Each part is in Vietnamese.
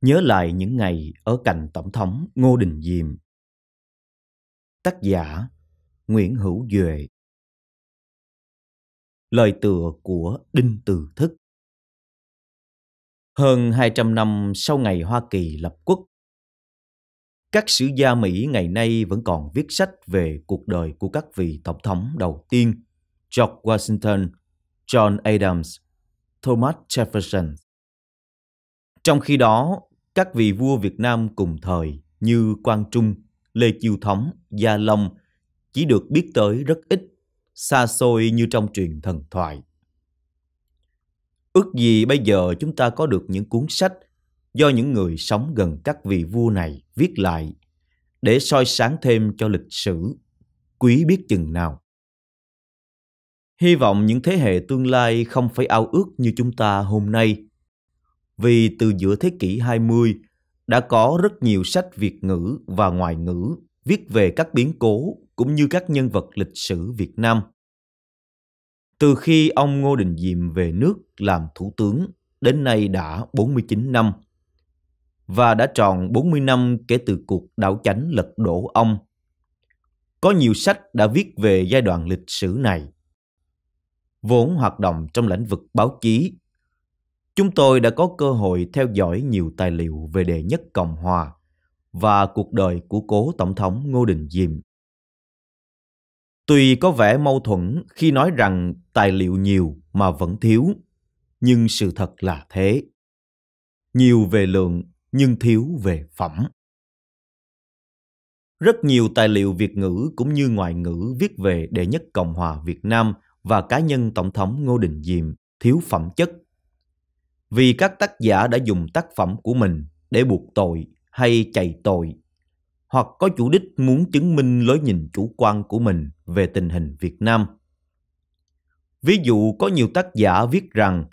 nhớ lại những ngày ở cạnh Tổng thống Ngô Đình Diệm. Tác giả Nguyễn Hữu Duệ Lời tựa của Đinh Từ Thức Hơn 200 năm sau ngày Hoa Kỳ lập quốc, các sử gia Mỹ ngày nay vẫn còn viết sách về cuộc đời của các vị tổng thống đầu tiên George Washington, John Adams, Thomas Jefferson. Trong khi đó, các vị vua Việt Nam cùng thời như Quang Trung, Lê Chiêu Thống, Gia Long chỉ được biết tới rất ít, xa xôi như trong truyền thần thoại. Ước gì bây giờ chúng ta có được những cuốn sách do những người sống gần các vị vua này viết lại để soi sáng thêm cho lịch sử, quý biết chừng nào. Hy vọng những thế hệ tương lai không phải ao ước như chúng ta hôm nay – vì từ giữa thế kỷ 20 đã có rất nhiều sách Việt ngữ và ngoại ngữ viết về các biến cố cũng như các nhân vật lịch sử Việt Nam. Từ khi ông Ngô Đình Diệm về nước làm thủ tướng đến nay đã 49 năm và đã tròn 40 năm kể từ cuộc đảo chánh lật đổ ông. Có nhiều sách đã viết về giai đoạn lịch sử này. Vốn hoạt động trong lĩnh vực báo chí chúng tôi đã có cơ hội theo dõi nhiều tài liệu về đệ nhất Cộng Hòa và cuộc đời của cố Tổng thống Ngô Đình Diệm. Tuy có vẻ mâu thuẫn khi nói rằng tài liệu nhiều mà vẫn thiếu, nhưng sự thật là thế. Nhiều về lượng nhưng thiếu về phẩm. Rất nhiều tài liệu Việt ngữ cũng như ngoại ngữ viết về đệ nhất Cộng hòa Việt Nam và cá nhân Tổng thống Ngô Đình Diệm thiếu phẩm chất vì các tác giả đã dùng tác phẩm của mình để buộc tội hay chạy tội hoặc có chủ đích muốn chứng minh lối nhìn chủ quan của mình về tình hình Việt Nam. Ví dụ có nhiều tác giả viết rằng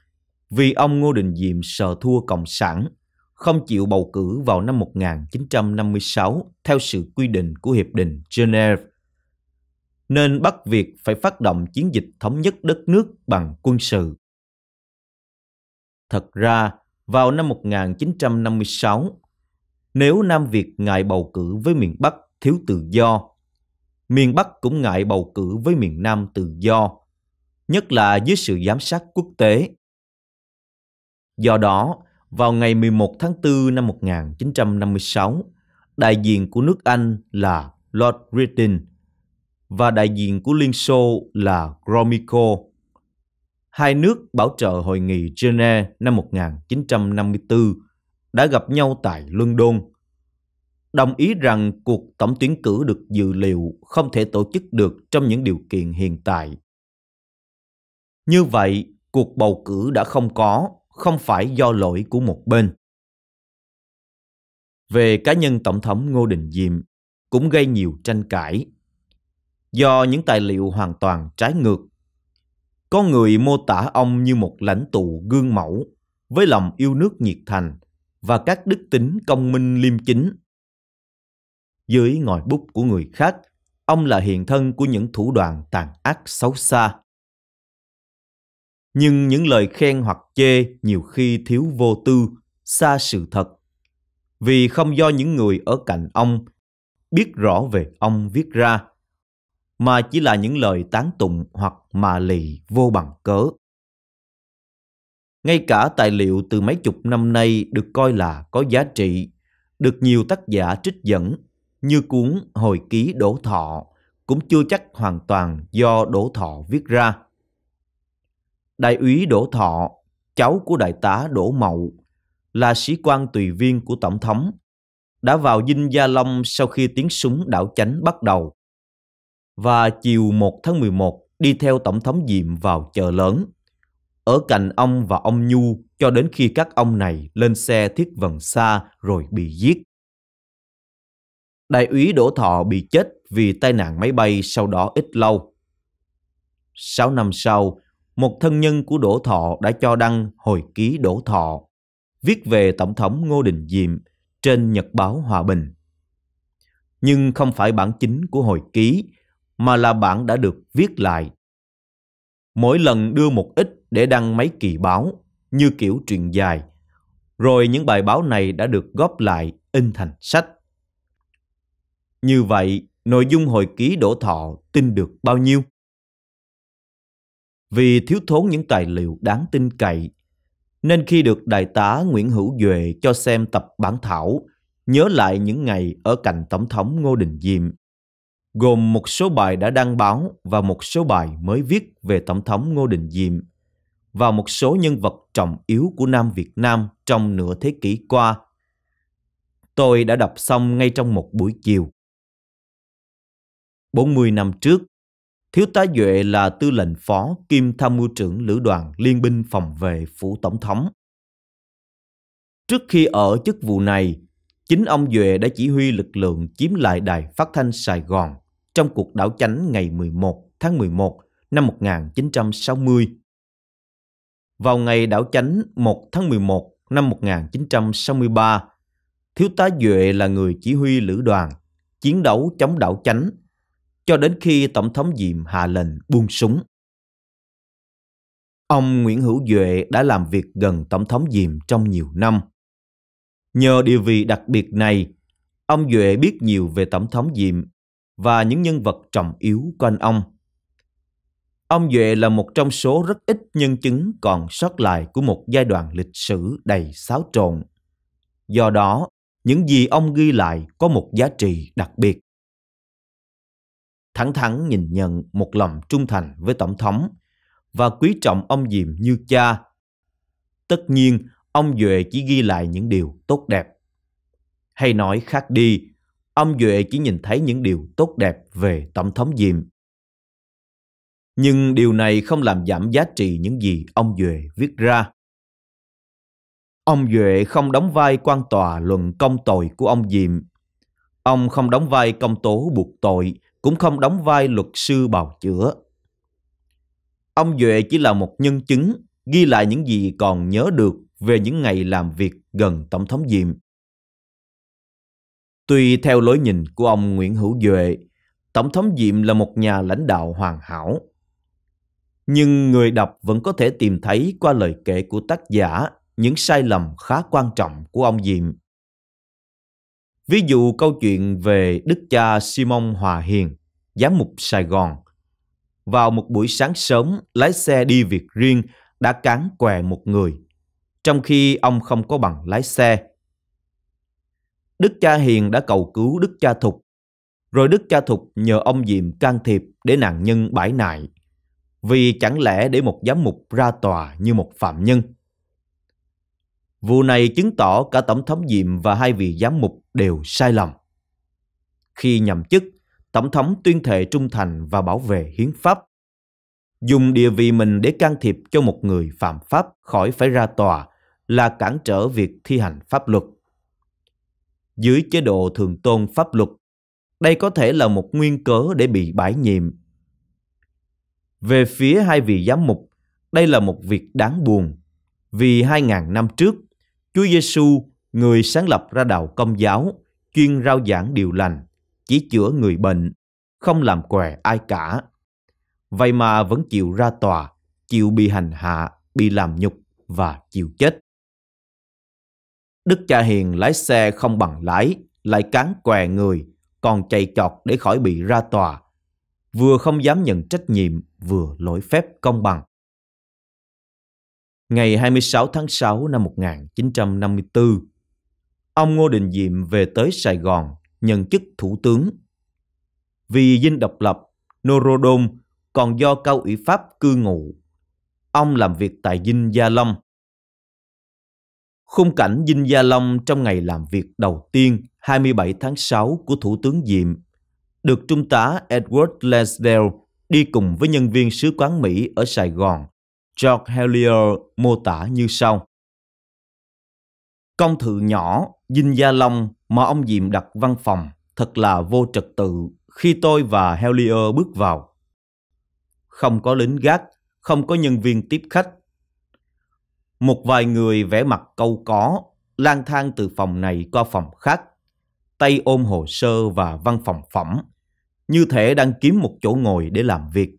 vì ông Ngô Đình Diệm sợ thua Cộng sản, không chịu bầu cử vào năm 1956 theo sự quy định của Hiệp định Geneva, nên Bắc Việt phải phát động chiến dịch thống nhất đất nước bằng quân sự. Thật ra, vào năm 1956, nếu Nam Việt ngại bầu cử với miền Bắc thiếu tự do, miền Bắc cũng ngại bầu cử với miền Nam tự do, nhất là dưới sự giám sát quốc tế. Do đó, vào ngày 11 tháng 4 năm 1956, đại diện của nước Anh là Lord Reading và đại diện của Liên Xô là Gromyko hai nước bảo trợ hội nghị Geneva năm 1954 đã gặp nhau tại London. Đồng ý rằng cuộc tổng tuyển cử được dự liệu không thể tổ chức được trong những điều kiện hiện tại. Như vậy, cuộc bầu cử đã không có, không phải do lỗi của một bên. Về cá nhân Tổng thống Ngô Đình Diệm cũng gây nhiều tranh cãi do những tài liệu hoàn toàn trái ngược có người mô tả ông như một lãnh tụ gương mẫu, với lòng yêu nước nhiệt thành và các đức tính công minh liêm chính. Dưới ngòi bút của người khác, ông là hiện thân của những thủ đoạn tàn ác xấu xa. Nhưng những lời khen hoặc chê nhiều khi thiếu vô tư, xa sự thật. Vì không do những người ở cạnh ông biết rõ về ông viết ra, mà chỉ là những lời tán tụng hoặc mà lì vô bằng cớ. Ngay cả tài liệu từ mấy chục năm nay được coi là có giá trị, được nhiều tác giả trích dẫn như cuốn Hồi ký Đỗ Thọ cũng chưa chắc hoàn toàn do Đỗ Thọ viết ra. Đại úy Đỗ Thọ, cháu của đại tá Đỗ Mậu, là sĩ quan tùy viên của Tổng thống, đã vào Dinh Gia Long sau khi tiếng súng đảo chánh bắt đầu và chiều 1 tháng 11 đi theo Tổng thống Diệm vào chợ lớn. Ở cạnh ông và ông Nhu cho đến khi các ông này lên xe thiết vần xa rồi bị giết. Đại úy Đỗ Thọ bị chết vì tai nạn máy bay sau đó ít lâu. sáu năm sau, một thân nhân của Đỗ Thọ đã cho đăng hồi ký Đỗ Thọ, viết về Tổng thống Ngô Đình Diệm trên Nhật báo Hòa Bình. Nhưng không phải bản chính của hồi ký mà là bạn đã được viết lại. Mỗi lần đưa một ít để đăng mấy kỳ báo, như kiểu truyền dài, rồi những bài báo này đã được góp lại in thành sách. Như vậy, nội dung hồi ký đổ thọ tin được bao nhiêu? Vì thiếu thốn những tài liệu đáng tin cậy, nên khi được đại tá Nguyễn Hữu Duệ cho xem tập bản thảo, nhớ lại những ngày ở cạnh Tổng thống Ngô Đình Diệm gồm một số bài đã đăng báo và một số bài mới viết về Tổng thống Ngô Đình Diệm và một số nhân vật trọng yếu của Nam Việt Nam trong nửa thế kỷ qua. Tôi đã đọc xong ngay trong một buổi chiều. 40 năm trước, Thiếu tá Duệ là tư lệnh phó kim tham mưu trưởng lữ đoàn liên binh phòng vệ phủ tổng thống. Trước khi ở chức vụ này, Chính ông Duệ đã chỉ huy lực lượng chiếm lại đài phát thanh Sài Gòn trong cuộc đảo chánh ngày 11 tháng 11 năm 1960. Vào ngày đảo chánh 1 tháng 11 năm 1963, Thiếu tá Duệ là người chỉ huy lữ đoàn, chiến đấu chống đảo chánh, cho đến khi Tổng thống Diệm hạ lệnh buông súng. Ông Nguyễn Hữu Duệ đã làm việc gần Tổng thống Diệm trong nhiều năm – Nhờ địa vị đặc biệt này, ông Duệ biết nhiều về Tổng thống Diệm và những nhân vật trọng yếu quanh ông. Ông Duệ là một trong số rất ít nhân chứng còn sót lại của một giai đoạn lịch sử đầy xáo trộn. Do đó, những gì ông ghi lại có một giá trị đặc biệt. Thẳng thắn nhìn nhận một lòng trung thành với Tổng thống và quý trọng ông Diệm như cha. Tất nhiên, ông Duệ chỉ ghi lại những điều tốt đẹp. Hay nói khác đi, ông Duệ chỉ nhìn thấy những điều tốt đẹp về Tổng thống Diệm. Nhưng điều này không làm giảm giá trị những gì ông Duệ viết ra. Ông Duệ không đóng vai quan tòa luận công tội của ông Diệm. Ông không đóng vai công tố buộc tội, cũng không đóng vai luật sư bào chữa. Ông Duệ chỉ là một nhân chứng, ghi lại những gì còn nhớ được về những ngày làm việc gần Tổng thống Diệm. Tuy theo lối nhìn của ông Nguyễn Hữu Duệ, Tổng thống Diệm là một nhà lãnh đạo hoàn hảo. Nhưng người đọc vẫn có thể tìm thấy qua lời kể của tác giả những sai lầm khá quan trọng của ông Diệm. Ví dụ câu chuyện về đức cha Simon Hòa Hiền, giám mục Sài Gòn. Vào một buổi sáng sớm, lái xe đi việc riêng đã cán què một người trong khi ông không có bằng lái xe. Đức cha Hiền đã cầu cứu Đức cha Thục, rồi Đức cha Thục nhờ ông Diệm can thiệp để nạn nhân bãi nại, vì chẳng lẽ để một giám mục ra tòa như một phạm nhân. Vụ này chứng tỏ cả Tổng thống Diệm và hai vị giám mục đều sai lầm. Khi nhậm chức, Tổng thống tuyên thệ trung thành và bảo vệ hiến pháp. Dùng địa vị mình để can thiệp cho một người phạm pháp khỏi phải ra tòa là cản trở việc thi hành pháp luật. Dưới chế độ thường tôn pháp luật, đây có thể là một nguyên cớ để bị bãi nhiệm. Về phía hai vị giám mục, đây là một việc đáng buồn, vì 2.000 năm trước, Chúa Giêsu người sáng lập ra đạo công giáo, chuyên rao giảng điều lành, chỉ chữa người bệnh, không làm què ai cả. Vậy mà vẫn chịu ra tòa, chịu bị hành hạ, bị làm nhục và chịu chết. Đức cha Hiền lái xe không bằng lái, lại cán què người, còn chạy chọt để khỏi bị ra tòa. Vừa không dám nhận trách nhiệm, vừa lỗi phép công bằng. Ngày 26 tháng 6 năm 1954, ông Ngô Đình Diệm về tới Sài Gòn nhận chức thủ tướng. Vì dinh độc lập, Norodom còn do cao ủy Pháp cư ngụ. Ông làm việc tại dinh Gia Long Khung cảnh Dinh Gia Long trong ngày làm việc đầu tiên 27 tháng 6 của Thủ tướng Diệm được Trung tá Edward Lansdale đi cùng với nhân viên sứ quán Mỹ ở Sài Gòn, George Hellier mô tả như sau. Công thự nhỏ, Dinh Gia Long mà ông Diệm đặt văn phòng thật là vô trật tự khi tôi và Hellier bước vào. Không có lính gác, không có nhân viên tiếp khách, một vài người vẽ mặt câu có, lang thang từ phòng này qua phòng khác, tay ôm hồ sơ và văn phòng phẩm, như thể đang kiếm một chỗ ngồi để làm việc.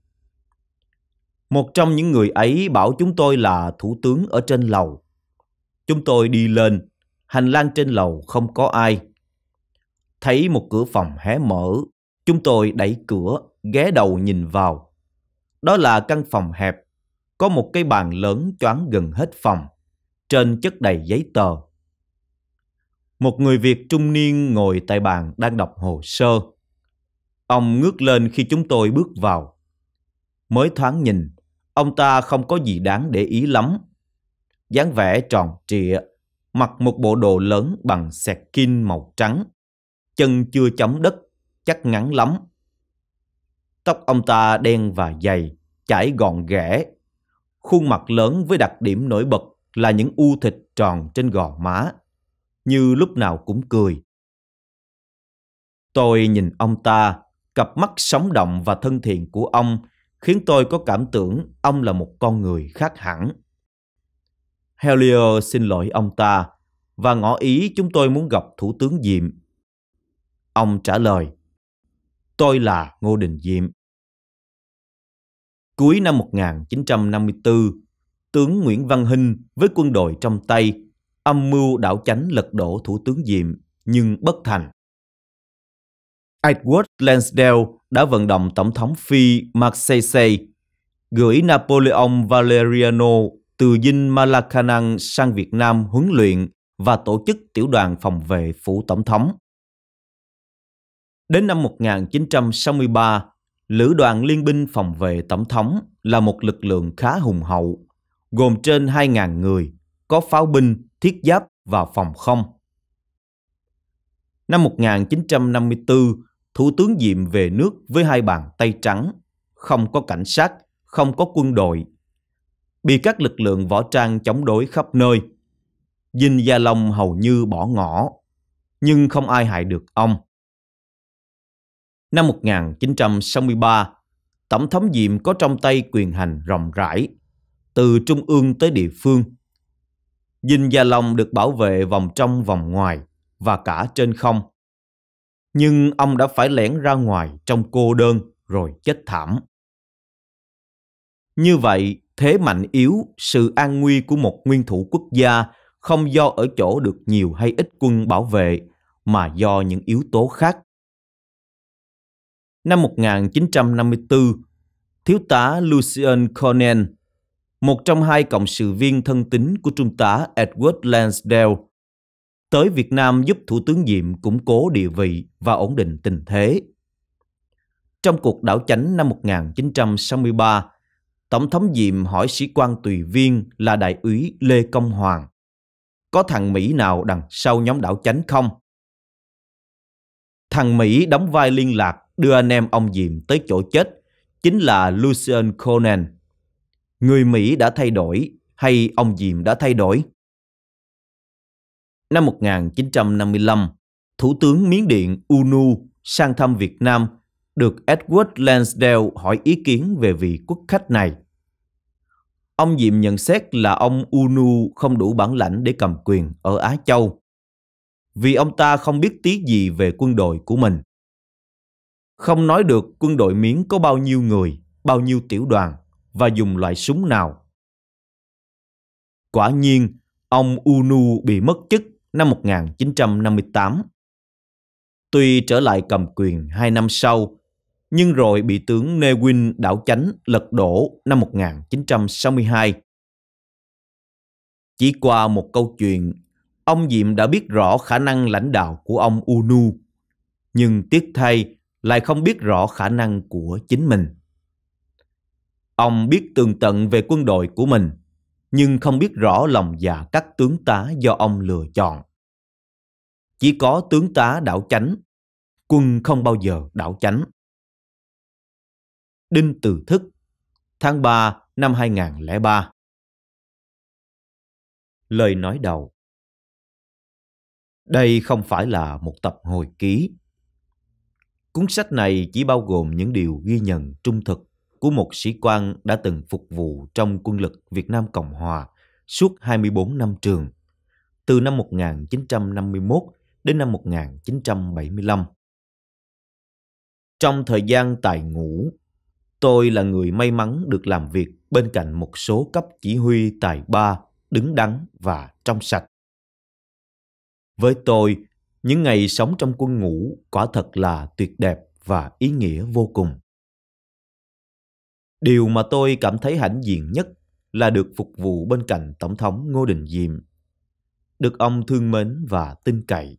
Một trong những người ấy bảo chúng tôi là thủ tướng ở trên lầu. Chúng tôi đi lên, hành lang trên lầu không có ai. Thấy một cửa phòng hé mở, chúng tôi đẩy cửa, ghé đầu nhìn vào. Đó là căn phòng hẹp có một cái bàn lớn choáng gần hết phòng, trên chất đầy giấy tờ. Một người Việt trung niên ngồi tại bàn đang đọc hồ sơ. Ông ngước lên khi chúng tôi bước vào. Mới thoáng nhìn, ông ta không có gì đáng để ý lắm. dáng vẻ tròn trịa, mặc một bộ đồ lớn bằng sẹt kim màu trắng. Chân chưa chấm đất, chắc ngắn lắm. Tóc ông ta đen và dày, chảy gọn ghẽ khuôn mặt lớn với đặc điểm nổi bật là những u thịt tròn trên gò má, như lúc nào cũng cười. Tôi nhìn ông ta, cặp mắt sống động và thân thiện của ông khiến tôi có cảm tưởng ông là một con người khác hẳn. Helio xin lỗi ông ta và ngỏ ý chúng tôi muốn gặp Thủ tướng Diệm. Ông trả lời, tôi là Ngô Đình Diệm. Cuối năm 1954, tướng Nguyễn Văn Hinh với quân đội trong tay âm mưu đảo chánh lật đổ thủ tướng Diệm nhưng bất thành. Edward Lansdale đã vận động Tổng thống Phi Magsaysay gửi Napoleon Valeriano từ dinh Malacanang sang Việt Nam huấn luyện và tổ chức tiểu đoàn phòng vệ phủ tổng thống. Đến năm 1963, Lữ đoàn liên binh phòng vệ tổng thống là một lực lượng khá hùng hậu, gồm trên 2.000 người, có pháo binh, thiết giáp và phòng không. Năm 1954, Thủ tướng Diệm về nước với hai bàn tay trắng, không có cảnh sát, không có quân đội, bị các lực lượng võ trang chống đối khắp nơi. Dinh Gia Long hầu như bỏ ngỏ, nhưng không ai hại được ông. Năm 1963, Tổng thống Diệm có trong tay quyền hành rộng rãi, từ trung ương tới địa phương. Dinh Gia Long được bảo vệ vòng trong vòng ngoài và cả trên không. Nhưng ông đã phải lẻn ra ngoài trong cô đơn rồi chết thảm. Như vậy, thế mạnh yếu, sự an nguy của một nguyên thủ quốc gia không do ở chỗ được nhiều hay ít quân bảo vệ, mà do những yếu tố khác năm 1954, Thiếu tá Lucien Cornell, một trong hai cộng sự viên thân tín của Trung tá Edward Lansdale, tới Việt Nam giúp Thủ tướng Diệm củng cố địa vị và ổn định tình thế. Trong cuộc đảo chánh năm 1963, Tổng thống Diệm hỏi sĩ quan tùy viên là đại úy Lê Công Hoàng. Có thằng Mỹ nào đằng sau nhóm đảo chánh không? Thằng Mỹ đóng vai liên lạc đưa anh em ông Diệm tới chỗ chết chính là Lucien Conan. Người Mỹ đã thay đổi hay ông Diệm đã thay đổi? Năm 1955, Thủ tướng Miến Điện Unu sang thăm Việt Nam được Edward Lansdale hỏi ý kiến về vị quốc khách này. Ông Diệm nhận xét là ông Unu không đủ bản lãnh để cầm quyền ở Á Châu vì ông ta không biết tí gì về quân đội của mình. Không nói được quân đội Miến có bao nhiêu người, bao nhiêu tiểu đoàn và dùng loại súng nào. Quả nhiên, ông Unu bị mất chức năm 1958. Tuy trở lại cầm quyền hai năm sau, nhưng rồi bị tướng Newin đảo chánh lật đổ năm 1962. Chỉ qua một câu chuyện, ông Diệm đã biết rõ khả năng lãnh đạo của ông Unu. Nhưng tiếc thay, lại không biết rõ khả năng của chính mình. Ông biết tường tận về quân đội của mình, nhưng không biết rõ lòng dạ các tướng tá do ông lựa chọn. Chỉ có tướng tá đảo chánh, quân không bao giờ đảo chánh. Đinh Từ Thức, tháng 3 năm 2003 Lời nói đầu Đây không phải là một tập hồi ký Cuốn sách này chỉ bao gồm những điều ghi nhận trung thực của một sĩ quan đã từng phục vụ trong quân lực Việt Nam Cộng Hòa suốt 24 năm trường, từ năm 1951 đến năm 1975. Trong thời gian tài ngũ, tôi là người may mắn được làm việc bên cạnh một số cấp chỉ huy tài ba, đứng đắn và trong sạch. Với tôi, những ngày sống trong quân ngũ quả thật là tuyệt đẹp và ý nghĩa vô cùng. Điều mà tôi cảm thấy hãnh diện nhất là được phục vụ bên cạnh Tổng thống Ngô Đình Diệm, được ông thương mến và tin cậy.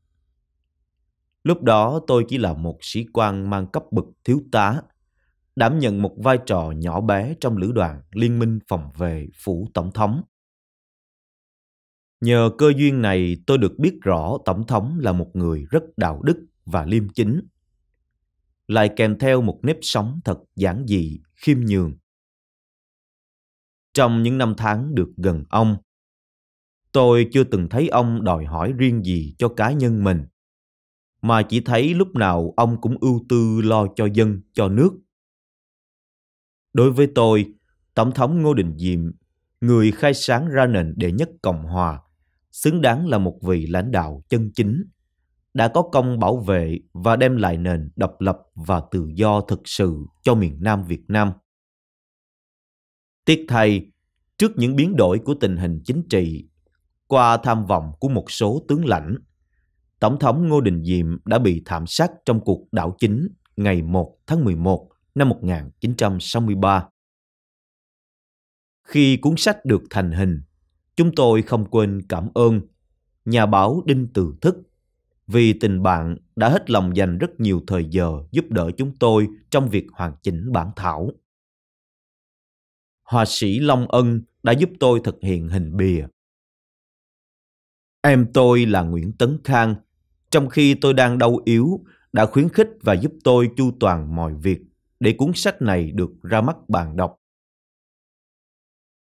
Lúc đó tôi chỉ là một sĩ quan mang cấp bậc thiếu tá, đảm nhận một vai trò nhỏ bé trong lữ đoàn Liên minh phòng vệ phủ Tổng thống. Nhờ cơ duyên này tôi được biết rõ Tổng thống là một người rất đạo đức và liêm chính. Lại kèm theo một nếp sống thật giản dị, khiêm nhường. Trong những năm tháng được gần ông, tôi chưa từng thấy ông đòi hỏi riêng gì cho cá nhân mình, mà chỉ thấy lúc nào ông cũng ưu tư lo cho dân, cho nước. Đối với tôi, Tổng thống Ngô Đình Diệm người khai sáng ra nền đệ nhất Cộng Hòa, xứng đáng là một vị lãnh đạo chân chính, đã có công bảo vệ và đem lại nền độc lập và tự do thực sự cho miền Nam Việt Nam. Tiếc thay, trước những biến đổi của tình hình chính trị, qua tham vọng của một số tướng lãnh, Tổng thống Ngô Đình Diệm đã bị thảm sát trong cuộc đảo chính ngày 1 tháng 11 năm 1963. Khi cuốn sách được thành hình, Chúng tôi không quên cảm ơn nhà báo Đinh Từ Thức vì tình bạn đã hết lòng dành rất nhiều thời giờ giúp đỡ chúng tôi trong việc hoàn chỉnh bản thảo. Họa sĩ Long Ân đã giúp tôi thực hiện hình bìa. Em tôi là Nguyễn Tấn Khang, trong khi tôi đang đau yếu, đã khuyến khích và giúp tôi chu toàn mọi việc để cuốn sách này được ra mắt bạn đọc.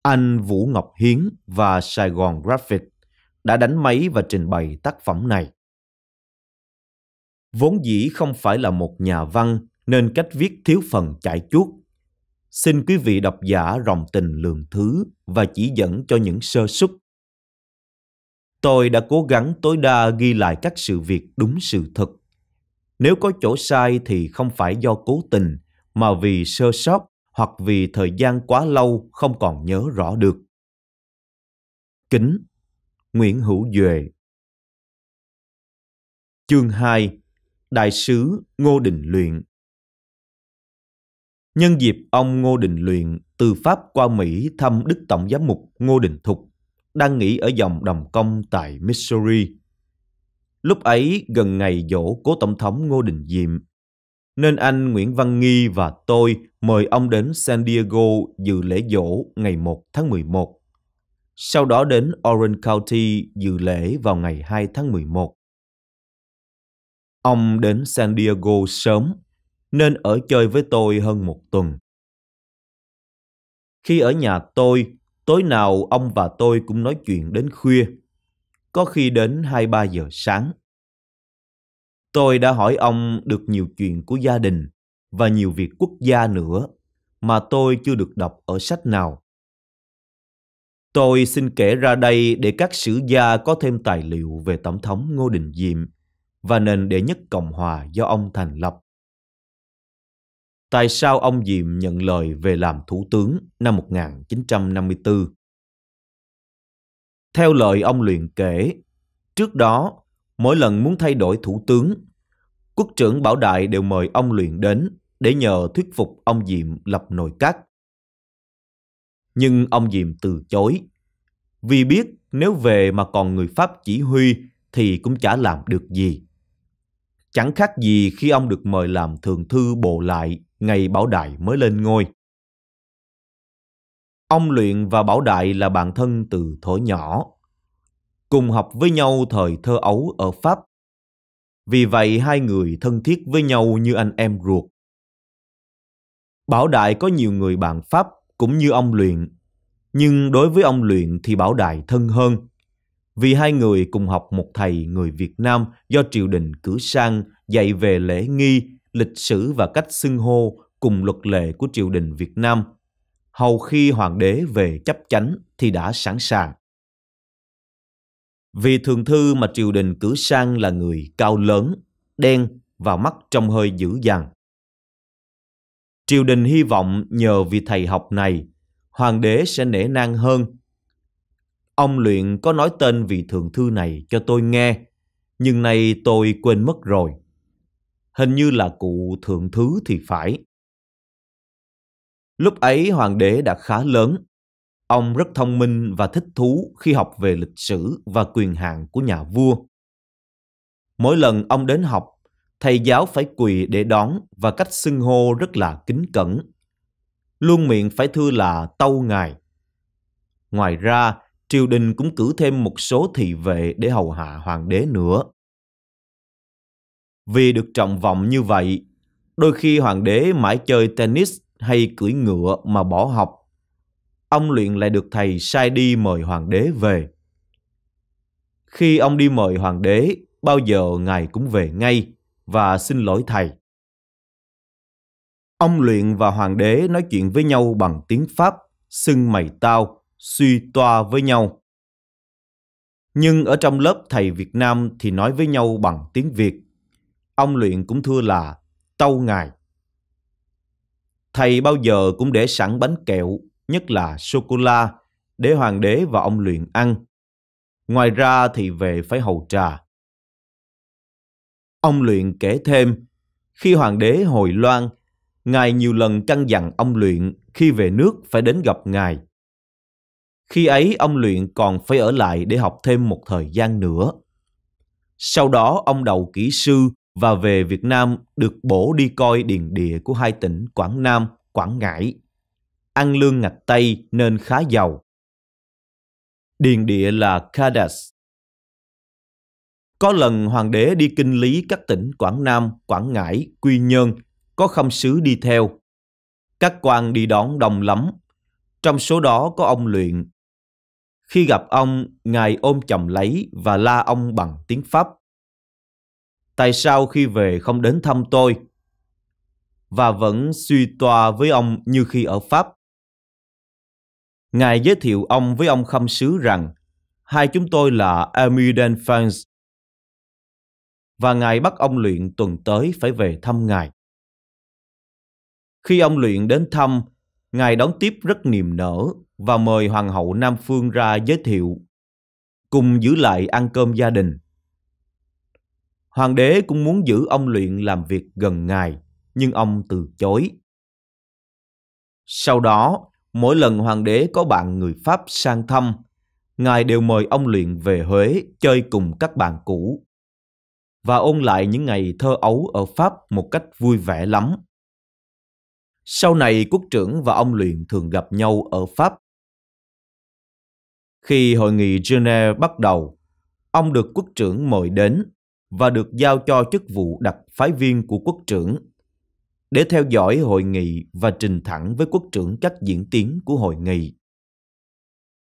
Anh Vũ Ngọc Hiến và Sài Gòn Graphic đã đánh máy và trình bày tác phẩm này. Vốn dĩ không phải là một nhà văn nên cách viết thiếu phần chải chuốt. Xin quý vị độc giả rộng tình lường thứ và chỉ dẫn cho những sơ súc. Tôi đã cố gắng tối đa ghi lại các sự việc đúng sự thật. Nếu có chỗ sai thì không phải do cố tình mà vì sơ sót hoặc vì thời gian quá lâu không còn nhớ rõ được. Kính Nguyễn Hữu Duệ Chương 2 Đại sứ Ngô Đình Luyện Nhân dịp ông Ngô Đình Luyện từ Pháp qua Mỹ thăm Đức Tổng Giám mục Ngô Đình Thục đang nghỉ ở dòng đồng công tại Missouri. Lúc ấy gần ngày dỗ cố Tổng thống Ngô Đình Diệm nên anh Nguyễn Văn Nghi và tôi mời ông đến San Diego dự lễ dỗ ngày 1 tháng 11. Sau đó đến Orange County dự lễ vào ngày 2 tháng 11. Ông đến San Diego sớm, nên ở chơi với tôi hơn một tuần. Khi ở nhà tôi, tối nào ông và tôi cũng nói chuyện đến khuya, có khi đến 2-3 giờ sáng. Tôi đã hỏi ông được nhiều chuyện của gia đình và nhiều việc quốc gia nữa mà tôi chưa được đọc ở sách nào. Tôi xin kể ra đây để các sử gia có thêm tài liệu về Tổng thống Ngô Đình Diệm và nền đệ nhất Cộng hòa do ông thành lập. Tại sao ông Diệm nhận lời về làm thủ tướng năm 1954? Theo lời ông luyện kể, trước đó Mỗi lần muốn thay đổi thủ tướng, quốc trưởng Bảo Đại đều mời ông luyện đến để nhờ thuyết phục ông Diệm lập nội các. Nhưng ông Diệm từ chối, vì biết nếu về mà còn người Pháp chỉ huy thì cũng chả làm được gì. Chẳng khác gì khi ông được mời làm thường thư bộ lại ngày Bảo Đại mới lên ngôi. Ông Luyện và Bảo Đại là bạn thân từ thổi nhỏ cùng học với nhau thời thơ ấu ở Pháp. Vì vậy hai người thân thiết với nhau như anh em ruột. Bảo Đại có nhiều người bạn Pháp cũng như ông Luyện, nhưng đối với ông Luyện thì Bảo Đại thân hơn, vì hai người cùng học một thầy người Việt Nam do triều đình cử sang dạy về lễ nghi, lịch sử và cách xưng hô cùng luật lệ của triều đình Việt Nam. Hầu khi hoàng đế về chấp chánh thì đã sẵn sàng. Vì thường thư mà triều đình cử sang là người cao lớn, đen và mắt trông hơi dữ dằn. Triều đình hy vọng nhờ vị thầy học này, hoàng đế sẽ nể nang hơn. Ông luyện có nói tên vị thượng thư này cho tôi nghe, nhưng nay tôi quên mất rồi. Hình như là cụ thượng thứ thì phải. Lúc ấy hoàng đế đã khá lớn, Ông rất thông minh và thích thú khi học về lịch sử và quyền hạn của nhà vua. Mỗi lần ông đến học, thầy giáo phải quỳ để đón và cách xưng hô rất là kính cẩn. Luôn miệng phải thưa là tâu ngài. Ngoài ra, triều đình cũng cử thêm một số thị vệ để hầu hạ hoàng đế nữa. Vì được trọng vọng như vậy, đôi khi hoàng đế mãi chơi tennis hay cưỡi ngựa mà bỏ học ông luyện lại được thầy sai đi mời hoàng đế về. Khi ông đi mời hoàng đế, bao giờ ngài cũng về ngay và xin lỗi thầy. Ông luyện và hoàng đế nói chuyện với nhau bằng tiếng Pháp, xưng mày tao, suy toa với nhau. Nhưng ở trong lớp thầy Việt Nam thì nói với nhau bằng tiếng Việt. Ông luyện cũng thưa là tâu ngài. Thầy bao giờ cũng để sẵn bánh kẹo nhất là sô-cô-la, để hoàng đế và ông luyện ăn. Ngoài ra thì về phải hầu trà. Ông luyện kể thêm, khi hoàng đế hồi loan, ngài nhiều lần căn dặn ông luyện khi về nước phải đến gặp ngài. Khi ấy ông luyện còn phải ở lại để học thêm một thời gian nữa. Sau đó ông đầu kỹ sư và về Việt Nam được bổ đi coi điền địa của hai tỉnh Quảng Nam, Quảng Ngãi ăn lương ngạch Tây nên khá giàu. Điền địa là Kadas. Có lần hoàng đế đi kinh lý các tỉnh Quảng Nam, Quảng Ngãi, Quy Nhơn, có khâm sứ đi theo. Các quan đi đón đông lắm, trong số đó có ông luyện. Khi gặp ông, ngài ôm chầm lấy và la ông bằng tiếng Pháp. Tại sao khi về không đến thăm tôi? Và vẫn suy toa với ông như khi ở Pháp. Ngài giới thiệu ông với ông Khâm Sứ rằng hai chúng tôi là Amiden Fans và Ngài bắt ông Luyện tuần tới phải về thăm Ngài. Khi ông Luyện đến thăm, Ngài đón tiếp rất niềm nở và mời Hoàng hậu Nam Phương ra giới thiệu, cùng giữ lại ăn cơm gia đình. Hoàng đế cũng muốn giữ ông Luyện làm việc gần Ngài, nhưng ông từ chối. Sau đó, mỗi lần hoàng đế có bạn người Pháp sang thăm, ngài đều mời ông luyện về Huế chơi cùng các bạn cũ và ôn lại những ngày thơ ấu ở Pháp một cách vui vẻ lắm. Sau này quốc trưởng và ông luyện thường gặp nhau ở Pháp. Khi hội nghị Geneva bắt đầu, ông được quốc trưởng mời đến và được giao cho chức vụ đặc phái viên của quốc trưởng để theo dõi hội nghị và trình thẳng với quốc trưởng các diễn tiến của hội nghị.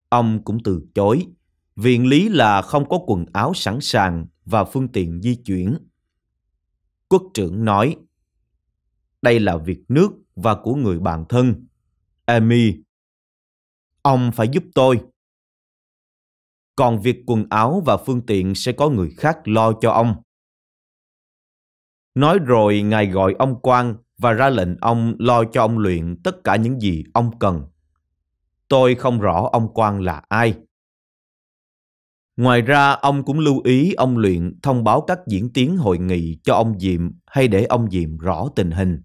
Ông cũng từ chối, viện lý là không có quần áo sẵn sàng và phương tiện di chuyển. Quốc trưởng nói, đây là việc nước và của người bạn thân. Amy, ông phải giúp tôi. Còn việc quần áo và phương tiện sẽ có người khác lo cho ông. Nói rồi ngài gọi ông quan và ra lệnh ông lo cho ông luyện tất cả những gì ông cần. Tôi không rõ ông quan là ai. Ngoài ra, ông cũng lưu ý ông luyện thông báo các diễn tiến hội nghị cho ông Diệm hay để ông Diệm rõ tình hình.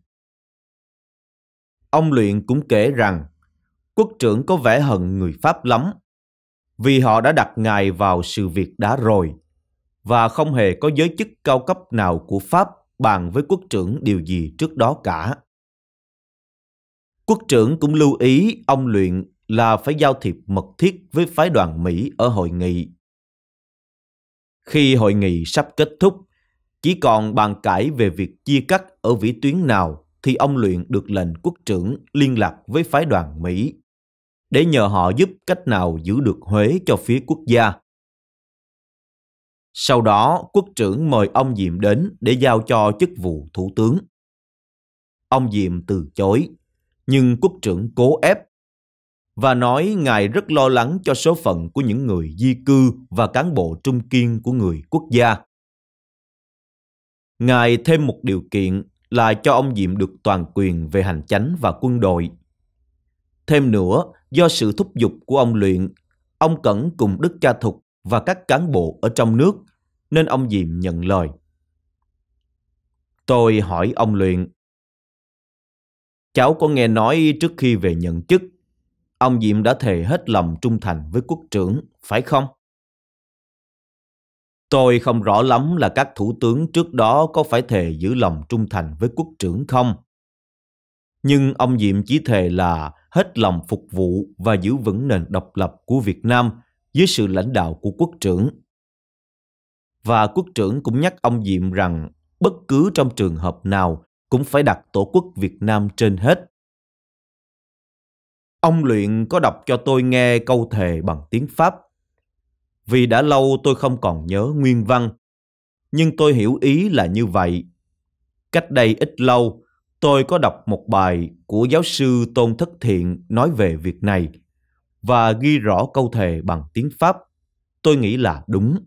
Ông luyện cũng kể rằng quốc trưởng có vẻ hận người Pháp lắm vì họ đã đặt ngài vào sự việc đã rồi và không hề có giới chức cao cấp nào của Pháp bàn với quốc trưởng điều gì trước đó cả. Quốc trưởng cũng lưu ý ông luyện là phải giao thiệp mật thiết với phái đoàn Mỹ ở hội nghị. Khi hội nghị sắp kết thúc, chỉ còn bàn cãi về việc chia cắt ở vĩ tuyến nào thì ông luyện được lệnh quốc trưởng liên lạc với phái đoàn Mỹ để nhờ họ giúp cách nào giữ được Huế cho phía quốc gia sau đó, quốc trưởng mời ông Diệm đến để giao cho chức vụ thủ tướng. Ông Diệm từ chối, nhưng quốc trưởng cố ép và nói ngài rất lo lắng cho số phận của những người di cư và cán bộ trung kiên của người quốc gia. Ngài thêm một điều kiện là cho ông Diệm được toàn quyền về hành chánh và quân đội. Thêm nữa, do sự thúc giục của ông Luyện, ông Cẩn cùng Đức Cha Thục và các cán bộ ở trong nước nên ông Diệm nhận lời. Tôi hỏi ông Luyện. Cháu có nghe nói trước khi về nhận chức, ông Diệm đã thề hết lòng trung thành với quốc trưởng, phải không? Tôi không rõ lắm là các thủ tướng trước đó có phải thề giữ lòng trung thành với quốc trưởng không. Nhưng ông Diệm chỉ thề là hết lòng phục vụ và giữ vững nền độc lập của Việt Nam dưới sự lãnh đạo của quốc trưởng và quốc trưởng cũng nhắc ông Diệm rằng bất cứ trong trường hợp nào cũng phải đặt Tổ quốc Việt Nam trên hết. Ông Luyện có đọc cho tôi nghe câu thề bằng tiếng Pháp. Vì đã lâu tôi không còn nhớ nguyên văn, nhưng tôi hiểu ý là như vậy. Cách đây ít lâu, tôi có đọc một bài của giáo sư Tôn Thất Thiện nói về việc này và ghi rõ câu thề bằng tiếng Pháp. Tôi nghĩ là đúng.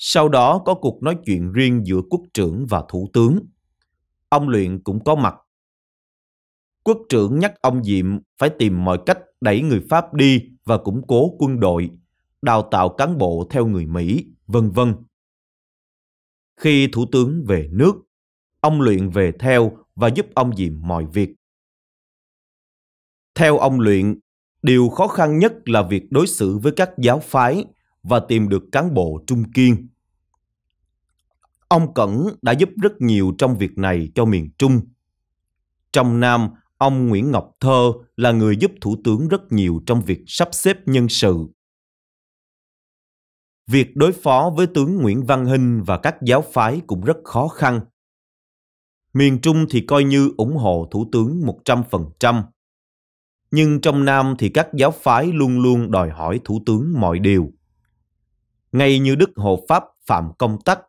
Sau đó có cuộc nói chuyện riêng giữa quốc trưởng và thủ tướng. Ông Luyện cũng có mặt. Quốc trưởng nhắc ông Diệm phải tìm mọi cách đẩy người Pháp đi và củng cố quân đội, đào tạo cán bộ theo người Mỹ, vân vân. Khi thủ tướng về nước, ông Luyện về theo và giúp ông Diệm mọi việc. Theo ông Luyện, điều khó khăn nhất là việc đối xử với các giáo phái và tìm được cán bộ trung kiên. Ông Cẩn đã giúp rất nhiều trong việc này cho miền Trung. Trong Nam, ông Nguyễn Ngọc Thơ là người giúp thủ tướng rất nhiều trong việc sắp xếp nhân sự. Việc đối phó với tướng Nguyễn Văn Hinh và các giáo phái cũng rất khó khăn. Miền Trung thì coi như ủng hộ thủ tướng 100%. Nhưng trong Nam thì các giáo phái luôn luôn đòi hỏi thủ tướng mọi điều ngay như Đức Hộ Pháp Phạm Công Tắc,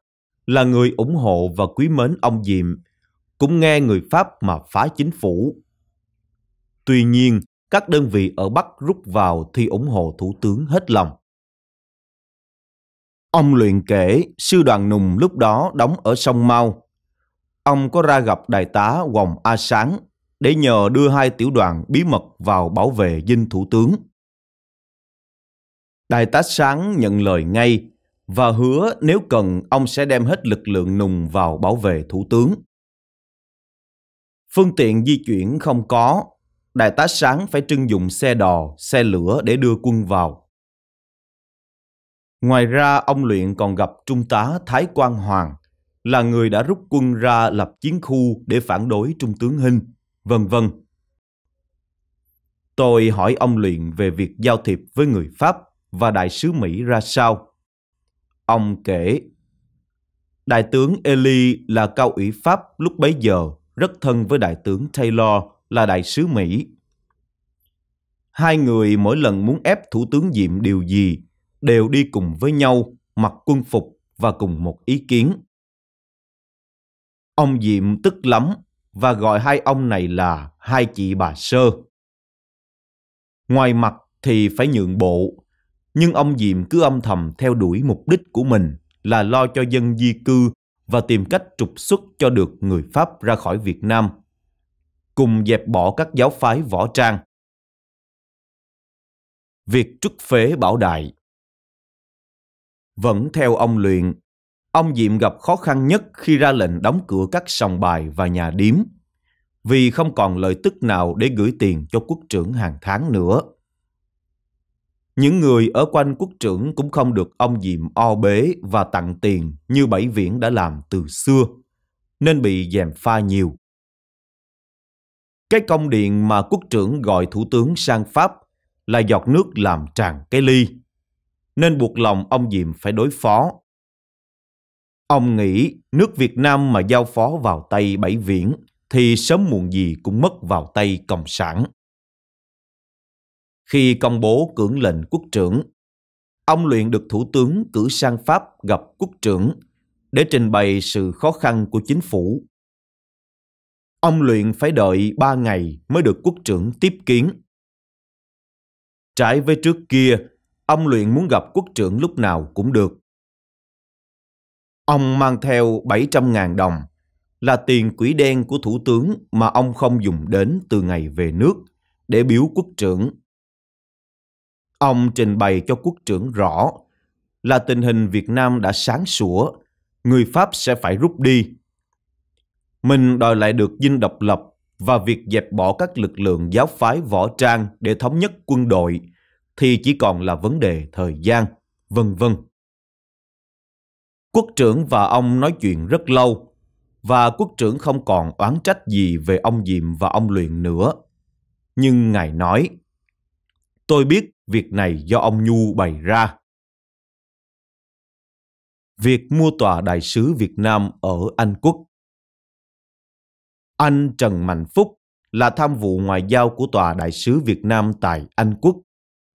là người ủng hộ và quý mến ông Diệm, cũng nghe người Pháp mà phá chính phủ. Tuy nhiên, các đơn vị ở Bắc rút vào thì ủng hộ thủ tướng hết lòng. Ông luyện kể sư đoàn Nùng lúc đó đóng ở sông Mau. Ông có ra gặp đại tá Hoàng A Sáng để nhờ đưa hai tiểu đoàn bí mật vào bảo vệ dinh thủ tướng. Đại tá Sáng nhận lời ngay và hứa nếu cần ông sẽ đem hết lực lượng nùng vào bảo vệ thủ tướng. Phương tiện di chuyển không có, đại tá Sáng phải trưng dụng xe đò, xe lửa để đưa quân vào. Ngoài ra, ông Luyện còn gặp Trung tá Thái Quang Hoàng, là người đã rút quân ra lập chiến khu để phản đối Trung tướng Hinh, vân vân. Tôi hỏi ông Luyện về việc giao thiệp với người Pháp và đại sứ Mỹ ra sao. Ông kể, Đại tướng Eli là cao ủy Pháp lúc bấy giờ rất thân với đại tướng Taylor là đại sứ Mỹ. Hai người mỗi lần muốn ép thủ tướng Diệm điều gì đều đi cùng với nhau, mặc quân phục và cùng một ý kiến. Ông Diệm tức lắm và gọi hai ông này là hai chị bà sơ. Ngoài mặt thì phải nhượng bộ, nhưng ông Diệm cứ âm thầm theo đuổi mục đích của mình là lo cho dân di cư và tìm cách trục xuất cho được người Pháp ra khỏi Việt Nam, cùng dẹp bỏ các giáo phái võ trang. Việc trút phế bảo đại Vẫn theo ông luyện, ông Diệm gặp khó khăn nhất khi ra lệnh đóng cửa các sòng bài và nhà điếm, vì không còn lợi tức nào để gửi tiền cho quốc trưởng hàng tháng nữa. Những người ở quanh quốc trưởng cũng không được ông Diệm o bế và tặng tiền như Bảy Viễn đã làm từ xưa, nên bị dèm pha nhiều. Cái công điện mà quốc trưởng gọi thủ tướng sang Pháp là giọt nước làm tràn cái ly, nên buộc lòng ông Diệm phải đối phó. Ông nghĩ nước Việt Nam mà giao phó vào tay Bảy Viễn thì sớm muộn gì cũng mất vào tay Cộng sản khi công bố cưỡng lệnh quốc trưởng. Ông luyện được thủ tướng cử sang Pháp gặp quốc trưởng để trình bày sự khó khăn của chính phủ. Ông luyện phải đợi ba ngày mới được quốc trưởng tiếp kiến. Trái với trước kia, ông luyện muốn gặp quốc trưởng lúc nào cũng được. Ông mang theo 700.000 đồng, là tiền quỹ đen của thủ tướng mà ông không dùng đến từ ngày về nước để biếu quốc trưởng. Ông trình bày cho quốc trưởng rõ là tình hình Việt Nam đã sáng sủa, người Pháp sẽ phải rút đi. Mình đòi lại được dinh độc lập và việc dẹp bỏ các lực lượng giáo phái võ trang để thống nhất quân đội thì chỉ còn là vấn đề thời gian, vân vân. Quốc trưởng và ông nói chuyện rất lâu và quốc trưởng không còn oán trách gì về ông Diệm và ông Luyện nữa. Nhưng ngài nói, Tôi biết việc này do ông Nhu bày ra. Việc mua tòa đại sứ Việt Nam ở Anh quốc Anh Trần Mạnh Phúc là tham vụ ngoại giao của tòa đại sứ Việt Nam tại Anh quốc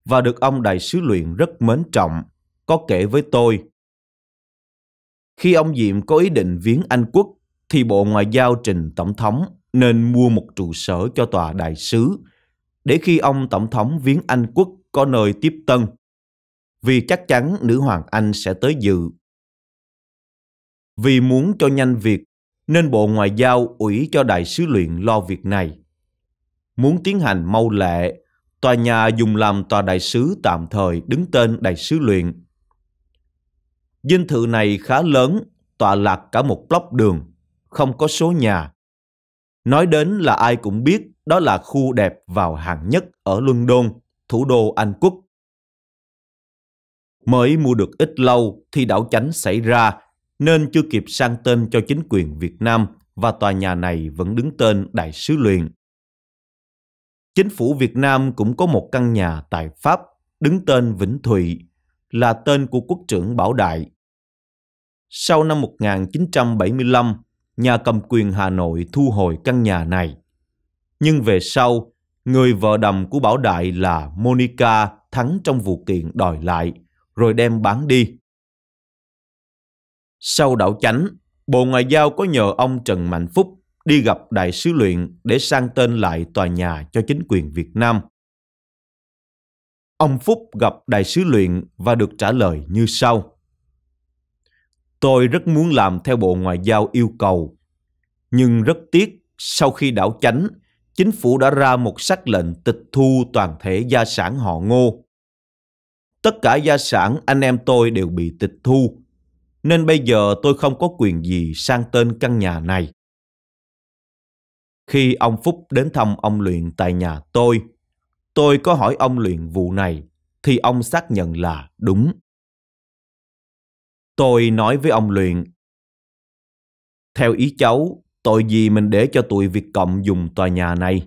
và được ông đại sứ luyện rất mến trọng, có kể với tôi. Khi ông Diệm có ý định viếng Anh quốc thì Bộ Ngoại giao trình Tổng thống nên mua một trụ sở cho tòa đại sứ để khi ông Tổng thống viếng Anh quốc có nơi tiếp tân, vì chắc chắn nữ hoàng Anh sẽ tới dự. Vì muốn cho nhanh việc, nên Bộ Ngoại giao ủy cho đại sứ luyện lo việc này. Muốn tiến hành mau lẹ, tòa nhà dùng làm tòa đại sứ tạm thời đứng tên đại sứ luyện. Dinh thự này khá lớn, tọa lạc cả một block đường, không có số nhà. Nói đến là ai cũng biết đó là khu đẹp vào hạng nhất ở London, thủ đô Anh Quốc. Mới mua được ít lâu thì đảo chánh xảy ra, nên chưa kịp sang tên cho chính quyền Việt Nam và tòa nhà này vẫn đứng tên Đại sứ luyện. Chính phủ Việt Nam cũng có một căn nhà tại Pháp đứng tên Vĩnh Thụy, là tên của quốc trưởng Bảo Đại. Sau năm 1975, nhà cầm quyền Hà Nội thu hồi căn nhà này nhưng về sau, người vợ đầm của Bảo Đại là Monica thắng trong vụ kiện đòi lại, rồi đem bán đi. Sau đảo chánh, Bộ Ngoại giao có nhờ ông Trần Mạnh Phúc đi gặp đại sứ luyện để sang tên lại tòa nhà cho chính quyền Việt Nam. Ông Phúc gặp đại sứ luyện và được trả lời như sau. Tôi rất muốn làm theo Bộ Ngoại giao yêu cầu, nhưng rất tiếc sau khi đảo chánh chính phủ đã ra một sắc lệnh tịch thu toàn thể gia sản họ ngô. Tất cả gia sản anh em tôi đều bị tịch thu, nên bây giờ tôi không có quyền gì sang tên căn nhà này. Khi ông Phúc đến thăm ông Luyện tại nhà tôi, tôi có hỏi ông Luyện vụ này, thì ông xác nhận là đúng. Tôi nói với ông Luyện, theo ý cháu, Tội gì mình để cho tụi Việt Cộng dùng tòa nhà này?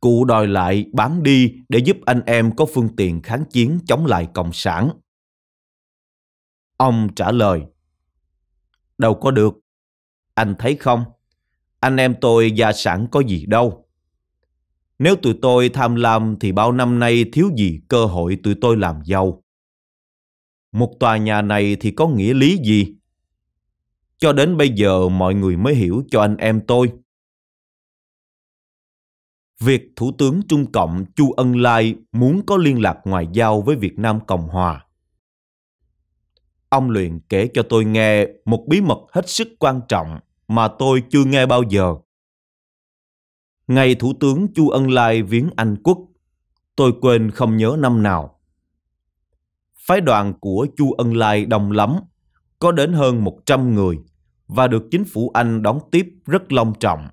Cụ đòi lại bán đi để giúp anh em có phương tiện kháng chiến chống lại Cộng sản. Ông trả lời, đâu có được. Anh thấy không, anh em tôi gia sản có gì đâu. Nếu tụi tôi tham lam thì bao năm nay thiếu gì cơ hội tụi tôi làm giàu. Một tòa nhà này thì có nghĩa lý gì? Cho đến bây giờ mọi người mới hiểu cho anh em tôi. Việc Thủ tướng Trung Cộng Chu Ân Lai muốn có liên lạc ngoại giao với Việt Nam Cộng Hòa. Ông Luyện kể cho tôi nghe một bí mật hết sức quan trọng mà tôi chưa nghe bao giờ. Ngày Thủ tướng Chu Ân Lai viếng Anh Quốc, tôi quên không nhớ năm nào. Phái đoàn của Chu Ân Lai đông lắm có đến hơn 100 người và được chính phủ Anh đón tiếp rất long trọng.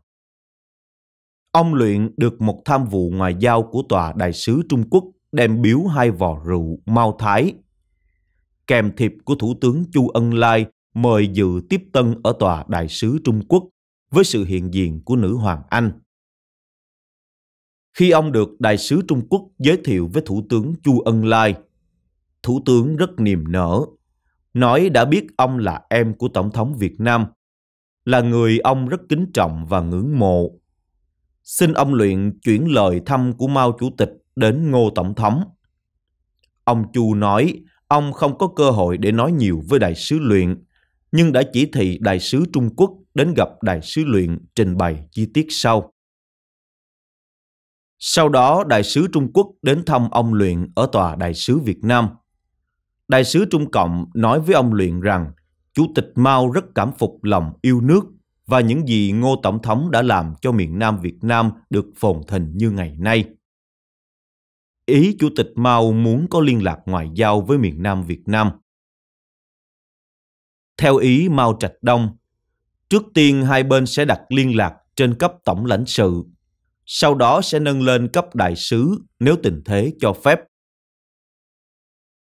Ông Luyện được một tham vụ ngoại giao của tòa đại sứ Trung Quốc đem biếu hai vò rượu Mao Thái. Kèm thiệp của Thủ tướng Chu Ân Lai mời dự tiếp tân ở tòa đại sứ Trung Quốc với sự hiện diện của nữ hoàng Anh. Khi ông được đại sứ Trung Quốc giới thiệu với Thủ tướng Chu Ân Lai, Thủ tướng rất niềm nở nói đã biết ông là em của Tổng thống Việt Nam, là người ông rất kính trọng và ngưỡng mộ. Xin ông luyện chuyển lời thăm của Mao Chủ tịch đến Ngô Tổng thống. Ông Chu nói ông không có cơ hội để nói nhiều với đại sứ luyện, nhưng đã chỉ thị đại sứ Trung Quốc đến gặp đại sứ luyện trình bày chi tiết sau. Sau đó, đại sứ Trung Quốc đến thăm ông luyện ở tòa đại sứ Việt Nam – Đại sứ Trung Cộng nói với ông Luyện rằng Chủ tịch Mao rất cảm phục lòng yêu nước và những gì Ngô Tổng thống đã làm cho miền Nam Việt Nam được phồn thịnh như ngày nay. Ý Chủ tịch Mao muốn có liên lạc ngoại giao với miền Nam Việt Nam. Theo ý Mao Trạch Đông, trước tiên hai bên sẽ đặt liên lạc trên cấp tổng lãnh sự, sau đó sẽ nâng lên cấp đại sứ nếu tình thế cho phép.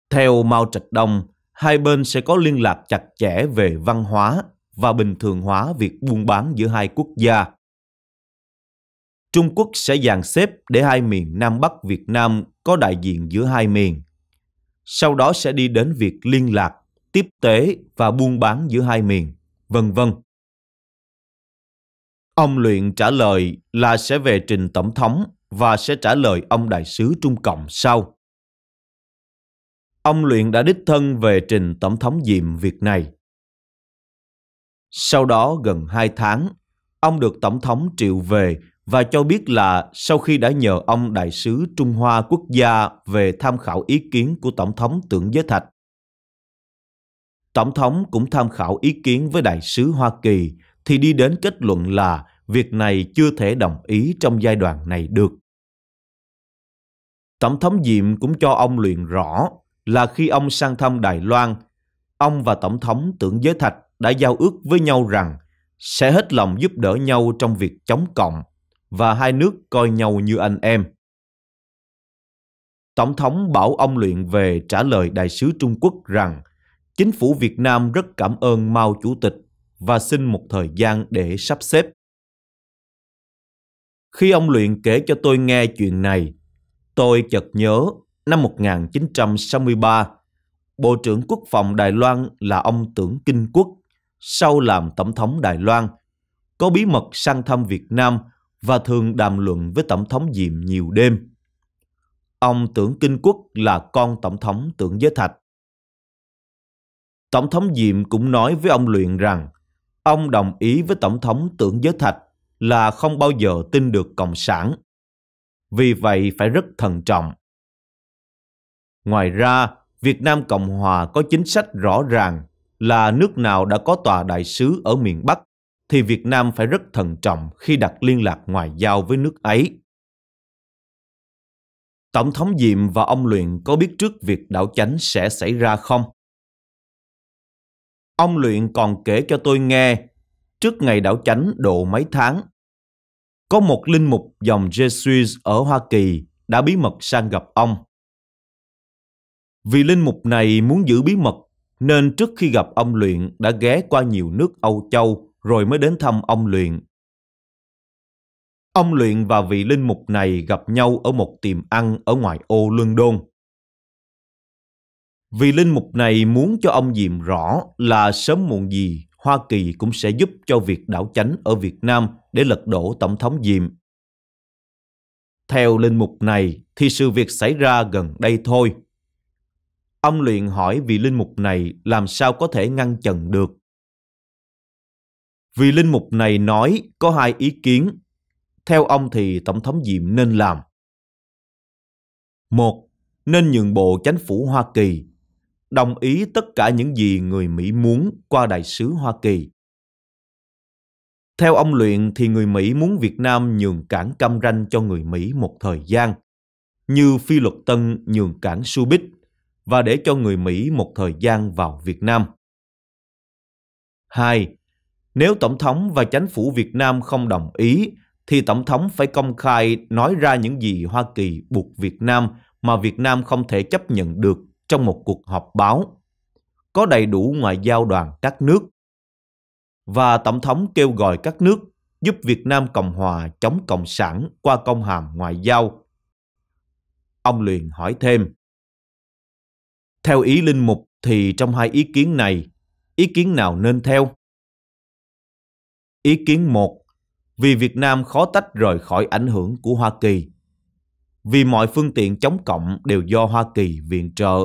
Theo Mao Trạch Đông, hai bên sẽ có liên lạc chặt chẽ về văn hóa và bình thường hóa việc buôn bán giữa hai quốc gia. Trung Quốc sẽ dàn xếp để hai miền Nam Bắc Việt Nam có đại diện giữa hai miền. Sau đó sẽ đi đến việc liên lạc, tiếp tế và buôn bán giữa hai miền, vân vân. Ông Luyện trả lời là sẽ về trình tổng thống và sẽ trả lời ông đại sứ Trung Cộng sau ông Luyện đã đích thân về trình Tổng thống Diệm việc này. Sau đó gần hai tháng, ông được Tổng thống triệu về và cho biết là sau khi đã nhờ ông Đại sứ Trung Hoa quốc gia về tham khảo ý kiến của Tổng thống Tưởng Giới Thạch. Tổng thống cũng tham khảo ý kiến với Đại sứ Hoa Kỳ thì đi đến kết luận là việc này chưa thể đồng ý trong giai đoạn này được. Tổng thống Diệm cũng cho ông luyện rõ là khi ông sang thăm Đài Loan, ông và Tổng thống Tưởng Giới Thạch đã giao ước với nhau rằng sẽ hết lòng giúp đỡ nhau trong việc chống cộng và hai nước coi nhau như anh em. Tổng thống bảo ông luyện về trả lời đại sứ Trung Quốc rằng chính phủ Việt Nam rất cảm ơn Mao Chủ tịch và xin một thời gian để sắp xếp. Khi ông luyện kể cho tôi nghe chuyện này, tôi chợt nhớ năm 1963, Bộ trưởng Quốc phòng Đài Loan là ông Tưởng Kinh Quốc, sau làm Tổng thống Đài Loan, có bí mật sang thăm Việt Nam và thường đàm luận với Tổng thống Diệm nhiều đêm. Ông Tưởng Kinh Quốc là con Tổng thống Tưởng Giới Thạch. Tổng thống Diệm cũng nói với ông Luyện rằng ông đồng ý với Tổng thống Tưởng Giới Thạch là không bao giờ tin được Cộng sản. Vì vậy phải rất thận trọng. Ngoài ra, Việt Nam Cộng Hòa có chính sách rõ ràng là nước nào đã có tòa đại sứ ở miền Bắc thì Việt Nam phải rất thận trọng khi đặt liên lạc ngoại giao với nước ấy. Tổng thống Diệm và ông Luyện có biết trước việc đảo chánh sẽ xảy ra không? Ông Luyện còn kể cho tôi nghe, trước ngày đảo chánh độ mấy tháng, có một linh mục dòng jesuits ở Hoa Kỳ đã bí mật sang gặp ông vì linh mục này muốn giữ bí mật, nên trước khi gặp ông Luyện đã ghé qua nhiều nước Âu Châu rồi mới đến thăm ông Luyện. Ông Luyện và vị linh mục này gặp nhau ở một tiệm ăn ở ngoài ô Đôn Vị linh mục này muốn cho ông Diệm rõ là sớm muộn gì Hoa Kỳ cũng sẽ giúp cho việc đảo chánh ở Việt Nam để lật đổ Tổng thống Diệm. Theo linh mục này thì sự việc xảy ra gần đây thôi Ông luyện hỏi vị linh mục này làm sao có thể ngăn chặn được. Vị linh mục này nói có hai ý kiến. Theo ông thì Tổng thống Diệm nên làm. Một, nên nhượng bộ chánh phủ Hoa Kỳ, đồng ý tất cả những gì người Mỹ muốn qua đại sứ Hoa Kỳ. Theo ông Luyện thì người Mỹ muốn Việt Nam nhường cảng Cam Ranh cho người Mỹ một thời gian, như phi luật tân nhường cảng Subic và để cho người Mỹ một thời gian vào Việt Nam. 2. Nếu Tổng thống và Chánh phủ Việt Nam không đồng ý, thì Tổng thống phải công khai nói ra những gì Hoa Kỳ buộc Việt Nam mà Việt Nam không thể chấp nhận được trong một cuộc họp báo. Có đầy đủ ngoại giao đoàn các nước. Và Tổng thống kêu gọi các nước giúp Việt Nam Cộng Hòa chống Cộng sản qua công hàm ngoại giao. Ông Luyện hỏi thêm, theo ý linh mục thì trong hai ý kiến này, ý kiến nào nên theo? Ý kiến một Vì Việt Nam khó tách rời khỏi ảnh hưởng của Hoa Kỳ. Vì mọi phương tiện chống cộng đều do Hoa Kỳ viện trợ.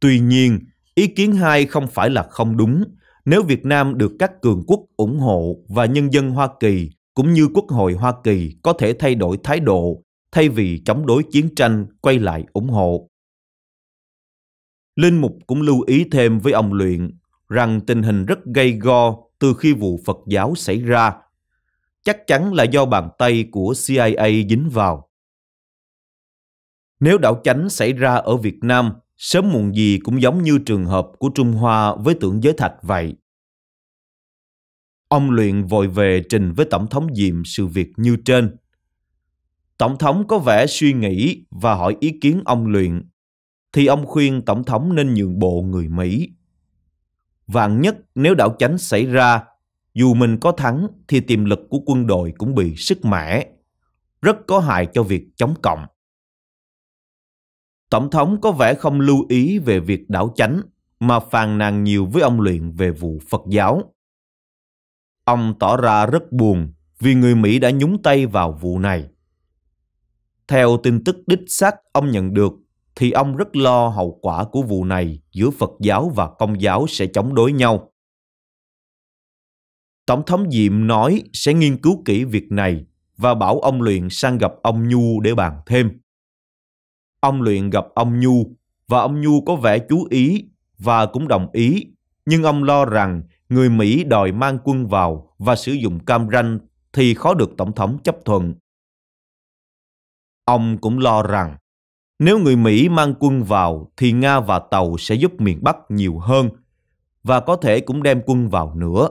Tuy nhiên, ý kiến hai không phải là không đúng nếu Việt Nam được các cường quốc ủng hộ và nhân dân Hoa Kỳ cũng như Quốc hội Hoa Kỳ có thể thay đổi thái độ thay vì chống đối chiến tranh quay lại ủng hộ. Linh Mục cũng lưu ý thêm với ông Luyện rằng tình hình rất gây go từ khi vụ Phật giáo xảy ra. Chắc chắn là do bàn tay của CIA dính vào. Nếu đảo chánh xảy ra ở Việt Nam, sớm muộn gì cũng giống như trường hợp của Trung Hoa với tượng giới thạch vậy. Ông Luyện vội về trình với Tổng thống Diệm sự việc như trên. Tổng thống có vẻ suy nghĩ và hỏi ý kiến ông Luyện thì ông khuyên tổng thống nên nhượng bộ người Mỹ. Vạn nhất nếu đảo chánh xảy ra, dù mình có thắng thì tiềm lực của quân đội cũng bị sức mẻ, rất có hại cho việc chống cộng. Tổng thống có vẻ không lưu ý về việc đảo chánh mà phàn nàn nhiều với ông luyện về vụ Phật giáo. Ông tỏ ra rất buồn vì người Mỹ đã nhúng tay vào vụ này. Theo tin tức đích xác ông nhận được thì ông rất lo hậu quả của vụ này giữa Phật giáo và Công giáo sẽ chống đối nhau. Tổng thống Diệm nói sẽ nghiên cứu kỹ việc này và bảo ông Luyện sang gặp ông Nhu để bàn thêm. Ông Luyện gặp ông Nhu và ông Nhu có vẻ chú ý và cũng đồng ý, nhưng ông lo rằng người Mỹ đòi mang quân vào và sử dụng cam ranh thì khó được Tổng thống chấp thuận. Ông cũng lo rằng nếu người Mỹ mang quân vào thì Nga và Tàu sẽ giúp miền Bắc nhiều hơn và có thể cũng đem quân vào nữa.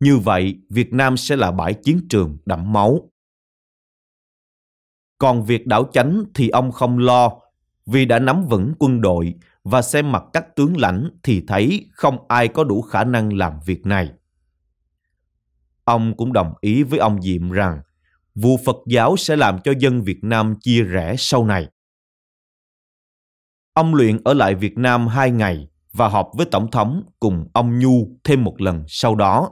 Như vậy, Việt Nam sẽ là bãi chiến trường đẫm máu. Còn việc đảo chánh thì ông không lo vì đã nắm vững quân đội và xem mặt các tướng lãnh thì thấy không ai có đủ khả năng làm việc này. Ông cũng đồng ý với ông Diệm rằng vụ Phật giáo sẽ làm cho dân Việt Nam chia rẽ sau này. Ông luyện ở lại Việt Nam 2 ngày và họp với Tổng thống cùng ông Nhu thêm một lần sau đó.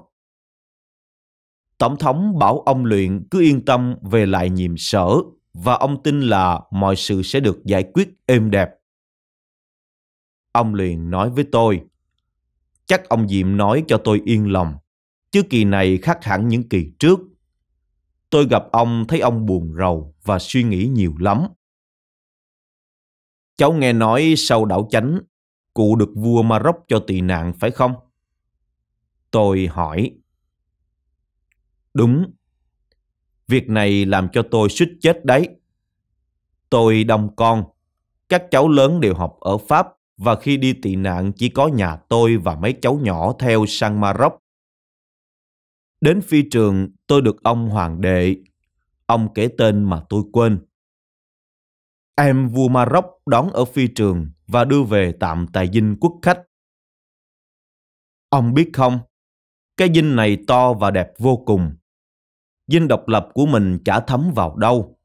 Tổng thống bảo ông luyện cứ yên tâm về lại nhiệm sở và ông tin là mọi sự sẽ được giải quyết êm đẹp. Ông luyện nói với tôi, chắc ông Diệm nói cho tôi yên lòng, chứ kỳ này khác hẳn những kỳ trước. Tôi gặp ông thấy ông buồn rầu và suy nghĩ nhiều lắm. Cháu nghe nói sau đảo chánh, cụ được vua Maroc cho tị nạn phải không? Tôi hỏi. Đúng. Việc này làm cho tôi suýt chết đấy. Tôi đông con. Các cháu lớn đều học ở Pháp và khi đi tị nạn chỉ có nhà tôi và mấy cháu nhỏ theo sang Maroc. Đến phi trường, tôi được ông Hoàng đệ. Ông kể tên mà tôi quên em vua Maroc đón ở phi trường và đưa về tạm tại dinh quốc khách. Ông biết không, cái dinh này to và đẹp vô cùng. Dinh độc lập của mình chả thấm vào đâu.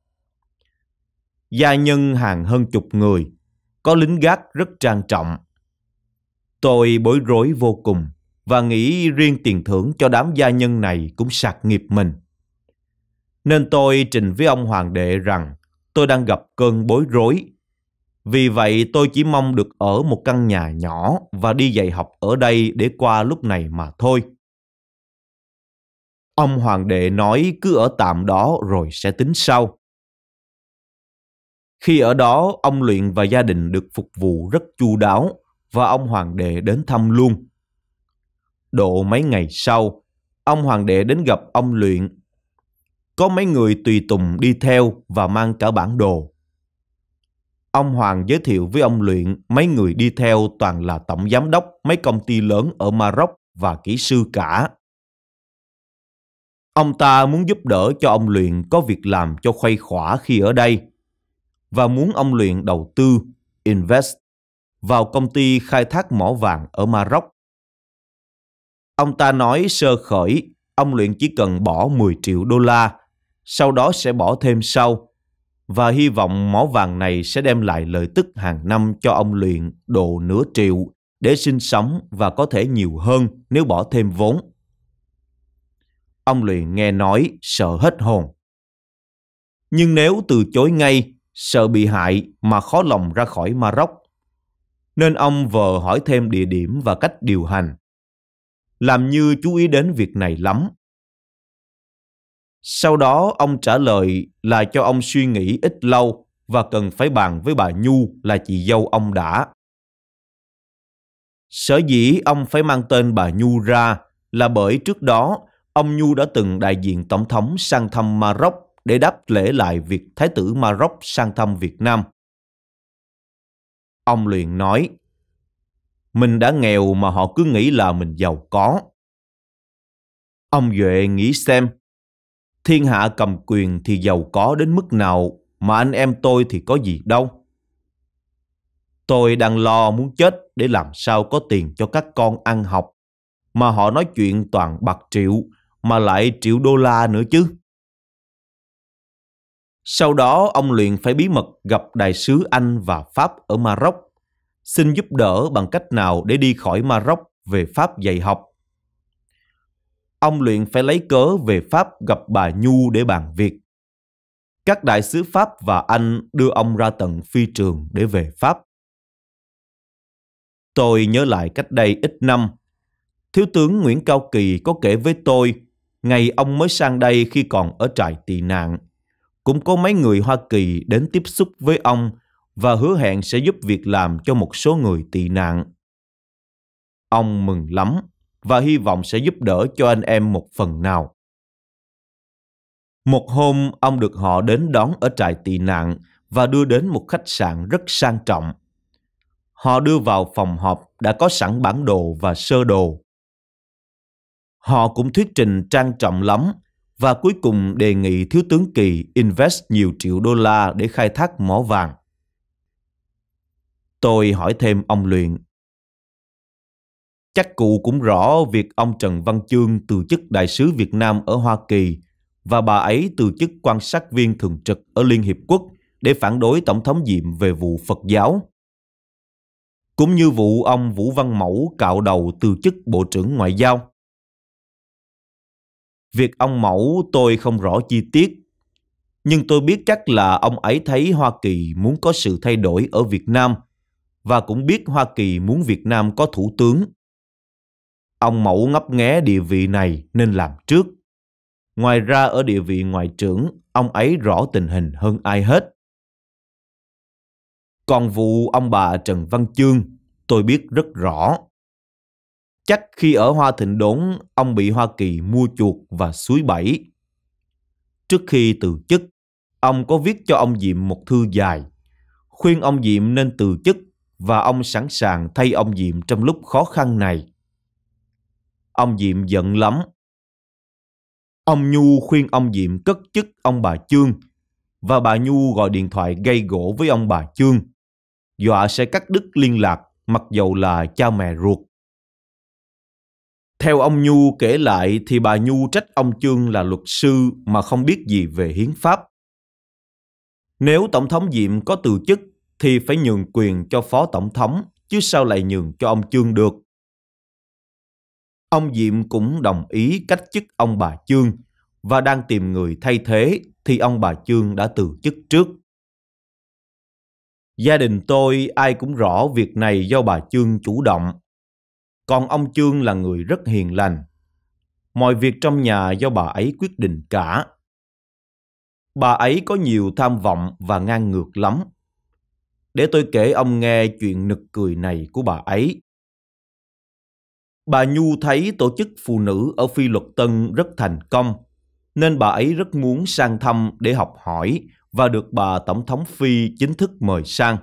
Gia nhân hàng hơn chục người, có lính gác rất trang trọng. Tôi bối rối vô cùng và nghĩ riêng tiền thưởng cho đám gia nhân này cũng sạc nghiệp mình. Nên tôi trình với ông hoàng đệ rằng tôi đang gặp cơn bối rối. Vì vậy tôi chỉ mong được ở một căn nhà nhỏ và đi dạy học ở đây để qua lúc này mà thôi. Ông hoàng đệ nói cứ ở tạm đó rồi sẽ tính sau. Khi ở đó, ông luyện và gia đình được phục vụ rất chu đáo và ông hoàng đệ đến thăm luôn. Độ mấy ngày sau, ông hoàng đệ đến gặp ông luyện có mấy người tùy tùng đi theo và mang cả bản đồ. Ông Hoàng giới thiệu với ông Luyện mấy người đi theo toàn là tổng giám đốc mấy công ty lớn ở Maroc và kỹ sư cả. Ông ta muốn giúp đỡ cho ông Luyện có việc làm cho khuây khỏa khi ở đây và muốn ông Luyện đầu tư, invest, vào công ty khai thác mỏ vàng ở Maroc. Ông ta nói sơ khởi, ông Luyện chỉ cần bỏ 10 triệu đô la sau đó sẽ bỏ thêm sau. Và hy vọng mỏ vàng này sẽ đem lại lợi tức hàng năm cho ông luyện độ nửa triệu để sinh sống và có thể nhiều hơn nếu bỏ thêm vốn. Ông luyện nghe nói sợ hết hồn. Nhưng nếu từ chối ngay, sợ bị hại mà khó lòng ra khỏi Maroc, nên ông vờ hỏi thêm địa điểm và cách điều hành. Làm như chú ý đến việc này lắm, sau đó ông trả lời là cho ông suy nghĩ ít lâu và cần phải bàn với bà Nhu là chị dâu ông đã. Sở dĩ ông phải mang tên bà Nhu ra là bởi trước đó ông Nhu đã từng đại diện tổng thống sang thăm Maroc để đáp lễ lại việc Thái tử Maroc sang thăm Việt Nam. Ông luyện nói, mình đã nghèo mà họ cứ nghĩ là mình giàu có. Ông Duệ nghĩ xem thiên hạ cầm quyền thì giàu có đến mức nào mà anh em tôi thì có gì đâu. Tôi đang lo muốn chết để làm sao có tiền cho các con ăn học mà họ nói chuyện toàn bạc triệu mà lại triệu đô la nữa chứ. Sau đó ông luyện phải bí mật gặp đại sứ Anh và Pháp ở Maroc, xin giúp đỡ bằng cách nào để đi khỏi Maroc về Pháp dạy học ông luyện phải lấy cớ về Pháp gặp bà Nhu để bàn việc. Các đại sứ Pháp và Anh đưa ông ra tận phi trường để về Pháp. Tôi nhớ lại cách đây ít năm, Thiếu tướng Nguyễn Cao Kỳ có kể với tôi ngày ông mới sang đây khi còn ở trại tị nạn. Cũng có mấy người Hoa Kỳ đến tiếp xúc với ông và hứa hẹn sẽ giúp việc làm cho một số người tị nạn. Ông mừng lắm và hy vọng sẽ giúp đỡ cho anh em một phần nào. Một hôm, ông được họ đến đón ở trại tị nạn và đưa đến một khách sạn rất sang trọng. Họ đưa vào phòng họp đã có sẵn bản đồ và sơ đồ. Họ cũng thuyết trình trang trọng lắm và cuối cùng đề nghị Thiếu tướng Kỳ invest nhiều triệu đô la để khai thác mỏ vàng. Tôi hỏi thêm ông Luyện. Chắc cụ cũng rõ việc ông Trần Văn Chương từ chức đại sứ Việt Nam ở Hoa Kỳ và bà ấy từ chức quan sát viên thường trực ở Liên Hiệp Quốc để phản đối Tổng thống Diệm về vụ Phật giáo. Cũng như vụ ông Vũ Văn Mẫu cạo đầu từ chức Bộ trưởng Ngoại giao. Việc ông Mẫu tôi không rõ chi tiết, nhưng tôi biết chắc là ông ấy thấy Hoa Kỳ muốn có sự thay đổi ở Việt Nam và cũng biết Hoa Kỳ muốn Việt Nam có thủ tướng Ông Mẫu ngấp nghé địa vị này nên làm trước. Ngoài ra ở địa vị ngoại trưởng, ông ấy rõ tình hình hơn ai hết. Còn vụ ông bà Trần Văn Chương, tôi biết rất rõ. Chắc khi ở Hoa Thịnh Đốn, ông bị Hoa Kỳ mua chuột và suối bẫy. Trước khi từ chức, ông có viết cho ông Diệm một thư dài, khuyên ông Diệm nên từ chức và ông sẵn sàng thay ông Diệm trong lúc khó khăn này. Ông Diệm giận lắm. Ông Nhu khuyên ông Diệm cất chức ông bà Chương và bà Nhu gọi điện thoại gây gỗ với ông bà Chương. Dọa sẽ cắt đứt liên lạc mặc dầu là cha mẹ ruột. Theo ông Nhu kể lại thì bà Nhu trách ông Chương là luật sư mà không biết gì về hiến pháp. Nếu Tổng thống Diệm có từ chức thì phải nhường quyền cho Phó Tổng thống chứ sao lại nhường cho ông Chương được ông Diệm cũng đồng ý cách chức ông bà Chương và đang tìm người thay thế thì ông bà Chương đã từ chức trước. Gia đình tôi ai cũng rõ việc này do bà Chương chủ động. Còn ông Chương là người rất hiền lành. Mọi việc trong nhà do bà ấy quyết định cả. Bà ấy có nhiều tham vọng và ngang ngược lắm. Để tôi kể ông nghe chuyện nực cười này của bà ấy Bà Nhu thấy tổ chức phụ nữ ở Phi Luật Tân rất thành công, nên bà ấy rất muốn sang thăm để học hỏi và được bà Tổng thống Phi chính thức mời sang.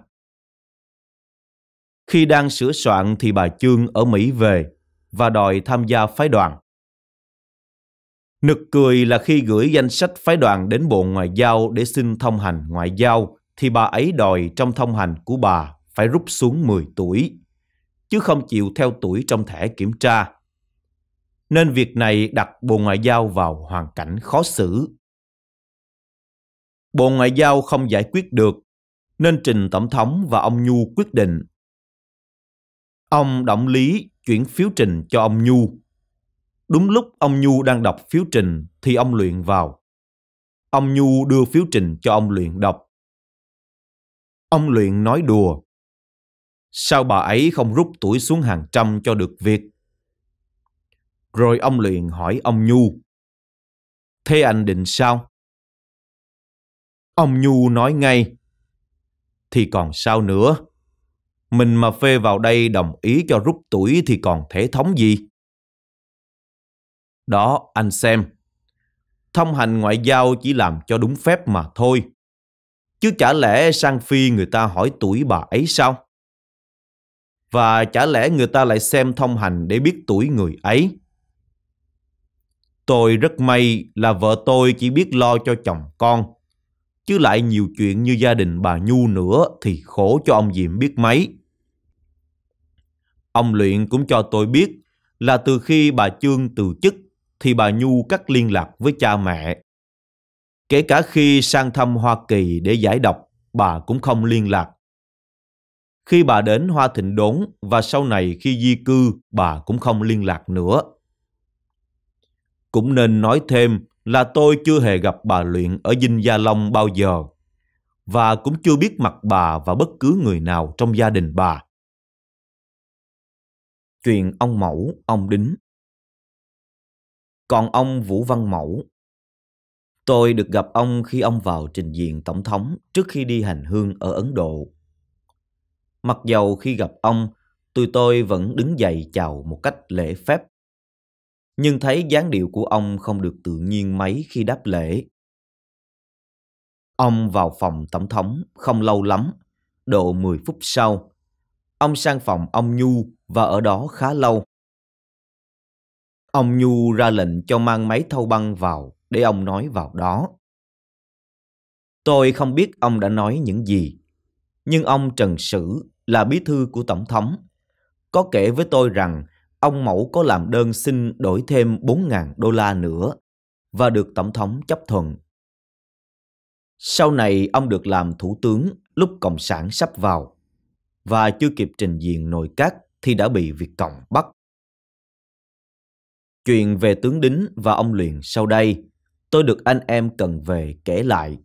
Khi đang sửa soạn thì bà Chương ở Mỹ về và đòi tham gia phái đoàn. Nực cười là khi gửi danh sách phái đoàn đến Bộ Ngoại giao để xin thông hành ngoại giao thì bà ấy đòi trong thông hành của bà phải rút xuống 10 tuổi chứ không chịu theo tuổi trong thẻ kiểm tra. Nên việc này đặt Bộ Ngoại giao vào hoàn cảnh khó xử. Bộ Ngoại giao không giải quyết được, nên trình Tổng thống và ông Nhu quyết định. Ông Động Lý chuyển phiếu trình cho ông Nhu. Đúng lúc ông Nhu đang đọc phiếu trình thì ông Luyện vào. Ông Nhu đưa phiếu trình cho ông Luyện đọc. Ông Luyện nói đùa. Sao bà ấy không rút tuổi xuống hàng trăm cho được việc? Rồi ông liền hỏi ông Nhu. Thế anh định sao? Ông Nhu nói ngay. Thì còn sao nữa? Mình mà phê vào đây đồng ý cho rút tuổi thì còn thể thống gì? Đó, anh xem. Thông hành ngoại giao chỉ làm cho đúng phép mà thôi. Chứ chả lẽ sang Phi người ta hỏi tuổi bà ấy sao? và chả lẽ người ta lại xem thông hành để biết tuổi người ấy. Tôi rất may là vợ tôi chỉ biết lo cho chồng con, chứ lại nhiều chuyện như gia đình bà Nhu nữa thì khổ cho ông Diệm biết mấy. Ông Luyện cũng cho tôi biết là từ khi bà Trương từ chức thì bà Nhu cắt liên lạc với cha mẹ. Kể cả khi sang thăm Hoa Kỳ để giải độc, bà cũng không liên lạc khi bà đến Hoa Thịnh Đốn và sau này khi di cư, bà cũng không liên lạc nữa. Cũng nên nói thêm là tôi chưa hề gặp bà Luyện ở Dinh Gia Long bao giờ và cũng chưa biết mặt bà và bất cứ người nào trong gia đình bà. Chuyện ông Mẫu, ông Đính Còn ông Vũ Văn Mẫu Tôi được gặp ông khi ông vào trình diện tổng thống trước khi đi hành hương ở Ấn Độ Mặc dầu khi gặp ông, tụi tôi vẫn đứng dậy chào một cách lễ phép. Nhưng thấy dáng điệu của ông không được tự nhiên mấy khi đáp lễ. Ông vào phòng tổng thống không lâu lắm, độ 10 phút sau. Ông sang phòng ông Nhu và ở đó khá lâu. Ông Nhu ra lệnh cho mang máy thâu băng vào để ông nói vào đó. Tôi không biết ông đã nói những gì, nhưng ông Trần Sử là bí thư của Tổng thống. Có kể với tôi rằng ông Mẫu có làm đơn xin đổi thêm 4.000 đô la nữa và được Tổng thống chấp thuận. Sau này ông được làm thủ tướng lúc Cộng sản sắp vào và chưa kịp trình diện nội các thì đã bị Việt Cộng bắt. Chuyện về tướng Đính và ông Luyện sau đây, tôi được anh em cần về kể lại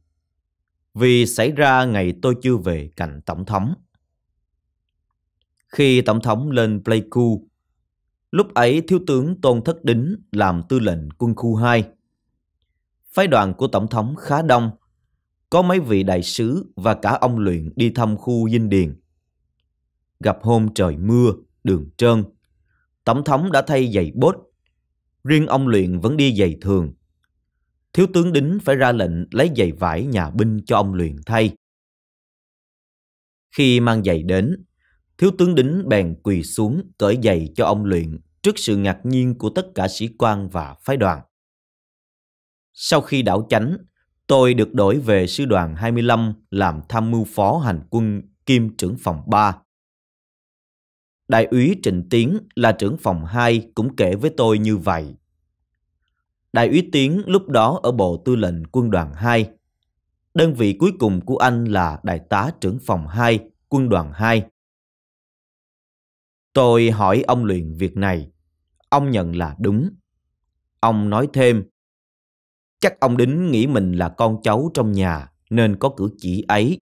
vì xảy ra ngày tôi chưa về cạnh Tổng thống. Khi Tổng thống lên Pleiku, lúc ấy Thiếu tướng Tôn Thất Đính làm tư lệnh quân khu 2. Phái đoàn của Tổng thống khá đông, có mấy vị đại sứ và cả ông luyện đi thăm khu dinh điền. Gặp hôm trời mưa, đường trơn, Tổng thống đã thay giày bốt, riêng ông luyện vẫn đi giày thường thiếu tướng Đính phải ra lệnh lấy giày vải nhà binh cho ông Luyện thay. Khi mang giày đến, thiếu tướng Đính bèn quỳ xuống cởi giày cho ông Luyện trước sự ngạc nhiên của tất cả sĩ quan và phái đoàn. Sau khi đảo chánh, tôi được đổi về sư đoàn 25 làm tham mưu phó hành quân kiêm trưởng phòng 3. Đại úy Trịnh Tiến là trưởng phòng 2 cũng kể với tôi như vậy Đại úy Tiến lúc đó ở Bộ Tư lệnh Quân đoàn 2. Đơn vị cuối cùng của anh là Đại tá trưởng phòng 2, Quân đoàn 2. Tôi hỏi ông Luyện việc này. Ông nhận là đúng. Ông nói thêm, chắc ông Đính nghĩ mình là con cháu trong nhà nên có cử chỉ ấy.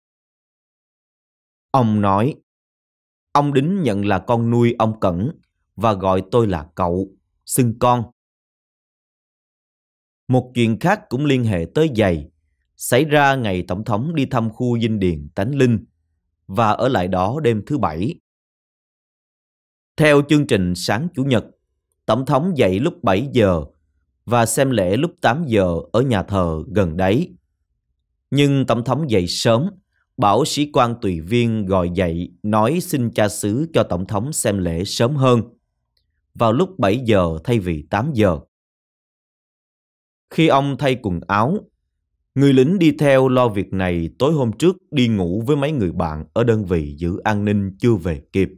Ông nói, ông Đính nhận là con nuôi ông Cẩn và gọi tôi là cậu, xưng con. Một chuyện khác cũng liên hệ tới giày, xảy ra ngày Tổng thống đi thăm khu dinh điền Tánh Linh và ở lại đó đêm thứ Bảy. Theo chương trình sáng Chủ nhật, Tổng thống dậy lúc 7 giờ và xem lễ lúc 8 giờ ở nhà thờ gần đấy. Nhưng Tổng thống dậy sớm, bảo sĩ quan tùy viên gọi dậy nói xin cha xứ cho Tổng thống xem lễ sớm hơn, vào lúc 7 giờ thay vì 8 giờ. Khi ông thay quần áo, người lính đi theo lo việc này tối hôm trước đi ngủ với mấy người bạn ở đơn vị giữ an ninh chưa về kịp.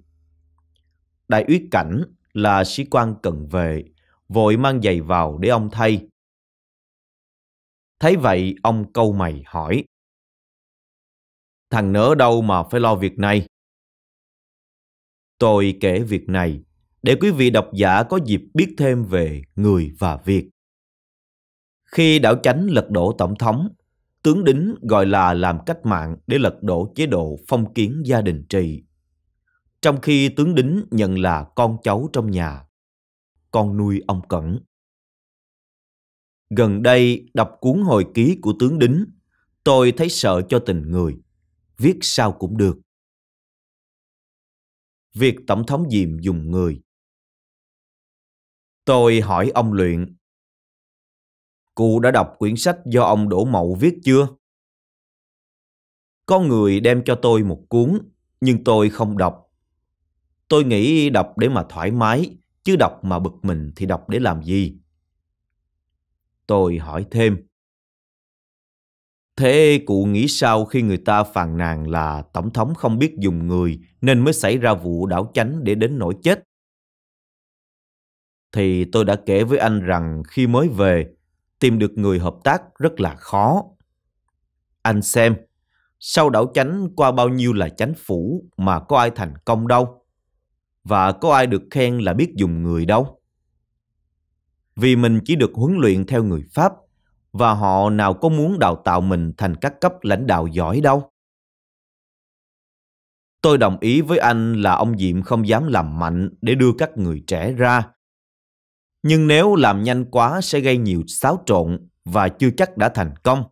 Đại úy Cảnh là sĩ quan cận vệ, vội mang giày vào để ông thay. Thấy vậy, ông câu mày hỏi. Thằng nỡ đâu mà phải lo việc này? Tôi kể việc này để quý vị độc giả có dịp biết thêm về người và việc. Khi đảo chánh lật đổ tổng thống, tướng đính gọi là làm cách mạng để lật đổ chế độ phong kiến gia đình trị. Trong khi tướng đính nhận là con cháu trong nhà, con nuôi ông Cẩn. Gần đây đọc cuốn hồi ký của tướng đính, tôi thấy sợ cho tình người, viết sao cũng được. Việc tổng thống Diệm dùng người Tôi hỏi ông Luyện cụ đã đọc quyển sách do ông Đỗ Mậu viết chưa? Có người đem cho tôi một cuốn, nhưng tôi không đọc. Tôi nghĩ đọc để mà thoải mái, chứ đọc mà bực mình thì đọc để làm gì? Tôi hỏi thêm. Thế cụ nghĩ sao khi người ta phàn nàn là tổng thống không biết dùng người nên mới xảy ra vụ đảo chánh để đến nỗi chết? Thì tôi đã kể với anh rằng khi mới về, tìm được người hợp tác rất là khó. Anh xem, sau đảo chánh qua bao nhiêu là chánh phủ mà có ai thành công đâu. Và có ai được khen là biết dùng người đâu. Vì mình chỉ được huấn luyện theo người Pháp và họ nào có muốn đào tạo mình thành các cấp lãnh đạo giỏi đâu. Tôi đồng ý với anh là ông Diệm không dám làm mạnh để đưa các người trẻ ra nhưng nếu làm nhanh quá sẽ gây nhiều xáo trộn và chưa chắc đã thành công.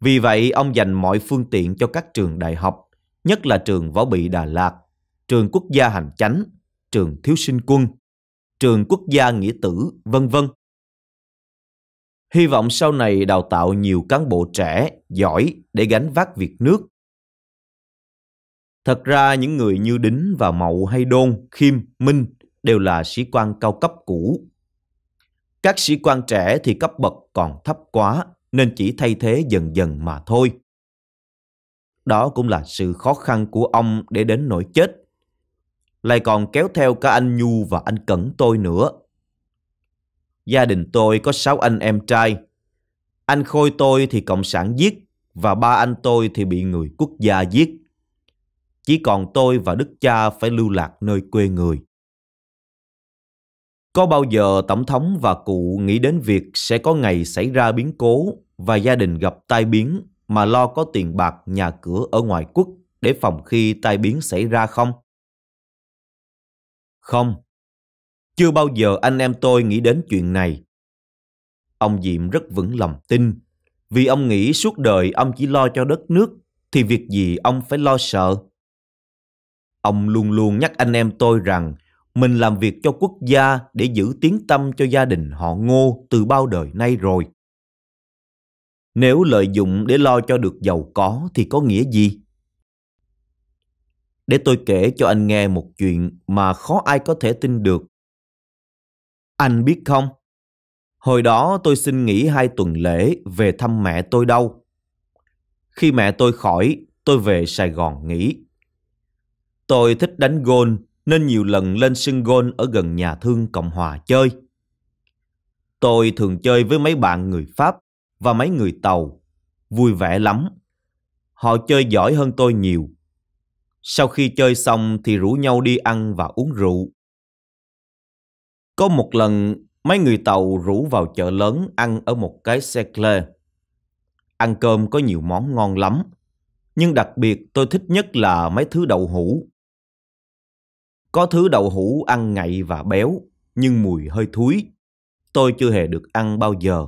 Vì vậy, ông dành mọi phương tiện cho các trường đại học, nhất là trường Võ Bị Đà Lạt, trường Quốc gia Hành Chánh, trường Thiếu sinh quân, trường Quốc gia Nghĩa tử, vân vân. Hy vọng sau này đào tạo nhiều cán bộ trẻ, giỏi để gánh vác việc nước. Thật ra những người như Đính và Mậu hay Đôn, Khiêm, Minh đều là sĩ quan cao cấp cũ. Các sĩ quan trẻ thì cấp bậc còn thấp quá nên chỉ thay thế dần dần mà thôi. Đó cũng là sự khó khăn của ông để đến nỗi chết. Lại còn kéo theo cả anh Nhu và anh Cẩn tôi nữa. Gia đình tôi có 6 anh em trai. Anh Khôi tôi thì cộng sản giết và ba anh tôi thì bị người quốc gia giết. Chỉ còn tôi và đức cha phải lưu lạc nơi quê người. Có bao giờ Tổng thống và cụ nghĩ đến việc sẽ có ngày xảy ra biến cố và gia đình gặp tai biến mà lo có tiền bạc nhà cửa ở ngoài quốc để phòng khi tai biến xảy ra không? Không. Chưa bao giờ anh em tôi nghĩ đến chuyện này. Ông Diệm rất vững lòng tin, vì ông nghĩ suốt đời ông chỉ lo cho đất nước thì việc gì ông phải lo sợ. Ông luôn luôn nhắc anh em tôi rằng mình làm việc cho quốc gia để giữ tiếng tâm cho gia đình họ ngô từ bao đời nay rồi. Nếu lợi dụng để lo cho được giàu có thì có nghĩa gì? Để tôi kể cho anh nghe một chuyện mà khó ai có thể tin được. Anh biết không? Hồi đó tôi xin nghỉ hai tuần lễ về thăm mẹ tôi đâu. Khi mẹ tôi khỏi, tôi về Sài Gòn nghỉ. Tôi thích đánh gôn nên nhiều lần lên sân gôn ở gần nhà thương Cộng Hòa chơi. Tôi thường chơi với mấy bạn người Pháp và mấy người Tàu, vui vẻ lắm. Họ chơi giỏi hơn tôi nhiều. Sau khi chơi xong thì rủ nhau đi ăn và uống rượu. Có một lần mấy người Tàu rủ vào chợ lớn ăn ở một cái xe Claire. Ăn cơm có nhiều món ngon lắm, nhưng đặc biệt tôi thích nhất là mấy thứ đậu hũ có thứ đậu hũ ăn ngậy và béo, nhưng mùi hơi thúi. Tôi chưa hề được ăn bao giờ.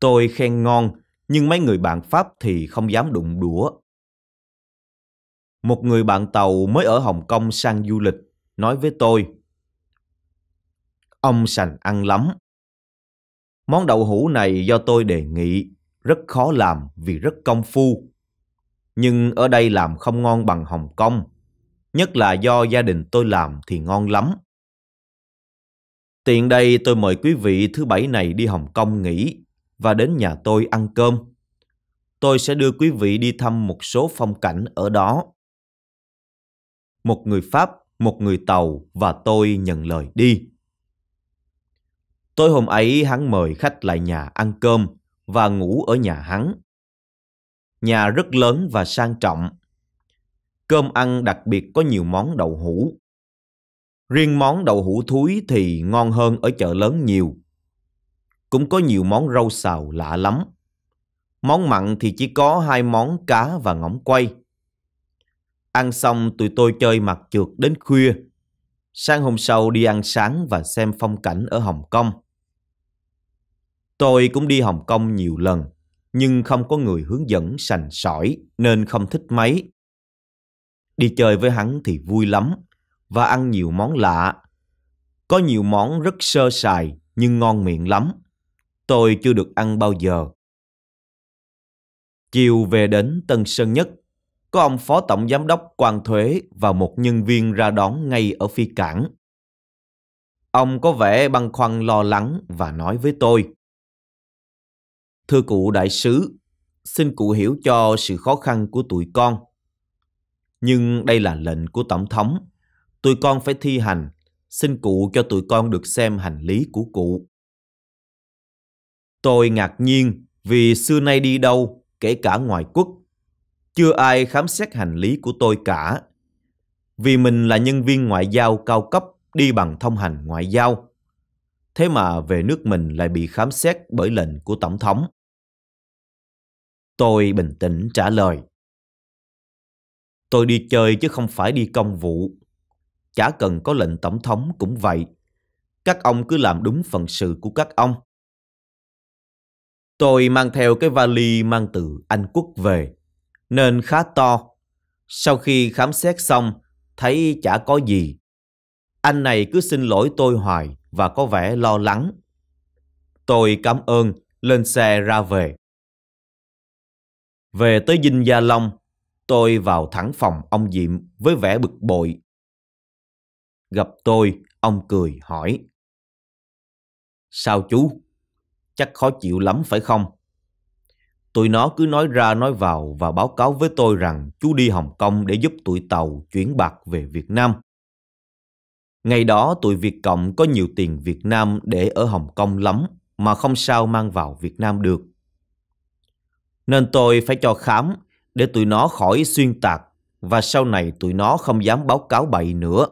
Tôi khen ngon, nhưng mấy người bạn Pháp thì không dám đụng đũa. Một người bạn tàu mới ở Hồng Kông sang du lịch nói với tôi Ông sành ăn lắm. Món đậu hũ này do tôi đề nghị, rất khó làm vì rất công phu. Nhưng ở đây làm không ngon bằng Hồng Kông nhất là do gia đình tôi làm thì ngon lắm. Tiện đây tôi mời quý vị thứ bảy này đi Hồng Kông nghỉ và đến nhà tôi ăn cơm. Tôi sẽ đưa quý vị đi thăm một số phong cảnh ở đó. Một người Pháp, một người Tàu và tôi nhận lời đi. Tối hôm ấy hắn mời khách lại nhà ăn cơm và ngủ ở nhà hắn. Nhà rất lớn và sang trọng, Cơm ăn đặc biệt có nhiều món đậu hũ. Riêng món đậu hũ thúi thì ngon hơn ở chợ lớn nhiều. Cũng có nhiều món rau xào lạ lắm. Món mặn thì chỉ có hai món cá và ngỗng quay. Ăn xong tụi tôi chơi mặt trượt đến khuya. Sáng hôm sau đi ăn sáng và xem phong cảnh ở Hồng Kông. Tôi cũng đi Hồng Kông nhiều lần, nhưng không có người hướng dẫn sành sỏi nên không thích mấy. Đi chơi với hắn thì vui lắm và ăn nhiều món lạ. Có nhiều món rất sơ sài nhưng ngon miệng lắm. Tôi chưa được ăn bao giờ. Chiều về đến Tân Sơn Nhất, có ông phó tổng giám đốc quan thuế và một nhân viên ra đón ngay ở phi cảng. Ông có vẻ băn khoăn lo lắng và nói với tôi. Thưa cụ đại sứ, xin cụ hiểu cho sự khó khăn của tụi con. Nhưng đây là lệnh của Tổng thống. Tụi con phải thi hành. Xin cụ cho tụi con được xem hành lý của cụ. Tôi ngạc nhiên vì xưa nay đi đâu, kể cả ngoài quốc, chưa ai khám xét hành lý của tôi cả. Vì mình là nhân viên ngoại giao cao cấp đi bằng thông hành ngoại giao. Thế mà về nước mình lại bị khám xét bởi lệnh của Tổng thống. Tôi bình tĩnh trả lời. Tôi đi chơi chứ không phải đi công vụ. Chả cần có lệnh tổng thống cũng vậy. Các ông cứ làm đúng phận sự của các ông. Tôi mang theo cái vali mang từ Anh Quốc về, nên khá to. Sau khi khám xét xong, thấy chả có gì. Anh này cứ xin lỗi tôi hoài và có vẻ lo lắng. Tôi cảm ơn, lên xe ra về. Về tới Dinh Gia Long, Tôi vào thẳng phòng ông Diệm với vẻ bực bội. Gặp tôi, ông cười hỏi. Sao chú? Chắc khó chịu lắm phải không? Tụi nó cứ nói ra nói vào và báo cáo với tôi rằng chú đi Hồng Kông để giúp tụi tàu chuyển bạc về Việt Nam. Ngày đó tụi Việt Cộng có nhiều tiền Việt Nam để ở Hồng Kông lắm mà không sao mang vào Việt Nam được. Nên tôi phải cho khám để tụi nó khỏi xuyên tạc và sau này tụi nó không dám báo cáo bậy nữa.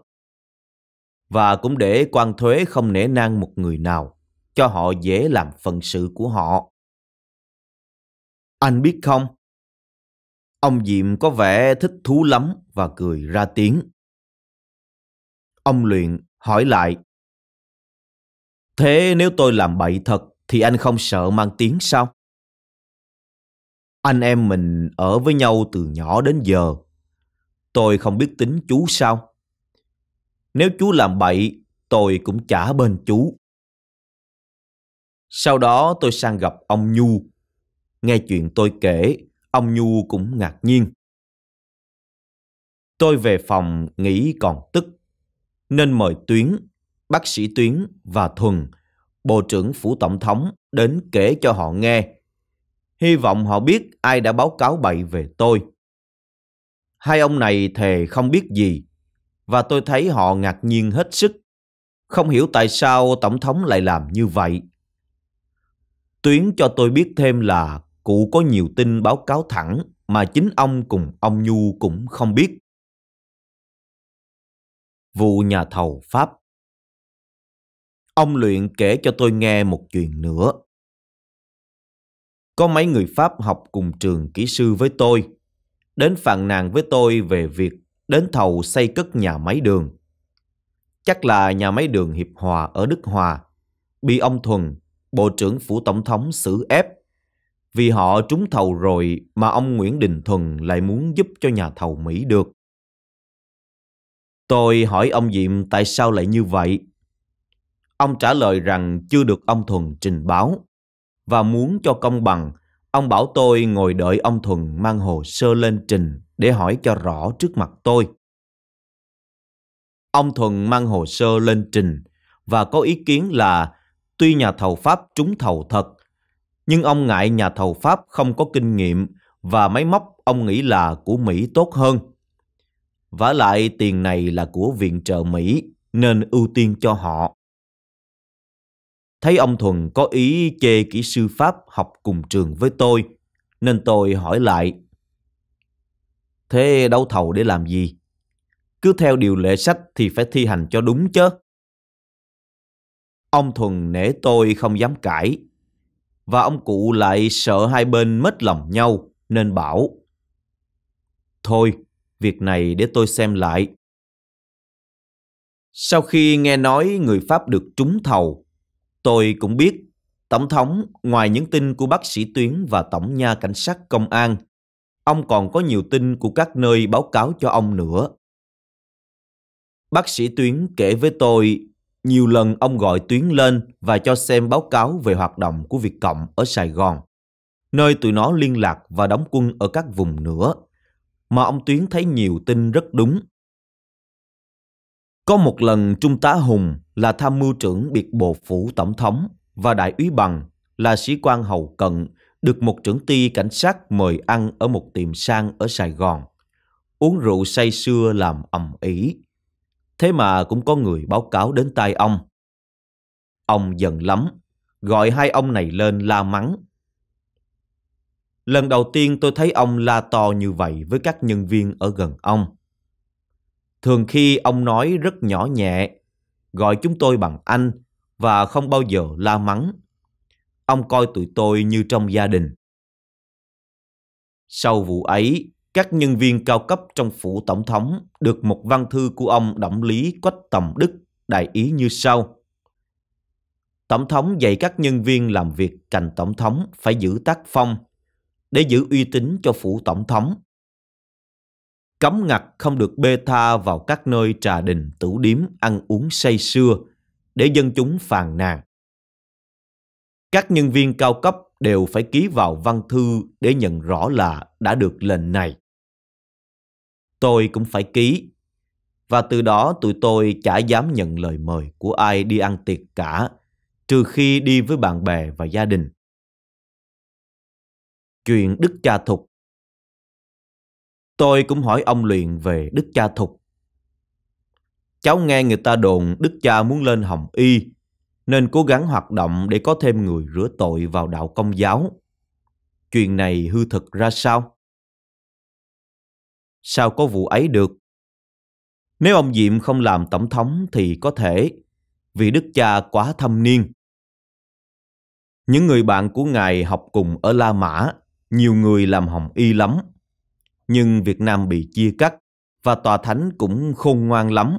Và cũng để quan thuế không nể nang một người nào, cho họ dễ làm phần sự của họ. Anh biết không? Ông Diệm có vẻ thích thú lắm và cười ra tiếng. Ông Luyện hỏi lại. Thế nếu tôi làm bậy thật thì anh không sợ mang tiếng sao? Anh em mình ở với nhau từ nhỏ đến giờ. Tôi không biết tính chú sao. Nếu chú làm bậy, tôi cũng trả bên chú. Sau đó tôi sang gặp ông Nhu. Nghe chuyện tôi kể, ông Nhu cũng ngạc nhiên. Tôi về phòng nghĩ còn tức, nên mời Tuyến, bác sĩ Tuyến và Thuần, bộ trưởng phủ tổng thống đến kể cho họ nghe hy vọng họ biết ai đã báo cáo bậy về tôi. Hai ông này thề không biết gì, và tôi thấy họ ngạc nhiên hết sức. Không hiểu tại sao Tổng thống lại làm như vậy. Tuyến cho tôi biết thêm là cụ có nhiều tin báo cáo thẳng mà chính ông cùng ông Nhu cũng không biết. Vụ nhà thầu Pháp Ông Luyện kể cho tôi nghe một chuyện nữa có mấy người Pháp học cùng trường kỹ sư với tôi, đến phàn nàn với tôi về việc đến thầu xây cất nhà máy đường. Chắc là nhà máy đường Hiệp Hòa ở Đức Hòa, bị ông Thuần, Bộ trưởng Phủ Tổng thống xử ép. Vì họ trúng thầu rồi mà ông Nguyễn Đình Thuần lại muốn giúp cho nhà thầu Mỹ được. Tôi hỏi ông Diệm tại sao lại như vậy. Ông trả lời rằng chưa được ông Thuần trình báo và muốn cho công bằng, ông bảo tôi ngồi đợi ông Thuần mang hồ sơ lên trình để hỏi cho rõ trước mặt tôi. Ông Thuần mang hồ sơ lên trình và có ý kiến là tuy nhà thầu Pháp trúng thầu thật, nhưng ông ngại nhà thầu Pháp không có kinh nghiệm và máy móc ông nghĩ là của Mỹ tốt hơn. Vả lại tiền này là của viện trợ Mỹ nên ưu tiên cho họ. Thấy ông Thuần có ý chê kỹ sư Pháp học cùng trường với tôi, nên tôi hỏi lại. Thế đấu thầu để làm gì? Cứ theo điều lệ sách thì phải thi hành cho đúng chứ. Ông Thuần nể tôi không dám cãi, và ông cụ lại sợ hai bên mất lòng nhau nên bảo. Thôi, việc này để tôi xem lại. Sau khi nghe nói người Pháp được trúng thầu, Tôi cũng biết, Tổng thống ngoài những tin của bác sĩ Tuyến và Tổng nha cảnh sát công an, ông còn có nhiều tin của các nơi báo cáo cho ông nữa. Bác sĩ Tuyến kể với tôi nhiều lần ông gọi Tuyến lên và cho xem báo cáo về hoạt động của Việt Cộng ở Sài Gòn, nơi tụi nó liên lạc và đóng quân ở các vùng nữa, mà ông Tuyến thấy nhiều tin rất đúng. Có một lần Trung tá Hùng là tham mưu trưởng biệt bộ phủ tổng thống và đại úy bằng là sĩ quan hầu cận được một trưởng ty cảnh sát mời ăn ở một tiệm sang ở Sài Gòn. Uống rượu say sưa làm ầm ĩ. Thế mà cũng có người báo cáo đến tai ông. Ông giận lắm, gọi hai ông này lên la mắng. Lần đầu tiên tôi thấy ông la to như vậy với các nhân viên ở gần ông. Thường khi ông nói rất nhỏ nhẹ gọi chúng tôi bằng anh và không bao giờ la mắng. Ông coi tụi tôi như trong gia đình. Sau vụ ấy, các nhân viên cao cấp trong phủ tổng thống được một văn thư của ông Đổng Lý Quách Tầm Đức đại ý như sau. Tổng thống dạy các nhân viên làm việc cạnh tổng thống phải giữ tác phong để giữ uy tín cho phủ tổng thống cấm ngặt không được bê tha vào các nơi trà đình tửu điếm ăn uống say sưa để dân chúng phàn nàn. Các nhân viên cao cấp đều phải ký vào văn thư để nhận rõ là đã được lệnh này. Tôi cũng phải ký, và từ đó tụi tôi chả dám nhận lời mời của ai đi ăn tiệc cả, trừ khi đi với bạn bè và gia đình. Chuyện đức cha thục Tôi cũng hỏi ông Luyện về Đức Cha Thục. Cháu nghe người ta đồn Đức Cha muốn lên Hồng Y, nên cố gắng hoạt động để có thêm người rửa tội vào đạo công giáo. Chuyện này hư thực ra sao? Sao có vụ ấy được? Nếu ông Diệm không làm tổng thống thì có thể, vì đức cha quá thâm niên. Những người bạn của ngài học cùng ở La Mã, nhiều người làm hồng y lắm nhưng Việt Nam bị chia cắt và tòa thánh cũng khôn ngoan lắm.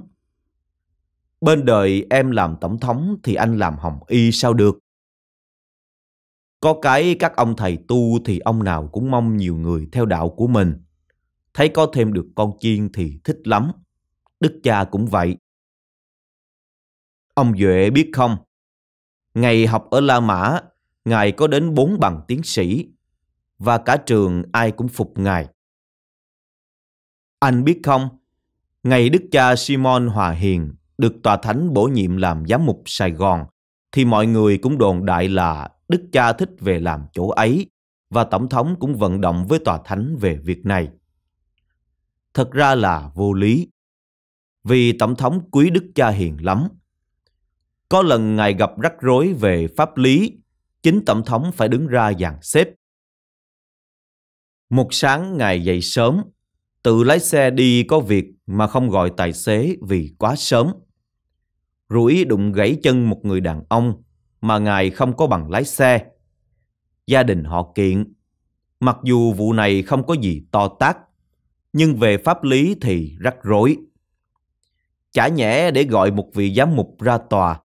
Bên đời em làm tổng thống thì anh làm hồng y sao được? Có cái các ông thầy tu thì ông nào cũng mong nhiều người theo đạo của mình. Thấy có thêm được con chiên thì thích lắm. Đức cha cũng vậy. Ông Duệ biết không? Ngày học ở La Mã, Ngài có đến bốn bằng tiến sĩ và cả trường ai cũng phục Ngài. Anh biết không, ngày đức cha Simon Hòa Hiền được tòa thánh bổ nhiệm làm giám mục Sài Gòn, thì mọi người cũng đồn đại là đức cha thích về làm chỗ ấy và tổng thống cũng vận động với tòa thánh về việc này. Thật ra là vô lý, vì tổng thống quý đức cha hiền lắm. Có lần ngài gặp rắc rối về pháp lý, chính tổng thống phải đứng ra dàn xếp. Một sáng ngài dậy sớm tự lái xe đi có việc mà không gọi tài xế vì quá sớm. Rủi đụng gãy chân một người đàn ông mà ngài không có bằng lái xe. Gia đình họ kiện. Mặc dù vụ này không có gì to tát, nhưng về pháp lý thì rắc rối. Chả nhẽ để gọi một vị giám mục ra tòa.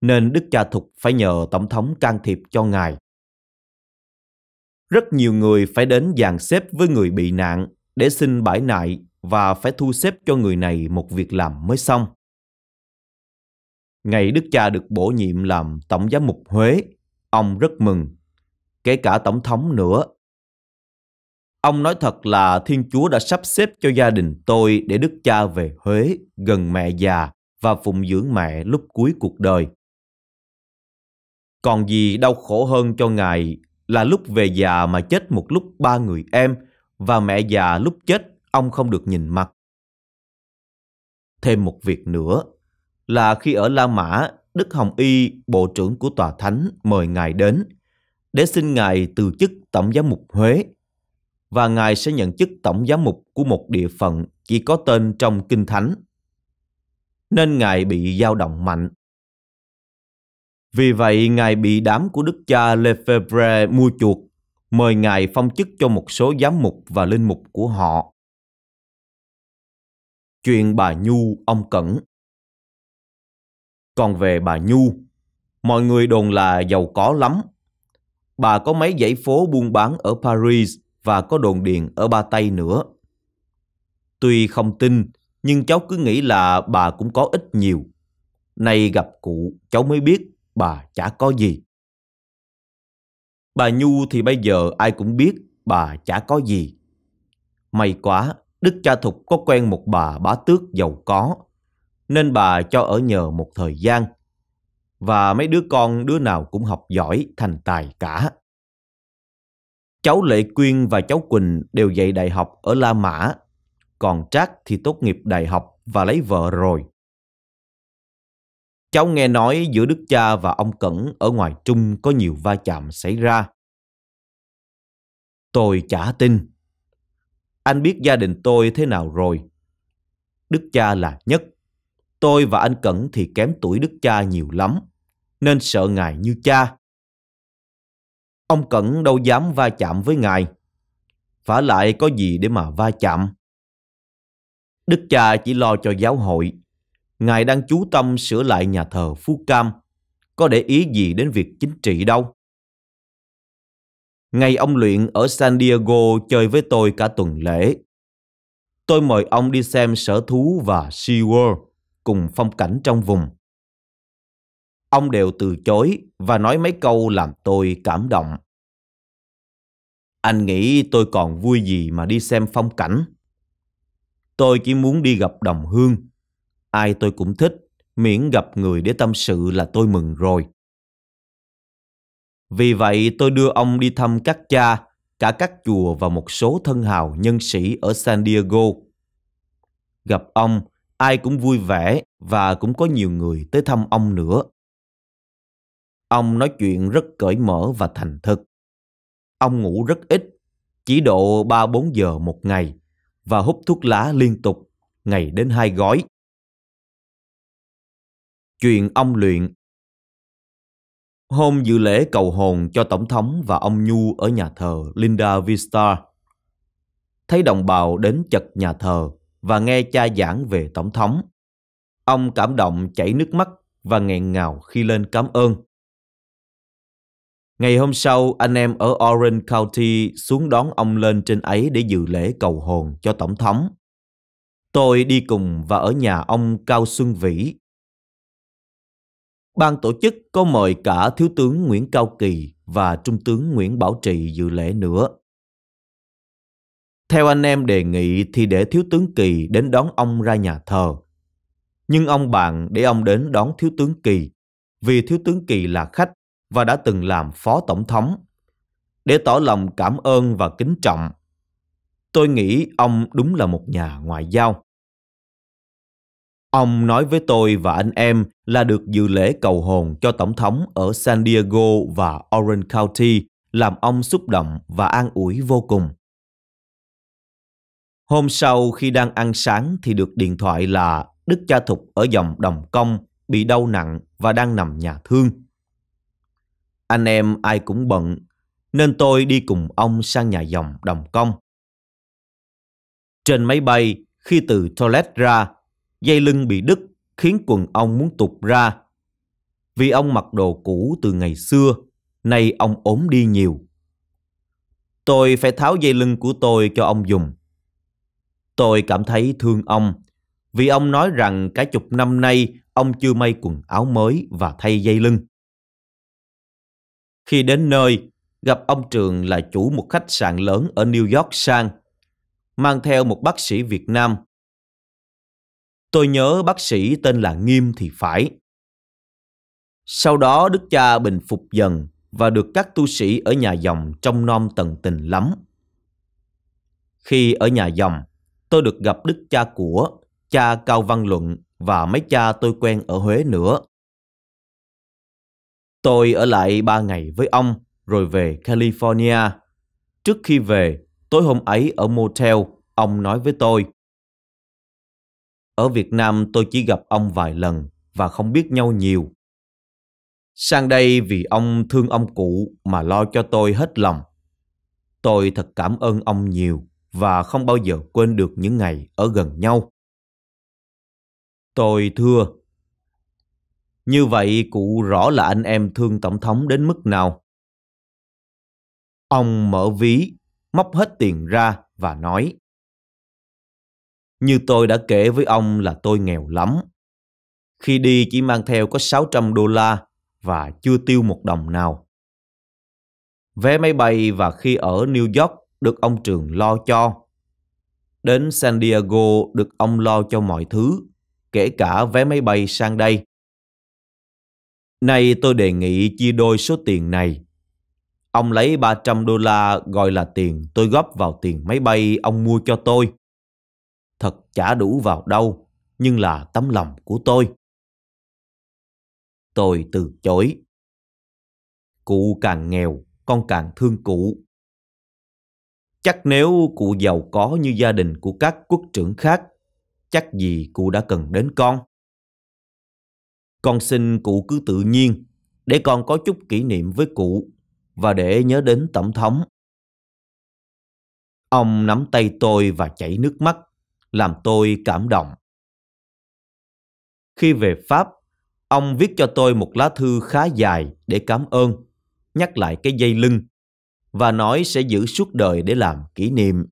Nên Đức Cha Thục phải nhờ Tổng thống can thiệp cho ngài. Rất nhiều người phải đến dàn xếp với người bị nạn để xin bãi nại và phải thu xếp cho người này một việc làm mới xong. Ngày đức cha được bổ nhiệm làm tổng giám mục Huế, ông rất mừng, kể cả tổng thống nữa. Ông nói thật là Thiên Chúa đã sắp xếp cho gia đình tôi để đức cha về Huế gần mẹ già và phụng dưỡng mẹ lúc cuối cuộc đời. Còn gì đau khổ hơn cho Ngài là lúc về già mà chết một lúc ba người em – và mẹ già lúc chết ông không được nhìn mặt. Thêm một việc nữa là khi ở La Mã, Đức Hồng Y, bộ trưởng của tòa thánh mời ngài đến để xin ngài từ chức tổng giám mục Huế và ngài sẽ nhận chức tổng giám mục của một địa phận chỉ có tên trong kinh thánh. Nên ngài bị dao động mạnh. Vì vậy ngài bị đám của đức cha Lefebvre mua chuộc mời ngài phong chức cho một số giám mục và linh mục của họ. Chuyện bà Nhu ông Cẩn Còn về bà Nhu, mọi người đồn là giàu có lắm. Bà có mấy dãy phố buôn bán ở Paris và có đồn điền ở Ba Tây nữa. Tuy không tin, nhưng cháu cứ nghĩ là bà cũng có ít nhiều. Nay gặp cụ, cháu mới biết bà chả có gì. Bà Nhu thì bây giờ ai cũng biết bà chả có gì. May quá, Đức Cha Thục có quen một bà bá tước giàu có, nên bà cho ở nhờ một thời gian. Và mấy đứa con đứa nào cũng học giỏi, thành tài cả. Cháu Lệ Quyên và cháu Quỳnh đều dạy đại học ở La Mã, còn Trác thì tốt nghiệp đại học và lấy vợ rồi. Cháu nghe nói giữa đức cha và ông Cẩn ở ngoài Trung có nhiều va chạm xảy ra. Tôi chả tin. Anh biết gia đình tôi thế nào rồi. Đức cha là nhất. Tôi và anh Cẩn thì kém tuổi đức cha nhiều lắm, nên sợ ngài như cha. Ông Cẩn đâu dám va chạm với ngài. Phả lại có gì để mà va chạm. Đức cha chỉ lo cho giáo hội Ngài đang chú tâm sửa lại nhà thờ Phú Cam, có để ý gì đến việc chính trị đâu. Ngày ông luyện ở San Diego chơi với tôi cả tuần lễ. Tôi mời ông đi xem sở thú và SeaWorld cùng phong cảnh trong vùng. Ông đều từ chối và nói mấy câu làm tôi cảm động. Anh nghĩ tôi còn vui gì mà đi xem phong cảnh. Tôi chỉ muốn đi gặp đồng hương Ai tôi cũng thích, miễn gặp người để tâm sự là tôi mừng rồi. Vì vậy tôi đưa ông đi thăm các cha, cả các chùa và một số thân hào nhân sĩ ở San Diego. Gặp ông, ai cũng vui vẻ và cũng có nhiều người tới thăm ông nữa. Ông nói chuyện rất cởi mở và thành thực. Ông ngủ rất ít, chỉ độ ba bốn giờ một ngày và hút thuốc lá liên tục, ngày đến hai gói. Chuyện ông luyện Hôm dự lễ cầu hồn cho Tổng thống và ông Nhu ở nhà thờ Linda Vista. Thấy đồng bào đến chật nhà thờ và nghe cha giảng về Tổng thống. Ông cảm động chảy nước mắt và nghẹn ngào khi lên cảm ơn. Ngày hôm sau, anh em ở Orange County xuống đón ông lên trên ấy để dự lễ cầu hồn cho Tổng thống. Tôi đi cùng và ở nhà ông Cao Xuân Vĩ, Ban tổ chức có mời cả Thiếu tướng Nguyễn Cao Kỳ và Trung tướng Nguyễn Bảo Trị dự lễ nữa. Theo anh em đề nghị thì để Thiếu tướng Kỳ đến đón ông ra nhà thờ. Nhưng ông bạn để ông đến đón Thiếu tướng Kỳ vì Thiếu tướng Kỳ là khách và đã từng làm phó tổng thống. Để tỏ lòng cảm ơn và kính trọng, tôi nghĩ ông đúng là một nhà ngoại giao. Ông nói với tôi và anh em là được dự lễ cầu hồn cho Tổng thống ở San Diego và Orange County làm ông xúc động và an ủi vô cùng. Hôm sau khi đang ăn sáng thì được điện thoại là Đức Cha Thục ở dòng Đồng Công bị đau nặng và đang nằm nhà thương. Anh em ai cũng bận nên tôi đi cùng ông sang nhà dòng Đồng Công. Trên máy bay, khi từ toilet ra, dây lưng bị đứt khiến quần ông muốn tụt ra. Vì ông mặc đồ cũ từ ngày xưa, nay ông ốm đi nhiều. Tôi phải tháo dây lưng của tôi cho ông dùng. Tôi cảm thấy thương ông, vì ông nói rằng cả chục năm nay ông chưa may quần áo mới và thay dây lưng. Khi đến nơi, gặp ông Trường là chủ một khách sạn lớn ở New York sang, mang theo một bác sĩ Việt Nam Tôi nhớ bác sĩ tên là Nghiêm thì phải. Sau đó đức cha bình phục dần và được các tu sĩ ở nhà dòng trông nom tận tình lắm. Khi ở nhà dòng, tôi được gặp đức cha của, cha Cao Văn Luận và mấy cha tôi quen ở Huế nữa. Tôi ở lại ba ngày với ông rồi về California. Trước khi về, tối hôm ấy ở motel, ông nói với tôi – ở Việt Nam tôi chỉ gặp ông vài lần và không biết nhau nhiều. Sang đây vì ông thương ông cụ mà lo cho tôi hết lòng. Tôi thật cảm ơn ông nhiều và không bao giờ quên được những ngày ở gần nhau. Tôi thưa. Như vậy cụ rõ là anh em thương tổng thống đến mức nào. Ông mở ví, móc hết tiền ra và nói. Như tôi đã kể với ông là tôi nghèo lắm. Khi đi chỉ mang theo có 600 đô la và chưa tiêu một đồng nào. Vé máy bay và khi ở New York được ông Trường lo cho. Đến San Diego được ông lo cho mọi thứ, kể cả vé máy bay sang đây. Nay tôi đề nghị chia đôi số tiền này. Ông lấy 300 đô la gọi là tiền tôi góp vào tiền máy bay ông mua cho tôi chả đủ vào đâu, nhưng là tấm lòng của tôi. Tôi từ chối. Cụ càng nghèo, con càng thương cụ. Chắc nếu cụ giàu có như gia đình của các quốc trưởng khác, chắc gì cụ đã cần đến con. Con xin cụ cứ tự nhiên, để con có chút kỷ niệm với cụ và để nhớ đến Tổng thống. Ông nắm tay tôi và chảy nước mắt làm tôi cảm động. Khi về Pháp, ông viết cho tôi một lá thư khá dài để cảm ơn, nhắc lại cái dây lưng và nói sẽ giữ suốt đời để làm kỷ niệm.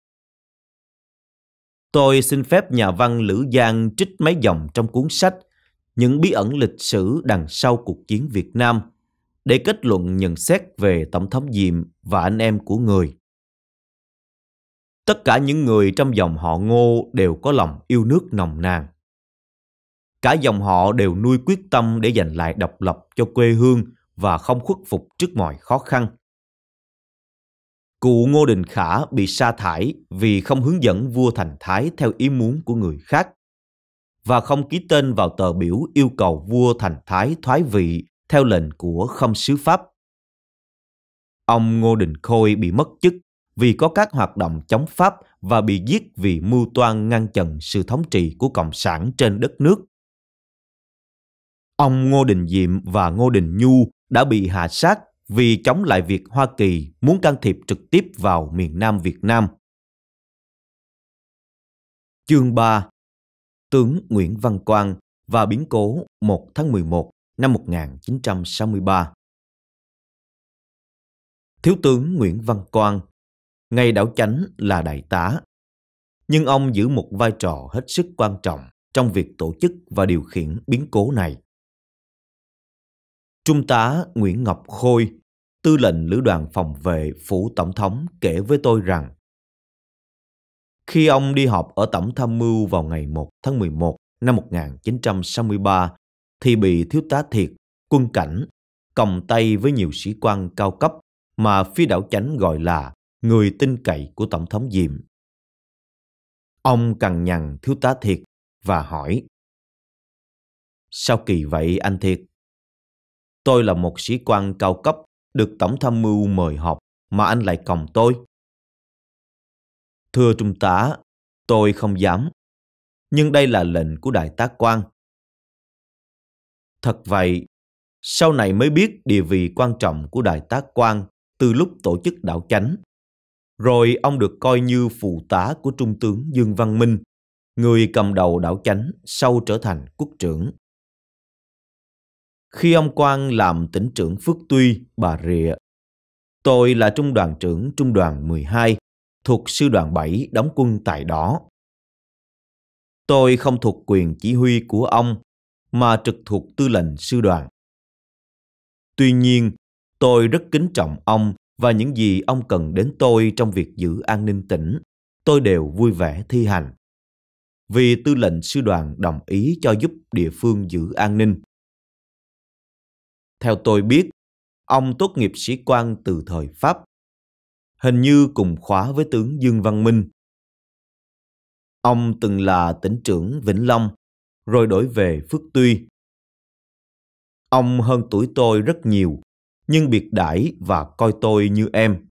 Tôi xin phép nhà văn Lữ Giang trích mấy dòng trong cuốn sách Những bí ẩn lịch sử đằng sau cuộc chiến Việt Nam để kết luận nhận xét về Tổng thống Diệm và anh em của người. Tất cả những người trong dòng họ Ngô đều có lòng yêu nước nồng nàn. Cả dòng họ đều nuôi quyết tâm để giành lại độc lập cho quê hương và không khuất phục trước mọi khó khăn. Cụ Ngô Đình Khả bị sa thải vì không hướng dẫn vua Thành Thái theo ý muốn của người khác và không ký tên vào tờ biểu yêu cầu vua Thành Thái thoái vị theo lệnh của Khâm Sứ Pháp. Ông Ngô Đình Khôi bị mất chức vì có các hoạt động chống Pháp và bị giết vì mưu toan ngăn chặn sự thống trị của Cộng sản trên đất nước. Ông Ngô Đình Diệm và Ngô Đình Nhu đã bị hạ sát vì chống lại việc Hoa Kỳ muốn can thiệp trực tiếp vào miền Nam Việt Nam. Chương 3 Tướng Nguyễn Văn Quang và biến cố 1 tháng 11 năm 1963 Thiếu tướng Nguyễn Văn Quang ngay đảo chánh là đại tá. Nhưng ông giữ một vai trò hết sức quan trọng trong việc tổ chức và điều khiển biến cố này. Trung tá Nguyễn Ngọc Khôi, tư lệnh lữ đoàn phòng vệ phủ tổng thống kể với tôi rằng khi ông đi họp ở tổng tham mưu vào ngày 1 tháng 11 năm 1963 thì bị thiếu tá Thiệt, quân cảnh, cầm tay với nhiều sĩ quan cao cấp mà phía đảo chánh gọi là người tin cậy của Tổng thống Diệm. Ông cằn nhằn thiếu tá Thiệt và hỏi Sao kỳ vậy anh Thiệt? Tôi là một sĩ quan cao cấp được Tổng tham mưu mời họp mà anh lại còng tôi. Thưa Trung tá, tôi không dám. Nhưng đây là lệnh của Đại tá quan. Thật vậy, sau này mới biết địa vị quan trọng của Đại tá quan từ lúc tổ chức đảo chánh rồi ông được coi như phụ tá của Trung tướng Dương Văn Minh, người cầm đầu đảo chánh sau trở thành quốc trưởng. Khi ông Quang làm tỉnh trưởng Phước Tuy, Bà Rịa, tôi là trung đoàn trưởng trung đoàn 12, thuộc sư đoàn 7 đóng quân tại đó. Tôi không thuộc quyền chỉ huy của ông, mà trực thuộc tư lệnh sư đoàn. Tuy nhiên, tôi rất kính trọng ông và những gì ông cần đến tôi trong việc giữ an ninh tỉnh, tôi đều vui vẻ thi hành. Vì tư lệnh sư đoàn đồng ý cho giúp địa phương giữ an ninh. Theo tôi biết, ông tốt nghiệp sĩ quan từ thời Pháp, hình như cùng khóa với tướng Dương Văn Minh. Ông từng là tỉnh trưởng Vĩnh Long, rồi đổi về Phước Tuy. Ông hơn tuổi tôi rất nhiều, nhưng biệt đãi và coi tôi như em.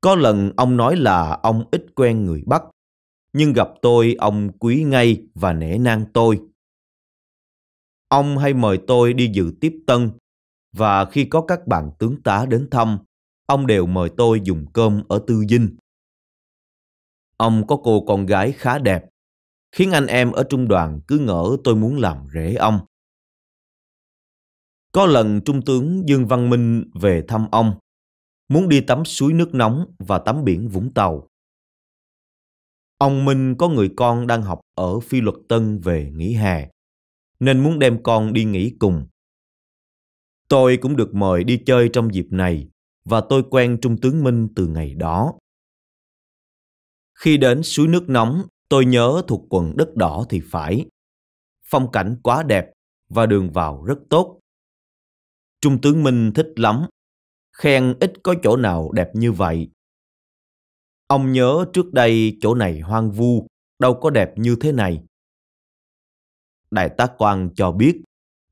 Có lần ông nói là ông ít quen người Bắc, nhưng gặp tôi ông quý ngay và nể nang tôi. Ông hay mời tôi đi dự tiếp tân, và khi có các bạn tướng tá đến thăm, ông đều mời tôi dùng cơm ở Tư Dinh. Ông có cô con gái khá đẹp, khiến anh em ở trung đoàn cứ ngỡ tôi muốn làm rể ông. Có lần Trung tướng Dương Văn Minh về thăm ông, muốn đi tắm suối nước nóng và tắm biển Vũng Tàu. Ông Minh có người con đang học ở Phi Luật Tân về nghỉ hè, nên muốn đem con đi nghỉ cùng. Tôi cũng được mời đi chơi trong dịp này và tôi quen Trung tướng Minh từ ngày đó. Khi đến suối nước nóng, tôi nhớ thuộc quận đất đỏ thì phải. Phong cảnh quá đẹp và đường vào rất tốt. Trung tướng Minh thích lắm, khen ít có chỗ nào đẹp như vậy. Ông nhớ trước đây chỗ này hoang vu, đâu có đẹp như thế này. Đại tá quan cho biết,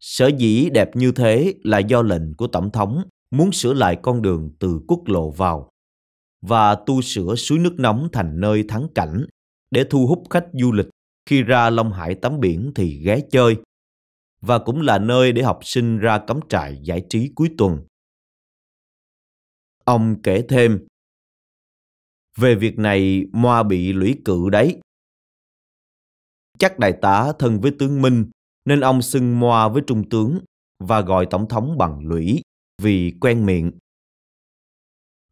sở dĩ đẹp như thế là do lệnh của Tổng thống muốn sửa lại con đường từ quốc lộ vào và tu sửa suối nước nóng thành nơi thắng cảnh để thu hút khách du lịch khi ra Long Hải tắm biển thì ghé chơi và cũng là nơi để học sinh ra cắm trại giải trí cuối tuần. Ông kể thêm, về việc này Moa bị lũy cự đấy. Chắc đại tá thân với tướng Minh nên ông xưng Moa với trung tướng và gọi tổng thống bằng lũy vì quen miệng.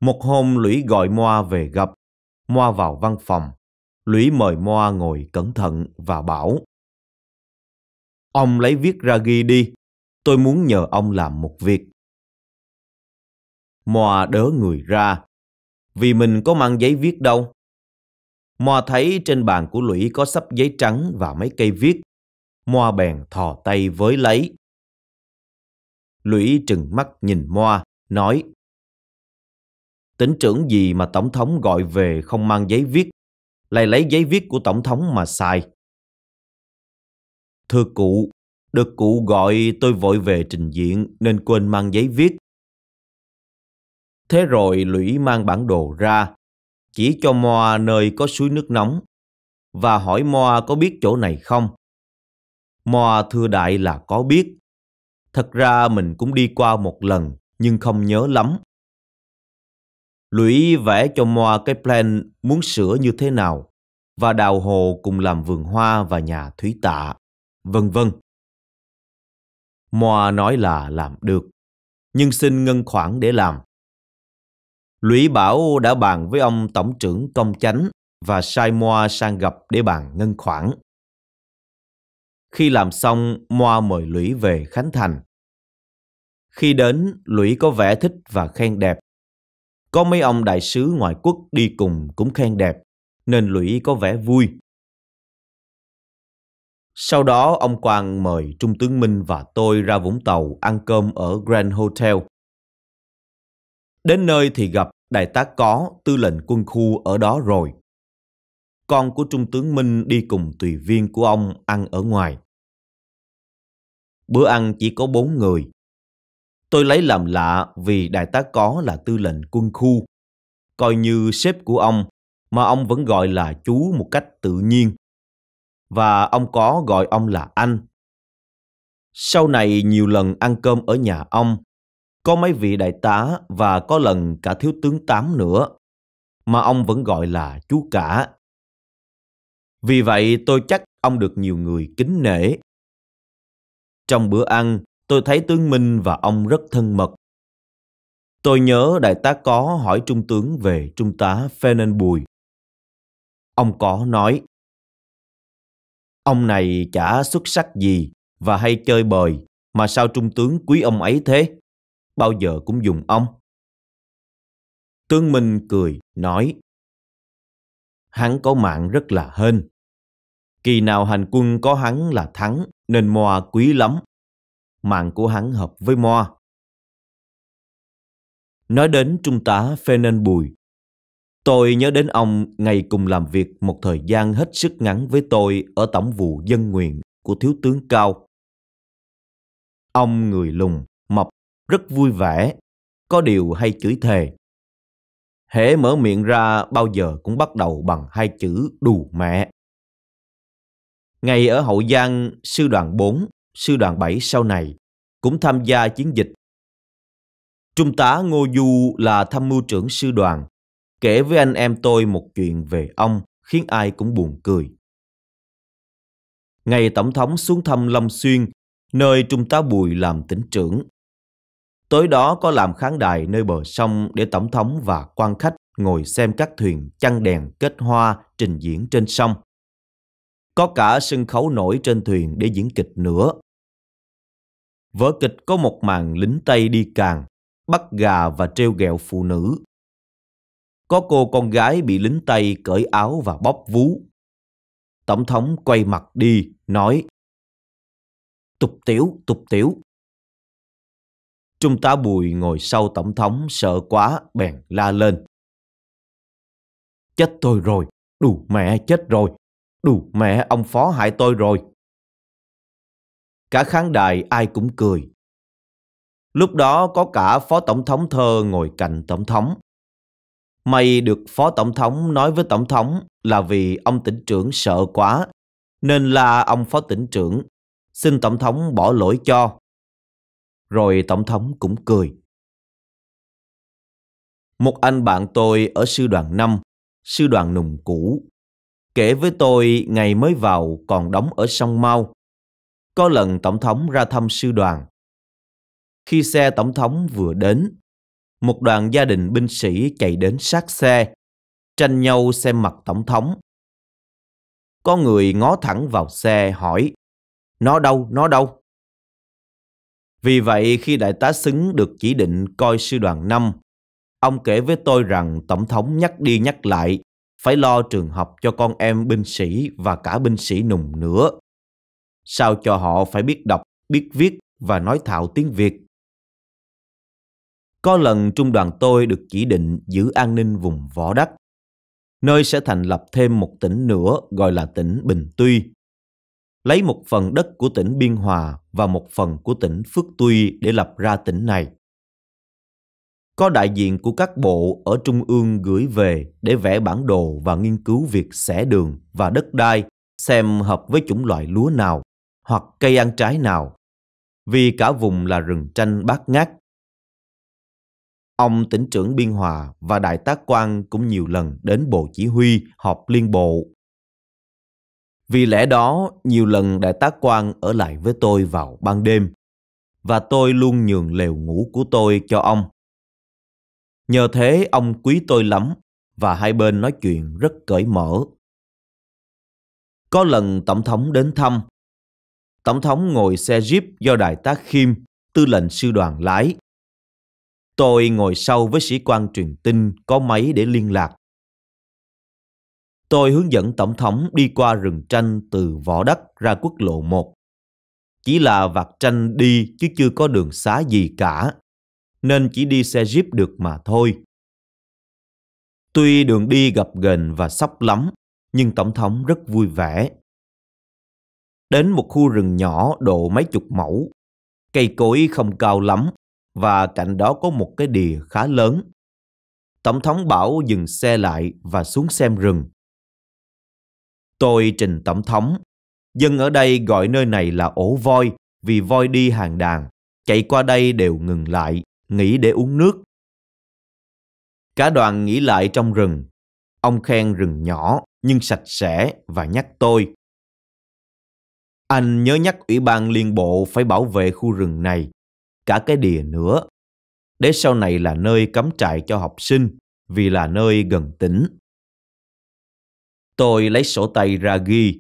Một hôm lũy gọi Moa về gặp, Moa vào văn phòng. Lũy mời Moa ngồi cẩn thận và bảo Ông lấy viết ra ghi đi. Tôi muốn nhờ ông làm một việc. Moa đỡ người ra. Vì mình có mang giấy viết đâu. Moa thấy trên bàn của lũy có sắp giấy trắng và mấy cây viết. Moa bèn thò tay với lấy. Lũy trừng mắt nhìn Moa, nói Tỉnh trưởng gì mà tổng thống gọi về không mang giấy viết, lại lấy giấy viết của tổng thống mà xài. Thưa cụ, được cụ gọi tôi vội về trình diện nên quên mang giấy viết. Thế rồi lũy mang bản đồ ra, chỉ cho Moa nơi có suối nước nóng và hỏi Moa có biết chỗ này không. Moa thưa đại là có biết. Thật ra mình cũng đi qua một lần nhưng không nhớ lắm. Lũy vẽ cho Moa cái plan muốn sửa như thế nào và đào hồ cùng làm vườn hoa và nhà thủy tạ vân vân. Moa nói là làm được, nhưng xin ngân khoản để làm. Lũy Bảo đã bàn với ông Tổng trưởng Công Chánh và sai Moa sang gặp để bàn ngân khoản. Khi làm xong, Moa mời Lũy về Khánh Thành. Khi đến, Lũy có vẻ thích và khen đẹp. Có mấy ông đại sứ ngoại quốc đi cùng cũng khen đẹp, nên Lũy có vẻ vui sau đó, ông Quang mời Trung tướng Minh và tôi ra Vũng Tàu ăn cơm ở Grand Hotel. Đến nơi thì gặp Đại tá Có, tư lệnh quân khu ở đó rồi. Con của Trung tướng Minh đi cùng tùy viên của ông ăn ở ngoài. Bữa ăn chỉ có bốn người. Tôi lấy làm lạ vì Đại tá Có là tư lệnh quân khu, coi như sếp của ông mà ông vẫn gọi là chú một cách tự nhiên và ông có gọi ông là anh. Sau này nhiều lần ăn cơm ở nhà ông, có mấy vị đại tá và có lần cả thiếu tướng Tám nữa, mà ông vẫn gọi là chú cả. Vì vậy tôi chắc ông được nhiều người kính nể. Trong bữa ăn, tôi thấy tướng Minh và ông rất thân mật. Tôi nhớ đại tá có hỏi trung tướng về trung tá Phenan Bùi. Ông có nói ông này chả xuất sắc gì và hay chơi bời, mà sao trung tướng quý ông ấy thế? Bao giờ cũng dùng ông. Tướng Minh cười, nói. Hắn có mạng rất là hên. Kỳ nào hành quân có hắn là thắng, nên Moa quý lắm. Mạng của hắn hợp với Moa. Nói đến trung tá Phê Nên Bùi, Tôi nhớ đến ông ngày cùng làm việc một thời gian hết sức ngắn với tôi ở tổng vụ dân nguyện của thiếu tướng Cao. Ông người lùng, mập, rất vui vẻ, có điều hay chửi thề. Hễ mở miệng ra bao giờ cũng bắt đầu bằng hai chữ đù mẹ. Ngày ở Hậu Giang, sư đoàn 4, sư đoàn 7 sau này cũng tham gia chiến dịch Trung tá Ngô Du là tham mưu trưởng sư đoàn, kể với anh em tôi một chuyện về ông khiến ai cũng buồn cười. Ngày Tổng thống xuống thăm Lâm Xuyên, nơi Trung tá Bùi làm tỉnh trưởng. Tối đó có làm kháng đài nơi bờ sông để Tổng thống và quan khách ngồi xem các thuyền chăn đèn kết hoa trình diễn trên sông. Có cả sân khấu nổi trên thuyền để diễn kịch nữa. Vở kịch có một màn lính Tây đi càng, bắt gà và treo gẹo phụ nữ có cô con gái bị lính Tây cởi áo và bóp vú. Tổng thống quay mặt đi, nói Tục tiểu, tục tiểu. Trung tá Bùi ngồi sau tổng thống sợ quá bèn la lên. Chết tôi rồi, đủ mẹ chết rồi, đủ mẹ ông phó hại tôi rồi. Cả khán đài ai cũng cười. Lúc đó có cả phó tổng thống thơ ngồi cạnh tổng thống. May được Phó Tổng thống nói với Tổng thống là vì ông tỉnh trưởng sợ quá, nên là ông Phó tỉnh trưởng. Xin Tổng thống bỏ lỗi cho. Rồi Tổng thống cũng cười. Một anh bạn tôi ở sư đoàn 5, sư đoàn nùng cũ, kể với tôi ngày mới vào còn đóng ở sông Mau. Có lần Tổng thống ra thăm sư đoàn. Khi xe Tổng thống vừa đến, một đoàn gia đình binh sĩ chạy đến sát xe, tranh nhau xem mặt tổng thống. Có người ngó thẳng vào xe hỏi, nó đâu, nó đâu? Vì vậy khi đại tá xứng được chỉ định coi sư đoàn 5, ông kể với tôi rằng tổng thống nhắc đi nhắc lại phải lo trường học cho con em binh sĩ và cả binh sĩ nùng nữa. Sao cho họ phải biết đọc, biết viết và nói thạo tiếng Việt có lần trung đoàn tôi được chỉ định giữ an ninh vùng võ đắc, nơi sẽ thành lập thêm một tỉnh nữa gọi là tỉnh Bình Tuy. Lấy một phần đất của tỉnh Biên Hòa và một phần của tỉnh Phước Tuy để lập ra tỉnh này. Có đại diện của các bộ ở Trung ương gửi về để vẽ bản đồ và nghiên cứu việc xẻ đường và đất đai xem hợp với chủng loại lúa nào hoặc cây ăn trái nào. Vì cả vùng là rừng tranh bát ngát Ông tỉnh trưởng Biên Hòa và Đại tá Quang cũng nhiều lần đến Bộ Chỉ huy họp liên bộ. Vì lẽ đó, nhiều lần Đại tá Quang ở lại với tôi vào ban đêm và tôi luôn nhường lều ngủ của tôi cho ông. Nhờ thế ông quý tôi lắm và hai bên nói chuyện rất cởi mở. Có lần Tổng thống đến thăm. Tổng thống ngồi xe jeep do Đại tá Khiêm, tư lệnh sư đoàn lái Tôi ngồi sau với sĩ quan truyền tin có máy để liên lạc. Tôi hướng dẫn tổng thống đi qua rừng tranh từ võ đất ra quốc lộ 1. Chỉ là vạt tranh đi chứ chưa có đường xá gì cả, nên chỉ đi xe jeep được mà thôi. Tuy đường đi gập ghềnh và sóc lắm, nhưng tổng thống rất vui vẻ. Đến một khu rừng nhỏ độ mấy chục mẫu, cây cối không cao lắm và cạnh đó có một cái đìa khá lớn. Tổng thống bảo dừng xe lại và xuống xem rừng. Tôi trình tổng thống. Dân ở đây gọi nơi này là ổ voi vì voi đi hàng đàn, chạy qua đây đều ngừng lại, nghỉ để uống nước. Cả đoàn nghỉ lại trong rừng. Ông khen rừng nhỏ nhưng sạch sẽ và nhắc tôi. Anh nhớ nhắc Ủy ban Liên Bộ phải bảo vệ khu rừng này cả cái đìa nữa. Để sau này là nơi cắm trại cho học sinh vì là nơi gần tỉnh. Tôi lấy sổ tay ra ghi.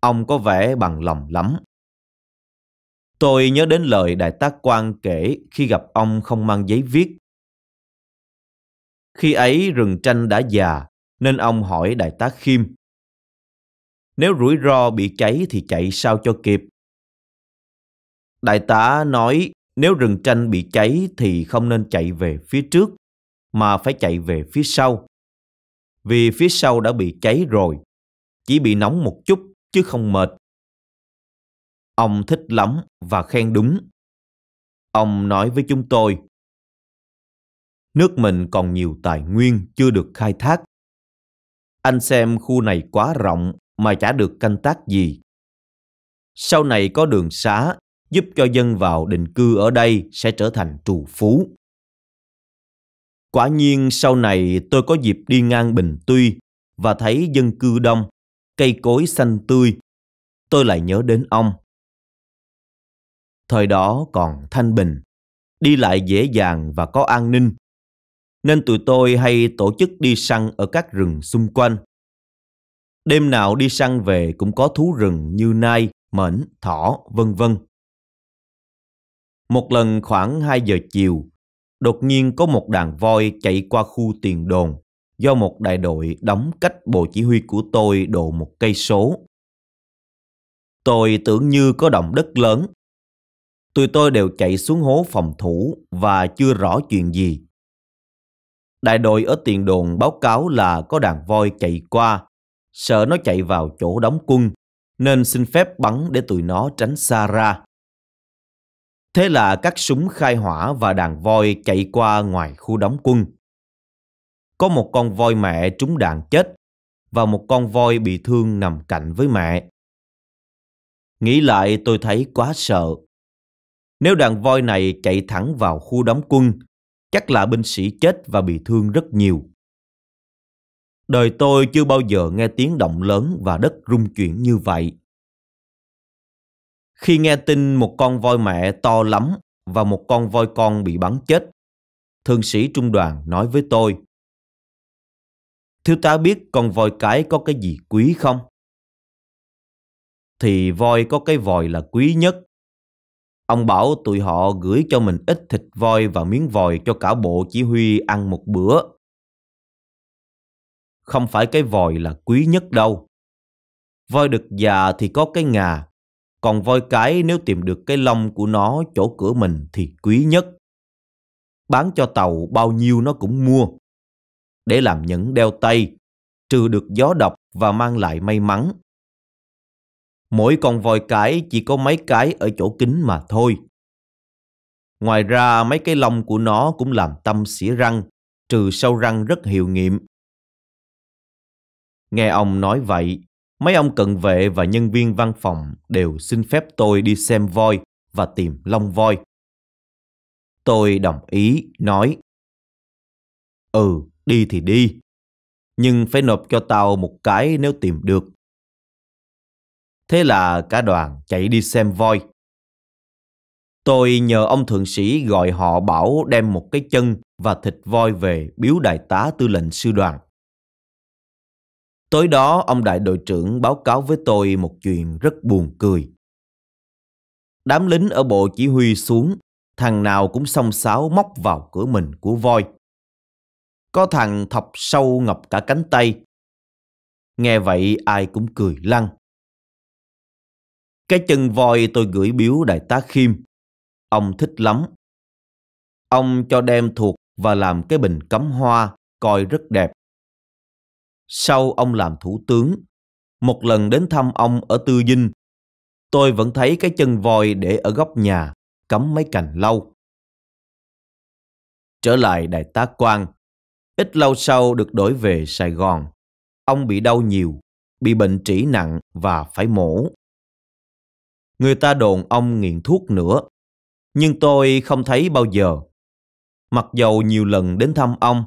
Ông có vẻ bằng lòng lắm. Tôi nhớ đến lời đại tá quan kể khi gặp ông không mang giấy viết. Khi ấy rừng tranh đã già nên ông hỏi đại tá Khiêm. Nếu rủi ro bị cháy thì chạy sao cho kịp? Đại tá nói nếu rừng tranh bị cháy thì không nên chạy về phía trước, mà phải chạy về phía sau. Vì phía sau đã bị cháy rồi, chỉ bị nóng một chút chứ không mệt. Ông thích lắm và khen đúng. Ông nói với chúng tôi, nước mình còn nhiều tài nguyên chưa được khai thác. Anh xem khu này quá rộng mà chả được canh tác gì. Sau này có đường xá giúp cho dân vào định cư ở đây sẽ trở thành trù phú. Quả nhiên sau này tôi có dịp đi ngang Bình Tuy và thấy dân cư đông, cây cối xanh tươi. Tôi lại nhớ đến ông. Thời đó còn thanh bình, đi lại dễ dàng và có an ninh. Nên tụi tôi hay tổ chức đi săn ở các rừng xung quanh. Đêm nào đi săn về cũng có thú rừng như nai, mễn, thỏ, vân vân. Một lần khoảng 2 giờ chiều, đột nhiên có một đàn voi chạy qua khu tiền đồn do một đại đội đóng cách bộ chỉ huy của tôi độ một cây số. Tôi tưởng như có động đất lớn. Tụi tôi đều chạy xuống hố phòng thủ và chưa rõ chuyện gì. Đại đội ở tiền đồn báo cáo là có đàn voi chạy qua, sợ nó chạy vào chỗ đóng quân, nên xin phép bắn để tụi nó tránh xa ra. Thế là các súng khai hỏa và đàn voi chạy qua ngoài khu đóng quân. Có một con voi mẹ trúng đạn chết và một con voi bị thương nằm cạnh với mẹ. Nghĩ lại tôi thấy quá sợ. Nếu đàn voi này chạy thẳng vào khu đóng quân, chắc là binh sĩ chết và bị thương rất nhiều. Đời tôi chưa bao giờ nghe tiếng động lớn và đất rung chuyển như vậy khi nghe tin một con voi mẹ to lắm và một con voi con bị bắn chết. thượng sĩ trung đoàn nói với tôi. Thiếu tá biết con voi cái có cái gì quý không? Thì voi có cái vòi là quý nhất. Ông bảo tụi họ gửi cho mình ít thịt voi và miếng vòi cho cả bộ chỉ huy ăn một bữa. Không phải cái vòi là quý nhất đâu. Voi đực già thì có cái ngà còn voi cái nếu tìm được cái lông của nó chỗ cửa mình thì quý nhất. Bán cho tàu bao nhiêu nó cũng mua. Để làm những đeo tay, trừ được gió độc và mang lại may mắn. Mỗi con voi cái chỉ có mấy cái ở chỗ kính mà thôi. Ngoài ra mấy cái lông của nó cũng làm tâm xỉa răng, trừ sâu răng rất hiệu nghiệm. Nghe ông nói vậy, Mấy ông cận vệ và nhân viên văn phòng đều xin phép tôi đi xem voi và tìm long voi. Tôi đồng ý, nói. Ừ, đi thì đi. Nhưng phải nộp cho tao một cái nếu tìm được. Thế là cả đoàn chạy đi xem voi. Tôi nhờ ông thượng sĩ gọi họ bảo đem một cái chân và thịt voi về biếu đại tá tư lệnh sư đoàn. Tối đó ông đại đội trưởng báo cáo với tôi một chuyện rất buồn cười. Đám lính ở bộ chỉ huy xuống, thằng nào cũng song sáo móc vào cửa mình của voi. Có thằng thọc sâu ngọc cả cánh tay. Nghe vậy ai cũng cười lăn. Cái chân voi tôi gửi biếu đại tá Khiêm. Ông thích lắm. Ông cho đem thuộc và làm cái bình cắm hoa, coi rất đẹp sau ông làm thủ tướng. Một lần đến thăm ông ở Tư Dinh, tôi vẫn thấy cái chân voi để ở góc nhà, cắm mấy cành lau. Trở lại Đại tá Quang, ít lâu sau được đổi về Sài Gòn. Ông bị đau nhiều, bị bệnh trĩ nặng và phải mổ. Người ta đồn ông nghiện thuốc nữa, nhưng tôi không thấy bao giờ. Mặc dầu nhiều lần đến thăm ông.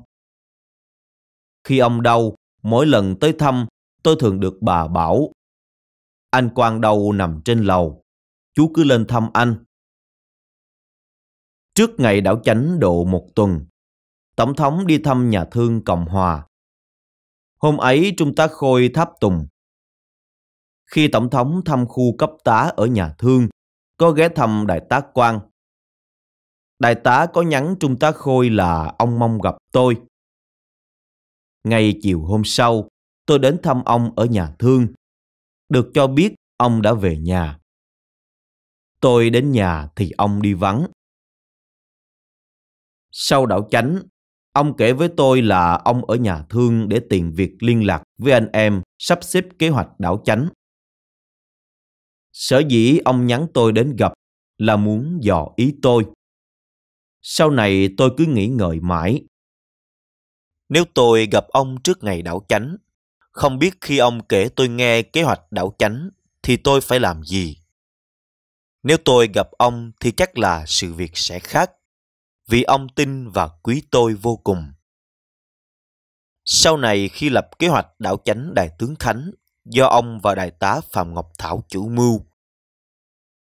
Khi ông đau, mỗi lần tới thăm, tôi thường được bà bảo. Anh Quang đâu nằm trên lầu, chú cứ lên thăm anh. Trước ngày đảo chánh độ một tuần, Tổng thống đi thăm nhà thương Cộng Hòa. Hôm ấy Trung tá Khôi tháp tùng. Khi Tổng thống thăm khu cấp tá ở nhà thương, có ghé thăm Đại tá Quang. Đại tá có nhắn Trung tá Khôi là ông mong gặp tôi. Ngay chiều hôm sau, tôi đến thăm ông ở nhà thương. Được cho biết ông đã về nhà. Tôi đến nhà thì ông đi vắng. Sau đảo chánh, ông kể với tôi là ông ở nhà thương để tiền việc liên lạc với anh em sắp xếp kế hoạch đảo chánh. Sở dĩ ông nhắn tôi đến gặp là muốn dò ý tôi. Sau này tôi cứ nghĩ ngợi mãi nếu tôi gặp ông trước ngày đảo chánh, không biết khi ông kể tôi nghe kế hoạch đảo chánh thì tôi phải làm gì. Nếu tôi gặp ông thì chắc là sự việc sẽ khác, vì ông tin và quý tôi vô cùng. Sau này khi lập kế hoạch đảo chánh Đại tướng Khánh do ông và Đại tá Phạm Ngọc Thảo chủ mưu,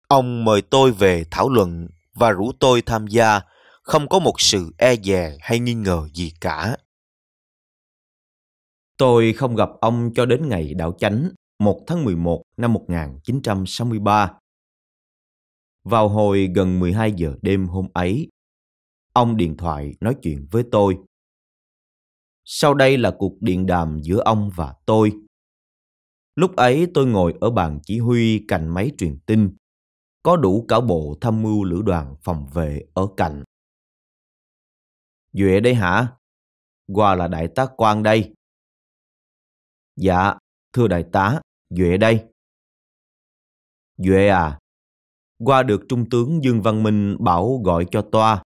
ông mời tôi về thảo luận và rủ tôi tham gia không có một sự e dè hay nghi ngờ gì cả Tôi không gặp ông cho đến ngày đảo chánh 1 tháng 11 năm 1963. Vào hồi gần 12 giờ đêm hôm ấy, ông điện thoại nói chuyện với tôi. Sau đây là cuộc điện đàm giữa ông và tôi. Lúc ấy tôi ngồi ở bàn chỉ huy cạnh máy truyền tin, có đủ cả bộ tham mưu lữ đoàn phòng vệ ở cạnh. Duệ đây hả? Qua là đại tá quan đây. Dạ, thưa đại tá, Duệ đây. Duệ à, qua được Trung tướng Dương Văn Minh bảo gọi cho Toa.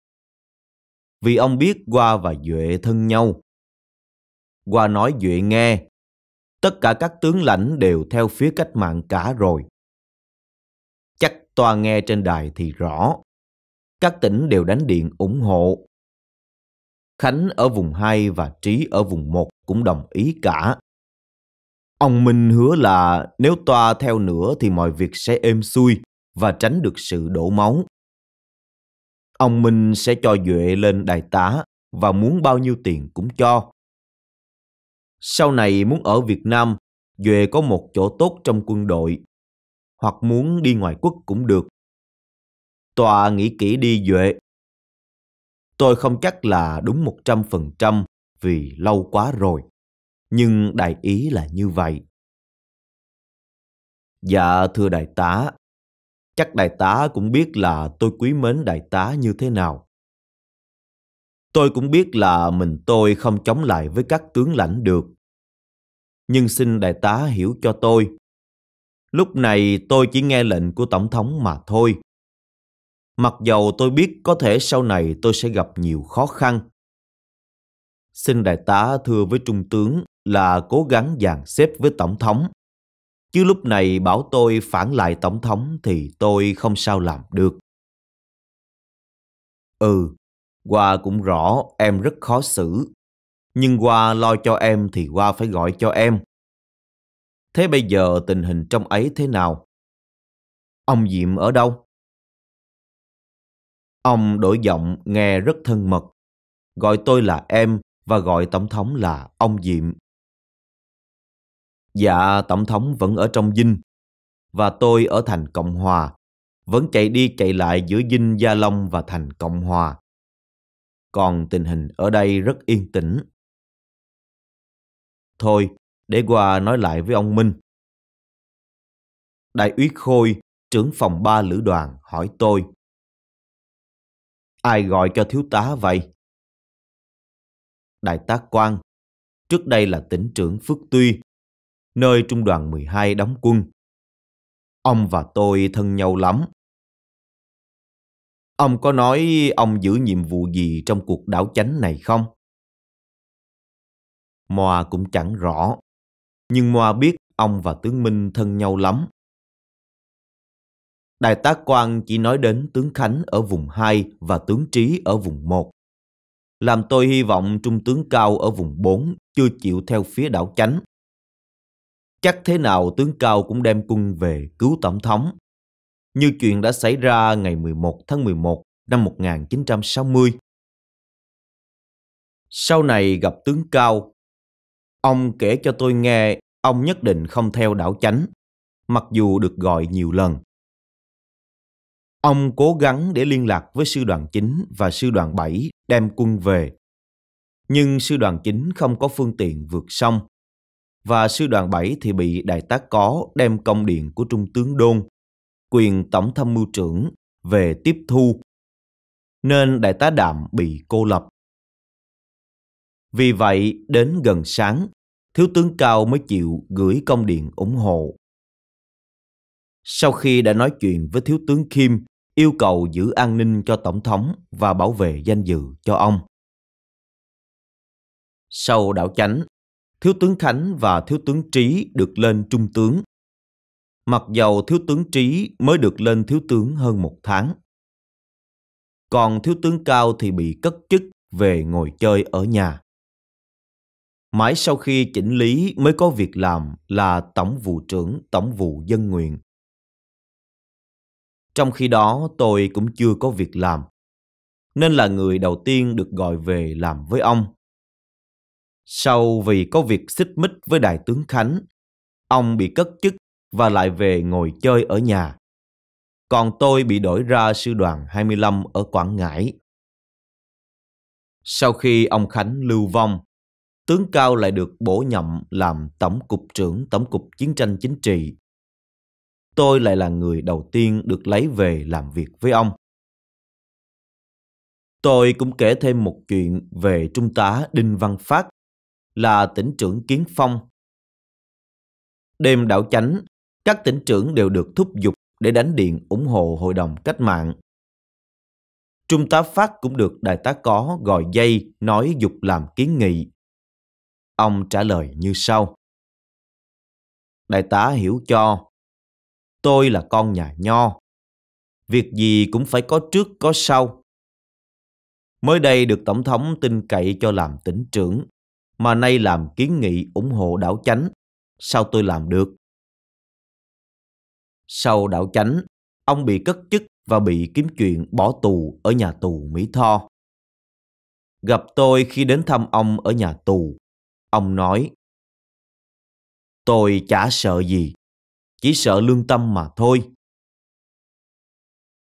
Vì ông biết qua và Duệ thân nhau. Qua nói Duệ nghe, tất cả các tướng lãnh đều theo phía cách mạng cả rồi. Chắc Toa nghe trên đài thì rõ. Các tỉnh đều đánh điện ủng hộ. Khánh ở vùng 2 và Trí ở vùng 1 cũng đồng ý cả. Ông Minh hứa là nếu toa theo nữa thì mọi việc sẽ êm xuôi và tránh được sự đổ máu. Ông Minh sẽ cho Duệ lên đại tá và muốn bao nhiêu tiền cũng cho. Sau này muốn ở Việt Nam, Duệ có một chỗ tốt trong quân đội, hoặc muốn đi ngoài quốc cũng được. Tòa nghĩ kỹ đi Duệ. Tôi không chắc là đúng 100% vì lâu quá rồi nhưng đại ý là như vậy. Dạ thưa đại tá, chắc đại tá cũng biết là tôi quý mến đại tá như thế nào. Tôi cũng biết là mình tôi không chống lại với các tướng lãnh được. Nhưng xin đại tá hiểu cho tôi. Lúc này tôi chỉ nghe lệnh của Tổng thống mà thôi. Mặc dầu tôi biết có thể sau này tôi sẽ gặp nhiều khó khăn. Xin đại tá thưa với trung tướng, là cố gắng dàn xếp với tổng thống. Chứ lúc này bảo tôi phản lại tổng thống thì tôi không sao làm được. Ừ, qua cũng rõ em rất khó xử. Nhưng qua lo cho em thì qua phải gọi cho em. Thế bây giờ tình hình trong ấy thế nào? Ông Diệm ở đâu? Ông đổi giọng nghe rất thân mật. Gọi tôi là em và gọi tổng thống là ông Diệm. Dạ, Tổng thống vẫn ở trong dinh, và tôi ở thành Cộng Hòa, vẫn chạy đi chạy lại giữa dinh Gia Long và thành Cộng Hòa. Còn tình hình ở đây rất yên tĩnh. Thôi, để qua nói lại với ông Minh. Đại úy Khôi, trưởng phòng ba lữ đoàn, hỏi tôi. Ai gọi cho thiếu tá vậy? Đại tá Quang, trước đây là tỉnh trưởng Phước Tuy, nơi trung đoàn 12 đóng quân. Ông và tôi thân nhau lắm. Ông có nói ông giữ nhiệm vụ gì trong cuộc đảo chánh này không? Moa cũng chẳng rõ, nhưng Moa biết ông và tướng Minh thân nhau lắm. Đại tá Quang chỉ nói đến tướng Khánh ở vùng 2 và tướng Trí ở vùng 1. Làm tôi hy vọng trung tướng Cao ở vùng 4 chưa chịu theo phía đảo chánh Chắc thế nào tướng Cao cũng đem quân về cứu tổng thống. Như chuyện đã xảy ra ngày 11 tháng 11 năm 1960. Sau này gặp tướng Cao, ông kể cho tôi nghe ông nhất định không theo đảo chánh, mặc dù được gọi nhiều lần. Ông cố gắng để liên lạc với sư đoàn chính và sư đoàn 7 đem quân về. Nhưng sư đoàn chính không có phương tiện vượt sông và sư đoàn 7 thì bị đại tá có đem công điện của Trung tướng Đôn, quyền tổng tham mưu trưởng về tiếp thu, nên đại tá Đạm bị cô lập. Vì vậy, đến gần sáng, Thiếu tướng Cao mới chịu gửi công điện ủng hộ. Sau khi đã nói chuyện với Thiếu tướng Kim, yêu cầu giữ an ninh cho Tổng thống và bảo vệ danh dự cho ông. Sau đảo chánh, Thiếu tướng Khánh và Thiếu tướng Trí được lên trung tướng. Mặc dầu Thiếu tướng Trí mới được lên Thiếu tướng hơn một tháng. Còn Thiếu tướng Cao thì bị cất chức về ngồi chơi ở nhà. Mãi sau khi chỉnh lý mới có việc làm là Tổng vụ trưởng Tổng vụ Dân Nguyện. Trong khi đó tôi cũng chưa có việc làm, nên là người đầu tiên được gọi về làm với ông sau vì có việc xích mích với đại tướng Khánh, ông bị cất chức và lại về ngồi chơi ở nhà. Còn tôi bị đổi ra sư đoàn 25 ở Quảng Ngãi. Sau khi ông Khánh lưu vong, tướng Cao lại được bổ nhậm làm Tổng cục trưởng Tổng cục Chiến tranh Chính trị. Tôi lại là người đầu tiên được lấy về làm việc với ông. Tôi cũng kể thêm một chuyện về Trung tá Đinh Văn Phát, là tỉnh trưởng Kiến Phong. Đêm đảo chánh, các tỉnh trưởng đều được thúc giục để đánh điện ủng hộ hội đồng cách mạng. Trung tá Phát cũng được đại tá có gọi dây nói dục làm kiến nghị. Ông trả lời như sau. Đại tá hiểu cho, tôi là con nhà nho. Việc gì cũng phải có trước có sau. Mới đây được Tổng thống tin cậy cho làm tỉnh trưởng mà nay làm kiến nghị ủng hộ đảo chánh. Sao tôi làm được? Sau đảo chánh, ông bị cất chức và bị kiếm chuyện bỏ tù ở nhà tù Mỹ Tho. Gặp tôi khi đến thăm ông ở nhà tù. Ông nói, Tôi chả sợ gì, chỉ sợ lương tâm mà thôi.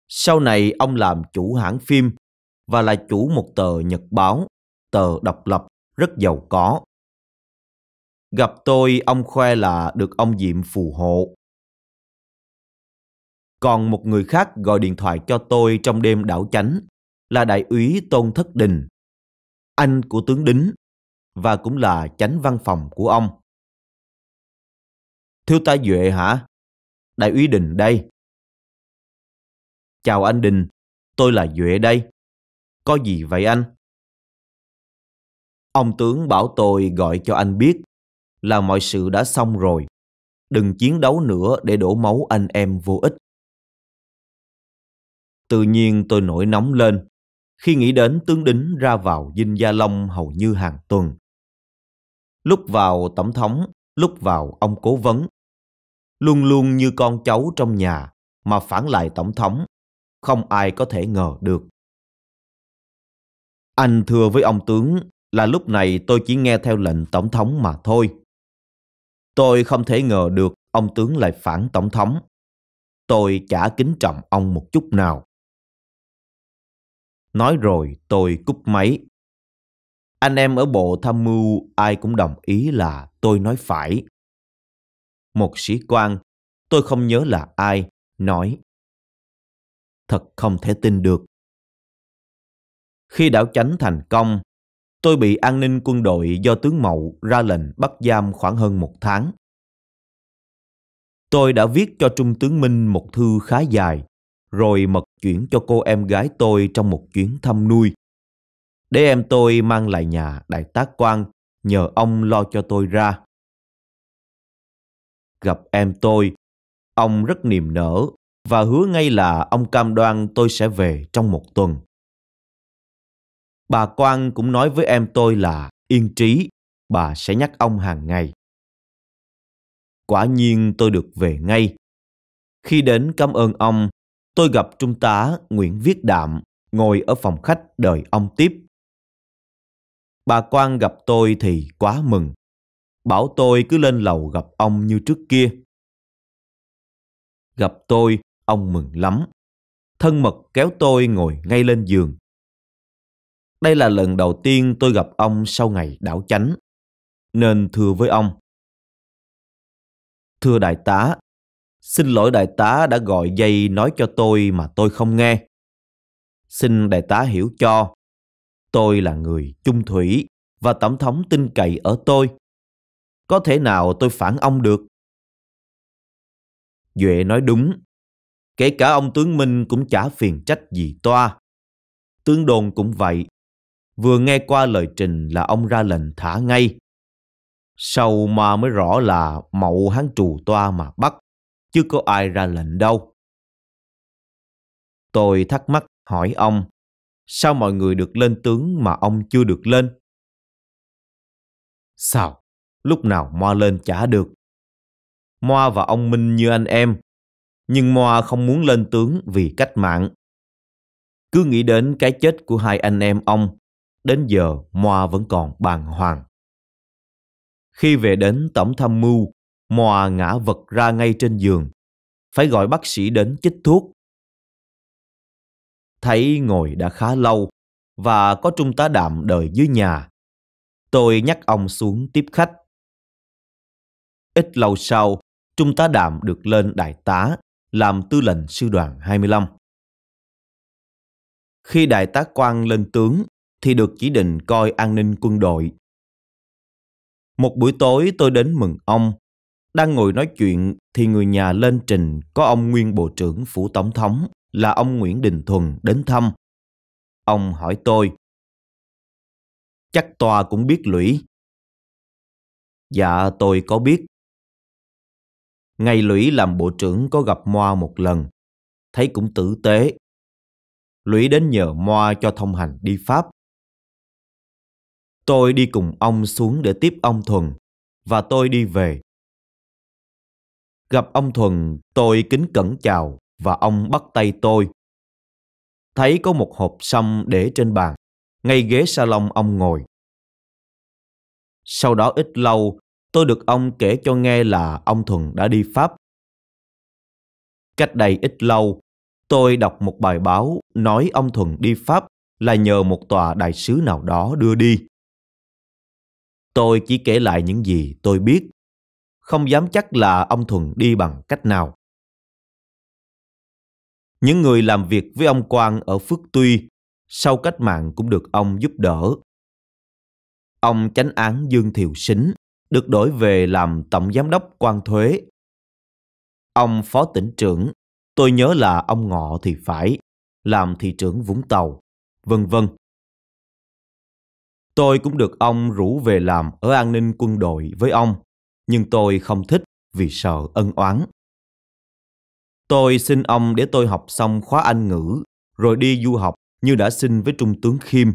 Sau này ông làm chủ hãng phim và là chủ một tờ nhật báo, tờ độc lập rất giàu có. Gặp tôi ông khoe là được ông Diệm phù hộ. Còn một người khác gọi điện thoại cho tôi trong đêm đảo chánh là đại úy Tôn Thất Đình, anh của tướng Đính và cũng là chánh văn phòng của ông. Thiếu tá Duệ hả? Đại úy Đình đây. Chào anh Đình, tôi là Duệ đây. Có gì vậy anh? Ông tướng bảo tôi gọi cho anh biết là mọi sự đã xong rồi. Đừng chiến đấu nữa để đổ máu anh em vô ích. Tự nhiên tôi nổi nóng lên khi nghĩ đến tướng đính ra vào Dinh Gia Long hầu như hàng tuần. Lúc vào tổng thống, lúc vào ông cố vấn. Luôn luôn như con cháu trong nhà mà phản lại tổng thống, không ai có thể ngờ được. Anh thưa với ông tướng là lúc này tôi chỉ nghe theo lệnh tổng thống mà thôi. Tôi không thể ngờ được ông tướng lại phản tổng thống. Tôi chả kính trọng ông một chút nào. Nói rồi tôi cúp máy. Anh em ở bộ tham mưu ai cũng đồng ý là tôi nói phải. Một sĩ quan, tôi không nhớ là ai, nói. Thật không thể tin được. Khi đảo chánh thành công, Tôi bị an ninh quân đội do tướng Mậu ra lệnh bắt giam khoảng hơn một tháng. Tôi đã viết cho Trung tướng Minh một thư khá dài, rồi mật chuyển cho cô em gái tôi trong một chuyến thăm nuôi. Để em tôi mang lại nhà đại tá quan nhờ ông lo cho tôi ra. Gặp em tôi, ông rất niềm nở và hứa ngay là ông cam đoan tôi sẽ về trong một tuần. Bà Quang cũng nói với em tôi là yên trí, bà sẽ nhắc ông hàng ngày. Quả nhiên tôi được về ngay. Khi đến cảm ơn ông, tôi gặp Trung tá Nguyễn Viết Đạm ngồi ở phòng khách đợi ông tiếp. Bà Quang gặp tôi thì quá mừng. Bảo tôi cứ lên lầu gặp ông như trước kia. Gặp tôi, ông mừng lắm. Thân mật kéo tôi ngồi ngay lên giường đây là lần đầu tiên tôi gặp ông sau ngày đảo chánh. Nên thưa với ông. Thưa đại tá, xin lỗi đại tá đã gọi dây nói cho tôi mà tôi không nghe. Xin đại tá hiểu cho, tôi là người chung thủy và tổng thống tin cậy ở tôi. Có thể nào tôi phản ông được? Duệ nói đúng. Kể cả ông tướng Minh cũng chả phiền trách gì toa. Tướng đồn cũng vậy, Vừa nghe qua lời trình là ông ra lệnh thả ngay. Sau mà mới rõ là mậu hắn trù toa mà bắt, chứ có ai ra lệnh đâu. Tôi thắc mắc hỏi ông, sao mọi người được lên tướng mà ông chưa được lên? Sao? Lúc nào Moa lên chả được. Moa và ông Minh như anh em, nhưng Moa không muốn lên tướng vì cách mạng. Cứ nghĩ đến cái chết của hai anh em ông, đến giờ Moa vẫn còn bàng hoàng. Khi về đến tổng tham mưu, Moa ngã vật ra ngay trên giường, phải gọi bác sĩ đến chích thuốc. Thấy ngồi đã khá lâu và có trung tá đạm đợi dưới nhà, tôi nhắc ông xuống tiếp khách. Ít lâu sau, trung tá đạm được lên đại tá làm tư lệnh sư đoàn 25. Khi đại tá quan lên tướng thì được chỉ định coi an ninh quân đội. Một buổi tối tôi đến mừng ông. Đang ngồi nói chuyện thì người nhà lên trình có ông nguyên bộ trưởng phủ tổng thống là ông Nguyễn Đình Thuần đến thăm. Ông hỏi tôi. Chắc tòa cũng biết lũy. Dạ tôi có biết. Ngày lũy làm bộ trưởng có gặp Moa một lần. Thấy cũng tử tế. Lũy đến nhờ Moa cho thông hành đi Pháp. Tôi đi cùng ông xuống để tiếp ông Thuần và tôi đi về. Gặp ông Thuần, tôi kính cẩn chào và ông bắt tay tôi. Thấy có một hộp xăm để trên bàn, ngay ghế salon ông ngồi. Sau đó ít lâu, tôi được ông kể cho nghe là ông Thuần đã đi Pháp. Cách đây ít lâu, tôi đọc một bài báo nói ông Thuần đi Pháp là nhờ một tòa đại sứ nào đó đưa đi. Tôi chỉ kể lại những gì tôi biết, không dám chắc là ông Thuần đi bằng cách nào. Những người làm việc với ông Quang ở Phước Tuy sau cách mạng cũng được ông giúp đỡ. Ông chánh án Dương Thiều Sính được đổi về làm tổng giám đốc quan thuế. Ông phó tỉnh trưởng, tôi nhớ là ông Ngọ thì phải, làm thị trưởng Vũng Tàu, vân vân. Tôi cũng được ông rủ về làm ở an ninh quân đội với ông, nhưng tôi không thích vì sợ ân oán. Tôi xin ông để tôi học xong khóa Anh ngữ, rồi đi du học như đã xin với Trung tướng Khiêm.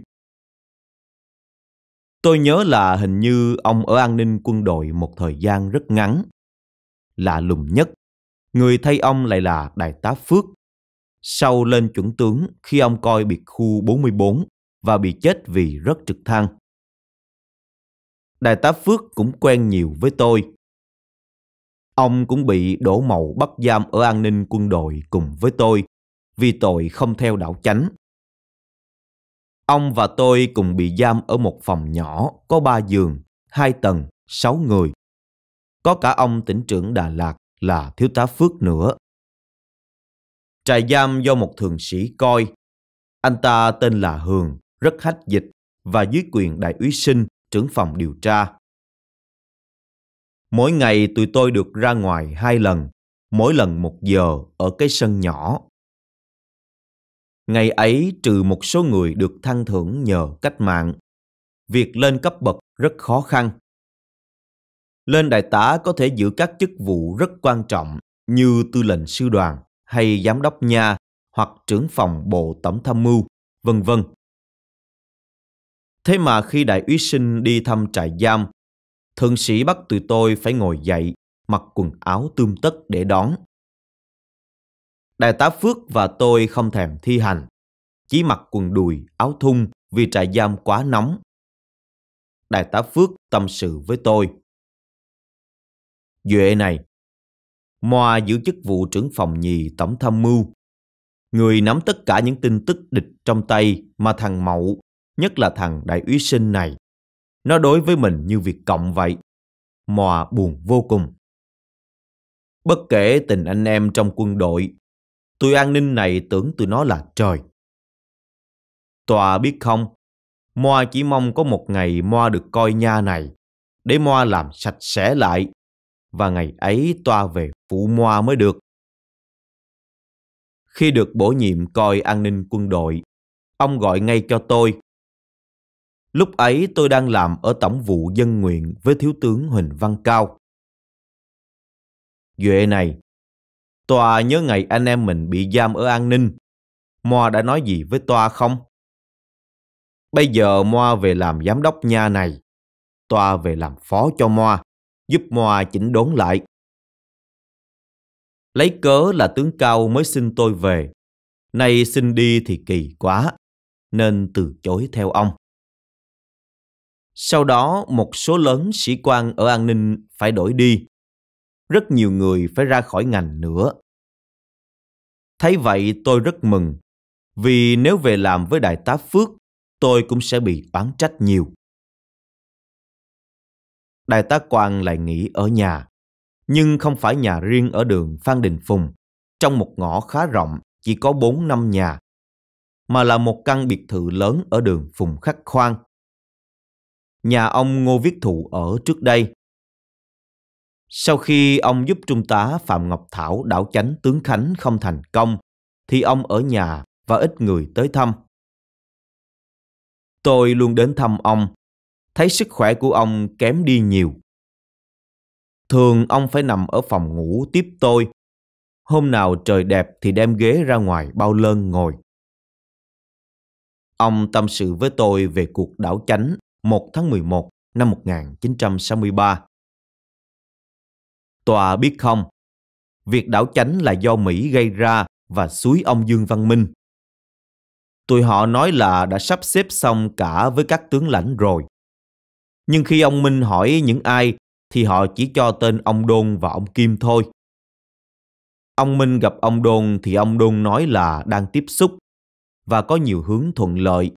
Tôi nhớ là hình như ông ở an ninh quân đội một thời gian rất ngắn. Lạ lùng nhất, người thay ông lại là Đại tá Phước. Sau lên chuẩn tướng khi ông coi biệt khu 44 và bị chết vì rất trực thăng. Đại tá Phước cũng quen nhiều với tôi. Ông cũng bị đổ màu bắt giam ở an ninh quân đội cùng với tôi vì tội không theo đạo chánh. Ông và tôi cùng bị giam ở một phòng nhỏ có ba giường, hai tầng, sáu người. Có cả ông tỉnh trưởng Đà Lạt là thiếu tá Phước nữa. Trại giam do một thường sĩ coi. Anh ta tên là Hường, rất hách dịch và dưới quyền đại úy sinh, trưởng phòng điều tra. Mỗi ngày tụi tôi được ra ngoài hai lần, mỗi lần một giờ ở cái sân nhỏ. Ngày ấy trừ một số người được thăng thưởng nhờ cách mạng, việc lên cấp bậc rất khó khăn. Lên đại tá có thể giữ các chức vụ rất quan trọng như tư lệnh sư đoàn hay giám đốc nha hoặc trưởng phòng bộ tổng tham mưu, vân vân. Thế mà khi đại úy sinh đi thăm trại giam, thượng sĩ bắt tụi tôi phải ngồi dậy, mặc quần áo tươm tất để đón. Đại tá Phước và tôi không thèm thi hành, chỉ mặc quần đùi, áo thun vì trại giam quá nóng. Đại tá Phước tâm sự với tôi. Duệ này, Moa giữ chức vụ trưởng phòng nhì tổng tham mưu. Người nắm tất cả những tin tức địch trong tay mà thằng Mậu nhất là thằng đại úy sinh này. Nó đối với mình như việc cộng vậy. Mòa buồn vô cùng. Bất kể tình anh em trong quân đội, tụi an ninh này tưởng tụi nó là trời. Tòa biết không, Moa chỉ mong có một ngày Moa được coi nha này, để Moa làm sạch sẽ lại, và ngày ấy toa về phụ Moa mới được. Khi được bổ nhiệm coi an ninh quân đội, ông gọi ngay cho tôi Lúc ấy tôi đang làm ở tổng vụ dân nguyện với thiếu tướng Huỳnh Văn Cao. Duệ này, Tòa nhớ ngày anh em mình bị giam ở an ninh. Moa đã nói gì với Tòa không? Bây giờ Moa về làm giám đốc nha này. Tòa về làm phó cho Moa, giúp Moa chỉnh đốn lại. Lấy cớ là tướng Cao mới xin tôi về. Nay xin đi thì kỳ quá, nên từ chối theo ông. Sau đó một số lớn sĩ quan ở an ninh phải đổi đi. Rất nhiều người phải ra khỏi ngành nữa. Thấy vậy tôi rất mừng, vì nếu về làm với Đại tá Phước, tôi cũng sẽ bị oán trách nhiều. Đại tá Quang lại nghỉ ở nhà, nhưng không phải nhà riêng ở đường Phan Đình Phùng, trong một ngõ khá rộng, chỉ có 4 năm nhà, mà là một căn biệt thự lớn ở đường Phùng Khắc Khoan, nhà ông Ngô Viết Thụ ở trước đây. Sau khi ông giúp Trung tá Phạm Ngọc Thảo đảo chánh tướng Khánh không thành công, thì ông ở nhà và ít người tới thăm. Tôi luôn đến thăm ông, thấy sức khỏe của ông kém đi nhiều. Thường ông phải nằm ở phòng ngủ tiếp tôi. Hôm nào trời đẹp thì đem ghế ra ngoài bao lơn ngồi. Ông tâm sự với tôi về cuộc đảo chánh 1 tháng 11 năm 1963. Tòa biết không, việc đảo chánh là do Mỹ gây ra và suối ông Dương Văn Minh. Tụi họ nói là đã sắp xếp xong cả với các tướng lãnh rồi. Nhưng khi ông Minh hỏi những ai thì họ chỉ cho tên ông Đôn và ông Kim thôi. Ông Minh gặp ông Đôn thì ông Đôn nói là đang tiếp xúc và có nhiều hướng thuận lợi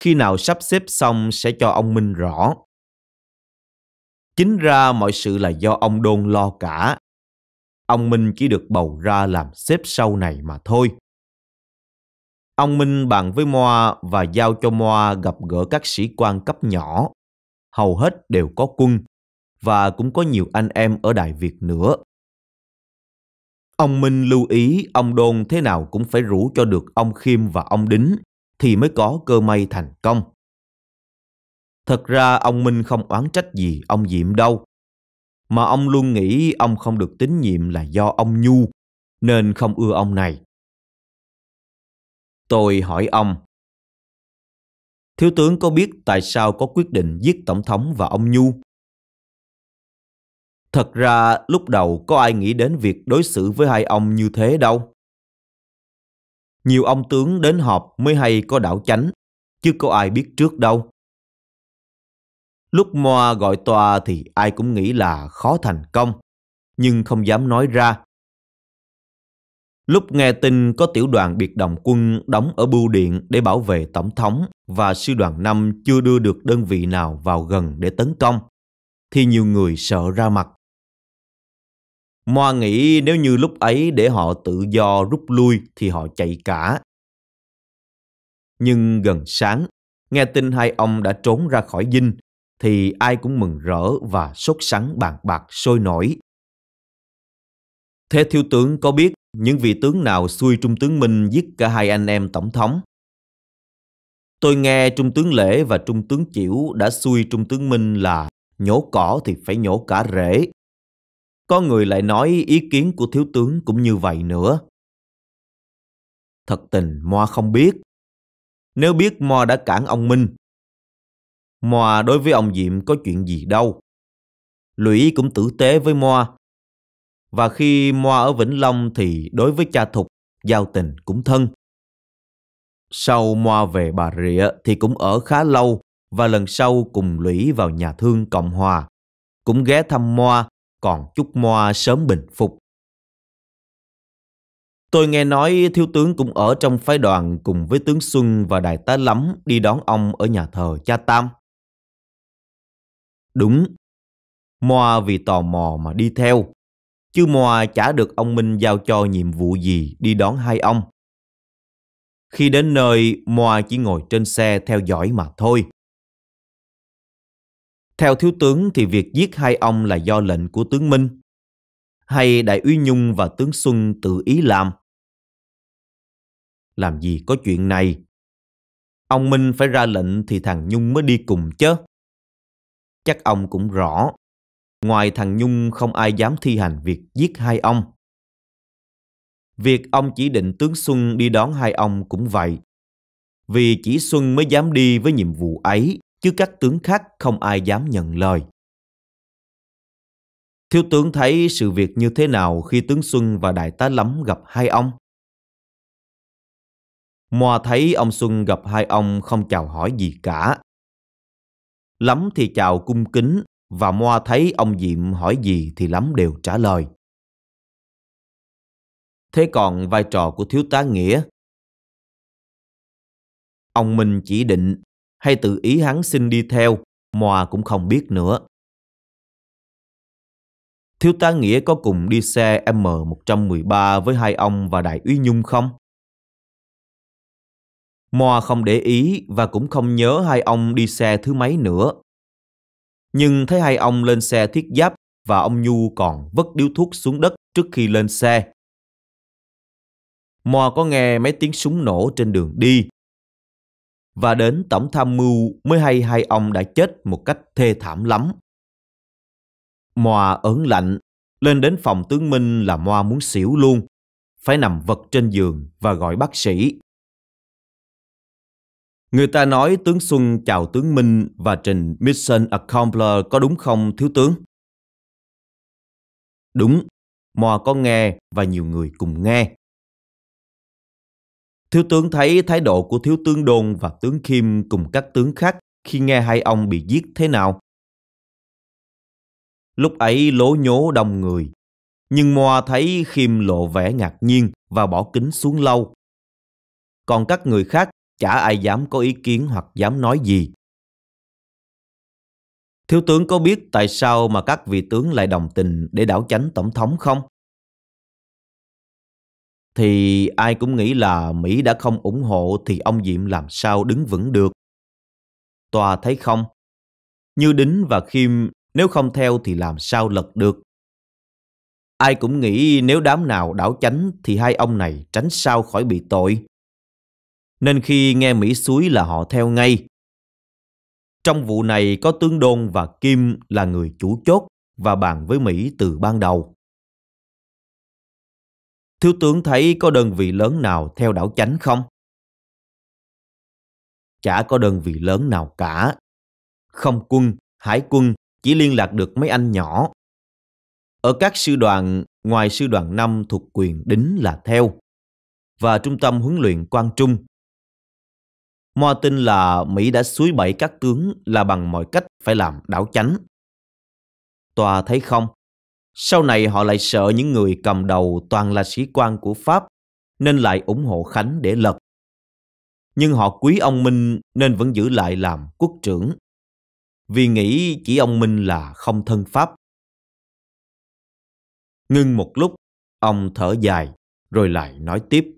khi nào sắp xếp xong sẽ cho ông Minh rõ. Chính ra mọi sự là do ông Đôn lo cả. Ông Minh chỉ được bầu ra làm xếp sau này mà thôi. Ông Minh bàn với Moa và giao cho Moa gặp gỡ các sĩ quan cấp nhỏ. Hầu hết đều có quân và cũng có nhiều anh em ở Đại Việt nữa. Ông Minh lưu ý ông Đôn thế nào cũng phải rủ cho được ông Khiêm và ông Đính thì mới có cơ may thành công. Thật ra ông Minh không oán trách gì ông Diệm đâu, mà ông luôn nghĩ ông không được tín nhiệm là do ông Nhu, nên không ưa ông này. Tôi hỏi ông, Thiếu tướng có biết tại sao có quyết định giết Tổng thống và ông Nhu? Thật ra lúc đầu có ai nghĩ đến việc đối xử với hai ông như thế đâu. Nhiều ông tướng đến họp mới hay có đảo chánh, chứ có ai biết trước đâu. Lúc Moa gọi tòa thì ai cũng nghĩ là khó thành công, nhưng không dám nói ra. Lúc nghe tin có tiểu đoàn biệt động quân đóng ở bưu điện để bảo vệ tổng thống và sư đoàn 5 chưa đưa được đơn vị nào vào gần để tấn công, thì nhiều người sợ ra mặt. Moa nghĩ nếu như lúc ấy để họ tự do rút lui thì họ chạy cả. Nhưng gần sáng, nghe tin hai ông đã trốn ra khỏi dinh, thì ai cũng mừng rỡ và sốt sắng bàn bạc sôi nổi. Thế thiếu tướng có biết những vị tướng nào xui Trung tướng Minh giết cả hai anh em tổng thống? Tôi nghe Trung tướng Lễ và Trung tướng Chiểu đã xui Trung tướng Minh là nhổ cỏ thì phải nhổ cả rễ, có người lại nói ý kiến của thiếu tướng cũng như vậy nữa. Thật tình Moa không biết. Nếu biết Moa đã cản ông Minh. Moa đối với ông Diệm có chuyện gì đâu. Lũy cũng tử tế với Moa. Và khi Moa ở Vĩnh Long thì đối với cha Thục, giao tình cũng thân. Sau Moa về Bà Rịa thì cũng ở khá lâu và lần sau cùng Lũy vào nhà thương Cộng Hòa. Cũng ghé thăm Moa còn chút moa sớm bình phục. Tôi nghe nói thiếu tướng cũng ở trong phái đoàn cùng với tướng Xuân và đại tá Lắm đi đón ông ở nhà thờ cha Tam. Đúng, Moa vì tò mò mà đi theo, chứ Moa chả được ông Minh giao cho nhiệm vụ gì đi đón hai ông. Khi đến nơi, Moa chỉ ngồi trên xe theo dõi mà thôi. Theo thiếu tướng thì việc giết hai ông là do lệnh của tướng Minh, hay đại úy Nhung và tướng Xuân tự ý làm. Làm gì có chuyện này? Ông Minh phải ra lệnh thì thằng Nhung mới đi cùng chứ. Chắc ông cũng rõ, ngoài thằng Nhung không ai dám thi hành việc giết hai ông. Việc ông chỉ định tướng Xuân đi đón hai ông cũng vậy, vì chỉ Xuân mới dám đi với nhiệm vụ ấy chứ các tướng khác không ai dám nhận lời. Thiếu tướng thấy sự việc như thế nào khi tướng Xuân và đại tá Lắm gặp hai ông? Moa thấy ông Xuân gặp hai ông không chào hỏi gì cả. Lắm thì chào cung kính và Moa thấy ông Diệm hỏi gì thì Lắm đều trả lời. Thế còn vai trò của thiếu tá Nghĩa? Ông Minh chỉ định hay tự ý hắn xin đi theo, Mòa cũng không biết nữa. Thiếu tá Nghĩa có cùng đi xe M113 với hai ông và Đại úy Nhung không? Mòa không để ý và cũng không nhớ hai ông đi xe thứ mấy nữa. Nhưng thấy hai ông lên xe thiết giáp và ông Nhu còn vứt điếu thuốc xuống đất trước khi lên xe. mòa có nghe mấy tiếng súng nổ trên đường đi và đến tổng tham mưu mới hay hai ông đã chết một cách thê thảm lắm. Moa ớn lạnh, lên đến phòng tướng Minh là Moa muốn xỉu luôn, phải nằm vật trên giường và gọi bác sĩ. Người ta nói tướng Xuân chào tướng Minh và trình Mission Accompler có đúng không thiếu tướng? Đúng, Moa có nghe và nhiều người cùng nghe. Thiếu tướng thấy thái độ của thiếu tướng Đôn và tướng Kim cùng các tướng khác khi nghe hai ông bị giết thế nào. Lúc ấy lố nhố đông người, nhưng Moa thấy Kim lộ vẻ ngạc nhiên và bỏ kính xuống lâu. Còn các người khác chả ai dám có ý kiến hoặc dám nói gì. Thiếu tướng có biết tại sao mà các vị tướng lại đồng tình để đảo chánh tổng thống không? thì ai cũng nghĩ là Mỹ đã không ủng hộ thì ông Diệm làm sao đứng vững được. Tòa thấy không, Như Đính và Khiêm nếu không theo thì làm sao lật được. Ai cũng nghĩ nếu đám nào đảo chánh thì hai ông này tránh sao khỏi bị tội. Nên khi nghe Mỹ suối là họ theo ngay. Trong vụ này có tướng Đôn và Kim là người chủ chốt và bàn với Mỹ từ ban đầu. Thiếu tướng thấy có đơn vị lớn nào theo đảo chánh không? Chả có đơn vị lớn nào cả. Không quân, hải quân chỉ liên lạc được mấy anh nhỏ. Ở các sư đoàn, ngoài sư đoàn năm thuộc quyền đính là theo. Và trung tâm huấn luyện Quang Trung. Mo tin là Mỹ đã suối bẫy các tướng là bằng mọi cách phải làm đảo chánh. Tòa thấy không, sau này họ lại sợ những người cầm đầu toàn là sĩ quan của Pháp nên lại ủng hộ Khánh để lật. Nhưng họ quý ông Minh nên vẫn giữ lại làm quốc trưởng. Vì nghĩ chỉ ông Minh là không thân Pháp. Ngưng một lúc, ông thở dài rồi lại nói tiếp.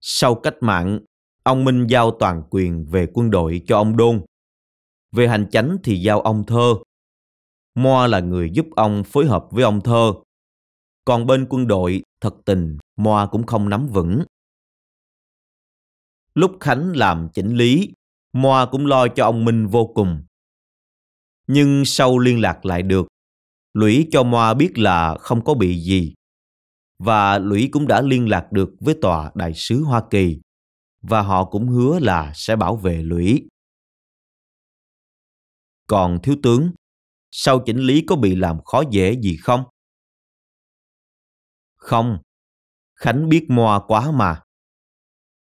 Sau cách mạng, ông Minh giao toàn quyền về quân đội cho ông Đôn. Về hành chánh thì giao ông Thơ Moa là người giúp ông phối hợp với ông Thơ. Còn bên quân đội, thật tình, Moa cũng không nắm vững. Lúc Khánh làm chỉnh lý, Moa cũng lo cho ông Minh vô cùng. Nhưng sau liên lạc lại được, Lũy cho Moa biết là không có bị gì. Và Lũy cũng đã liên lạc được với tòa đại sứ Hoa Kỳ và họ cũng hứa là sẽ bảo vệ Lũy. Còn thiếu tướng, sau chỉnh lý có bị làm khó dễ gì không? Không, Khánh biết Moa quá mà.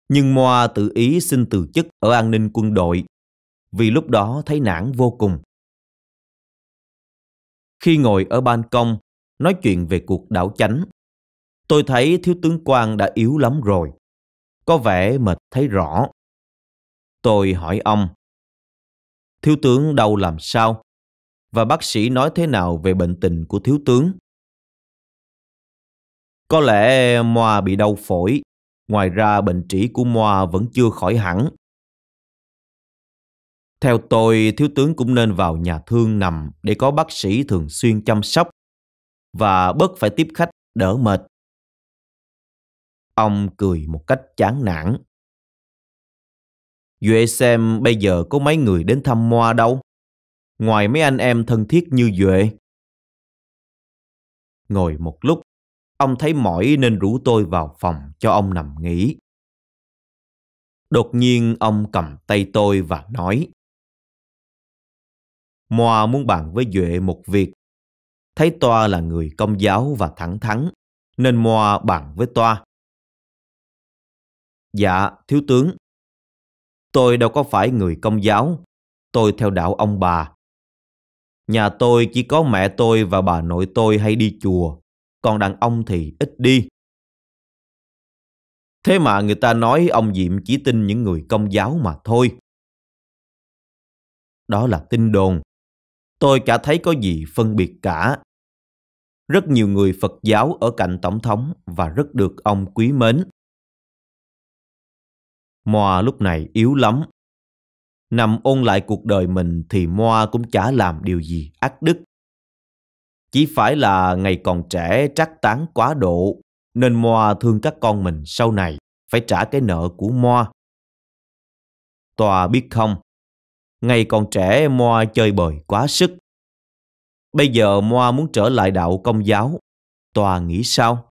Nhưng Moa tự ý xin từ chức ở an ninh quân đội vì lúc đó thấy nản vô cùng. Khi ngồi ở ban công, nói chuyện về cuộc đảo chánh, tôi thấy thiếu tướng Quang đã yếu lắm rồi. Có vẻ mệt thấy rõ. Tôi hỏi ông, thiếu tướng đâu làm sao? và bác sĩ nói thế nào về bệnh tình của thiếu tướng. Có lẽ Moa bị đau phổi, ngoài ra bệnh trĩ của Moa vẫn chưa khỏi hẳn. Theo tôi, thiếu tướng cũng nên vào nhà thương nằm để có bác sĩ thường xuyên chăm sóc và bớt phải tiếp khách đỡ mệt. Ông cười một cách chán nản. Duệ xem bây giờ có mấy người đến thăm Moa đâu ngoài mấy anh em thân thiết như Duệ. Ngồi một lúc, ông thấy mỏi nên rủ tôi vào phòng cho ông nằm nghỉ. Đột nhiên ông cầm tay tôi và nói Moa muốn bàn với Duệ một việc. Thấy Toa là người công giáo và thẳng thắn, nên Moa bàn với Toa. Dạ, thiếu tướng. Tôi đâu có phải người công giáo, tôi theo đạo ông bà Nhà tôi chỉ có mẹ tôi và bà nội tôi hay đi chùa, còn đàn ông thì ít đi. Thế mà người ta nói ông Diệm chỉ tin những người công giáo mà thôi. Đó là tin đồn. Tôi chả thấy có gì phân biệt cả. Rất nhiều người Phật giáo ở cạnh Tổng thống và rất được ông quý mến. Moa lúc này yếu lắm nằm ôn lại cuộc đời mình thì Moa cũng chả làm điều gì ác đức. Chỉ phải là ngày còn trẻ trắc tán quá độ, nên Moa thương các con mình sau này phải trả cái nợ của Moa. Tòa biết không, ngày còn trẻ Moa chơi bời quá sức. Bây giờ Moa muốn trở lại đạo công giáo, Tòa nghĩ sao?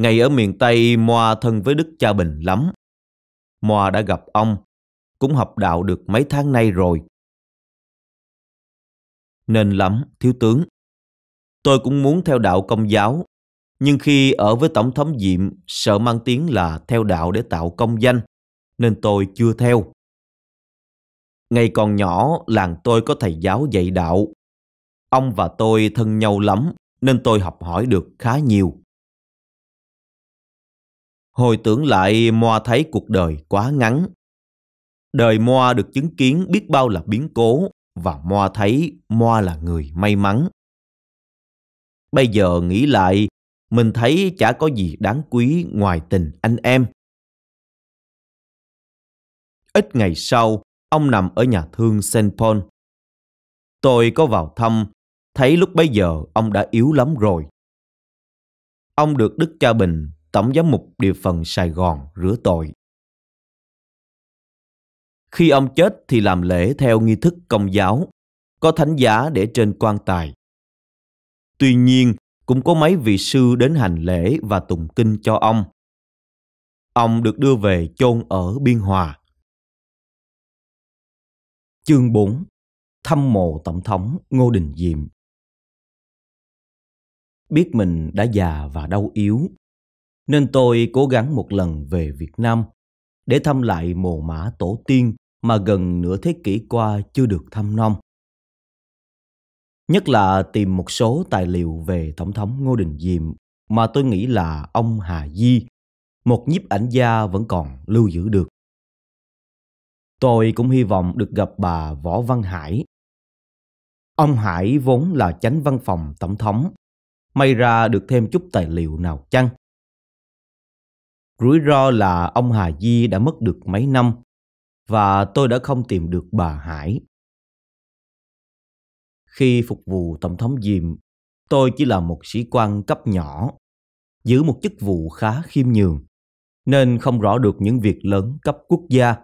Ngày ở miền Tây Moa thân với Đức Cha Bình lắm. Moa đã gặp ông, cũng học đạo được mấy tháng nay rồi. Nên lắm, thiếu tướng. Tôi cũng muốn theo đạo công giáo, nhưng khi ở với Tổng thống Diệm sợ mang tiếng là theo đạo để tạo công danh, nên tôi chưa theo. Ngày còn nhỏ, làng tôi có thầy giáo dạy đạo. Ông và tôi thân nhau lắm, nên tôi học hỏi được khá nhiều. Hồi tưởng lại Moa thấy cuộc đời quá ngắn Đời Moa được chứng kiến biết bao là biến cố và Moa thấy Moa là người may mắn. Bây giờ nghĩ lại, mình thấy chả có gì đáng quý ngoài tình anh em. Ít ngày sau, ông nằm ở nhà thương St. Paul. Tôi có vào thăm, thấy lúc bấy giờ ông đã yếu lắm rồi. Ông được Đức Cha Bình, Tổng giám mục địa Phần Sài Gòn rửa tội. Khi ông chết thì làm lễ theo nghi thức công giáo, có thánh giá để trên quan tài. Tuy nhiên, cũng có mấy vị sư đến hành lễ và tụng kinh cho ông. Ông được đưa về chôn ở Biên Hòa. Chương 4 Thăm mộ Tổng thống Ngô Đình Diệm Biết mình đã già và đau yếu, nên tôi cố gắng một lần về Việt Nam để thăm lại mồ mã tổ tiên mà gần nửa thế kỷ qua chưa được thăm nom. Nhất là tìm một số tài liệu về Tổng thống Ngô Đình Diệm mà tôi nghĩ là ông Hà Di, một nhiếp ảnh gia vẫn còn lưu giữ được. Tôi cũng hy vọng được gặp bà Võ Văn Hải. Ông Hải vốn là chánh văn phòng tổng thống, may ra được thêm chút tài liệu nào chăng. Rủi ro là ông Hà Di đã mất được mấy năm, và tôi đã không tìm được bà Hải. Khi phục vụ Tổng thống Diệm, tôi chỉ là một sĩ quan cấp nhỏ, giữ một chức vụ khá khiêm nhường, nên không rõ được những việc lớn cấp quốc gia.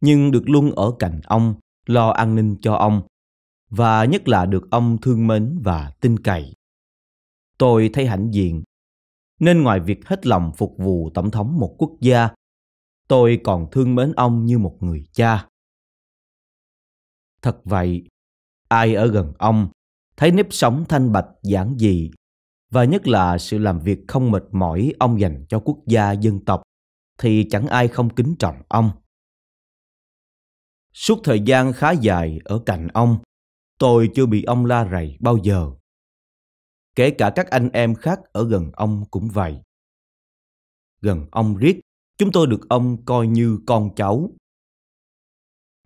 Nhưng được luôn ở cạnh ông, lo an ninh cho ông, và nhất là được ông thương mến và tin cậy. Tôi thấy hãnh diện, nên ngoài việc hết lòng phục vụ Tổng thống một quốc gia, Tôi còn thương mến ông như một người cha. Thật vậy, ai ở gần ông thấy nếp sống thanh bạch giản dị và nhất là sự làm việc không mệt mỏi ông dành cho quốc gia dân tộc thì chẳng ai không kính trọng ông. Suốt thời gian khá dài ở cạnh ông, tôi chưa bị ông la rầy bao giờ. Kể cả các anh em khác ở gần ông cũng vậy. Gần ông riết, Chúng tôi được ông coi như con cháu.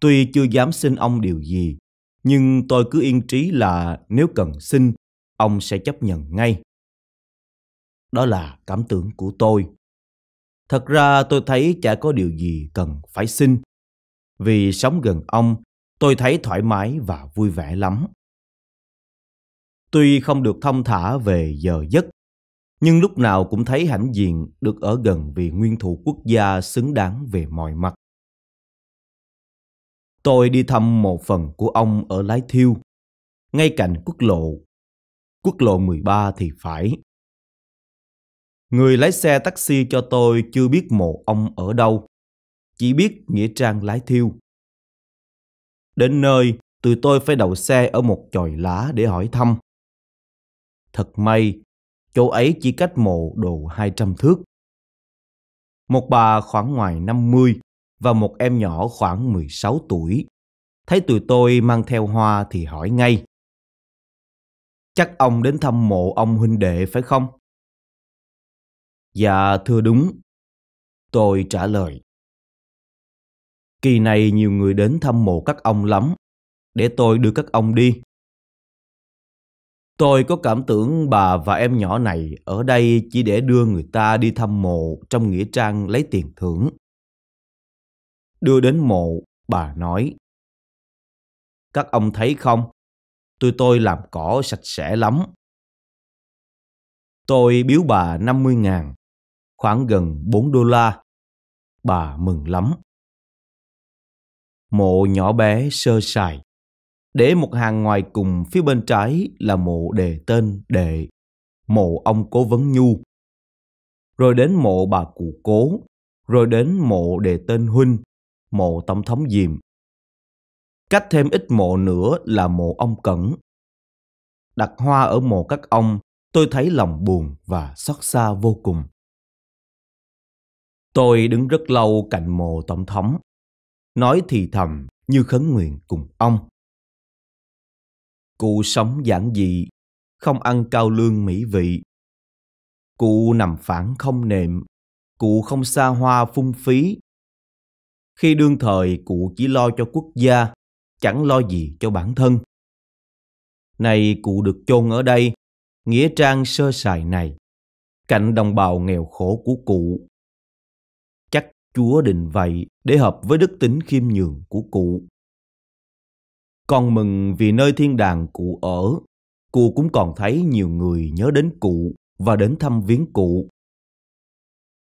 Tuy chưa dám xin ông điều gì, nhưng tôi cứ yên trí là nếu cần xin, ông sẽ chấp nhận ngay. Đó là cảm tưởng của tôi. Thật ra tôi thấy chả có điều gì cần phải xin. Vì sống gần ông, tôi thấy thoải mái và vui vẻ lắm. Tuy không được thông thả về giờ giấc, nhưng lúc nào cũng thấy hãnh diện được ở gần vị nguyên thủ quốc gia xứng đáng về mọi mặt. Tôi đi thăm một phần của ông ở Lái Thiêu, ngay cạnh quốc lộ, quốc lộ 13 thì phải. Người lái xe taxi cho tôi chưa biết mộ ông ở đâu, chỉ biết Nghĩa Trang Lái Thiêu. Đến nơi, tụi tôi phải đậu xe ở một chòi lá để hỏi thăm. Thật may chỗ ấy chỉ cách mộ độ 200 thước. Một bà khoảng ngoài 50 và một em nhỏ khoảng 16 tuổi. Thấy tụi tôi mang theo hoa thì hỏi ngay. Chắc ông đến thăm mộ ông huynh đệ phải không? Dạ thưa đúng. Tôi trả lời. Kỳ này nhiều người đến thăm mộ các ông lắm. Để tôi đưa các ông đi. Tôi có cảm tưởng bà và em nhỏ này ở đây chỉ để đưa người ta đi thăm mộ trong nghĩa trang lấy tiền thưởng. Đưa đến mộ, bà nói. Các ông thấy không? tôi tôi làm cỏ sạch sẽ lắm. Tôi biếu bà 50 ngàn, khoảng gần 4 đô la. Bà mừng lắm. Mộ nhỏ bé sơ sài, để một hàng ngoài cùng phía bên trái là mộ đề tên Đệ, mộ ông Cố Vấn Nhu. Rồi đến mộ bà Cụ Cố, rồi đến mộ đề tên Huynh, mộ Tổng thống Diệm. Cách thêm ít mộ nữa là mộ ông Cẩn. Đặt hoa ở mộ các ông, tôi thấy lòng buồn và xót xa vô cùng. Tôi đứng rất lâu cạnh mộ tổng thống, nói thì thầm như khấn nguyện cùng ông. Cụ sống giản dị, không ăn cao lương mỹ vị. Cụ nằm phản không nệm, cụ không xa hoa phung phí. Khi đương thời cụ chỉ lo cho quốc gia, chẳng lo gì cho bản thân. Này cụ được chôn ở đây, nghĩa trang sơ sài này, cạnh đồng bào nghèo khổ của cụ. Chắc Chúa định vậy để hợp với đức tính khiêm nhường của cụ. Con mừng vì nơi thiên đàng cụ ở, cụ cũng còn thấy nhiều người nhớ đến cụ và đến thăm viếng cụ.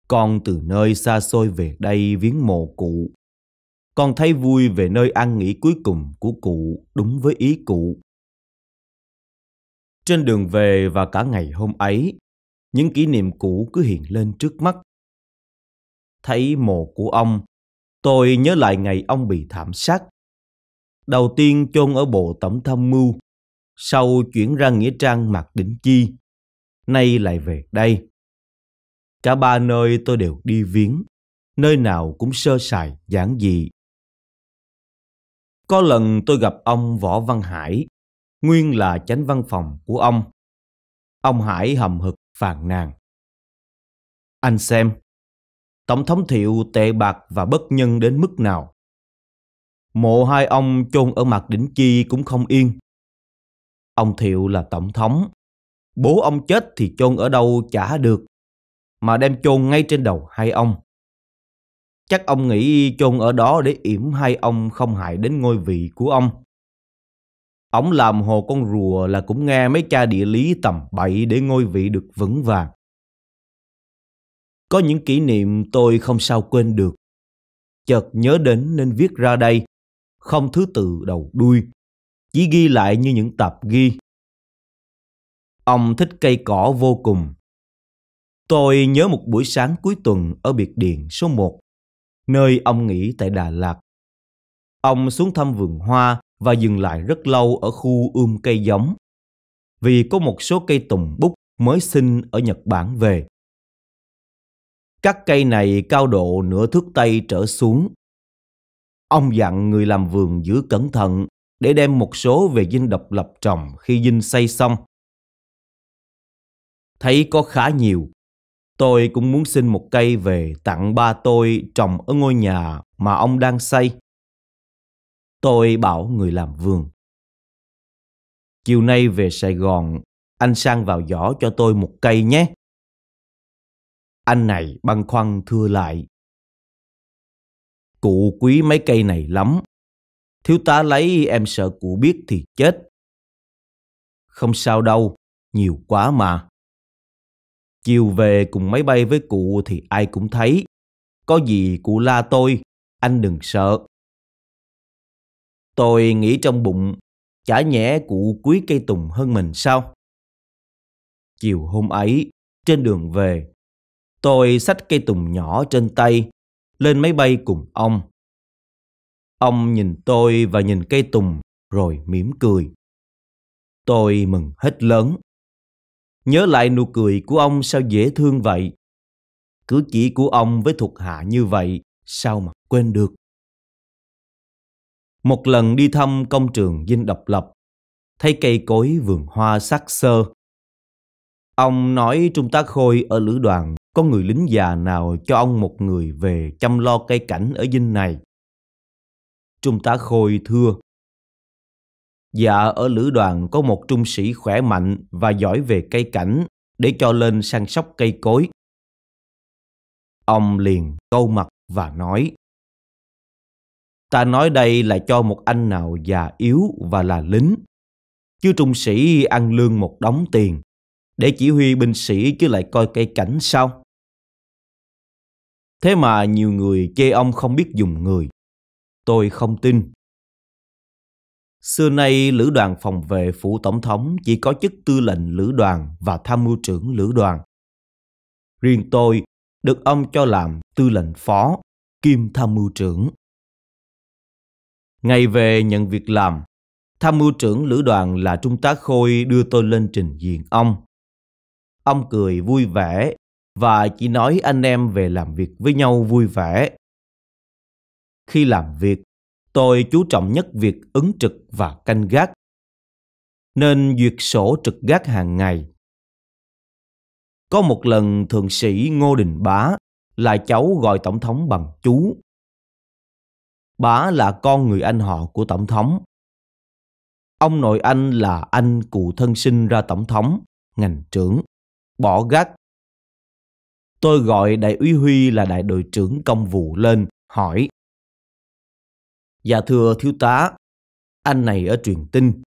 Con từ nơi xa xôi về đây viếng mộ cụ. Con thấy vui về nơi an nghỉ cuối cùng của cụ đúng với ý cụ. Trên đường về và cả ngày hôm ấy, những kỷ niệm cũ cứ hiện lên trước mắt. Thấy mộ của ông, tôi nhớ lại ngày ông bị thảm sát Đầu tiên chôn ở bộ tổng tham mưu, sau chuyển ra Nghĩa Trang mặt Đỉnh Chi, nay lại về đây. Cả ba nơi tôi đều đi viếng, nơi nào cũng sơ sài, giản dị. Có lần tôi gặp ông Võ Văn Hải, nguyên là chánh văn phòng của ông. Ông Hải hầm hực phàn nàn. Anh xem, Tổng thống Thiệu tệ bạc và bất nhân đến mức nào. Mộ hai ông chôn ở mặt đỉnh chi cũng không yên. Ông Thiệu là tổng thống. Bố ông chết thì chôn ở đâu chả được. Mà đem chôn ngay trên đầu hai ông. Chắc ông nghĩ chôn ở đó để yểm hai ông không hại đến ngôi vị của ông. Ông làm hồ con rùa là cũng nghe mấy cha địa lý tầm bậy để ngôi vị được vững vàng. Có những kỷ niệm tôi không sao quên được. Chợt nhớ đến nên viết ra đây không thứ tự đầu đuôi, chỉ ghi lại như những tập ghi. Ông thích cây cỏ vô cùng. Tôi nhớ một buổi sáng cuối tuần ở biệt điện số 1, nơi ông nghỉ tại Đà Lạt. Ông xuống thăm vườn hoa và dừng lại rất lâu ở khu ươm cây giống, vì có một số cây tùng bút mới sinh ở Nhật Bản về. Các cây này cao độ nửa thước tay trở xuống Ông dặn người làm vườn giữ cẩn thận để đem một số về dinh độc lập trồng khi dinh xây xong. Thấy có khá nhiều, tôi cũng muốn xin một cây về tặng ba tôi trồng ở ngôi nhà mà ông đang xây. Tôi bảo người làm vườn. Chiều nay về Sài Gòn, anh sang vào giỏ cho tôi một cây nhé. Anh này băn khoăn thưa lại. Cụ quý mấy cây này lắm. Thiếu tá lấy em sợ cụ biết thì chết. Không sao đâu, nhiều quá mà. Chiều về cùng máy bay với cụ thì ai cũng thấy. Có gì cụ la tôi, anh đừng sợ. Tôi nghĩ trong bụng, chả nhẽ cụ quý cây tùng hơn mình sao? Chiều hôm ấy, trên đường về, tôi xách cây tùng nhỏ trên tay, lên máy bay cùng ông. Ông nhìn tôi và nhìn cây tùng rồi mỉm cười. Tôi mừng hết lớn. Nhớ lại nụ cười của ông sao dễ thương vậy. Cử chỉ của ông với thuộc hạ như vậy sao mà quên được. Một lần đi thăm công trường dinh độc lập, thấy cây cối vườn hoa sắc sơ. Ông nói Trung tá Khôi ở lữ đoàn có người lính già nào cho ông một người về chăm lo cây cảnh ở dinh này. Trung tá Khôi thưa. Dạ ở lữ đoàn có một trung sĩ khỏe mạnh và giỏi về cây cảnh để cho lên săn sóc cây cối. Ông liền câu mặt và nói. Ta nói đây là cho một anh nào già yếu và là lính. Chứ trung sĩ ăn lương một đống tiền để chỉ huy binh sĩ chứ lại coi cây cảnh sao? Thế mà nhiều người chê ông không biết dùng người. Tôi không tin. Xưa nay, lữ đoàn phòng vệ phủ tổng thống chỉ có chức tư lệnh lữ đoàn và tham mưu trưởng lữ đoàn. Riêng tôi được ông cho làm tư lệnh phó, kim tham mưu trưởng. Ngày về nhận việc làm, tham mưu trưởng lữ đoàn là Trung tá Khôi đưa tôi lên trình diện ông. Ông cười vui vẻ và chỉ nói anh em về làm việc với nhau vui vẻ. Khi làm việc, tôi chú trọng nhất việc ứng trực và canh gác, nên duyệt sổ trực gác hàng ngày. Có một lần thượng sĩ Ngô Đình Bá là cháu gọi tổng thống bằng chú. Bá là con người anh họ của tổng thống. Ông nội anh là anh cụ thân sinh ra tổng thống, ngành trưởng bỏ gắt. Tôi gọi đại úy Huy là đại đội trưởng công vụ lên, hỏi. Dạ thưa thiếu tá, anh này ở truyền tin,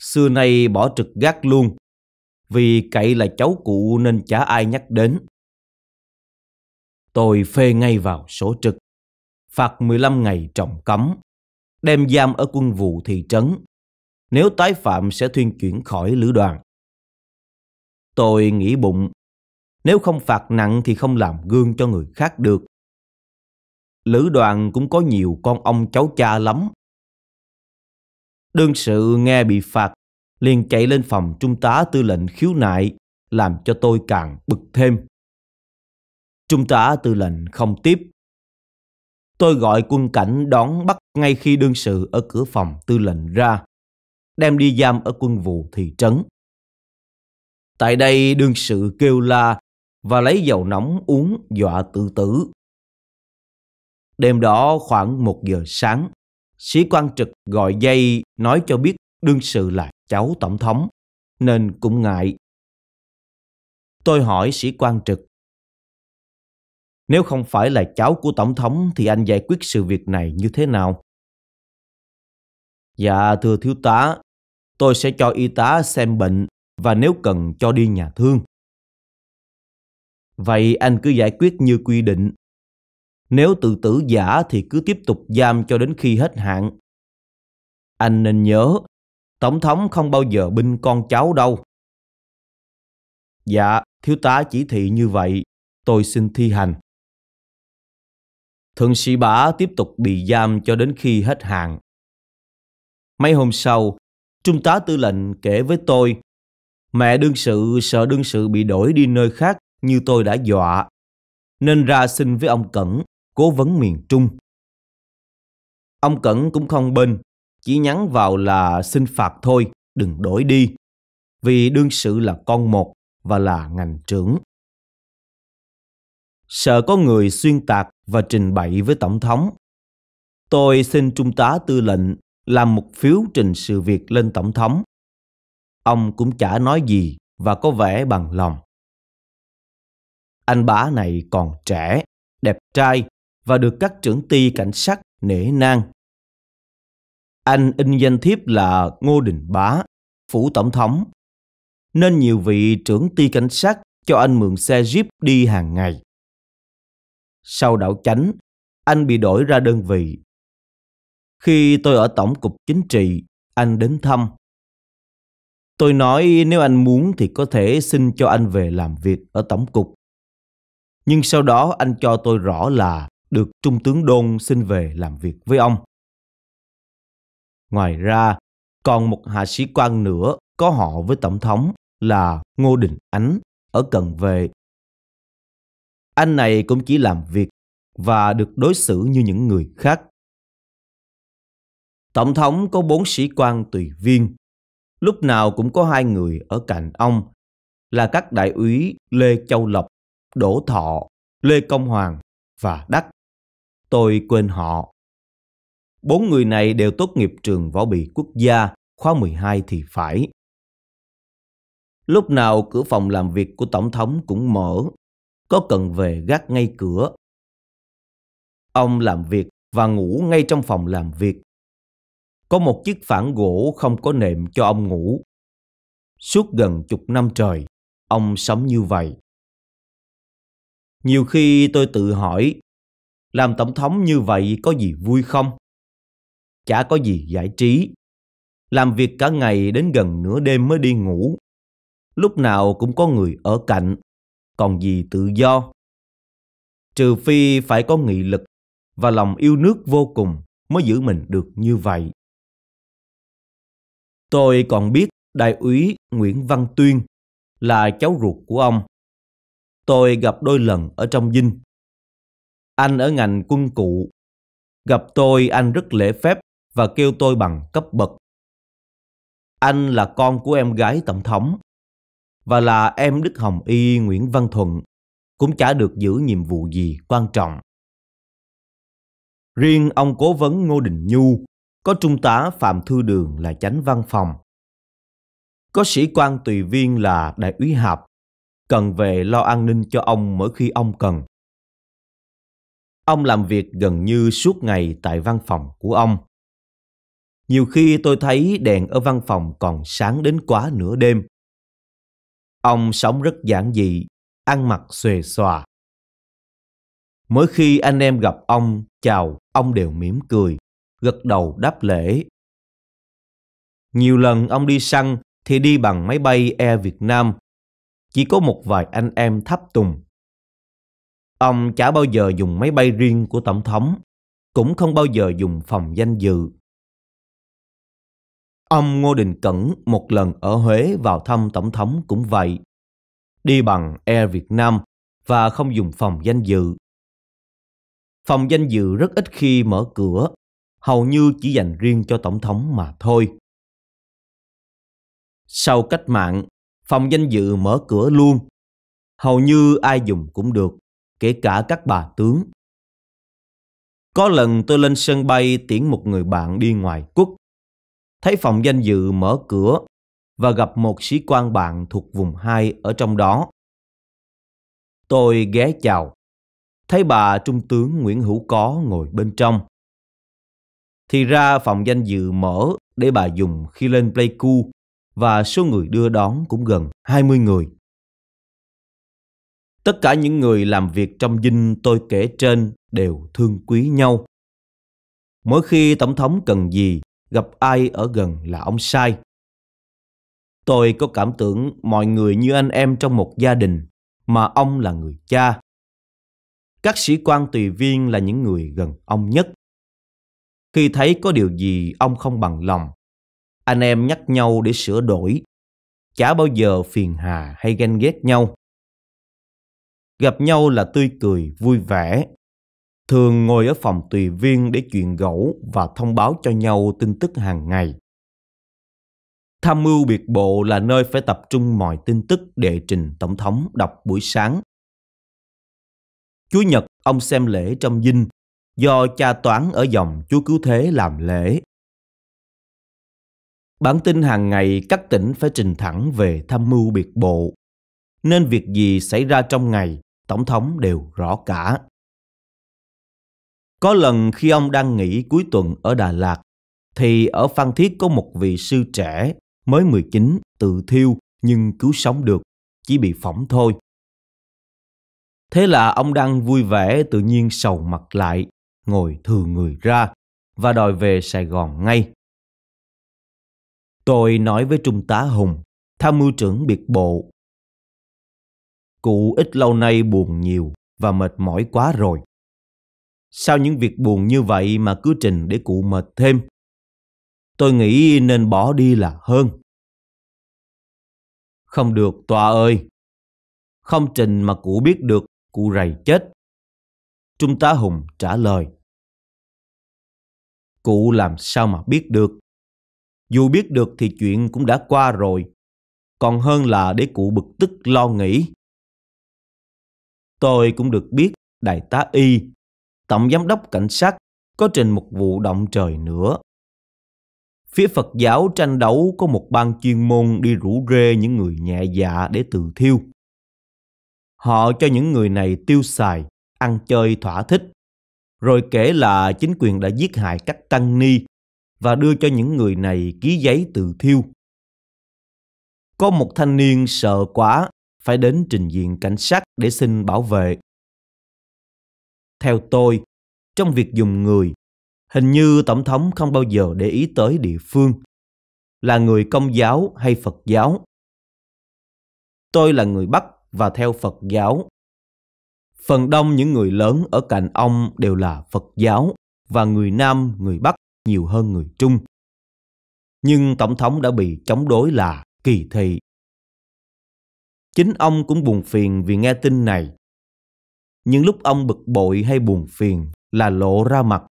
xưa nay bỏ trực gác luôn, vì cậy là cháu cụ nên chả ai nhắc đến. Tôi phê ngay vào số trực, phạt 15 ngày trọng cấm, đem giam ở quân vụ thị trấn. Nếu tái phạm sẽ thuyên chuyển khỏi lữ đoàn. Tôi nghĩ bụng, nếu không phạt nặng thì không làm gương cho người khác được. Lữ đoàn cũng có nhiều con ông cháu cha lắm. Đương sự nghe bị phạt, liền chạy lên phòng trung tá tư lệnh khiếu nại, làm cho tôi càng bực thêm. Trung tá tư lệnh không tiếp. Tôi gọi quân cảnh đón bắt ngay khi đương sự ở cửa phòng tư lệnh ra, đem đi giam ở quân vụ thị trấn. Tại đây đương sự kêu la và lấy dầu nóng uống dọa tự tử. Đêm đó khoảng một giờ sáng, sĩ quan trực gọi dây nói cho biết đương sự là cháu tổng thống, nên cũng ngại. Tôi hỏi sĩ quan trực, nếu không phải là cháu của tổng thống thì anh giải quyết sự việc này như thế nào? Dạ thưa thiếu tá, tôi sẽ cho y tá xem bệnh và nếu cần cho đi nhà thương. Vậy anh cứ giải quyết như quy định. Nếu tự tử giả thì cứ tiếp tục giam cho đến khi hết hạn. Anh nên nhớ, Tổng thống không bao giờ binh con cháu đâu. Dạ, thiếu tá chỉ thị như vậy, tôi xin thi hành. Thượng sĩ bả tiếp tục bị giam cho đến khi hết hạn. Mấy hôm sau, Trung tá tư lệnh kể với tôi Mẹ đương sự sợ đương sự bị đổi đi nơi khác như tôi đã dọa. Nên ra xin với ông Cẩn, cố vấn miền Trung. Ông Cẩn cũng không bên, chỉ nhắn vào là xin phạt thôi, đừng đổi đi. Vì đương sự là con một và là ngành trưởng. Sợ có người xuyên tạc và trình bày với Tổng thống. Tôi xin Trung tá Tư lệnh làm một phiếu trình sự việc lên Tổng thống Ông cũng chả nói gì và có vẻ bằng lòng. Anh bá này còn trẻ, đẹp trai và được các trưởng ty cảnh sát nể nang. Anh in danh thiếp là Ngô Đình Bá, phủ tổng thống, nên nhiều vị trưởng ty cảnh sát cho anh mượn xe jeep đi hàng ngày. Sau đảo chánh, anh bị đổi ra đơn vị. Khi tôi ở tổng cục chính trị, anh đến thăm. Tôi nói nếu anh muốn thì có thể xin cho anh về làm việc ở tổng cục. Nhưng sau đó anh cho tôi rõ là được Trung tướng Đôn xin về làm việc với ông. Ngoài ra, còn một hạ sĩ quan nữa có họ với Tổng thống là Ngô Đình Ánh ở Cần Vệ. Anh này cũng chỉ làm việc và được đối xử như những người khác. Tổng thống có bốn sĩ quan tùy viên lúc nào cũng có hai người ở cạnh ông là các đại úy Lê Châu Lộc, Đỗ Thọ, Lê Công Hoàng và Đắc. Tôi quên họ. Bốn người này đều tốt nghiệp trường võ bị quốc gia, khóa 12 thì phải. Lúc nào cửa phòng làm việc của Tổng thống cũng mở, có cần về gác ngay cửa. Ông làm việc và ngủ ngay trong phòng làm việc có một chiếc phản gỗ không có nệm cho ông ngủ. Suốt gần chục năm trời, ông sống như vậy. Nhiều khi tôi tự hỏi, làm tổng thống như vậy có gì vui không? Chả có gì giải trí. Làm việc cả ngày đến gần nửa đêm mới đi ngủ. Lúc nào cũng có người ở cạnh, còn gì tự do. Trừ phi phải có nghị lực và lòng yêu nước vô cùng mới giữ mình được như vậy. Tôi còn biết đại úy Nguyễn Văn Tuyên là cháu ruột của ông. Tôi gặp đôi lần ở trong dinh. Anh ở ngành quân cụ. Gặp tôi anh rất lễ phép và kêu tôi bằng cấp bậc. Anh là con của em gái tổng thống và là em Đức Hồng Y Nguyễn Văn Thuận cũng chả được giữ nhiệm vụ gì quan trọng. Riêng ông cố vấn Ngô Đình Nhu có trung tá Phạm Thư Đường là chánh văn phòng. Có sĩ quan tùy viên là đại úy Hạp, cần về lo an ninh cho ông mỗi khi ông cần. Ông làm việc gần như suốt ngày tại văn phòng của ông. Nhiều khi tôi thấy đèn ở văn phòng còn sáng đến quá nửa đêm. Ông sống rất giản dị, ăn mặc xuề xòa. Mỗi khi anh em gặp ông, chào, ông đều mỉm cười gật đầu đáp lễ. Nhiều lần ông đi săn thì đi bằng máy bay Air Việt Nam. Chỉ có một vài anh em tháp tùng. Ông chả bao giờ dùng máy bay riêng của Tổng thống, cũng không bao giờ dùng phòng danh dự. Ông Ngô Đình Cẩn một lần ở Huế vào thăm Tổng thống cũng vậy. Đi bằng Air Việt Nam và không dùng phòng danh dự. Phòng danh dự rất ít khi mở cửa hầu như chỉ dành riêng cho tổng thống mà thôi. Sau cách mạng, phòng danh dự mở cửa luôn. Hầu như ai dùng cũng được, kể cả các bà tướng. Có lần tôi lên sân bay tiễn một người bạn đi ngoài quốc. Thấy phòng danh dự mở cửa và gặp một sĩ quan bạn thuộc vùng 2 ở trong đó. Tôi ghé chào, thấy bà Trung tướng Nguyễn Hữu Có ngồi bên trong thì ra phòng danh dự mở để bà dùng khi lên Pleiku và số người đưa đón cũng gần 20 người. Tất cả những người làm việc trong dinh tôi kể trên đều thương quý nhau. Mỗi khi Tổng thống cần gì, gặp ai ở gần là ông sai. Tôi có cảm tưởng mọi người như anh em trong một gia đình, mà ông là người cha. Các sĩ quan tùy viên là những người gần ông nhất. Khi thấy có điều gì ông không bằng lòng, anh em nhắc nhau để sửa đổi. Chả bao giờ phiền hà hay ganh ghét nhau. Gặp nhau là tươi cười, vui vẻ. Thường ngồi ở phòng tùy viên để chuyện gẫu và thông báo cho nhau tin tức hàng ngày. Tham mưu biệt bộ là nơi phải tập trung mọi tin tức đệ trình tổng thống đọc buổi sáng. Chúa Nhật, ông xem lễ trong dinh do cha toán ở dòng Chúa Cứu Thế làm lễ. Bản tin hàng ngày các tỉnh phải trình thẳng về tham mưu biệt bộ, nên việc gì xảy ra trong ngày, Tổng thống đều rõ cả. Có lần khi ông đang nghỉ cuối tuần ở Đà Lạt, thì ở Phan Thiết có một vị sư trẻ mới 19 tự thiêu nhưng cứu sống được, chỉ bị phỏng thôi. Thế là ông đang vui vẻ tự nhiên sầu mặt lại, ngồi thừ người ra và đòi về Sài Gòn ngay. Tôi nói với Trung tá Hùng, tham mưu trưởng biệt bộ. Cụ ít lâu nay buồn nhiều và mệt mỏi quá rồi. Sao những việc buồn như vậy mà cứ trình để cụ mệt thêm? Tôi nghĩ nên bỏ đi là hơn. Không được tòa ơi. Không trình mà cụ biết được, cụ rầy chết. Trung tá Hùng trả lời cụ làm sao mà biết được. Dù biết được thì chuyện cũng đã qua rồi, còn hơn là để cụ bực tức lo nghĩ. Tôi cũng được biết Đại tá Y, Tổng Giám đốc Cảnh sát có trình một vụ động trời nữa. Phía Phật giáo tranh đấu có một ban chuyên môn đi rủ rê những người nhẹ dạ để tự thiêu. Họ cho những người này tiêu xài, ăn chơi thỏa thích rồi kể là chính quyền đã giết hại các tăng ni và đưa cho những người này ký giấy tự thiêu. Có một thanh niên sợ quá phải đến trình diện cảnh sát để xin bảo vệ. Theo tôi, trong việc dùng người, hình như tổng thống không bao giờ để ý tới địa phương, là người công giáo hay Phật giáo. Tôi là người Bắc và theo Phật giáo Phần đông những người lớn ở cạnh ông đều là Phật giáo và người Nam, người Bắc nhiều hơn người Trung. Nhưng Tổng thống đã bị chống đối là kỳ thị. Chính ông cũng buồn phiền vì nghe tin này. Những lúc ông bực bội hay buồn phiền là lộ ra mặt.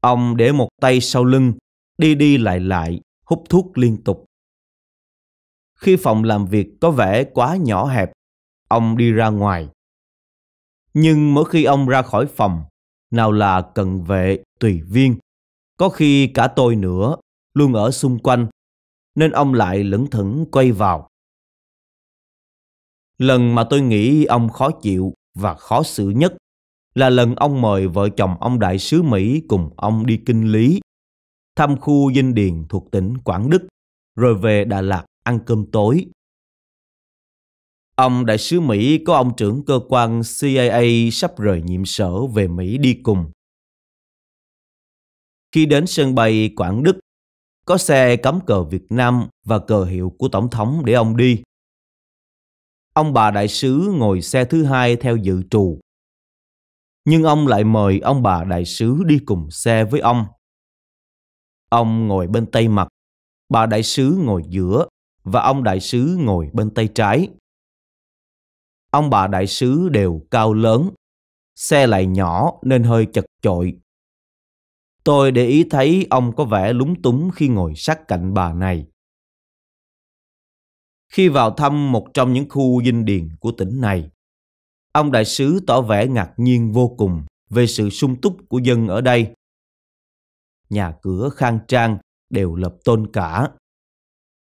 Ông để một tay sau lưng, đi đi lại lại, hút thuốc liên tục. Khi phòng làm việc có vẻ quá nhỏ hẹp, ông đi ra ngoài nhưng mỗi khi ông ra khỏi phòng, nào là cận vệ, tùy viên, có khi cả tôi nữa, luôn ở xung quanh, nên ông lại lững thững quay vào. Lần mà tôi nghĩ ông khó chịu và khó xử nhất là lần ông mời vợ chồng ông đại sứ Mỹ cùng ông đi kinh lý, thăm khu dinh điền thuộc tỉnh Quảng Đức, rồi về Đà Lạt ăn cơm tối Ông đại sứ Mỹ có ông trưởng cơ quan CIA sắp rời nhiệm sở về Mỹ đi cùng. Khi đến sân bay Quảng Đức, có xe cắm cờ Việt Nam và cờ hiệu của Tổng thống để ông đi. Ông bà đại sứ ngồi xe thứ hai theo dự trù. Nhưng ông lại mời ông bà đại sứ đi cùng xe với ông. Ông ngồi bên tay mặt, bà đại sứ ngồi giữa và ông đại sứ ngồi bên tay trái ông bà đại sứ đều cao lớn. Xe lại nhỏ nên hơi chật chội. Tôi để ý thấy ông có vẻ lúng túng khi ngồi sát cạnh bà này. Khi vào thăm một trong những khu dinh điền của tỉnh này, ông đại sứ tỏ vẻ ngạc nhiên vô cùng về sự sung túc của dân ở đây. Nhà cửa khang trang đều lập tôn cả.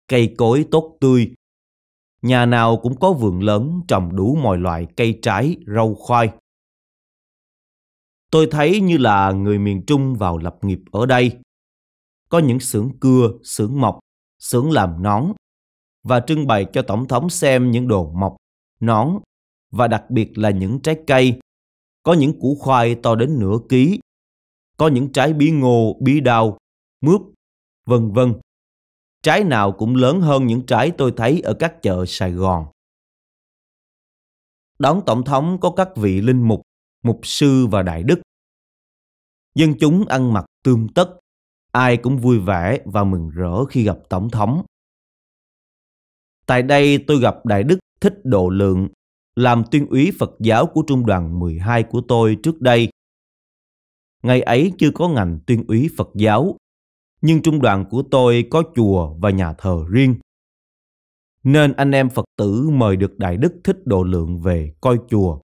Cây cối tốt tươi Nhà nào cũng có vườn lớn trồng đủ mọi loại cây trái, rau khoai. Tôi thấy như là người miền Trung vào lập nghiệp ở đây. Có những xưởng cưa, xưởng mộc, xưởng làm nón và trưng bày cho Tổng thống xem những đồ mộc, nón và đặc biệt là những trái cây. Có những củ khoai to đến nửa ký, có những trái bí ngô, bí đào, mướp, vân vân. Trái nào cũng lớn hơn những trái tôi thấy ở các chợ Sài Gòn. Đón tổng thống có các vị linh mục, mục sư và đại đức. Dân chúng ăn mặc tươm tất, ai cũng vui vẻ và mừng rỡ khi gặp tổng thống. Tại đây tôi gặp đại đức Thích Độ Lượng, làm tuyên úy Phật giáo của trung đoàn 12 của tôi trước đây. Ngày ấy chưa có ngành tuyên úy Phật giáo nhưng trung đoàn của tôi có chùa và nhà thờ riêng. Nên anh em Phật tử mời được Đại Đức Thích Độ Lượng về coi chùa.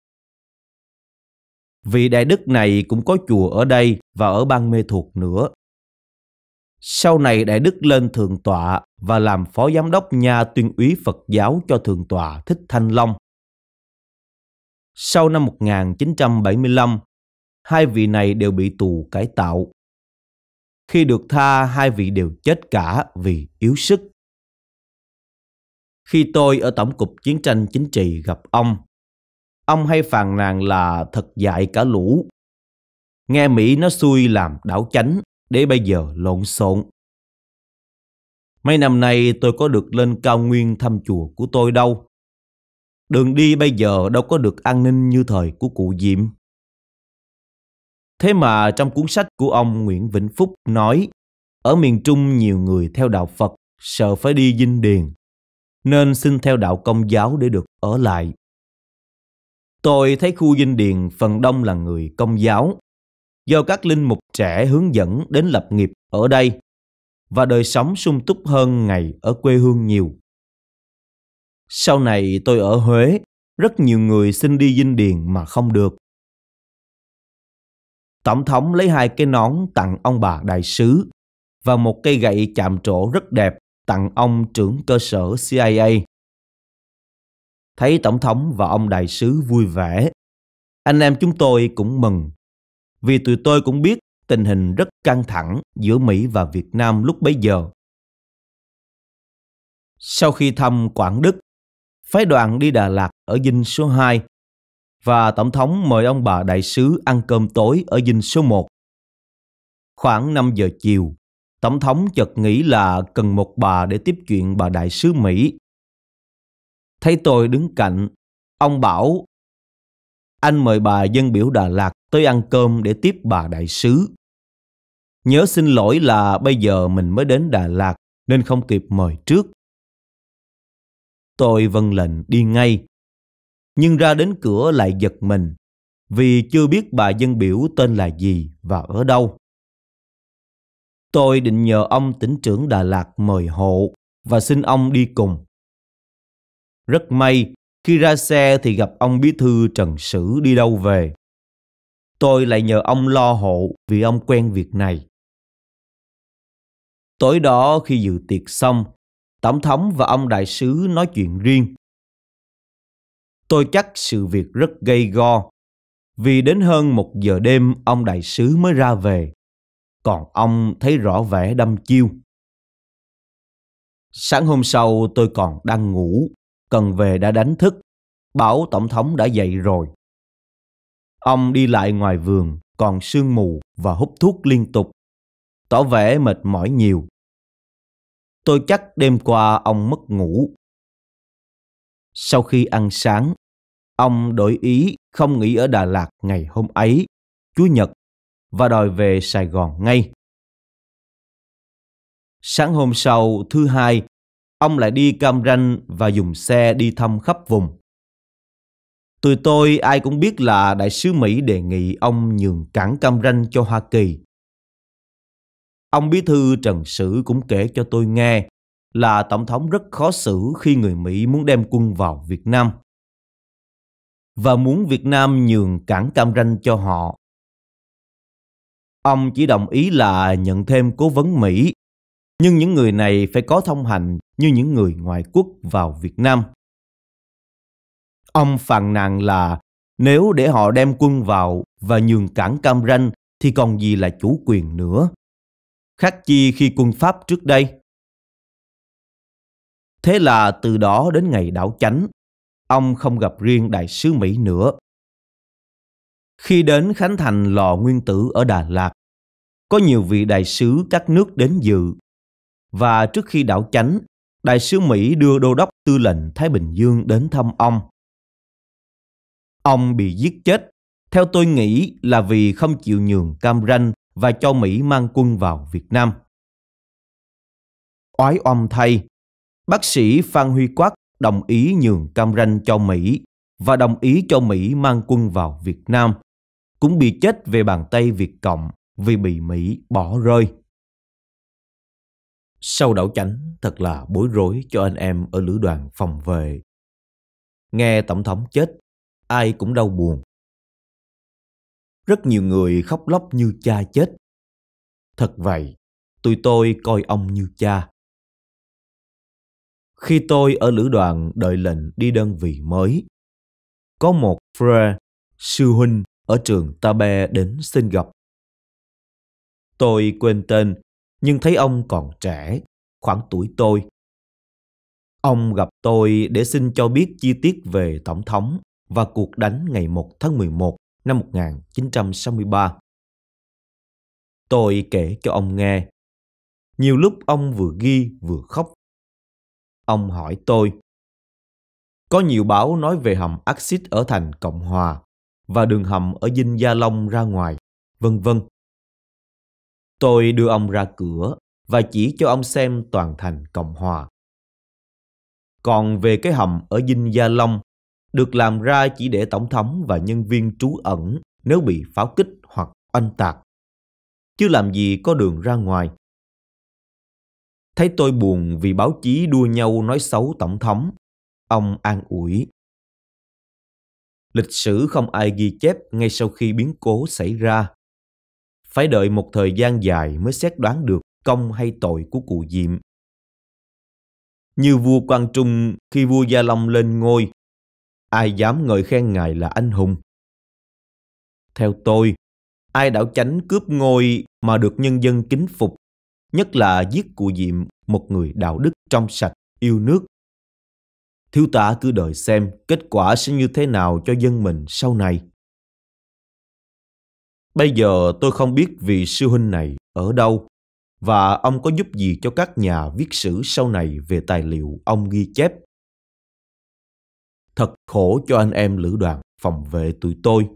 Vị Đại Đức này cũng có chùa ở đây và ở bang mê thuộc nữa. Sau này Đại Đức lên Thượng Tọa và làm Phó Giám đốc nhà tuyên úy Phật giáo cho Thượng Tọa Thích Thanh Long. Sau năm 1975, hai vị này đều bị tù cải tạo. Khi được tha, hai vị đều chết cả vì yếu sức. Khi tôi ở Tổng cục Chiến tranh Chính trị gặp ông, ông hay phàn nàn là thật dại cả lũ. Nghe Mỹ nó xui làm đảo chánh, để bây giờ lộn xộn. Mấy năm nay tôi có được lên cao nguyên thăm chùa của tôi đâu. Đường đi bây giờ đâu có được an ninh như thời của cụ Diệm. Thế mà trong cuốn sách của ông Nguyễn Vĩnh Phúc nói, ở miền Trung nhiều người theo đạo Phật sợ phải đi dinh điền, nên xin theo đạo công giáo để được ở lại. Tôi thấy khu dinh điền phần đông là người công giáo, do các linh mục trẻ hướng dẫn đến lập nghiệp ở đây và đời sống sung túc hơn ngày ở quê hương nhiều. Sau này tôi ở Huế, rất nhiều người xin đi dinh điền mà không được. Tổng thống lấy hai cái nón tặng ông bà đại sứ và một cây gậy chạm trổ rất đẹp tặng ông trưởng cơ sở CIA. Thấy Tổng thống và ông đại sứ vui vẻ, anh em chúng tôi cũng mừng. Vì tụi tôi cũng biết tình hình rất căng thẳng giữa Mỹ và Việt Nam lúc bấy giờ. Sau khi thăm Quảng Đức, phái đoàn đi Đà Lạt ở dinh số 2 và Tổng thống mời ông bà đại sứ ăn cơm tối ở dinh số 1. Khoảng 5 giờ chiều, Tổng thống chợt nghĩ là cần một bà để tiếp chuyện bà đại sứ Mỹ. Thấy tôi đứng cạnh, ông bảo anh mời bà dân biểu Đà Lạt tới ăn cơm để tiếp bà đại sứ. Nhớ xin lỗi là bây giờ mình mới đến Đà Lạt nên không kịp mời trước. Tôi vâng lệnh đi ngay nhưng ra đến cửa lại giật mình vì chưa biết bà dân biểu tên là gì và ở đâu. Tôi định nhờ ông tỉnh trưởng Đà Lạt mời hộ và xin ông đi cùng. Rất may, khi ra xe thì gặp ông bí thư Trần Sử đi đâu về. Tôi lại nhờ ông lo hộ vì ông quen việc này. Tối đó khi dự tiệc xong, Tổng thống và ông đại sứ nói chuyện riêng. Tôi chắc sự việc rất gây go, vì đến hơn một giờ đêm ông đại sứ mới ra về, còn ông thấy rõ vẻ đâm chiêu. Sáng hôm sau tôi còn đang ngủ, cần về đã đánh thức, bảo tổng thống đã dậy rồi. Ông đi lại ngoài vườn, còn sương mù và hút thuốc liên tục, tỏ vẻ mệt mỏi nhiều. Tôi chắc đêm qua ông mất ngủ sau khi ăn sáng, ông đổi ý không nghỉ ở Đà Lạt ngày hôm ấy, Chúa Nhật, và đòi về Sài Gòn ngay. Sáng hôm sau, thứ hai, ông lại đi Cam Ranh và dùng xe đi thăm khắp vùng. Tụi tôi ai cũng biết là đại sứ Mỹ đề nghị ông nhường cảng Cam Ranh cho Hoa Kỳ. Ông bí thư Trần Sử cũng kể cho tôi nghe là Tổng thống rất khó xử khi người Mỹ muốn đem quân vào Việt Nam và muốn Việt Nam nhường cảng Cam Ranh cho họ. Ông chỉ đồng ý là nhận thêm cố vấn Mỹ, nhưng những người này phải có thông hành như những người ngoại quốc vào Việt Nam. Ông phàn nàn là nếu để họ đem quân vào và nhường cảng Cam Ranh thì còn gì là chủ quyền nữa. Khác chi khi quân Pháp trước đây. Thế là từ đó đến ngày đảo chánh, ông không gặp riêng đại sứ Mỹ nữa. Khi đến khánh thành lò nguyên tử ở Đà Lạt, có nhiều vị đại sứ các nước đến dự. Và trước khi đảo chánh, đại sứ Mỹ đưa đô đốc tư lệnh Thái Bình Dương đến thăm ông. Ông bị giết chết, theo tôi nghĩ là vì không chịu nhường cam ranh và cho Mỹ mang quân vào Việt Nam. Oái oăm thay, Bác sĩ Phan Huy Quát đồng ý nhường cam ranh cho Mỹ và đồng ý cho Mỹ mang quân vào Việt Nam, cũng bị chết về bàn tay Việt Cộng vì bị Mỹ bỏ rơi. Sau đảo chánh thật là bối rối cho anh em ở lữ đoàn phòng vệ. Nghe tổng thống chết, ai cũng đau buồn. Rất nhiều người khóc lóc như cha chết. Thật vậy, tụi tôi coi ông như cha khi tôi ở lữ đoàn đợi lệnh đi đơn vị mới. Có một Fre, sư huynh ở trường Tabe đến xin gặp. Tôi quên tên, nhưng thấy ông còn trẻ, khoảng tuổi tôi. Ông gặp tôi để xin cho biết chi tiết về Tổng thống và cuộc đánh ngày 1 tháng 11 năm 1963. Tôi kể cho ông nghe. Nhiều lúc ông vừa ghi vừa khóc Ông hỏi tôi. Có nhiều báo nói về hầm axit ở thành Cộng Hòa và đường hầm ở Dinh Gia Long ra ngoài, vân vân. Tôi đưa ông ra cửa và chỉ cho ông xem toàn thành Cộng Hòa. Còn về cái hầm ở Dinh Gia Long, được làm ra chỉ để tổng thống và nhân viên trú ẩn nếu bị pháo kích hoặc oanh tạc. Chứ làm gì có đường ra ngoài Thấy tôi buồn vì báo chí đua nhau nói xấu tổng thống. Ông an ủi. Lịch sử không ai ghi chép ngay sau khi biến cố xảy ra. Phải đợi một thời gian dài mới xét đoán được công hay tội của cụ Diệm. Như vua Quang Trung khi vua Gia Long lên ngôi, ai dám ngợi khen ngài là anh hùng. Theo tôi, ai đảo chánh cướp ngôi mà được nhân dân kính phục nhất là giết cụ Diệm, một người đạo đức trong sạch, yêu nước. Thiếu tá cứ đợi xem kết quả sẽ như thế nào cho dân mình sau này. Bây giờ tôi không biết vị sư huynh này ở đâu và ông có giúp gì cho các nhà viết sử sau này về tài liệu ông ghi chép. Thật khổ cho anh em lữ đoàn phòng vệ tụi tôi.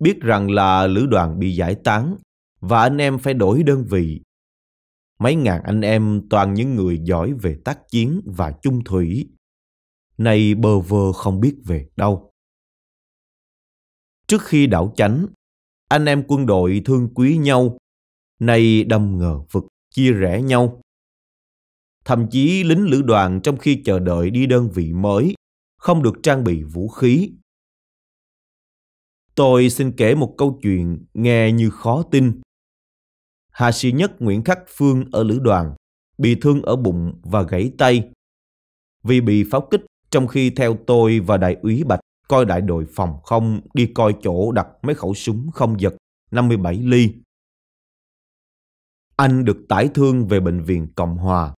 Biết rằng là lữ đoàn bị giải tán và anh em phải đổi đơn vị Mấy ngàn anh em toàn những người giỏi về tác chiến và chung thủy. Nay bơ vơ không biết về đâu. Trước khi đảo chánh, anh em quân đội thương quý nhau. Nay đâm ngờ vực chia rẽ nhau. Thậm chí lính lữ đoàn trong khi chờ đợi đi đơn vị mới, không được trang bị vũ khí. Tôi xin kể một câu chuyện nghe như khó tin, Hà sĩ nhất Nguyễn Khắc Phương ở lữ đoàn, bị thương ở bụng và gãy tay. Vì bị pháo kích, trong khi theo tôi và đại úy Bạch coi đại đội phòng không đi coi chỗ đặt mấy khẩu súng không giật 57 ly. Anh được tải thương về bệnh viện Cộng Hòa.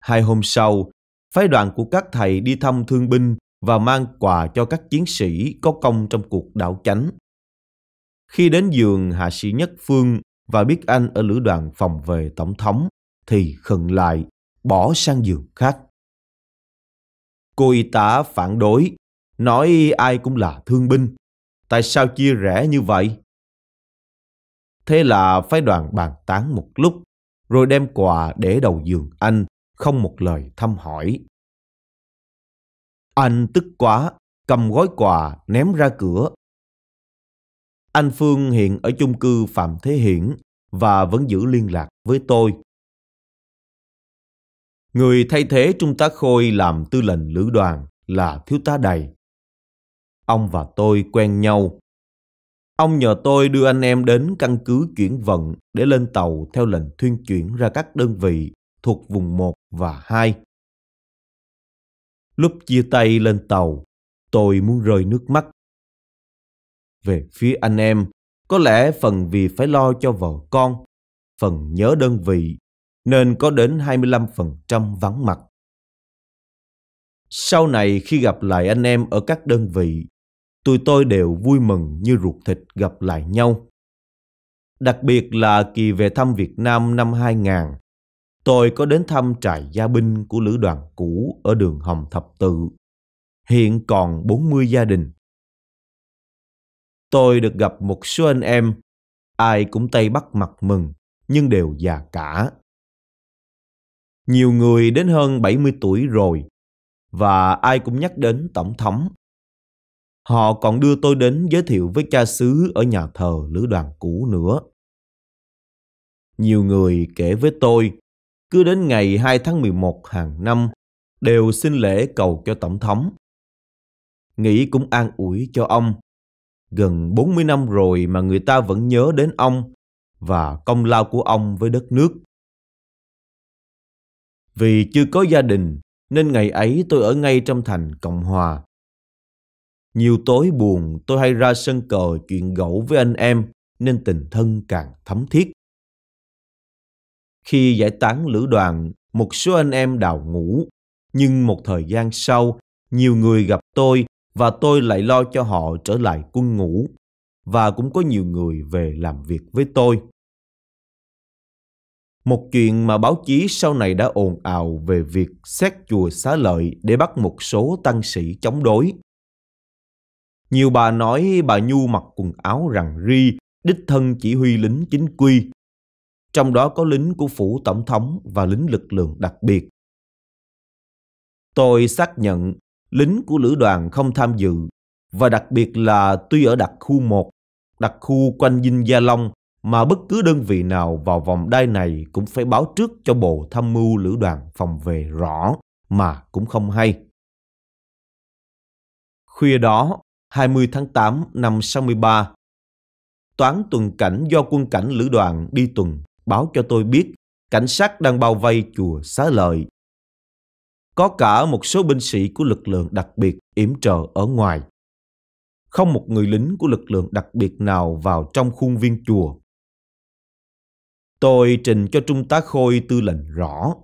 Hai hôm sau, phái đoàn của các thầy đi thăm thương binh và mang quà cho các chiến sĩ có công trong cuộc đảo chánh. Khi đến giường Hạ sĩ Nhất Phương và biết anh ở lữ đoàn phòng về tổng thống thì khẩn lại, bỏ sang giường khác. Cô y tá phản đối, nói ai cũng là thương binh, tại sao chia rẽ như vậy? Thế là phái đoàn bàn tán một lúc, rồi đem quà để đầu giường anh, không một lời thăm hỏi. Anh tức quá, cầm gói quà ném ra cửa anh Phương hiện ở chung cư Phạm Thế Hiển và vẫn giữ liên lạc với tôi. Người thay thế Trung tá Khôi làm tư lệnh lữ đoàn là Thiếu tá Đầy. Ông và tôi quen nhau. Ông nhờ tôi đưa anh em đến căn cứ chuyển vận để lên tàu theo lệnh thuyên chuyển ra các đơn vị thuộc vùng 1 và 2. Lúc chia tay lên tàu, tôi muốn rơi nước mắt về phía anh em, có lẽ phần vì phải lo cho vợ con, phần nhớ đơn vị, nên có đến 25% vắng mặt. Sau này khi gặp lại anh em ở các đơn vị, tụi tôi đều vui mừng như ruột thịt gặp lại nhau. Đặc biệt là kỳ về thăm Việt Nam năm 2000, tôi có đến thăm trại gia binh của lữ đoàn cũ ở đường Hồng Thập Tự. Hiện còn 40 gia đình tôi được gặp một số anh em, ai cũng tay bắt mặt mừng, nhưng đều già cả. Nhiều người đến hơn 70 tuổi rồi, và ai cũng nhắc đến tổng thống. Họ còn đưa tôi đến giới thiệu với cha xứ ở nhà thờ lữ đoàn cũ nữa. Nhiều người kể với tôi, cứ đến ngày 2 tháng 11 hàng năm đều xin lễ cầu cho tổng thống. Nghĩ cũng an ủi cho ông gần 40 năm rồi mà người ta vẫn nhớ đến ông và công lao của ông với đất nước. Vì chưa có gia đình nên ngày ấy tôi ở ngay trong thành Cộng Hòa. Nhiều tối buồn tôi hay ra sân cờ chuyện gẫu với anh em nên tình thân càng thấm thiết. Khi giải tán lữ đoàn, một số anh em đào ngủ, nhưng một thời gian sau, nhiều người gặp tôi và tôi lại lo cho họ trở lại quân ngũ và cũng có nhiều người về làm việc với tôi. Một chuyện mà báo chí sau này đã ồn ào về việc xét chùa xá lợi để bắt một số tăng sĩ chống đối. Nhiều bà nói bà Nhu mặc quần áo rằng ri, đích thân chỉ huy lính chính quy. Trong đó có lính của phủ tổng thống và lính lực lượng đặc biệt. Tôi xác nhận lính của lữ đoàn không tham dự, và đặc biệt là tuy ở đặc khu 1, đặc khu quanh Dinh Gia Long mà bất cứ đơn vị nào vào vòng đai này cũng phải báo trước cho Bộ Tham mưu Lữ đoàn phòng về rõ mà cũng không hay. Khuya đó, 20 tháng 8 năm 63, toán tuần cảnh do quân cảnh lữ đoàn đi tuần báo cho tôi biết cảnh sát đang bao vây chùa Xá Lợi có cả một số binh sĩ của lực lượng đặc biệt yểm trợ ở ngoài. Không một người lính của lực lượng đặc biệt nào vào trong khuôn viên chùa. Tôi trình cho Trung tá Khôi tư lệnh rõ.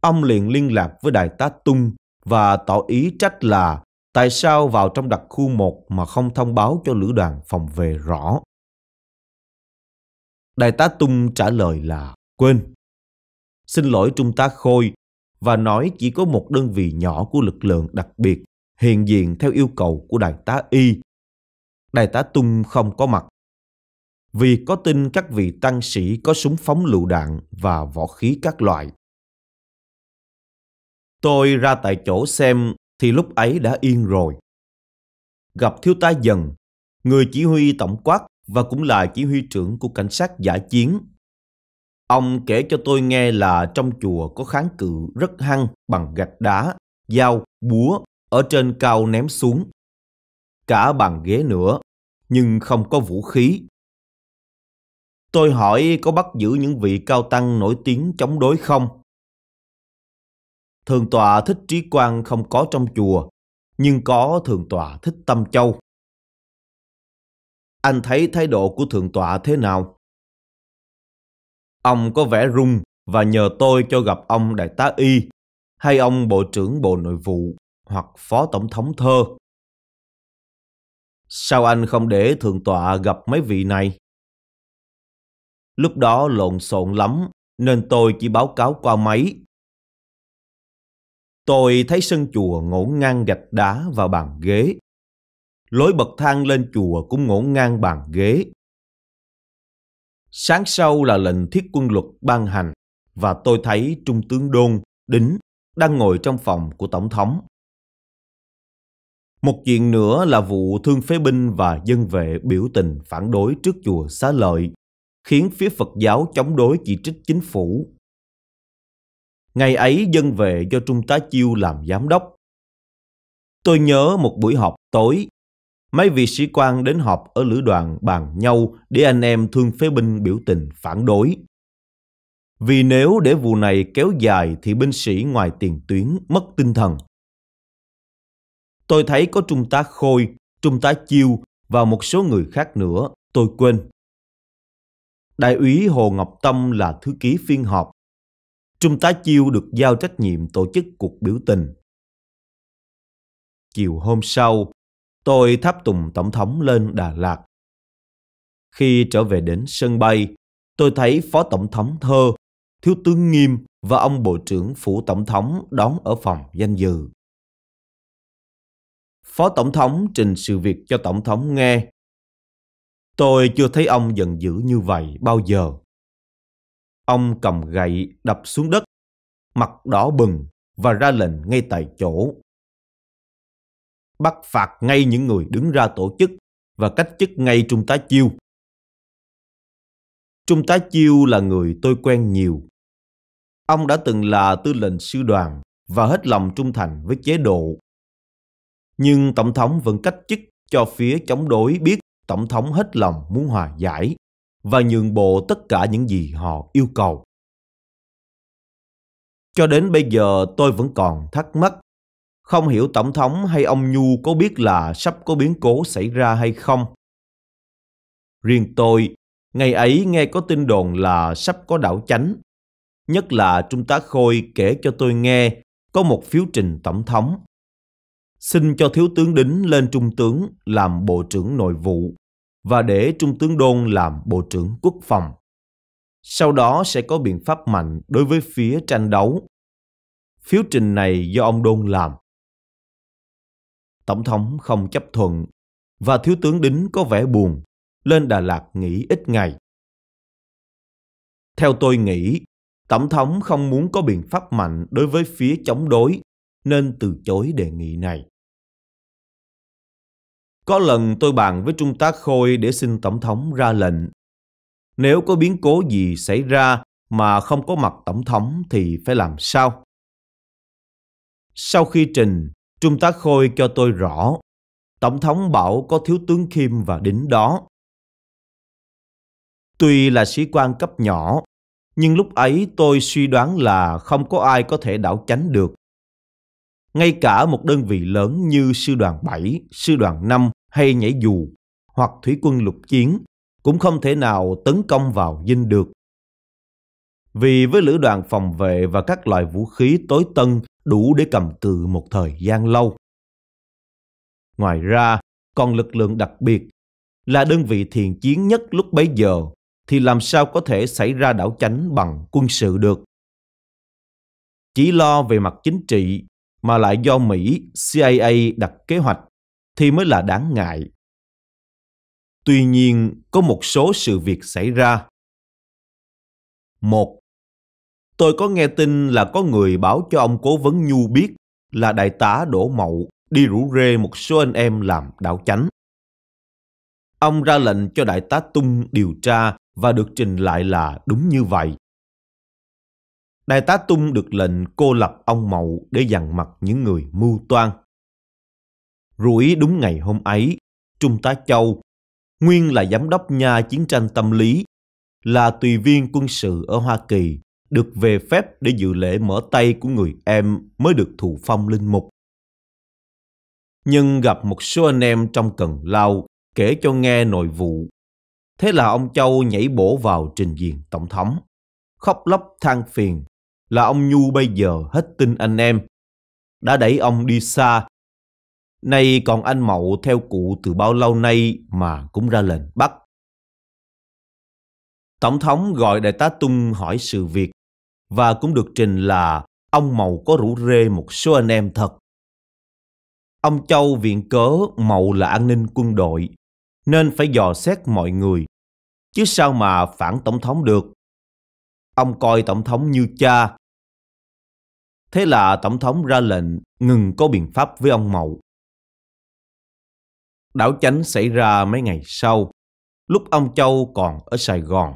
Ông liền liên lạc với Đại tá Tung và tỏ ý trách là tại sao vào trong đặc khu 1 mà không thông báo cho lữ đoàn phòng về rõ. Đại tá Tung trả lời là quên. Xin lỗi Trung tá Khôi, và nói chỉ có một đơn vị nhỏ của lực lượng đặc biệt hiện diện theo yêu cầu của đại tá Y. Đại tá Tung không có mặt. Vì có tin các vị tăng sĩ có súng phóng lựu đạn và võ khí các loại. Tôi ra tại chỗ xem thì lúc ấy đã yên rồi. Gặp thiếu tá dần, người chỉ huy tổng quát và cũng là chỉ huy trưởng của cảnh sát giả chiến Ông kể cho tôi nghe là trong chùa có kháng cự rất hăng bằng gạch đá, dao, búa ở trên cao ném xuống. Cả bàn ghế nữa, nhưng không có vũ khí. Tôi hỏi có bắt giữ những vị cao tăng nổi tiếng chống đối không? Thường tòa thích trí quan không có trong chùa, nhưng có thường tòa thích tâm châu. Anh thấy thái độ của thượng tọa thế nào? Ông có vẻ rung và nhờ tôi cho gặp ông đại tá Y hay ông bộ trưởng bộ nội vụ hoặc phó tổng thống thơ. Sao anh không để thượng tọa gặp mấy vị này? Lúc đó lộn xộn lắm nên tôi chỉ báo cáo qua máy. Tôi thấy sân chùa ngổn ngang gạch đá và bàn ghế. Lối bậc thang lên chùa cũng ngổn ngang bàn ghế Sáng sau là lệnh thiết quân luật ban hành và tôi thấy Trung tướng Đôn, Đính đang ngồi trong phòng của Tổng thống. Một chuyện nữa là vụ thương phế binh và dân vệ biểu tình phản đối trước chùa xá lợi, khiến phía Phật giáo chống đối chỉ trích chính phủ. Ngày ấy dân vệ do Trung tá Chiêu làm giám đốc. Tôi nhớ một buổi họp tối Mấy vị sĩ quan đến họp ở lữ đoàn bàn nhau để anh em thương phế binh biểu tình phản đối. Vì nếu để vụ này kéo dài thì binh sĩ ngoài tiền tuyến mất tinh thần. Tôi thấy có Trung tá Khôi, Trung tá Chiêu và một số người khác nữa, tôi quên. Đại úy Hồ Ngọc Tâm là thư ký phiên họp. Trung tá Chiêu được giao trách nhiệm tổ chức cuộc biểu tình. Chiều hôm sau, tôi tháp tùng Tổng thống lên Đà Lạt. Khi trở về đến sân bay, tôi thấy Phó Tổng thống Thơ, Thiếu tướng Nghiêm và ông Bộ trưởng Phủ Tổng thống đón ở phòng danh dự. Phó Tổng thống trình sự việc cho Tổng thống nghe. Tôi chưa thấy ông giận dữ như vậy bao giờ. Ông cầm gậy đập xuống đất, mặt đỏ bừng và ra lệnh ngay tại chỗ bắt phạt ngay những người đứng ra tổ chức và cách chức ngay Trung tá Chiêu. Trung tá Chiêu là người tôi quen nhiều. Ông đã từng là tư lệnh sư đoàn và hết lòng trung thành với chế độ. Nhưng Tổng thống vẫn cách chức cho phía chống đối biết Tổng thống hết lòng muốn hòa giải và nhường bộ tất cả những gì họ yêu cầu. Cho đến bây giờ tôi vẫn còn thắc mắc không hiểu Tổng thống hay ông Nhu có biết là sắp có biến cố xảy ra hay không? Riêng tôi, ngày ấy nghe có tin đồn là sắp có đảo chánh. Nhất là Trung tá Khôi kể cho tôi nghe có một phiếu trình Tổng thống. Xin cho Thiếu tướng Đính lên Trung tướng làm Bộ trưởng Nội vụ và để Trung tướng Đôn làm Bộ trưởng Quốc phòng. Sau đó sẽ có biện pháp mạnh đối với phía tranh đấu. Phiếu trình này do ông Đôn làm. Tổng thống không chấp thuận và thiếu tướng Đính có vẻ buồn, lên Đà Lạt nghỉ ít ngày. Theo tôi nghĩ, Tổng thống không muốn có biện pháp mạnh đối với phía chống đối nên từ chối đề nghị này. Có lần tôi bàn với Trung tá Khôi để xin Tổng thống ra lệnh. Nếu có biến cố gì xảy ra mà không có mặt Tổng thống thì phải làm sao? Sau khi trình, Trung tá Khôi cho tôi rõ, Tổng thống bảo có thiếu tướng Kim và đến đó. Tuy là sĩ quan cấp nhỏ, nhưng lúc ấy tôi suy đoán là không có ai có thể đảo tránh được. Ngay cả một đơn vị lớn như sư đoàn 7, sư đoàn 5 hay nhảy dù hoặc thủy quân lục chiến cũng không thể nào tấn công vào dinh được. Vì với lữ đoàn phòng vệ và các loại vũ khí tối tân đủ để cầm cự một thời gian lâu. Ngoài ra, còn lực lượng đặc biệt là đơn vị thiền chiến nhất lúc bấy giờ thì làm sao có thể xảy ra đảo chánh bằng quân sự được. Chỉ lo về mặt chính trị mà lại do Mỹ CIA đặt kế hoạch thì mới là đáng ngại. Tuy nhiên, có một số sự việc xảy ra. Một, Tôi có nghe tin là có người báo cho ông cố vấn Nhu biết là đại tá Đỗ Mậu đi rủ rê một số anh em làm đảo chánh. Ông ra lệnh cho đại tá Tung điều tra và được trình lại là đúng như vậy. Đại tá Tung được lệnh cô lập ông Mậu để dằn mặt những người mưu toan. Rủi đúng ngày hôm ấy, Trung tá Châu, nguyên là giám đốc nha chiến tranh tâm lý, là tùy viên quân sự ở Hoa Kỳ, được về phép để dự lễ mở tay của người em mới được thụ phong linh mục. Nhưng gặp một số anh em trong cần lao kể cho nghe nội vụ. Thế là ông Châu nhảy bổ vào trình diện tổng thống. Khóc lóc than phiền là ông Nhu bây giờ hết tin anh em. Đã đẩy ông đi xa. Nay còn anh Mậu theo cụ từ bao lâu nay mà cũng ra lệnh bắt. Tổng thống gọi đại tá Tung hỏi sự việc và cũng được trình là ông Mậu có rủ rê một số anh em thật. Ông Châu viện cớ Mậu là an ninh quân đội, nên phải dò xét mọi người, chứ sao mà phản tổng thống được. Ông coi tổng thống như cha. Thế là tổng thống ra lệnh ngừng có biện pháp với ông Mậu. Đảo chánh xảy ra mấy ngày sau, lúc ông Châu còn ở Sài Gòn.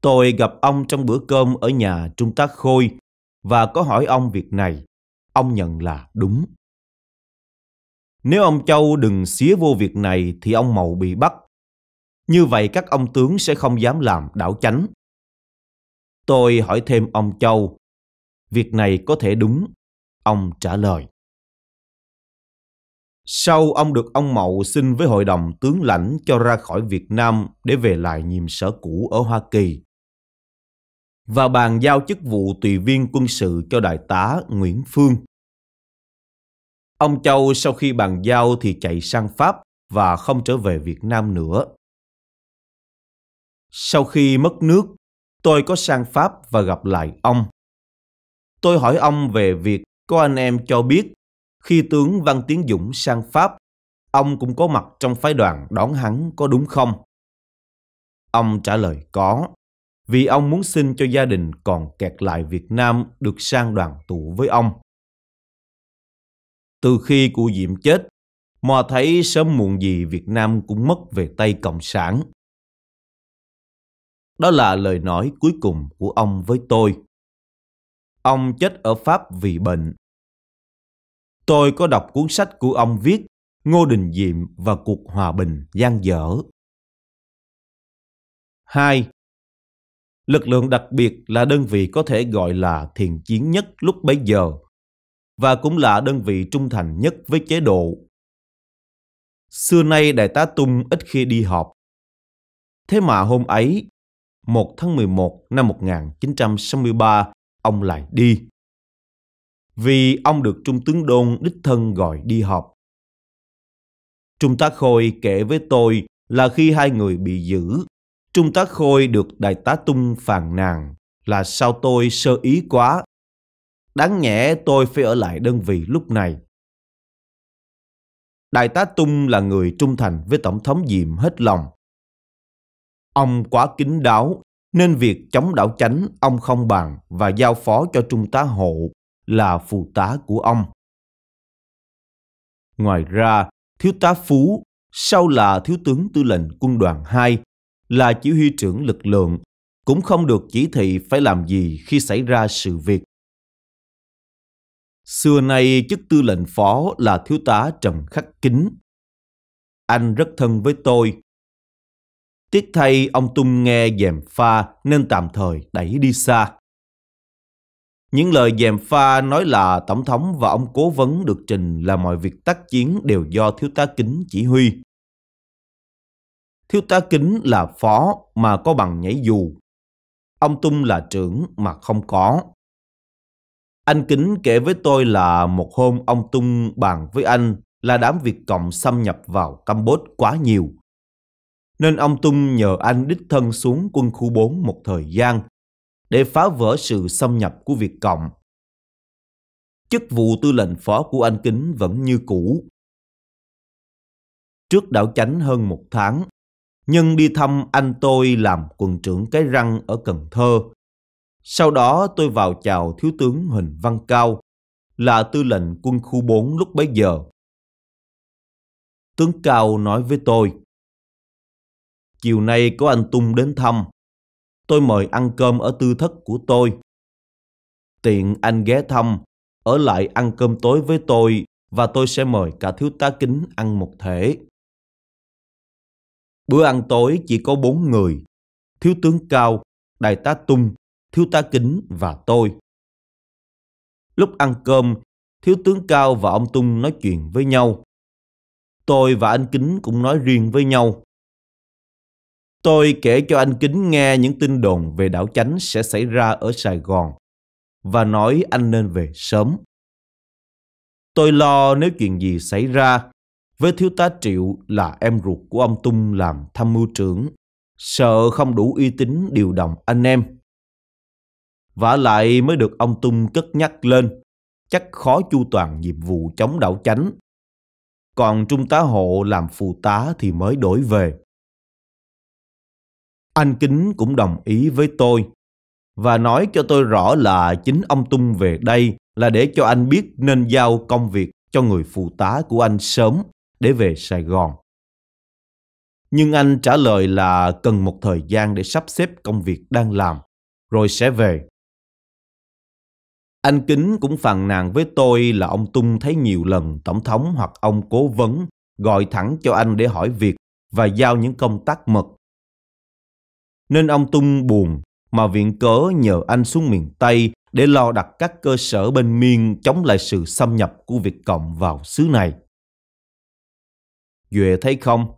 Tôi gặp ông trong bữa cơm ở nhà Trung tá Khôi và có hỏi ông việc này. Ông nhận là đúng. Nếu ông Châu đừng xía vô việc này thì ông Mậu bị bắt. Như vậy các ông tướng sẽ không dám làm đảo chánh. Tôi hỏi thêm ông Châu, việc này có thể đúng. Ông trả lời. Sau ông được ông Mậu xin với hội đồng tướng lãnh cho ra khỏi Việt Nam để về lại nhiệm sở cũ ở Hoa Kỳ và bàn giao chức vụ tùy viên quân sự cho đại tá Nguyễn Phương. Ông Châu sau khi bàn giao thì chạy sang Pháp và không trở về Việt Nam nữa. Sau khi mất nước, tôi có sang Pháp và gặp lại ông. Tôi hỏi ông về việc có anh em cho biết khi tướng Văn Tiến Dũng sang Pháp, ông cũng có mặt trong phái đoàn đón hắn có đúng không? Ông trả lời có vì ông muốn xin cho gia đình còn kẹt lại Việt Nam được sang đoàn tụ với ông. Từ khi cụ Diệm chết, Mò thấy sớm muộn gì Việt Nam cũng mất về tay Cộng sản. Đó là lời nói cuối cùng của ông với tôi. Ông chết ở Pháp vì bệnh. Tôi có đọc cuốn sách của ông viết Ngô Đình Diệm và cuộc hòa bình gian dở. 2. Lực lượng đặc biệt là đơn vị có thể gọi là thiền chiến nhất lúc bấy giờ và cũng là đơn vị trung thành nhất với chế độ. Xưa nay Đại tá Tung ít khi đi họp. Thế mà hôm ấy, 1 tháng 11 năm 1963, ông lại đi. Vì ông được Trung tướng Đôn đích thân gọi đi họp. Trung tá Khôi kể với tôi là khi hai người bị giữ Trung tá Khôi được đại tá Tung phàn nàn là sao tôi sơ ý quá. Đáng nhẽ tôi phải ở lại đơn vị lúc này. Đại tá Tung là người trung thành với Tổng thống Diệm hết lòng. Ông quá kính đáo nên việc chống đảo chánh ông không bàn và giao phó cho Trung tá Hộ là phụ tá của ông. Ngoài ra, Thiếu tá Phú, sau là Thiếu tướng Tư lệnh Quân đoàn 2, là chỉ huy trưởng lực lượng cũng không được chỉ thị phải làm gì khi xảy ra sự việc. Xưa nay chức tư lệnh phó là thiếu tá Trần Khắc Kính. Anh rất thân với tôi. Tiếc thay ông Tung nghe dèm pha nên tạm thời đẩy đi xa. Những lời dèm pha nói là Tổng thống và ông cố vấn được trình là mọi việc tác chiến đều do thiếu tá Kính chỉ huy thiếu tá Kính là phó mà có bằng nhảy dù. Ông Tung là trưởng mà không có. Anh Kính kể với tôi là một hôm ông Tung bàn với anh là đám Việt Cộng xâm nhập vào Campuchia quá nhiều. Nên ông Tung nhờ anh đích thân xuống quân khu 4 một thời gian để phá vỡ sự xâm nhập của Việt Cộng. Chức vụ tư lệnh phó của anh Kính vẫn như cũ. Trước đảo chánh hơn một tháng, Nhân đi thăm anh tôi làm quân trưởng cái răng ở Cần Thơ. Sau đó tôi vào chào Thiếu tướng Huỳnh Văn Cao, là tư lệnh quân khu 4 lúc bấy giờ. Tướng Cao nói với tôi, Chiều nay có anh Tung đến thăm, tôi mời ăn cơm ở tư thất của tôi. Tiện anh ghé thăm, ở lại ăn cơm tối với tôi và tôi sẽ mời cả thiếu tá kính ăn một thể. Bữa ăn tối chỉ có bốn người, thiếu tướng Cao, đại tá Tung, thiếu tá Kính và tôi. Lúc ăn cơm, thiếu tướng Cao và ông Tung nói chuyện với nhau. Tôi và anh Kính cũng nói riêng với nhau. Tôi kể cho anh Kính nghe những tin đồn về đảo chánh sẽ xảy ra ở Sài Gòn và nói anh nên về sớm. Tôi lo nếu chuyện gì xảy ra, với thiếu tá Triệu là em ruột của ông Tung làm tham mưu trưởng, sợ không đủ uy tín điều động anh em. Vả lại mới được ông Tung cất nhắc lên, chắc khó chu toàn nhiệm vụ chống đảo chánh. Còn trung tá hộ làm phụ tá thì mới đổi về. Anh Kính cũng đồng ý với tôi và nói cho tôi rõ là chính ông Tung về đây là để cho anh biết nên giao công việc cho người phụ tá của anh sớm để về Sài Gòn. Nhưng anh trả lời là cần một thời gian để sắp xếp công việc đang làm, rồi sẽ về. Anh Kính cũng phàn nàn với tôi là ông Tung thấy nhiều lần Tổng thống hoặc ông cố vấn gọi thẳng cho anh để hỏi việc và giao những công tác mật. Nên ông Tung buồn mà viện cớ nhờ anh xuống miền Tây để lo đặt các cơ sở bên miên chống lại sự xâm nhập của Việt Cộng vào xứ này. Duệ thấy không?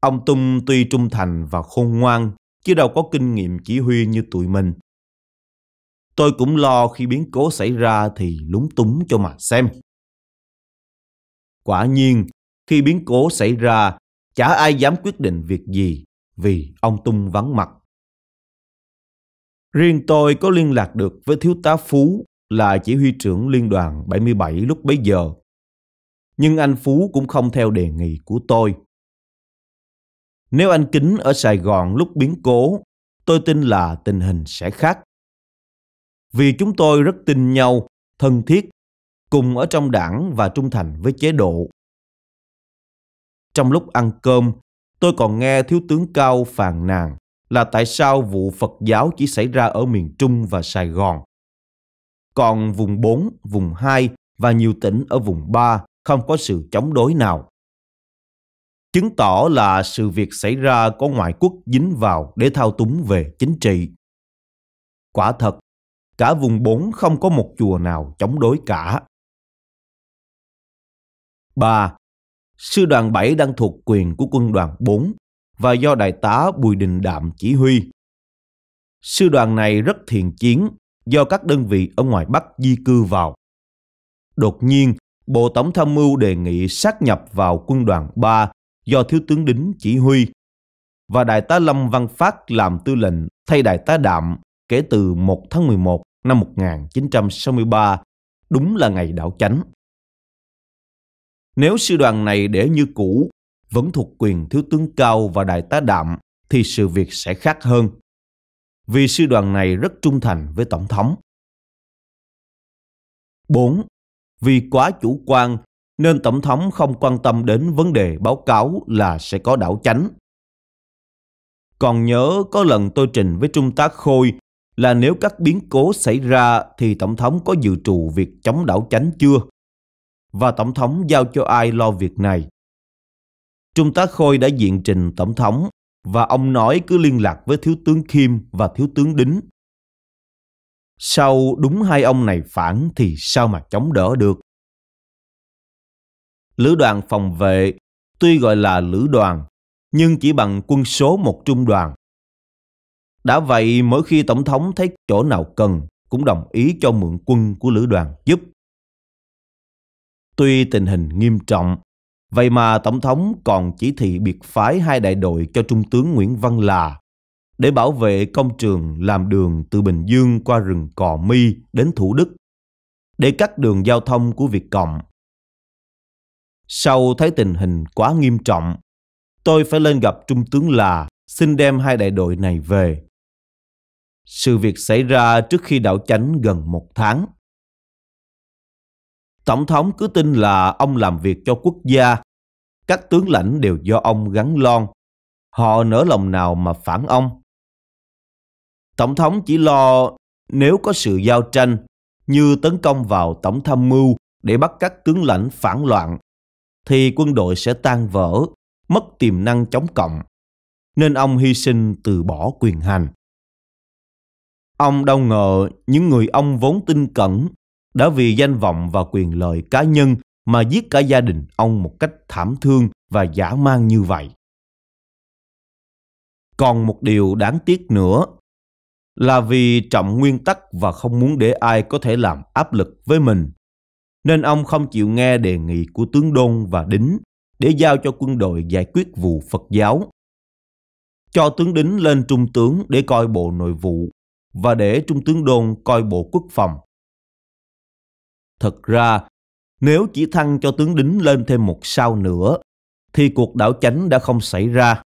Ông Tung tuy trung thành và khôn ngoan, chứ đâu có kinh nghiệm chỉ huy như tụi mình. Tôi cũng lo khi biến cố xảy ra thì lúng túng cho mà xem. Quả nhiên, khi biến cố xảy ra, chả ai dám quyết định việc gì vì ông Tung vắng mặt. Riêng tôi có liên lạc được với thiếu tá Phú là chỉ huy trưởng liên đoàn 77 lúc bấy giờ nhưng anh Phú cũng không theo đề nghị của tôi. Nếu anh Kính ở Sài Gòn lúc biến cố, tôi tin là tình hình sẽ khác. Vì chúng tôi rất tin nhau, thân thiết, cùng ở trong đảng và trung thành với chế độ. Trong lúc ăn cơm, tôi còn nghe Thiếu tướng Cao phàn nàn là tại sao vụ Phật giáo chỉ xảy ra ở miền Trung và Sài Gòn. Còn vùng 4, vùng 2 và nhiều tỉnh ở vùng 3 không có sự chống đối nào. Chứng tỏ là sự việc xảy ra có ngoại quốc dính vào để thao túng về chính trị. Quả thật, cả vùng bốn không có một chùa nào chống đối cả. 3. Sư đoàn 7 đang thuộc quyền của quân đoàn 4 và do đại tá Bùi Đình Đạm chỉ huy. Sư đoàn này rất thiện chiến do các đơn vị ở ngoài Bắc di cư vào. Đột nhiên, Bộ Tổng tham mưu đề nghị sát nhập vào quân đoàn 3 do Thiếu tướng Đính chỉ huy và Đại tá Lâm Văn Phát làm tư lệnh thay Đại tá Đạm kể từ 1 tháng 11 năm 1963, đúng là ngày đảo chánh. Nếu sư đoàn này để như cũ, vẫn thuộc quyền Thiếu tướng Cao và Đại tá Đạm thì sự việc sẽ khác hơn. Vì sư đoàn này rất trung thành với Tổng thống. 4 vì quá chủ quan nên Tổng thống không quan tâm đến vấn đề báo cáo là sẽ có đảo chánh. Còn nhớ có lần tôi trình với Trung tá Khôi là nếu các biến cố xảy ra thì Tổng thống có dự trù việc chống đảo chánh chưa? Và Tổng thống giao cho ai lo việc này? Trung tá Khôi đã diện trình Tổng thống và ông nói cứ liên lạc với Thiếu tướng Kim và Thiếu tướng Đính sau đúng hai ông này phản thì sao mà chống đỡ được. Lữ đoàn phòng vệ tuy gọi là lữ đoàn nhưng chỉ bằng quân số một trung đoàn. Đã vậy mỗi khi Tổng thống thấy chỗ nào cần cũng đồng ý cho mượn quân của lữ đoàn giúp. Tuy tình hình nghiêm trọng, vậy mà Tổng thống còn chỉ thị biệt phái hai đại đội cho Trung tướng Nguyễn Văn Là để bảo vệ công trường làm đường từ Bình Dương qua rừng Cò Mi đến Thủ Đức, để cắt đường giao thông của Việt Cộng. Sau thấy tình hình quá nghiêm trọng, tôi phải lên gặp Trung tướng Là xin đem hai đại đội này về. Sự việc xảy ra trước khi đảo chánh gần một tháng. Tổng thống cứ tin là ông làm việc cho quốc gia, các tướng lãnh đều do ông gắn lon. Họ nỡ lòng nào mà phản ông. Tổng thống chỉ lo nếu có sự giao tranh như tấn công vào tổng tham mưu để bắt các tướng lãnh phản loạn thì quân đội sẽ tan vỡ, mất tiềm năng chống cộng, nên ông hy sinh từ bỏ quyền hành. Ông đâu ngờ những người ông vốn tin cẩn đã vì danh vọng và quyền lợi cá nhân mà giết cả gia đình ông một cách thảm thương và giả man như vậy. Còn một điều đáng tiếc nữa là vì trọng nguyên tắc và không muốn để ai có thể làm áp lực với mình. Nên ông không chịu nghe đề nghị của tướng Đôn và Đính để giao cho quân đội giải quyết vụ Phật giáo. Cho tướng Đính lên trung tướng để coi bộ nội vụ và để trung tướng Đôn coi bộ quốc phòng. Thật ra, nếu chỉ thăng cho tướng Đính lên thêm một sao nữa, thì cuộc đảo chánh đã không xảy ra.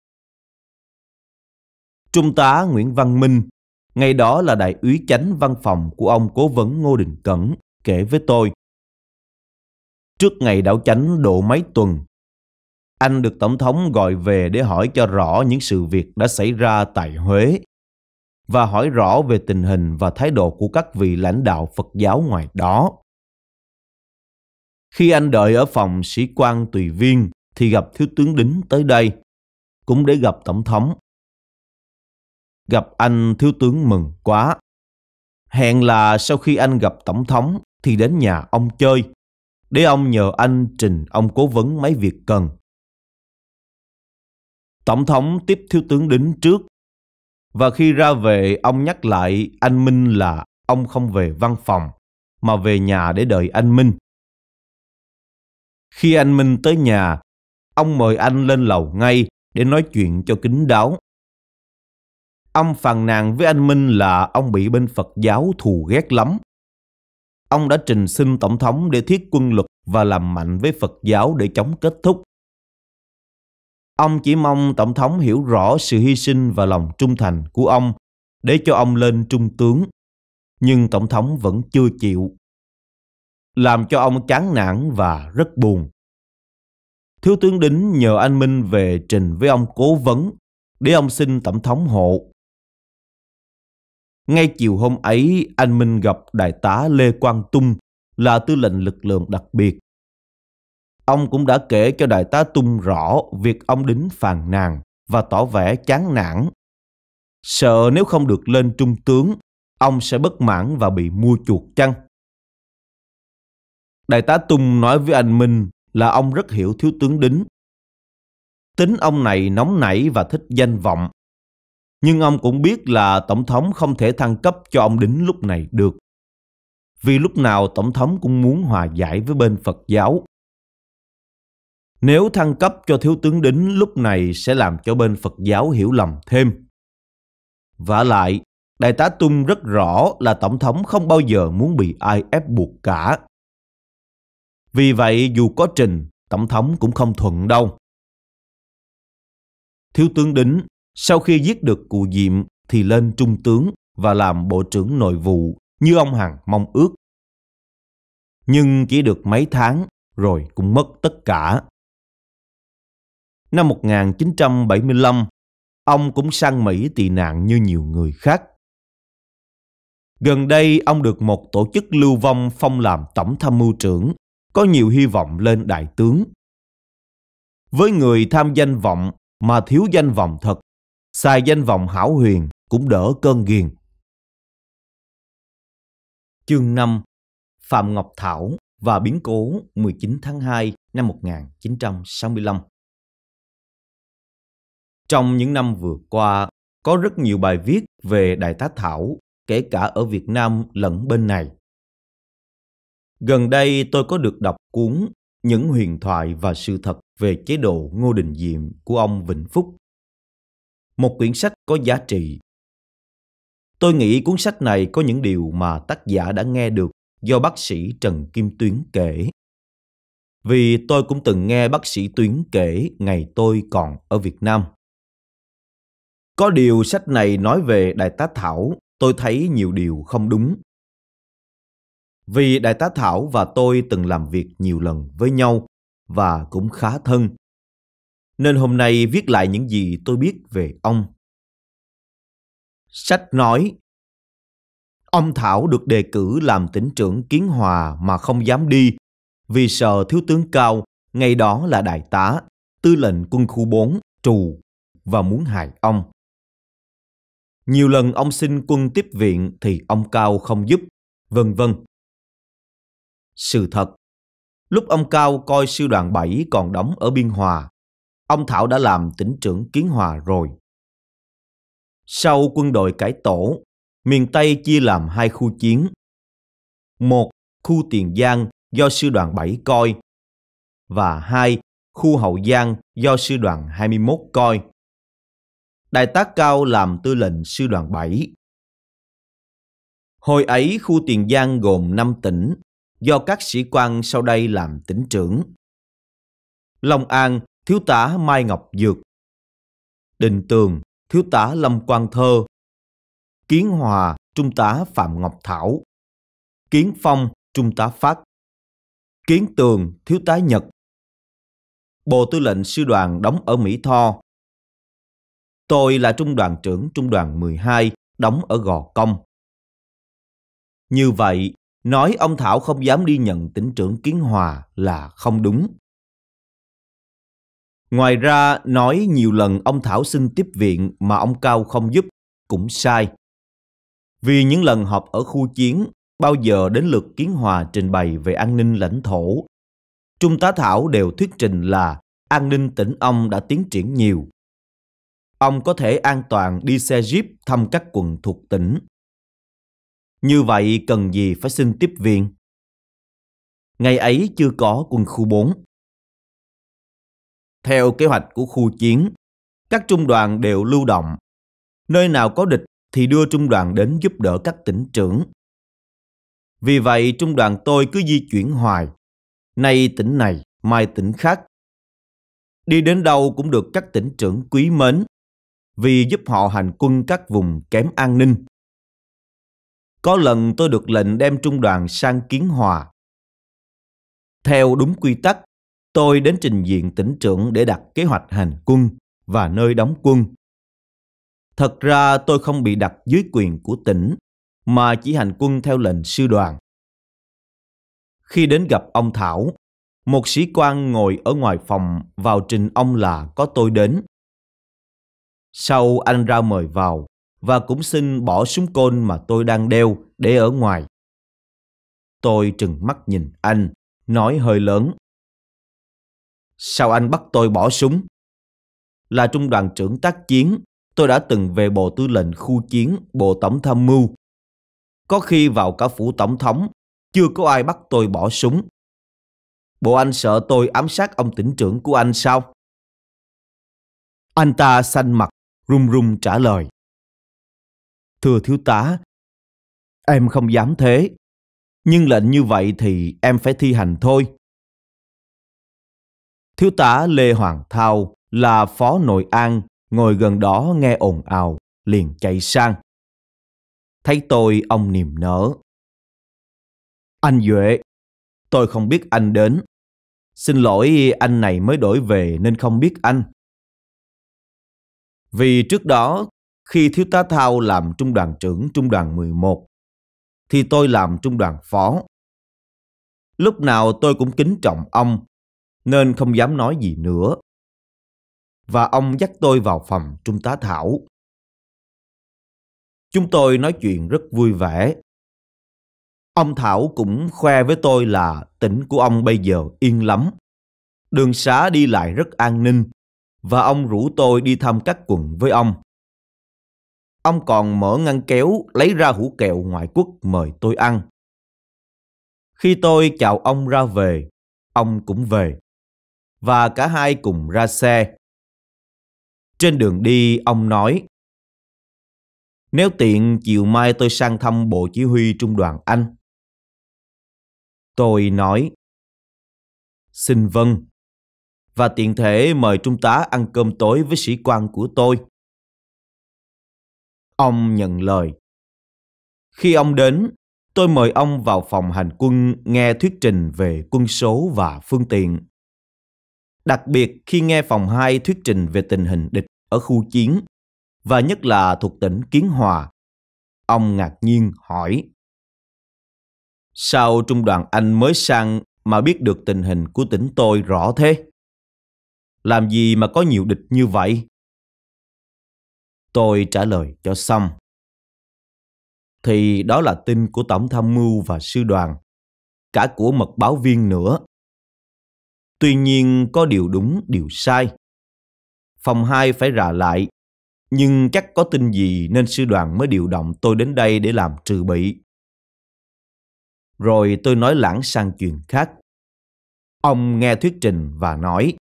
Trung tá Nguyễn Văn Minh ngay đó là đại úy chánh văn phòng của ông cố vấn Ngô Đình Cẩn kể với tôi. Trước ngày đảo chánh độ mấy tuần, anh được Tổng thống gọi về để hỏi cho rõ những sự việc đã xảy ra tại Huế và hỏi rõ về tình hình và thái độ của các vị lãnh đạo Phật giáo ngoài đó. Khi anh đợi ở phòng sĩ quan tùy viên thì gặp Thiếu tướng Đính tới đây, cũng để gặp Tổng thống. Gặp anh thiếu tướng mừng quá. Hẹn là sau khi anh gặp tổng thống thì đến nhà ông chơi, để ông nhờ anh trình ông cố vấn mấy việc cần. Tổng thống tiếp thiếu tướng đến trước, và khi ra về ông nhắc lại anh Minh là ông không về văn phòng, mà về nhà để đợi anh Minh. Khi anh Minh tới nhà, ông mời anh lên lầu ngay để nói chuyện cho kín đáo. Ông phàn nàn với anh Minh là ông bị bên Phật giáo thù ghét lắm. Ông đã trình xin Tổng thống để thiết quân luật và làm mạnh với Phật giáo để chống kết thúc. Ông chỉ mong Tổng thống hiểu rõ sự hy sinh và lòng trung thành của ông để cho ông lên trung tướng. Nhưng Tổng thống vẫn chưa chịu. Làm cho ông chán nản và rất buồn. Thiếu tướng Đính nhờ anh Minh về trình với ông cố vấn để ông xin Tổng thống hộ. Ngay chiều hôm ấy, anh Minh gặp đại tá Lê Quang Tung là tư lệnh lực lượng đặc biệt. Ông cũng đã kể cho đại tá Tung rõ việc ông đến phàn nàn và tỏ vẻ chán nản. Sợ nếu không được lên trung tướng, ông sẽ bất mãn và bị mua chuột chăng? Đại tá Tung nói với anh Minh là ông rất hiểu thiếu tướng đính. Tính ông này nóng nảy và thích danh vọng. Nhưng ông cũng biết là tổng thống không thể thăng cấp cho ông đính lúc này được. Vì lúc nào tổng thống cũng muốn hòa giải với bên Phật giáo. Nếu thăng cấp cho thiếu tướng đính lúc này sẽ làm cho bên Phật giáo hiểu lầm thêm. Vả lại, Đại tá Tung rất rõ là Tổng thống không bao giờ muốn bị ai ép buộc cả. Vì vậy dù có trình, Tổng thống cũng không thuận đâu. Thiếu tướng Đính sau khi giết được cụ Diệm thì lên trung tướng và làm bộ trưởng nội vụ như ông Hằng mong ước. Nhưng chỉ được mấy tháng rồi cũng mất tất cả. Năm 1975, ông cũng sang Mỹ tị nạn như nhiều người khác. Gần đây, ông được một tổ chức lưu vong phong làm tổng tham mưu trưởng, có nhiều hy vọng lên đại tướng. Với người tham danh vọng mà thiếu danh vọng thật xài danh vọng hảo huyền cũng đỡ cơn ghiền. Chương 5 Phạm Ngọc Thảo và biến cố 19 tháng 2 năm 1965 Trong những năm vừa qua, có rất nhiều bài viết về Đại tá Thảo, kể cả ở Việt Nam lẫn bên này. Gần đây tôi có được đọc cuốn Những huyền thoại và sự thật về chế độ Ngô Đình Diệm của ông Vĩnh Phúc một quyển sách có giá trị. Tôi nghĩ cuốn sách này có những điều mà tác giả đã nghe được do bác sĩ Trần Kim Tuyến kể. Vì tôi cũng từng nghe bác sĩ Tuyến kể ngày tôi còn ở Việt Nam. Có điều sách này nói về Đại tá Thảo, tôi thấy nhiều điều không đúng. Vì Đại tá Thảo và tôi từng làm việc nhiều lần với nhau và cũng khá thân nên hôm nay viết lại những gì tôi biết về ông. Sách nói Ông Thảo được đề cử làm tỉnh trưởng Kiến Hòa mà không dám đi vì sợ thiếu tướng Cao, ngày đó là đại tá, tư lệnh quân khu 4, trù và muốn hại ông. Nhiều lần ông xin quân tiếp viện thì ông Cao không giúp, vân vân. Sự thật, lúc ông Cao coi sư đoàn 7 còn đóng ở Biên Hòa, ông Thảo đã làm tỉnh trưởng Kiến Hòa rồi. Sau quân đội cải tổ, miền Tây chia làm hai khu chiến. Một, khu Tiền Giang do sư đoàn 7 coi và hai, khu Hậu Giang do sư đoàn 21 coi. Đại tá Cao làm tư lệnh sư đoàn 7. Hồi ấy khu Tiền Giang gồm 5 tỉnh, do các sĩ quan sau đây làm tỉnh trưởng. Long An thiếu tá Mai Ngọc Dược, Đình Tường, thiếu tá Lâm Quang Thơ, Kiến Hòa, trung tá Phạm Ngọc Thảo, Kiến Phong, trung tá Phát, Kiến Tường, thiếu tá Nhật, Bộ Tư lệnh Sư đoàn đóng ở Mỹ Tho. Tôi là trung đoàn trưởng trung đoàn 12, đóng ở Gò Công. Như vậy, nói ông Thảo không dám đi nhận tỉnh trưởng Kiến Hòa là không đúng. Ngoài ra, nói nhiều lần ông Thảo xin tiếp viện mà ông Cao không giúp cũng sai. Vì những lần họp ở khu chiến, bao giờ đến lượt Kiến Hòa trình bày về an ninh lãnh thổ. Trung tá Thảo đều thuyết trình là an ninh tỉnh ông đã tiến triển nhiều. Ông có thể an toàn đi xe jeep thăm các quận thuộc tỉnh. Như vậy cần gì phải xin tiếp viện? Ngày ấy chưa có quân khu 4. Theo kế hoạch của khu chiến, các trung đoàn đều lưu động. Nơi nào có địch thì đưa trung đoàn đến giúp đỡ các tỉnh trưởng. Vì vậy trung đoàn tôi cứ di chuyển hoài. Nay tỉnh này, mai tỉnh khác. Đi đến đâu cũng được các tỉnh trưởng quý mến vì giúp họ hành quân các vùng kém an ninh. Có lần tôi được lệnh đem trung đoàn sang Kiến Hòa. Theo đúng quy tắc, tôi đến trình diện tỉnh trưởng để đặt kế hoạch hành quân và nơi đóng quân. Thật ra tôi không bị đặt dưới quyền của tỉnh, mà chỉ hành quân theo lệnh sư đoàn. Khi đến gặp ông Thảo, một sĩ quan ngồi ở ngoài phòng vào trình ông là có tôi đến. Sau anh ra mời vào và cũng xin bỏ súng côn mà tôi đang đeo để ở ngoài. Tôi trừng mắt nhìn anh, nói hơi lớn. Sao anh bắt tôi bỏ súng? Là trung đoàn trưởng tác chiến, tôi đã từng về Bộ Tư lệnh Khu chiến, Bộ Tổng Tham mưu. Có khi vào cả phủ tổng thống, chưa có ai bắt tôi bỏ súng. Bộ anh sợ tôi ám sát ông tỉnh trưởng của anh sao? Anh ta xanh mặt, run run trả lời. Thưa thiếu tá, em không dám thế. Nhưng lệnh như vậy thì em phải thi hành thôi. Thiếu tá Lê Hoàng Thao là phó nội an, ngồi gần đó nghe ồn ào, liền chạy sang. Thấy tôi ông niềm nở. Anh Duệ, tôi không biết anh đến. Xin lỗi anh này mới đổi về nên không biết anh. Vì trước đó, khi Thiếu tá Thao làm trung đoàn trưởng trung đoàn 11, thì tôi làm trung đoàn phó. Lúc nào tôi cũng kính trọng ông nên không dám nói gì nữa. Và ông dắt tôi vào phòng Trung tá Thảo. Chúng tôi nói chuyện rất vui vẻ. Ông Thảo cũng khoe với tôi là tỉnh của ông bây giờ yên lắm. Đường xá đi lại rất an ninh và ông rủ tôi đi thăm các quận với ông. Ông còn mở ngăn kéo lấy ra hũ kẹo ngoại quốc mời tôi ăn. Khi tôi chào ông ra về, ông cũng về và cả hai cùng ra xe. Trên đường đi, ông nói Nếu tiện, chiều mai tôi sang thăm Bộ Chỉ huy Trung đoàn Anh. Tôi nói Xin vâng. Và tiện thể mời Trung tá ăn cơm tối với sĩ quan của tôi. Ông nhận lời. Khi ông đến, tôi mời ông vào phòng hành quân nghe thuyết trình về quân số và phương tiện đặc biệt khi nghe phòng 2 thuyết trình về tình hình địch ở khu chiến và nhất là thuộc tỉnh Kiến Hòa. Ông ngạc nhiên hỏi Sao trung đoàn Anh mới sang mà biết được tình hình của tỉnh tôi rõ thế? Làm gì mà có nhiều địch như vậy? Tôi trả lời cho xong. Thì đó là tin của Tổng tham mưu và sư đoàn, cả của mật báo viên nữa. Tuy nhiên có điều đúng điều sai. Phòng hai phải rà lại, nhưng chắc có tin gì nên sư đoàn mới điều động tôi đến đây để làm trừ bị. Rồi tôi nói lãng sang chuyện khác. Ông nghe thuyết trình và nói.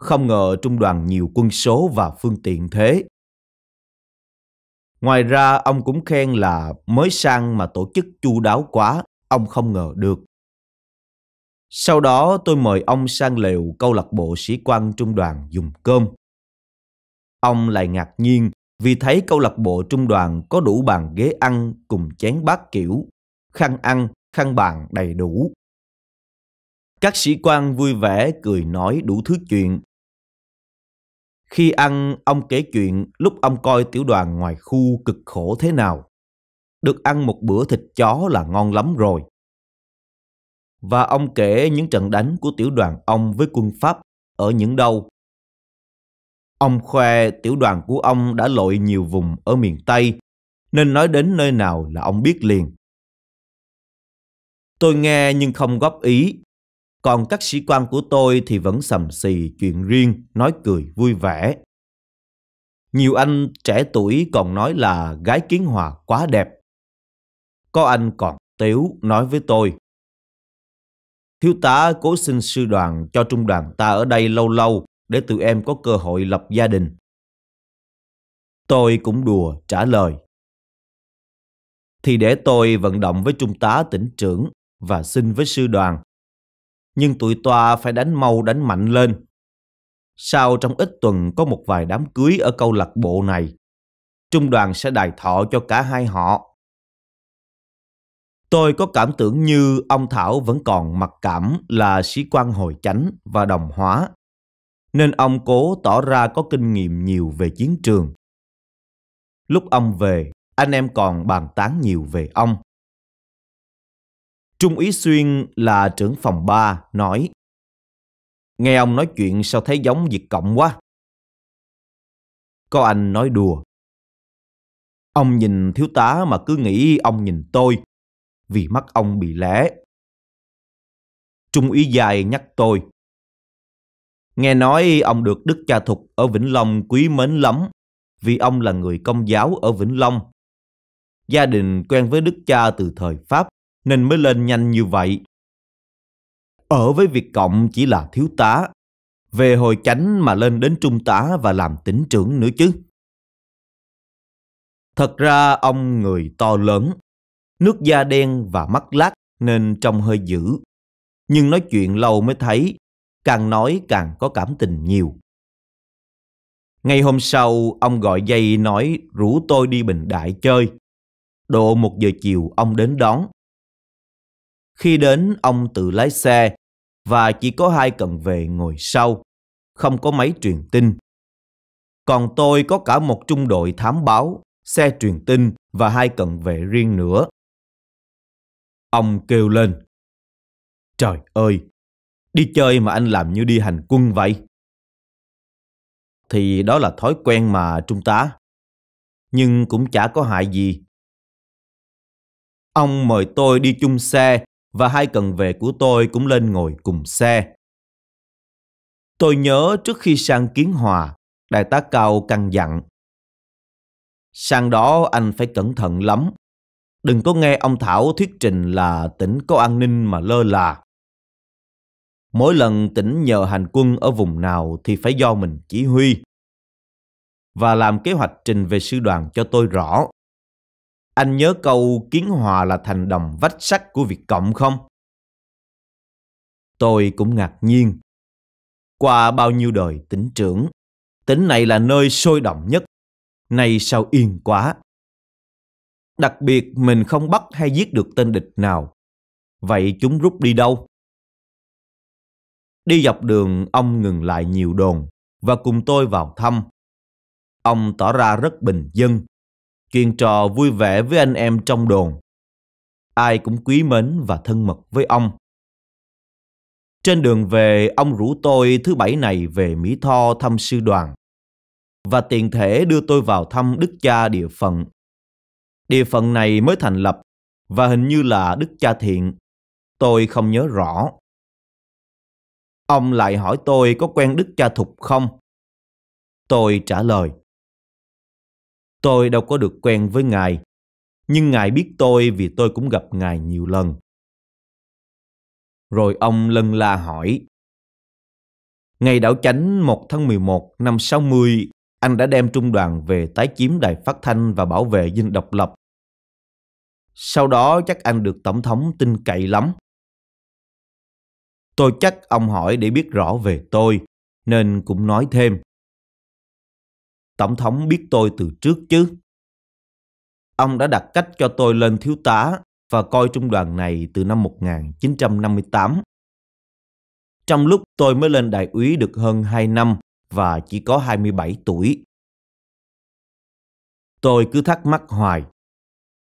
Không ngờ trung đoàn nhiều quân số và phương tiện thế. Ngoài ra ông cũng khen là mới sang mà tổ chức chu đáo quá, ông không ngờ được. Sau đó tôi mời ông sang lều câu lạc bộ sĩ quan trung đoàn dùng cơm. Ông lại ngạc nhiên vì thấy câu lạc bộ trung đoàn có đủ bàn ghế ăn cùng chén bát kiểu, khăn ăn, khăn bàn đầy đủ. Các sĩ quan vui vẻ cười nói đủ thứ chuyện. Khi ăn, ông kể chuyện lúc ông coi tiểu đoàn ngoài khu cực khổ thế nào. Được ăn một bữa thịt chó là ngon lắm rồi và ông kể những trận đánh của tiểu đoàn ông với quân Pháp ở những đâu. Ông khoe tiểu đoàn của ông đã lội nhiều vùng ở miền Tây, nên nói đến nơi nào là ông biết liền. Tôi nghe nhưng không góp ý, còn các sĩ quan của tôi thì vẫn sầm xì chuyện riêng, nói cười vui vẻ. Nhiều anh trẻ tuổi còn nói là gái kiến hòa quá đẹp. Có anh còn tiếu nói với tôi. Thiếu tá cố xin sư đoàn cho trung đoàn ta ở đây lâu lâu để tụi em có cơ hội lập gia đình. Tôi cũng đùa trả lời. Thì để tôi vận động với trung tá tỉnh trưởng và xin với sư đoàn. Nhưng tụi toa phải đánh mau đánh mạnh lên. Sau trong ít tuần có một vài đám cưới ở câu lạc bộ này. Trung đoàn sẽ đài thọ cho cả hai họ Tôi có cảm tưởng như ông Thảo vẫn còn mặc cảm là sĩ quan hồi chánh và đồng hóa, nên ông cố tỏ ra có kinh nghiệm nhiều về chiến trường. Lúc ông về, anh em còn bàn tán nhiều về ông. Trung úy Xuyên là trưởng phòng 3 nói Nghe ông nói chuyện sao thấy giống Việt Cộng quá. Có anh nói đùa. Ông nhìn thiếu tá mà cứ nghĩ ông nhìn tôi vì mắt ông bị lé. Trung úy dài nhắc tôi. Nghe nói ông được đức cha thục ở Vĩnh Long quý mến lắm, vì ông là người công giáo ở Vĩnh Long. Gia đình quen với đức cha từ thời Pháp, nên mới lên nhanh như vậy. Ở với Việt Cộng chỉ là thiếu tá, về hồi chánh mà lên đến trung tá và làm tỉnh trưởng nữa chứ. Thật ra ông người to lớn, Nước da đen và mắt lát nên trông hơi dữ. Nhưng nói chuyện lâu mới thấy, càng nói càng có cảm tình nhiều. Ngày hôm sau, ông gọi dây nói rủ tôi đi Bình Đại chơi. Độ một giờ chiều ông đến đón. Khi đến, ông tự lái xe và chỉ có hai cận vệ ngồi sau, không có máy truyền tin. Còn tôi có cả một trung đội thám báo, xe truyền tin và hai cận vệ riêng nữa Ông kêu lên. Trời ơi, đi chơi mà anh làm như đi hành quân vậy. Thì đó là thói quen mà trung tá. Nhưng cũng chả có hại gì. Ông mời tôi đi chung xe và hai cần vệ của tôi cũng lên ngồi cùng xe. Tôi nhớ trước khi sang Kiến Hòa, đại tá Cao căn dặn. Sang đó anh phải cẩn thận lắm. Đừng có nghe ông Thảo thuyết trình là tỉnh có an ninh mà lơ là. Mỗi lần tỉnh nhờ hành quân ở vùng nào thì phải do mình chỉ huy và làm kế hoạch trình về sư đoàn cho tôi rõ. Anh nhớ câu kiến hòa là thành đồng vách sắt của Việt Cộng không? Tôi cũng ngạc nhiên. Qua bao nhiêu đời tỉnh trưởng, tỉnh này là nơi sôi động nhất. Nay sao yên quá, Đặc biệt mình không bắt hay giết được tên địch nào. Vậy chúng rút đi đâu? Đi dọc đường ông ngừng lại nhiều đồn và cùng tôi vào thăm. Ông tỏ ra rất bình dân, chuyện trò vui vẻ với anh em trong đồn. Ai cũng quý mến và thân mật với ông. Trên đường về, ông rủ tôi thứ bảy này về Mỹ Tho thăm sư đoàn và tiện thể đưa tôi vào thăm đức cha địa phận Địa phận này mới thành lập và hình như là Đức Cha Thiện. Tôi không nhớ rõ. Ông lại hỏi tôi có quen Đức Cha Thục không? Tôi trả lời. Tôi đâu có được quen với Ngài, nhưng Ngài biết tôi vì tôi cũng gặp Ngài nhiều lần. Rồi ông lân la hỏi. Ngày đảo chánh 1 tháng 11 năm 60 anh đã đem trung đoàn về tái chiếm đài phát thanh và bảo vệ dinh độc lập. Sau đó chắc anh được tổng thống tin cậy lắm. Tôi chắc ông hỏi để biết rõ về tôi, nên cũng nói thêm. Tổng thống biết tôi từ trước chứ. Ông đã đặt cách cho tôi lên thiếu tá và coi trung đoàn này từ năm 1958. Trong lúc tôi mới lên đại úy được hơn 2 năm, và chỉ có 27 tuổi. Tôi cứ thắc mắc hoài,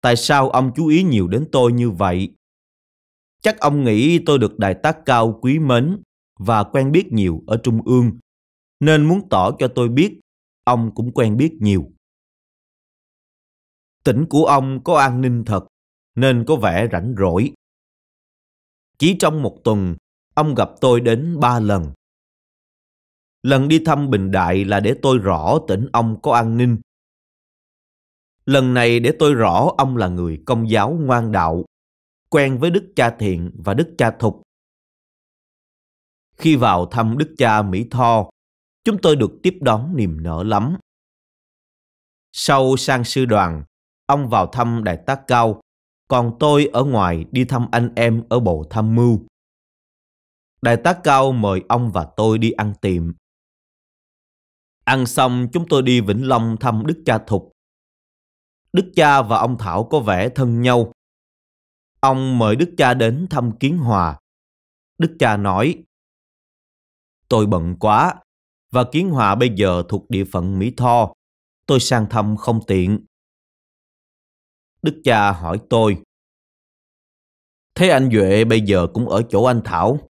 tại sao ông chú ý nhiều đến tôi như vậy? Chắc ông nghĩ tôi được đại tá cao quý mến và quen biết nhiều ở Trung ương, nên muốn tỏ cho tôi biết ông cũng quen biết nhiều. Tỉnh của ông có an ninh thật, nên có vẻ rảnh rỗi. Chỉ trong một tuần, ông gặp tôi đến ba lần. Lần đi thăm Bình Đại là để tôi rõ tỉnh ông có an ninh. Lần này để tôi rõ ông là người công giáo ngoan đạo, quen với đức cha thiện và đức cha thục. Khi vào thăm đức cha Mỹ Tho, chúng tôi được tiếp đón niềm nở lắm. Sau sang sư đoàn, ông vào thăm Đại tá Cao, còn tôi ở ngoài đi thăm anh em ở Bộ Tham mưu. Đại tá Cao mời ông và tôi đi ăn tiệm. Ăn xong chúng tôi đi Vĩnh Long thăm Đức Cha Thục. Đức Cha và ông Thảo có vẻ thân nhau. Ông mời Đức Cha đến thăm Kiến Hòa. Đức Cha nói, Tôi bận quá, và Kiến Hòa bây giờ thuộc địa phận Mỹ Tho. Tôi sang thăm không tiện. Đức Cha hỏi tôi, Thế anh Duệ bây giờ cũng ở chỗ anh Thảo?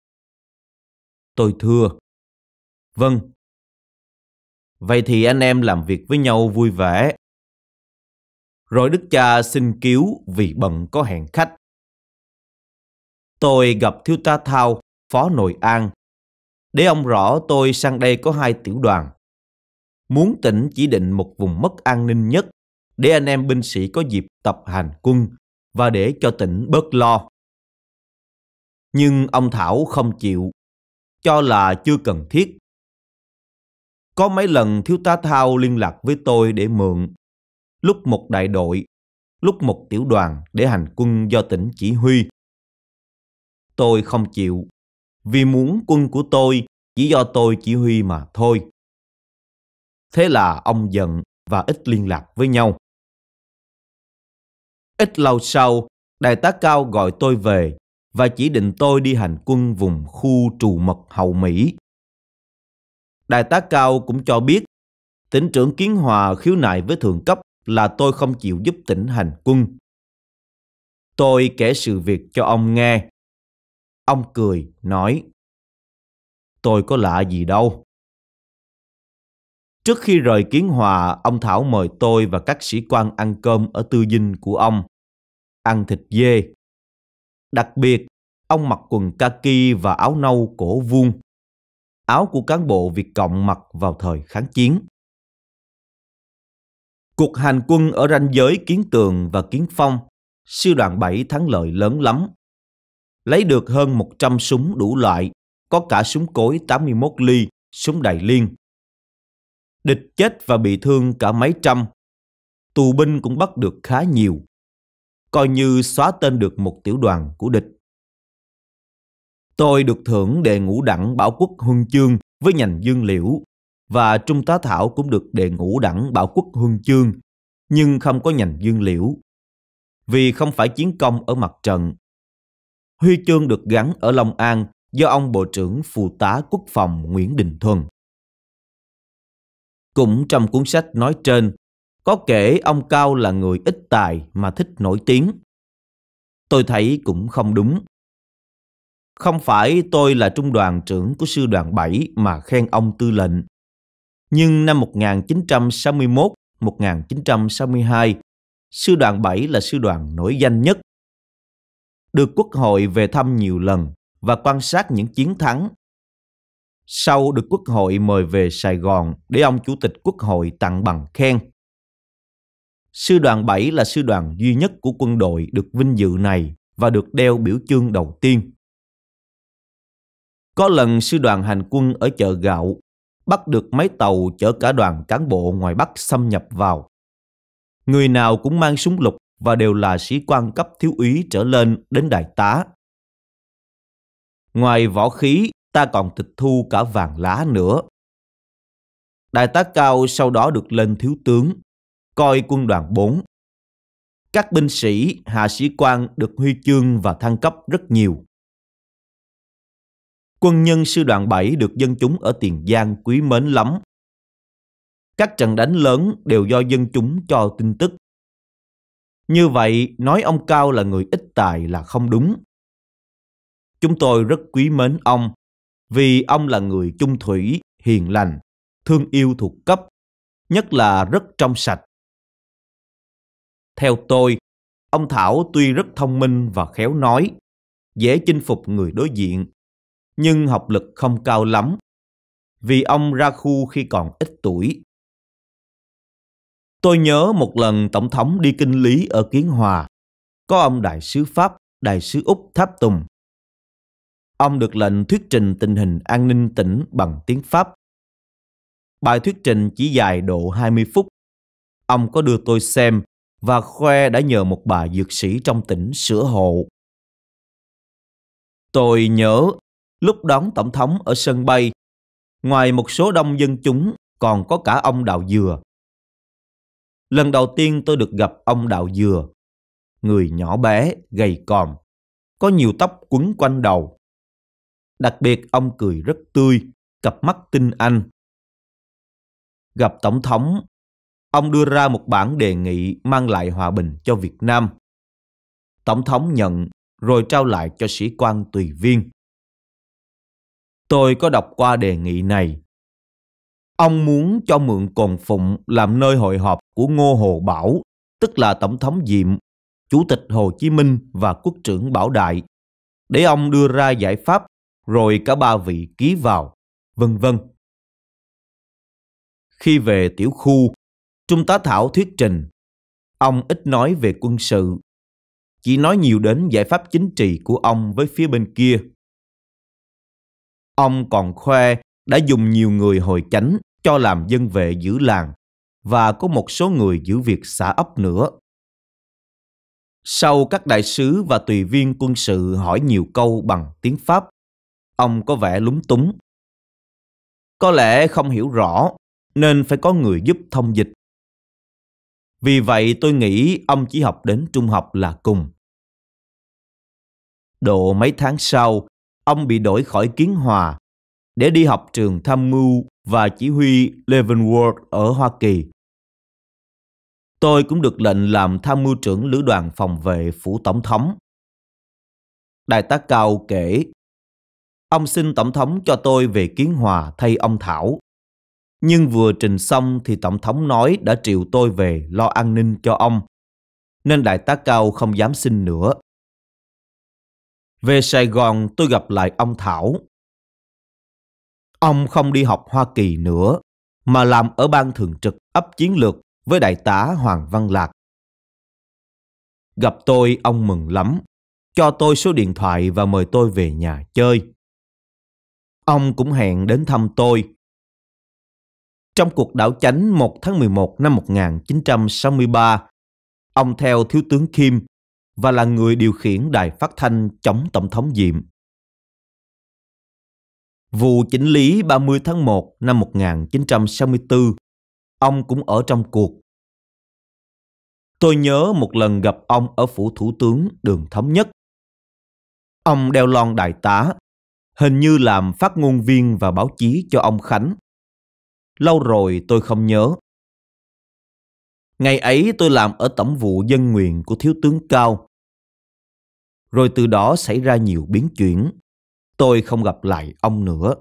Tôi thưa, Vâng, Vậy thì anh em làm việc với nhau vui vẻ. Rồi đức cha xin cứu vì bận có hẹn khách. Tôi gặp thiếu tá Thao, phó nội an. Để ông rõ tôi sang đây có hai tiểu đoàn. Muốn tỉnh chỉ định một vùng mất an ninh nhất để anh em binh sĩ có dịp tập hành quân và để cho tỉnh bớt lo. Nhưng ông Thảo không chịu, cho là chưa cần thiết có mấy lần thiếu tá Thao liên lạc với tôi để mượn. Lúc một đại đội, lúc một tiểu đoàn để hành quân do tỉnh chỉ huy. Tôi không chịu, vì muốn quân của tôi chỉ do tôi chỉ huy mà thôi. Thế là ông giận và ít liên lạc với nhau. Ít lâu sau, đại tá Cao gọi tôi về và chỉ định tôi đi hành quân vùng khu trù mật hậu Mỹ Đại tá Cao cũng cho biết, tỉnh trưởng Kiến Hòa khiếu nại với thượng cấp là tôi không chịu giúp tỉnh hành quân. Tôi kể sự việc cho ông nghe. Ông cười, nói, tôi có lạ gì đâu. Trước khi rời Kiến Hòa, ông Thảo mời tôi và các sĩ quan ăn cơm ở tư dinh của ông. Ăn thịt dê. Đặc biệt, ông mặc quần kaki và áo nâu cổ vuông áo của cán bộ Việt Cộng mặc vào thời kháng chiến. Cuộc hành quân ở ranh giới Kiến Tường và Kiến Phong, sư đoàn 7 thắng lợi lớn lắm. Lấy được hơn 100 súng đủ loại, có cả súng cối 81 ly, súng đại liên. Địch chết và bị thương cả mấy trăm. Tù binh cũng bắt được khá nhiều. Coi như xóa tên được một tiểu đoàn của địch. Tôi được thưởng đề ngũ đẳng Bảo Quốc Huân Chương với nhành dương liễu và Trung tá Thảo cũng được đề ngũ đẳng Bảo Quốc Huân Chương nhưng không có nhành dương liễu vì không phải chiến công ở mặt trận. Huy chương được gắn ở Long An do ông Bộ trưởng Phụ tá Quốc phòng Nguyễn Đình Thuần. Cũng trong cuốn sách nói trên, có kể ông Cao là người ít tài mà thích nổi tiếng. Tôi thấy cũng không đúng không phải tôi là trung đoàn trưởng của sư đoàn 7 mà khen ông tư lệnh. Nhưng năm 1961-1962, sư đoàn 7 là sư đoàn nổi danh nhất. Được quốc hội về thăm nhiều lần và quan sát những chiến thắng. Sau được quốc hội mời về Sài Gòn để ông chủ tịch quốc hội tặng bằng khen. Sư đoàn 7 là sư đoàn duy nhất của quân đội được vinh dự này và được đeo biểu chương đầu tiên. Có lần sư đoàn hành quân ở chợ gạo bắt được mấy tàu chở cả đoàn cán bộ ngoài Bắc xâm nhập vào. Người nào cũng mang súng lục và đều là sĩ quan cấp thiếu úy trở lên đến đại tá. Ngoài võ khí, ta còn tịch thu cả vàng lá nữa. Đại tá Cao sau đó được lên thiếu tướng, coi quân đoàn 4. Các binh sĩ, hạ sĩ quan được huy chương và thăng cấp rất nhiều quân nhân sư đoàn 7 được dân chúng ở Tiền Giang quý mến lắm. Các trận đánh lớn đều do dân chúng cho tin tức. Như vậy, nói ông Cao là người ít tài là không đúng. Chúng tôi rất quý mến ông, vì ông là người trung thủy, hiền lành, thương yêu thuộc cấp, nhất là rất trong sạch. Theo tôi, ông Thảo tuy rất thông minh và khéo nói, dễ chinh phục người đối diện nhưng học lực không cao lắm, vì ông ra khu khi còn ít tuổi. Tôi nhớ một lần Tổng thống đi kinh lý ở Kiến Hòa, có ông Đại sứ Pháp, Đại sứ Úc Tháp Tùng. Ông được lệnh thuyết trình tình hình an ninh tỉnh bằng tiếng Pháp. Bài thuyết trình chỉ dài độ 20 phút. Ông có đưa tôi xem và khoe đã nhờ một bà dược sĩ trong tỉnh sửa hộ. Tôi nhớ lúc đón tổng thống ở sân bay. Ngoài một số đông dân chúng, còn có cả ông Đào Dừa. Lần đầu tiên tôi được gặp ông Đào Dừa. Người nhỏ bé, gầy còm, có nhiều tóc quấn quanh đầu. Đặc biệt ông cười rất tươi, cặp mắt tinh anh. Gặp tổng thống, ông đưa ra một bản đề nghị mang lại hòa bình cho Việt Nam. Tổng thống nhận rồi trao lại cho sĩ quan tùy viên. Tôi có đọc qua đề nghị này. Ông muốn cho mượn Cồn Phụng làm nơi hội họp của Ngô Hồ Bảo, tức là Tổng thống Diệm, Chủ tịch Hồ Chí Minh và Quốc trưởng Bảo Đại, để ông đưa ra giải pháp rồi cả ba vị ký vào, vân vân. Khi về tiểu khu, Trung tá Thảo thuyết trình. Ông ít nói về quân sự, chỉ nói nhiều đến giải pháp chính trị của ông với phía bên kia. Ông còn khoe đã dùng nhiều người hồi chánh cho làm dân vệ giữ làng và có một số người giữ việc xã ấp nữa. Sau các đại sứ và tùy viên quân sự hỏi nhiều câu bằng tiếng Pháp, ông có vẻ lúng túng. Có lẽ không hiểu rõ nên phải có người giúp thông dịch. Vì vậy tôi nghĩ ông chỉ học đến trung học là cùng. Độ mấy tháng sau, ông bị đổi khỏi Kiến Hòa để đi học trường tham mưu và chỉ huy Leavenworth ở Hoa Kỳ. Tôi cũng được lệnh làm tham mưu trưởng lữ đoàn phòng vệ phủ tổng thống. Đại tá Cao kể, ông xin tổng thống cho tôi về Kiến Hòa thay ông Thảo. Nhưng vừa trình xong thì tổng thống nói đã triệu tôi về lo an ninh cho ông. Nên đại tá Cao không dám xin nữa. Về Sài Gòn tôi gặp lại ông Thảo. Ông không đi học Hoa Kỳ nữa, mà làm ở ban thường trực ấp chiến lược với đại tá Hoàng Văn Lạc. Gặp tôi ông mừng lắm, cho tôi số điện thoại và mời tôi về nhà chơi. Ông cũng hẹn đến thăm tôi. Trong cuộc đảo chánh 1 tháng 11 năm 1963, ông theo Thiếu tướng Kim và là người điều khiển đài phát thanh chống Tổng thống Diệm. Vụ chỉnh lý 30 tháng 1 năm 1964, ông cũng ở trong cuộc. Tôi nhớ một lần gặp ông ở phủ thủ tướng đường thống nhất. Ông đeo lon đại tá, hình như làm phát ngôn viên và báo chí cho ông Khánh. Lâu rồi tôi không nhớ. Ngày ấy tôi làm ở tổng vụ dân nguyện của thiếu tướng Cao. Rồi từ đó xảy ra nhiều biến chuyển. Tôi không gặp lại ông nữa.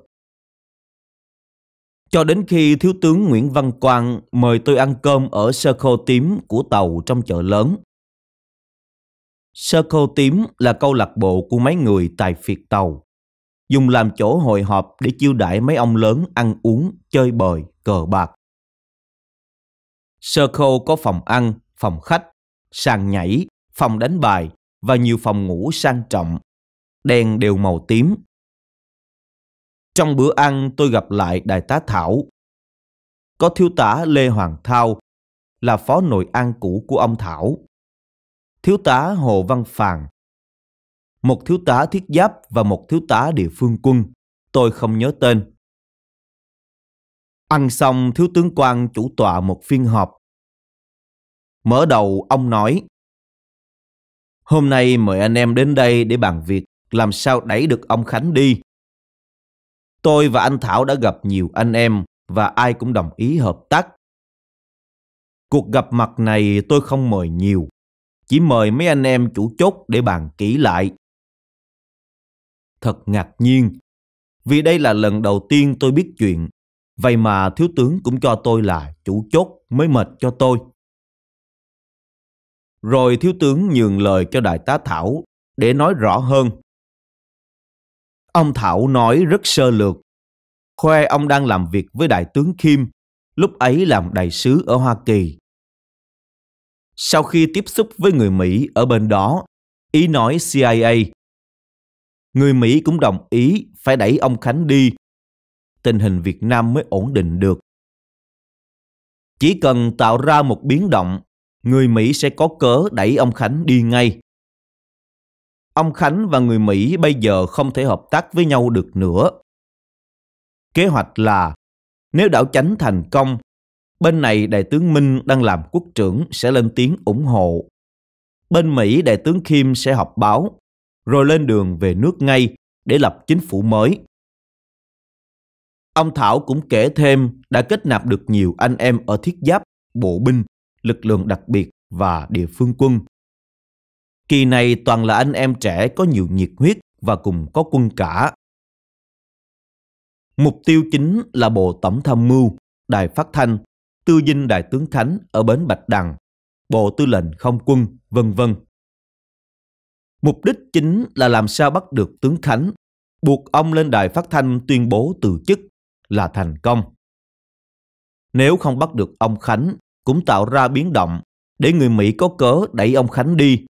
Cho đến khi thiếu tướng Nguyễn Văn Quang mời tôi ăn cơm ở sơ khô tím của tàu trong chợ lớn. Sơ khô tím là câu lạc bộ của mấy người tài phiệt tàu, dùng làm chỗ hội họp để chiêu đãi mấy ông lớn ăn uống, chơi bời, cờ bạc. Sơ khô có phòng ăn, phòng khách, sàn nhảy, phòng đánh bài và nhiều phòng ngủ sang trọng. Đèn đều màu tím. Trong bữa ăn tôi gặp lại Đại tá Thảo. Có thiếu tá Lê Hoàng Thao là phó nội an cũ của ông Thảo. Thiếu tá Hồ Văn Phàn một thiếu tá thiết giáp và một thiếu tá địa phương quân. Tôi không nhớ tên. Ăn xong thiếu tướng quan chủ tọa một phiên họp. Mở đầu ông nói Hôm nay mời anh em đến đây để bàn việc làm sao đẩy được ông Khánh đi. Tôi và anh Thảo đã gặp nhiều anh em và ai cũng đồng ý hợp tác. Cuộc gặp mặt này tôi không mời nhiều, chỉ mời mấy anh em chủ chốt để bàn kỹ lại. Thật ngạc nhiên, vì đây là lần đầu tiên tôi biết chuyện Vậy mà thiếu tướng cũng cho tôi là chủ chốt mới mệt cho tôi. Rồi thiếu tướng nhường lời cho đại tá Thảo để nói rõ hơn. Ông Thảo nói rất sơ lược. Khoe ông đang làm việc với đại tướng Kim, lúc ấy làm đại sứ ở Hoa Kỳ. Sau khi tiếp xúc với người Mỹ ở bên đó, ý nói CIA. Người Mỹ cũng đồng ý phải đẩy ông Khánh đi tình hình Việt Nam mới ổn định được. Chỉ cần tạo ra một biến động, người Mỹ sẽ có cớ đẩy ông Khánh đi ngay. Ông Khánh và người Mỹ bây giờ không thể hợp tác với nhau được nữa. Kế hoạch là nếu đảo chánh thành công, bên này đại tướng Minh đang làm quốc trưởng sẽ lên tiếng ủng hộ. Bên Mỹ đại tướng Kim sẽ họp báo, rồi lên đường về nước ngay để lập chính phủ mới. Ông Thảo cũng kể thêm đã kết nạp được nhiều anh em ở thiết giáp, bộ binh, lực lượng đặc biệt và địa phương quân. Kỳ này toàn là anh em trẻ có nhiều nhiệt huyết và cùng có quân cả. Mục tiêu chính là Bộ Tổng Tham mưu, Đài Phát Thanh, Tư dinh Đại tướng Khánh ở Bến Bạch Đằng, Bộ Tư lệnh Không quân, vân vân. Mục đích chính là làm sao bắt được tướng Khánh, buộc ông lên đài phát thanh tuyên bố từ chức là thành công. Nếu không bắt được ông Khánh, cũng tạo ra biến động để người Mỹ có cớ đẩy ông Khánh đi.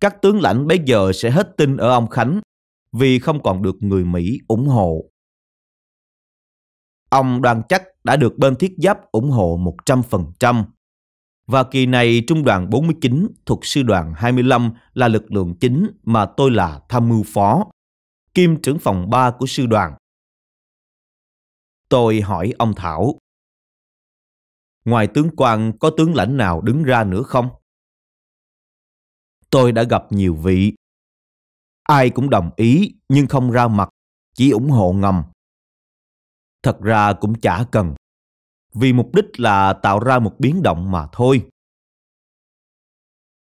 Các tướng lãnh bây giờ sẽ hết tin ở ông Khánh vì không còn được người Mỹ ủng hộ. Ông Đoàn Chắc đã được bên thiết giáp ủng hộ 100%. Và kỳ này trung đoàn 49 thuộc sư đoàn 25 là lực lượng chính mà tôi là tham mưu phó, kim trưởng phòng 3 của sư đoàn. Tôi hỏi ông Thảo. Ngoài tướng quan có tướng lãnh nào đứng ra nữa không? Tôi đã gặp nhiều vị. Ai cũng đồng ý nhưng không ra mặt, chỉ ủng hộ ngầm. Thật ra cũng chả cần. Vì mục đích là tạo ra một biến động mà thôi.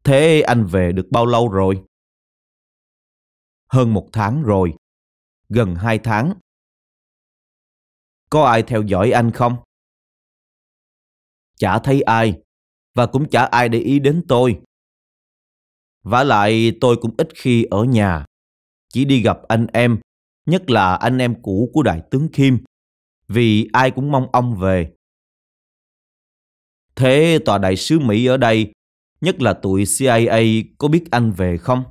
Thế anh về được bao lâu rồi? Hơn một tháng rồi. Gần hai tháng có ai theo dõi anh không? Chả thấy ai, và cũng chả ai để ý đến tôi. Vả lại tôi cũng ít khi ở nhà, chỉ đi gặp anh em, nhất là anh em cũ của Đại tướng Kim, vì ai cũng mong ông về. Thế tòa đại sứ Mỹ ở đây, nhất là tụi CIA có biết anh về không?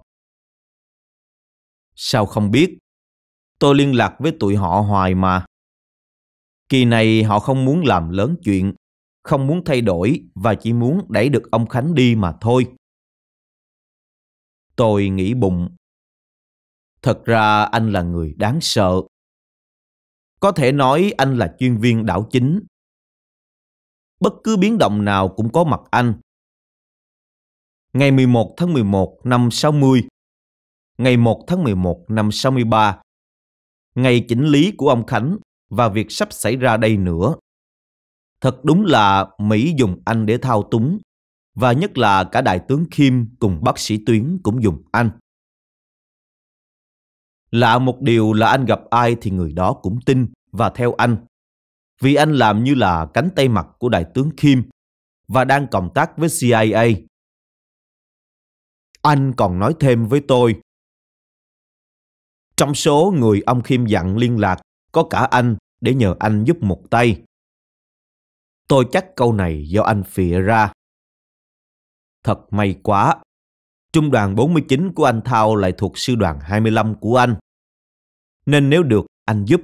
Sao không biết? Tôi liên lạc với tụi họ hoài mà. Kỳ này họ không muốn làm lớn chuyện, không muốn thay đổi và chỉ muốn đẩy được ông Khánh đi mà thôi. Tôi nghĩ bụng. Thật ra anh là người đáng sợ. Có thể nói anh là chuyên viên đảo chính. Bất cứ biến động nào cũng có mặt anh. Ngày 11 tháng 11 năm 60 Ngày 1 tháng 11 năm 63 Ngày chỉnh lý của ông Khánh và việc sắp xảy ra đây nữa. Thật đúng là Mỹ dùng anh để thao túng, và nhất là cả đại tướng Kim cùng bác sĩ Tuyến cũng dùng anh. Lạ một điều là anh gặp ai thì người đó cũng tin và theo anh, vì anh làm như là cánh tay mặt của đại tướng Kim và đang cộng tác với CIA. Anh còn nói thêm với tôi. Trong số người ông Kim dặn liên lạc có cả anh để nhờ anh giúp một tay. Tôi chắc câu này do anh phịa ra. Thật may quá. Trung đoàn 49 của anh Thao lại thuộc sư đoàn 25 của anh. Nên nếu được, anh giúp.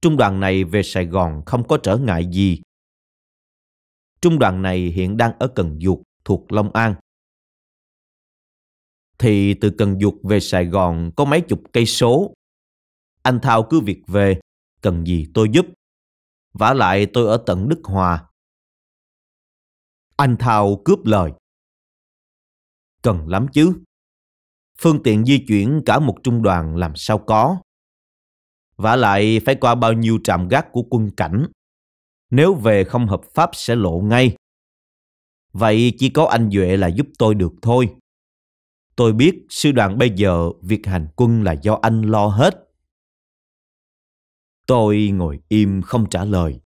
Trung đoàn này về Sài Gòn không có trở ngại gì. Trung đoàn này hiện đang ở Cần Duộc, thuộc Long An. Thì từ Cần Duộc về Sài Gòn có mấy chục cây số. Anh Thao cứ việc về, cần gì tôi giúp. vả lại tôi ở tận Đức Hòa. Anh Thao cướp lời. Cần lắm chứ. Phương tiện di chuyển cả một trung đoàn làm sao có. vả lại phải qua bao nhiêu trạm gác của quân cảnh. Nếu về không hợp pháp sẽ lộ ngay. Vậy chỉ có anh Duệ là giúp tôi được thôi. Tôi biết sư đoàn bây giờ việc hành quân là do anh lo hết. Tôi ngồi im không trả lời.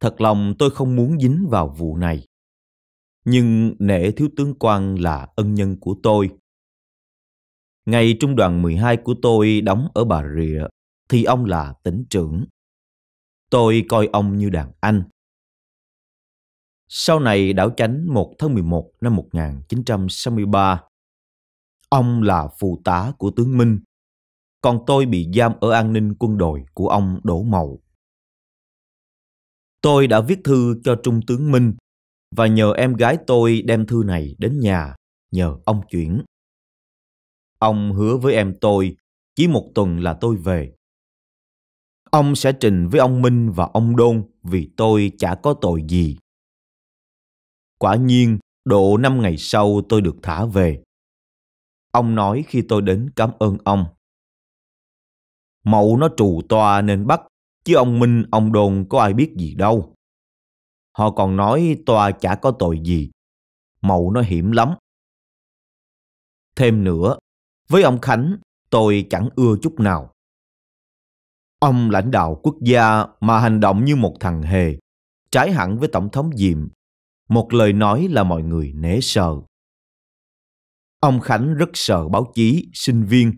Thật lòng tôi không muốn dính vào vụ này. Nhưng nể thiếu tướng quan là ân nhân của tôi. Ngày trung đoàn 12 của tôi đóng ở Bà Rịa thì ông là tỉnh trưởng. Tôi coi ông như đàn anh. Sau này đảo chánh 1 tháng 11 năm 1963, ông là phụ tá của tướng Minh còn tôi bị giam ở an ninh quân đội của ông Đỗ Mậu. Tôi đã viết thư cho Trung tướng Minh và nhờ em gái tôi đem thư này đến nhà, nhờ ông chuyển. Ông hứa với em tôi, chỉ một tuần là tôi về. Ông sẽ trình với ông Minh và ông Đôn vì tôi chả có tội gì. Quả nhiên, độ năm ngày sau tôi được thả về. Ông nói khi tôi đến cảm ơn ông. Mậu nó trù tòa nên bắt, chứ ông Minh, ông đồn có ai biết gì đâu. Họ còn nói tòa chả có tội gì. Mậu nó hiểm lắm. Thêm nữa, với ông Khánh, tôi chẳng ưa chút nào. Ông lãnh đạo quốc gia mà hành động như một thằng hề, trái hẳn với Tổng thống Diệm. Một lời nói là mọi người nể sợ. Ông Khánh rất sợ báo chí, sinh viên,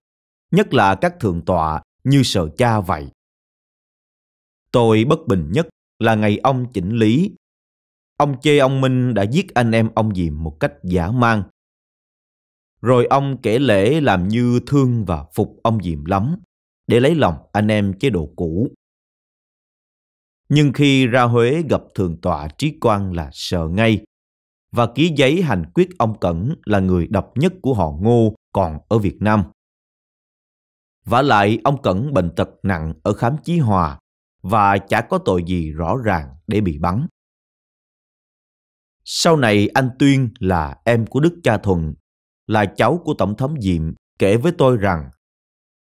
nhất là các thượng tọa như sợ cha vậy. Tôi bất bình nhất là ngày ông chỉnh lý. Ông chê ông Minh đã giết anh em ông Diệm một cách giả mang. Rồi ông kể lễ làm như thương và phục ông Diệm lắm, để lấy lòng anh em chế độ cũ. Nhưng khi ra Huế gặp thường tọa trí quan là sợ ngay, và ký giấy hành quyết ông Cẩn là người độc nhất của họ Ngô còn ở Việt Nam vả lại ông Cẩn bệnh tật nặng ở khám chí hòa và chả có tội gì rõ ràng để bị bắn. Sau này anh Tuyên là em của Đức Cha Thuận, là cháu của Tổng thống Diệm kể với tôi rằng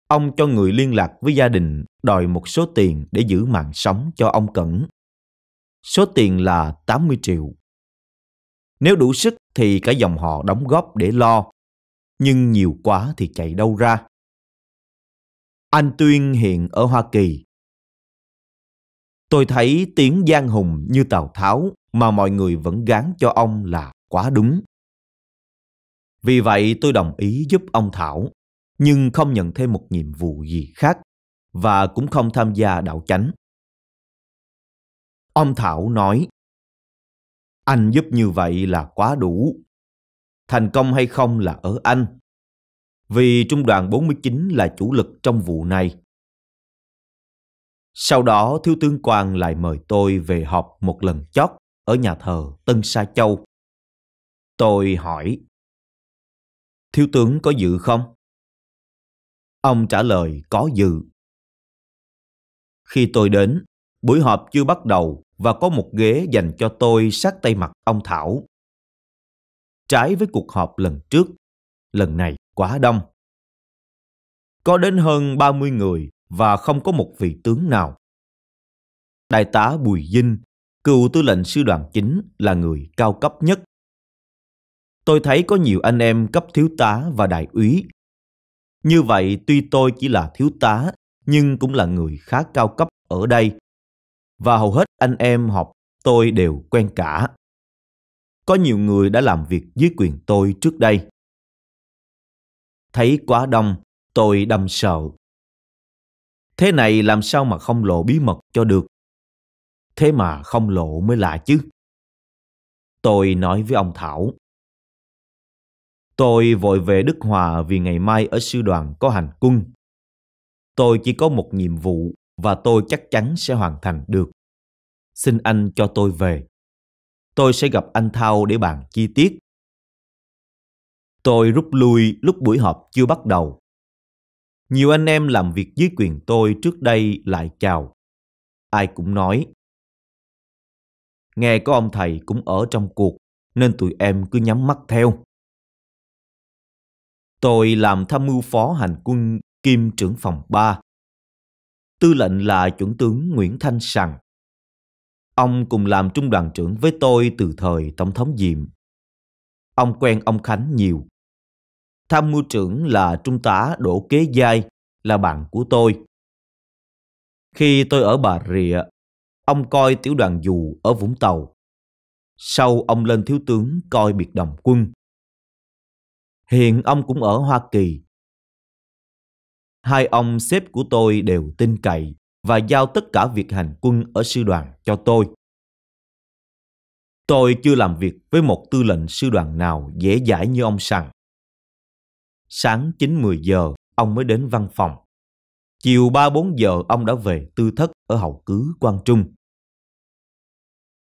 ông cho người liên lạc với gia đình đòi một số tiền để giữ mạng sống cho ông Cẩn. Số tiền là 80 triệu. Nếu đủ sức thì cả dòng họ đóng góp để lo, nhưng nhiều quá thì chạy đâu ra. Anh Tuyên hiện ở Hoa Kỳ. Tôi thấy tiếng Giang Hùng như Tào Tháo mà mọi người vẫn gán cho ông là quá đúng. Vì vậy tôi đồng ý giúp ông Thảo, nhưng không nhận thêm một nhiệm vụ gì khác và cũng không tham gia đạo chánh. Ông Thảo nói, anh giúp như vậy là quá đủ. Thành công hay không là ở anh, vì trung đoàn 49 là chủ lực trong vụ này. Sau đó, Thiếu tướng Quang lại mời tôi về họp một lần chót ở nhà thờ Tân Sa Châu. Tôi hỏi, Thiếu tướng có dự không? Ông trả lời có dự. Khi tôi đến, buổi họp chưa bắt đầu và có một ghế dành cho tôi sát tay mặt ông Thảo. Trái với cuộc họp lần trước, lần này quá đông. Có đến hơn 30 người và không có một vị tướng nào. Đại tá Bùi Dinh, cựu tư lệnh sư đoàn chính là người cao cấp nhất. Tôi thấy có nhiều anh em cấp thiếu tá và đại úy. Như vậy tuy tôi chỉ là thiếu tá nhưng cũng là người khá cao cấp ở đây. Và hầu hết anh em học tôi đều quen cả. Có nhiều người đã làm việc dưới quyền tôi trước đây thấy quá đông, tôi đâm sợ. Thế này làm sao mà không lộ bí mật cho được? Thế mà không lộ mới lạ chứ. Tôi nói với ông Thảo. Tôi vội về Đức Hòa vì ngày mai ở sư đoàn có hành quân. Tôi chỉ có một nhiệm vụ và tôi chắc chắn sẽ hoàn thành được. Xin anh cho tôi về. Tôi sẽ gặp anh Thao để bàn chi tiết. Tôi rút lui lúc buổi họp chưa bắt đầu. Nhiều anh em làm việc dưới quyền tôi trước đây lại chào. Ai cũng nói. Nghe có ông thầy cũng ở trong cuộc, nên tụi em cứ nhắm mắt theo. Tôi làm tham mưu phó hành quân kim trưởng phòng 3. Tư lệnh là chuẩn tướng Nguyễn Thanh Sằng. Ông cùng làm trung đoàn trưởng với tôi từ thời Tổng thống Diệm. Ông quen ông Khánh nhiều tham mưu trưởng là trung tá Đỗ Kế Giai, là bạn của tôi. Khi tôi ở Bà Rịa, ông coi tiểu đoàn dù ở Vũng Tàu. Sau ông lên thiếu tướng coi biệt đồng quân. Hiện ông cũng ở Hoa Kỳ. Hai ông sếp của tôi đều tin cậy và giao tất cả việc hành quân ở sư đoàn cho tôi. Tôi chưa làm việc với một tư lệnh sư đoàn nào dễ dãi như ông Sằng sáng 9-10 giờ ông mới đến văn phòng. Chiều 3-4 giờ ông đã về tư thất ở hậu cứ Quang Trung.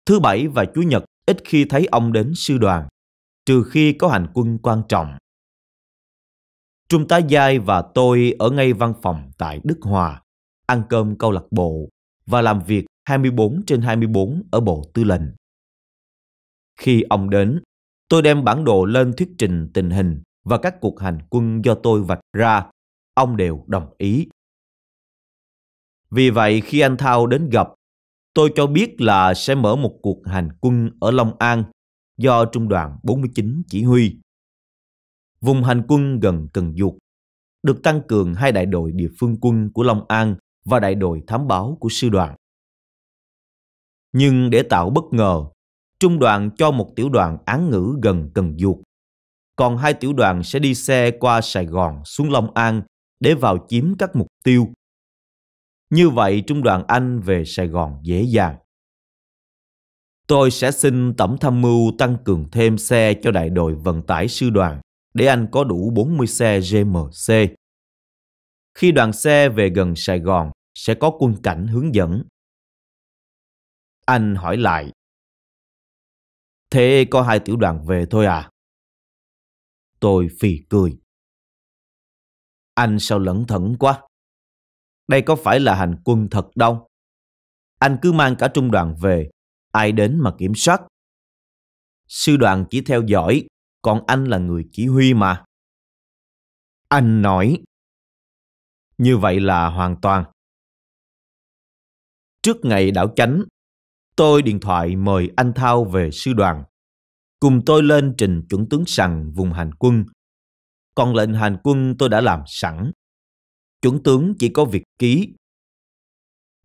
Thứ bảy và Chủ nhật ít khi thấy ông đến sư đoàn, trừ khi có hành quân quan trọng. Trung tá Giai và tôi ở ngay văn phòng tại Đức Hòa, ăn cơm câu lạc bộ và làm việc 24 trên 24 ở Bộ Tư lệnh. Khi ông đến, tôi đem bản đồ lên thuyết trình tình hình và các cuộc hành quân do tôi vạch ra, ông đều đồng ý. Vì vậy khi anh Thao đến gặp, tôi cho biết là sẽ mở một cuộc hành quân ở Long An do Trung đoàn 49 chỉ huy. Vùng hành quân gần Cần Duộc được tăng cường hai đại đội địa phương quân của Long An và đại đội thám báo của sư đoàn. Nhưng để tạo bất ngờ, trung đoàn cho một tiểu đoàn án ngữ gần Cần Duộc còn hai tiểu đoàn sẽ đi xe qua Sài Gòn xuống Long An để vào chiếm các mục tiêu. Như vậy trung đoàn Anh về Sài Gòn dễ dàng. Tôi sẽ xin Tổng tham mưu tăng cường thêm xe cho đại đội vận tải sư đoàn để anh có đủ 40 xe GMC. Khi đoàn xe về gần Sài Gòn, sẽ có quân cảnh hướng dẫn. Anh hỏi lại. Thế có hai tiểu đoàn về thôi à? Tôi phì cười. Anh sao lẩn thẩn quá. Đây có phải là hành quân thật đâu. Anh cứ mang cả trung đoàn về, ai đến mà kiểm soát. Sư đoàn chỉ theo dõi, còn anh là người chỉ huy mà. Anh nói. Như vậy là hoàn toàn. Trước ngày đảo chánh, tôi điện thoại mời anh Thao về sư đoàn cùng tôi lên trình chuẩn tướng sằng vùng hành quân. Còn lệnh hành quân tôi đã làm sẵn. Chuẩn tướng chỉ có việc ký.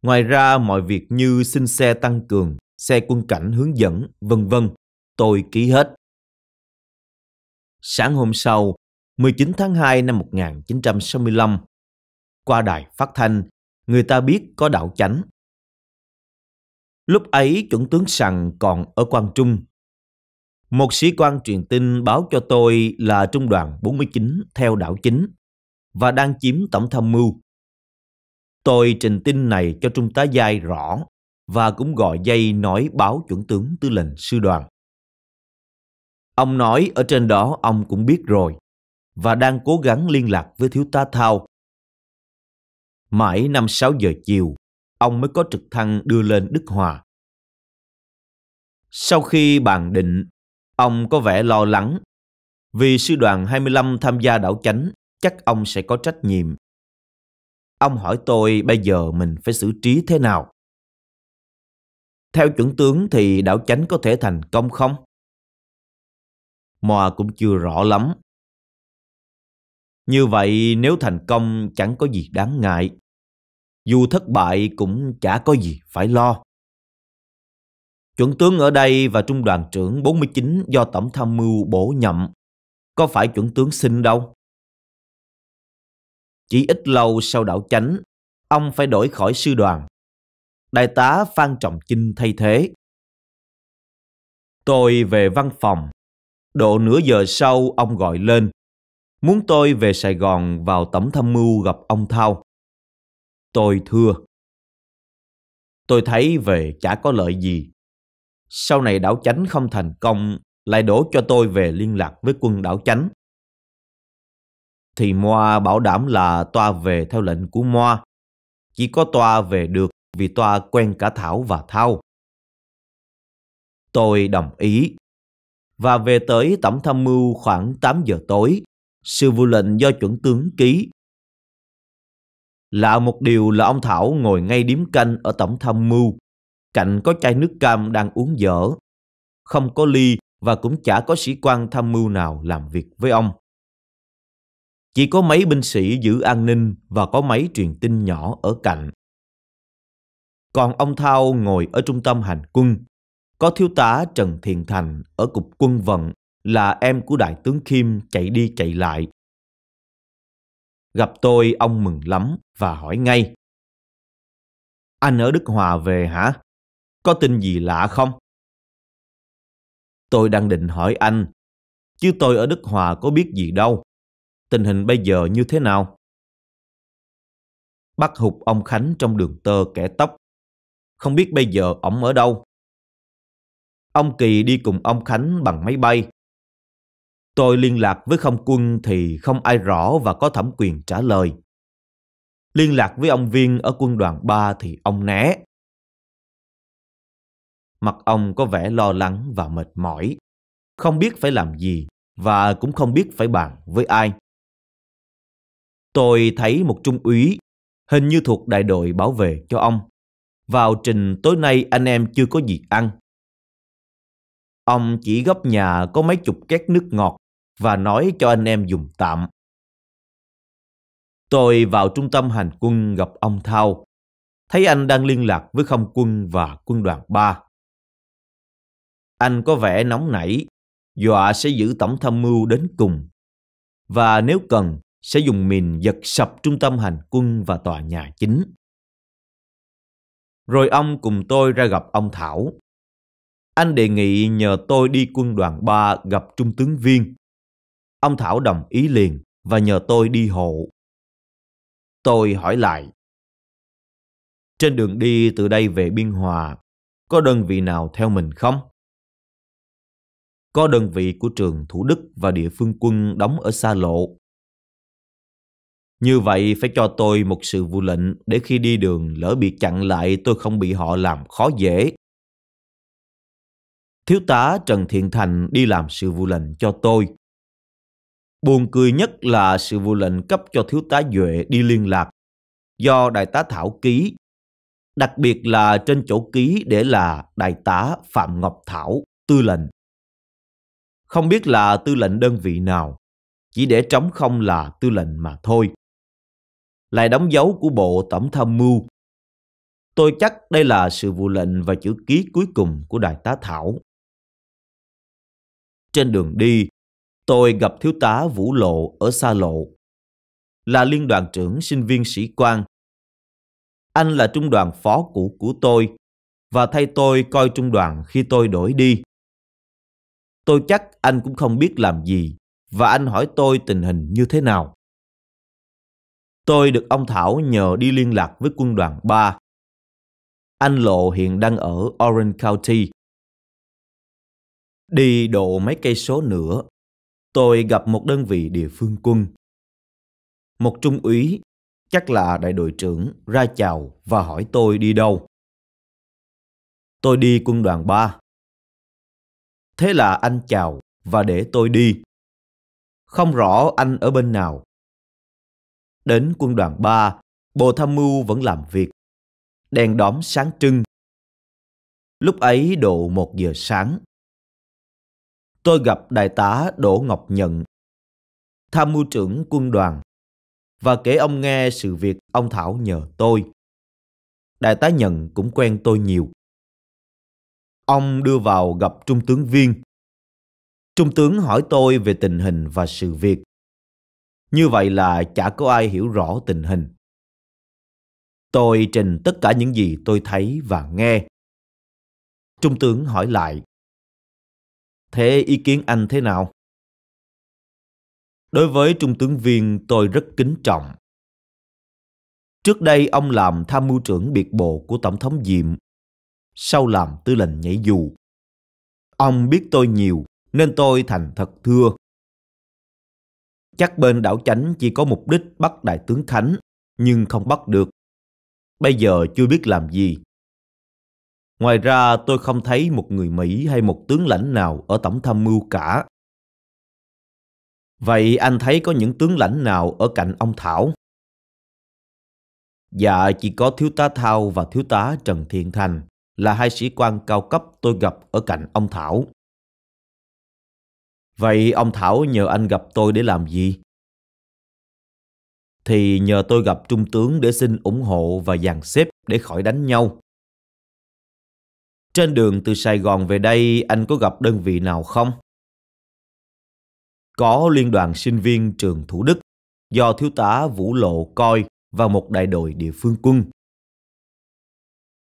Ngoài ra mọi việc như xin xe tăng cường, xe quân cảnh hướng dẫn, vân vân, tôi ký hết. Sáng hôm sau, 19 tháng 2 năm 1965, qua đài phát thanh, người ta biết có đảo chánh. Lúc ấy, chuẩn tướng Sằng còn ở Quang Trung, một sĩ quan truyền tin báo cho tôi là trung đoàn 49 theo đảo chính và đang chiếm tổng tham mưu. Tôi trình tin này cho trung tá giai rõ và cũng gọi dây nói báo chuẩn tướng tư lệnh sư đoàn. Ông nói ở trên đó ông cũng biết rồi và đang cố gắng liên lạc với thiếu tá Thao. Mãi năm 6 giờ chiều, ông mới có trực thăng đưa lên Đức Hòa. Sau khi bàn định Ông có vẻ lo lắng. Vì sư đoàn 25 tham gia đảo chánh, chắc ông sẽ có trách nhiệm. Ông hỏi tôi bây giờ mình phải xử trí thế nào? Theo chuẩn tướng thì đảo chánh có thể thành công không? Mòa cũng chưa rõ lắm. Như vậy nếu thành công chẳng có gì đáng ngại. Dù thất bại cũng chả có gì phải lo. Chuẩn tướng ở đây và trung đoàn trưởng 49 do Tổng tham mưu bổ nhậm. Có phải chuẩn tướng xin đâu. Chỉ ít lâu sau đảo chánh, ông phải đổi khỏi sư đoàn. Đại tá Phan Trọng Chinh thay thế. Tôi về văn phòng. Độ nửa giờ sau, ông gọi lên. Muốn tôi về Sài Gòn vào tổng tham mưu gặp ông Thao. Tôi thưa. Tôi thấy về chả có lợi gì. Sau này đảo chánh không thành công, lại đổ cho tôi về liên lạc với quân đảo chánh. Thì Moa bảo đảm là toa về theo lệnh của Moa. Chỉ có toa về được vì toa quen cả Thảo và Thao. Tôi đồng ý. Và về tới tổng tham mưu khoảng 8 giờ tối, sự vụ lệnh do chuẩn tướng ký. Lạ một điều là ông Thảo ngồi ngay điếm canh ở tổng tham mưu cạnh có chai nước cam đang uống dở. Không có ly và cũng chả có sĩ quan tham mưu nào làm việc với ông. Chỉ có mấy binh sĩ giữ an ninh và có máy truyền tin nhỏ ở cạnh. Còn ông Thao ngồi ở trung tâm hành quân, có thiếu tá Trần Thiền Thành ở cục quân vận là em của đại tướng Kim chạy đi chạy lại. Gặp tôi ông mừng lắm và hỏi ngay. Anh ở Đức Hòa về hả? có tin gì lạ không? Tôi đang định hỏi anh, chứ tôi ở Đức Hòa có biết gì đâu. Tình hình bây giờ như thế nào? Bắt hụt ông Khánh trong đường tơ kẻ tóc. Không biết bây giờ ổng ở đâu. Ông Kỳ đi cùng ông Khánh bằng máy bay. Tôi liên lạc với không quân thì không ai rõ và có thẩm quyền trả lời. Liên lạc với ông Viên ở quân đoàn 3 thì ông né. Mặt ông có vẻ lo lắng và mệt mỏi. Không biết phải làm gì và cũng không biết phải bàn với ai. Tôi thấy một trung úy, hình như thuộc đại đội bảo vệ cho ông. Vào trình tối nay anh em chưa có gì ăn. Ông chỉ gấp nhà có mấy chục két nước ngọt và nói cho anh em dùng tạm. Tôi vào trung tâm hành quân gặp ông Thao. Thấy anh đang liên lạc với không quân và quân đoàn 3. Anh có vẻ nóng nảy, dọa sẽ giữ tổng tham mưu đến cùng. Và nếu cần, sẽ dùng mìn giật sập trung tâm hành quân và tòa nhà chính. Rồi ông cùng tôi ra gặp ông Thảo. Anh đề nghị nhờ tôi đi quân đoàn 3 gặp trung tướng viên. Ông Thảo đồng ý liền và nhờ tôi đi hộ. Tôi hỏi lại. Trên đường đi từ đây về Biên Hòa, có đơn vị nào theo mình không? có đơn vị của trường Thủ Đức và địa phương quân đóng ở xa lộ. Như vậy phải cho tôi một sự vụ lệnh để khi đi đường lỡ bị chặn lại tôi không bị họ làm khó dễ. Thiếu tá Trần Thiện Thành đi làm sự vụ lệnh cho tôi. Buồn cười nhất là sự vụ lệnh cấp cho thiếu tá Duệ đi liên lạc do đại tá Thảo ký. Đặc biệt là trên chỗ ký để là đại tá Phạm Ngọc Thảo, tư lệnh không biết là tư lệnh đơn vị nào, chỉ để trống không là tư lệnh mà thôi. Lại đóng dấu của Bộ Tổng Tham mưu. Tôi chắc đây là sự vụ lệnh và chữ ký cuối cùng của Đại tá Thảo. Trên đường đi, tôi gặp thiếu tá Vũ Lộ ở xa Lộ, là liên đoàn trưởng sinh viên sĩ quan. Anh là trung đoàn phó cũ của tôi và thay tôi coi trung đoàn khi tôi đổi đi. Tôi chắc anh cũng không biết làm gì và anh hỏi tôi tình hình như thế nào. Tôi được ông Thảo nhờ đi liên lạc với quân đoàn 3. Anh Lộ hiện đang ở Orange County. Đi độ mấy cây số nữa, tôi gặp một đơn vị địa phương quân. Một trung úy, chắc là đại đội trưởng, ra chào và hỏi tôi đi đâu. Tôi đi quân đoàn 3. Thế là anh chào và để tôi đi. Không rõ anh ở bên nào. Đến quân đoàn 3, Bộ Tham mưu vẫn làm việc. Đèn đóm sáng trưng. Lúc ấy độ 1 giờ sáng. Tôi gặp Đại tá Đỗ Ngọc Nhận, Tham mưu trưởng quân đoàn, và kể ông nghe sự việc ông Thảo nhờ tôi. Đại tá Nhận cũng quen tôi nhiều. Ông đưa vào gặp Trung tướng Viên. Trung tướng hỏi tôi về tình hình và sự việc. Như vậy là chả có ai hiểu rõ tình hình. Tôi trình tất cả những gì tôi thấy và nghe. Trung tướng hỏi lại. Thế ý kiến anh thế nào? Đối với Trung tướng Viên tôi rất kính trọng. Trước đây ông làm tham mưu trưởng biệt bộ của Tổng thống Diệm sau làm tư lệnh nhảy dù. Ông biết tôi nhiều, nên tôi thành thật thưa. Chắc bên đảo chánh chỉ có mục đích bắt đại tướng Khánh, nhưng không bắt được. Bây giờ chưa biết làm gì. Ngoài ra tôi không thấy một người Mỹ hay một tướng lãnh nào ở tổng tham mưu cả. Vậy anh thấy có những tướng lãnh nào ở cạnh ông Thảo? Dạ chỉ có thiếu tá Thao và thiếu tá Trần Thiện Thành là hai sĩ quan cao cấp tôi gặp ở cạnh ông Thảo. Vậy ông Thảo nhờ anh gặp tôi để làm gì? Thì nhờ tôi gặp trung tướng để xin ủng hộ và dàn xếp để khỏi đánh nhau. Trên đường từ Sài Gòn về đây anh có gặp đơn vị nào không? Có liên đoàn sinh viên trường Thủ Đức do thiếu tá Vũ Lộ coi và một đại đội địa phương quân.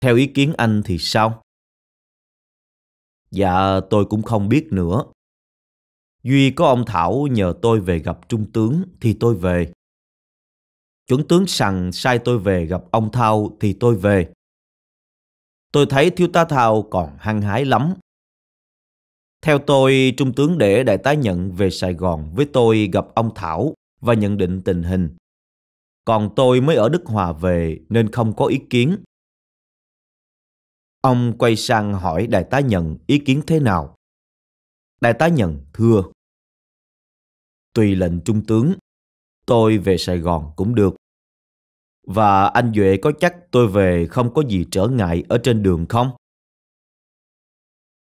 Theo ý kiến anh thì sao? Dạ tôi cũng không biết nữa. Duy có ông Thảo nhờ tôi về gặp trung tướng thì tôi về. Chuẩn tướng sằng sai tôi về gặp ông Thao thì tôi về. Tôi thấy thiếu tá Thao còn hăng hái lắm. Theo tôi, trung tướng để đại tá nhận về Sài Gòn với tôi gặp ông Thảo và nhận định tình hình. Còn tôi mới ở Đức Hòa về nên không có ý kiến Ông quay sang hỏi đại tá nhận ý kiến thế nào. Đại tá nhận thưa. Tùy lệnh trung tướng, tôi về Sài Gòn cũng được. Và anh Duệ có chắc tôi về không có gì trở ngại ở trên đường không?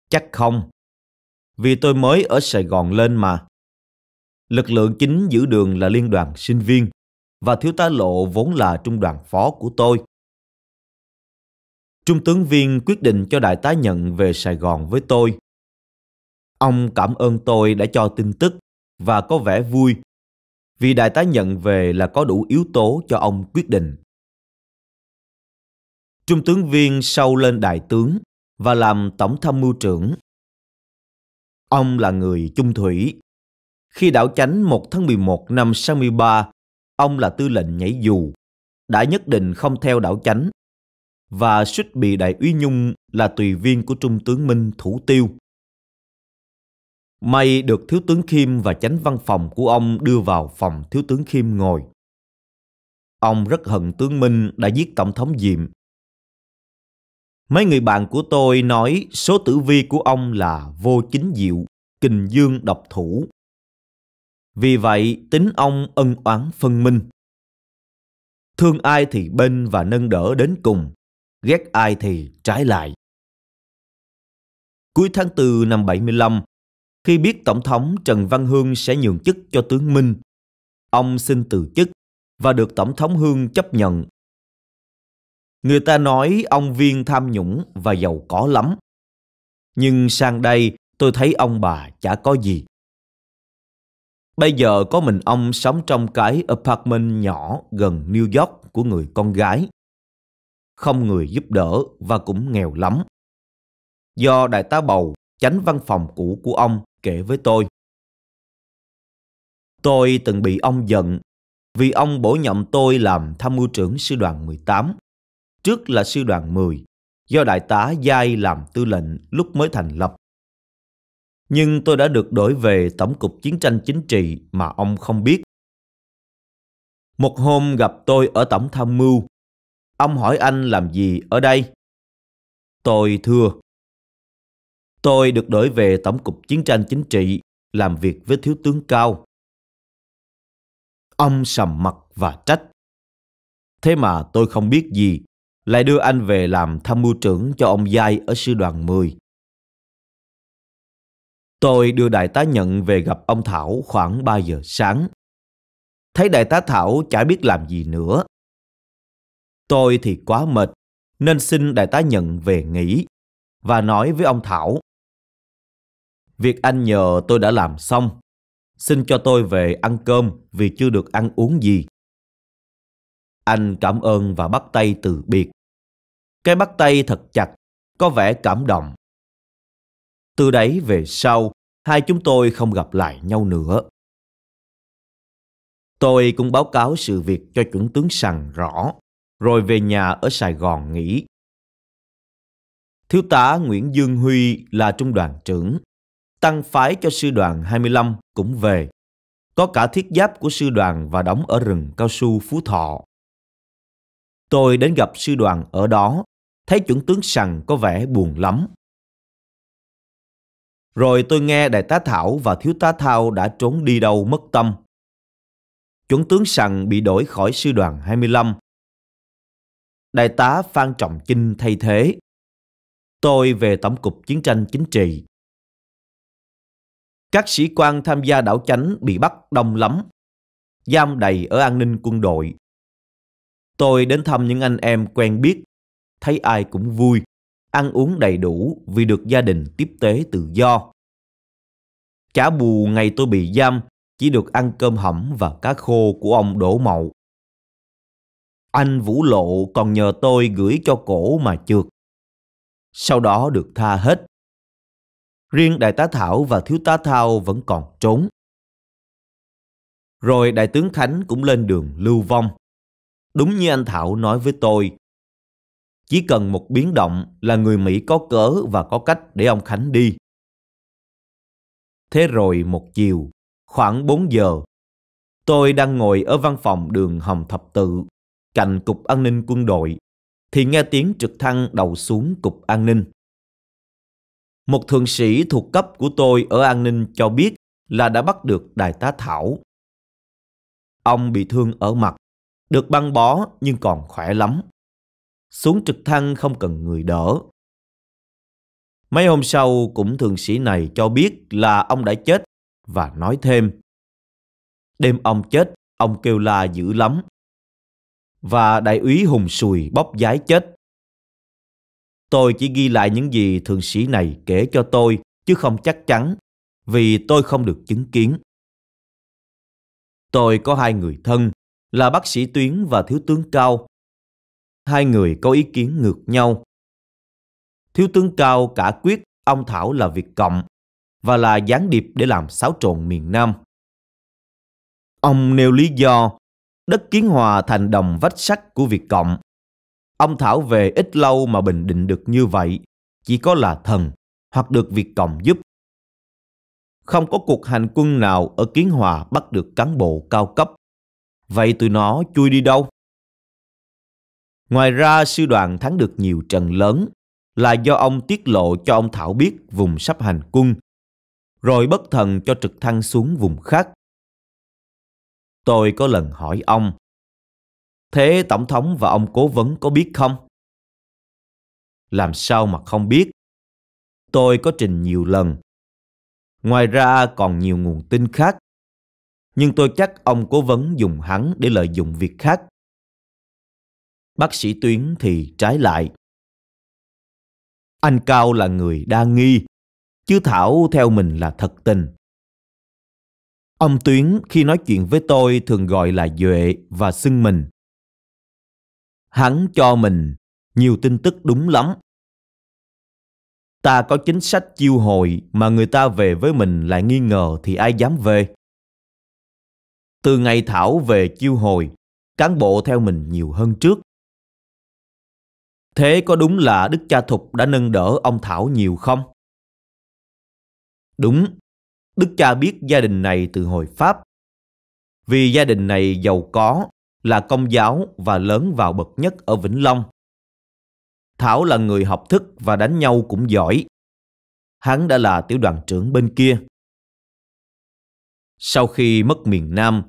Chắc không, vì tôi mới ở Sài Gòn lên mà. Lực lượng chính giữ đường là liên đoàn sinh viên và thiếu tá lộ vốn là trung đoàn phó của tôi. Trung tướng Viên quyết định cho đại tá nhận về Sài Gòn với tôi. Ông cảm ơn tôi đã cho tin tức và có vẻ vui vì đại tá nhận về là có đủ yếu tố cho ông quyết định. Trung tướng Viên sau lên đại tướng và làm tổng tham mưu trưởng. Ông là người trung thủy. Khi đảo chánh 1 tháng 11 năm 63, ông là tư lệnh nhảy dù, đã nhất định không theo đảo chánh và suýt bị đại úy Nhung là tùy viên của Trung tướng Minh thủ tiêu. May được Thiếu tướng Kim và chánh văn phòng của ông đưa vào phòng Thiếu tướng Kim ngồi. Ông rất hận tướng Minh đã giết Tổng thống Diệm. Mấy người bạn của tôi nói số tử vi của ông là vô chính diệu, kình dương độc thủ. Vì vậy, tính ông ân oán phân minh. Thương ai thì bên và nâng đỡ đến cùng ghét ai thì trái lại. Cuối tháng 4 năm 75, khi biết Tổng thống Trần Văn Hương sẽ nhường chức cho tướng Minh, ông xin từ chức và được Tổng thống Hương chấp nhận. Người ta nói ông Viên tham nhũng và giàu có lắm. Nhưng sang đây tôi thấy ông bà chả có gì. Bây giờ có mình ông sống trong cái apartment nhỏ gần New York của người con gái không người giúp đỡ và cũng nghèo lắm. Do đại tá bầu, chánh văn phòng cũ của ông kể với tôi. Tôi từng bị ông giận vì ông bổ nhậm tôi làm tham mưu trưởng sư đoàn 18, trước là sư đoàn 10, do đại tá Giai làm tư lệnh lúc mới thành lập. Nhưng tôi đã được đổi về Tổng cục Chiến tranh Chính trị mà ông không biết. Một hôm gặp tôi ở Tổng tham mưu Ông hỏi anh làm gì ở đây? Tôi thưa. Tôi được đổi về Tổng cục Chiến tranh Chính trị, làm việc với Thiếu tướng Cao. Ông sầm mặt và trách. Thế mà tôi không biết gì, lại đưa anh về làm tham mưu trưởng cho ông Giai ở sư đoàn 10. Tôi đưa đại tá nhận về gặp ông Thảo khoảng 3 giờ sáng. Thấy đại tá Thảo chả biết làm gì nữa Tôi thì quá mệt, nên xin đại tá nhận về nghỉ. Và nói với ông Thảo. Việc anh nhờ tôi đã làm xong. Xin cho tôi về ăn cơm vì chưa được ăn uống gì. Anh cảm ơn và bắt tay từ biệt. Cái bắt tay thật chặt, có vẻ cảm động. Từ đấy về sau, hai chúng tôi không gặp lại nhau nữa. Tôi cũng báo cáo sự việc cho chuẩn tướng sằng rõ rồi về nhà ở Sài Gòn nghỉ. Thiếu tá Nguyễn Dương Huy là trung đoàn trưởng, tăng phái cho sư đoàn 25 cũng về. Có cả thiết giáp của sư đoàn và đóng ở rừng cao su Phú Thọ. Tôi đến gặp sư đoàn ở đó, thấy chuẩn tướng Sằng có vẻ buồn lắm. Rồi tôi nghe đại tá Thảo và thiếu tá Thao đã trốn đi đâu mất tâm. Chuẩn tướng Sằng bị đổi khỏi sư đoàn 25 Đại tá Phan Trọng Chinh thay thế. Tôi về Tổng cục Chiến tranh Chính trị. Các sĩ quan tham gia đảo chánh bị bắt đông lắm, giam đầy ở an ninh quân đội. Tôi đến thăm những anh em quen biết, thấy ai cũng vui, ăn uống đầy đủ vì được gia đình tiếp tế tự do. Chả bù ngày tôi bị giam, chỉ được ăn cơm hẩm và cá khô của ông Đỗ Mậu. Anh Vũ Lộ còn nhờ tôi gửi cho cổ mà trượt. Sau đó được tha hết. Riêng Đại tá Thảo và Thiếu tá Thao vẫn còn trốn. Rồi Đại tướng Khánh cũng lên đường lưu vong. Đúng như anh Thảo nói với tôi, chỉ cần một biến động là người Mỹ có cớ và có cách để ông Khánh đi. Thế rồi một chiều, khoảng 4 giờ, tôi đang ngồi ở văn phòng đường Hồng Thập Tự cạnh Cục An ninh quân đội, thì nghe tiếng trực thăng đầu xuống Cục An ninh. Một thượng sĩ thuộc cấp của tôi ở An ninh cho biết là đã bắt được Đại tá Thảo. Ông bị thương ở mặt, được băng bó nhưng còn khỏe lắm. Xuống trực thăng không cần người đỡ. Mấy hôm sau cũng thượng sĩ này cho biết là ông đã chết và nói thêm. Đêm ông chết, ông kêu la dữ lắm và đại úy Hùng Sùi bóc giái chết. Tôi chỉ ghi lại những gì thượng sĩ này kể cho tôi chứ không chắc chắn vì tôi không được chứng kiến. Tôi có hai người thân là bác sĩ Tuyến và thiếu tướng Cao. Hai người có ý kiến ngược nhau. Thiếu tướng Cao cả quyết ông Thảo là Việt Cộng và là gián điệp để làm xáo trộn miền Nam. Ông nêu lý do đất Kiến Hòa thành đồng vách sắt của Việt Cộng. Ông Thảo về ít lâu mà bình định được như vậy, chỉ có là thần hoặc được Việt Cộng giúp. Không có cuộc hành quân nào ở Kiến Hòa bắt được cán bộ cao cấp. Vậy tụi nó chui đi đâu? Ngoài ra sư đoàn thắng được nhiều trận lớn là do ông tiết lộ cho ông Thảo biết vùng sắp hành quân, rồi bất thần cho trực thăng xuống vùng khác. Tôi có lần hỏi ông, thế Tổng thống và ông cố vấn có biết không? Làm sao mà không biết? Tôi có trình nhiều lần. Ngoài ra còn nhiều nguồn tin khác. Nhưng tôi chắc ông cố vấn dùng hắn để lợi dụng việc khác. Bác sĩ Tuyến thì trái lại. Anh Cao là người đa nghi, chứ Thảo theo mình là thật tình. Ông Tuyến khi nói chuyện với tôi thường gọi là Duệ và xưng mình. Hắn cho mình nhiều tin tức đúng lắm. Ta có chính sách chiêu hồi mà người ta về với mình lại nghi ngờ thì ai dám về. Từ ngày Thảo về chiêu hồi, cán bộ theo mình nhiều hơn trước. Thế có đúng là Đức Cha Thục đã nâng đỡ ông Thảo nhiều không? Đúng, Đức cha biết gia đình này từ hồi Pháp. Vì gia đình này giàu có, là công giáo và lớn vào bậc nhất ở Vĩnh Long. Thảo là người học thức và đánh nhau cũng giỏi. Hắn đã là tiểu đoàn trưởng bên kia. Sau khi mất miền Nam,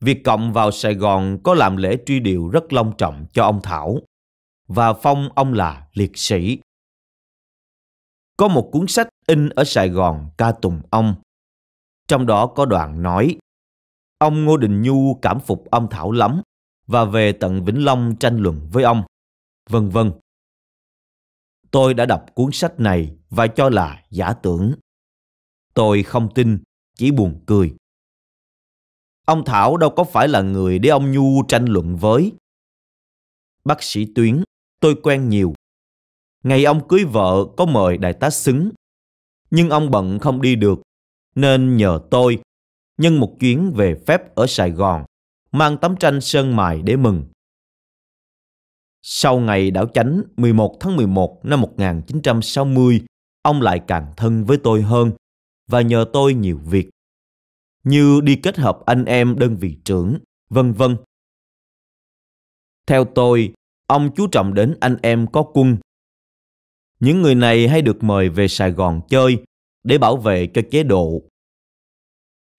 Việt Cộng vào Sài Gòn có làm lễ truy điệu rất long trọng cho ông Thảo và phong ông là liệt sĩ. Có một cuốn sách in ở Sài Gòn ca tùng ông trong đó có đoạn nói Ông Ngô Đình Nhu cảm phục ông Thảo lắm và về tận Vĩnh Long tranh luận với ông, vân vân. Tôi đã đọc cuốn sách này và cho là giả tưởng. Tôi không tin, chỉ buồn cười. Ông Thảo đâu có phải là người để ông Nhu tranh luận với. Bác sĩ Tuyến, tôi quen nhiều. Ngày ông cưới vợ có mời đại tá xứng, nhưng ông bận không đi được nên nhờ tôi nhân một chuyến về phép ở Sài Gòn, mang tấm tranh sơn mài để mừng. Sau ngày đảo chánh 11 tháng 11 năm 1960, ông lại càng thân với tôi hơn và nhờ tôi nhiều việc như đi kết hợp anh em đơn vị trưởng, vân vân. Theo tôi, ông chú trọng đến anh em có quân. Những người này hay được mời về Sài Gòn chơi để bảo vệ cho chế độ.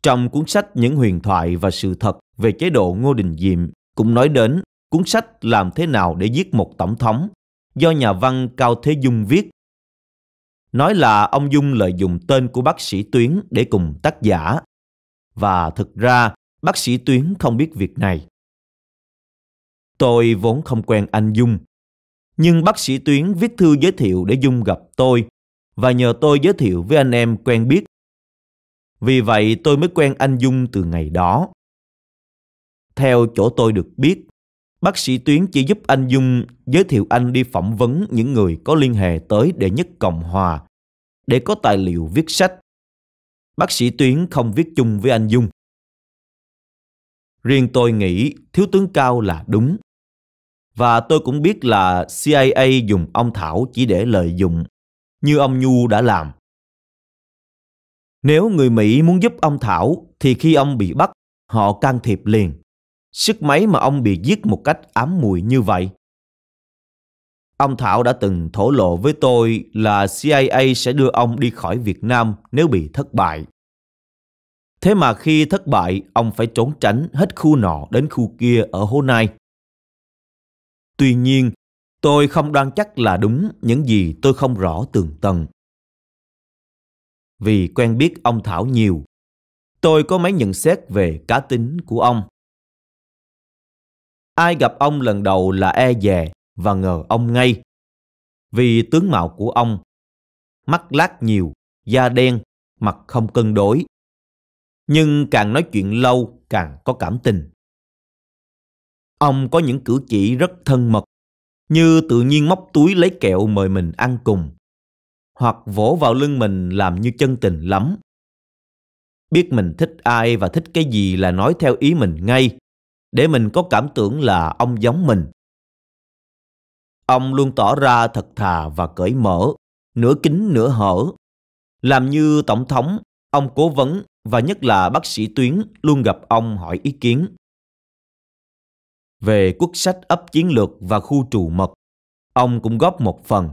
Trong cuốn sách Những huyền thoại và sự thật về chế độ Ngô Đình Diệm cũng nói đến cuốn sách Làm thế nào để giết một tổng thống do nhà văn Cao Thế Dung viết. Nói là ông Dung lợi dụng tên của bác sĩ Tuyến để cùng tác giả. Và thực ra bác sĩ Tuyến không biết việc này. Tôi vốn không quen anh Dung, nhưng bác sĩ Tuyến viết thư giới thiệu để Dung gặp tôi và nhờ tôi giới thiệu với anh em quen biết. Vì vậy tôi mới quen anh Dung từ ngày đó. Theo chỗ tôi được biết, bác sĩ Tuyến chỉ giúp anh Dung giới thiệu anh đi phỏng vấn những người có liên hệ tới đệ nhất Cộng Hòa để có tài liệu viết sách. Bác sĩ Tuyến không viết chung với anh Dung. Riêng tôi nghĩ thiếu tướng Cao là đúng. Và tôi cũng biết là CIA dùng ông Thảo chỉ để lợi dụng như ông Nhu đã làm. Nếu người Mỹ muốn giúp ông Thảo thì khi ông bị bắt, họ can thiệp liền. Sức máy mà ông bị giết một cách ám mùi như vậy. Ông Thảo đã từng thổ lộ với tôi là CIA sẽ đưa ông đi khỏi Việt Nam nếu bị thất bại. Thế mà khi thất bại, ông phải trốn tránh hết khu nọ đến khu kia ở Hồ Nai. Tuy nhiên, Tôi không đoan chắc là đúng những gì tôi không rõ tường tận. Vì quen biết ông Thảo nhiều, tôi có mấy nhận xét về cá tính của ông. Ai gặp ông lần đầu là e dè và ngờ ông ngay. Vì tướng mạo của ông, mắt lát nhiều, da đen, mặt không cân đối. Nhưng càng nói chuyện lâu càng có cảm tình. Ông có những cử chỉ rất thân mật như tự nhiên móc túi lấy kẹo mời mình ăn cùng, hoặc vỗ vào lưng mình làm như chân tình lắm. Biết mình thích ai và thích cái gì là nói theo ý mình ngay, để mình có cảm tưởng là ông giống mình. Ông luôn tỏ ra thật thà và cởi mở, nửa kính nửa hở. Làm như tổng thống, ông cố vấn và nhất là bác sĩ tuyến luôn gặp ông hỏi ý kiến về quốc sách ấp chiến lược và khu trù mật, ông cũng góp một phần.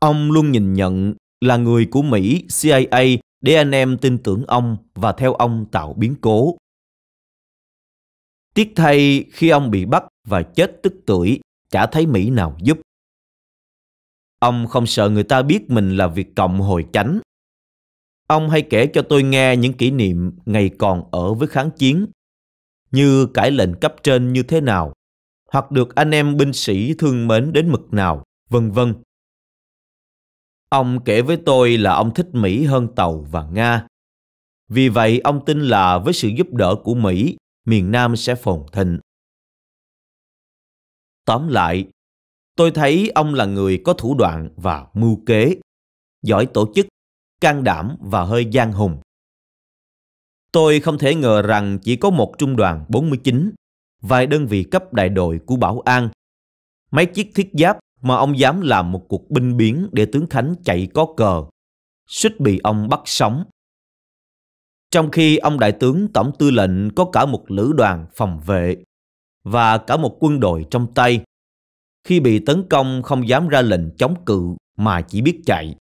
Ông luôn nhìn nhận là người của Mỹ CIA để anh em tin tưởng ông và theo ông tạo biến cố. Tiếc thay khi ông bị bắt và chết tức tuổi, chả thấy Mỹ nào giúp. Ông không sợ người ta biết mình là Việt Cộng hồi chánh. Ông hay kể cho tôi nghe những kỷ niệm ngày còn ở với kháng chiến như cải lệnh cấp trên như thế nào, hoặc được anh em binh sĩ thương mến đến mực nào, vân vân. Ông kể với tôi là ông thích Mỹ hơn Tàu và Nga. Vì vậy, ông tin là với sự giúp đỡ của Mỹ, miền Nam sẽ phồn thịnh. Tóm lại, tôi thấy ông là người có thủ đoạn và mưu kế, giỏi tổ chức, can đảm và hơi gian hùng. Tôi không thể ngờ rằng chỉ có một trung đoàn 49, vài đơn vị cấp đại đội của Bảo An, mấy chiếc thiết giáp mà ông dám làm một cuộc binh biến để tướng Khánh chạy có cờ, suýt bị ông bắt sống. Trong khi ông đại tướng tổng tư lệnh có cả một lữ đoàn phòng vệ và cả một quân đội trong tay, khi bị tấn công không dám ra lệnh chống cự mà chỉ biết chạy.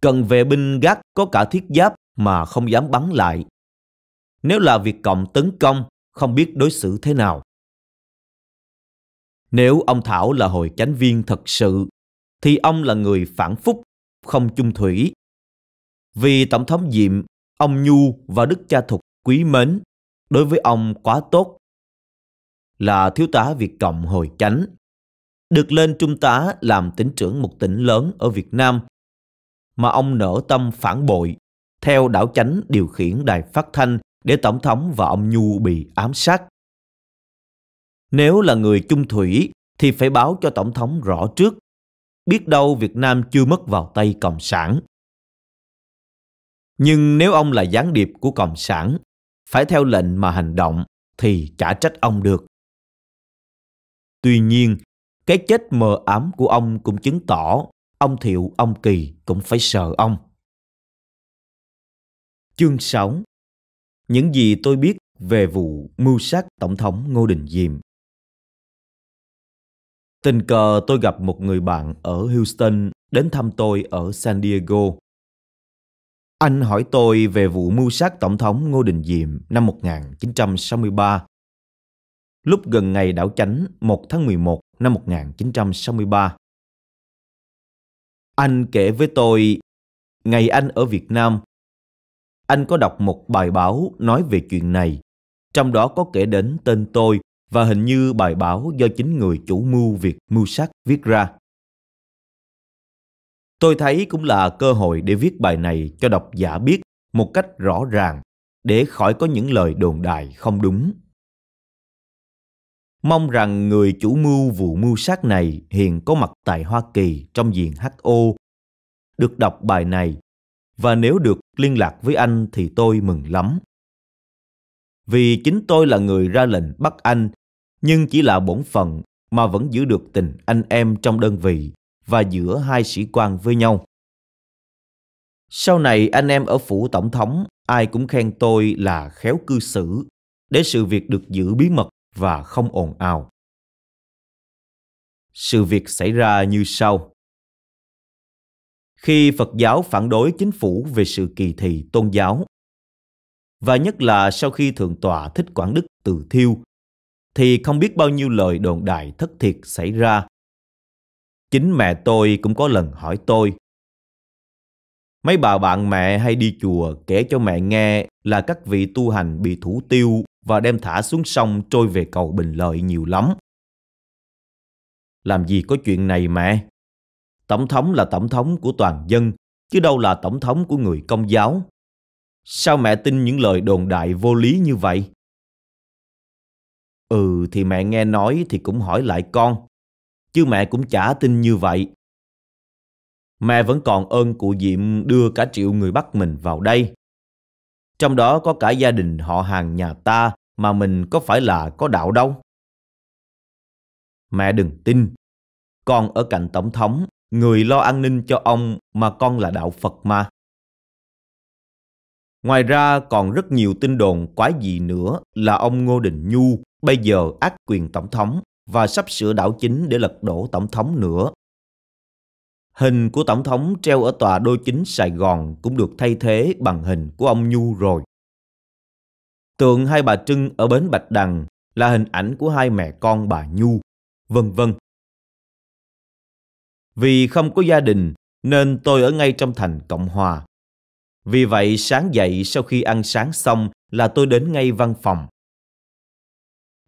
Cần vệ binh gác có cả thiết giáp mà không dám bắn lại. Nếu là Việt cộng tấn công, không biết đối xử thế nào. Nếu ông Thảo là hội chánh viên thật sự, thì ông là người phản phúc, không chung thủy. Vì Tổng thống Diệm, ông Nhu và Đức Cha Thục quý mến, đối với ông quá tốt. Là thiếu tá Việt Cộng hồi chánh, được lên trung tá làm tỉnh trưởng một tỉnh lớn ở Việt Nam, mà ông nở tâm phản bội theo đảo chánh điều khiển đài phát thanh để tổng thống và ông Nhu bị ám sát. Nếu là người chung thủy thì phải báo cho tổng thống rõ trước, biết đâu Việt Nam chưa mất vào tay Cộng sản. Nhưng nếu ông là gián điệp của Cộng sản, phải theo lệnh mà hành động thì chả trách ông được. Tuy nhiên, cái chết mờ ám của ông cũng chứng tỏ ông Thiệu, ông Kỳ cũng phải sợ ông. Chương 6 Những gì tôi biết về vụ mưu sát Tổng thống Ngô Đình Diệm Tình cờ tôi gặp một người bạn ở Houston đến thăm tôi ở San Diego. Anh hỏi tôi về vụ mưu sát Tổng thống Ngô Đình Diệm năm 1963. Lúc gần ngày đảo chánh 1 tháng 11 năm 1963. Anh kể với tôi, ngày anh ở Việt Nam, anh có đọc một bài báo nói về chuyện này. Trong đó có kể đến tên tôi và hình như bài báo do chính người chủ mưu việc mưu sát viết ra. Tôi thấy cũng là cơ hội để viết bài này cho độc giả biết một cách rõ ràng để khỏi có những lời đồn đại không đúng. Mong rằng người chủ mưu vụ mưu sát này hiện có mặt tại Hoa Kỳ trong diện HO được đọc bài này và nếu được liên lạc với anh thì tôi mừng lắm. Vì chính tôi là người ra lệnh bắt anh, nhưng chỉ là bổn phận mà vẫn giữ được tình anh em trong đơn vị và giữa hai sĩ quan với nhau. Sau này anh em ở phủ tổng thống ai cũng khen tôi là khéo cư xử để sự việc được giữ bí mật và không ồn ào. Sự việc xảy ra như sau khi Phật giáo phản đối chính phủ về sự kỳ thị tôn giáo. Và nhất là sau khi Thượng tọa Thích Quảng Đức từ thiêu, thì không biết bao nhiêu lời đồn đại thất thiệt xảy ra. Chính mẹ tôi cũng có lần hỏi tôi. Mấy bà bạn mẹ hay đi chùa kể cho mẹ nghe là các vị tu hành bị thủ tiêu và đem thả xuống sông trôi về cầu Bình Lợi nhiều lắm. Làm gì có chuyện này mẹ? Tổng thống là tổng thống của toàn dân, chứ đâu là tổng thống của người công giáo. Sao mẹ tin những lời đồn đại vô lý như vậy? Ừ thì mẹ nghe nói thì cũng hỏi lại con, chứ mẹ cũng chả tin như vậy. Mẹ vẫn còn ơn cụ Diệm đưa cả triệu người bắt mình vào đây. Trong đó có cả gia đình họ hàng nhà ta mà mình có phải là có đạo đâu. Mẹ đừng tin, con ở cạnh tổng thống người lo an ninh cho ông mà con là đạo Phật mà. Ngoài ra còn rất nhiều tin đồn quái gì nữa là ông Ngô Đình Nhu bây giờ ác quyền tổng thống và sắp sửa đảo chính để lật đổ tổng thống nữa. Hình của tổng thống treo ở tòa đô chính Sài Gòn cũng được thay thế bằng hình của ông Nhu rồi. Tượng hai bà Trưng ở bến Bạch Đằng là hình ảnh của hai mẹ con bà Nhu, vân vân. Vì không có gia đình nên tôi ở ngay trong thành Cộng Hòa. Vì vậy sáng dậy sau khi ăn sáng xong là tôi đến ngay văn phòng.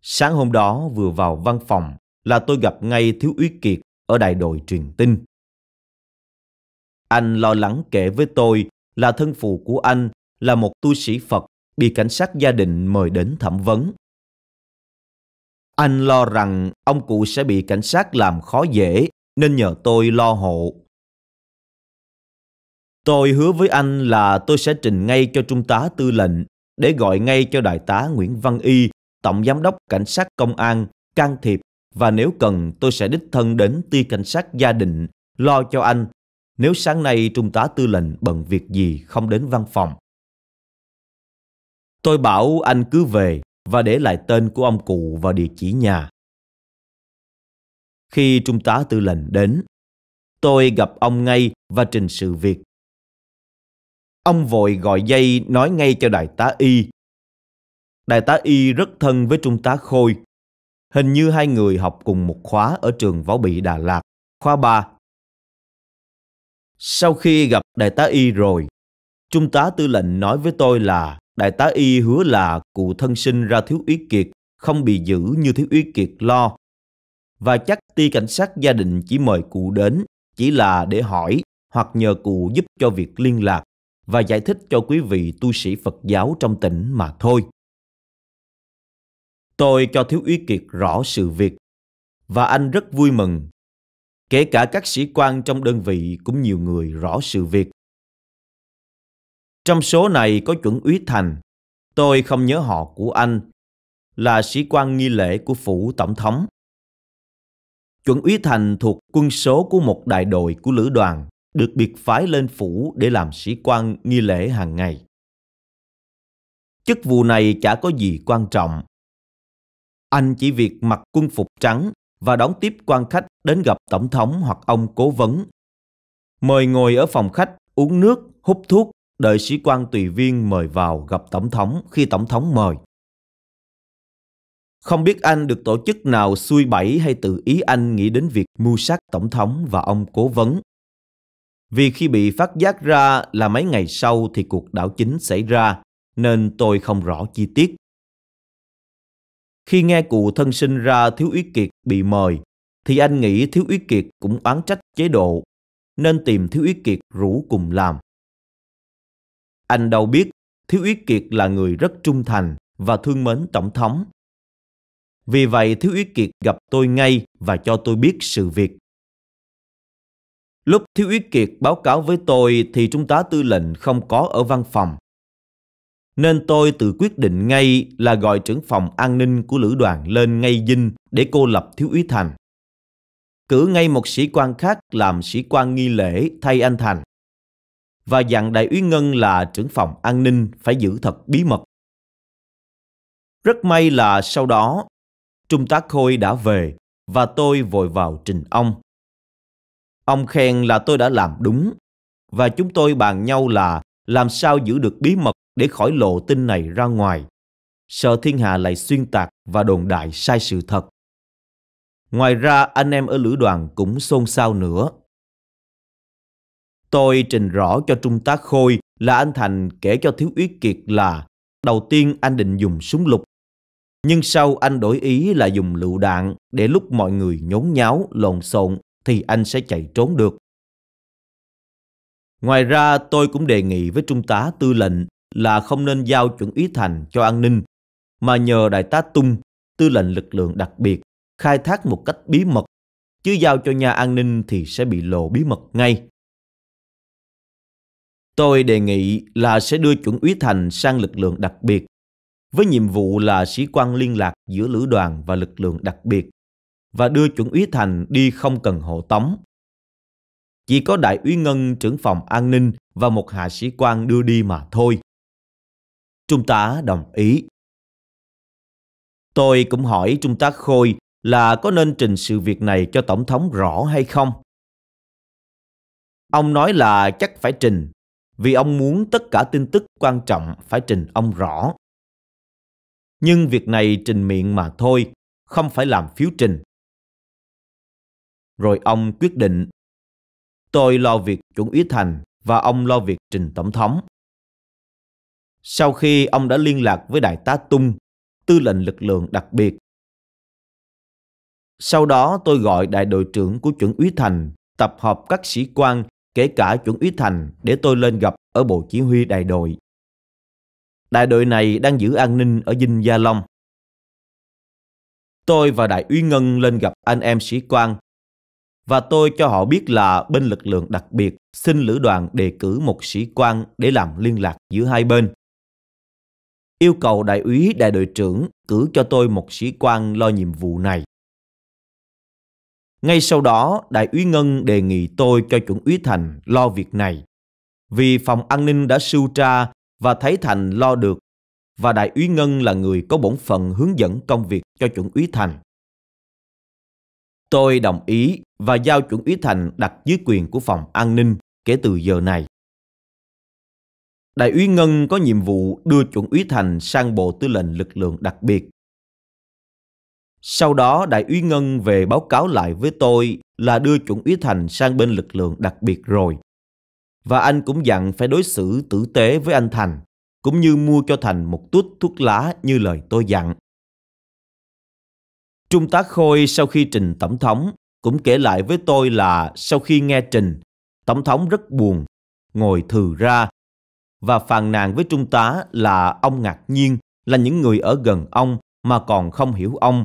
Sáng hôm đó vừa vào văn phòng là tôi gặp ngay Thiếu úy Kiệt ở đại đội truyền tin. Anh lo lắng kể với tôi là thân phụ của anh là một tu sĩ Phật bị cảnh sát gia đình mời đến thẩm vấn. Anh lo rằng ông cụ sẽ bị cảnh sát làm khó dễ nên nhờ tôi lo hộ. Tôi hứa với anh là tôi sẽ trình ngay cho trung tá tư lệnh để gọi ngay cho đại tá Nguyễn Văn Y, tổng giám đốc cảnh sát công an, can thiệp và nếu cần tôi sẽ đích thân đến ti cảnh sát gia đình, lo cho anh nếu sáng nay trung tá tư lệnh bận việc gì không đến văn phòng. Tôi bảo anh cứ về và để lại tên của ông cụ và địa chỉ nhà. Khi trung tá tư lệnh đến, tôi gặp ông ngay và trình sự việc. Ông vội gọi dây nói ngay cho đại tá Y. Đại tá Y rất thân với trung tá Khôi. Hình như hai người học cùng một khóa ở trường Võ Bị Đà Lạt, khoa ba. Sau khi gặp đại tá Y rồi, trung tá tư lệnh nói với tôi là đại tá Y hứa là cụ thân sinh ra thiếu úy kiệt, không bị giữ như thiếu úy kiệt lo và chắc ty cảnh sát gia đình chỉ mời cụ đến chỉ là để hỏi hoặc nhờ cụ giúp cho việc liên lạc và giải thích cho quý vị tu sĩ Phật giáo trong tỉnh mà thôi. Tôi cho Thiếu úy Kiệt rõ sự việc và anh rất vui mừng. Kể cả các sĩ quan trong đơn vị cũng nhiều người rõ sự việc. Trong số này có chuẩn úy Thành, tôi không nhớ họ của anh, là sĩ quan nghi lễ của phủ tổng thống. Chuẩn úy Thành thuộc quân số của một đại đội của lữ đoàn, được biệt phái lên phủ để làm sĩ quan nghi lễ hàng ngày. Chức vụ này chả có gì quan trọng. Anh chỉ việc mặc quân phục trắng và đón tiếp quan khách đến gặp tổng thống hoặc ông cố vấn. Mời ngồi ở phòng khách, uống nước, hút thuốc, đợi sĩ quan tùy viên mời vào gặp tổng thống khi tổng thống mời. Không biết Anh được tổ chức nào xui bẫy hay tự ý Anh nghĩ đến việc mưu sát tổng thống và ông cố vấn. Vì khi bị phát giác ra là mấy ngày sau thì cuộc đảo chính xảy ra, nên tôi không rõ chi tiết. Khi nghe cụ thân sinh ra Thiếu Úy Kiệt bị mời, thì anh nghĩ Thiếu Úy Kiệt cũng oán trách chế độ, nên tìm Thiếu Úy Kiệt rủ cùng làm. Anh đâu biết Thiếu Úy Kiệt là người rất trung thành và thương mến Tổng thống, vì vậy Thiếu úy Kiệt gặp tôi ngay và cho tôi biết sự việc. Lúc Thiếu úy Kiệt báo cáo với tôi thì Trung tá Tư lệnh không có ở văn phòng. Nên tôi tự quyết định ngay là gọi trưởng phòng an ninh của lữ đoàn lên ngay dinh để cô lập Thiếu úy Thành. Cử ngay một sĩ quan khác làm sĩ quan nghi lễ thay anh Thành. Và dặn đại úy Ngân là trưởng phòng an ninh phải giữ thật bí mật. Rất may là sau đó Trung tá Khôi đã về và tôi vội vào trình ông. Ông khen là tôi đã làm đúng và chúng tôi bàn nhau là làm sao giữ được bí mật để khỏi lộ tin này ra ngoài. Sợ thiên hạ lại xuyên tạc và đồn đại sai sự thật. Ngoài ra anh em ở lữ đoàn cũng xôn xao nữa. Tôi trình rõ cho Trung tá Khôi là anh Thành kể cho Thiếu Úy Kiệt là đầu tiên anh định dùng súng lục nhưng sau anh đổi ý là dùng lựu đạn để lúc mọi người nhốn nháo, lộn xộn thì anh sẽ chạy trốn được. Ngoài ra tôi cũng đề nghị với Trung tá Tư lệnh là không nên giao chuẩn ý thành cho an ninh, mà nhờ Đại tá Tung, Tư lệnh lực lượng đặc biệt, khai thác một cách bí mật, chứ giao cho nhà an ninh thì sẽ bị lộ bí mật ngay. Tôi đề nghị là sẽ đưa chuẩn úy thành sang lực lượng đặc biệt với nhiệm vụ là sĩ quan liên lạc giữa lữ đoàn và lực lượng đặc biệt và đưa chuẩn úy Thành đi không cần hộ tống. Chỉ có đại úy Ngân trưởng phòng an ninh và một hạ sĩ quan đưa đi mà thôi. Trung tá đồng ý. Tôi cũng hỏi Trung tá Khôi là có nên trình sự việc này cho Tổng thống rõ hay không? Ông nói là chắc phải trình, vì ông muốn tất cả tin tức quan trọng phải trình ông rõ nhưng việc này trình miệng mà thôi, không phải làm phiếu trình. Rồi ông quyết định, tôi lo việc chuẩn úy thành và ông lo việc trình tổng thống. Sau khi ông đã liên lạc với Đại tá Tung, tư lệnh lực lượng đặc biệt. Sau đó tôi gọi đại đội trưởng của chuẩn úy thành tập hợp các sĩ quan kể cả chuẩn úy thành để tôi lên gặp ở bộ chỉ huy đại đội. Đại đội này đang giữ an ninh ở Dinh Gia Long. Tôi và Đại úy Ngân lên gặp anh em sĩ quan và tôi cho họ biết là bên lực lượng đặc biệt xin lữ đoàn đề cử một sĩ quan để làm liên lạc giữa hai bên. Yêu cầu đại úy đại đội trưởng cử cho tôi một sĩ quan lo nhiệm vụ này. Ngay sau đó, đại úy Ngân đề nghị tôi cho chuẩn úy Thành lo việc này. Vì phòng an ninh đã sưu tra và thấy Thành lo được và Đại úy Ngân là người có bổn phận hướng dẫn công việc cho chuẩn úy Thành. Tôi đồng ý và giao chuẩn úy Thành đặt dưới quyền của phòng an ninh kể từ giờ này. Đại úy Ngân có nhiệm vụ đưa chuẩn úy Thành sang Bộ Tư lệnh Lực lượng đặc biệt. Sau đó Đại úy Ngân về báo cáo lại với tôi là đưa chuẩn úy Thành sang bên lực lượng đặc biệt rồi và anh cũng dặn phải đối xử tử tế với anh Thành, cũng như mua cho Thành một tút thuốc lá như lời tôi dặn. Trung tá Khôi sau khi trình tổng thống cũng kể lại với tôi là sau khi nghe trình, tổng thống rất buồn, ngồi thừ ra và phàn nàn với trung tá là ông ngạc nhiên là những người ở gần ông mà còn không hiểu ông,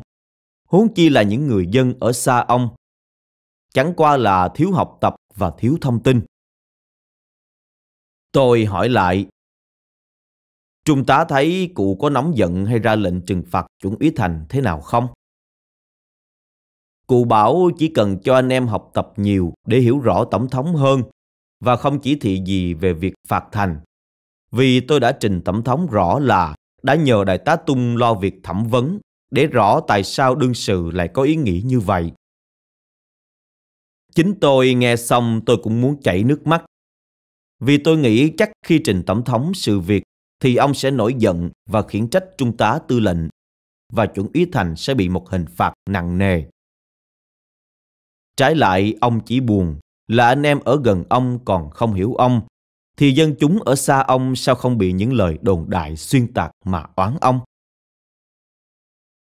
huống chi là những người dân ở xa ông. Chẳng qua là thiếu học tập và thiếu thông tin. Tôi hỏi lại. Trung tá thấy cụ có nóng giận hay ra lệnh trừng phạt chuẩn úy thành thế nào không? Cụ bảo chỉ cần cho anh em học tập nhiều để hiểu rõ tổng thống hơn và không chỉ thị gì về việc phạt thành. Vì tôi đã trình tổng thống rõ là đã nhờ đại tá Tung lo việc thẩm vấn để rõ tại sao đương sự lại có ý nghĩ như vậy. Chính tôi nghe xong tôi cũng muốn chảy nước mắt vì tôi nghĩ chắc khi trình tổng thống sự việc thì ông sẽ nổi giận và khiển trách trung tá tư lệnh và chuẩn úy thành sẽ bị một hình phạt nặng nề. Trái lại, ông chỉ buồn là anh em ở gần ông còn không hiểu ông, thì dân chúng ở xa ông sao không bị những lời đồn đại xuyên tạc mà oán ông.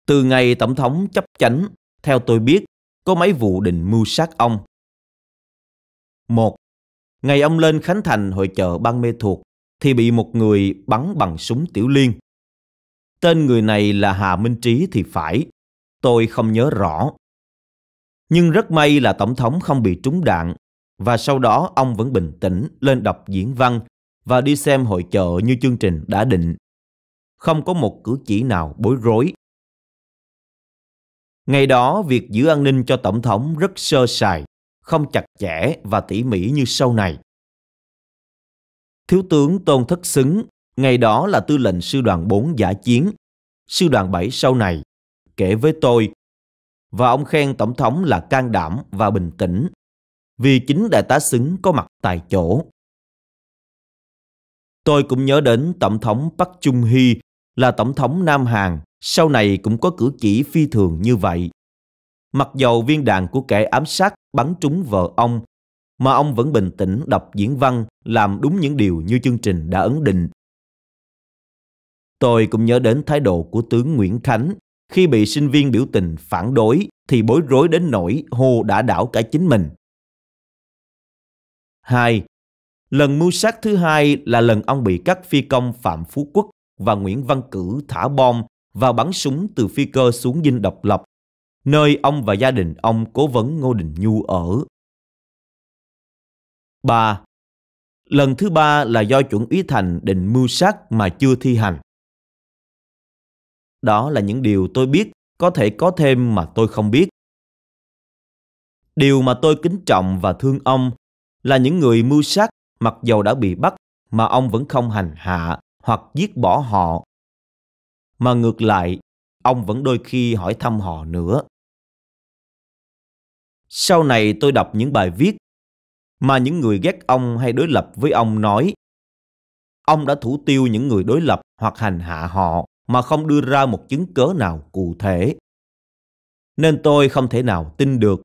Từ ngày Tổng thống chấp chánh, theo tôi biết, có mấy vụ định mưu sát ông. Một Ngày ông lên Khánh Thành hội chợ ban mê thuộc thì bị một người bắn bằng súng tiểu liên. Tên người này là Hà Minh Trí thì phải, tôi không nhớ rõ. Nhưng rất may là Tổng thống không bị trúng đạn và sau đó ông vẫn bình tĩnh lên đọc diễn văn và đi xem hội chợ như chương trình đã định. Không có một cử chỉ nào bối rối. Ngày đó, việc giữ an ninh cho Tổng thống rất sơ sài không chặt chẽ và tỉ mỉ như sau này. Thiếu tướng Tôn Thất Xứng, ngày đó là tư lệnh sư đoàn 4 giả chiến, sư đoàn 7 sau này, kể với tôi. Và ông khen tổng thống là can đảm và bình tĩnh, vì chính đại tá Xứng có mặt tại chỗ. Tôi cũng nhớ đến tổng thống Park Chung hy là tổng thống Nam Hàn, sau này cũng có cử chỉ phi thường như vậy. Mặc dầu viên đạn của kẻ ám sát bắn trúng vợ ông, mà ông vẫn bình tĩnh đọc diễn văn làm đúng những điều như chương trình đã ấn định. Tôi cũng nhớ đến thái độ của tướng Nguyễn Khánh khi bị sinh viên biểu tình phản đối thì bối rối đến nỗi hô đã đảo cả chính mình. Hai, Lần mưu sát thứ hai là lần ông bị các phi công Phạm Phú Quốc và Nguyễn Văn Cử thả bom và bắn súng từ phi cơ xuống dinh độc lập nơi ông và gia đình ông cố vấn Ngô Đình Nhu ở. 3. Lần thứ ba là do chuẩn úy Thành định mưu sát mà chưa thi hành. Đó là những điều tôi biết, có thể có thêm mà tôi không biết. Điều mà tôi kính trọng và thương ông là những người mưu sát mặc dầu đã bị bắt mà ông vẫn không hành hạ hoặc giết bỏ họ. Mà ngược lại, ông vẫn đôi khi hỏi thăm họ nữa. Sau này tôi đọc những bài viết mà những người ghét ông hay đối lập với ông nói ông đã thủ tiêu những người đối lập hoặc hành hạ họ mà không đưa ra một chứng cớ nào cụ thể. Nên tôi không thể nào tin được.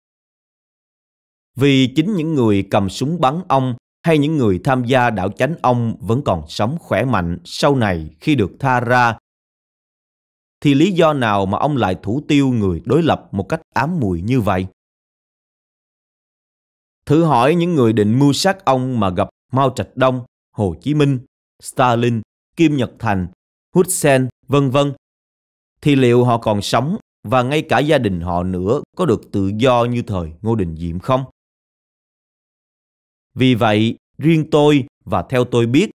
Vì chính những người cầm súng bắn ông hay những người tham gia đảo chánh ông vẫn còn sống khỏe mạnh sau này khi được tha ra. Thì lý do nào mà ông lại thủ tiêu người đối lập một cách ám mùi như vậy? Thử hỏi những người định mưu sát ông mà gặp Mao Trạch Đông, Hồ Chí Minh, Stalin, Kim Nhật Thành, Hun Sen, vân vân thì liệu họ còn sống và ngay cả gia đình họ nữa có được tự do như thời Ngô Đình Diệm không? Vì vậy, riêng tôi và theo tôi biết,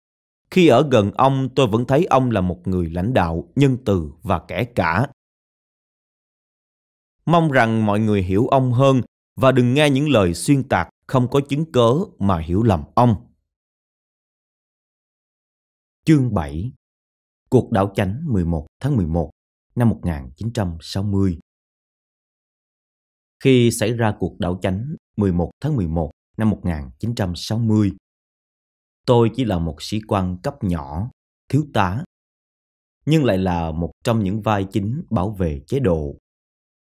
khi ở gần ông tôi vẫn thấy ông là một người lãnh đạo, nhân từ và kẻ cả. Mong rằng mọi người hiểu ông hơn và đừng nghe những lời xuyên tạc không có chứng cớ mà hiểu lầm ông. Chương 7 Cuộc đảo chánh 11 tháng 11 năm 1960 Khi xảy ra cuộc đảo chánh 11 tháng 11 năm 1960, tôi chỉ là một sĩ quan cấp nhỏ, thiếu tá, nhưng lại là một trong những vai chính bảo vệ chế độ,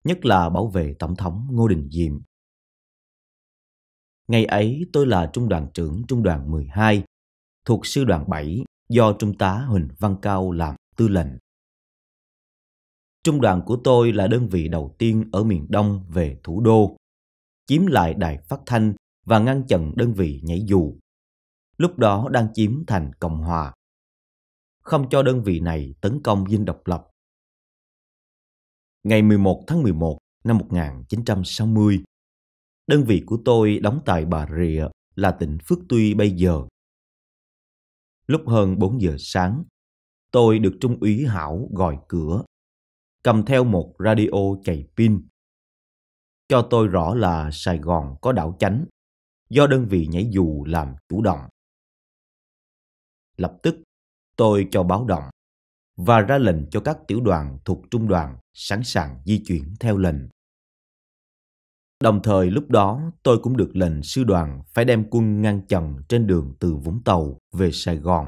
nhất là bảo vệ Tổng thống Ngô Đình Diệm Ngày ấy tôi là trung đoàn trưởng trung đoàn 12 thuộc sư đoàn 7 do trung tá Huỳnh Văn Cao làm tư lệnh. Trung đoàn của tôi là đơn vị đầu tiên ở miền Đông về thủ đô, chiếm lại đài phát thanh và ngăn chặn đơn vị nhảy dù. Lúc đó đang chiếm thành Cộng Hòa. Không cho đơn vị này tấn công dinh độc lập. Ngày 11 tháng 11 năm 1960, Đơn vị của tôi đóng tại Bà Rịa là tỉnh Phước Tuy bây giờ. Lúc hơn 4 giờ sáng, tôi được Trung úy Hảo gọi cửa, cầm theo một radio chạy pin. Cho tôi rõ là Sài Gòn có đảo chánh, do đơn vị nhảy dù làm chủ động. Lập tức, tôi cho báo động và ra lệnh cho các tiểu đoàn thuộc trung đoàn sẵn sàng di chuyển theo lệnh. Đồng thời lúc đó tôi cũng được lệnh sư đoàn phải đem quân ngăn chặn trên đường từ Vũng Tàu về Sài Gòn,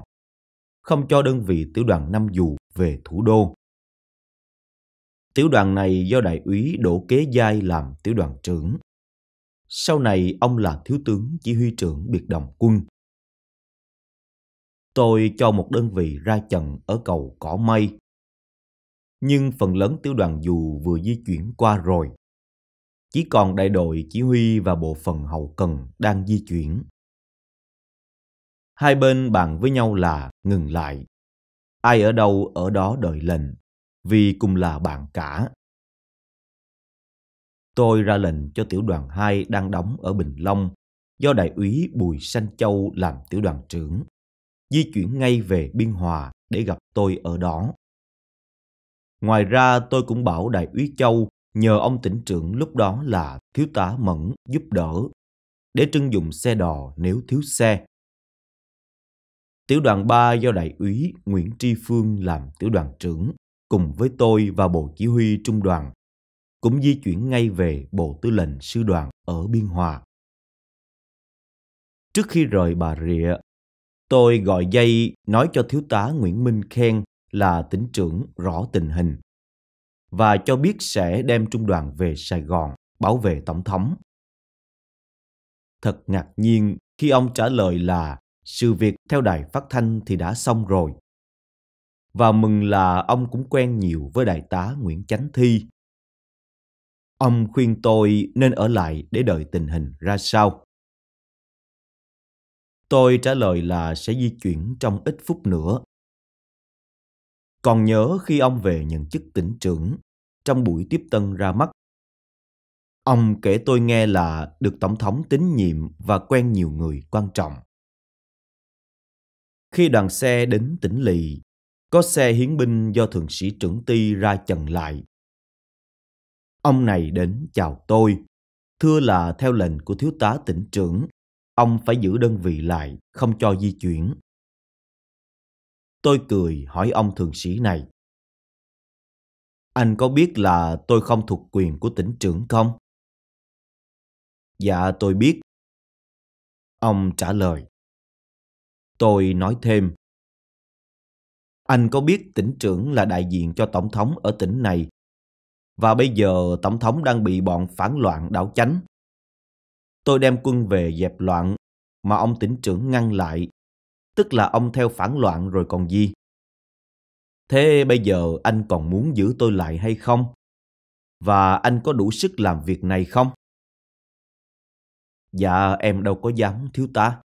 không cho đơn vị tiểu đoàn 5 dù về thủ đô. Tiểu đoàn này do đại úy Đỗ Kế Giai làm tiểu đoàn trưởng. Sau này ông là thiếu tướng chỉ huy trưởng biệt đồng quân. Tôi cho một đơn vị ra trận ở cầu Cỏ Mây. Nhưng phần lớn tiểu đoàn dù vừa di chuyển qua rồi chỉ còn đại đội chỉ huy và bộ phận hậu cần đang di chuyển. Hai bên bàn với nhau là ngừng lại. Ai ở đâu ở đó đợi lệnh, vì cùng là bạn cả. Tôi ra lệnh cho tiểu đoàn 2 đang đóng ở Bình Long do đại úy Bùi Sanh Châu làm tiểu đoàn trưởng, di chuyển ngay về Biên Hòa để gặp tôi ở đó. Ngoài ra tôi cũng bảo đại úy Châu nhờ ông tỉnh trưởng lúc đó là thiếu tá Mẫn giúp đỡ để Trưng dùng xe đò nếu thiếu xe. Tiểu đoàn 3 do đại úy Nguyễn Tri Phương làm tiểu đoàn trưởng cùng với tôi và bộ chỉ huy trung đoàn cũng di chuyển ngay về bộ tư lệnh sư đoàn ở Biên Hòa. Trước khi rời Bà Rịa, tôi gọi dây nói cho thiếu tá Nguyễn Minh Khen là tỉnh trưởng rõ tình hình và cho biết sẽ đem trung đoàn về Sài Gòn bảo vệ Tổng thống. Thật ngạc nhiên khi ông trả lời là sự việc theo đài phát thanh thì đã xong rồi. Và mừng là ông cũng quen nhiều với đại tá Nguyễn Chánh Thi. Ông khuyên tôi nên ở lại để đợi tình hình ra sao. Tôi trả lời là sẽ di chuyển trong ít phút nữa còn nhớ khi ông về nhận chức tỉnh trưởng trong buổi tiếp tân ra mắt. Ông kể tôi nghe là được tổng thống tín nhiệm và quen nhiều người quan trọng. Khi đoàn xe đến tỉnh lỵ, có xe hiến binh do thượng sĩ trưởng ty ra chần lại. Ông này đến chào tôi, thưa là theo lệnh của thiếu tá tỉnh trưởng, ông phải giữ đơn vị lại, không cho di chuyển. Tôi cười hỏi ông thượng sĩ này. Anh có biết là tôi không thuộc quyền của tỉnh trưởng không? Dạ tôi biết. Ông trả lời. Tôi nói thêm. Anh có biết tỉnh trưởng là đại diện cho tổng thống ở tỉnh này và bây giờ tổng thống đang bị bọn phản loạn đảo chánh. Tôi đem quân về dẹp loạn mà ông tỉnh trưởng ngăn lại tức là ông theo phản loạn rồi còn gì. Thế bây giờ anh còn muốn giữ tôi lại hay không? Và anh có đủ sức làm việc này không? Dạ em đâu có dám thiếu tá.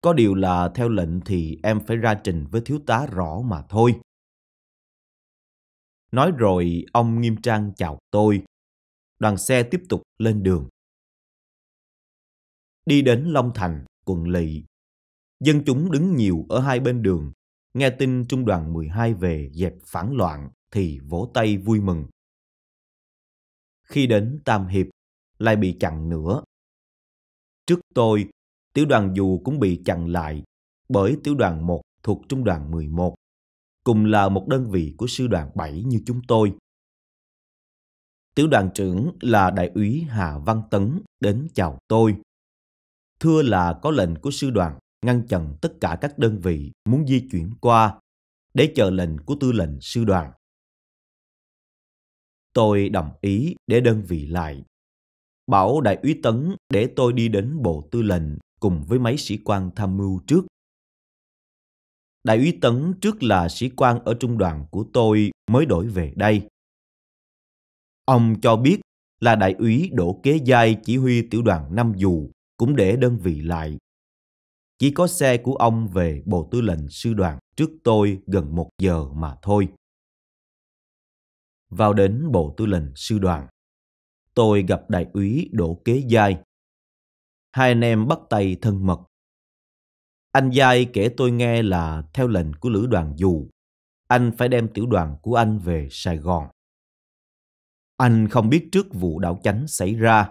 Có điều là theo lệnh thì em phải ra trình với thiếu tá rõ mà thôi. Nói rồi ông nghiêm trang chào tôi. Đoàn xe tiếp tục lên đường. Đi đến Long Thành, quận lỵ, Dân chúng đứng nhiều ở hai bên đường, nghe tin trung đoàn 12 về dẹp phản loạn thì vỗ tay vui mừng. Khi đến Tam Hiệp, lại bị chặn nữa. Trước tôi, tiểu đoàn dù cũng bị chặn lại bởi tiểu đoàn 1 thuộc trung đoàn 11, cùng là một đơn vị của sư đoàn 7 như chúng tôi. Tiểu đoàn trưởng là đại úy Hà Văn Tấn đến chào tôi. Thưa là có lệnh của sư đoàn ngăn chặn tất cả các đơn vị muốn di chuyển qua để chờ lệnh của tư lệnh sư đoàn. Tôi đồng ý để đơn vị lại. Bảo đại úy tấn để tôi đi đến bộ tư lệnh cùng với mấy sĩ quan tham mưu trước. Đại úy tấn trước là sĩ quan ở trung đoàn của tôi mới đổi về đây. Ông cho biết là đại úy Đỗ Kế Giai chỉ huy tiểu đoàn năm dù cũng để đơn vị lại chỉ có xe của ông về Bộ Tư lệnh Sư đoàn trước tôi gần một giờ mà thôi. Vào đến Bộ Tư lệnh Sư đoàn, tôi gặp Đại úy Đỗ Kế Giai. Hai anh em bắt tay thân mật. Anh Giai kể tôi nghe là theo lệnh của lữ đoàn dù, anh phải đem tiểu đoàn của anh về Sài Gòn. Anh không biết trước vụ đảo chánh xảy ra.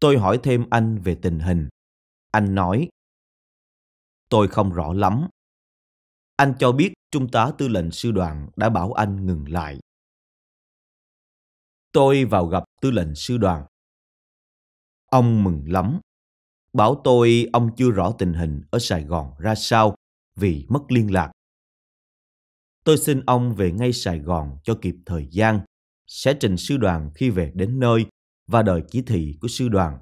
Tôi hỏi thêm anh về tình hình anh nói, tôi không rõ lắm. Anh cho biết Trung tá tư lệnh sư đoàn đã bảo anh ngừng lại. Tôi vào gặp tư lệnh sư đoàn. Ông mừng lắm. Bảo tôi ông chưa rõ tình hình ở Sài Gòn ra sao vì mất liên lạc. Tôi xin ông về ngay Sài Gòn cho kịp thời gian, sẽ trình sư đoàn khi về đến nơi và đợi chỉ thị của sư đoàn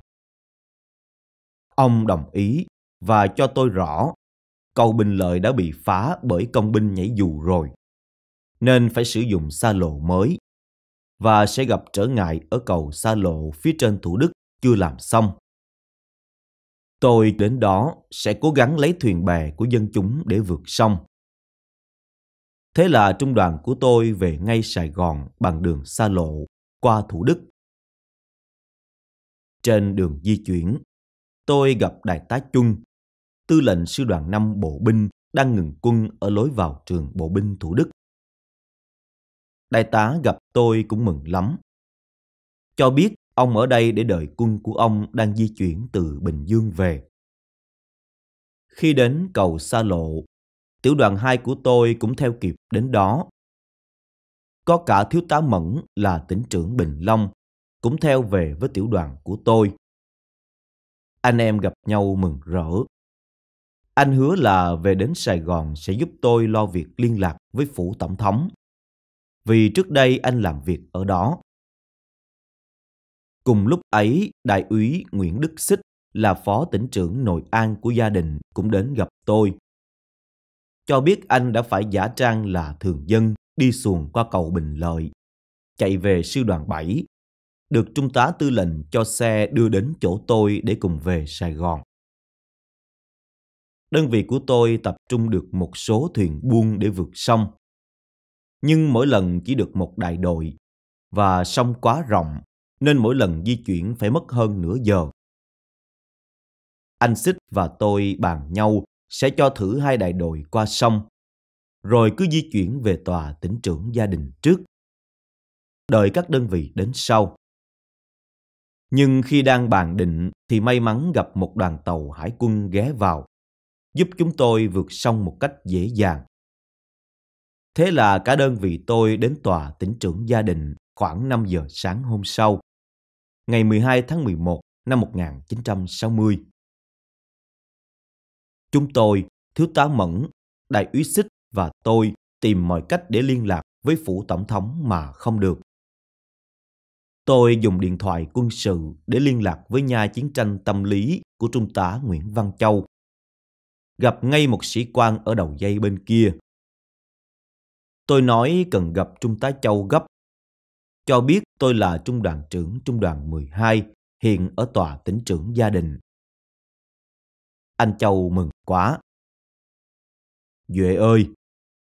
Ông đồng ý và cho tôi rõ cầu Bình Lợi đã bị phá bởi công binh nhảy dù rồi, nên phải sử dụng xa lộ mới và sẽ gặp trở ngại ở cầu xa lộ phía trên Thủ Đức chưa làm xong. Tôi đến đó sẽ cố gắng lấy thuyền bè của dân chúng để vượt sông. Thế là trung đoàn của tôi về ngay Sài Gòn bằng đường xa lộ qua Thủ Đức. Trên đường di chuyển, tôi gặp Đại tá Chung, tư lệnh sư đoàn 5 bộ binh đang ngừng quân ở lối vào trường bộ binh Thủ Đức. Đại tá gặp tôi cũng mừng lắm. Cho biết ông ở đây để đợi quân của ông đang di chuyển từ Bình Dương về. Khi đến cầu Sa Lộ, tiểu đoàn 2 của tôi cũng theo kịp đến đó. Có cả thiếu tá Mẫn là tỉnh trưởng Bình Long cũng theo về với tiểu đoàn của tôi anh em gặp nhau mừng rỡ. Anh hứa là về đến Sài Gòn sẽ giúp tôi lo việc liên lạc với phủ tổng thống. Vì trước đây anh làm việc ở đó. Cùng lúc ấy, đại úy Nguyễn Đức Xích là phó tỉnh trưởng nội an của gia đình cũng đến gặp tôi. Cho biết anh đã phải giả trang là thường dân đi xuồng qua cầu Bình Lợi, chạy về sư đoàn 7 được trung tá tư lệnh cho xe đưa đến chỗ tôi để cùng về Sài Gòn. Đơn vị của tôi tập trung được một số thuyền buôn để vượt sông. Nhưng mỗi lần chỉ được một đại đội và sông quá rộng nên mỗi lần di chuyển phải mất hơn nửa giờ. Anh Xích và tôi bàn nhau sẽ cho thử hai đại đội qua sông, rồi cứ di chuyển về tòa tỉnh trưởng gia đình trước. Đợi các đơn vị đến sau. Nhưng khi đang bàn định thì may mắn gặp một đoàn tàu hải quân ghé vào, giúp chúng tôi vượt sông một cách dễ dàng. Thế là cả đơn vị tôi đến tòa tỉnh trưởng gia đình khoảng 5 giờ sáng hôm sau, ngày 12 tháng 11 năm 1960. Chúng tôi, Thiếu tá Mẫn, Đại úy Xích và tôi tìm mọi cách để liên lạc với Phủ Tổng thống mà không được. Tôi dùng điện thoại quân sự để liên lạc với nhà chiến tranh tâm lý của Trung tá Nguyễn Văn Châu. Gặp ngay một sĩ quan ở đầu dây bên kia. Tôi nói cần gặp Trung tá Châu gấp. Cho biết tôi là Trung đoàn trưởng Trung đoàn 12, hiện ở tòa tỉnh trưởng gia đình. Anh Châu mừng quá. Duệ ơi,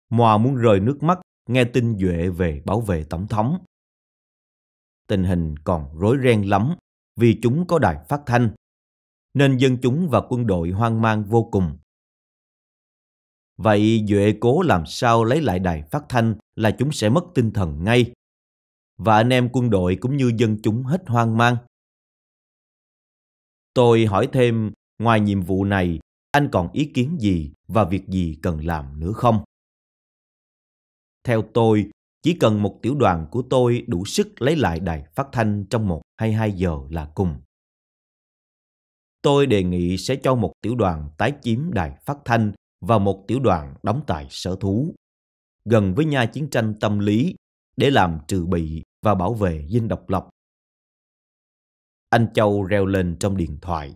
Mòa muốn rời nước mắt nghe tin Duệ về bảo vệ Tổng thống tình hình còn rối ren lắm vì chúng có đài phát thanh, nên dân chúng và quân đội hoang mang vô cùng. Vậy Duệ cố làm sao lấy lại đài phát thanh là chúng sẽ mất tinh thần ngay. Và anh em quân đội cũng như dân chúng hết hoang mang. Tôi hỏi thêm, ngoài nhiệm vụ này, anh còn ý kiến gì và việc gì cần làm nữa không? Theo tôi, chỉ cần một tiểu đoàn của tôi đủ sức lấy lại đài phát thanh trong một hay hai giờ là cùng. Tôi đề nghị sẽ cho một tiểu đoàn tái chiếm đài phát thanh và một tiểu đoàn đóng tại sở thú, gần với nhà chiến tranh tâm lý để làm trừ bị và bảo vệ dinh độc lập. Anh Châu reo lên trong điện thoại.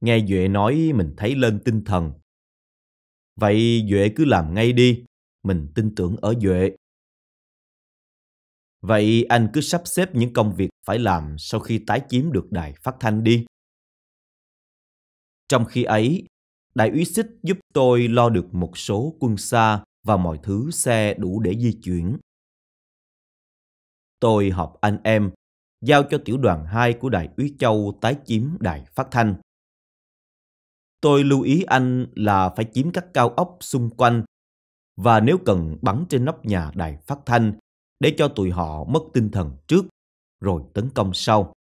Nghe Duệ nói mình thấy lên tinh thần. Vậy Duệ cứ làm ngay đi, mình tin tưởng ở Duệ. Vậy anh cứ sắp xếp những công việc phải làm sau khi tái chiếm được đài phát thanh đi. Trong khi ấy, đại úy xích giúp tôi lo được một số quân xa và mọi thứ xe đủ để di chuyển. Tôi họp anh em, giao cho tiểu đoàn 2 của đại úy Châu tái chiếm đài phát thanh. Tôi lưu ý anh là phải chiếm các cao ốc xung quanh và nếu cần bắn trên nóc nhà đài phát thanh để cho tụi họ mất tinh thần trước rồi tấn công sau.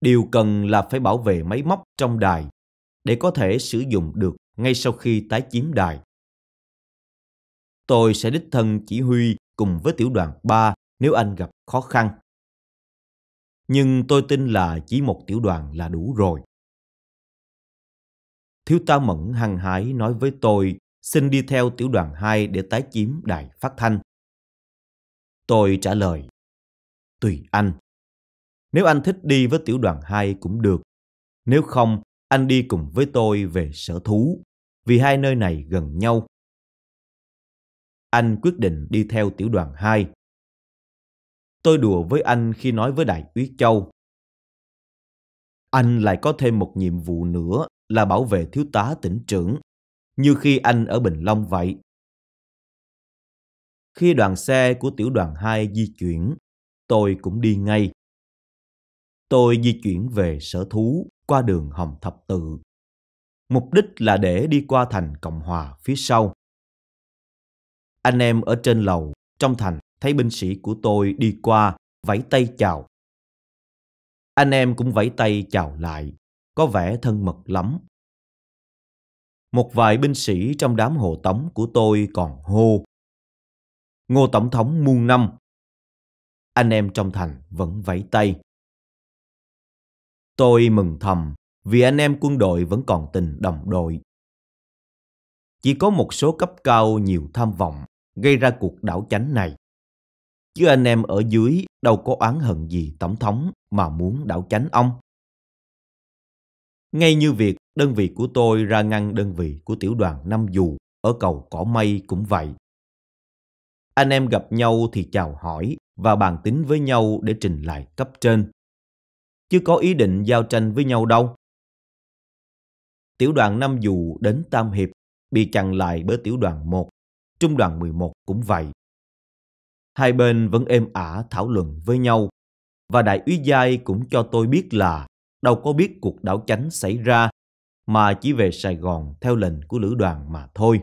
Điều cần là phải bảo vệ máy móc trong đài để có thể sử dụng được ngay sau khi tái chiếm đài. Tôi sẽ đích thân chỉ huy cùng với tiểu đoàn 3 nếu anh gặp khó khăn. Nhưng tôi tin là chỉ một tiểu đoàn là đủ rồi. Thiếu tá Mẫn hăng hái nói với tôi xin đi theo tiểu đoàn 2 để tái chiếm đài phát thanh. Tôi trả lời, tùy anh. Nếu anh thích đi với tiểu đoàn 2 cũng được. Nếu không, anh đi cùng với tôi về sở thú, vì hai nơi này gần nhau. Anh quyết định đi theo tiểu đoàn 2. Tôi đùa với anh khi nói với Đại úy Châu. Anh lại có thêm một nhiệm vụ nữa là bảo vệ thiếu tá tỉnh trưởng như khi anh ở Bình Long vậy. Khi đoàn xe của tiểu đoàn 2 di chuyển, tôi cũng đi ngay. Tôi di chuyển về sở thú qua đường Hồng Thập Tự. Mục đích là để đi qua thành Cộng Hòa phía sau. Anh em ở trên lầu, trong thành, thấy binh sĩ của tôi đi qua, vẫy tay chào. Anh em cũng vẫy tay chào lại, có vẻ thân mật lắm một vài binh sĩ trong đám hộ tống của tôi còn hô. Ngô Tổng thống muôn năm. Anh em trong thành vẫn vẫy tay. Tôi mừng thầm vì anh em quân đội vẫn còn tình đồng đội. Chỉ có một số cấp cao nhiều tham vọng gây ra cuộc đảo chánh này. Chứ anh em ở dưới đâu có oán hận gì tổng thống mà muốn đảo chánh ông. Ngay như việc Đơn vị của tôi ra ngăn đơn vị của tiểu đoàn năm dù ở cầu Cỏ Mây cũng vậy. Anh em gặp nhau thì chào hỏi và bàn tính với nhau để trình lại cấp trên. Chứ có ý định giao tranh với nhau đâu. Tiểu đoàn năm dù đến Tam Hiệp bị chặn lại bởi tiểu đoàn một, trung đoàn 11 cũng vậy. Hai bên vẫn êm ả thảo luận với nhau và đại úy giai cũng cho tôi biết là đâu có biết cuộc đảo chánh xảy ra mà chỉ về Sài Gòn theo lệnh của lữ đoàn mà thôi.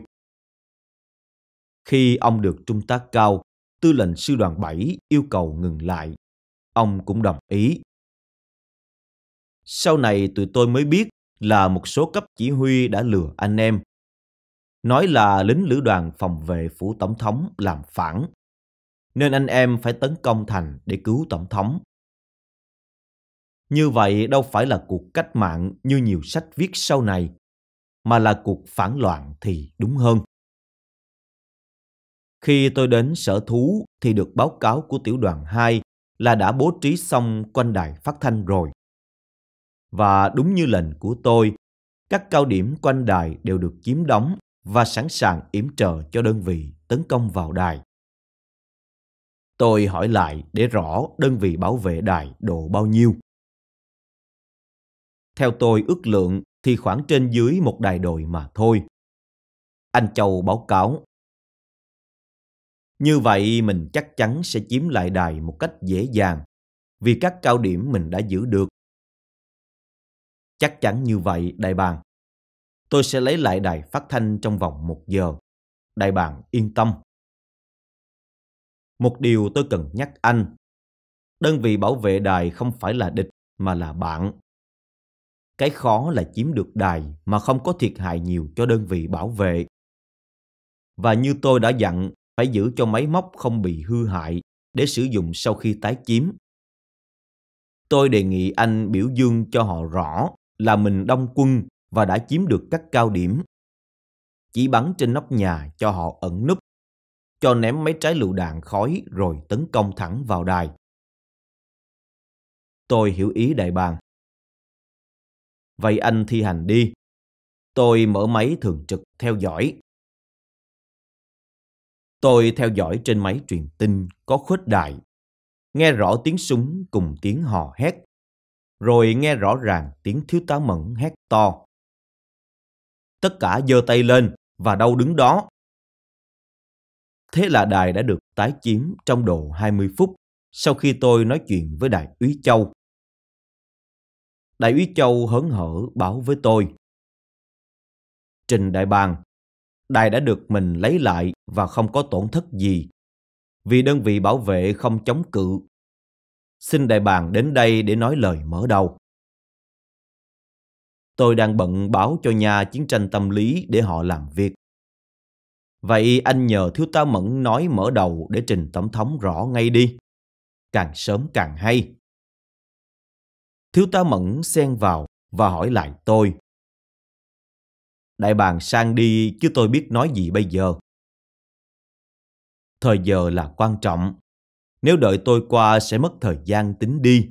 Khi ông được trung tá cao, tư lệnh sư đoàn 7 yêu cầu ngừng lại. Ông cũng đồng ý. Sau này tụi tôi mới biết là một số cấp chỉ huy đã lừa anh em. Nói là lính lữ đoàn phòng vệ phủ tổng thống làm phản. Nên anh em phải tấn công thành để cứu tổng thống. Như vậy đâu phải là cuộc cách mạng như nhiều sách viết sau này, mà là cuộc phản loạn thì đúng hơn. Khi tôi đến sở thú thì được báo cáo của tiểu đoàn 2 là đã bố trí xong quanh đài phát thanh rồi. Và đúng như lệnh của tôi, các cao điểm quanh đài đều được chiếm đóng và sẵn sàng yểm trợ cho đơn vị tấn công vào đài. Tôi hỏi lại để rõ đơn vị bảo vệ đài độ bao nhiêu. Theo tôi ước lượng thì khoảng trên dưới một đài đồi mà thôi. Anh Châu báo cáo. Như vậy mình chắc chắn sẽ chiếm lại đài một cách dễ dàng vì các cao điểm mình đã giữ được. Chắc chắn như vậy, đại bàng. Tôi sẽ lấy lại đài phát thanh trong vòng một giờ. Đại bàng yên tâm. Một điều tôi cần nhắc anh. Đơn vị bảo vệ đài không phải là địch mà là bạn. Cái khó là chiếm được đài mà không có thiệt hại nhiều cho đơn vị bảo vệ. Và như tôi đã dặn, phải giữ cho máy móc không bị hư hại để sử dụng sau khi tái chiếm. Tôi đề nghị anh biểu dương cho họ rõ là mình đông quân và đã chiếm được các cao điểm. Chỉ bắn trên nóc nhà cho họ ẩn núp, cho ném mấy trái lựu đạn khói rồi tấn công thẳng vào đài. Tôi hiểu ý đại bàng vậy anh thi hành đi. Tôi mở máy thường trực theo dõi. Tôi theo dõi trên máy truyền tin có khuếch đại, nghe rõ tiếng súng cùng tiếng hò hét, rồi nghe rõ ràng tiếng thiếu tá mẫn hét to. Tất cả giơ tay lên và đâu đứng đó. Thế là đài đã được tái chiếm trong độ 20 phút sau khi tôi nói chuyện với đại úy Châu Đại úy Châu hớn hở báo với tôi. Trình đại bàng, đài đã được mình lấy lại và không có tổn thất gì, vì đơn vị bảo vệ không chống cự. Xin đại bàng đến đây để nói lời mở đầu. Tôi đang bận báo cho nhà chiến tranh tâm lý để họ làm việc. Vậy anh nhờ thiếu tá Mẫn nói mở đầu để trình tổng thống rõ ngay đi. Càng sớm càng hay. Thiếu tá Mẫn xen vào và hỏi lại tôi. Đại bàng sang đi chứ tôi biết nói gì bây giờ. Thời giờ là quan trọng. Nếu đợi tôi qua sẽ mất thời gian tính đi.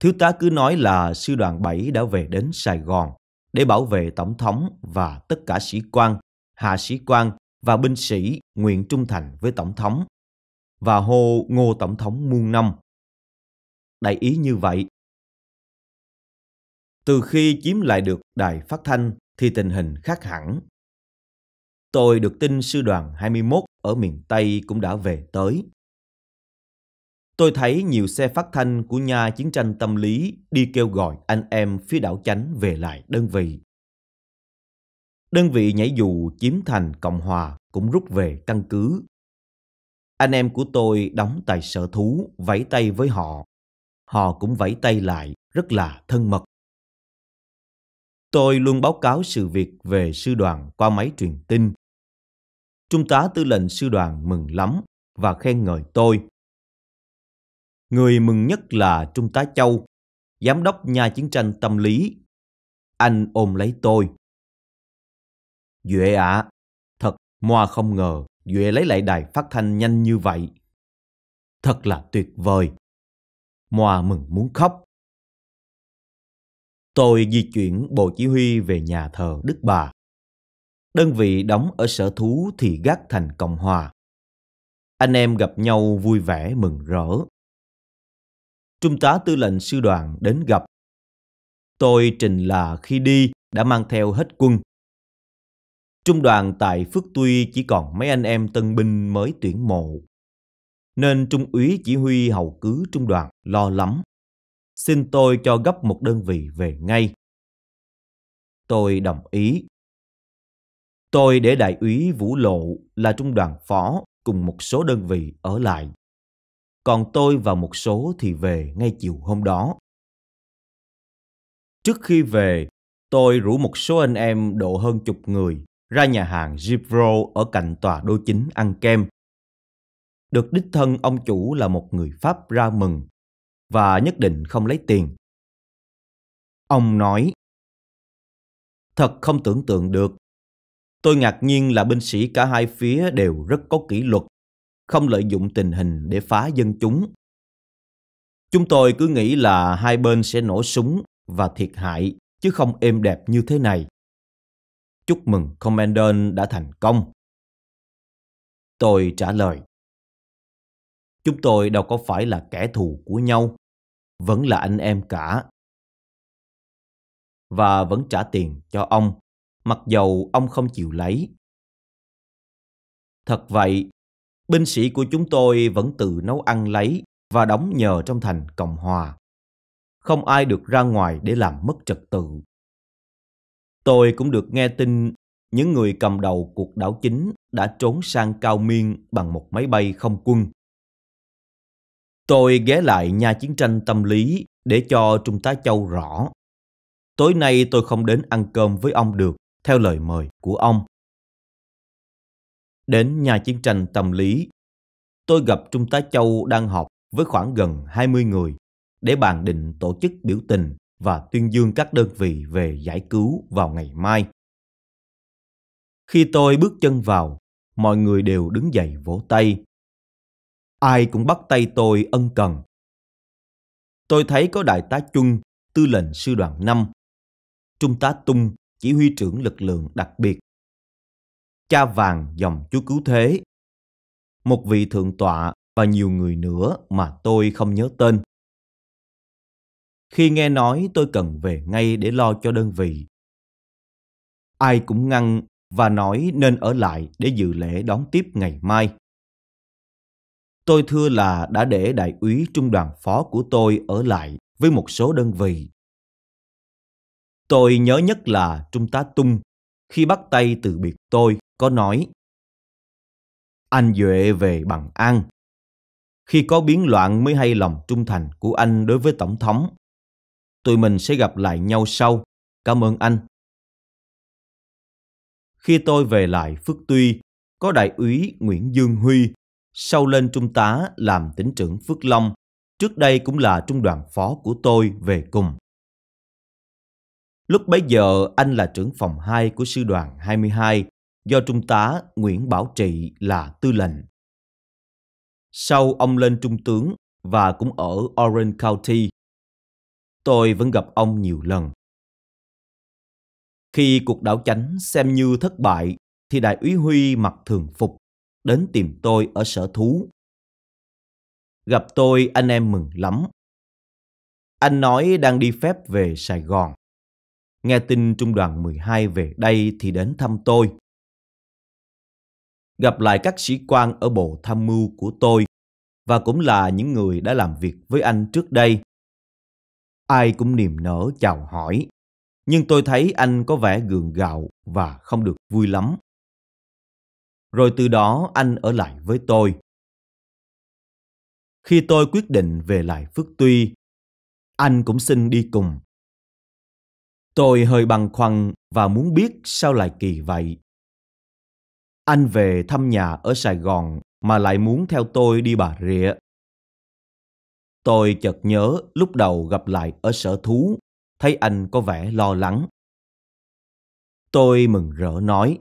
Thiếu tá cứ nói là sư đoàn 7 đã về đến Sài Gòn để bảo vệ tổng thống và tất cả sĩ quan, hạ sĩ quan và binh sĩ nguyện trung thành với tổng thống và hô ngô tổng thống muôn năm. Đại ý như vậy, từ khi chiếm lại được đài phát thanh thì tình hình khác hẳn. Tôi được tin sư đoàn 21 ở miền Tây cũng đã về tới. Tôi thấy nhiều xe phát thanh của nhà chiến tranh tâm lý đi kêu gọi anh em phía đảo chánh về lại đơn vị. Đơn vị nhảy dù chiếm thành Cộng Hòa cũng rút về căn cứ. Anh em của tôi đóng tại sở thú, vẫy tay với họ. Họ cũng vẫy tay lại, rất là thân mật Tôi luôn báo cáo sự việc về sư đoàn qua máy truyền tin. Trung tá tư lệnh sư đoàn mừng lắm và khen ngợi tôi. Người mừng nhất là Trung tá Châu, giám đốc nhà chiến tranh tâm lý. Anh ôm lấy tôi. Duệ ạ, à, thật moa không ngờ Duệ lấy lại đài phát thanh nhanh như vậy. Thật là tuyệt vời. Moa mừng muốn khóc tôi di chuyển bộ chỉ huy về nhà thờ Đức Bà. Đơn vị đóng ở sở thú thì gác thành Cộng Hòa. Anh em gặp nhau vui vẻ mừng rỡ. Trung tá tư lệnh sư đoàn đến gặp. Tôi trình là khi đi đã mang theo hết quân. Trung đoàn tại Phước Tuy chỉ còn mấy anh em tân binh mới tuyển mộ. Nên Trung úy chỉ huy hầu cứ trung đoàn lo lắm Xin tôi cho gấp một đơn vị về ngay. Tôi đồng ý. Tôi để đại úy Vũ Lộ là trung đoàn phó cùng một số đơn vị ở lại. Còn tôi và một số thì về ngay chiều hôm đó. Trước khi về, tôi rủ một số anh em độ hơn chục người ra nhà hàng Gibro ở cạnh tòa đô chính ăn kem. Được đích thân ông chủ là một người Pháp ra mừng và nhất định không lấy tiền. Ông nói, Thật không tưởng tượng được. Tôi ngạc nhiên là binh sĩ cả hai phía đều rất có kỷ luật, không lợi dụng tình hình để phá dân chúng. Chúng tôi cứ nghĩ là hai bên sẽ nổ súng và thiệt hại, chứ không êm đẹp như thế này. Chúc mừng Commandant đã thành công. Tôi trả lời. Chúng tôi đâu có phải là kẻ thù của nhau vẫn là anh em cả. Và vẫn trả tiền cho ông, mặc dầu ông không chịu lấy. Thật vậy, binh sĩ của chúng tôi vẫn tự nấu ăn lấy và đóng nhờ trong thành Cộng Hòa. Không ai được ra ngoài để làm mất trật tự. Tôi cũng được nghe tin những người cầm đầu cuộc đảo chính đã trốn sang Cao Miên bằng một máy bay không quân. Tôi ghé lại nhà chiến tranh tâm lý để cho Trung tá Châu rõ. Tối nay tôi không đến ăn cơm với ông được, theo lời mời của ông. Đến nhà chiến tranh tâm lý, tôi gặp Trung tá Châu đang họp với khoảng gần 20 người để bàn định tổ chức biểu tình và tuyên dương các đơn vị về giải cứu vào ngày mai. Khi tôi bước chân vào, mọi người đều đứng dậy vỗ tay, ai cũng bắt tay tôi ân cần. Tôi thấy có đại tá Chung, tư lệnh sư đoàn 5, trung tá Tung, chỉ huy trưởng lực lượng đặc biệt, cha vàng dòng chú cứu thế, một vị thượng tọa và nhiều người nữa mà tôi không nhớ tên. Khi nghe nói tôi cần về ngay để lo cho đơn vị. Ai cũng ngăn và nói nên ở lại để dự lễ đón tiếp ngày mai. Tôi thưa là đã để đại úy trung đoàn phó của tôi ở lại với một số đơn vị. Tôi nhớ nhất là Trung tá Tung, khi bắt tay từ biệt tôi, có nói Anh Duệ về bằng an. Khi có biến loạn mới hay lòng trung thành của anh đối với Tổng thống. Tụi mình sẽ gặp lại nhau sau. Cảm ơn anh. Khi tôi về lại Phước Tuy, có đại úy Nguyễn Dương Huy sau lên trung tá làm tỉnh trưởng Phước Long, trước đây cũng là trung đoàn phó của tôi về cùng. Lúc bấy giờ anh là trưởng phòng 2 của sư đoàn 22 do trung tá Nguyễn Bảo Trị là tư lệnh. Sau ông lên trung tướng và cũng ở Orange County, tôi vẫn gặp ông nhiều lần. Khi cuộc đảo chánh xem như thất bại thì đại úy Huy mặc thường phục đến tìm tôi ở sở thú. Gặp tôi anh em mừng lắm. Anh nói đang đi phép về Sài Gòn. Nghe tin trung đoàn 12 về đây thì đến thăm tôi. Gặp lại các sĩ quan ở bộ tham mưu của tôi và cũng là những người đã làm việc với anh trước đây. Ai cũng niềm nở chào hỏi, nhưng tôi thấy anh có vẻ gượng gạo và không được vui lắm rồi từ đó anh ở lại với tôi. Khi tôi quyết định về lại Phước Tuy, anh cũng xin đi cùng. Tôi hơi băn khoăn và muốn biết sao lại kỳ vậy. Anh về thăm nhà ở Sài Gòn mà lại muốn theo tôi đi Bà Rịa. Tôi chợt nhớ lúc đầu gặp lại ở sở thú, thấy anh có vẻ lo lắng. Tôi mừng rỡ nói.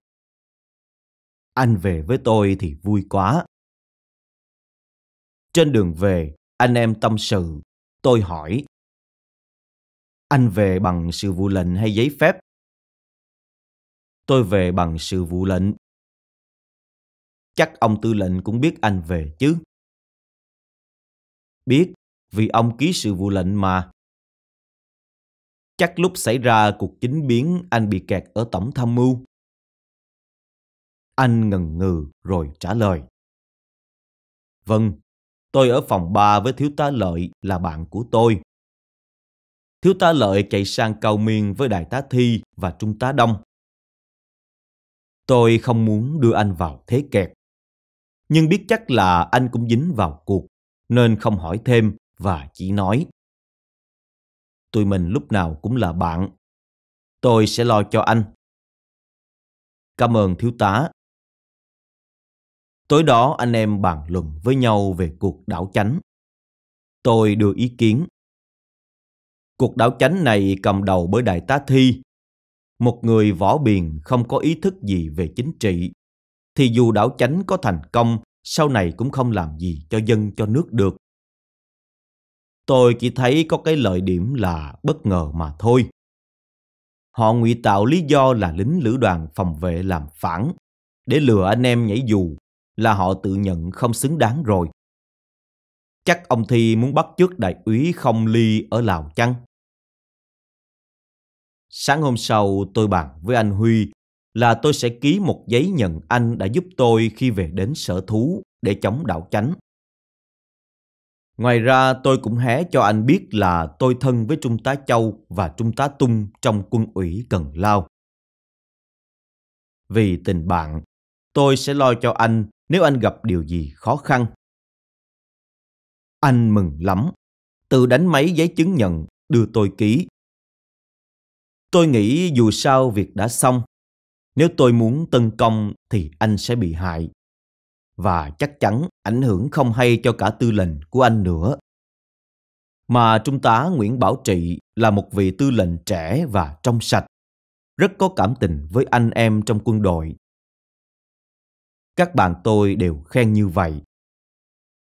Anh về với tôi thì vui quá. Trên đường về, anh em tâm sự. Tôi hỏi. Anh về bằng sự vụ lệnh hay giấy phép? Tôi về bằng sự vụ lệnh. Chắc ông tư lệnh cũng biết anh về chứ. Biết, vì ông ký sự vụ lệnh mà. Chắc lúc xảy ra cuộc chính biến anh bị kẹt ở tổng tham mưu. Anh ngần ngừ rồi trả lời. Vâng, tôi ở phòng 3 với thiếu tá Lợi là bạn của tôi. Thiếu tá Lợi chạy sang cao miên với đại tá Thi và trung tá Đông. Tôi không muốn đưa anh vào thế kẹt. Nhưng biết chắc là anh cũng dính vào cuộc, nên không hỏi thêm và chỉ nói. Tụi mình lúc nào cũng là bạn. Tôi sẽ lo cho anh. Cảm ơn thiếu tá. Tối đó anh em bàn luận với nhau về cuộc đảo chánh. Tôi đưa ý kiến. Cuộc đảo chánh này cầm đầu bởi Đại tá Thi, một người võ biền không có ý thức gì về chính trị, thì dù đảo chánh có thành công, sau này cũng không làm gì cho dân cho nước được. Tôi chỉ thấy có cái lợi điểm là bất ngờ mà thôi. Họ ngụy tạo lý do là lính lữ đoàn phòng vệ làm phản để lừa anh em nhảy dù là họ tự nhận không xứng đáng rồi. Chắc ông Thi muốn bắt chước đại úy không ly ở Lào chăng? Sáng hôm sau tôi bàn với anh Huy là tôi sẽ ký một giấy nhận anh đã giúp tôi khi về đến sở thú để chống đạo chánh. Ngoài ra tôi cũng hé cho anh biết là tôi thân với Trung tá Châu và Trung tá Tung trong quân ủy Cần Lao. Vì tình bạn, tôi sẽ lo cho anh nếu anh gặp điều gì khó khăn. Anh mừng lắm. Tự đánh máy giấy chứng nhận đưa tôi ký. Tôi nghĩ dù sao việc đã xong. Nếu tôi muốn tấn công thì anh sẽ bị hại. Và chắc chắn ảnh hưởng không hay cho cả tư lệnh của anh nữa. Mà Trung tá Nguyễn Bảo Trị là một vị tư lệnh trẻ và trong sạch. Rất có cảm tình với anh em trong quân đội các bạn tôi đều khen như vậy.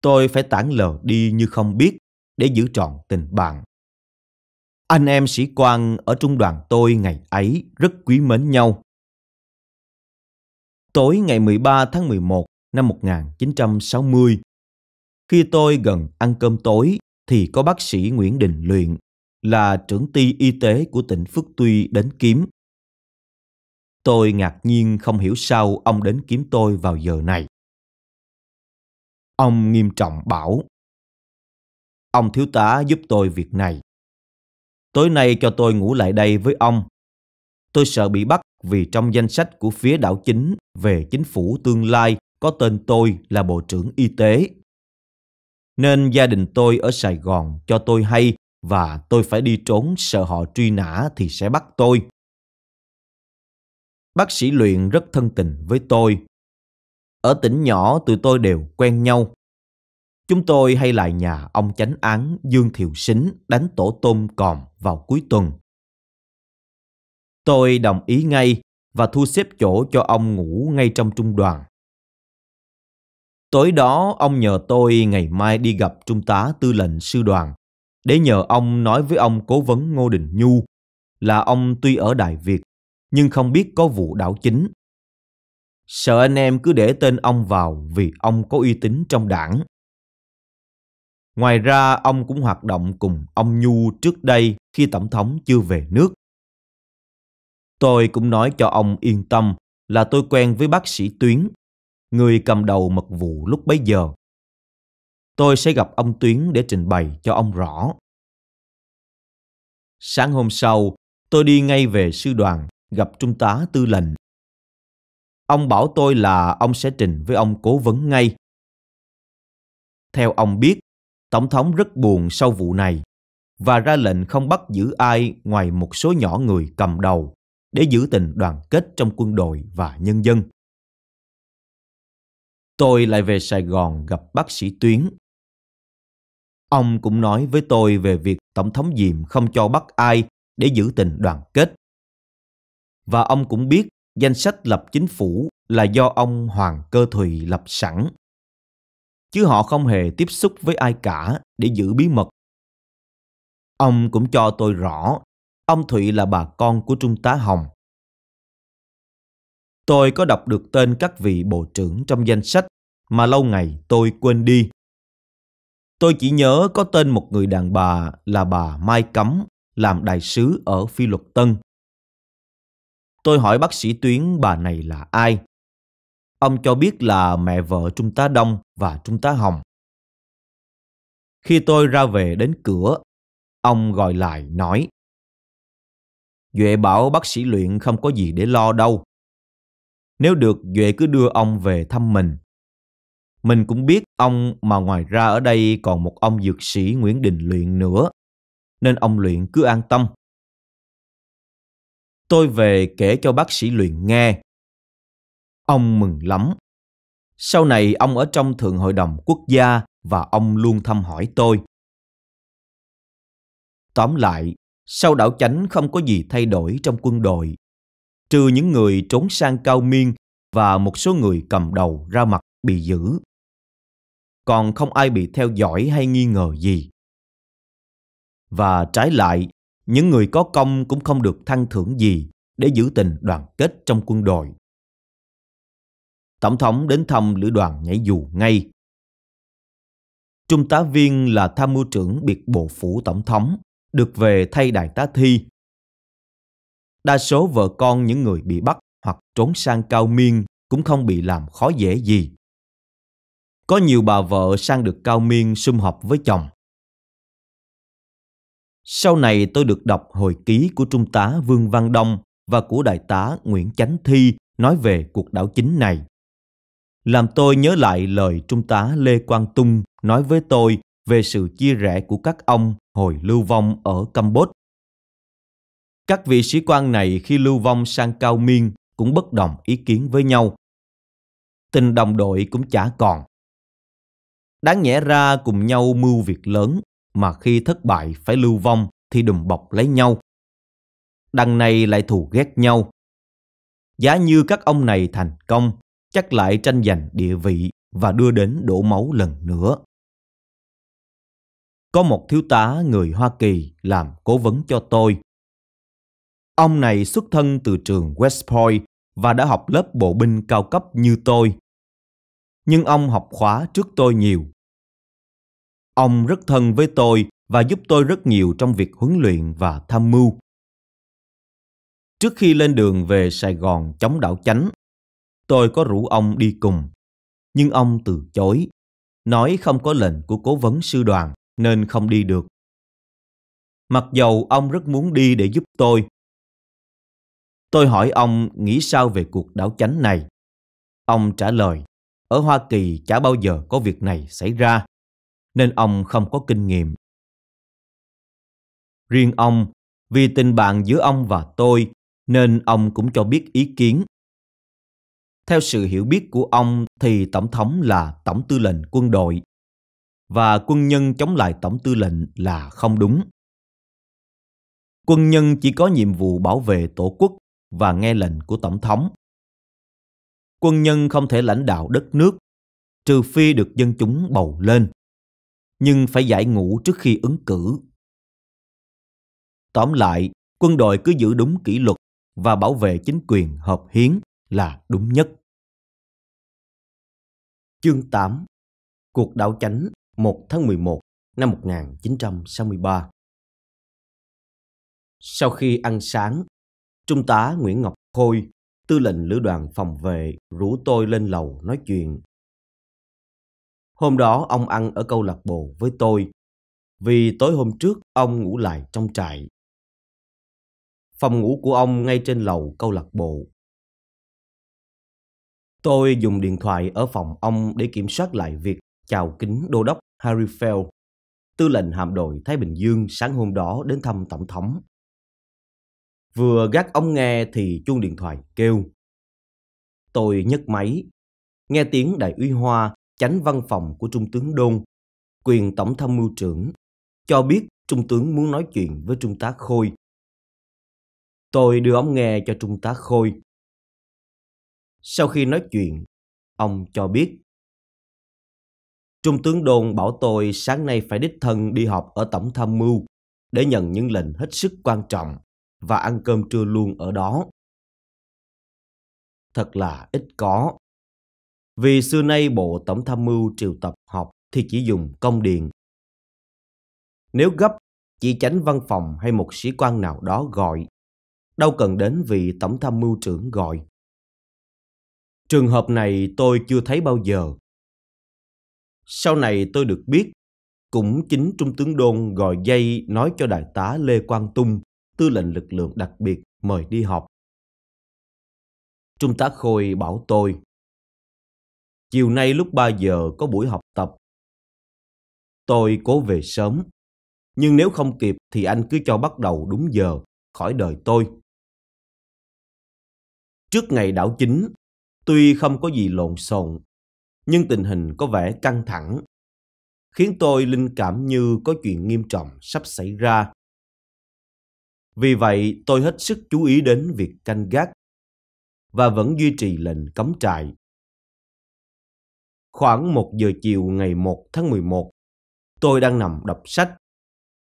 Tôi phải tản lờ đi như không biết để giữ trọn tình bạn. Anh em sĩ quan ở trung đoàn tôi ngày ấy rất quý mến nhau. Tối ngày 13 tháng 11 năm 1960, khi tôi gần ăn cơm tối thì có bác sĩ Nguyễn Đình Luyện là trưởng ty y tế của tỉnh Phước Tuy đến kiếm. Tôi ngạc nhiên không hiểu sao ông đến kiếm tôi vào giờ này. Ông nghiêm trọng bảo. Ông thiếu tá giúp tôi việc này. Tối nay cho tôi ngủ lại đây với ông. Tôi sợ bị bắt vì trong danh sách của phía đảo chính về chính phủ tương lai có tên tôi là Bộ trưởng Y tế. Nên gia đình tôi ở Sài Gòn cho tôi hay và tôi phải đi trốn sợ họ truy nã thì sẽ bắt tôi. Bác sĩ luyện rất thân tình với tôi. Ở tỉnh nhỏ tụi tôi đều quen nhau. Chúng tôi hay lại nhà ông chánh án Dương Thiệu Sính đánh tổ tôm còm vào cuối tuần. Tôi đồng ý ngay và thu xếp chỗ cho ông ngủ ngay trong trung đoàn. Tối đó ông nhờ tôi ngày mai đi gặp trung tá tư lệnh sư đoàn để nhờ ông nói với ông cố vấn Ngô Đình Nhu là ông tuy ở Đại Việt nhưng không biết có vụ đảo chính. Sợ anh em cứ để tên ông vào vì ông có uy tín trong đảng. Ngoài ra, ông cũng hoạt động cùng ông Nhu trước đây khi Tổng thống chưa về nước. Tôi cũng nói cho ông yên tâm là tôi quen với bác sĩ Tuyến, người cầm đầu mật vụ lúc bấy giờ. Tôi sẽ gặp ông Tuyến để trình bày cho ông rõ. Sáng hôm sau, tôi đi ngay về sư đoàn gặp trung tá tư lệnh. Ông bảo tôi là ông sẽ trình với ông cố vấn ngay. Theo ông biết, Tổng thống rất buồn sau vụ này và ra lệnh không bắt giữ ai ngoài một số nhỏ người cầm đầu để giữ tình đoàn kết trong quân đội và nhân dân. Tôi lại về Sài Gòn gặp bác sĩ Tuyến. Ông cũng nói với tôi về việc Tổng thống Diệm không cho bắt ai để giữ tình đoàn kết và ông cũng biết danh sách lập chính phủ là do ông Hoàng Cơ Thùy lập sẵn. Chứ họ không hề tiếp xúc với ai cả để giữ bí mật. Ông cũng cho tôi rõ, ông Thụy là bà con của Trung tá Hồng. Tôi có đọc được tên các vị bộ trưởng trong danh sách mà lâu ngày tôi quên đi. Tôi chỉ nhớ có tên một người đàn bà là bà Mai Cấm làm đại sứ ở Phi Luật Tân Tôi hỏi bác sĩ Tuyến bà này là ai. Ông cho biết là mẹ vợ Trung tá Đông và Trung tá Hồng. Khi tôi ra về đến cửa, ông gọi lại nói. Duệ bảo bác sĩ luyện không có gì để lo đâu. Nếu được Duệ cứ đưa ông về thăm mình. Mình cũng biết ông mà ngoài ra ở đây còn một ông dược sĩ Nguyễn Đình Luyện nữa. Nên ông Luyện cứ an tâm. Tôi về kể cho bác sĩ Luyện nghe. Ông mừng lắm. Sau này ông ở trong Thượng hội đồng quốc gia và ông luôn thăm hỏi tôi. Tóm lại, sau đảo chánh không có gì thay đổi trong quân đội, trừ những người trốn sang cao miên và một số người cầm đầu ra mặt bị giữ. Còn không ai bị theo dõi hay nghi ngờ gì. Và trái lại, những người có công cũng không được thăng thưởng gì để giữ tình đoàn kết trong quân đội. Tổng thống đến thăm lữ đoàn nhảy dù ngay. Trung tá viên là tham mưu trưởng biệt bộ phủ tổng thống, được về thay đại tá thi. Đa số vợ con những người bị bắt hoặc trốn sang cao miên cũng không bị làm khó dễ gì. Có nhiều bà vợ sang được cao miên sum họp với chồng. Sau này tôi được đọc hồi ký của Trung tá Vương Văn Đông và của Đại tá Nguyễn Chánh Thi nói về cuộc đảo chính này. Làm tôi nhớ lại lời Trung tá Lê Quang Tung nói với tôi về sự chia rẽ của các ông hồi lưu vong ở Campuchia. Các vị sĩ quan này khi lưu vong sang Cao Miên cũng bất đồng ý kiến với nhau. Tình đồng đội cũng chả còn. Đáng nhẽ ra cùng nhau mưu việc lớn mà khi thất bại phải lưu vong thì đùm bọc lấy nhau. Đằng này lại thù ghét nhau. Giá như các ông này thành công, chắc lại tranh giành địa vị và đưa đến đổ máu lần nữa. Có một thiếu tá người Hoa Kỳ làm cố vấn cho tôi. Ông này xuất thân từ trường West Point và đã học lớp bộ binh cao cấp như tôi. Nhưng ông học khóa trước tôi nhiều Ông rất thân với tôi và giúp tôi rất nhiều trong việc huấn luyện và tham mưu. Trước khi lên đường về Sài Gòn chống đảo chánh, tôi có rủ ông đi cùng, nhưng ông từ chối, nói không có lệnh của cố vấn sư đoàn nên không đi được. Mặc dầu ông rất muốn đi để giúp tôi. Tôi hỏi ông nghĩ sao về cuộc đảo chánh này. Ông trả lời, ở Hoa Kỳ chả bao giờ có việc này xảy ra nên ông không có kinh nghiệm. Riêng ông, vì tình bạn giữa ông và tôi nên ông cũng cho biết ý kiến. Theo sự hiểu biết của ông thì tổng thống là tổng tư lệnh quân đội và quân nhân chống lại tổng tư lệnh là không đúng. Quân nhân chỉ có nhiệm vụ bảo vệ tổ quốc và nghe lệnh của tổng thống. Quân nhân không thể lãnh đạo đất nước trừ phi được dân chúng bầu lên nhưng phải giải ngũ trước khi ứng cử. Tóm lại, quân đội cứ giữ đúng kỷ luật và bảo vệ chính quyền hợp hiến là đúng nhất. Chương 8 Cuộc đảo chánh 1 tháng 11 năm 1963 Sau khi ăn sáng, Trung tá Nguyễn Ngọc Khôi, tư lệnh lữ đoàn phòng vệ, rủ tôi lên lầu nói chuyện. Hôm đó ông ăn ở câu lạc bộ với tôi, vì tối hôm trước ông ngủ lại trong trại. Phòng ngủ của ông ngay trên lầu câu lạc bộ. Tôi dùng điện thoại ở phòng ông để kiểm soát lại việc chào kính đô đốc Harry Fell, tư lệnh hạm đội Thái Bình Dương sáng hôm đó đến thăm tổng thống. Vừa gác ông nghe thì chuông điện thoại kêu. Tôi nhấc máy, nghe tiếng đại úy Hoa chánh văn phòng của Trung tướng Đôn, quyền tổng tham mưu trưởng, cho biết Trung tướng muốn nói chuyện với Trung tá Khôi. Tôi đưa ống nghe cho Trung tá Khôi. Sau khi nói chuyện, ông cho biết. Trung tướng Đôn bảo tôi sáng nay phải đích thân đi họp ở tổng tham mưu để nhận những lệnh hết sức quan trọng và ăn cơm trưa luôn ở đó. Thật là ít có vì xưa nay Bộ Tổng Tham mưu triệu tập họp thì chỉ dùng công điện. Nếu gấp, chỉ tránh văn phòng hay một sĩ quan nào đó gọi. Đâu cần đến vị Tổng Tham mưu trưởng gọi. Trường hợp này tôi chưa thấy bao giờ. Sau này tôi được biết, cũng chính Trung tướng Đôn gọi dây nói cho Đại tá Lê Quang Tung, tư lệnh lực lượng đặc biệt, mời đi họp. Trung tá Khôi bảo tôi. Chiều nay lúc 3 giờ có buổi học tập. Tôi cố về sớm. Nhưng nếu không kịp thì anh cứ cho bắt đầu đúng giờ, khỏi đời tôi. Trước ngày đảo chính, tuy không có gì lộn xộn, nhưng tình hình có vẻ căng thẳng, khiến tôi linh cảm như có chuyện nghiêm trọng sắp xảy ra. Vì vậy, tôi hết sức chú ý đến việc canh gác và vẫn duy trì lệnh cấm trại. Khoảng một giờ chiều ngày 1 tháng 11, tôi đang nằm đọc sách.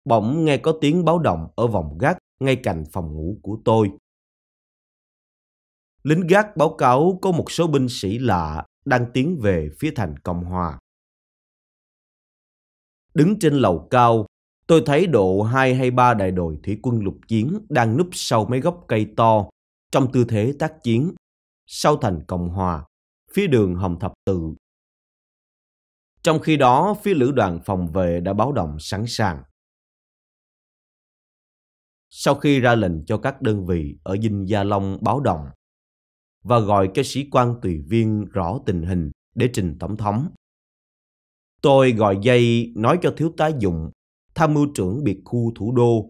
Bỗng nghe có tiếng báo động ở vòng gác ngay cạnh phòng ngủ của tôi. Lính gác báo cáo có một số binh sĩ lạ đang tiến về phía thành Cộng Hòa. Đứng trên lầu cao, tôi thấy độ 2 hay 3 đại đội thủy quân lục chiến đang núp sau mấy gốc cây to trong tư thế tác chiến. Sau thành Cộng Hòa, phía đường Hồng Thập Tự trong khi đó, phía lữ đoàn phòng vệ đã báo động sẵn sàng. Sau khi ra lệnh cho các đơn vị ở Dinh Gia Long báo động và gọi cho sĩ quan tùy viên rõ tình hình để trình tổng thống. Tôi gọi dây nói cho thiếu tá Dụng, tham mưu trưởng biệt khu thủ đô,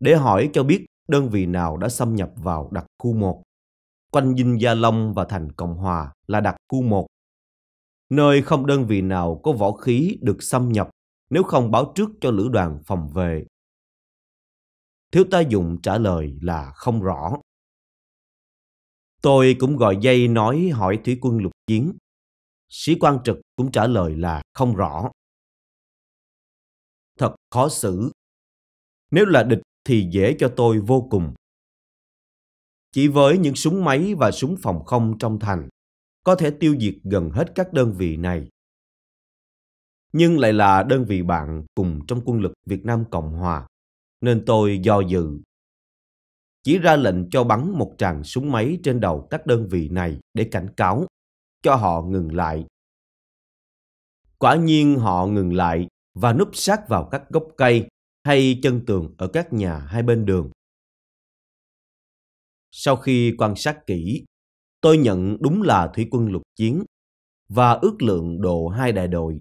để hỏi cho biết đơn vị nào đã xâm nhập vào đặc khu 1. Quanh Dinh Gia Long và thành Cộng Hòa là đặc khu 1 nơi không đơn vị nào có võ khí được xâm nhập nếu không báo trước cho lữ đoàn phòng vệ. Thiếu tá Dụng trả lời là không rõ. Tôi cũng gọi dây nói hỏi thủy quân lục chiến. Sĩ quan trực cũng trả lời là không rõ. Thật khó xử. Nếu là địch thì dễ cho tôi vô cùng. Chỉ với những súng máy và súng phòng không trong thành, có thể tiêu diệt gần hết các đơn vị này. Nhưng lại là đơn vị bạn cùng trong quân lực Việt Nam Cộng Hòa, nên tôi do dự. Chỉ ra lệnh cho bắn một tràng súng máy trên đầu các đơn vị này để cảnh cáo, cho họ ngừng lại. Quả nhiên họ ngừng lại và núp sát vào các gốc cây hay chân tường ở các nhà hai bên đường. Sau khi quan sát kỹ, tôi nhận đúng là thủy quân lục chiến và ước lượng độ hai đại đội.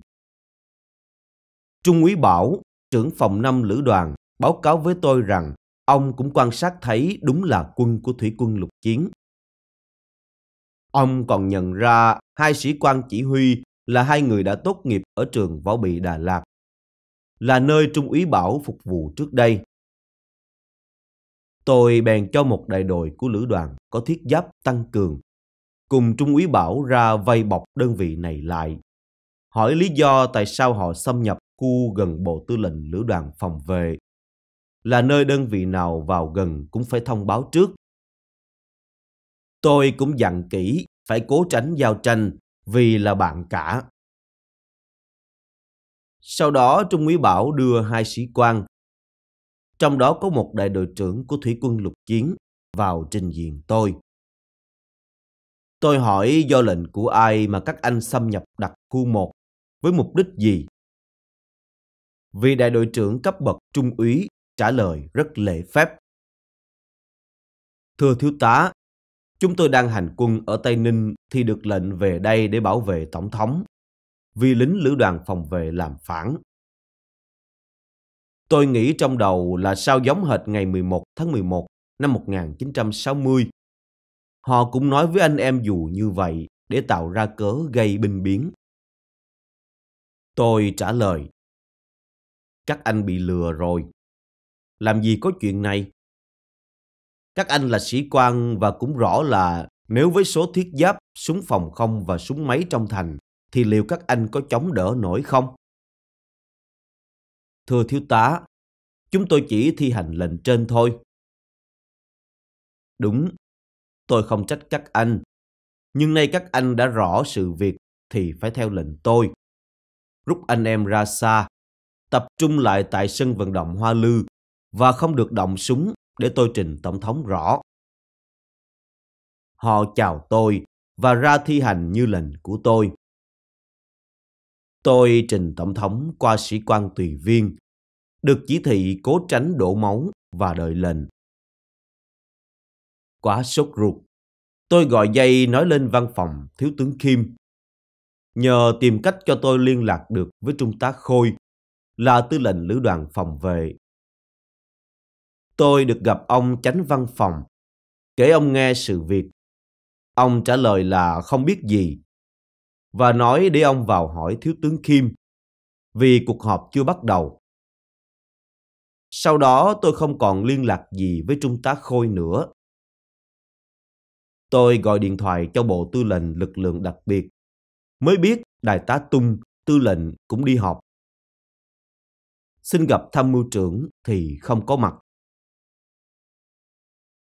Trung úy Bảo, trưởng phòng 5 lữ đoàn, báo cáo với tôi rằng ông cũng quan sát thấy đúng là quân của thủy quân lục chiến. Ông còn nhận ra hai sĩ quan chỉ huy là hai người đã tốt nghiệp ở trường võ bị Đà Lạt, là nơi Trung úy Bảo phục vụ trước đây. Tôi bèn cho một đại đội của lữ đoàn có thiết giáp tăng cường cùng Trung úy Bảo ra vây bọc đơn vị này lại. Hỏi lý do tại sao họ xâm nhập khu gần Bộ Tư lệnh Lữ đoàn Phòng vệ. Là nơi đơn vị nào vào gần cũng phải thông báo trước. Tôi cũng dặn kỹ phải cố tránh giao tranh vì là bạn cả. Sau đó Trung úy Bảo đưa hai sĩ quan, trong đó có một đại đội trưởng của thủy quân lục chiến, vào trình diện tôi. Tôi hỏi do lệnh của ai mà các anh xâm nhập đặc khu 1, với mục đích gì? Vị đại đội trưởng cấp bậc trung úy trả lời rất lễ phép. Thưa thiếu tá, chúng tôi đang hành quân ở Tây Ninh thì được lệnh về đây để bảo vệ Tổng thống, vì lính lữ đoàn phòng vệ làm phản. Tôi nghĩ trong đầu là sao giống hệt ngày 11 tháng 11 năm 1960 Họ cũng nói với anh em dù như vậy để tạo ra cớ gây binh biến. Tôi trả lời. Các anh bị lừa rồi. Làm gì có chuyện này? Các anh là sĩ quan và cũng rõ là nếu với số thiết giáp, súng phòng không và súng máy trong thành thì liệu các anh có chống đỡ nổi không? Thưa thiếu tá, chúng tôi chỉ thi hành lệnh trên thôi. Đúng, tôi không trách các anh. Nhưng nay các anh đã rõ sự việc thì phải theo lệnh tôi. Rút anh em ra xa, tập trung lại tại sân vận động Hoa Lư và không được động súng để tôi trình Tổng thống rõ. Họ chào tôi và ra thi hành như lệnh của tôi. Tôi trình Tổng thống qua sĩ quan tùy viên, được chỉ thị cố tránh đổ máu và đợi lệnh quá sốt ruột. Tôi gọi dây nói lên văn phòng Thiếu tướng Kim. Nhờ tìm cách cho tôi liên lạc được với Trung tá Khôi là tư lệnh lữ đoàn phòng vệ. Tôi được gặp ông chánh văn phòng, kể ông nghe sự việc. Ông trả lời là không biết gì và nói để ông vào hỏi Thiếu tướng Kim vì cuộc họp chưa bắt đầu. Sau đó tôi không còn liên lạc gì với Trung tá Khôi nữa. Tôi gọi điện thoại cho Bộ Tư lệnh Lực lượng Đặc biệt. Mới biết Đại tá Tung, Tư lệnh cũng đi họp. Xin gặp tham mưu trưởng thì không có mặt.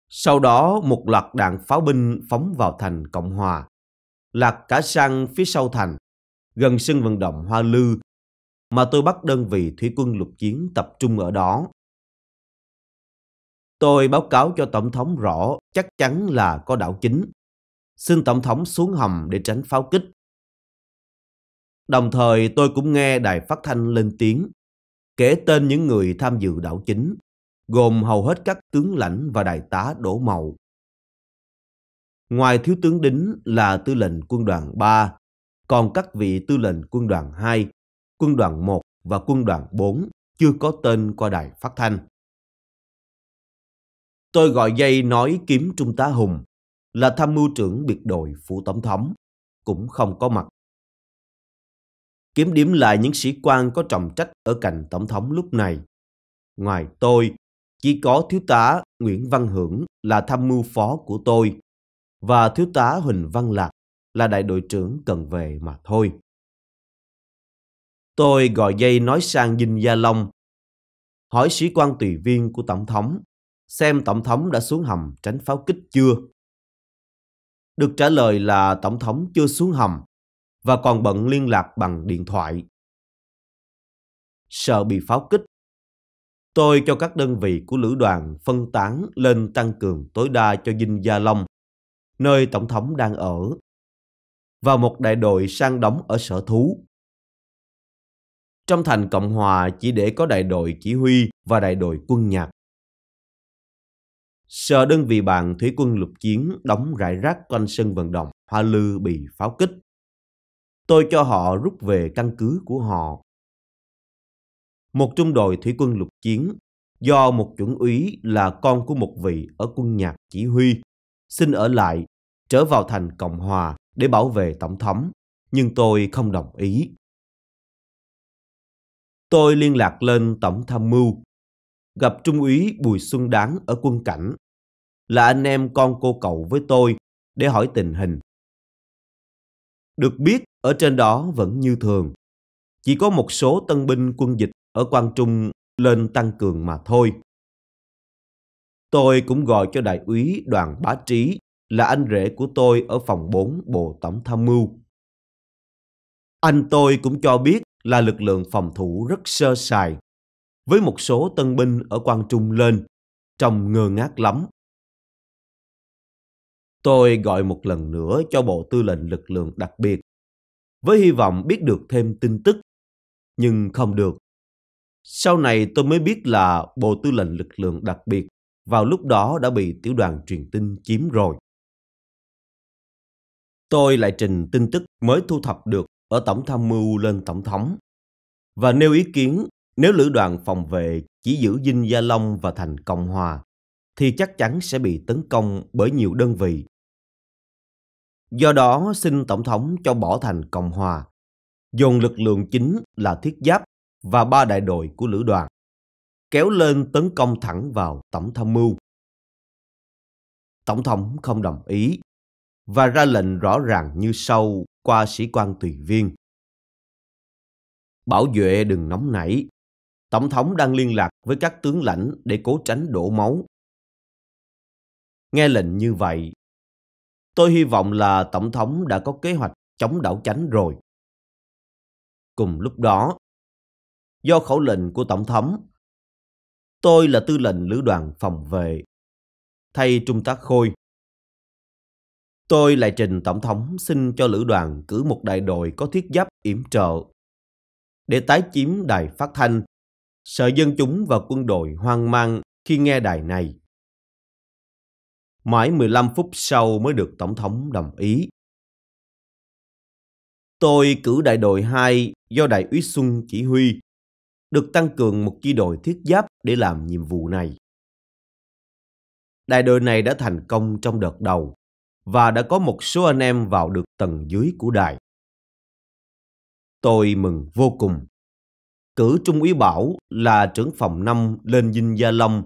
Sau đó một loạt đạn pháo binh phóng vào thành Cộng Hòa, lạc cả sang phía sau thành, gần sân vận động Hoa Lư, mà tôi bắt đơn vị thủy quân lục chiến tập trung ở đó. Tôi báo cáo cho Tổng thống rõ chắc chắn là có đảo chính. Xin Tổng thống xuống hầm để tránh pháo kích. Đồng thời tôi cũng nghe đài phát thanh lên tiếng, kể tên những người tham dự đảo chính, gồm hầu hết các tướng lãnh và đại tá đổ màu. Ngoài thiếu tướng Đính là tư lệnh quân đoàn 3, còn các vị tư lệnh quân đoàn 2, quân đoàn 1 và quân đoàn 4 chưa có tên qua đài phát thanh. Tôi gọi dây nói kiếm Trung tá Hùng là tham mưu trưởng biệt đội phủ tổng thống, cũng không có mặt. Kiếm điểm lại những sĩ quan có trọng trách ở cạnh tổng thống lúc này. Ngoài tôi, chỉ có thiếu tá Nguyễn Văn Hưởng là tham mưu phó của tôi và thiếu tá Huỳnh Văn Lạc là đại đội trưởng cần về mà thôi. Tôi gọi dây nói sang Dinh Gia Long, hỏi sĩ quan tùy viên của Tổng thống xem Tổng thống đã xuống hầm tránh pháo kích chưa. Được trả lời là Tổng thống chưa xuống hầm và còn bận liên lạc bằng điện thoại. Sợ bị pháo kích, tôi cho các đơn vị của lữ đoàn phân tán lên tăng cường tối đa cho Dinh Gia Long, nơi Tổng thống đang ở, và một đại đội sang đóng ở sở thú. Trong thành Cộng Hòa chỉ để có đại đội chỉ huy và đại đội quân nhạc. Sở đơn vị bạn thủy quân lục chiến đóng rải rác quanh sân vận động, Hoa Lư bị pháo kích. Tôi cho họ rút về căn cứ của họ. Một trung đội thủy quân lục chiến do một chuẩn úy là con của một vị ở quân nhạc chỉ huy xin ở lại trở vào thành Cộng Hòa để bảo vệ Tổng thống, nhưng tôi không đồng ý. Tôi liên lạc lên Tổng tham mưu, gặp Trung úy Bùi Xuân Đáng ở quân cảnh là anh em con cô cậu với tôi để hỏi tình hình. Được biết, ở trên đó vẫn như thường. Chỉ có một số tân binh quân dịch ở Quang Trung lên tăng cường mà thôi. Tôi cũng gọi cho đại úy đoàn bá trí là anh rể của tôi ở phòng 4 Bộ Tổng Tham mưu. Anh tôi cũng cho biết là lực lượng phòng thủ rất sơ sài, với một số tân binh ở Quang Trung lên, trông ngơ ngác lắm Tôi gọi một lần nữa cho Bộ Tư lệnh Lực lượng đặc biệt, với hy vọng biết được thêm tin tức, nhưng không được. Sau này tôi mới biết là Bộ Tư lệnh Lực lượng đặc biệt vào lúc đó đã bị tiểu đoàn truyền tin chiếm rồi. Tôi lại trình tin tức mới thu thập được ở Tổng tham mưu lên Tổng thống và nêu ý kiến nếu lữ đoàn phòng vệ chỉ giữ Dinh Gia Long và thành Cộng Hòa thì chắc chắn sẽ bị tấn công bởi nhiều đơn vị Do đó xin Tổng thống cho bỏ thành Cộng Hòa, dùng lực lượng chính là thiết giáp và ba đại đội của lữ đoàn, kéo lên tấn công thẳng vào Tổng tham mưu. Tổng thống không đồng ý và ra lệnh rõ ràng như sau qua sĩ quan tùy viên. Bảo vệ đừng nóng nảy. Tổng thống đang liên lạc với các tướng lãnh để cố tránh đổ máu. Nghe lệnh như vậy, Tôi hy vọng là Tổng thống đã có kế hoạch chống đảo chánh rồi. Cùng lúc đó, do khẩu lệnh của Tổng thống, tôi là tư lệnh lữ đoàn phòng vệ, thay Trung tá Khôi. Tôi lại trình Tổng thống xin cho lữ đoàn cử một đại đội có thiết giáp yểm trợ để tái chiếm đài phát thanh. Sợ dân chúng và quân đội hoang mang khi nghe đài này. Mãi 15 phút sau mới được Tổng thống đồng ý. Tôi cử đại đội 2 do Đại úy Xuân chỉ huy, được tăng cường một chi đội thiết giáp để làm nhiệm vụ này. Đại đội này đã thành công trong đợt đầu và đã có một số anh em vào được tầng dưới của đài. Tôi mừng vô cùng. Cử Trung úy Bảo là trưởng phòng 5 lên Dinh Gia Long,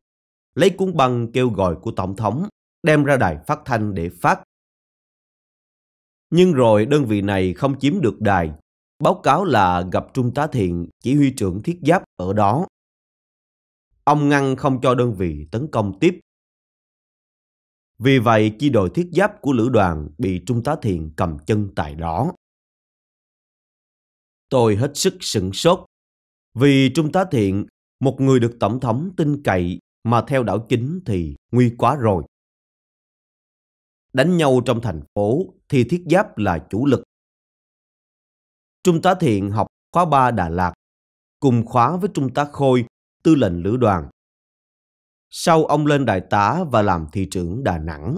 lấy cuốn băng kêu gọi của Tổng thống đem ra đài phát thanh để phát. Nhưng rồi đơn vị này không chiếm được đài, báo cáo là gặp Trung tá Thiện, chỉ huy trưởng thiết giáp ở đó. Ông ngăn không cho đơn vị tấn công tiếp. Vì vậy, chi đội thiết giáp của lữ đoàn bị Trung tá Thiện cầm chân tại đó. Tôi hết sức sửng sốt, vì Trung tá Thiện, một người được Tổng thống tin cậy mà theo đảo chính thì nguy quá rồi đánh nhau trong thành phố thì thiết giáp là chủ lực. Trung tá Thiện học khóa 3 Đà Lạt, cùng khóa với Trung tá Khôi, tư lệnh lữ đoàn. Sau ông lên đại tá và làm thị trưởng Đà Nẵng.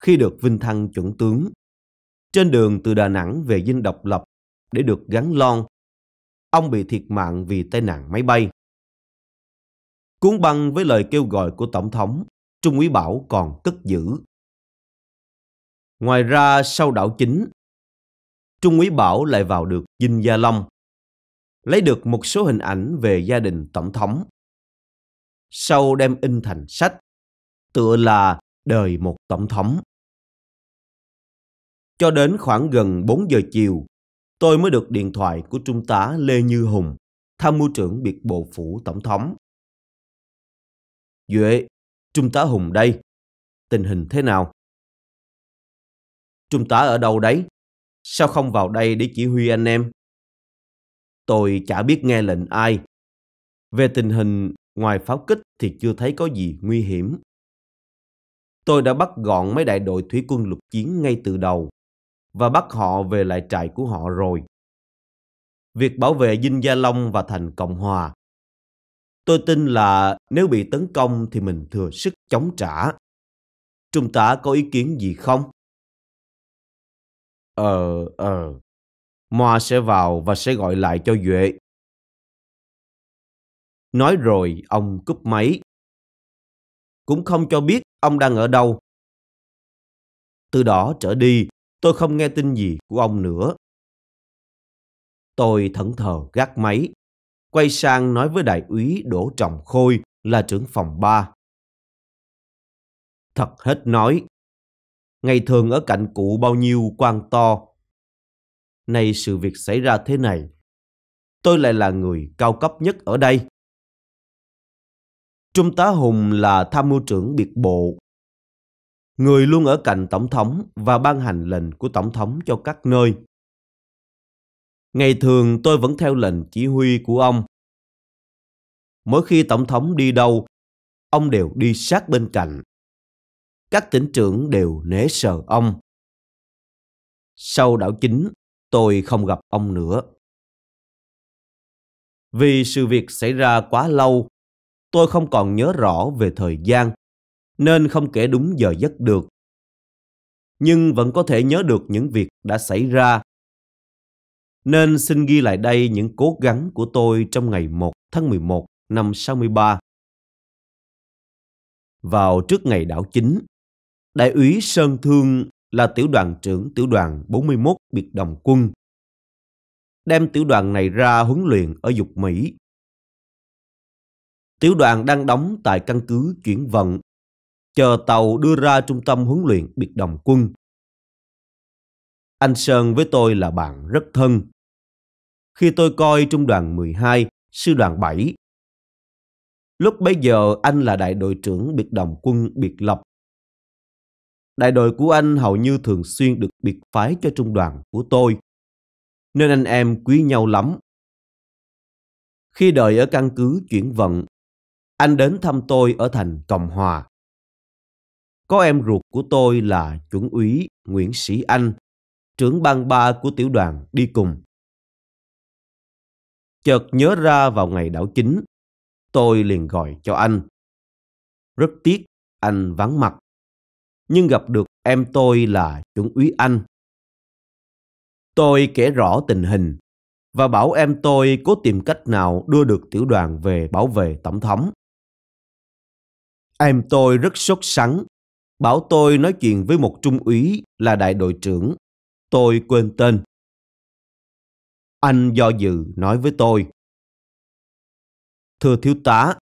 Khi được vinh thăng chuẩn tướng, trên đường từ Đà Nẵng về dinh độc lập để được gắn lon, ông bị thiệt mạng vì tai nạn máy bay. Cuốn băng với lời kêu gọi của Tổng thống, Trung úy Bảo còn cất giữ. Ngoài ra sau đảo chính, Trung úy Bảo lại vào được Dinh Gia Long, lấy được một số hình ảnh về gia đình tổng thống. Sau đem in thành sách, tựa là đời một tổng thống. Cho đến khoảng gần 4 giờ chiều, tôi mới được điện thoại của Trung tá Lê Như Hùng, tham mưu trưởng biệt bộ phủ tổng thống. Duệ, Trung tá Hùng đây. Tình hình thế nào? Trung tá ở đâu đấy? Sao không vào đây để chỉ huy anh em? Tôi chả biết nghe lệnh ai. Về tình hình, ngoài pháo kích thì chưa thấy có gì nguy hiểm. Tôi đã bắt gọn mấy đại đội thủy quân lục chiến ngay từ đầu và bắt họ về lại trại của họ rồi. Việc bảo vệ Dinh Gia Long và thành Cộng Hòa Tôi tin là nếu bị tấn công thì mình thừa sức chống trả. Trung tá có ý kiến gì không? Ờ, ờ. Moa sẽ vào và sẽ gọi lại cho Duệ. Nói rồi, ông cúp máy. Cũng không cho biết ông đang ở đâu. Từ đó trở đi, tôi không nghe tin gì của ông nữa. Tôi thẫn thờ gác máy quay sang nói với đại úy Đỗ Trọng Khôi là trưởng phòng 3. Thật hết nói, ngày thường ở cạnh cụ bao nhiêu quan to. Nay sự việc xảy ra thế này, tôi lại là người cao cấp nhất ở đây. Trung tá Hùng là tham mưu trưởng biệt bộ, người luôn ở cạnh tổng thống và ban hành lệnh của tổng thống cho các nơi. Ngày thường tôi vẫn theo lệnh chỉ huy của ông mỗi khi Tổng thống đi đâu, ông đều đi sát bên cạnh. Các tỉnh trưởng đều nể sợ ông. Sau đảo chính, tôi không gặp ông nữa. Vì sự việc xảy ra quá lâu, tôi không còn nhớ rõ về thời gian, nên không kể đúng giờ giấc được. Nhưng vẫn có thể nhớ được những việc đã xảy ra. Nên xin ghi lại đây những cố gắng của tôi trong ngày 1 tháng 11 năm 63. Vào trước ngày đảo chính, Đại úy Sơn Thương là tiểu đoàn trưởng tiểu đoàn 41 biệt đồng quân. Đem tiểu đoàn này ra huấn luyện ở dục Mỹ. Tiểu đoàn đang đóng tại căn cứ chuyển vận, chờ tàu đưa ra trung tâm huấn luyện biệt đồng quân. Anh Sơn với tôi là bạn rất thân. Khi tôi coi trung đoàn 12, sư đoàn 7 Lúc bấy giờ anh là đại đội trưởng biệt đồng quân biệt lập. Đại đội của anh hầu như thường xuyên được biệt phái cho trung đoàn của tôi, nên anh em quý nhau lắm. Khi đợi ở căn cứ chuyển vận, anh đến thăm tôi ở thành Cộng Hòa. Có em ruột của tôi là chuẩn úy Nguyễn Sĩ Anh, trưởng ban ba của tiểu đoàn đi cùng. Chợt nhớ ra vào ngày đảo chính, tôi liền gọi cho anh. Rất tiếc anh vắng mặt, nhưng gặp được em tôi là Trung úy Anh. Tôi kể rõ tình hình và bảo em tôi cố tìm cách nào đưa được tiểu đoàn về bảo vệ tổng thống. Em tôi rất sốt sắng, bảo tôi nói chuyện với một trung úy là đại đội trưởng. Tôi quên tên. Anh do dự nói với tôi. Thưa thiếu tá,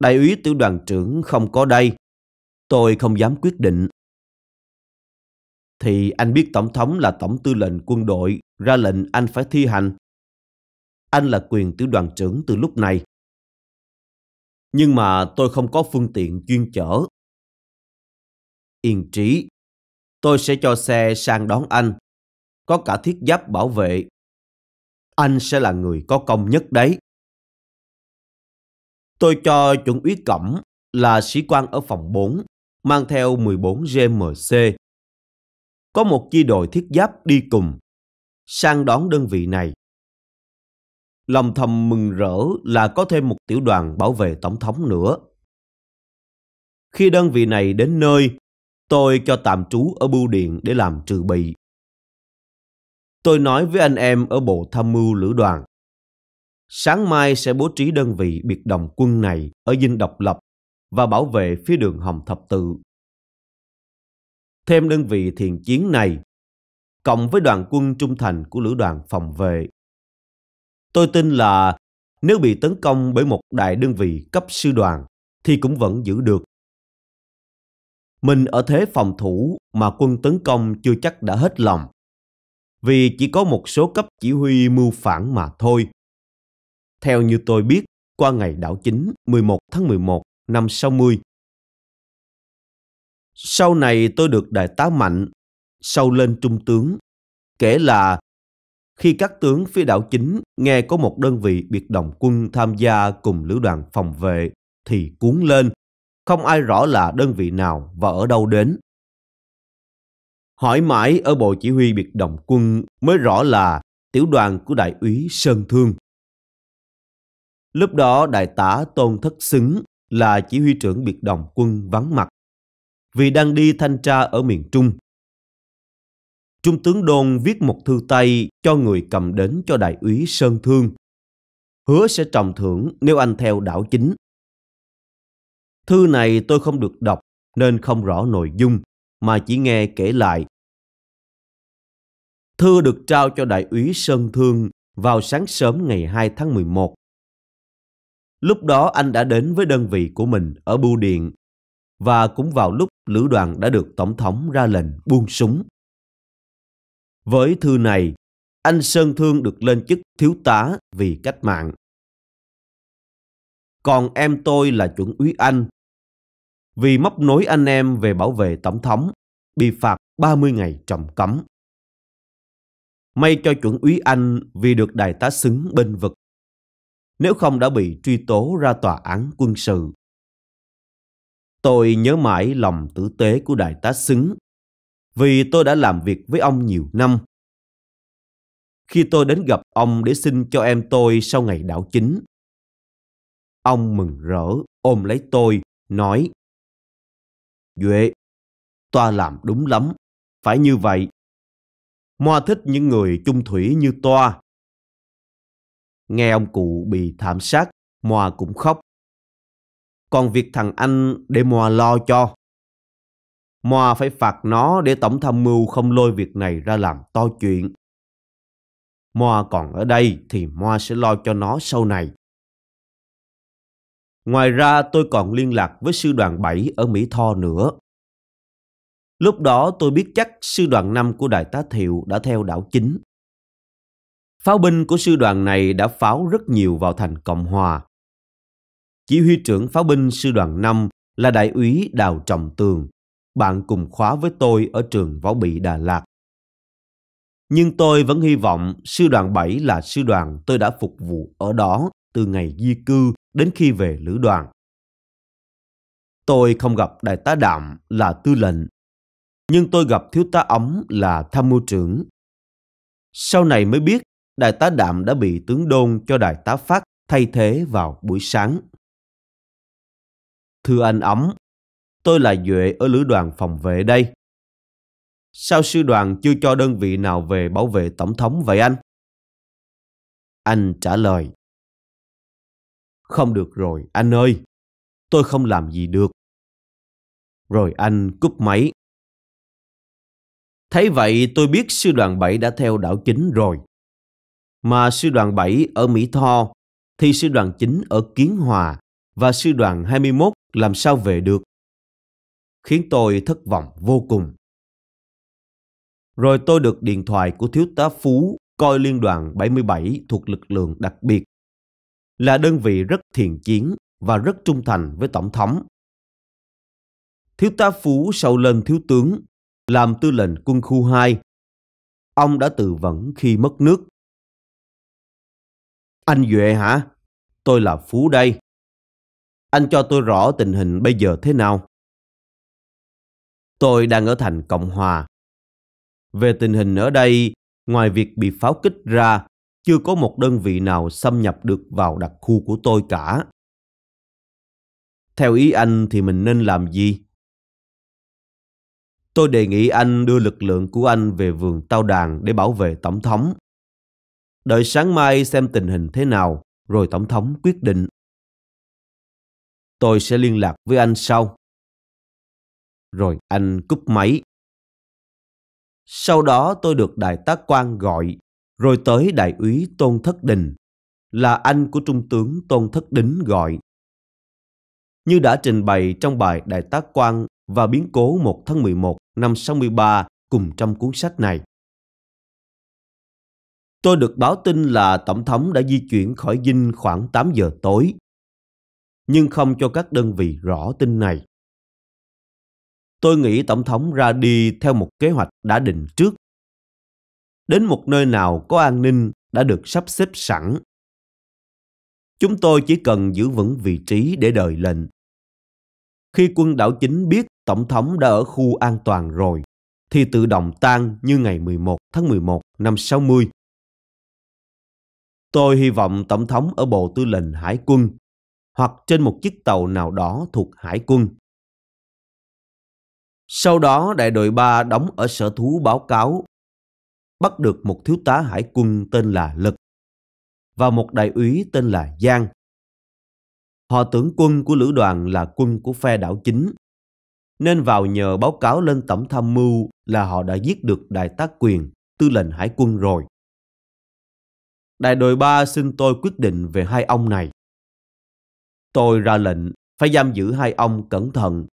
đại úy tiểu đoàn trưởng không có đây. Tôi không dám quyết định. Thì anh biết tổng thống là tổng tư lệnh quân đội, ra lệnh anh phải thi hành. Anh là quyền tiểu đoàn trưởng từ lúc này. Nhưng mà tôi không có phương tiện chuyên chở. Yên trí, tôi sẽ cho xe sang đón anh. Có cả thiết giáp bảo vệ. Anh sẽ là người có công nhất đấy. Tôi cho chuẩn úy cẩm là sĩ quan ở phòng 4, mang theo 14 GMC. Có một chi đội thiết giáp đi cùng, sang đón đơn vị này. Lòng thầm mừng rỡ là có thêm một tiểu đoàn bảo vệ tổng thống nữa. Khi đơn vị này đến nơi, tôi cho tạm trú ở bưu điện để làm trừ bị. Tôi nói với anh em ở bộ tham mưu lữ đoàn. Sáng mai sẽ bố trí đơn vị biệt động quân này ở dinh độc lập và bảo vệ phía đường Hồng Thập Tự. Thêm đơn vị thiền chiến này, cộng với đoàn quân trung thành của lữ đoàn phòng vệ. Tôi tin là nếu bị tấn công bởi một đại đơn vị cấp sư đoàn thì cũng vẫn giữ được. Mình ở thế phòng thủ mà quân tấn công chưa chắc đã hết lòng. Vì chỉ có một số cấp chỉ huy mưu phản mà thôi. Theo như tôi biết, qua ngày đảo chính 11 tháng 11 năm 60. Sau này tôi được đại tá Mạnh, sau lên trung tướng, kể là khi các tướng phía đảo chính nghe có một đơn vị biệt động quân tham gia cùng lữ đoàn phòng vệ thì cuốn lên, không ai rõ là đơn vị nào và ở đâu đến. Hỏi mãi ở bộ chỉ huy biệt động quân mới rõ là tiểu đoàn của đại úy Sơn Thương. Lúc đó đại tá Tôn Thất Xứng là chỉ huy trưởng biệt đồng quân vắng mặt vì đang đi thanh tra ở miền Trung. Trung tướng Đôn viết một thư tay cho người cầm đến cho đại úy Sơn Thương, hứa sẽ trọng thưởng nếu anh theo đảo chính. Thư này tôi không được đọc nên không rõ nội dung mà chỉ nghe kể lại. Thư được trao cho đại úy Sơn Thương vào sáng sớm ngày 2 tháng 11 Lúc đó anh đã đến với đơn vị của mình ở Bưu Điện và cũng vào lúc lữ đoàn đã được Tổng thống ra lệnh buông súng. Với thư này, anh Sơn Thương được lên chức thiếu tá vì cách mạng. Còn em tôi là chuẩn úy anh. Vì móc nối anh em về bảo vệ Tổng thống, bị phạt 30 ngày trầm cấm. May cho chuẩn úy anh vì được đại tá xứng bên vực nếu không đã bị truy tố ra tòa án quân sự. Tôi nhớ mãi lòng tử tế của đại tá xứng, vì tôi đã làm việc với ông nhiều năm. Khi tôi đến gặp ông để xin cho em tôi sau ngày đảo chính, ông mừng rỡ ôm lấy tôi, nói Duệ, toa làm đúng lắm, phải như vậy. Moa thích những người chung thủy như toa, Nghe ông cụ bị thảm sát, Moa cũng khóc. Còn việc thằng anh để Moa lo cho. Moa phải phạt nó để tổng tham mưu không lôi việc này ra làm to chuyện. Moa còn ở đây thì Moa sẽ lo cho nó sau này. Ngoài ra tôi còn liên lạc với sư đoàn 7 ở Mỹ Tho nữa. Lúc đó tôi biết chắc sư đoàn 5 của Đại tá Thiệu đã theo đảo chính Pháo binh của sư đoàn này đã pháo rất nhiều vào thành Cộng Hòa. Chỉ huy trưởng pháo binh sư đoàn 5 là đại úy Đào Trọng Tường, bạn cùng khóa với tôi ở trường Võ Bị Đà Lạt. Nhưng tôi vẫn hy vọng sư đoàn 7 là sư đoàn tôi đã phục vụ ở đó từ ngày di cư đến khi về lữ đoàn. Tôi không gặp đại tá Đạm là tư lệnh, nhưng tôi gặp thiếu tá Ấm là tham mưu trưởng. Sau này mới biết đại tá Đạm đã bị tướng đôn cho đại tá Phát thay thế vào buổi sáng. Thưa anh ấm, tôi là Duệ ở lữ đoàn phòng vệ đây. Sao sư đoàn chưa cho đơn vị nào về bảo vệ tổng thống vậy anh? Anh trả lời. Không được rồi anh ơi, tôi không làm gì được. Rồi anh cúp máy. Thấy vậy tôi biết sư đoàn 7 đã theo đảo chính rồi mà sư đoàn 7 ở Mỹ Tho thì sư đoàn 9 ở Kiến Hòa và sư đoàn 21 làm sao về được. Khiến tôi thất vọng vô cùng. Rồi tôi được điện thoại của thiếu tá Phú coi liên đoàn 77 thuộc lực lượng đặc biệt. Là đơn vị rất thiện chiến và rất trung thành với Tổng thống. Thiếu tá Phú sau lên thiếu tướng, làm tư lệnh quân khu 2. Ông đã tự vẫn khi mất nước. Anh Duệ hả? Tôi là Phú đây. Anh cho tôi rõ tình hình bây giờ thế nào? Tôi đang ở thành Cộng Hòa. Về tình hình ở đây, ngoài việc bị pháo kích ra, chưa có một đơn vị nào xâm nhập được vào đặc khu của tôi cả. Theo ý anh thì mình nên làm gì? Tôi đề nghị anh đưa lực lượng của anh về vườn tao đàn để bảo vệ tổng thống. Đợi sáng mai xem tình hình thế nào, rồi Tổng thống quyết định. Tôi sẽ liên lạc với anh sau. Rồi anh cúp máy. Sau đó tôi được đại tá quan gọi, rồi tới đại úy Tôn Thất Đình, là anh của trung tướng Tôn Thất Đính gọi. Như đã trình bày trong bài Đại tá quan và biến cố 1 tháng 11 năm 63 cùng trong cuốn sách này. Tôi được báo tin là Tổng thống đã di chuyển khỏi dinh khoảng 8 giờ tối, nhưng không cho các đơn vị rõ tin này. Tôi nghĩ Tổng thống ra đi theo một kế hoạch đã định trước. Đến một nơi nào có an ninh đã được sắp xếp sẵn. Chúng tôi chỉ cần giữ vững vị trí để đợi lệnh. Khi quân đảo chính biết Tổng thống đã ở khu an toàn rồi, thì tự động tan như ngày 11 tháng 11 năm 60 Tôi hy vọng Tổng thống ở Bộ Tư lệnh Hải quân hoặc trên một chiếc tàu nào đó thuộc Hải quân. Sau đó đại đội 3 đóng ở sở thú báo cáo bắt được một thiếu tá hải quân tên là Lực và một đại úy tên là Giang. Họ tưởng quân của lữ đoàn là quân của phe đảo chính nên vào nhờ báo cáo lên tổng tham mưu là họ đã giết được đại tá quyền tư lệnh hải quân rồi đại đội ba xin tôi quyết định về hai ông này. Tôi ra lệnh phải giam giữ hai ông cẩn thận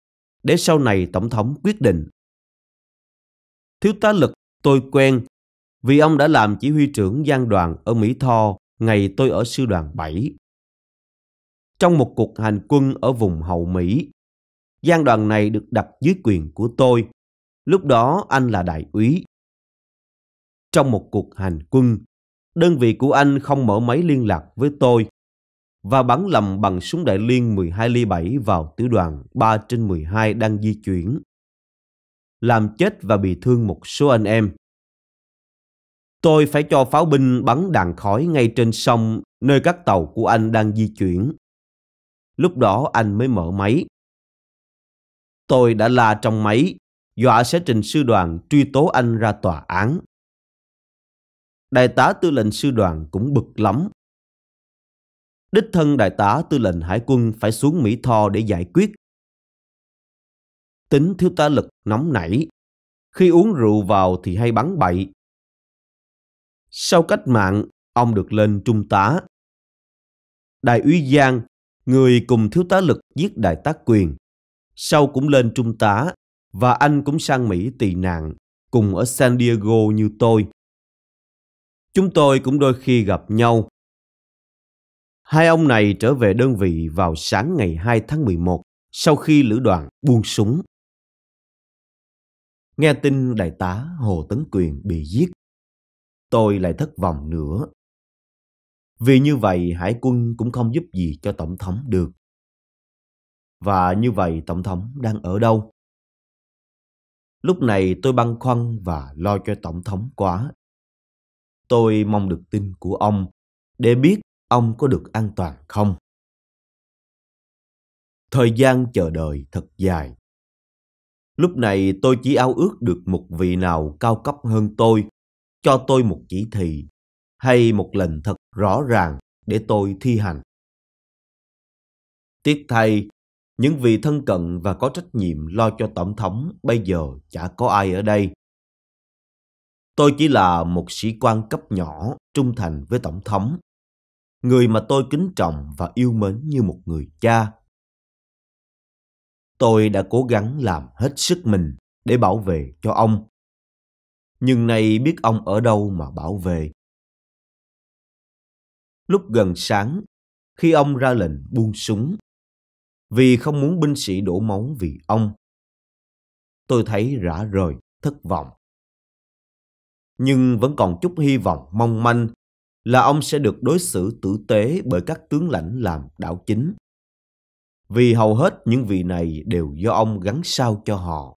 để sau này tổng thống quyết định. Thiếu tá lực tôi quen vì ông đã làm chỉ huy trưởng gian đoàn ở Mỹ Tho ngày tôi ở sư đoàn 7. Trong một cuộc hành quân ở vùng hậu Mỹ, gian đoàn này được đặt dưới quyền của tôi. Lúc đó anh là đại úy. Trong một cuộc hành quân, đơn vị của anh không mở máy liên lạc với tôi và bắn lầm bằng súng đại liên 12 ly 7 vào tiểu đoàn 3 trên 12 đang di chuyển. Làm chết và bị thương một số anh em. Tôi phải cho pháo binh bắn đạn khói ngay trên sông nơi các tàu của anh đang di chuyển. Lúc đó anh mới mở máy. Tôi đã la trong máy, dọa sẽ trình sư đoàn truy tố anh ra tòa án đại tá tư lệnh sư đoàn cũng bực lắm. Đích thân đại tá tư lệnh hải quân phải xuống Mỹ Tho để giải quyết. Tính thiếu tá lực nóng nảy, khi uống rượu vào thì hay bắn bậy. Sau cách mạng, ông được lên trung tá. Đại úy Giang, người cùng thiếu tá lực giết đại tá quyền, sau cũng lên trung tá và anh cũng sang Mỹ tị nạn, cùng ở San Diego như tôi. Chúng tôi cũng đôi khi gặp nhau. Hai ông này trở về đơn vị vào sáng ngày 2 tháng 11 sau khi lữ đoàn buông súng. Nghe tin đại tá Hồ Tấn Quyền bị giết, tôi lại thất vọng nữa. Vì như vậy hải quân cũng không giúp gì cho tổng thống được. Và như vậy tổng thống đang ở đâu? Lúc này tôi băn khoăn và lo cho tổng thống quá. Tôi mong được tin của ông để biết ông có được an toàn không. Thời gian chờ đợi thật dài. Lúc này tôi chỉ ao ước được một vị nào cao cấp hơn tôi, cho tôi một chỉ thị hay một lệnh thật rõ ràng để tôi thi hành. Tiếc thay, những vị thân cận và có trách nhiệm lo cho tổng thống bây giờ chả có ai ở đây. Tôi chỉ là một sĩ quan cấp nhỏ, trung thành với Tổng thống. Người mà tôi kính trọng và yêu mến như một người cha. Tôi đã cố gắng làm hết sức mình để bảo vệ cho ông. Nhưng nay biết ông ở đâu mà bảo vệ. Lúc gần sáng, khi ông ra lệnh buông súng, vì không muốn binh sĩ đổ máu vì ông, tôi thấy rã rời, thất vọng nhưng vẫn còn chút hy vọng mong manh là ông sẽ được đối xử tử tế bởi các tướng lãnh làm đảo chính. Vì hầu hết những vị này đều do ông gắn sao cho họ.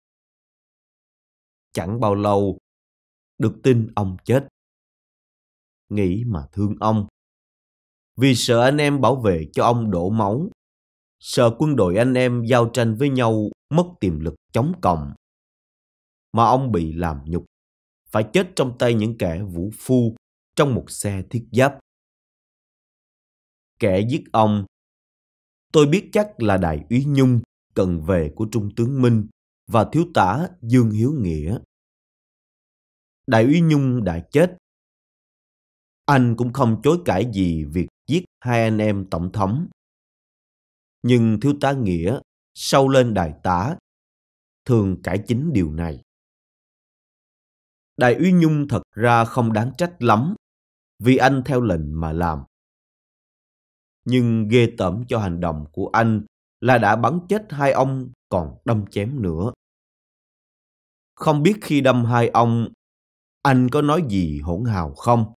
Chẳng bao lâu, được tin ông chết. Nghĩ mà thương ông. Vì sợ anh em bảo vệ cho ông đổ máu, sợ quân đội anh em giao tranh với nhau mất tiềm lực chống cộng, mà ông bị làm nhục phải chết trong tay những kẻ vũ phu trong một xe thiết giáp. Kẻ giết ông, tôi biết chắc là đại úy Nhung cần về của trung tướng Minh và thiếu tá Dương Hiếu Nghĩa. Đại úy Nhung đã chết. Anh cũng không chối cãi gì việc giết hai anh em tổng thống. Nhưng thiếu tá Nghĩa sau lên đại tá thường cải chính điều này. Đại úy Nhung thật ra không đáng trách lắm, vì anh theo lệnh mà làm. Nhưng ghê tởm cho hành động của anh là đã bắn chết hai ông còn đâm chém nữa. Không biết khi đâm hai ông, anh có nói gì hỗn hào không?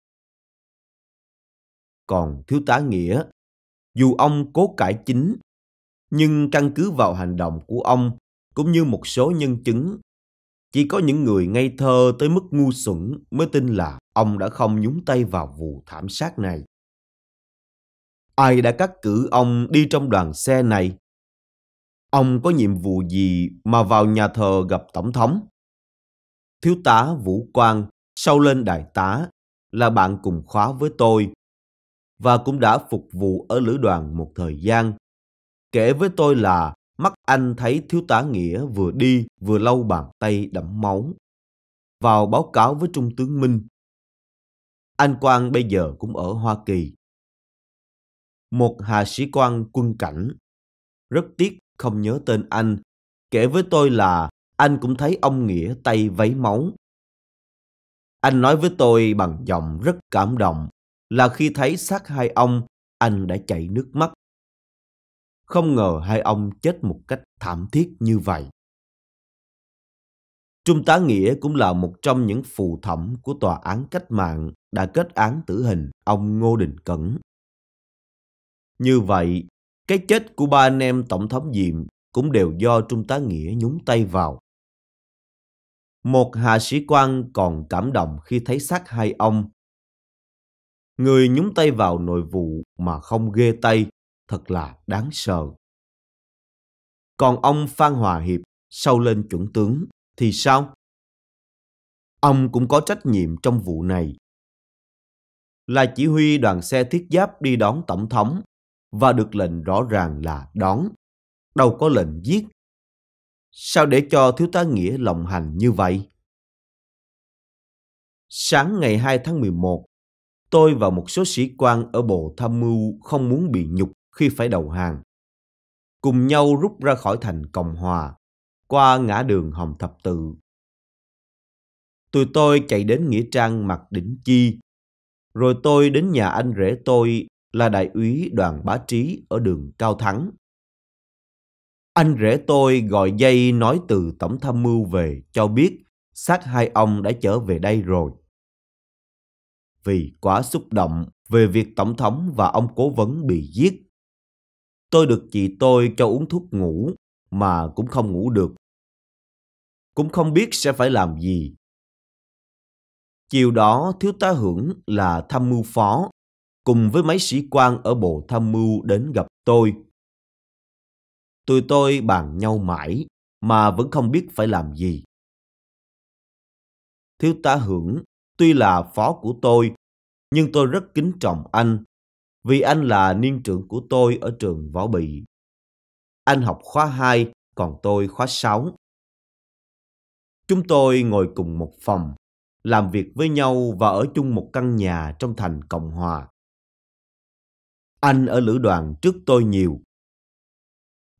Còn thiếu tá Nghĩa, dù ông cố cải chính, nhưng căn cứ vào hành động của ông cũng như một số nhân chứng chỉ có những người ngây thơ tới mức ngu xuẩn mới tin là ông đã không nhúng tay vào vụ thảm sát này. Ai đã cắt cử ông đi trong đoàn xe này? Ông có nhiệm vụ gì mà vào nhà thờ gặp tổng thống? Thiếu tá Vũ Quang sau lên đại tá là bạn cùng khóa với tôi và cũng đã phục vụ ở lữ đoàn một thời gian. Kể với tôi là mắt anh thấy thiếu tá Nghĩa vừa đi vừa lau bàn tay đẫm máu. Vào báo cáo với Trung tướng Minh. Anh Quang bây giờ cũng ở Hoa Kỳ. Một hạ sĩ quan quân cảnh. Rất tiếc không nhớ tên anh. Kể với tôi là anh cũng thấy ông Nghĩa tay vấy máu. Anh nói với tôi bằng giọng rất cảm động là khi thấy xác hai ông, anh đã chảy nước mắt không ngờ hai ông chết một cách thảm thiết như vậy. Trung tá Nghĩa cũng là một trong những phù thẩm của tòa án cách mạng đã kết án tử hình ông Ngô Đình Cẩn. Như vậy, cái chết của ba anh em tổng thống Diệm cũng đều do Trung tá Nghĩa nhúng tay vào. Một hạ sĩ quan còn cảm động khi thấy xác hai ông. Người nhúng tay vào nội vụ mà không ghê tay thật là đáng sợ. Còn ông Phan Hòa Hiệp sau lên chuẩn tướng thì sao? Ông cũng có trách nhiệm trong vụ này. Là chỉ huy đoàn xe thiết giáp đi đón tổng thống và được lệnh rõ ràng là đón, đâu có lệnh giết. Sao để cho thiếu tá Nghĩa lòng hành như vậy? Sáng ngày 2 tháng 11, tôi và một số sĩ quan ở Bộ Tham mưu không muốn bị nhục khi phải đầu hàng. Cùng nhau rút ra khỏi thành Cộng Hòa, qua ngã đường Hồng Thập Tự. Tụi tôi chạy đến Nghĩa Trang mặt đỉnh chi, rồi tôi đến nhà anh rể tôi là đại úy đoàn bá trí ở đường Cao Thắng. Anh rể tôi gọi dây nói từ tổng tham mưu về cho biết xác hai ông đã trở về đây rồi. Vì quá xúc động về việc tổng thống và ông cố vấn bị giết, Tôi được chị tôi cho uống thuốc ngủ mà cũng không ngủ được. Cũng không biết sẽ phải làm gì. Chiều đó thiếu tá hưởng là tham mưu phó cùng với mấy sĩ quan ở bộ tham mưu đến gặp tôi. Tụi tôi bàn nhau mãi mà vẫn không biết phải làm gì. Thiếu tá hưởng tuy là phó của tôi nhưng tôi rất kính trọng anh vì anh là niên trưởng của tôi ở trường Võ Bị. Anh học khóa 2, còn tôi khóa 6. Chúng tôi ngồi cùng một phòng, làm việc với nhau và ở chung một căn nhà trong thành Cộng Hòa. Anh ở lữ đoàn trước tôi nhiều.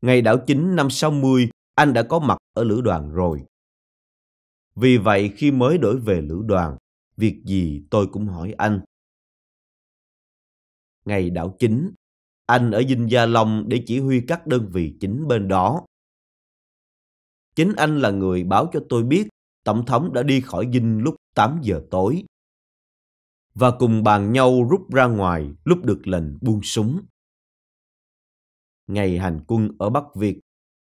Ngày đảo chính năm 60, anh đã có mặt ở lữ đoàn rồi. Vì vậy khi mới đổi về lữ đoàn, việc gì tôi cũng hỏi anh ngày đảo chính. Anh ở Dinh Gia Long để chỉ huy các đơn vị chính bên đó. Chính anh là người báo cho tôi biết Tổng thống đã đi khỏi dinh lúc 8 giờ tối. Và cùng bàn nhau rút ra ngoài lúc được lệnh buông súng. Ngày hành quân ở Bắc Việt,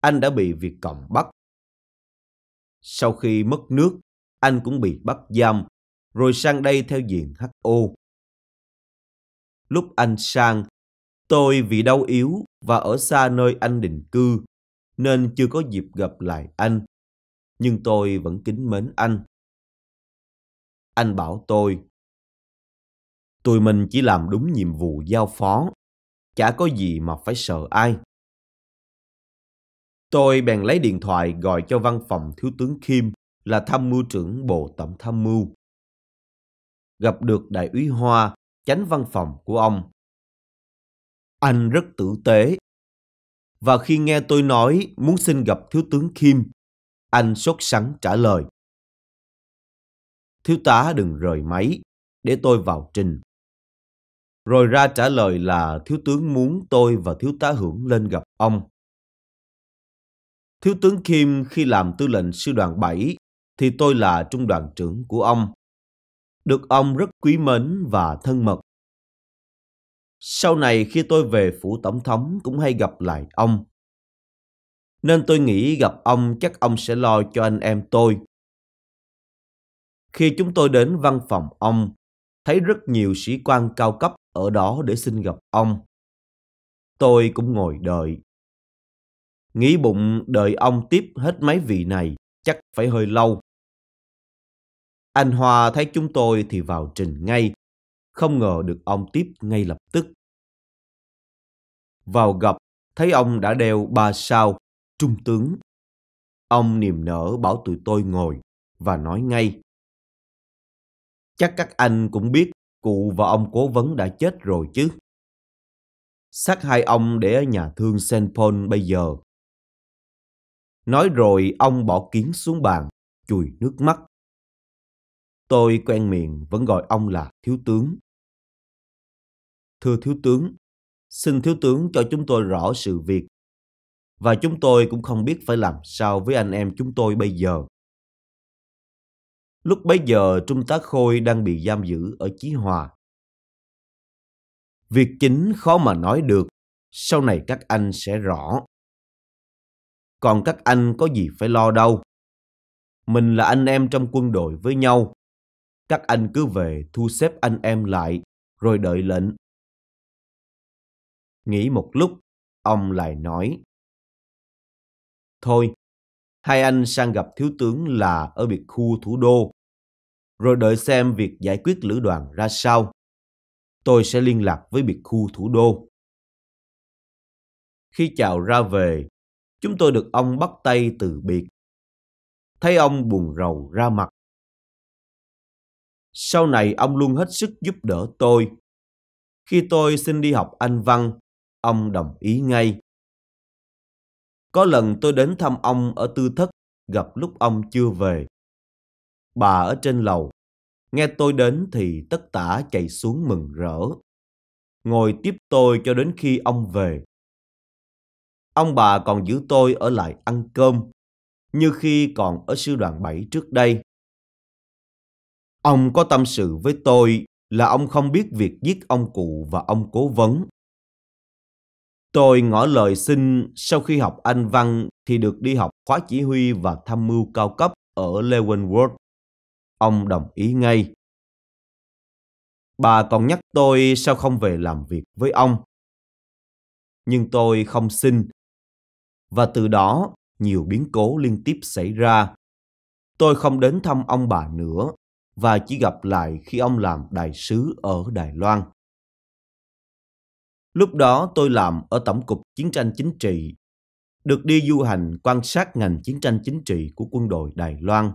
anh đã bị Việt Cộng bắt. Sau khi mất nước, anh cũng bị bắt giam, rồi sang đây theo diện HO lúc anh sang. Tôi vì đau yếu và ở xa nơi anh định cư, nên chưa có dịp gặp lại anh. Nhưng tôi vẫn kính mến anh. Anh bảo tôi, tụi mình chỉ làm đúng nhiệm vụ giao phó, chả có gì mà phải sợ ai. Tôi bèn lấy điện thoại gọi cho văn phòng Thiếu tướng Kim là tham mưu trưởng Bộ Tổng Tham mưu. Gặp được Đại úy Hoa chánh văn phòng của ông. Anh rất tử tế. Và khi nghe tôi nói muốn xin gặp Thiếu tướng Kim, anh sốt sắng trả lời. Thiếu tá đừng rời máy, để tôi vào trình. Rồi ra trả lời là thiếu tướng muốn tôi và thiếu tá hưởng lên gặp ông. Thiếu tướng Kim khi làm tư lệnh sư đoàn 7 thì tôi là trung đoàn trưởng của ông được ông rất quý mến và thân mật. Sau này khi tôi về phủ tổng thống cũng hay gặp lại ông. Nên tôi nghĩ gặp ông chắc ông sẽ lo cho anh em tôi. Khi chúng tôi đến văn phòng ông, thấy rất nhiều sĩ quan cao cấp ở đó để xin gặp ông. Tôi cũng ngồi đợi. Nghĩ bụng đợi ông tiếp hết mấy vị này chắc phải hơi lâu. Anh Hòa thấy chúng tôi thì vào trình ngay, không ngờ được ông tiếp ngay lập tức. Vào gặp, thấy ông đã đeo ba sao, trung tướng. Ông niềm nở bảo tụi tôi ngồi và nói ngay. Chắc các anh cũng biết cụ và ông cố vấn đã chết rồi chứ. Xác hai ông để ở nhà thương Saint Paul bây giờ. Nói rồi ông bỏ kiến xuống bàn, chùi nước mắt. Tôi quen miệng vẫn gọi ông là thiếu tướng. Thưa thiếu tướng, xin thiếu tướng cho chúng tôi rõ sự việc. Và chúng tôi cũng không biết phải làm sao với anh em chúng tôi bây giờ. Lúc bấy giờ Trung tá Khôi đang bị giam giữ ở Chí Hòa. Việc chính khó mà nói được, sau này các anh sẽ rõ. Còn các anh có gì phải lo đâu. Mình là anh em trong quân đội với nhau, các anh cứ về thu xếp anh em lại, rồi đợi lệnh. Nghĩ một lúc, ông lại nói. Thôi, hai anh sang gặp thiếu tướng là ở biệt khu thủ đô, rồi đợi xem việc giải quyết lữ đoàn ra sao. Tôi sẽ liên lạc với biệt khu thủ đô. Khi chào ra về, chúng tôi được ông bắt tay từ biệt. Thấy ông buồn rầu ra mặt, sau này ông luôn hết sức giúp đỡ tôi. Khi tôi xin đi học Anh Văn, ông đồng ý ngay. Có lần tôi đến thăm ông ở tư thất, gặp lúc ông chưa về. Bà ở trên lầu, nghe tôi đến thì tất tả chạy xuống mừng rỡ. Ngồi tiếp tôi cho đến khi ông về. Ông bà còn giữ tôi ở lại ăn cơm, như khi còn ở sư đoàn 7 trước đây. Ông có tâm sự với tôi là ông không biết việc giết ông cụ và ông cố vấn. Tôi ngỏ lời xin sau khi học Anh văn thì được đi học khóa chỉ huy và tham mưu cao cấp ở Leavenworth. Ông đồng ý ngay. Bà còn nhắc tôi sao không về làm việc với ông. Nhưng tôi không xin. Và từ đó, nhiều biến cố liên tiếp xảy ra. Tôi không đến thăm ông bà nữa và chỉ gặp lại khi ông làm đại sứ ở Đài Loan. Lúc đó tôi làm ở Tổng cục Chiến tranh Chính trị, được đi du hành quan sát ngành chiến tranh chính trị của quân đội Đài Loan.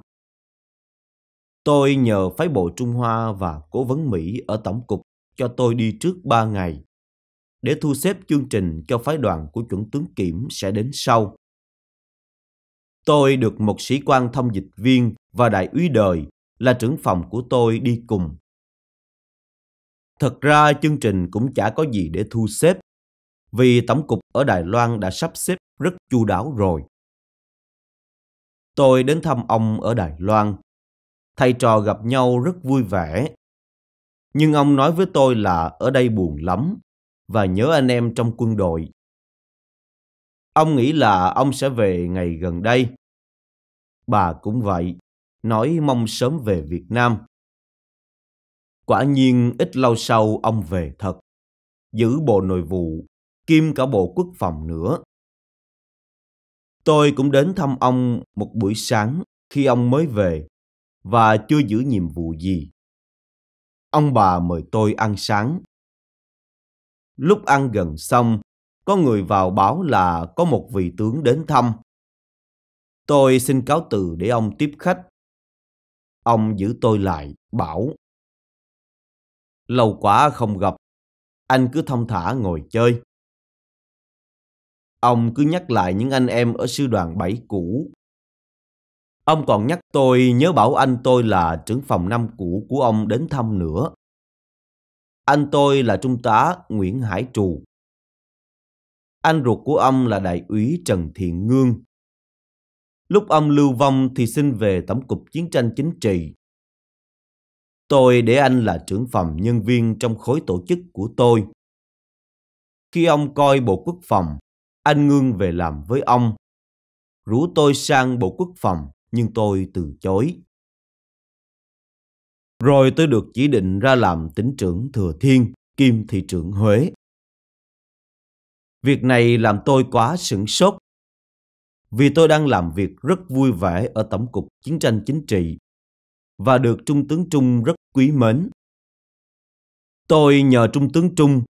Tôi nhờ phái bộ Trung Hoa và cố vấn Mỹ ở Tổng cục cho tôi đi trước 3 ngày để thu xếp chương trình cho phái đoàn của chuẩn tướng kiểm sẽ đến sau. Tôi được một sĩ quan thông dịch viên và đại úy đời là trưởng phòng của tôi đi cùng. Thật ra chương trình cũng chả có gì để thu xếp, vì Tổng cục ở Đài Loan đã sắp xếp rất chu đáo rồi. Tôi đến thăm ông ở Đài Loan. Thầy trò gặp nhau rất vui vẻ. Nhưng ông nói với tôi là ở đây buồn lắm và nhớ anh em trong quân đội. Ông nghĩ là ông sẽ về ngày gần đây. Bà cũng vậy nói mong sớm về Việt Nam. Quả nhiên ít lâu sau ông về thật, giữ bộ nội vụ, kiêm cả bộ quốc phòng nữa. Tôi cũng đến thăm ông một buổi sáng khi ông mới về và chưa giữ nhiệm vụ gì. Ông bà mời tôi ăn sáng. Lúc ăn gần xong, có người vào báo là có một vị tướng đến thăm. Tôi xin cáo từ để ông tiếp khách Ông giữ tôi lại, bảo. Lâu quá không gặp, anh cứ thông thả ngồi chơi. Ông cứ nhắc lại những anh em ở sư đoàn bảy cũ. Ông còn nhắc tôi nhớ bảo anh tôi là trưởng phòng năm cũ của ông đến thăm nữa. Anh tôi là trung tá Nguyễn Hải Trù. Anh ruột của ông là đại úy Trần Thiện Ngương, Lúc ông lưu vong thì xin về Tổng cục Chiến tranh Chính trị. Tôi để anh là trưởng phòng nhân viên trong khối tổ chức của tôi. Khi ông coi Bộ Quốc phòng, anh Ngương về làm với ông. Rủ tôi sang Bộ Quốc phòng, nhưng tôi từ chối. Rồi tôi được chỉ định ra làm tỉnh trưởng Thừa Thiên, kim thị trưởng Huế. Việc này làm tôi quá sửng sốt vì tôi đang làm việc rất vui vẻ ở Tổng cục Chiến tranh Chính trị và được Trung tướng Trung rất quý mến. Tôi nhờ Trung tướng Trung,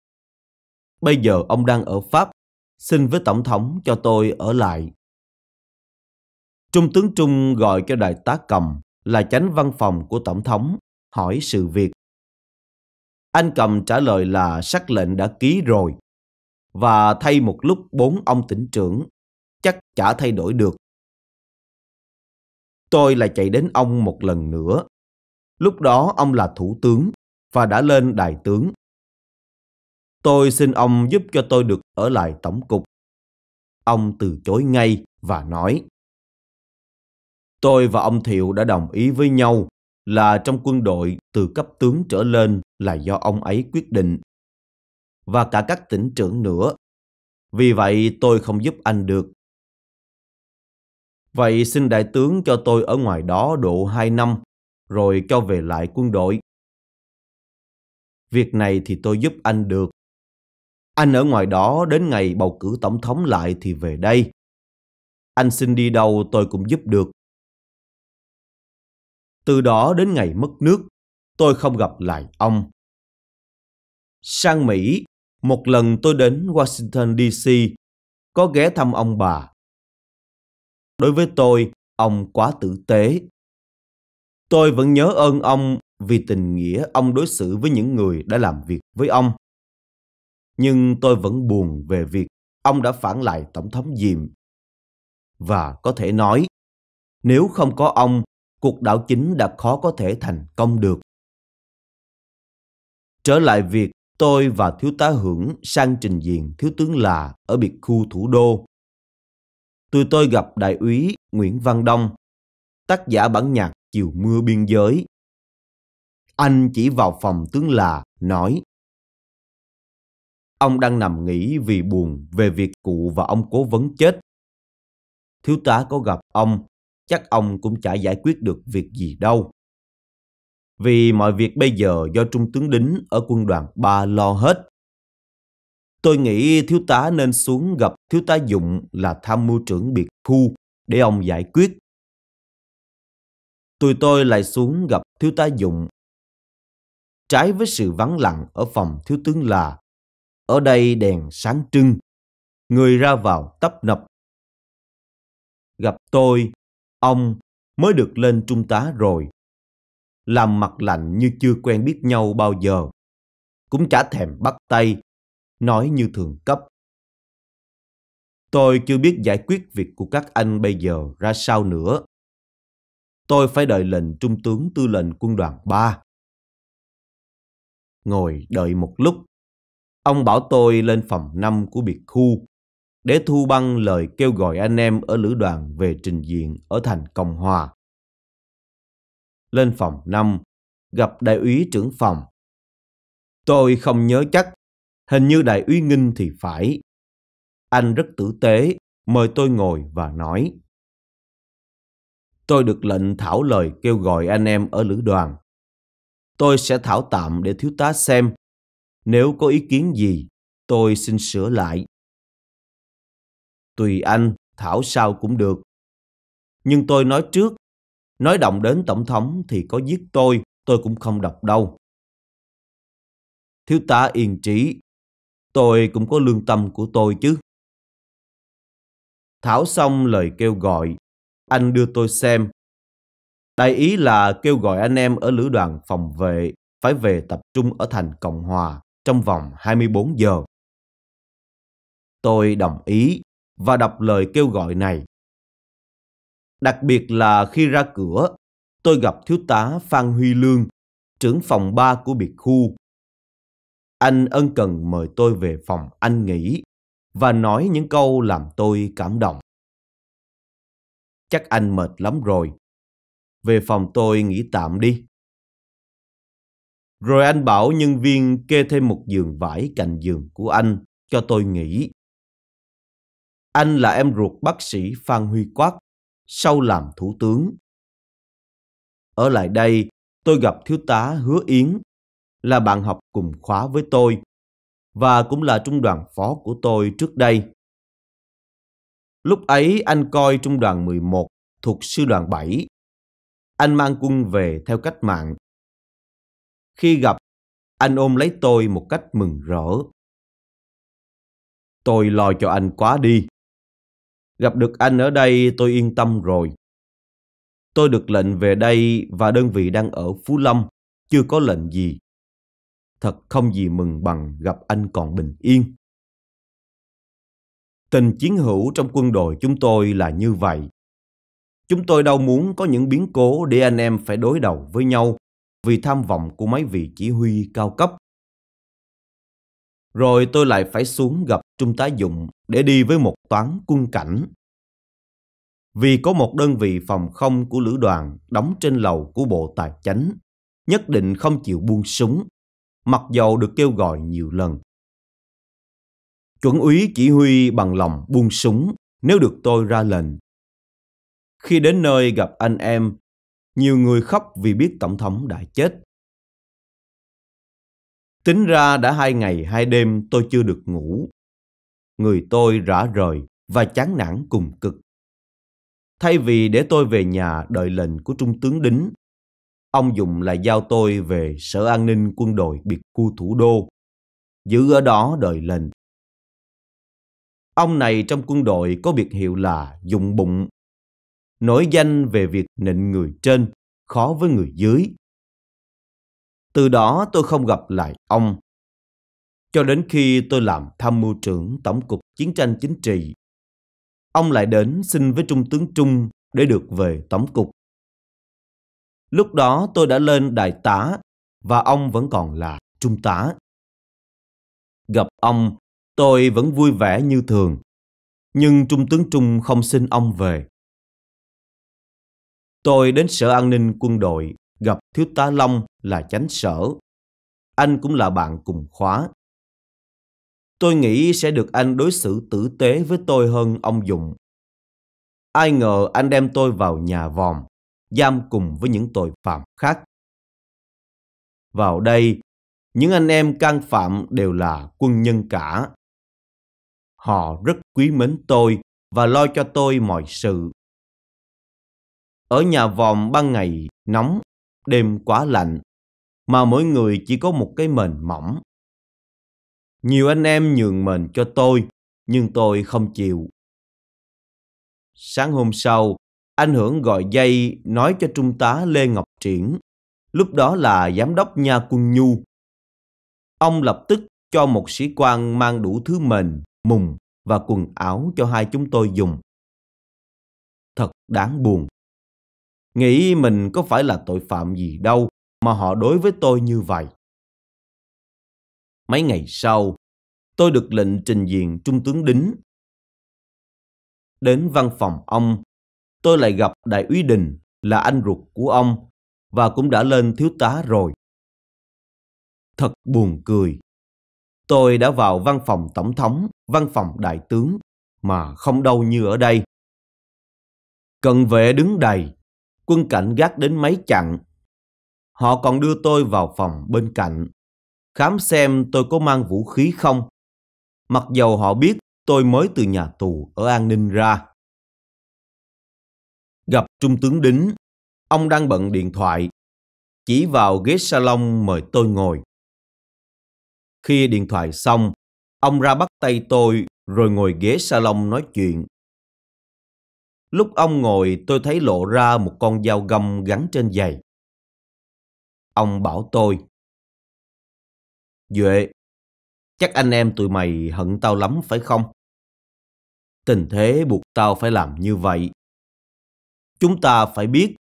bây giờ ông đang ở Pháp, xin với Tổng thống cho tôi ở lại. Trung tướng Trung gọi cho đại tá Cầm là chánh văn phòng của Tổng thống, hỏi sự việc. Anh Cầm trả lời là sắc lệnh đã ký rồi và thay một lúc bốn ông tỉnh trưởng chắc chả thay đổi được. Tôi lại chạy đến ông một lần nữa. Lúc đó ông là thủ tướng và đã lên đại tướng. Tôi xin ông giúp cho tôi được ở lại tổng cục. Ông từ chối ngay và nói. Tôi và ông Thiệu đã đồng ý với nhau là trong quân đội từ cấp tướng trở lên là do ông ấy quyết định. Và cả các tỉnh trưởng nữa. Vì vậy tôi không giúp anh được Vậy xin đại tướng cho tôi ở ngoài đó độ hai năm, rồi cho về lại quân đội. Việc này thì tôi giúp anh được. Anh ở ngoài đó đến ngày bầu cử tổng thống lại thì về đây. Anh xin đi đâu tôi cũng giúp được. Từ đó đến ngày mất nước, tôi không gặp lại ông. Sang Mỹ, một lần tôi đến Washington DC, có ghé thăm ông bà Đối với tôi, ông quá tử tế. Tôi vẫn nhớ ơn ông vì tình nghĩa ông đối xử với những người đã làm việc với ông. Nhưng tôi vẫn buồn về việc ông đã phản lại Tổng thống Diệm. Và có thể nói, nếu không có ông, cuộc đảo chính đã khó có thể thành công được. Trở lại việc tôi và Thiếu tá Hưởng sang trình diện Thiếu tướng Là ở biệt khu thủ đô tụi tôi gặp đại úy Nguyễn Văn Đông, tác giả bản nhạc Chiều mưa biên giới. Anh chỉ vào phòng tướng là, nói Ông đang nằm nghỉ vì buồn về việc cụ và ông cố vấn chết. Thiếu tá có gặp ông, chắc ông cũng chả giải quyết được việc gì đâu. Vì mọi việc bây giờ do Trung tướng Đính ở quân đoàn 3 lo hết. Tôi nghĩ thiếu tá nên xuống gặp thiếu tá Dụng là tham mưu trưởng biệt khu để ông giải quyết. Tụi tôi lại xuống gặp thiếu tá Dụng. Trái với sự vắng lặng ở phòng thiếu tướng là, ở đây đèn sáng trưng, người ra vào tấp nập. Gặp tôi, ông mới được lên trung tá rồi. Làm mặt lạnh như chưa quen biết nhau bao giờ. Cũng chả thèm bắt tay nói như thường cấp. Tôi chưa biết giải quyết việc của các anh bây giờ ra sao nữa. Tôi phải đợi lệnh trung tướng tư lệnh quân đoàn 3. Ngồi đợi một lúc, ông bảo tôi lên phòng 5 của biệt khu để thu băng lời kêu gọi anh em ở lữ đoàn về trình diện ở thành Cộng Hòa. Lên phòng 5, gặp đại úy trưởng phòng. Tôi không nhớ chắc Hình như đại úy Nghinh thì phải. Anh rất tử tế, mời tôi ngồi và nói. Tôi được lệnh thảo lời kêu gọi anh em ở lữ đoàn. Tôi sẽ thảo tạm để thiếu tá xem. Nếu có ý kiến gì, tôi xin sửa lại. Tùy anh, thảo sao cũng được. Nhưng tôi nói trước, nói động đến tổng thống thì có giết tôi, tôi cũng không đọc đâu. Thiếu tá yên trí, Tôi cũng có lương tâm của tôi chứ. Thảo xong lời kêu gọi, anh đưa tôi xem. Đại ý là kêu gọi anh em ở lữ đoàn phòng vệ phải về tập trung ở thành Cộng Hòa trong vòng 24 giờ. Tôi đồng ý và đọc lời kêu gọi này. Đặc biệt là khi ra cửa, tôi gặp thiếu tá Phan Huy Lương, trưởng phòng 3 của biệt khu, anh ân cần mời tôi về phòng anh nghỉ và nói những câu làm tôi cảm động. Chắc anh mệt lắm rồi. Về phòng tôi nghỉ tạm đi. Rồi anh bảo nhân viên kê thêm một giường vải cạnh giường của anh cho tôi nghỉ. Anh là em ruột bác sĩ Phan Huy Quát, sau làm thủ tướng. Ở lại đây, tôi gặp thiếu tá Hứa Yến là bạn học cùng khóa với tôi và cũng là trung đoàn phó của tôi trước đây. Lúc ấy anh coi trung đoàn 11 thuộc sư đoàn 7. Anh mang quân về theo cách mạng. Khi gặp, anh ôm lấy tôi một cách mừng rỡ. Tôi lo cho anh quá đi. Gặp được anh ở đây tôi yên tâm rồi. Tôi được lệnh về đây và đơn vị đang ở Phú Lâm, chưa có lệnh gì thật không gì mừng bằng gặp anh còn bình yên. Tình chiến hữu trong quân đội chúng tôi là như vậy. Chúng tôi đâu muốn có những biến cố để anh em phải đối đầu với nhau vì tham vọng của mấy vị chỉ huy cao cấp. Rồi tôi lại phải xuống gặp Trung tá Dụng để đi với một toán quân cảnh. Vì có một đơn vị phòng không của lữ đoàn đóng trên lầu của Bộ Tài chánh, nhất định không chịu buông súng mặc dầu được kêu gọi nhiều lần. Chuẩn úy chỉ huy bằng lòng buông súng nếu được tôi ra lệnh. Khi đến nơi gặp anh em, nhiều người khóc vì biết tổng thống đã chết. Tính ra đã hai ngày hai đêm tôi chưa được ngủ. Người tôi rã rời và chán nản cùng cực. Thay vì để tôi về nhà đợi lệnh của Trung tướng Đính ông dùng là giao tôi về Sở An ninh Quân đội Biệt khu Thủ đô, giữ ở đó đời lệnh. Ông này trong quân đội có biệt hiệu là dùng Bụng, nổi danh về việc nịnh người trên, khó với người dưới. Từ đó tôi không gặp lại ông. Cho đến khi tôi làm tham mưu trưởng Tổng cục Chiến tranh Chính trị, ông lại đến xin với Trung tướng Trung để được về Tổng cục Lúc đó tôi đã lên đại tá và ông vẫn còn là trung tá. Gặp ông, tôi vẫn vui vẻ như thường. Nhưng Trung tướng Trung không xin ông về. Tôi đến Sở An ninh quân đội, gặp Thiếu tá Long là chánh sở. Anh cũng là bạn cùng khóa. Tôi nghĩ sẽ được anh đối xử tử tế với tôi hơn ông dũng Ai ngờ anh đem tôi vào nhà vòm giam cùng với những tội phạm khác. Vào đây, những anh em can phạm đều là quân nhân cả. Họ rất quý mến tôi và lo cho tôi mọi sự. Ở nhà vòng ban ngày nóng, đêm quá lạnh, mà mỗi người chỉ có một cái mền mỏng. Nhiều anh em nhường mền cho tôi, nhưng tôi không chịu. Sáng hôm sau, anh Hưởng gọi dây nói cho Trung tá Lê Ngọc Triển, lúc đó là giám đốc nha quân Nhu. Ông lập tức cho một sĩ quan mang đủ thứ mền, mùng và quần áo cho hai chúng tôi dùng. Thật đáng buồn. Nghĩ mình có phải là tội phạm gì đâu mà họ đối với tôi như vậy. Mấy ngày sau, tôi được lệnh trình diện Trung tướng Đính. Đến văn phòng ông, tôi lại gặp Đại úy Đình là anh ruột của ông và cũng đã lên thiếu tá rồi. Thật buồn cười. Tôi đã vào văn phòng tổng thống, văn phòng đại tướng mà không đâu như ở đây. Cận vệ đứng đầy, quân cảnh gác đến mấy chặn Họ còn đưa tôi vào phòng bên cạnh, khám xem tôi có mang vũ khí không. Mặc dầu họ biết tôi mới từ nhà tù ở an ninh ra. Trung tướng Đính, ông đang bận điện thoại. Chỉ vào ghế salon mời tôi ngồi. Khi điện thoại xong, ông ra bắt tay tôi rồi ngồi ghế salon nói chuyện. Lúc ông ngồi tôi thấy lộ ra một con dao găm gắn trên giày. Ông bảo tôi. Duệ, chắc anh em tụi mày hận tao lắm phải không? Tình thế buộc tao phải làm như vậy Chúng ta phải biết,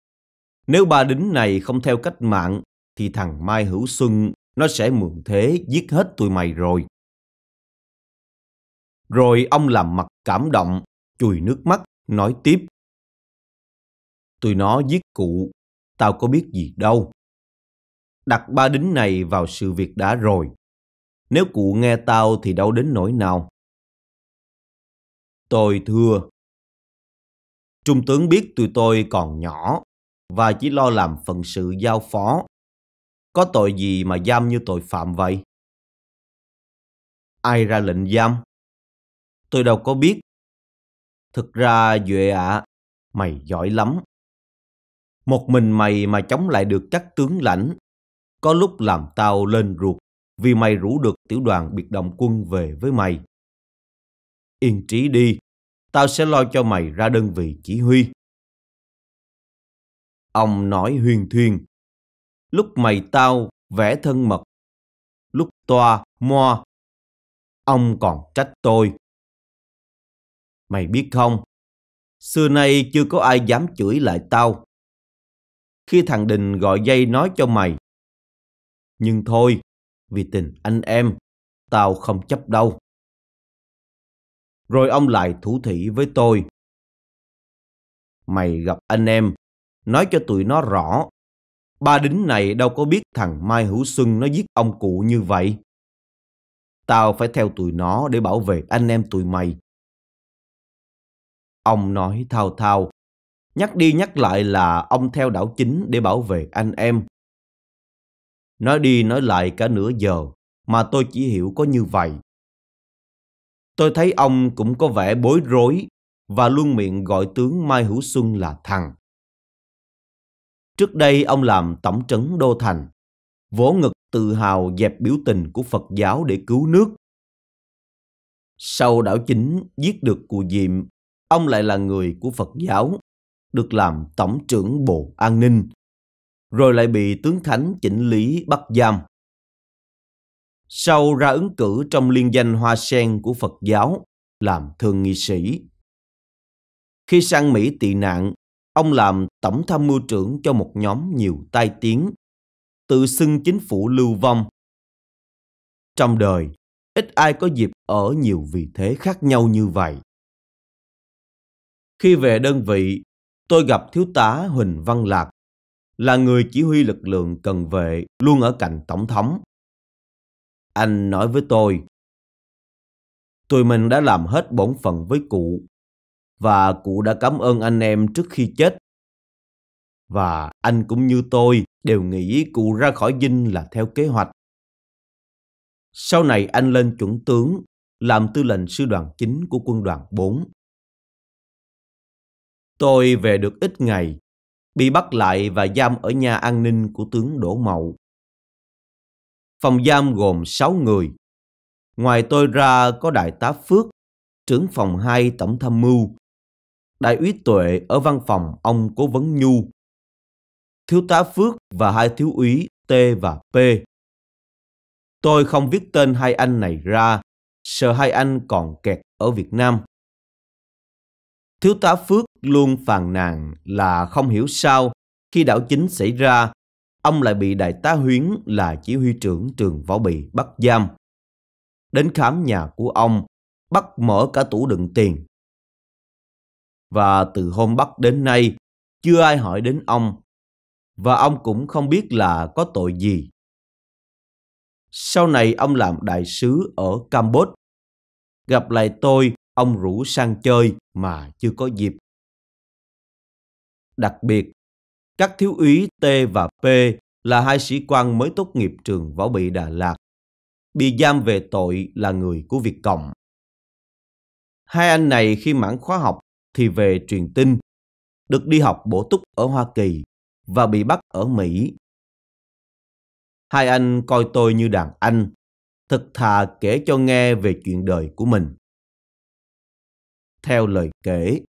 nếu ba đính này không theo cách mạng, thì thằng Mai Hữu Xuân nó sẽ mượn thế giết hết tụi mày rồi. Rồi ông làm mặt cảm động, chùi nước mắt, nói tiếp. Tụi nó giết cụ, tao có biết gì đâu. Đặt ba đính này vào sự việc đã rồi. Nếu cụ nghe tao thì đâu đến nỗi nào. Tôi thưa, Trung tướng biết tụi tôi còn nhỏ và chỉ lo làm phần sự giao phó. Có tội gì mà giam như tội phạm vậy? Ai ra lệnh giam? Tôi đâu có biết. Thực ra Duệ ạ, à, mày giỏi lắm. Một mình mày mà chống lại được các tướng lãnh. Có lúc làm tao lên ruột vì mày rủ được tiểu đoàn biệt động quân về với mày. Yên trí đi, Tao sẽ lo cho mày ra đơn vị chỉ huy. Ông nói huyền thuyên. Lúc mày tao vẽ thân mật. Lúc toa moa. Ông còn trách tôi. Mày biết không? Xưa nay chưa có ai dám chửi lại tao. Khi thằng Đình gọi dây nói cho mày. Nhưng thôi, vì tình anh em, tao không chấp đâu. Rồi ông lại thủ thỉ với tôi. Mày gặp anh em, nói cho tụi nó rõ. Ba đính này đâu có biết thằng Mai Hữu Xuân nó giết ông cụ như vậy. Tao phải theo tụi nó để bảo vệ anh em tụi mày. Ông nói thao thao, nhắc đi nhắc lại là ông theo đảo chính để bảo vệ anh em. Nói đi nói lại cả nửa giờ mà tôi chỉ hiểu có như vậy. Tôi thấy ông cũng có vẻ bối rối và luôn miệng gọi tướng Mai Hữu Xuân là thằng. Trước đây ông làm tổng trấn Đô Thành, vỗ ngực tự hào dẹp biểu tình của Phật giáo để cứu nước. Sau đảo chính giết được cù diệm, ông lại là người của Phật giáo, được làm tổng trưởng Bộ An ninh, rồi lại bị tướng Khánh chỉnh lý bắt giam sau ra ứng cử trong liên danh hoa sen của Phật giáo làm thường nghị sĩ. Khi sang Mỹ tị nạn, ông làm tổng tham mưu trưởng cho một nhóm nhiều tai tiếng, tự xưng chính phủ lưu vong. Trong đời, ít ai có dịp ở nhiều vị thế khác nhau như vậy. Khi về đơn vị, tôi gặp thiếu tá Huỳnh Văn Lạc, là người chỉ huy lực lượng cần vệ luôn ở cạnh tổng thống. Anh nói với tôi. Tụi mình đã làm hết bổn phận với cụ. Và cụ đã cảm ơn anh em trước khi chết. Và anh cũng như tôi đều nghĩ cụ ra khỏi dinh là theo kế hoạch. Sau này anh lên chuẩn tướng, làm tư lệnh sư đoàn chính của quân đoàn 4. Tôi về được ít ngày, bị bắt lại và giam ở nhà an ninh của tướng Đỗ Mậu. Phòng giam gồm 6 người. Ngoài tôi ra có Đại tá Phước, trưởng phòng 2 tổng tham mưu, Đại úy Tuệ ở văn phòng ông Cố vấn Nhu, Thiếu tá Phước và hai thiếu úy T và P. Tôi không viết tên hai anh này ra, sợ hai anh còn kẹt ở Việt Nam. Thiếu tá Phước luôn phàn nàn là không hiểu sao khi đảo chính xảy ra ông lại bị đại tá Huyến là chỉ huy trưởng trường võ bị bắt giam. Đến khám nhà của ông, bắt mở cả tủ đựng tiền. Và từ hôm bắt đến nay, chưa ai hỏi đến ông, và ông cũng không biết là có tội gì. Sau này ông làm đại sứ ở Campuchia. Gặp lại tôi, ông rủ sang chơi mà chưa có dịp. Đặc biệt, các thiếu úy T và P là hai sĩ quan mới tốt nghiệp trường võ bị Đà Lạt, bị giam về tội là người của Việt Cộng. Hai anh này khi mãn khóa học thì về truyền tin, được đi học bổ túc ở Hoa Kỳ và bị bắt ở Mỹ. Hai anh coi tôi như đàn anh, thật thà kể cho nghe về chuyện đời của mình. Theo lời kể,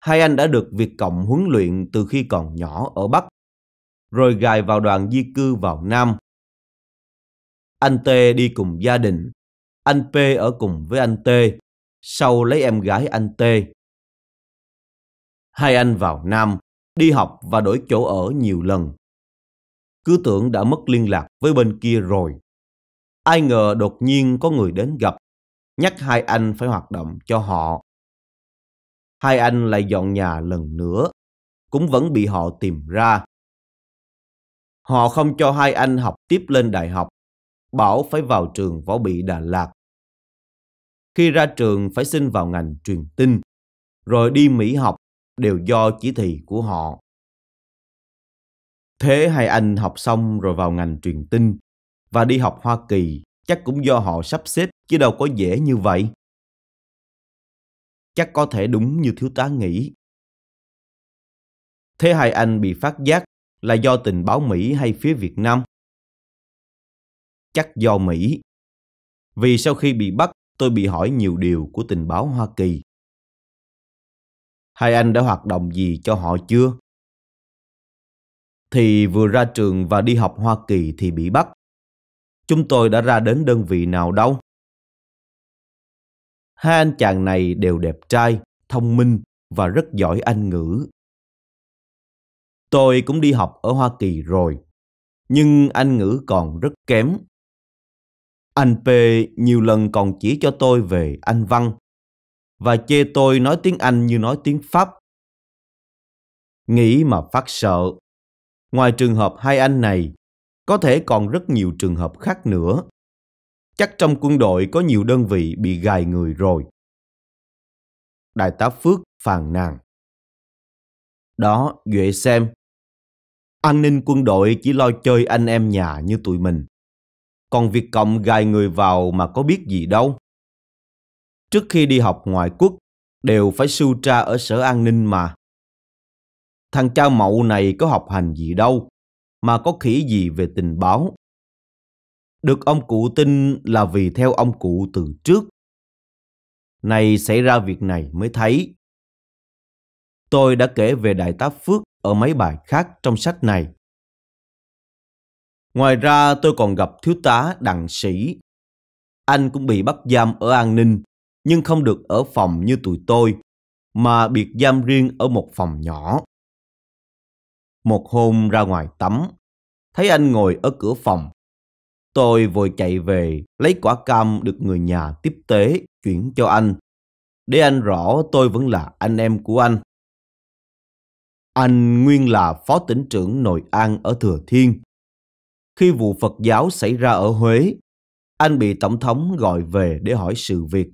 Hai anh đã được việc Cộng huấn luyện từ khi còn nhỏ ở Bắc, rồi gài vào đoàn di cư vào Nam. Anh T đi cùng gia đình, anh P ở cùng với anh T, sau lấy em gái anh T. Hai anh vào Nam, đi học và đổi chỗ ở nhiều lần. Cứ tưởng đã mất liên lạc với bên kia rồi. Ai ngờ đột nhiên có người đến gặp, nhắc hai anh phải hoạt động cho họ hai anh lại dọn nhà lần nữa, cũng vẫn bị họ tìm ra. Họ không cho hai anh học tiếp lên đại học, bảo phải vào trường võ bị Đà Lạt. Khi ra trường phải xin vào ngành truyền tin, rồi đi Mỹ học đều do chỉ thị của họ. Thế hai anh học xong rồi vào ngành truyền tin và đi học Hoa Kỳ chắc cũng do họ sắp xếp chứ đâu có dễ như vậy chắc có thể đúng như thiếu tá nghĩ. Thế hai anh bị phát giác là do tình báo Mỹ hay phía Việt Nam? Chắc do Mỹ. Vì sau khi bị bắt, tôi bị hỏi nhiều điều của tình báo Hoa Kỳ. Hai anh đã hoạt động gì cho họ chưa? Thì vừa ra trường và đi học Hoa Kỳ thì bị bắt. Chúng tôi đã ra đến đơn vị nào đâu? Hai anh chàng này đều đẹp trai, thông minh và rất giỏi Anh ngữ. Tôi cũng đi học ở Hoa Kỳ rồi, nhưng Anh ngữ còn rất kém. Anh P nhiều lần còn chỉ cho tôi về Anh văn và chê tôi nói tiếng Anh như nói tiếng Pháp. Nghĩ mà phát sợ. Ngoài trường hợp hai anh này, có thể còn rất nhiều trường hợp khác nữa Chắc trong quân đội có nhiều đơn vị bị gài người rồi. Đại tá Phước phàn nàn. Đó, Duệ xem. An ninh quân đội chỉ lo chơi anh em nhà như tụi mình. Còn việc cộng gài người vào mà có biết gì đâu. Trước khi đi học ngoại quốc, đều phải sưu tra ở sở an ninh mà. Thằng cha mậu này có học hành gì đâu, mà có khỉ gì về tình báo được ông cụ tin là vì theo ông cụ từ trước. Này xảy ra việc này mới thấy. Tôi đã kể về Đại tá Phước ở mấy bài khác trong sách này. Ngoài ra tôi còn gặp thiếu tá Đặng Sĩ. Anh cũng bị bắt giam ở An Ninh, nhưng không được ở phòng như tụi tôi, mà biệt giam riêng ở một phòng nhỏ. Một hôm ra ngoài tắm, thấy anh ngồi ở cửa phòng, Tôi vội chạy về, lấy quả cam được người nhà tiếp tế, chuyển cho anh. Để anh rõ tôi vẫn là anh em của anh. Anh nguyên là phó tỉnh trưởng Nội An ở Thừa Thiên. Khi vụ Phật giáo xảy ra ở Huế, anh bị Tổng thống gọi về để hỏi sự việc.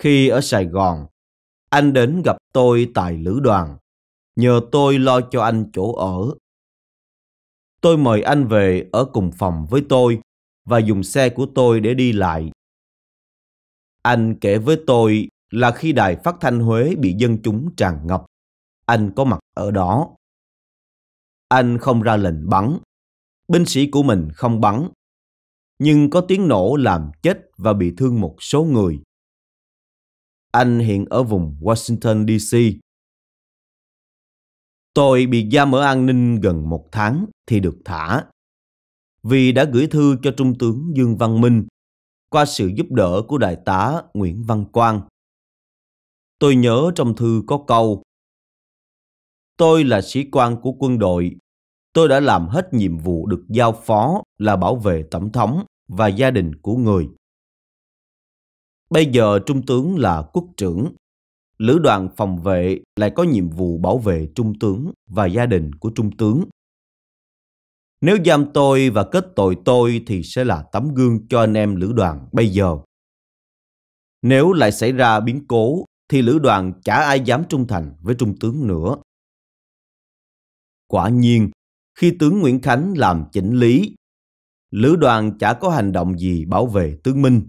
Khi ở Sài Gòn, anh đến gặp tôi tại lữ đoàn, nhờ tôi lo cho anh chỗ ở Tôi mời anh về ở cùng phòng với tôi và dùng xe của tôi để đi lại. Anh kể với tôi là khi đài phát thanh Huế bị dân chúng tràn ngập, anh có mặt ở đó. Anh không ra lệnh bắn, binh sĩ của mình không bắn, nhưng có tiếng nổ làm chết và bị thương một số người. Anh hiện ở vùng Washington DC Tôi bị giam ở an ninh gần một tháng thì được thả. Vì đã gửi thư cho Trung tướng Dương Văn Minh qua sự giúp đỡ của Đại tá Nguyễn Văn Quang. Tôi nhớ trong thư có câu Tôi là sĩ quan của quân đội. Tôi đã làm hết nhiệm vụ được giao phó là bảo vệ tổng thống và gia đình của người. Bây giờ Trung tướng là quốc trưởng lữ đoàn phòng vệ lại có nhiệm vụ bảo vệ trung tướng và gia đình của trung tướng. Nếu giam tôi và kết tội tôi thì sẽ là tấm gương cho anh em lữ đoàn bây giờ. Nếu lại xảy ra biến cố thì lữ đoàn chả ai dám trung thành với trung tướng nữa. Quả nhiên, khi tướng Nguyễn Khánh làm chỉnh lý, lữ đoàn chả có hành động gì bảo vệ tướng Minh.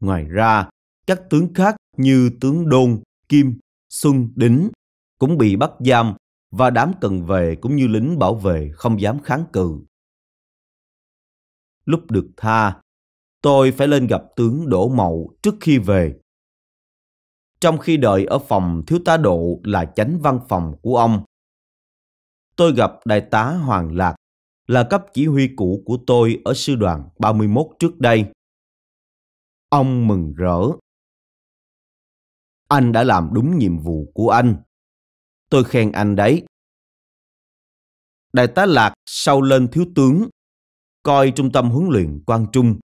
Ngoài ra, các tướng khác như tướng Đôn, Kim, Xuân, Đính cũng bị bắt giam và đám cần về cũng như lính bảo vệ không dám kháng cự. Lúc được tha, tôi phải lên gặp tướng Đỗ Mậu trước khi về. Trong khi đợi ở phòng thiếu tá Độ là chánh văn phòng của ông, tôi gặp đại tá Hoàng Lạc là cấp chỉ huy cũ của tôi ở sư đoàn 31 trước đây. Ông mừng rỡ anh đã làm đúng nhiệm vụ của anh. Tôi khen anh đấy. Đại tá Lạc sau lên thiếu tướng, coi trung tâm huấn luyện Quang Trung.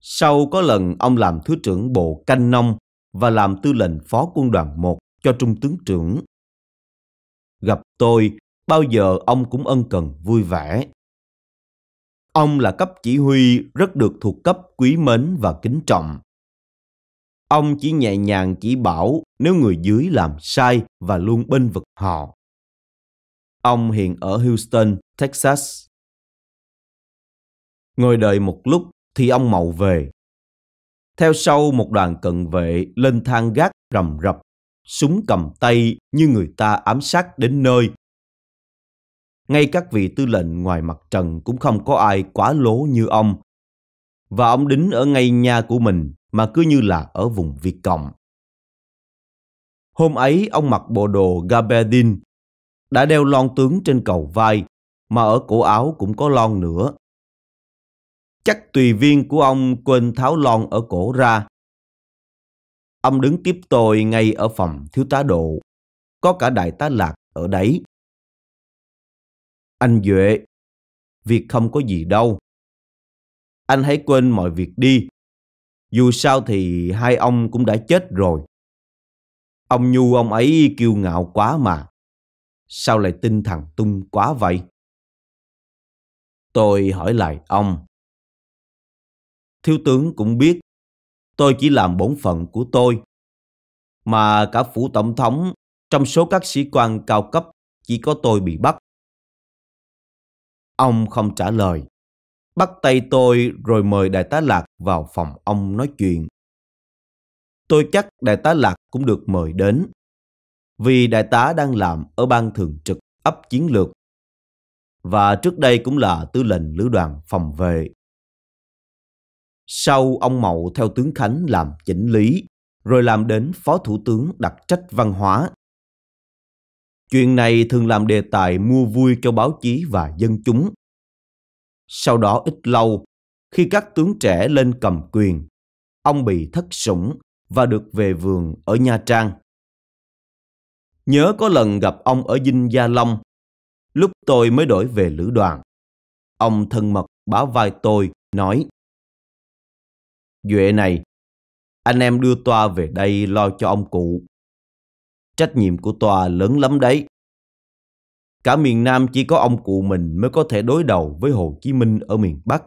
Sau có lần ông làm thứ trưởng bộ canh nông và làm tư lệnh phó quân đoàn 1 cho trung tướng trưởng. Gặp tôi, bao giờ ông cũng ân cần vui vẻ. Ông là cấp chỉ huy rất được thuộc cấp quý mến và kính trọng. Ông chỉ nhẹ nhàng chỉ bảo nếu người dưới làm sai và luôn bên vực họ. Ông hiện ở Houston, Texas. Ngồi đợi một lúc thì ông mậu về. Theo sau một đoàn cận vệ lên thang gác rầm rập, súng cầm tay như người ta ám sát đến nơi. Ngay các vị tư lệnh ngoài mặt trận cũng không có ai quá lố như ông. Và ông đính ở ngay nhà của mình mà cứ như là ở vùng Việt Cộng. Hôm ấy ông mặc bộ đồ gabardine, đã đeo lon tướng trên cầu vai, mà ở cổ áo cũng có lon nữa. Chắc tùy viên của ông quên tháo lon ở cổ ra. Ông đứng tiếp tôi ngay ở phòng thiếu tá độ, có cả đại tá lạc ở đấy. Anh Duệ, việc không có gì đâu. Anh hãy quên mọi việc đi dù sao thì hai ông cũng đã chết rồi. Ông Nhu ông ấy kiêu ngạo quá mà. Sao lại tin thằng Tung quá vậy? Tôi hỏi lại ông. Thiếu tướng cũng biết, tôi chỉ làm bổn phận của tôi. Mà cả phủ tổng thống, trong số các sĩ quan cao cấp, chỉ có tôi bị bắt. Ông không trả lời bắt tay tôi rồi mời đại tá Lạc vào phòng ông nói chuyện. Tôi chắc đại tá Lạc cũng được mời đến, vì đại tá đang làm ở ban thường trực ấp chiến lược và trước đây cũng là tư lệnh lữ đoàn phòng vệ. Sau ông Mậu theo tướng Khánh làm chỉnh lý, rồi làm đến phó thủ tướng đặc trách văn hóa. Chuyện này thường làm đề tài mua vui cho báo chí và dân chúng. Sau đó ít lâu, khi các tướng trẻ lên cầm quyền, ông bị thất sủng và được về vườn ở Nha Trang. Nhớ có lần gặp ông ở Dinh Gia Long, lúc tôi mới đổi về lữ đoàn. Ông thân mật bá vai tôi, nói Duệ này, anh em đưa toa về đây lo cho ông cụ. Trách nhiệm của tòa lớn lắm đấy. Cả miền Nam chỉ có ông cụ mình mới có thể đối đầu với Hồ Chí Minh ở miền Bắc.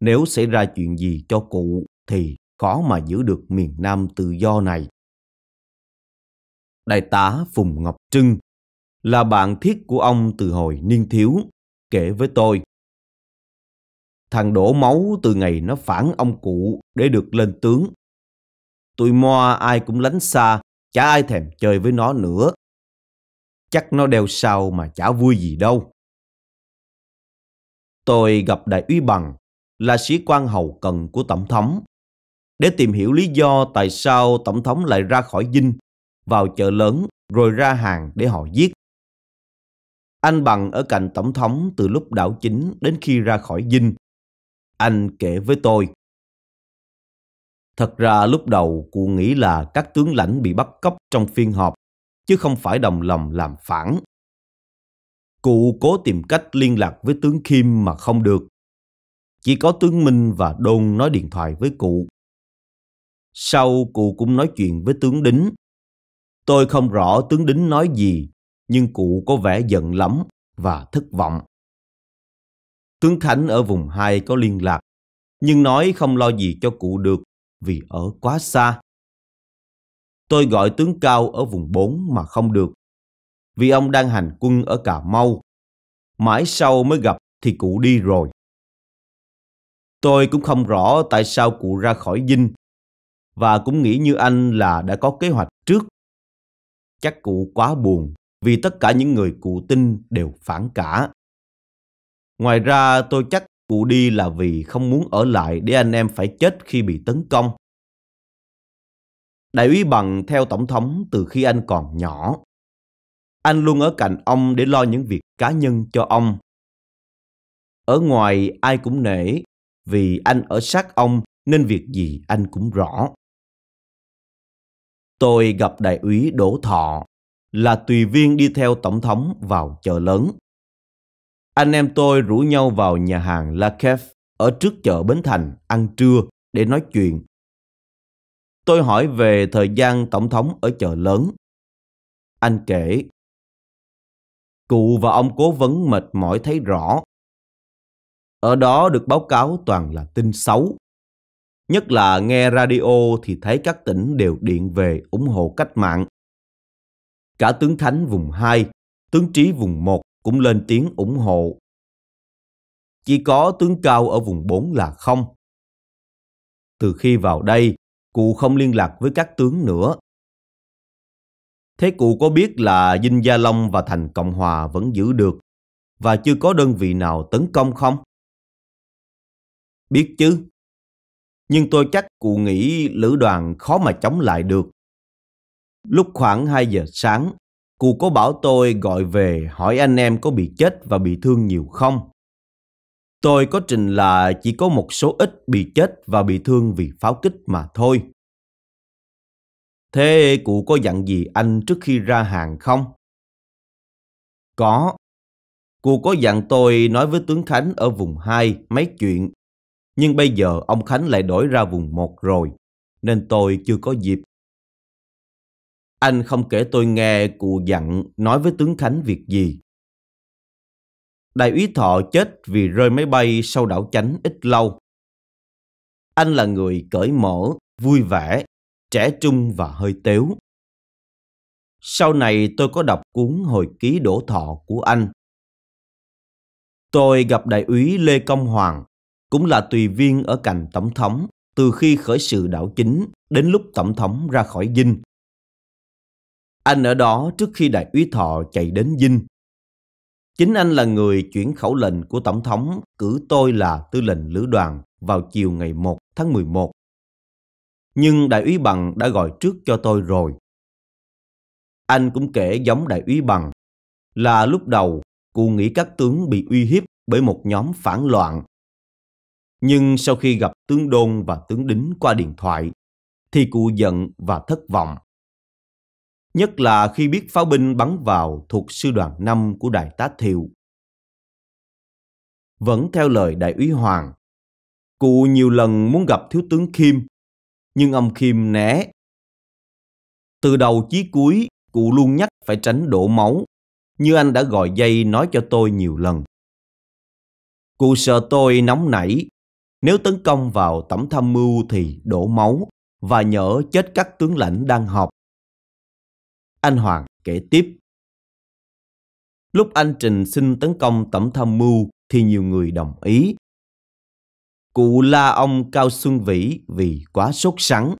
Nếu xảy ra chuyện gì cho cụ thì khó mà giữ được miền Nam tự do này. Đại tá Phùng Ngọc Trưng là bạn thiết của ông từ hồi niên thiếu, kể với tôi. Thằng đổ máu từ ngày nó phản ông cụ để được lên tướng. Tụi moa ai cũng lánh xa, chả ai thèm chơi với nó nữa chắc nó đeo sau mà chả vui gì đâu. Tôi gặp đại úy bằng là sĩ quan hầu cần của tổng thống để tìm hiểu lý do tại sao tổng thống lại ra khỏi dinh vào chợ lớn rồi ra hàng để họ giết. Anh bằng ở cạnh tổng thống từ lúc đảo chính đến khi ra khỏi dinh. Anh kể với tôi. Thật ra lúc đầu cụ nghĩ là các tướng lãnh bị bắt cóc trong phiên họp chứ không phải đồng lòng làm phản. Cụ cố tìm cách liên lạc với tướng Kim mà không được. Chỉ có tướng Minh và Đôn nói điện thoại với cụ. Sau cụ cũng nói chuyện với tướng Đính. Tôi không rõ tướng Đính nói gì, nhưng cụ có vẻ giận lắm và thất vọng. Tướng Khánh ở vùng 2 có liên lạc, nhưng nói không lo gì cho cụ được vì ở quá xa. Tôi gọi tướng Cao ở vùng 4 mà không được, vì ông đang hành quân ở Cà Mau. Mãi sau mới gặp thì cụ đi rồi. Tôi cũng không rõ tại sao cụ ra khỏi dinh, và cũng nghĩ như anh là đã có kế hoạch trước. Chắc cụ quá buồn vì tất cả những người cụ tin đều phản cả. Ngoài ra tôi chắc cụ đi là vì không muốn ở lại để anh em phải chết khi bị tấn công. Đại úy Bằng theo Tổng thống từ khi anh còn nhỏ. Anh luôn ở cạnh ông để lo những việc cá nhân cho ông. Ở ngoài ai cũng nể, vì anh ở sát ông nên việc gì anh cũng rõ. Tôi gặp đại úy Đỗ Thọ, là tùy viên đi theo Tổng thống vào chợ lớn. Anh em tôi rủ nhau vào nhà hàng La Kef ở trước chợ Bến Thành ăn trưa để nói chuyện Tôi hỏi về thời gian tổng thống ở chợ lớn. Anh kể, cụ và ông cố vấn mệt mỏi thấy rõ. Ở đó được báo cáo toàn là tin xấu. Nhất là nghe radio thì thấy các tỉnh đều điện về ủng hộ cách mạng. Cả tướng Thánh vùng 2, tướng Trí vùng 1 cũng lên tiếng ủng hộ. Chỉ có tướng Cao ở vùng 4 là không. Từ khi vào đây, cụ không liên lạc với các tướng nữa. Thế cụ có biết là Dinh Gia Long và thành Cộng Hòa vẫn giữ được và chưa có đơn vị nào tấn công không? Biết chứ. Nhưng tôi chắc cụ nghĩ lữ đoàn khó mà chống lại được. Lúc khoảng 2 giờ sáng, cụ có bảo tôi gọi về hỏi anh em có bị chết và bị thương nhiều không. Tôi có trình là chỉ có một số ít bị chết và bị thương vì pháo kích mà thôi. Thế cụ có dặn gì anh trước khi ra hàng không? Có. Cụ có dặn tôi nói với tướng Khánh ở vùng 2 mấy chuyện. Nhưng bây giờ ông Khánh lại đổi ra vùng 1 rồi, nên tôi chưa có dịp. Anh không kể tôi nghe cụ dặn nói với tướng Khánh việc gì, đại úy thọ chết vì rơi máy bay sau đảo chánh ít lâu. Anh là người cởi mở, vui vẻ, trẻ trung và hơi tếu. Sau này tôi có đọc cuốn hồi ký đổ thọ của anh. Tôi gặp đại úy Lê Công Hoàng, cũng là tùy viên ở cạnh tổng thống từ khi khởi sự đảo chính đến lúc tổng thống ra khỏi dinh. Anh ở đó trước khi đại úy thọ chạy đến dinh Chính anh là người chuyển khẩu lệnh của Tổng thống cử tôi là tư lệnh lữ đoàn vào chiều ngày 1 tháng 11. Nhưng Đại úy Bằng đã gọi trước cho tôi rồi. Anh cũng kể giống Đại úy Bằng là lúc đầu cụ nghĩ các tướng bị uy hiếp bởi một nhóm phản loạn. Nhưng sau khi gặp tướng Đôn và tướng Đính qua điện thoại, thì cụ giận và thất vọng nhất là khi biết pháo binh bắn vào thuộc sư đoàn 5 của Đại tá Thiệu. Vẫn theo lời Đại úy Hoàng, cụ nhiều lần muốn gặp Thiếu tướng Kim, nhưng ông Kim né. Từ đầu chí cuối, cụ luôn nhắc phải tránh đổ máu, như anh đã gọi dây nói cho tôi nhiều lần. Cụ sợ tôi nóng nảy, nếu tấn công vào tổng tham mưu thì đổ máu và nhỡ chết các tướng lãnh đang họp anh Hoàng kể tiếp. Lúc anh Trình xin tấn công tổng tham mưu thì nhiều người đồng ý. Cụ la ông Cao Xuân Vĩ vì quá sốt sắng.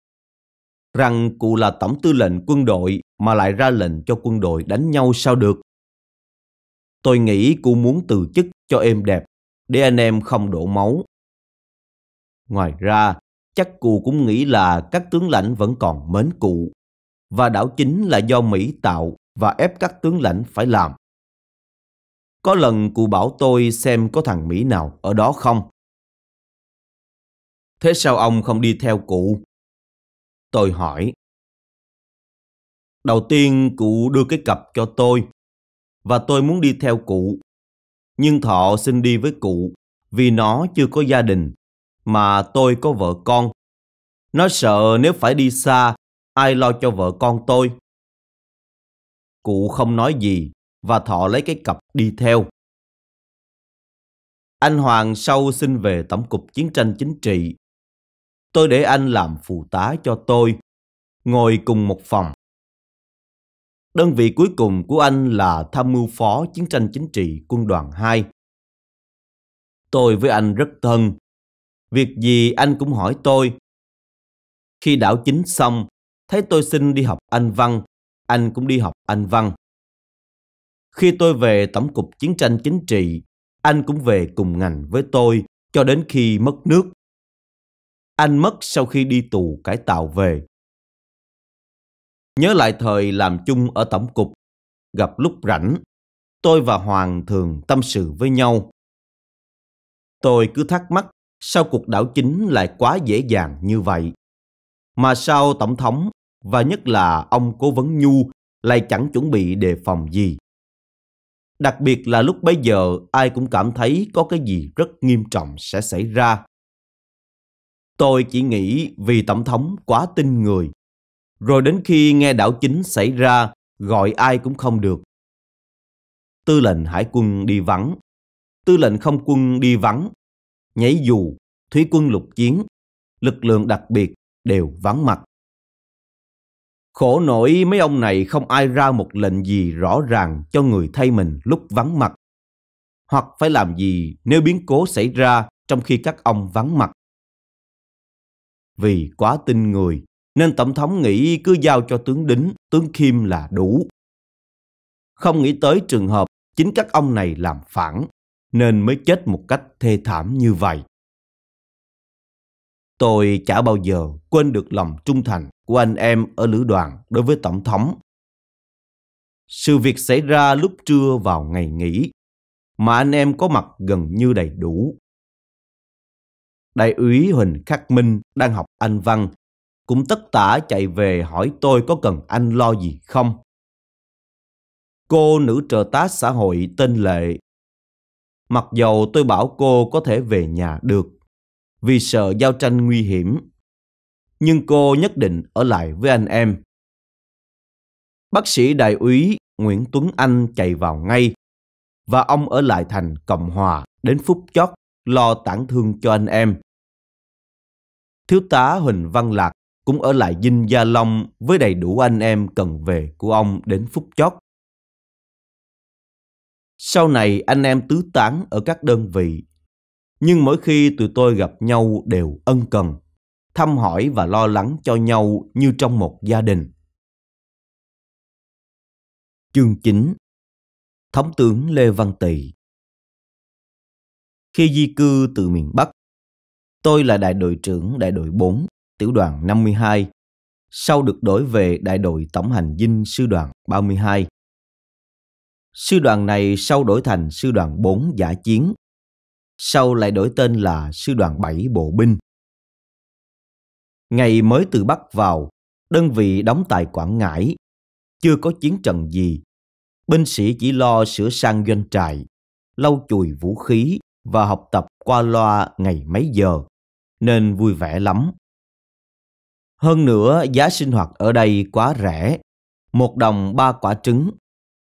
Rằng cụ là tổng tư lệnh quân đội mà lại ra lệnh cho quân đội đánh nhau sao được. Tôi nghĩ cụ muốn từ chức cho êm đẹp để anh em không đổ máu. Ngoài ra, chắc cụ cũng nghĩ là các tướng lãnh vẫn còn mến cụ và đảo chính là do Mỹ tạo và ép các tướng lãnh phải làm. Có lần cụ bảo tôi xem có thằng Mỹ nào ở đó không. Thế sao ông không đi theo cụ? Tôi hỏi. Đầu tiên cụ đưa cái cặp cho tôi và tôi muốn đi theo cụ. Nhưng Thọ xin đi với cụ vì nó chưa có gia đình mà tôi có vợ con. Nó sợ nếu phải đi xa ai lo cho vợ con tôi? Cụ không nói gì và thọ lấy cái cặp đi theo. Anh Hoàng sau xin về Tổng cục Chiến tranh Chính trị. Tôi để anh làm phụ tá cho tôi, ngồi cùng một phòng. Đơn vị cuối cùng của anh là tham mưu phó chiến tranh chính trị quân đoàn 2. Tôi với anh rất thân. Việc gì anh cũng hỏi tôi. Khi đảo chính xong, Thấy tôi xin đi học Anh văn, anh cũng đi học Anh văn. Khi tôi về Tổng cục Chiến tranh Chính trị, anh cũng về cùng ngành với tôi cho đến khi mất nước. Anh mất sau khi đi tù cải tạo về. Nhớ lại thời làm chung ở Tổng cục, gặp lúc rảnh, tôi và Hoàng thường tâm sự với nhau. Tôi cứ thắc mắc sao cuộc đảo chính lại quá dễ dàng như vậy. Mà sao Tổng thống và nhất là ông cố vấn Nhu lại chẳng chuẩn bị đề phòng gì. Đặc biệt là lúc bấy giờ ai cũng cảm thấy có cái gì rất nghiêm trọng sẽ xảy ra. Tôi chỉ nghĩ vì Tổng thống quá tin người. Rồi đến khi nghe đảo chính xảy ra, gọi ai cũng không được. Tư lệnh hải quân đi vắng. Tư lệnh không quân đi vắng. Nhảy dù, thủy quân lục chiến, lực lượng đặc biệt đều vắng mặt. Khổ nổi mấy ông này không ai ra một lệnh gì rõ ràng cho người thay mình lúc vắng mặt. Hoặc phải làm gì nếu biến cố xảy ra trong khi các ông vắng mặt. Vì quá tin người, nên Tổng thống nghĩ cứ giao cho tướng Đính, tướng Kim là đủ. Không nghĩ tới trường hợp chính các ông này làm phản, nên mới chết một cách thê thảm như vậy. Tôi chả bao giờ quên được lòng trung thành của anh em ở lữ đoàn đối với Tổng thống. Sự việc xảy ra lúc trưa vào ngày nghỉ, mà anh em có mặt gần như đầy đủ. Đại úy Huỳnh Khắc Minh đang học Anh Văn, cũng tất tả chạy về hỏi tôi có cần anh lo gì không. Cô nữ trợ tá xã hội tên Lệ Mặc dầu tôi bảo cô có thể về nhà được vì sợ giao tranh nguy hiểm. Nhưng cô nhất định ở lại với anh em. Bác sĩ đại úy Nguyễn Tuấn Anh chạy vào ngay và ông ở lại thành Cộng Hòa đến phút chót lo tản thương cho anh em. Thiếu tá Huỳnh Văn Lạc cũng ở lại Dinh Gia Long với đầy đủ anh em cần về của ông đến phút chót. Sau này anh em tứ tán ở các đơn vị nhưng mỗi khi tụi tôi gặp nhau đều ân cần, thăm hỏi và lo lắng cho nhau như trong một gia đình. Chương 9 Thống tướng Lê Văn Tỳ Khi di cư từ miền Bắc, tôi là đại đội trưởng đại đội 4, tiểu đoàn 52, sau được đổi về đại đội tổng hành dinh sư đoàn 32. Sư đoàn này sau đổi thành sư đoàn 4 giả chiến sau lại đổi tên là Sư đoàn 7 Bộ binh. Ngày mới từ Bắc vào, đơn vị đóng tại Quảng Ngãi, chưa có chiến trận gì. Binh sĩ chỉ lo sửa sang doanh trại, lau chùi vũ khí và học tập qua loa ngày mấy giờ, nên vui vẻ lắm. Hơn nữa, giá sinh hoạt ở đây quá rẻ, một đồng ba quả trứng,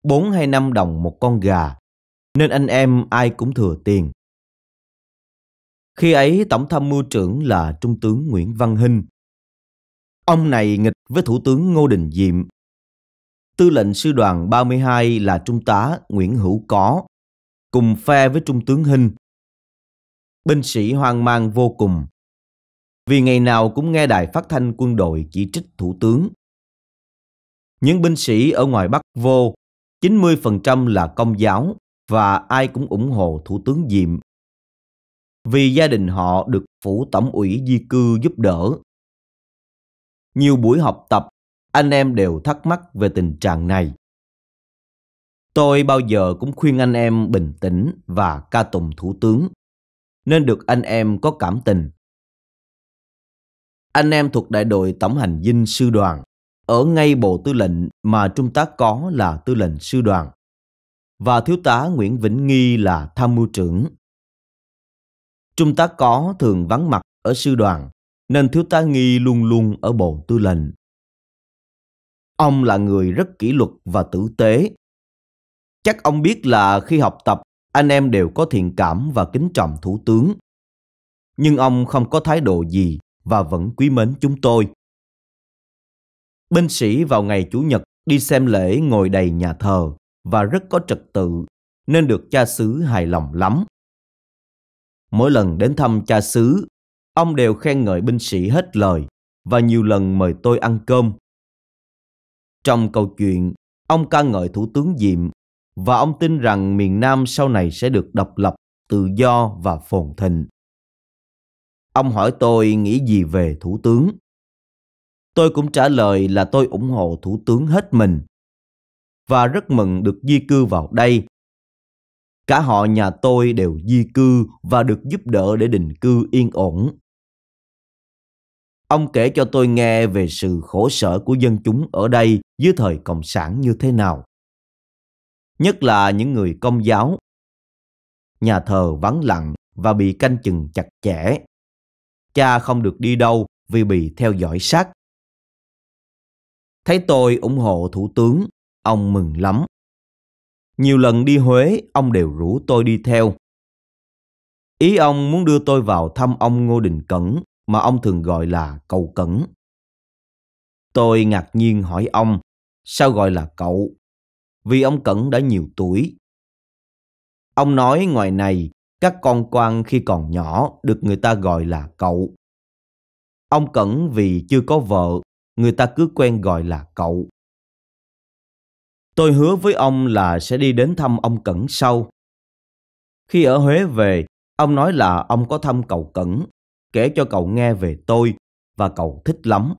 bốn hay năm đồng một con gà, nên anh em ai cũng thừa tiền. Khi ấy tổng tham mưu trưởng là Trung tướng Nguyễn Văn Hinh. Ông này nghịch với Thủ tướng Ngô Đình Diệm. Tư lệnh sư đoàn 32 là Trung tá Nguyễn Hữu Có, cùng phe với Trung tướng Hinh. Binh sĩ hoang mang vô cùng, vì ngày nào cũng nghe đài phát thanh quân đội chỉ trích Thủ tướng. Những binh sĩ ở ngoài Bắc vô, 90% là công giáo và ai cũng ủng hộ Thủ tướng Diệm vì gia đình họ được phủ tổng ủy di cư giúp đỡ. Nhiều buổi học tập, anh em đều thắc mắc về tình trạng này. Tôi bao giờ cũng khuyên anh em bình tĩnh và ca tụng thủ tướng, nên được anh em có cảm tình. Anh em thuộc đại đội tổng hành dinh sư đoàn, ở ngay bộ tư lệnh mà trung tá có là tư lệnh sư đoàn, và thiếu tá Nguyễn Vĩnh Nghi là tham mưu trưởng Trung tá có thường vắng mặt ở sư đoàn, nên thiếu tá nghi luôn luôn ở bộ tư lệnh. Ông là người rất kỷ luật và tử tế. Chắc ông biết là khi học tập, anh em đều có thiện cảm và kính trọng thủ tướng. Nhưng ông không có thái độ gì và vẫn quý mến chúng tôi. Binh sĩ vào ngày Chủ nhật đi xem lễ ngồi đầy nhà thờ và rất có trật tự nên được cha xứ hài lòng lắm. Mỗi lần đến thăm cha xứ, ông đều khen ngợi binh sĩ hết lời và nhiều lần mời tôi ăn cơm. Trong câu chuyện, ông ca ngợi Thủ tướng Diệm và ông tin rằng miền Nam sau này sẽ được độc lập, tự do và phồn thịnh. Ông hỏi tôi nghĩ gì về Thủ tướng. Tôi cũng trả lời là tôi ủng hộ Thủ tướng hết mình và rất mừng được di cư vào đây Cả họ nhà tôi đều di cư và được giúp đỡ để định cư yên ổn. Ông kể cho tôi nghe về sự khổ sở của dân chúng ở đây dưới thời Cộng sản như thế nào. Nhất là những người công giáo. Nhà thờ vắng lặng và bị canh chừng chặt chẽ. Cha không được đi đâu vì bị theo dõi sát. Thấy tôi ủng hộ thủ tướng, ông mừng lắm. Nhiều lần đi Huế, ông đều rủ tôi đi theo. Ý ông muốn đưa tôi vào thăm ông Ngô Đình Cẩn, mà ông thường gọi là cậu Cẩn. Tôi ngạc nhiên hỏi ông, sao gọi là cậu? Vì ông Cẩn đã nhiều tuổi. Ông nói ngoài này, các con quan khi còn nhỏ được người ta gọi là cậu. Ông Cẩn vì chưa có vợ, người ta cứ quen gọi là cậu. Tôi hứa với ông là sẽ đi đến thăm ông Cẩn sau. Khi ở Huế về, ông nói là ông có thăm cậu Cẩn, kể cho cậu nghe về tôi và cậu thích lắm.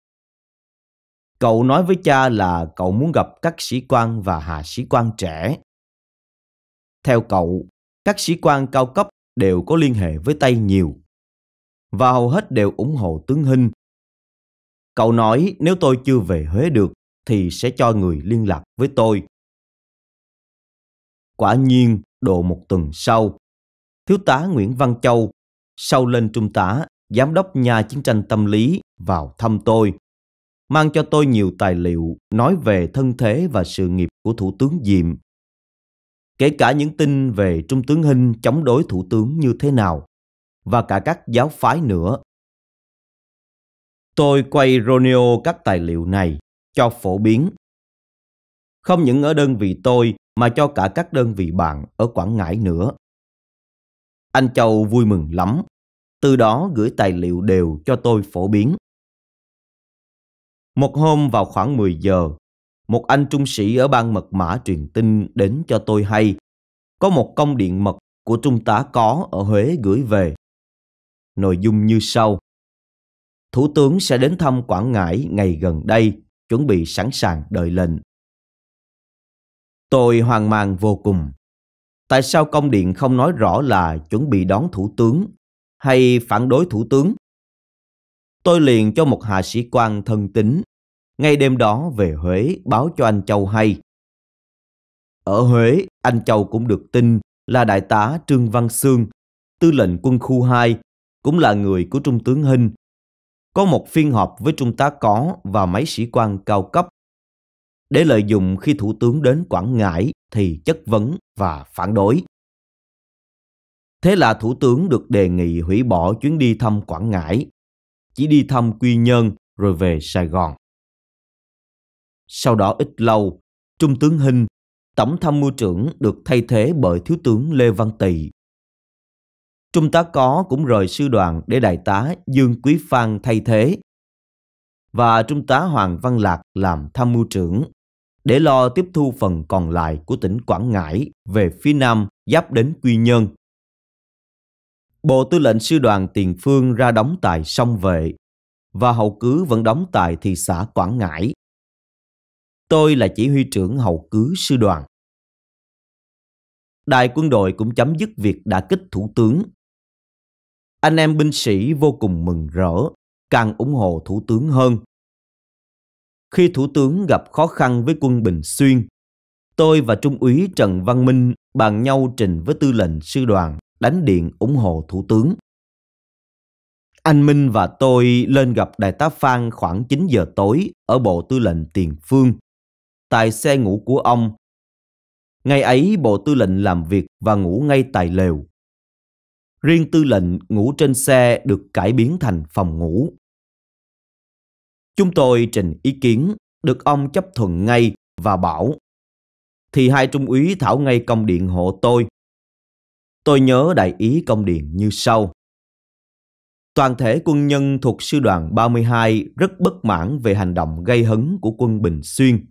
Cậu nói với cha là cậu muốn gặp các sĩ quan và hạ sĩ quan trẻ. Theo cậu, các sĩ quan cao cấp đều có liên hệ với Tây nhiều và hầu hết đều ủng hộ tướng Hinh. Cậu nói nếu tôi chưa về Huế được thì sẽ cho người liên lạc với tôi. Quả nhiên, độ một tuần sau, Thiếu tá Nguyễn Văn Châu, sau lên trung tá, giám đốc nhà chiến tranh tâm lý vào thăm tôi, mang cho tôi nhiều tài liệu nói về thân thế và sự nghiệp của Thủ tướng Diệm. Kể cả những tin về Trung tướng Hinh chống đối Thủ tướng như thế nào, và cả các giáo phái nữa. Tôi quay Romeo các tài liệu này cho phổ biến. Không những ở đơn vị tôi mà cho cả các đơn vị bạn ở Quảng Ngãi nữa. Anh Châu vui mừng lắm, từ đó gửi tài liệu đều cho tôi phổ biến. Một hôm vào khoảng 10 giờ, một anh trung sĩ ở ban mật mã truyền tin đến cho tôi hay có một công điện mật của trung tá có ở Huế gửi về. Nội dung như sau. Thủ tướng sẽ đến thăm Quảng Ngãi ngày gần đây chuẩn bị sẵn sàng đợi lệnh. Tôi hoang mang vô cùng. Tại sao công điện không nói rõ là chuẩn bị đón thủ tướng hay phản đối thủ tướng? Tôi liền cho một hạ sĩ quan thân tín ngay đêm đó về Huế báo cho anh Châu hay. Ở Huế, anh Châu cũng được tin là đại tá Trương Văn Sương, tư lệnh quân khu 2, cũng là người của Trung tướng Hinh, có một phiên họp với trung tá có và mấy sĩ quan cao cấp để lợi dụng khi thủ tướng đến Quảng Ngãi thì chất vấn và phản đối. Thế là thủ tướng được đề nghị hủy bỏ chuyến đi thăm Quảng Ngãi, chỉ đi thăm Quy Nhơn rồi về Sài Gòn. Sau đó ít lâu, Trung tướng Hinh, Tổng tham mưu trưởng được thay thế bởi Thiếu tướng Lê Văn Tỳ Trung tá Có cũng rời sư đoàn để đại tá Dương Quý Phan thay thế và Trung tá Hoàng Văn Lạc làm tham mưu trưởng để lo tiếp thu phần còn lại của tỉnh Quảng Ngãi về phía nam giáp đến Quy Nhơn. Bộ tư lệnh sư đoàn Tiền Phương ra đóng tại Sông Vệ và hậu cứ vẫn đóng tại thị xã Quảng Ngãi. Tôi là chỉ huy trưởng hậu cứ sư đoàn. Đại quân đội cũng chấm dứt việc đã kích thủ tướng anh em binh sĩ vô cùng mừng rỡ, càng ủng hộ thủ tướng hơn. Khi thủ tướng gặp khó khăn với quân Bình Xuyên, tôi và Trung úy Trần Văn Minh bàn nhau trình với tư lệnh sư đoàn đánh điện ủng hộ thủ tướng. Anh Minh và tôi lên gặp Đại tá Phan khoảng 9 giờ tối ở Bộ Tư lệnh Tiền Phương, tại xe ngủ của ông. Ngày ấy Bộ Tư lệnh làm việc và ngủ ngay tại lều. Riêng tư lệnh ngủ trên xe được cải biến thành phòng ngủ. Chúng tôi trình ý kiến, được ông chấp thuận ngay và bảo. Thì hai trung úy thảo ngay công điện hộ tôi. Tôi nhớ đại ý công điện như sau. Toàn thể quân nhân thuộc sư đoàn 32 rất bất mãn về hành động gây hấn của quân Bình Xuyên.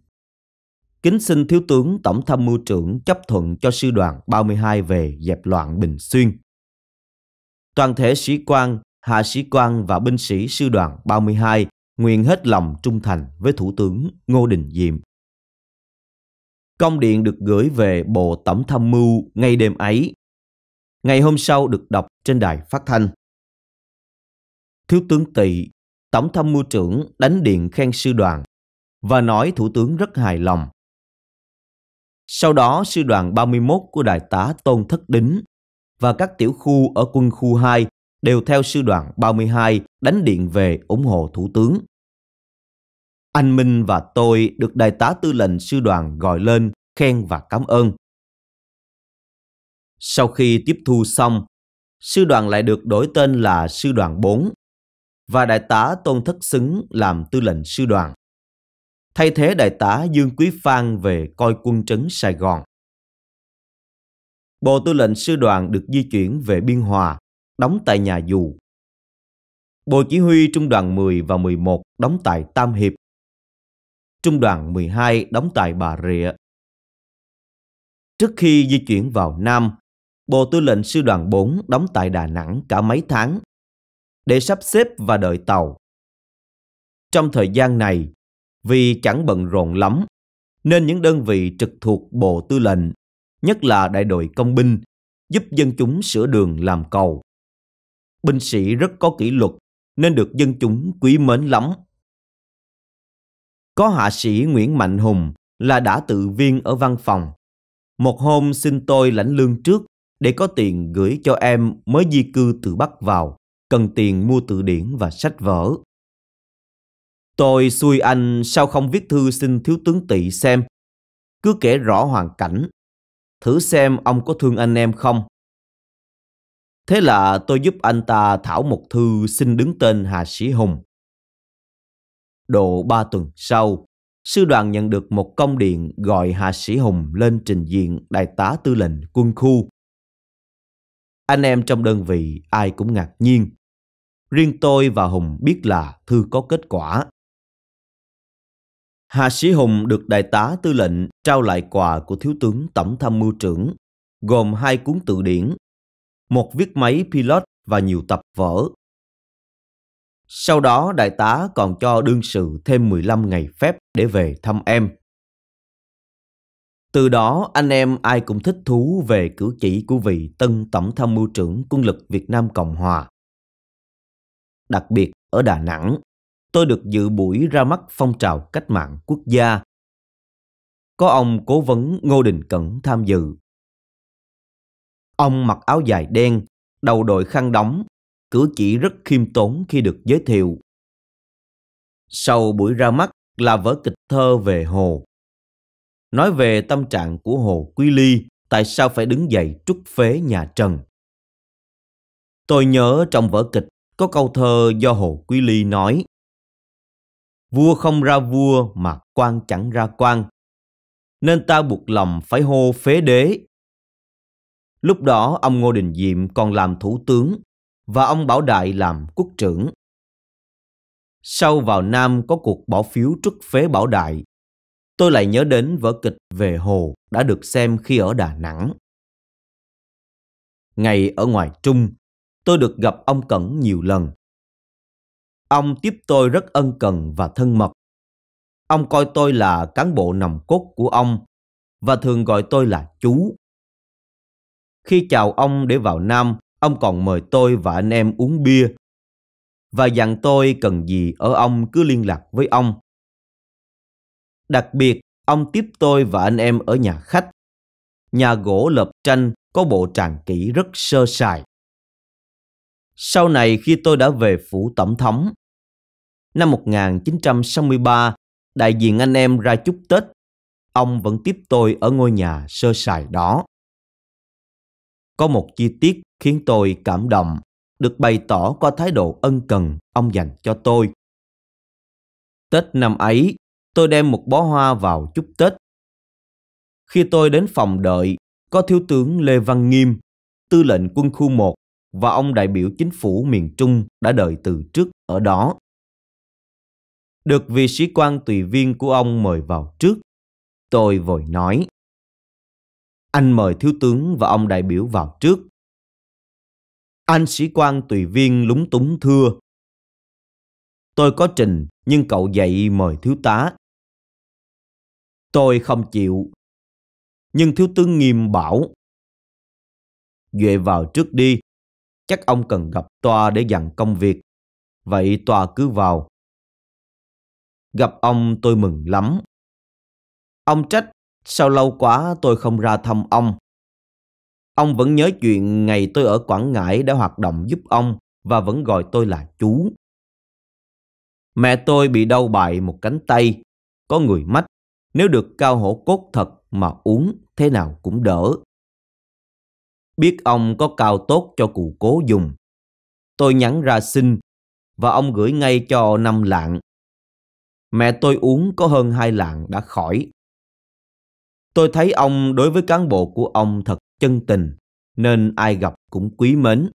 Kính xin Thiếu tướng Tổng tham mưu trưởng chấp thuận cho sư đoàn 32 về dẹp loạn Bình Xuyên toàn thể sĩ quan, hạ sĩ quan và binh sĩ sư đoàn 32 nguyện hết lòng trung thành với Thủ tướng Ngô Đình Diệm. Công điện được gửi về Bộ Tổng Tham mưu ngay đêm ấy. Ngày hôm sau được đọc trên đài phát thanh. Thiếu tướng Tị, Tổng Tham mưu trưởng đánh điện khen sư đoàn và nói Thủ tướng rất hài lòng. Sau đó, sư đoàn 31 của Đại tá Tôn Thất Đính và các tiểu khu ở quân khu 2 đều theo sư đoàn 32 đánh điện về ủng hộ thủ tướng. Anh Minh và tôi được đại tá tư lệnh sư đoàn gọi lên khen và cảm ơn. Sau khi tiếp thu xong, sư đoàn lại được đổi tên là sư đoàn 4 và đại tá Tôn Thất Xứng làm tư lệnh sư đoàn. Thay thế đại tá Dương Quý Phan về coi quân trấn Sài Gòn. Bộ tư lệnh sư đoàn được di chuyển về Biên Hòa, đóng tại nhà dù. Bộ chỉ huy trung đoàn 10 và 11 đóng tại Tam Hiệp. Trung đoàn 12 đóng tại Bà Rịa. Trước khi di chuyển vào Nam, Bộ Tư lệnh Sư đoàn 4 đóng tại Đà Nẵng cả mấy tháng để sắp xếp và đợi tàu. Trong thời gian này, vì chẳng bận rộn lắm, nên những đơn vị trực thuộc Bộ Tư lệnh nhất là đại đội công binh, giúp dân chúng sửa đường làm cầu. Binh sĩ rất có kỷ luật nên được dân chúng quý mến lắm. Có hạ sĩ Nguyễn Mạnh Hùng là đã tự viên ở văn phòng. Một hôm xin tôi lãnh lương trước để có tiền gửi cho em mới di cư từ Bắc vào, cần tiền mua từ điển và sách vở. Tôi xui anh sao không viết thư xin thiếu tướng tị xem. Cứ kể rõ hoàn cảnh thử xem ông có thương anh em không. Thế là tôi giúp anh ta thảo một thư xin đứng tên Hà Sĩ Hùng. Độ ba tuần sau, sư đoàn nhận được một công điện gọi hà Sĩ Hùng lên trình diện đại tá tư lệnh quân khu. Anh em trong đơn vị ai cũng ngạc nhiên. Riêng tôi và Hùng biết là thư có kết quả. Hà Sĩ Hùng được đại tá tư lệnh trao lại quà của thiếu tướng tổng tham mưu trưởng, gồm hai cuốn tự điển, một viết máy pilot và nhiều tập vở. Sau đó đại tá còn cho đương sự thêm 15 ngày phép để về thăm em. Từ đó anh em ai cũng thích thú về cử chỉ của vị tân tổng tham mưu trưởng quân lực Việt Nam Cộng Hòa. Đặc biệt ở Đà Nẵng tôi được dự buổi ra mắt phong trào cách mạng quốc gia. Có ông cố vấn Ngô Đình Cẩn tham dự. Ông mặc áo dài đen, đầu đội khăn đóng, cử chỉ rất khiêm tốn khi được giới thiệu. Sau buổi ra mắt là vở kịch thơ về Hồ. Nói về tâm trạng của Hồ Quý Ly, tại sao phải đứng dậy trúc phế nhà Trần. Tôi nhớ trong vở kịch có câu thơ do Hồ Quý Ly nói Vua không ra vua mà quan chẳng ra quan. Nên ta buộc lòng phải hô phế đế. Lúc đó ông Ngô Đình Diệm còn làm thủ tướng và ông Bảo Đại làm quốc trưởng. Sau vào Nam có cuộc bỏ phiếu trút phế Bảo Đại, tôi lại nhớ đến vở kịch về Hồ đã được xem khi ở Đà Nẵng. Ngày ở ngoài Trung, tôi được gặp ông Cẩn nhiều lần. Ông tiếp tôi rất ân cần và thân mật. Ông coi tôi là cán bộ nằm cốt của ông và thường gọi tôi là chú. Khi chào ông để vào Nam, ông còn mời tôi và anh em uống bia và dặn tôi cần gì ở ông cứ liên lạc với ông. Đặc biệt, ông tiếp tôi và anh em ở nhà khách. Nhà gỗ lợp tranh có bộ tràng kỹ rất sơ sài. Sau này khi tôi đã về phủ tổng thống, năm 1963, đại diện anh em ra chúc Tết, ông vẫn tiếp tôi ở ngôi nhà sơ sài đó. Có một chi tiết khiến tôi cảm động, được bày tỏ qua thái độ ân cần ông dành cho tôi. Tết năm ấy, tôi đem một bó hoa vào chúc Tết. Khi tôi đến phòng đợi, có Thiếu tướng Lê Văn Nghiêm, tư lệnh quân khu 1 và ông đại biểu chính phủ miền Trung đã đợi từ trước ở đó được vị sĩ quan tùy viên của ông mời vào trước. Tôi vội nói. Anh mời thiếu tướng và ông đại biểu vào trước. Anh sĩ quan tùy viên lúng túng thưa. Tôi có trình, nhưng cậu dạy mời thiếu tá. Tôi không chịu. Nhưng thiếu tướng nghiêm bảo. Duệ vào trước đi, chắc ông cần gặp tòa để dặn công việc. Vậy tòa cứ vào, Gặp ông tôi mừng lắm. Ông trách, sao lâu quá tôi không ra thăm ông. Ông vẫn nhớ chuyện ngày tôi ở Quảng Ngãi đã hoạt động giúp ông và vẫn gọi tôi là chú. Mẹ tôi bị đau bại một cánh tay, có người mách, nếu được cao hổ cốt thật mà uống thế nào cũng đỡ. Biết ông có cao tốt cho cụ cố dùng, tôi nhắn ra xin và ông gửi ngay cho năm lạng Mẹ tôi uống có hơn hai lạng đã khỏi. Tôi thấy ông đối với cán bộ của ông thật chân tình, nên ai gặp cũng quý mến.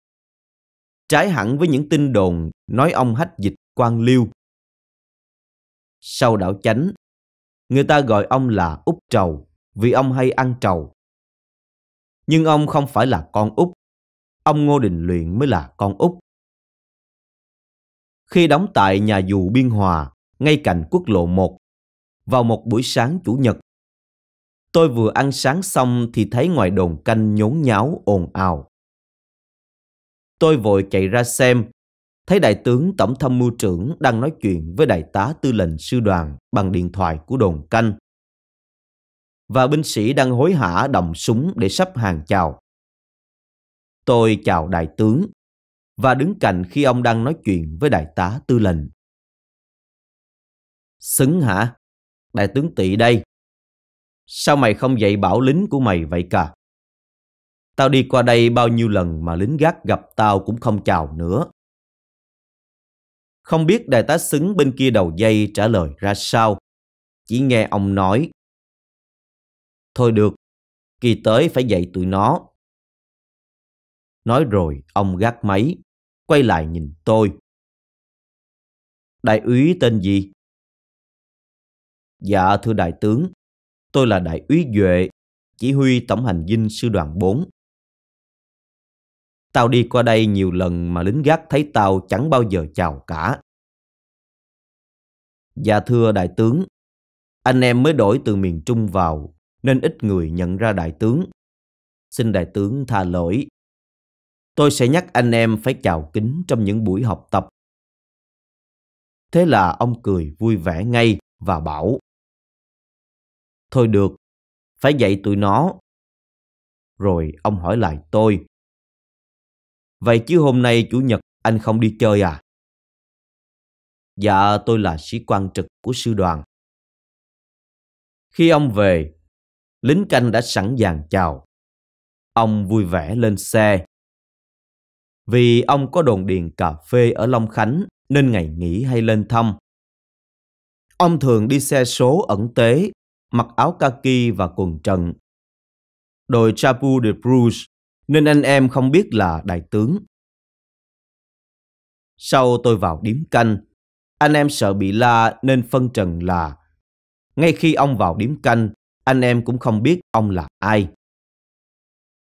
Trái hẳn với những tin đồn nói ông hách dịch quan liêu. Sau đảo chánh, người ta gọi ông là Úc Trầu vì ông hay ăn trầu. Nhưng ông không phải là con Úc, ông Ngô Đình Luyện mới là con Úc. Khi đóng tại nhà dù Biên Hòa, ngay cạnh quốc lộ 1, vào một buổi sáng Chủ nhật. Tôi vừa ăn sáng xong thì thấy ngoài đồn canh nhốn nháo ồn ào. Tôi vội chạy ra xem, thấy đại tướng tổng tham mưu trưởng đang nói chuyện với đại tá tư lệnh sư đoàn bằng điện thoại của đồn canh. Và binh sĩ đang hối hả đồng súng để sắp hàng chào. Tôi chào đại tướng và đứng cạnh khi ông đang nói chuyện với đại tá tư lệnh Xứng hả? Đại tướng tị đây. Sao mày không dạy bảo lính của mày vậy cả? Tao đi qua đây bao nhiêu lần mà lính gác gặp tao cũng không chào nữa. Không biết đại tá xứng bên kia đầu dây trả lời ra sao. Chỉ nghe ông nói. Thôi được, kỳ tới phải dạy tụi nó. Nói rồi ông gác máy, quay lại nhìn tôi. Đại úy tên gì? Dạ thưa đại tướng, tôi là đại úy Duệ, chỉ huy tổng hành dinh sư đoàn 4. Tao đi qua đây nhiều lần mà lính gác thấy tao chẳng bao giờ chào cả. Dạ thưa đại tướng, anh em mới đổi từ miền Trung vào nên ít người nhận ra đại tướng. Xin đại tướng tha lỗi. Tôi sẽ nhắc anh em phải chào kính trong những buổi học tập. Thế là ông cười vui vẻ ngay và bảo Thôi được, phải dạy tụi nó. Rồi ông hỏi lại tôi. Vậy chứ hôm nay Chủ nhật anh không đi chơi à? Dạ tôi là sĩ quan trực của sư đoàn. Khi ông về, lính canh đã sẵn sàng chào. Ông vui vẻ lên xe. Vì ông có đồn điền cà phê ở Long Khánh nên ngày nghỉ hay lên thăm. Ông thường đi xe số ẩn tế, mặc áo kaki và quần trần. Đội Chapu de Bruges, nên anh em không biết là đại tướng. Sau tôi vào điếm canh, anh em sợ bị la nên phân trần là ngay khi ông vào điếm canh, anh em cũng không biết ông là ai.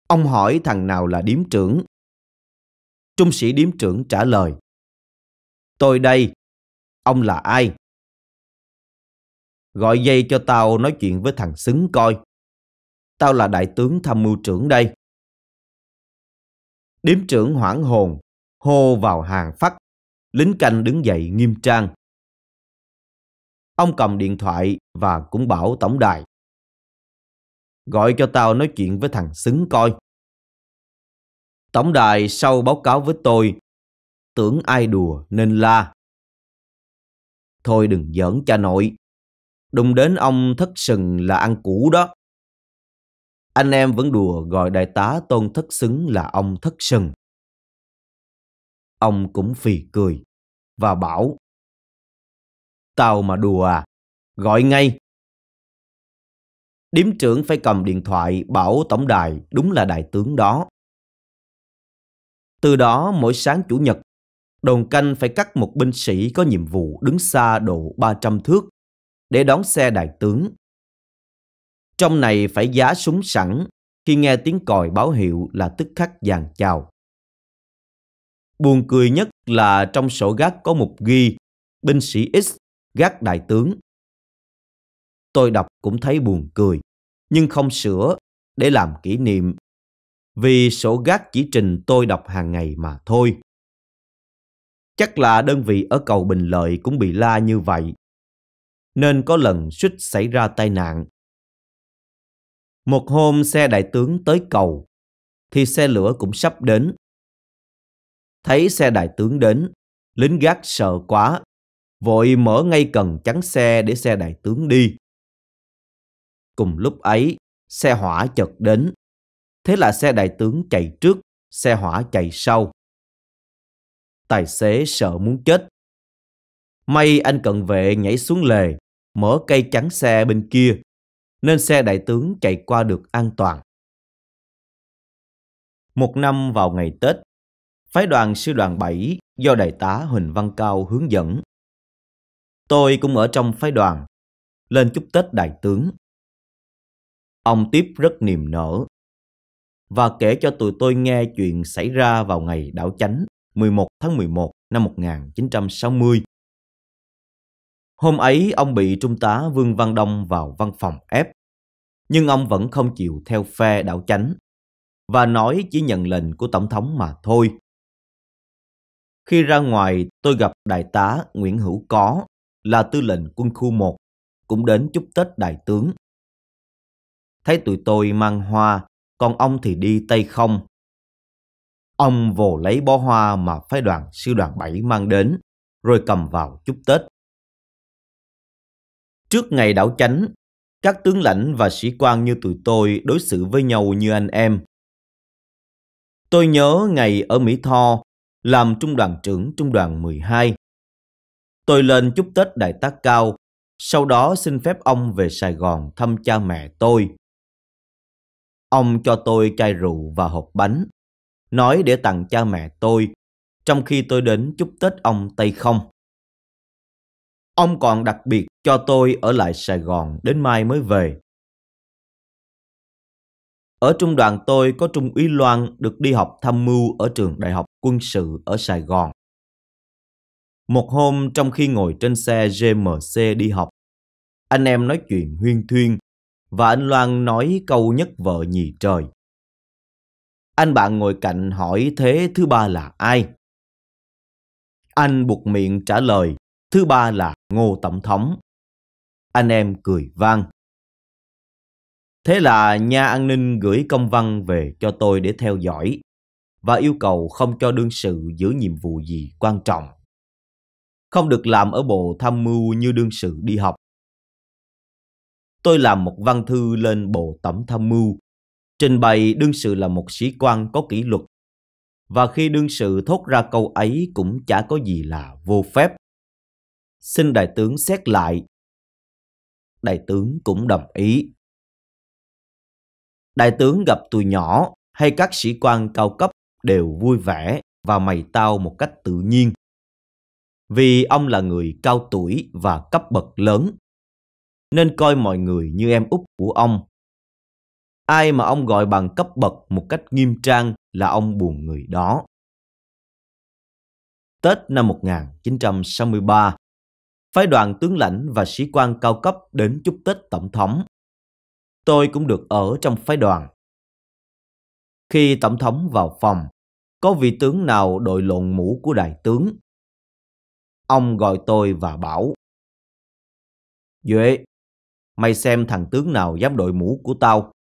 Ông hỏi thằng nào là điếm trưởng. Trung sĩ điếm trưởng trả lời. Tôi đây. Ông là ai? Gọi dây cho tao nói chuyện với thằng xứng coi. Tao là đại tướng tham mưu trưởng đây. Điếm trưởng hoảng hồn, hô vào hàng phắt. Lính canh đứng dậy nghiêm trang. Ông cầm điện thoại và cũng bảo tổng đài. Gọi cho tao nói chuyện với thằng xứng coi. Tổng đài sau báo cáo với tôi, tưởng ai đùa nên la. Thôi đừng giỡn cha nội. Đụng đến ông thất sừng là ăn cũ đó. Anh em vẫn đùa gọi đại tá tôn thất xứng là ông thất sừng. Ông cũng phì cười và bảo Tao mà đùa à, gọi ngay. Điếm trưởng phải cầm điện thoại bảo tổng đài đúng là đại tướng đó. Từ đó mỗi sáng chủ nhật, đồn canh phải cắt một binh sĩ có nhiệm vụ đứng xa độ 300 thước để đón xe đại tướng. Trong này phải giá súng sẵn, khi nghe tiếng còi báo hiệu là tức khắc dàn chào. Buồn cười nhất là trong sổ gác có một ghi, binh sĩ X, gác đại tướng. Tôi đọc cũng thấy buồn cười, nhưng không sửa để làm kỷ niệm, vì sổ gác chỉ trình tôi đọc hàng ngày mà thôi. Chắc là đơn vị ở cầu Bình Lợi cũng bị la như vậy nên có lần suýt xảy ra tai nạn. Một hôm xe đại tướng tới cầu, thì xe lửa cũng sắp đến. Thấy xe đại tướng đến, lính gác sợ quá, vội mở ngay cần chắn xe để xe đại tướng đi. Cùng lúc ấy, xe hỏa chợt đến. Thế là xe đại tướng chạy trước, xe hỏa chạy sau. Tài xế sợ muốn chết. May anh cận vệ nhảy xuống lề, mở cây chắn xe bên kia, nên xe đại tướng chạy qua được an toàn. Một năm vào ngày Tết, phái đoàn sư đoàn 7 do đại tá Huỳnh Văn Cao hướng dẫn. Tôi cũng ở trong phái đoàn, lên chúc Tết đại tướng. Ông tiếp rất niềm nở và kể cho tụi tôi nghe chuyện xảy ra vào ngày đảo chánh 11 tháng 11 năm 1960 Hôm ấy ông bị Trung tá Vương Văn Đông vào văn phòng ép, nhưng ông vẫn không chịu theo phe đảo chánh và nói chỉ nhận lệnh của Tổng thống mà thôi. Khi ra ngoài, tôi gặp Đại tá Nguyễn Hữu Có là tư lệnh quân khu 1, cũng đến chúc Tết Đại tướng. Thấy tụi tôi mang hoa, còn ông thì đi tay không. Ông vồ lấy bó hoa mà phái đoàn sư đoàn 7 mang đến, rồi cầm vào chúc Tết. Trước ngày đảo chánh, các tướng lãnh và sĩ quan như tụi tôi đối xử với nhau như anh em. Tôi nhớ ngày ở Mỹ Tho, làm trung đoàn trưởng trung đoàn 12. Tôi lên chúc Tết Đại tá Cao, sau đó xin phép ông về Sài Gòn thăm cha mẹ tôi. Ông cho tôi chai rượu và hộp bánh, nói để tặng cha mẹ tôi, trong khi tôi đến chúc Tết ông Tây Không. Ông còn đặc biệt cho tôi ở lại Sài Gòn đến mai mới về. Ở trung đoàn tôi có Trung úy Loan được đi học tham mưu ở trường Đại học Quân sự ở Sài Gòn. Một hôm trong khi ngồi trên xe GMC đi học, anh em nói chuyện huyên thuyên và anh Loan nói câu nhất vợ nhì trời. Anh bạn ngồi cạnh hỏi thế thứ ba là ai? Anh buộc miệng trả lời thứ ba là Ngô Tổng thống. Anh em cười vang. Thế là nhà an ninh gửi công văn về cho tôi để theo dõi và yêu cầu không cho đương sự giữ nhiệm vụ gì quan trọng. Không được làm ở bộ tham mưu như đương sự đi học. Tôi làm một văn thư lên bộ tổng tham mưu, trình bày đương sự là một sĩ quan có kỷ luật. Và khi đương sự thốt ra câu ấy cũng chả có gì là vô phép xin đại tướng xét lại. Đại tướng cũng đồng ý. Đại tướng gặp tụi nhỏ hay các sĩ quan cao cấp đều vui vẻ và mày tao một cách tự nhiên. Vì ông là người cao tuổi và cấp bậc lớn, nên coi mọi người như em út của ông. Ai mà ông gọi bằng cấp bậc một cách nghiêm trang là ông buồn người đó. Tết năm 1963, phái đoàn tướng lãnh và sĩ quan cao cấp đến chúc Tết Tổng thống. Tôi cũng được ở trong phái đoàn. Khi Tổng thống vào phòng, có vị tướng nào đội lộn mũ của đại tướng. Ông gọi tôi và bảo Duệ, mày xem thằng tướng nào dám đội mũ của tao.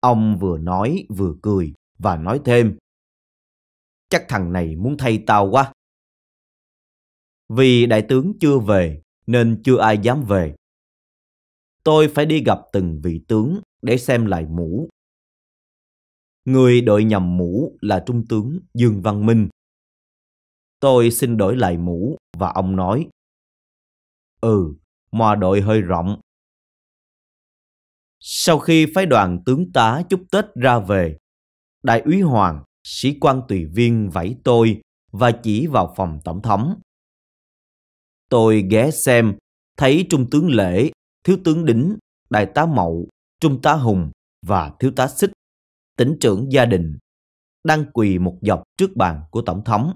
Ông vừa nói vừa cười và nói thêm Chắc thằng này muốn thay tao quá. Vì đại tướng chưa về nên chưa ai dám về. Tôi phải đi gặp từng vị tướng để xem lại mũ. Người đội nhầm mũ là Trung tướng Dương Văn Minh. Tôi xin đổi lại mũ và ông nói. Ừ, mà đội hơi rộng. Sau khi phái đoàn tướng tá chúc Tết ra về, Đại úy Hoàng, sĩ quan tùy viên vẫy tôi và chỉ vào phòng tổng thống. Tôi ghé xem, thấy Trung tướng Lễ, Thiếu tướng Đính, Đại tá Mậu, Trung tá Hùng và Thiếu tá Xích, tỉnh trưởng gia đình, đang quỳ một dọc trước bàn của Tổng thống.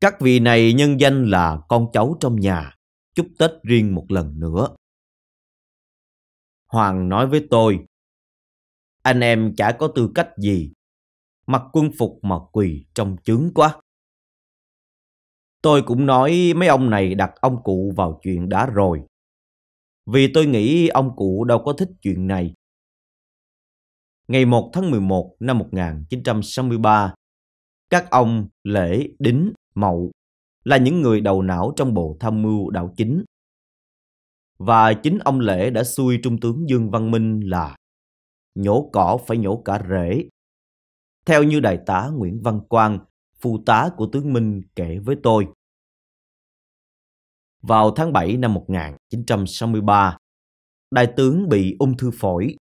Các vị này nhân danh là con cháu trong nhà, chúc Tết riêng một lần nữa. Hoàng nói với tôi, anh em chả có tư cách gì, mặc quân phục mà quỳ trong chướng quá. Tôi cũng nói mấy ông này đặt ông cụ vào chuyện đã rồi. Vì tôi nghĩ ông cụ đâu có thích chuyện này. Ngày 1 tháng 11 năm 1963, các ông Lễ, Đính, Mậu là những người đầu não trong bộ tham mưu đảo chính. Và chính ông Lễ đã xui Trung tướng Dương Văn Minh là nhổ cỏ phải nhổ cả rễ. Theo như đại tá Nguyễn Văn Quang, phu tá của tướng Minh kể với tôi. Vào tháng 7 năm 1963, đại tướng bị ung thư phổi.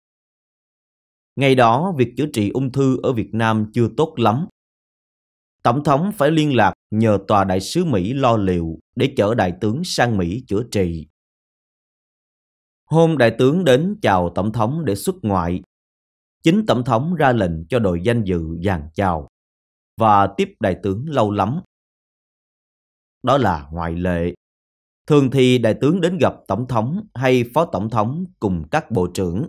Ngày đó, việc chữa trị ung thư ở Việt Nam chưa tốt lắm. Tổng thống phải liên lạc nhờ tòa đại sứ Mỹ lo liệu để chở đại tướng sang Mỹ chữa trị. Hôm đại tướng đến chào tổng thống để xuất ngoại, chính tổng thống ra lệnh cho đội danh dự dàn chào và tiếp đại tướng lâu lắm. Đó là ngoại lệ. Thường thì đại tướng đến gặp tổng thống hay phó tổng thống cùng các bộ trưởng.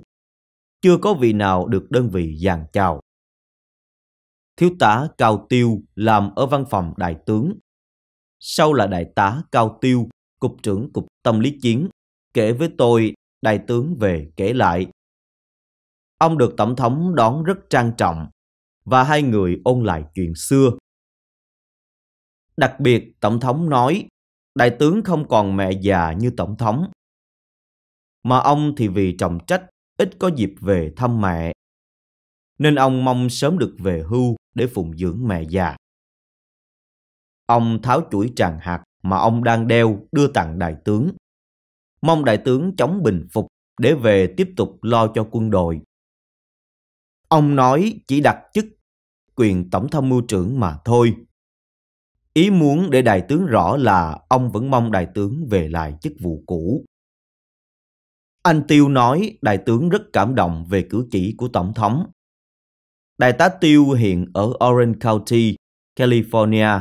Chưa có vị nào được đơn vị dàn chào. Thiếu tá Cao Tiêu làm ở văn phòng đại tướng. Sau là đại tá Cao Tiêu, cục trưởng cục tâm lý chiến, kể với tôi đại tướng về kể lại. Ông được tổng thống đón rất trang trọng và hai người ôn lại chuyện xưa. Đặc biệt, Tổng thống nói, đại tướng không còn mẹ già như Tổng thống. Mà ông thì vì trọng trách, ít có dịp về thăm mẹ. Nên ông mong sớm được về hưu để phụng dưỡng mẹ già. Ông tháo chuỗi tràng hạt mà ông đang đeo đưa tặng đại tướng. Mong đại tướng chống bình phục để về tiếp tục lo cho quân đội Ông nói chỉ đặt chức quyền tổng tham mưu trưởng mà thôi. Ý muốn để đại tướng rõ là ông vẫn mong đại tướng về lại chức vụ cũ. Anh Tiêu nói đại tướng rất cảm động về cử chỉ của tổng thống. Đại tá Tiêu hiện ở Orange County, California.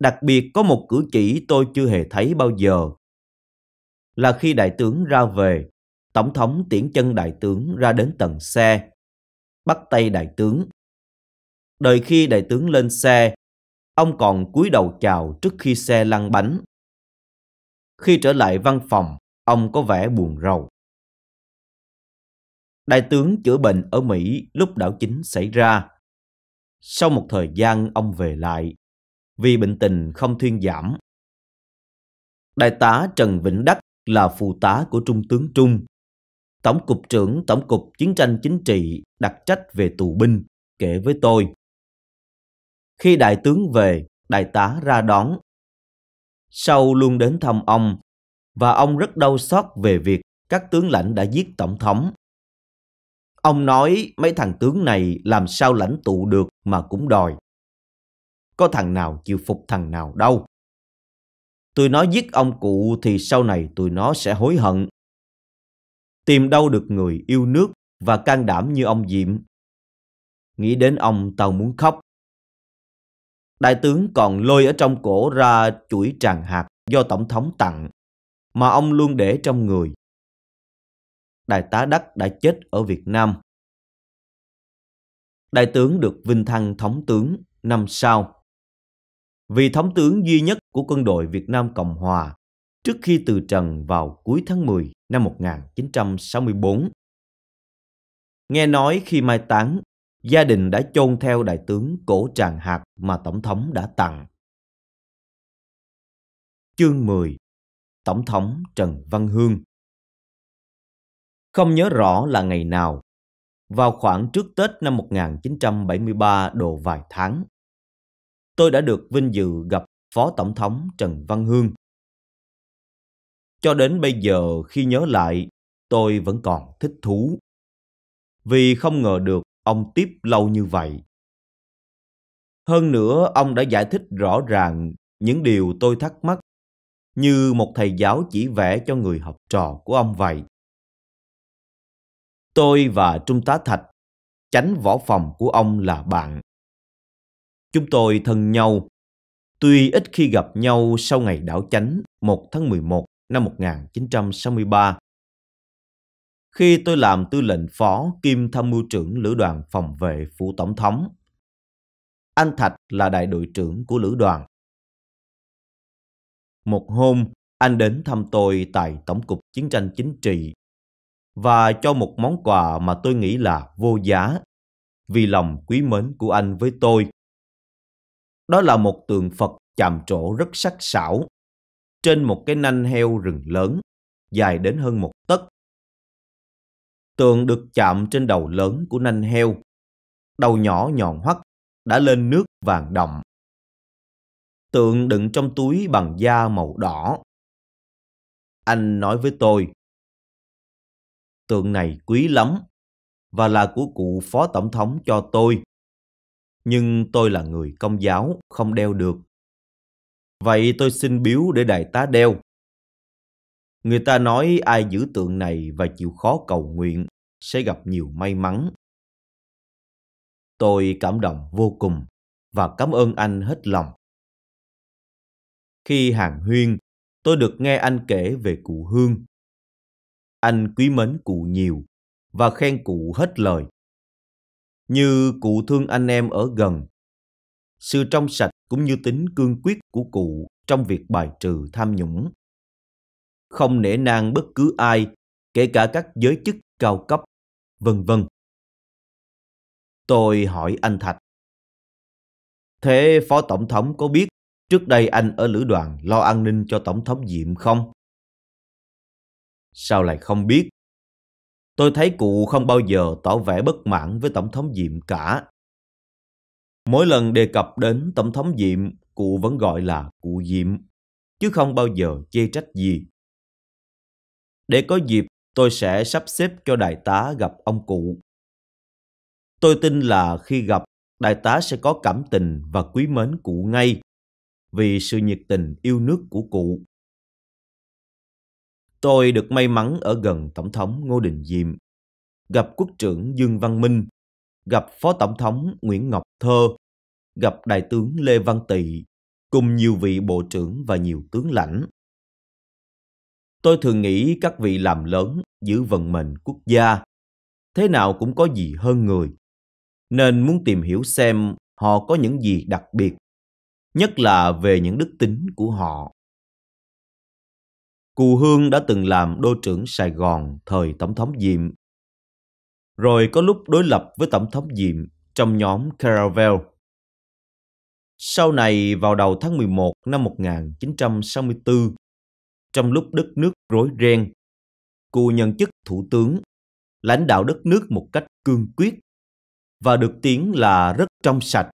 Đặc biệt có một cử chỉ tôi chưa hề thấy bao giờ. Là khi đại tướng ra về, Tổng thống tiễn chân đại tướng ra đến tầng xe, bắt tay đại tướng. Đợi khi đại tướng lên xe, ông còn cúi đầu chào trước khi xe lăn bánh. Khi trở lại văn phòng, ông có vẻ buồn rầu. Đại tướng chữa bệnh ở Mỹ lúc đảo chính xảy ra. Sau một thời gian ông về lại, vì bệnh tình không thuyên giảm. Đại tá Trần Vĩnh Đắc là phụ tá của Trung tướng Trung Tổng cục trưởng Tổng cục Chiến tranh Chính trị đặc trách về tù binh kể với tôi. Khi đại tướng về, đại tá ra đón. Sau luôn đến thăm ông, và ông rất đau xót về việc các tướng lãnh đã giết tổng thống. Ông nói mấy thằng tướng này làm sao lãnh tụ được mà cũng đòi. Có thằng nào chịu phục thằng nào đâu. Tôi nói giết ông cụ thì sau này tụi nó sẽ hối hận tìm đâu được người yêu nước và can đảm như ông Diệm. Nghĩ đến ông tao muốn khóc. Đại tướng còn lôi ở trong cổ ra chuỗi tràng hạt do Tổng thống tặng, mà ông luôn để trong người. Đại tá Đắc đã chết ở Việt Nam. Đại tướng được vinh thăng thống tướng năm sau. Vì thống tướng duy nhất của quân đội Việt Nam Cộng Hòa trước khi từ trần vào cuối tháng 10 năm 1964. Nghe nói khi mai táng, gia đình đã chôn theo đại tướng cổ tràng hạt mà Tổng thống đã tặng. Chương 10 Tổng thống Trần Văn Hương Không nhớ rõ là ngày nào, vào khoảng trước Tết năm 1973 độ vài tháng, tôi đã được vinh dự gặp Phó Tổng thống Trần Văn Hương cho đến bây giờ khi nhớ lại, tôi vẫn còn thích thú. Vì không ngờ được ông tiếp lâu như vậy. Hơn nữa, ông đã giải thích rõ ràng những điều tôi thắc mắc, như một thầy giáo chỉ vẽ cho người học trò của ông vậy. Tôi và Trung tá Thạch, chánh võ phòng của ông là bạn. Chúng tôi thân nhau, tuy ít khi gặp nhau sau ngày đảo chánh 1 tháng 11 năm 1963. Khi tôi làm tư lệnh phó kim tham mưu trưởng lữ đoàn phòng vệ phủ tổng thống, anh Thạch là đại đội trưởng của lữ đoàn. Một hôm, anh đến thăm tôi tại Tổng cục Chiến tranh Chính trị và cho một món quà mà tôi nghĩ là vô giá vì lòng quý mến của anh với tôi. Đó là một tượng Phật chạm trổ rất sắc sảo trên một cái nanh heo rừng lớn, dài đến hơn một tấc. Tượng được chạm trên đầu lớn của nanh heo, đầu nhỏ nhọn hoắt, đã lên nước vàng đậm. Tượng đựng trong túi bằng da màu đỏ. Anh nói với tôi, tượng này quý lắm và là của cụ phó tổng thống cho tôi. Nhưng tôi là người công giáo, không đeo được. Vậy tôi xin biếu để đại tá đeo. Người ta nói ai giữ tượng này và chịu khó cầu nguyện sẽ gặp nhiều may mắn. Tôi cảm động vô cùng và cảm ơn anh hết lòng. Khi hàng huyên, tôi được nghe anh kể về cụ Hương. Anh quý mến cụ nhiều và khen cụ hết lời. Như cụ thương anh em ở gần, sự trong sạch cũng như tính cương quyết của cụ trong việc bài trừ tham nhũng. Không nể nang bất cứ ai, kể cả các giới chức cao cấp, vân vân. Tôi hỏi anh Thạch. Thế Phó Tổng thống có biết trước đây anh ở lữ đoàn lo an ninh cho Tổng thống Diệm không? Sao lại không biết? Tôi thấy cụ không bao giờ tỏ vẻ bất mãn với Tổng thống Diệm cả. Mỗi lần đề cập đến Tổng thống Diệm, cụ vẫn gọi là cụ Diệm, chứ không bao giờ chê trách gì. Để có dịp, tôi sẽ sắp xếp cho đại tá gặp ông cụ. Tôi tin là khi gặp, đại tá sẽ có cảm tình và quý mến cụ ngay vì sự nhiệt tình yêu nước của cụ. Tôi được may mắn ở gần Tổng thống Ngô Đình Diệm, gặp quốc trưởng Dương Văn Minh, gặp Phó Tổng thống Nguyễn Ngọc Thơ, gặp Đại tướng Lê Văn Tị, cùng nhiều vị bộ trưởng và nhiều tướng lãnh. Tôi thường nghĩ các vị làm lớn giữ vận mệnh quốc gia, thế nào cũng có gì hơn người, nên muốn tìm hiểu xem họ có những gì đặc biệt, nhất là về những đức tính của họ. Cù Hương đã từng làm đô trưởng Sài Gòn thời Tổng thống Diệm rồi có lúc đối lập với Tổng thống Diệm trong nhóm Caravel. Sau này vào đầu tháng 11 năm 1964, trong lúc đất nước rối ren, cụ nhận chức thủ tướng, lãnh đạo đất nước một cách cương quyết và được tiếng là rất trong sạch.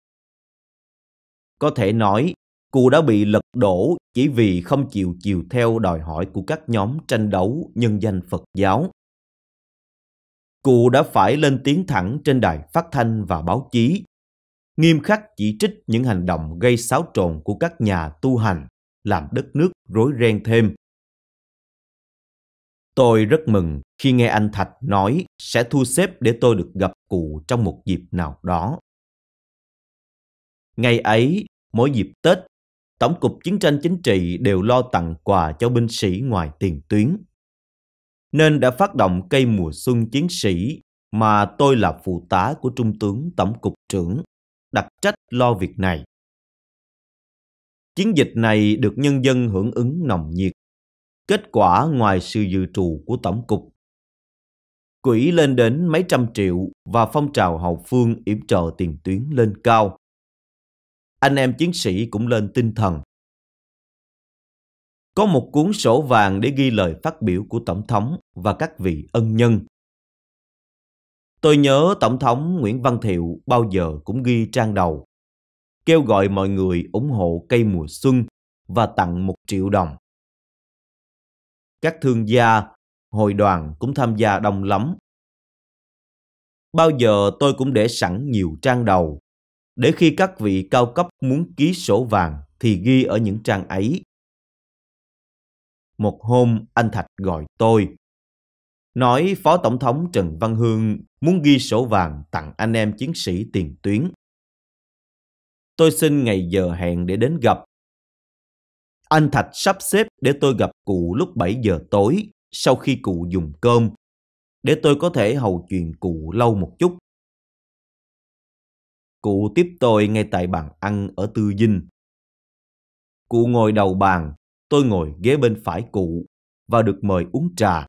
Có thể nói, cụ đã bị lật đổ chỉ vì không chịu chiều theo đòi hỏi của các nhóm tranh đấu nhân danh Phật giáo cụ đã phải lên tiếng thẳng trên đài phát thanh và báo chí, nghiêm khắc chỉ trích những hành động gây xáo trộn của các nhà tu hành, làm đất nước rối ren thêm. Tôi rất mừng khi nghe anh Thạch nói sẽ thu xếp để tôi được gặp cụ trong một dịp nào đó. Ngày ấy, mỗi dịp Tết, Tổng cục Chiến tranh Chính trị đều lo tặng quà cho binh sĩ ngoài tiền tuyến nên đã phát động cây mùa xuân chiến sĩ mà tôi là phụ tá của Trung tướng Tổng cục trưởng, đặt trách lo việc này. Chiến dịch này được nhân dân hưởng ứng nồng nhiệt. Kết quả ngoài sự dự trù của Tổng cục. Quỹ lên đến mấy trăm triệu và phong trào hậu phương yểm trợ tiền tuyến lên cao. Anh em chiến sĩ cũng lên tinh thần, có một cuốn sổ vàng để ghi lời phát biểu của Tổng thống và các vị ân nhân. Tôi nhớ Tổng thống Nguyễn Văn Thiệu bao giờ cũng ghi trang đầu, kêu gọi mọi người ủng hộ cây mùa xuân và tặng một triệu đồng. Các thương gia, hội đoàn cũng tham gia đông lắm. Bao giờ tôi cũng để sẵn nhiều trang đầu, để khi các vị cao cấp muốn ký sổ vàng thì ghi ở những trang ấy một hôm anh Thạch gọi tôi. Nói Phó Tổng thống Trần Văn Hương muốn ghi sổ vàng tặng anh em chiến sĩ tiền tuyến. Tôi xin ngày giờ hẹn để đến gặp. Anh Thạch sắp xếp để tôi gặp cụ lúc 7 giờ tối sau khi cụ dùng cơm để tôi có thể hầu chuyện cụ lâu một chút. Cụ tiếp tôi ngay tại bàn ăn ở Tư Dinh. Cụ ngồi đầu bàn, tôi ngồi ghế bên phải cụ và được mời uống trà.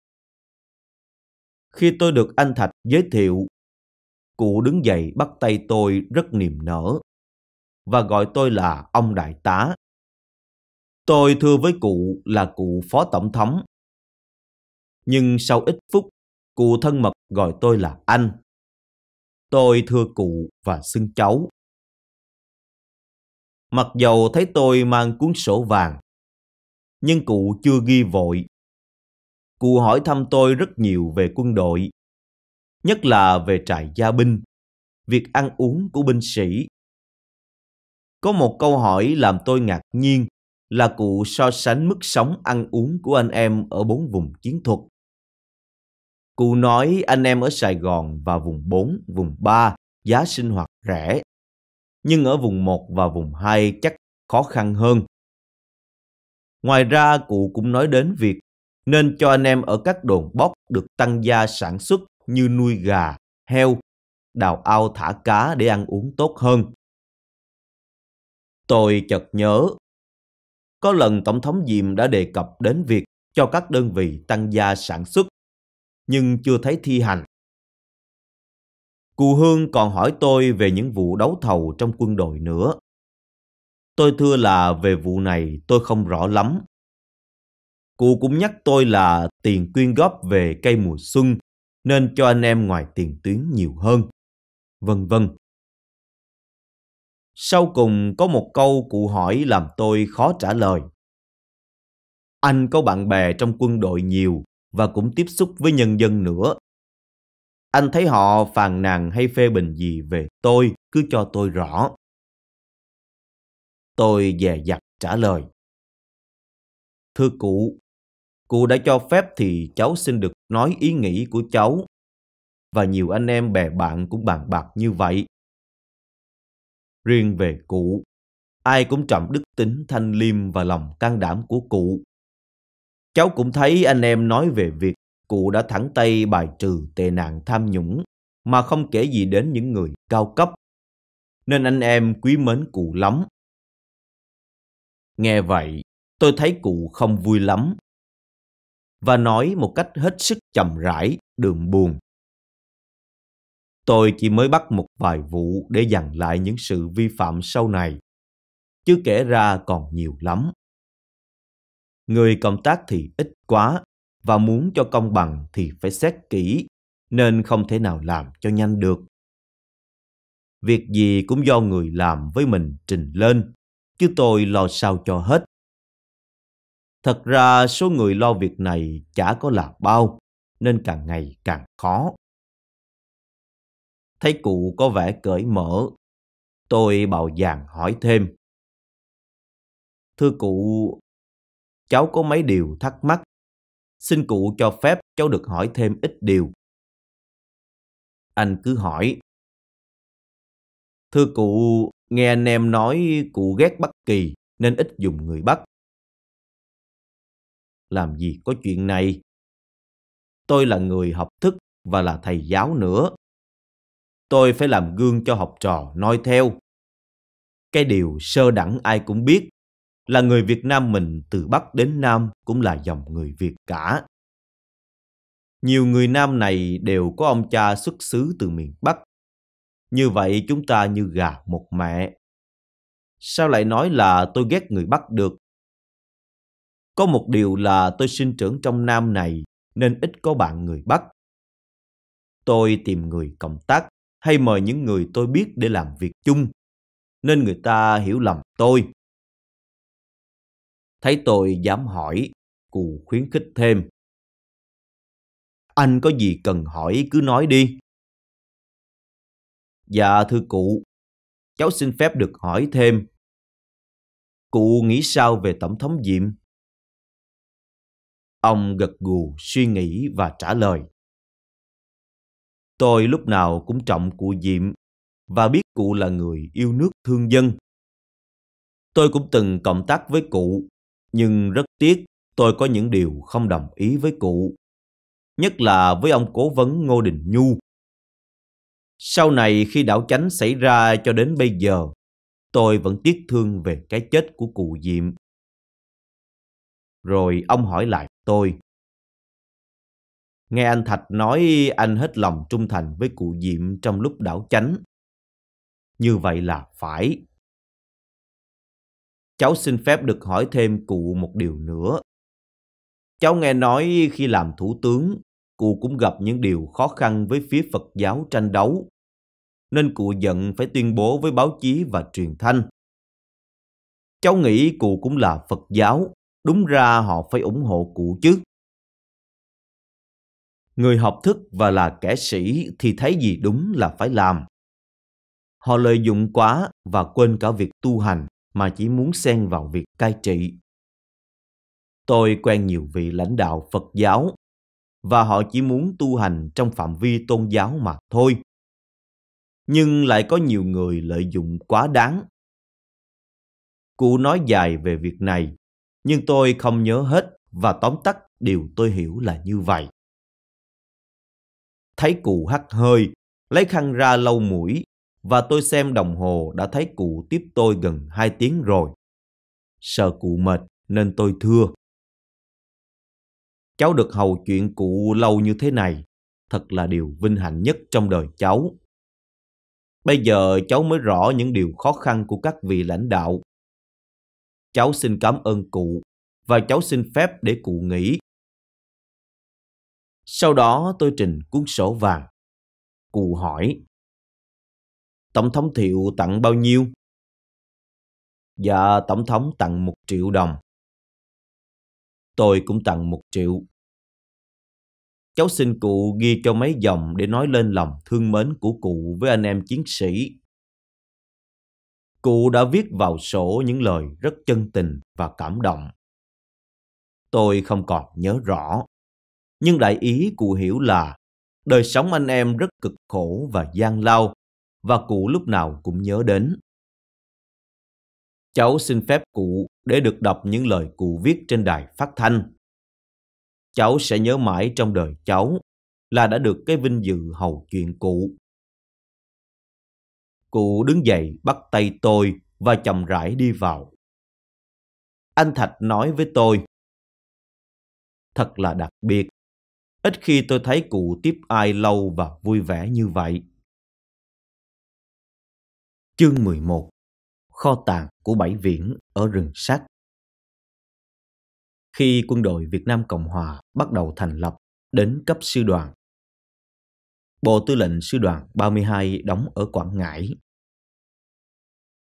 Khi tôi được anh Thạch giới thiệu, cụ đứng dậy bắt tay tôi rất niềm nở và gọi tôi là ông đại tá. Tôi thưa với cụ là cụ phó tổng thống. Nhưng sau ít phút, cụ thân mật gọi tôi là anh. Tôi thưa cụ và xưng cháu. Mặc dầu thấy tôi mang cuốn sổ vàng, nhưng cụ chưa ghi vội. Cụ hỏi thăm tôi rất nhiều về quân đội, nhất là về trại gia binh, việc ăn uống của binh sĩ. Có một câu hỏi làm tôi ngạc nhiên là cụ so sánh mức sống ăn uống của anh em ở bốn vùng chiến thuật. Cụ nói anh em ở Sài Gòn và vùng bốn vùng ba giá sinh hoạt rẻ, nhưng ở vùng một và vùng hai chắc khó khăn hơn Ngoài ra, cụ cũng nói đến việc nên cho anh em ở các đồn bóc được tăng gia sản xuất như nuôi gà, heo, đào ao thả cá để ăn uống tốt hơn. Tôi chợt nhớ, có lần Tổng thống Diệm đã đề cập đến việc cho các đơn vị tăng gia sản xuất, nhưng chưa thấy thi hành. Cụ Hương còn hỏi tôi về những vụ đấu thầu trong quân đội nữa. Tôi thưa là về vụ này tôi không rõ lắm. Cụ cũng nhắc tôi là tiền quyên góp về cây mùa xuân nên cho anh em ngoài tiền tuyến nhiều hơn. Vân vân. Sau cùng có một câu cụ hỏi làm tôi khó trả lời. Anh có bạn bè trong quân đội nhiều và cũng tiếp xúc với nhân dân nữa. Anh thấy họ phàn nàn hay phê bình gì về tôi cứ cho tôi rõ. Tôi dè dặt trả lời. Thưa cụ, cụ đã cho phép thì cháu xin được nói ý nghĩ của cháu. Và nhiều anh em bè bạn cũng bàn bạc như vậy. Riêng về cụ, ai cũng trọng đức tính thanh liêm và lòng can đảm của cụ. Cháu cũng thấy anh em nói về việc cụ đã thẳng tay bài trừ tệ nạn tham nhũng mà không kể gì đến những người cao cấp. Nên anh em quý mến cụ lắm. Nghe vậy, tôi thấy cụ không vui lắm. Và nói một cách hết sức chậm rãi, đường buồn. Tôi chỉ mới bắt một vài vụ để dằn lại những sự vi phạm sau này, chứ kể ra còn nhiều lắm. Người công tác thì ít quá và muốn cho công bằng thì phải xét kỹ, nên không thể nào làm cho nhanh được. Việc gì cũng do người làm với mình trình lên chứ tôi lo sao cho hết. Thật ra số người lo việc này chả có là bao, nên càng ngày càng khó. Thấy cụ có vẻ cởi mở, tôi bào vàng hỏi thêm. Thưa cụ, cháu có mấy điều thắc mắc. Xin cụ cho phép cháu được hỏi thêm ít điều. Anh cứ hỏi. Thưa cụ, Nghe anh em nói cụ ghét Bắc Kỳ nên ít dùng người Bắc. Làm gì có chuyện này? Tôi là người học thức và là thầy giáo nữa. Tôi phải làm gương cho học trò noi theo. Cái điều sơ đẳng ai cũng biết là người Việt Nam mình từ Bắc đến Nam cũng là dòng người Việt cả. Nhiều người Nam này đều có ông cha xuất xứ từ miền Bắc như vậy chúng ta như gà một mẹ. Sao lại nói là tôi ghét người Bắc được? Có một điều là tôi sinh trưởng trong Nam này nên ít có bạn người Bắc. Tôi tìm người cộng tác hay mời những người tôi biết để làm việc chung, nên người ta hiểu lầm tôi. Thấy tôi dám hỏi, cụ khuyến khích thêm. Anh có gì cần hỏi cứ nói đi. Dạ thưa cụ, cháu xin phép được hỏi thêm. Cụ nghĩ sao về Tổng thống Diệm? Ông gật gù suy nghĩ và trả lời. Tôi lúc nào cũng trọng cụ Diệm và biết cụ là người yêu nước thương dân. Tôi cũng từng cộng tác với cụ, nhưng rất tiếc tôi có những điều không đồng ý với cụ. Nhất là với ông cố vấn Ngô Đình Nhu sau này khi đảo chánh xảy ra cho đến bây giờ, tôi vẫn tiếc thương về cái chết của cụ Diệm. Rồi ông hỏi lại tôi. Nghe anh Thạch nói anh hết lòng trung thành với cụ Diệm trong lúc đảo chánh. Như vậy là phải. Cháu xin phép được hỏi thêm cụ một điều nữa. Cháu nghe nói khi làm thủ tướng, cụ cũng gặp những điều khó khăn với phía Phật giáo tranh đấu, nên cụ giận phải tuyên bố với báo chí và truyền thanh. Cháu nghĩ cụ cũng là Phật giáo, đúng ra họ phải ủng hộ cụ chứ. Người học thức và là kẻ sĩ thì thấy gì đúng là phải làm. Họ lợi dụng quá và quên cả việc tu hành mà chỉ muốn xen vào việc cai trị. Tôi quen nhiều vị lãnh đạo Phật giáo và họ chỉ muốn tu hành trong phạm vi tôn giáo mà thôi. Nhưng lại có nhiều người lợi dụng quá đáng. Cụ nói dài về việc này, nhưng tôi không nhớ hết và tóm tắt điều tôi hiểu là như vậy. Thấy cụ hắt hơi, lấy khăn ra lau mũi và tôi xem đồng hồ đã thấy cụ tiếp tôi gần hai tiếng rồi. Sợ cụ mệt nên tôi thưa cháu được hầu chuyện cụ lâu như thế này, thật là điều vinh hạnh nhất trong đời cháu. Bây giờ cháu mới rõ những điều khó khăn của các vị lãnh đạo. Cháu xin cảm ơn cụ và cháu xin phép để cụ nghỉ. Sau đó tôi trình cuốn sổ vàng. Cụ hỏi, Tổng thống Thiệu tặng bao nhiêu? Dạ, Tổng thống tặng một triệu đồng tôi cũng tặng một triệu. Cháu xin cụ ghi cho mấy dòng để nói lên lòng thương mến của cụ với anh em chiến sĩ. Cụ đã viết vào sổ những lời rất chân tình và cảm động. Tôi không còn nhớ rõ, nhưng đại ý cụ hiểu là đời sống anh em rất cực khổ và gian lao và cụ lúc nào cũng nhớ đến. Cháu xin phép cụ để được đọc những lời cụ viết trên đài phát thanh. Cháu sẽ nhớ mãi trong đời cháu là đã được cái vinh dự hầu chuyện cụ. Cụ đứng dậy bắt tay tôi và chậm rãi đi vào. Anh Thạch nói với tôi. Thật là đặc biệt. Ít khi tôi thấy cụ tiếp ai lâu và vui vẻ như vậy. Chương 11 kho tàng của bảy viễn ở rừng sắt. Khi quân đội Việt Nam Cộng Hòa bắt đầu thành lập đến cấp sư đoàn, Bộ Tư lệnh Sư đoàn 32 đóng ở Quảng Ngãi.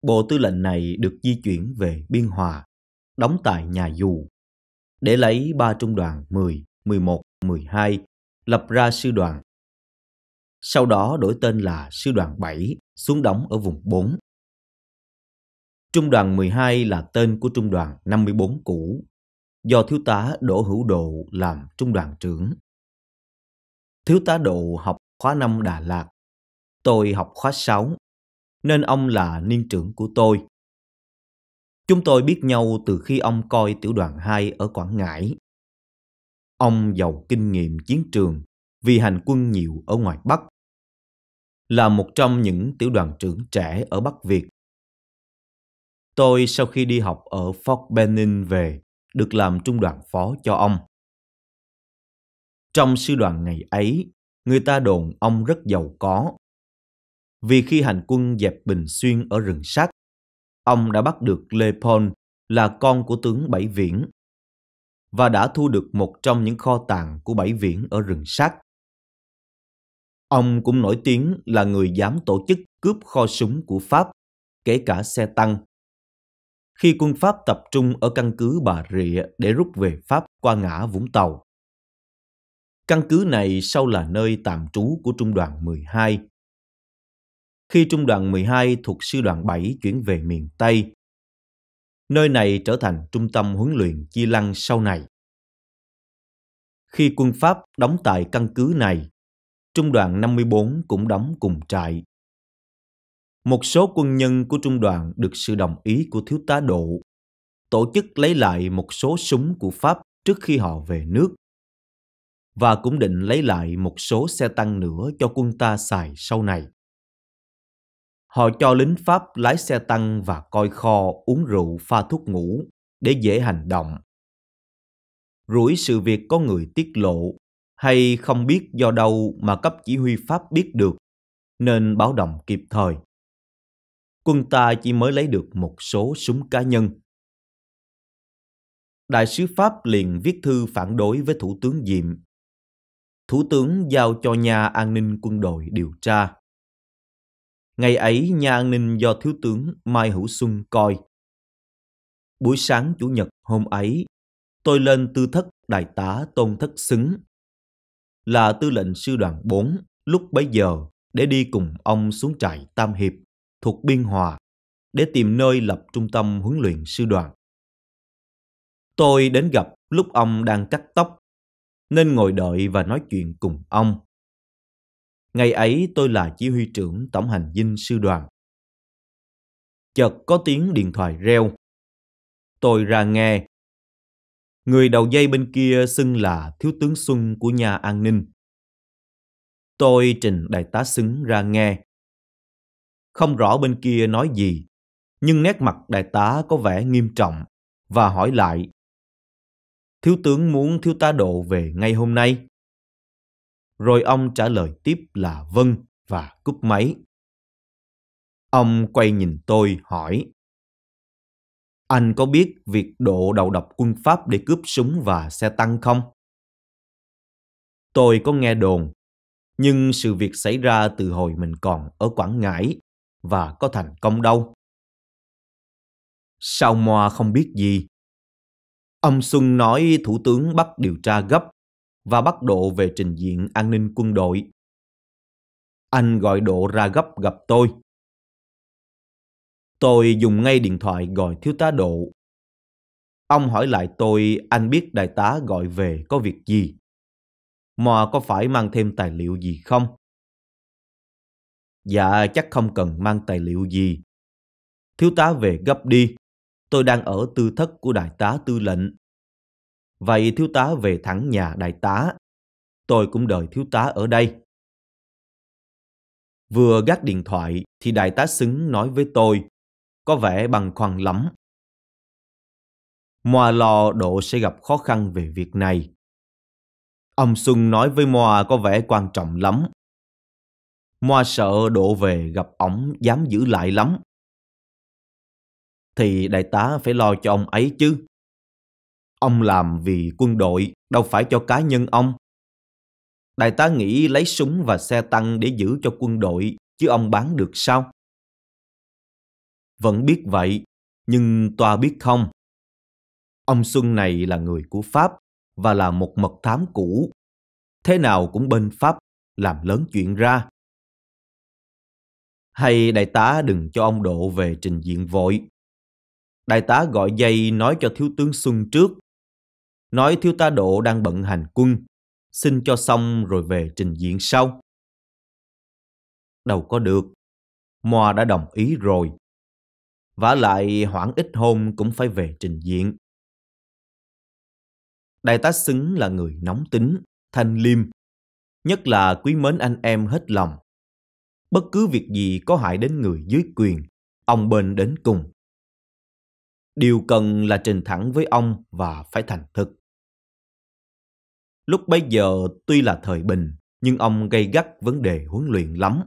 Bộ Tư lệnh này được di chuyển về Biên Hòa, đóng tại nhà dù, để lấy ba trung đoàn 10, 11, 12 lập ra sư đoàn. Sau đó đổi tên là sư đoàn 7 xuống đóng ở vùng 4 Trung đoàn 12 là tên của trung đoàn 54 cũ, do thiếu tá Đỗ Hữu Độ làm trung đoàn trưởng. Thiếu tá Độ học khóa 5 Đà Lạt, tôi học khóa 6, nên ông là niên trưởng của tôi. Chúng tôi biết nhau từ khi ông coi tiểu đoàn 2 ở Quảng Ngãi. Ông giàu kinh nghiệm chiến trường vì hành quân nhiều ở ngoài Bắc. Là một trong những tiểu đoàn trưởng trẻ ở Bắc Việt Tôi sau khi đi học ở Fort Benning về, được làm trung đoàn phó cho ông. Trong sư đoàn ngày ấy, người ta đồn ông rất giàu có. Vì khi hành quân dẹp Bình Xuyên ở rừng sắt, ông đã bắt được Lê Pon là con của tướng Bảy Viễn và đã thu được một trong những kho tàng của Bảy Viễn ở rừng sắt. Ông cũng nổi tiếng là người dám tổ chức cướp kho súng của Pháp, kể cả xe tăng, khi quân Pháp tập trung ở căn cứ Bà Rịa để rút về Pháp qua ngã Vũng Tàu. Căn cứ này sau là nơi tạm trú của Trung đoàn 12. Khi Trung đoàn 12 thuộc Sư đoàn 7 chuyển về miền Tây, nơi này trở thành trung tâm huấn luyện Chi Lăng sau này. Khi quân Pháp đóng tại căn cứ này, Trung đoàn 54 cũng đóng cùng trại một số quân nhân của trung đoàn được sự đồng ý của thiếu tá Độ tổ chức lấy lại một số súng của Pháp trước khi họ về nước và cũng định lấy lại một số xe tăng nữa cho quân ta xài sau này. Họ cho lính Pháp lái xe tăng và coi kho uống rượu pha thuốc ngủ để dễ hành động. Rủi sự việc có người tiết lộ hay không biết do đâu mà cấp chỉ huy Pháp biết được nên báo động kịp thời quân ta chỉ mới lấy được một số súng cá nhân. Đại sứ Pháp liền viết thư phản đối với Thủ tướng Diệm. Thủ tướng giao cho nhà an ninh quân đội điều tra. Ngày ấy, nhà an ninh do Thiếu tướng Mai Hữu Xuân coi. Buổi sáng Chủ nhật hôm ấy, tôi lên tư thất Đại tá Tôn Thất Xứng, là tư lệnh sư đoàn 4 lúc bấy giờ để đi cùng ông xuống trại Tam Hiệp thuộc Biên Hòa để tìm nơi lập trung tâm huấn luyện sư đoàn. Tôi đến gặp lúc ông đang cắt tóc, nên ngồi đợi và nói chuyện cùng ông. Ngày ấy tôi là chỉ huy trưởng tổng hành dinh sư đoàn. Chợt có tiếng điện thoại reo. Tôi ra nghe. Người đầu dây bên kia xưng là Thiếu tướng Xuân của nhà an ninh. Tôi trình đại tá xứng ra nghe. Không rõ bên kia nói gì, nhưng nét mặt đại tá có vẻ nghiêm trọng và hỏi lại. Thiếu tướng muốn thiếu tá độ về ngay hôm nay. Rồi ông trả lời tiếp là vâng và cúp máy. Ông quay nhìn tôi hỏi. Anh có biết việc độ đầu độc quân Pháp để cướp súng và xe tăng không? Tôi có nghe đồn, nhưng sự việc xảy ra từ hồi mình còn ở Quảng Ngãi và có thành công đâu. Sao Moa không biết gì? Ông Xuân nói Thủ tướng bắt điều tra gấp và bắt độ về trình diện an ninh quân đội. Anh gọi độ ra gấp gặp tôi. Tôi dùng ngay điện thoại gọi thiếu tá độ. Ông hỏi lại tôi anh biết đại tá gọi về có việc gì. Mò có phải mang thêm tài liệu gì không? Dạ chắc không cần mang tài liệu gì. Thiếu tá về gấp đi. Tôi đang ở tư thất của đại tá tư lệnh. Vậy thiếu tá về thẳng nhà đại tá. Tôi cũng đợi thiếu tá ở đây. Vừa gác điện thoại thì đại tá xứng nói với tôi. Có vẻ bằng khoăn lắm. Moa lo độ sẽ gặp khó khăn về việc này. Ông Xuân nói với Moa có vẻ quan trọng lắm. Moa sợ đổ về gặp ổng dám giữ lại lắm. Thì đại tá phải lo cho ông ấy chứ. Ông làm vì quân đội, đâu phải cho cá nhân ông. Đại tá nghĩ lấy súng và xe tăng để giữ cho quân đội, chứ ông bán được sao? Vẫn biết vậy, nhưng tòa biết không? Ông Xuân này là người của Pháp và là một mật thám cũ. Thế nào cũng bên Pháp làm lớn chuyện ra hay đại tá đừng cho ông Độ về trình diện vội. Đại tá gọi dây nói cho thiếu tướng Xuân trước. Nói thiếu tá Độ đang bận hành quân, xin cho xong rồi về trình diện sau. Đâu có được, Moa đã đồng ý rồi. vả lại hoãn ít hôm cũng phải về trình diện. Đại tá Xứng là người nóng tính, thanh liêm, nhất là quý mến anh em hết lòng bất cứ việc gì có hại đến người dưới quyền, ông bên đến cùng. Điều cần là trình thẳng với ông và phải thành thực. Lúc bấy giờ tuy là thời bình, nhưng ông gây gắt vấn đề huấn luyện lắm.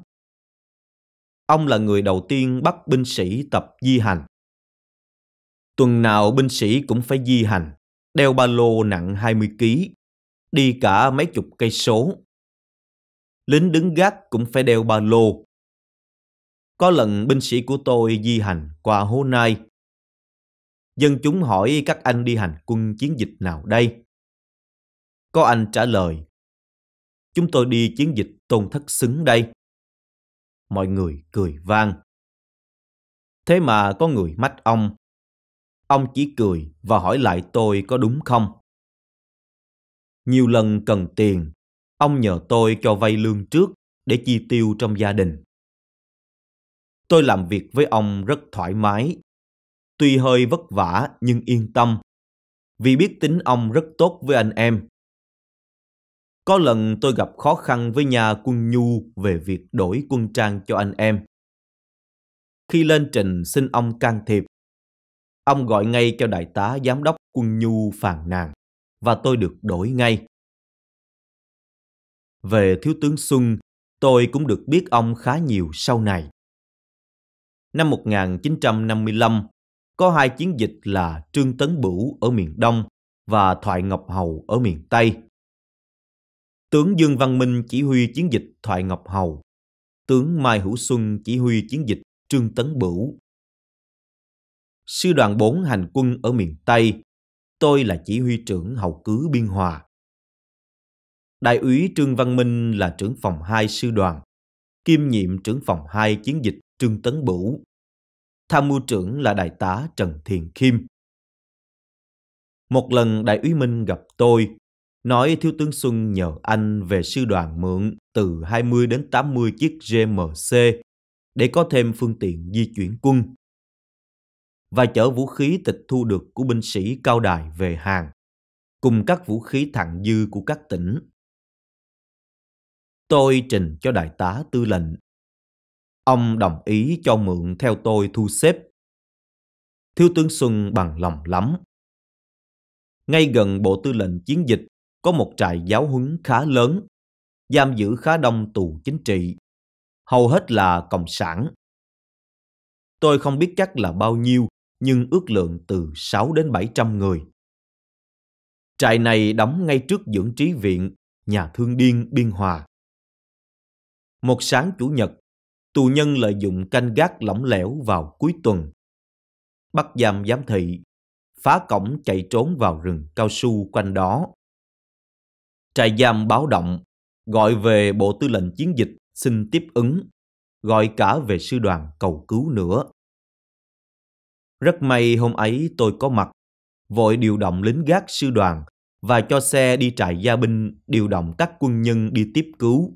Ông là người đầu tiên bắt binh sĩ tập di hành. Tuần nào binh sĩ cũng phải di hành, đeo ba lô nặng 20 kg, đi cả mấy chục cây số lính đứng gác cũng phải đeo ba lô. Có lần binh sĩ của tôi di hành qua Hồ Nai. Dân chúng hỏi các anh đi hành quân chiến dịch nào đây? Có anh trả lời, chúng tôi đi chiến dịch tôn thất xứng đây. Mọi người cười vang. Thế mà có người mách ông. Ông chỉ cười và hỏi lại tôi có đúng không? Nhiều lần cần tiền, Ông nhờ tôi cho vay lương trước để chi tiêu trong gia đình. Tôi làm việc với ông rất thoải mái. Tuy hơi vất vả nhưng yên tâm, vì biết tính ông rất tốt với anh em. Có lần tôi gặp khó khăn với nhà quân Nhu về việc đổi quân trang cho anh em. Khi lên trình xin ông can thiệp, ông gọi ngay cho đại tá giám đốc quân Nhu phàn nàn và tôi được đổi ngay. Về Thiếu tướng Xuân, tôi cũng được biết ông khá nhiều sau này. Năm 1955, có hai chiến dịch là Trương Tấn Bửu ở miền Đông và Thoại Ngọc Hầu ở miền Tây. Tướng Dương Văn Minh chỉ huy chiến dịch Thoại Ngọc Hầu, tướng Mai Hữu Xuân chỉ huy chiến dịch Trương Tấn Bửu. Sư đoàn 4 hành quân ở miền Tây, tôi là chỉ huy trưởng hậu cứ Biên Hòa. Đại úy Trương Văn Minh là trưởng phòng 2 sư đoàn, kiêm nhiệm trưởng phòng 2 chiến dịch Trương Tấn Bửu. Tham mưu trưởng là đại tá Trần Thiền Kim. Một lần đại úy Minh gặp tôi, nói thiếu tướng Xuân nhờ anh về sư đoàn mượn từ 20 đến 80 chiếc GMC để có thêm phương tiện di chuyển quân và chở vũ khí tịch thu được của binh sĩ cao đài về hàng cùng các vũ khí thặng dư của các tỉnh tôi trình cho đại tá tư lệnh. Ông đồng ý cho mượn theo tôi thu xếp. Thiếu tướng Xuân bằng lòng lắm. Ngay gần bộ tư lệnh chiến dịch có một trại giáo huấn khá lớn, giam giữ khá đông tù chính trị, hầu hết là cộng sản. Tôi không biết chắc là bao nhiêu, nhưng ước lượng từ 6 đến 700 người. Trại này đóng ngay trước dưỡng trí viện, nhà thương điên Biên Hòa một sáng chủ nhật, tù nhân lợi dụng canh gác lỏng lẻo vào cuối tuần. Bắt giam giám thị, phá cổng chạy trốn vào rừng cao su quanh đó. Trại giam báo động, gọi về Bộ Tư lệnh Chiến dịch xin tiếp ứng, gọi cả về sư đoàn cầu cứu nữa. Rất may hôm ấy tôi có mặt, vội điều động lính gác sư đoàn và cho xe đi trại gia binh điều động các quân nhân đi tiếp cứu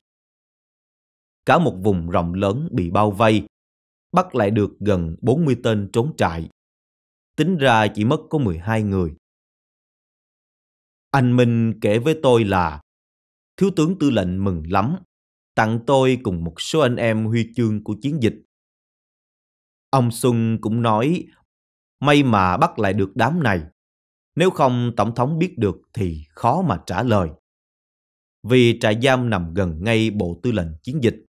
cả một vùng rộng lớn bị bao vây, bắt lại được gần 40 tên trốn trại. Tính ra chỉ mất có 12 người. Anh Minh kể với tôi là Thiếu tướng tư lệnh mừng lắm, tặng tôi cùng một số anh em huy chương của chiến dịch. Ông Xuân cũng nói, may mà bắt lại được đám này, nếu không Tổng thống biết được thì khó mà trả lời. Vì trại giam nằm gần ngay Bộ Tư lệnh Chiến dịch.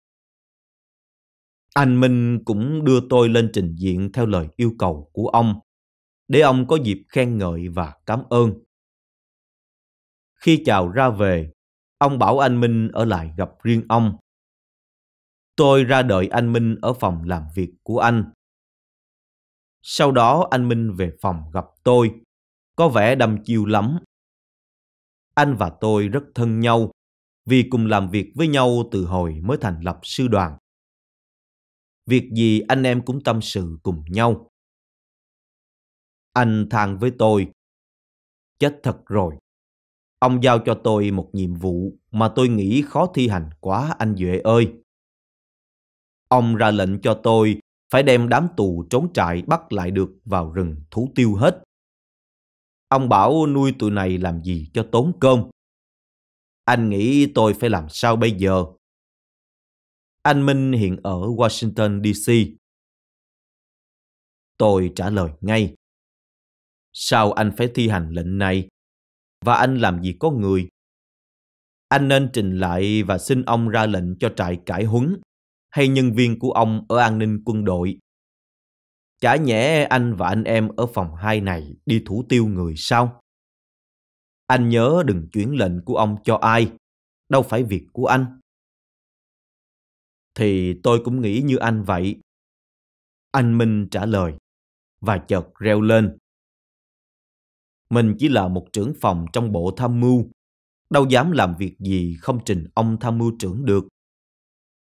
Anh Minh cũng đưa tôi lên trình diện theo lời yêu cầu của ông, để ông có dịp khen ngợi và cảm ơn. Khi chào ra về, ông bảo anh Minh ở lại gặp riêng ông. Tôi ra đợi anh Minh ở phòng làm việc của anh. Sau đó anh Minh về phòng gặp tôi, có vẻ đâm chiêu lắm. Anh và tôi rất thân nhau, vì cùng làm việc với nhau từ hồi mới thành lập sư đoàn việc gì anh em cũng tâm sự cùng nhau. Anh than với tôi, chết thật rồi. Ông giao cho tôi một nhiệm vụ mà tôi nghĩ khó thi hành quá anh Duệ ơi. Ông ra lệnh cho tôi phải đem đám tù trốn trại bắt lại được vào rừng thú tiêu hết. Ông bảo nuôi tụi này làm gì cho tốn cơm. Anh nghĩ tôi phải làm sao bây giờ? Anh Minh hiện ở Washington DC. Tôi trả lời ngay. Sao anh phải thi hành lệnh này? Và anh làm gì có người? Anh nên trình lại và xin ông ra lệnh cho trại cải huấn hay nhân viên của ông ở an ninh quân đội. Chả nhẽ anh và anh em ở phòng hai này đi thủ tiêu người sao? Anh nhớ đừng chuyển lệnh của ông cho ai, đâu phải việc của anh thì tôi cũng nghĩ như anh vậy. Anh Minh trả lời và chợt reo lên. Mình chỉ là một trưởng phòng trong bộ tham mưu, đâu dám làm việc gì không trình ông tham mưu trưởng được.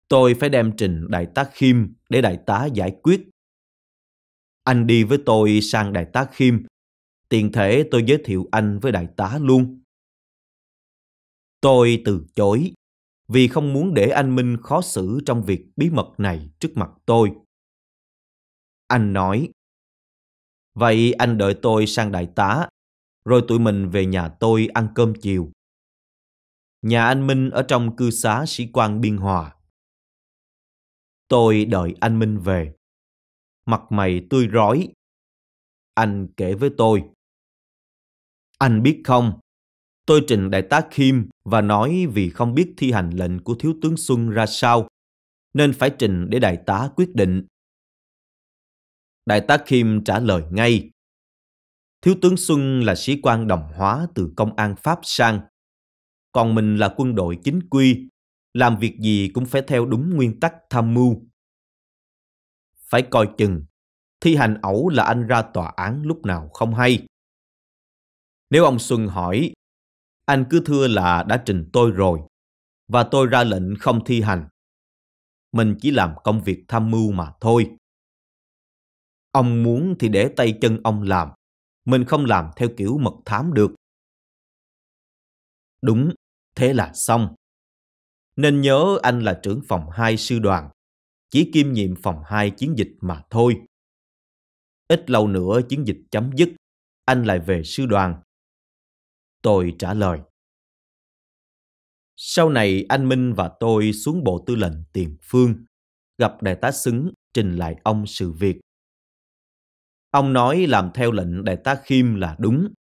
Tôi phải đem trình đại tá Khiêm để đại tá giải quyết. Anh đi với tôi sang đại tá Khiêm, tiền thể tôi giới thiệu anh với đại tá luôn. Tôi từ chối vì không muốn để anh Minh khó xử trong việc bí mật này trước mặt tôi. Anh nói, Vậy anh đợi tôi sang đại tá, rồi tụi mình về nhà tôi ăn cơm chiều. Nhà anh Minh ở trong cư xá sĩ quan Biên Hòa. Tôi đợi anh Minh về. Mặt mày tươi rói. Anh kể với tôi. Anh biết không, Tôi trình đại tá Kim và nói vì không biết thi hành lệnh của thiếu tướng Xuân ra sao, nên phải trình để đại tá quyết định. Đại tá Kim trả lời ngay. Thiếu tướng Xuân là sĩ quan đồng hóa từ công an Pháp sang. Còn mình là quân đội chính quy, làm việc gì cũng phải theo đúng nguyên tắc tham mưu. Phải coi chừng, thi hành ẩu là anh ra tòa án lúc nào không hay. Nếu ông Xuân hỏi anh cứ thưa là đã trình tôi rồi, và tôi ra lệnh không thi hành. Mình chỉ làm công việc tham mưu mà thôi. Ông muốn thì để tay chân ông làm, mình không làm theo kiểu mật thám được. Đúng, thế là xong. Nên nhớ anh là trưởng phòng hai sư đoàn, chỉ kiêm nhiệm phòng hai chiến dịch mà thôi. Ít lâu nữa chiến dịch chấm dứt, anh lại về sư đoàn Tôi trả lời. Sau này anh Minh và tôi xuống bộ tư lệnh tiền phương, gặp đại tá xứng trình lại ông sự việc. Ông nói làm theo lệnh đại tá Khiêm là đúng,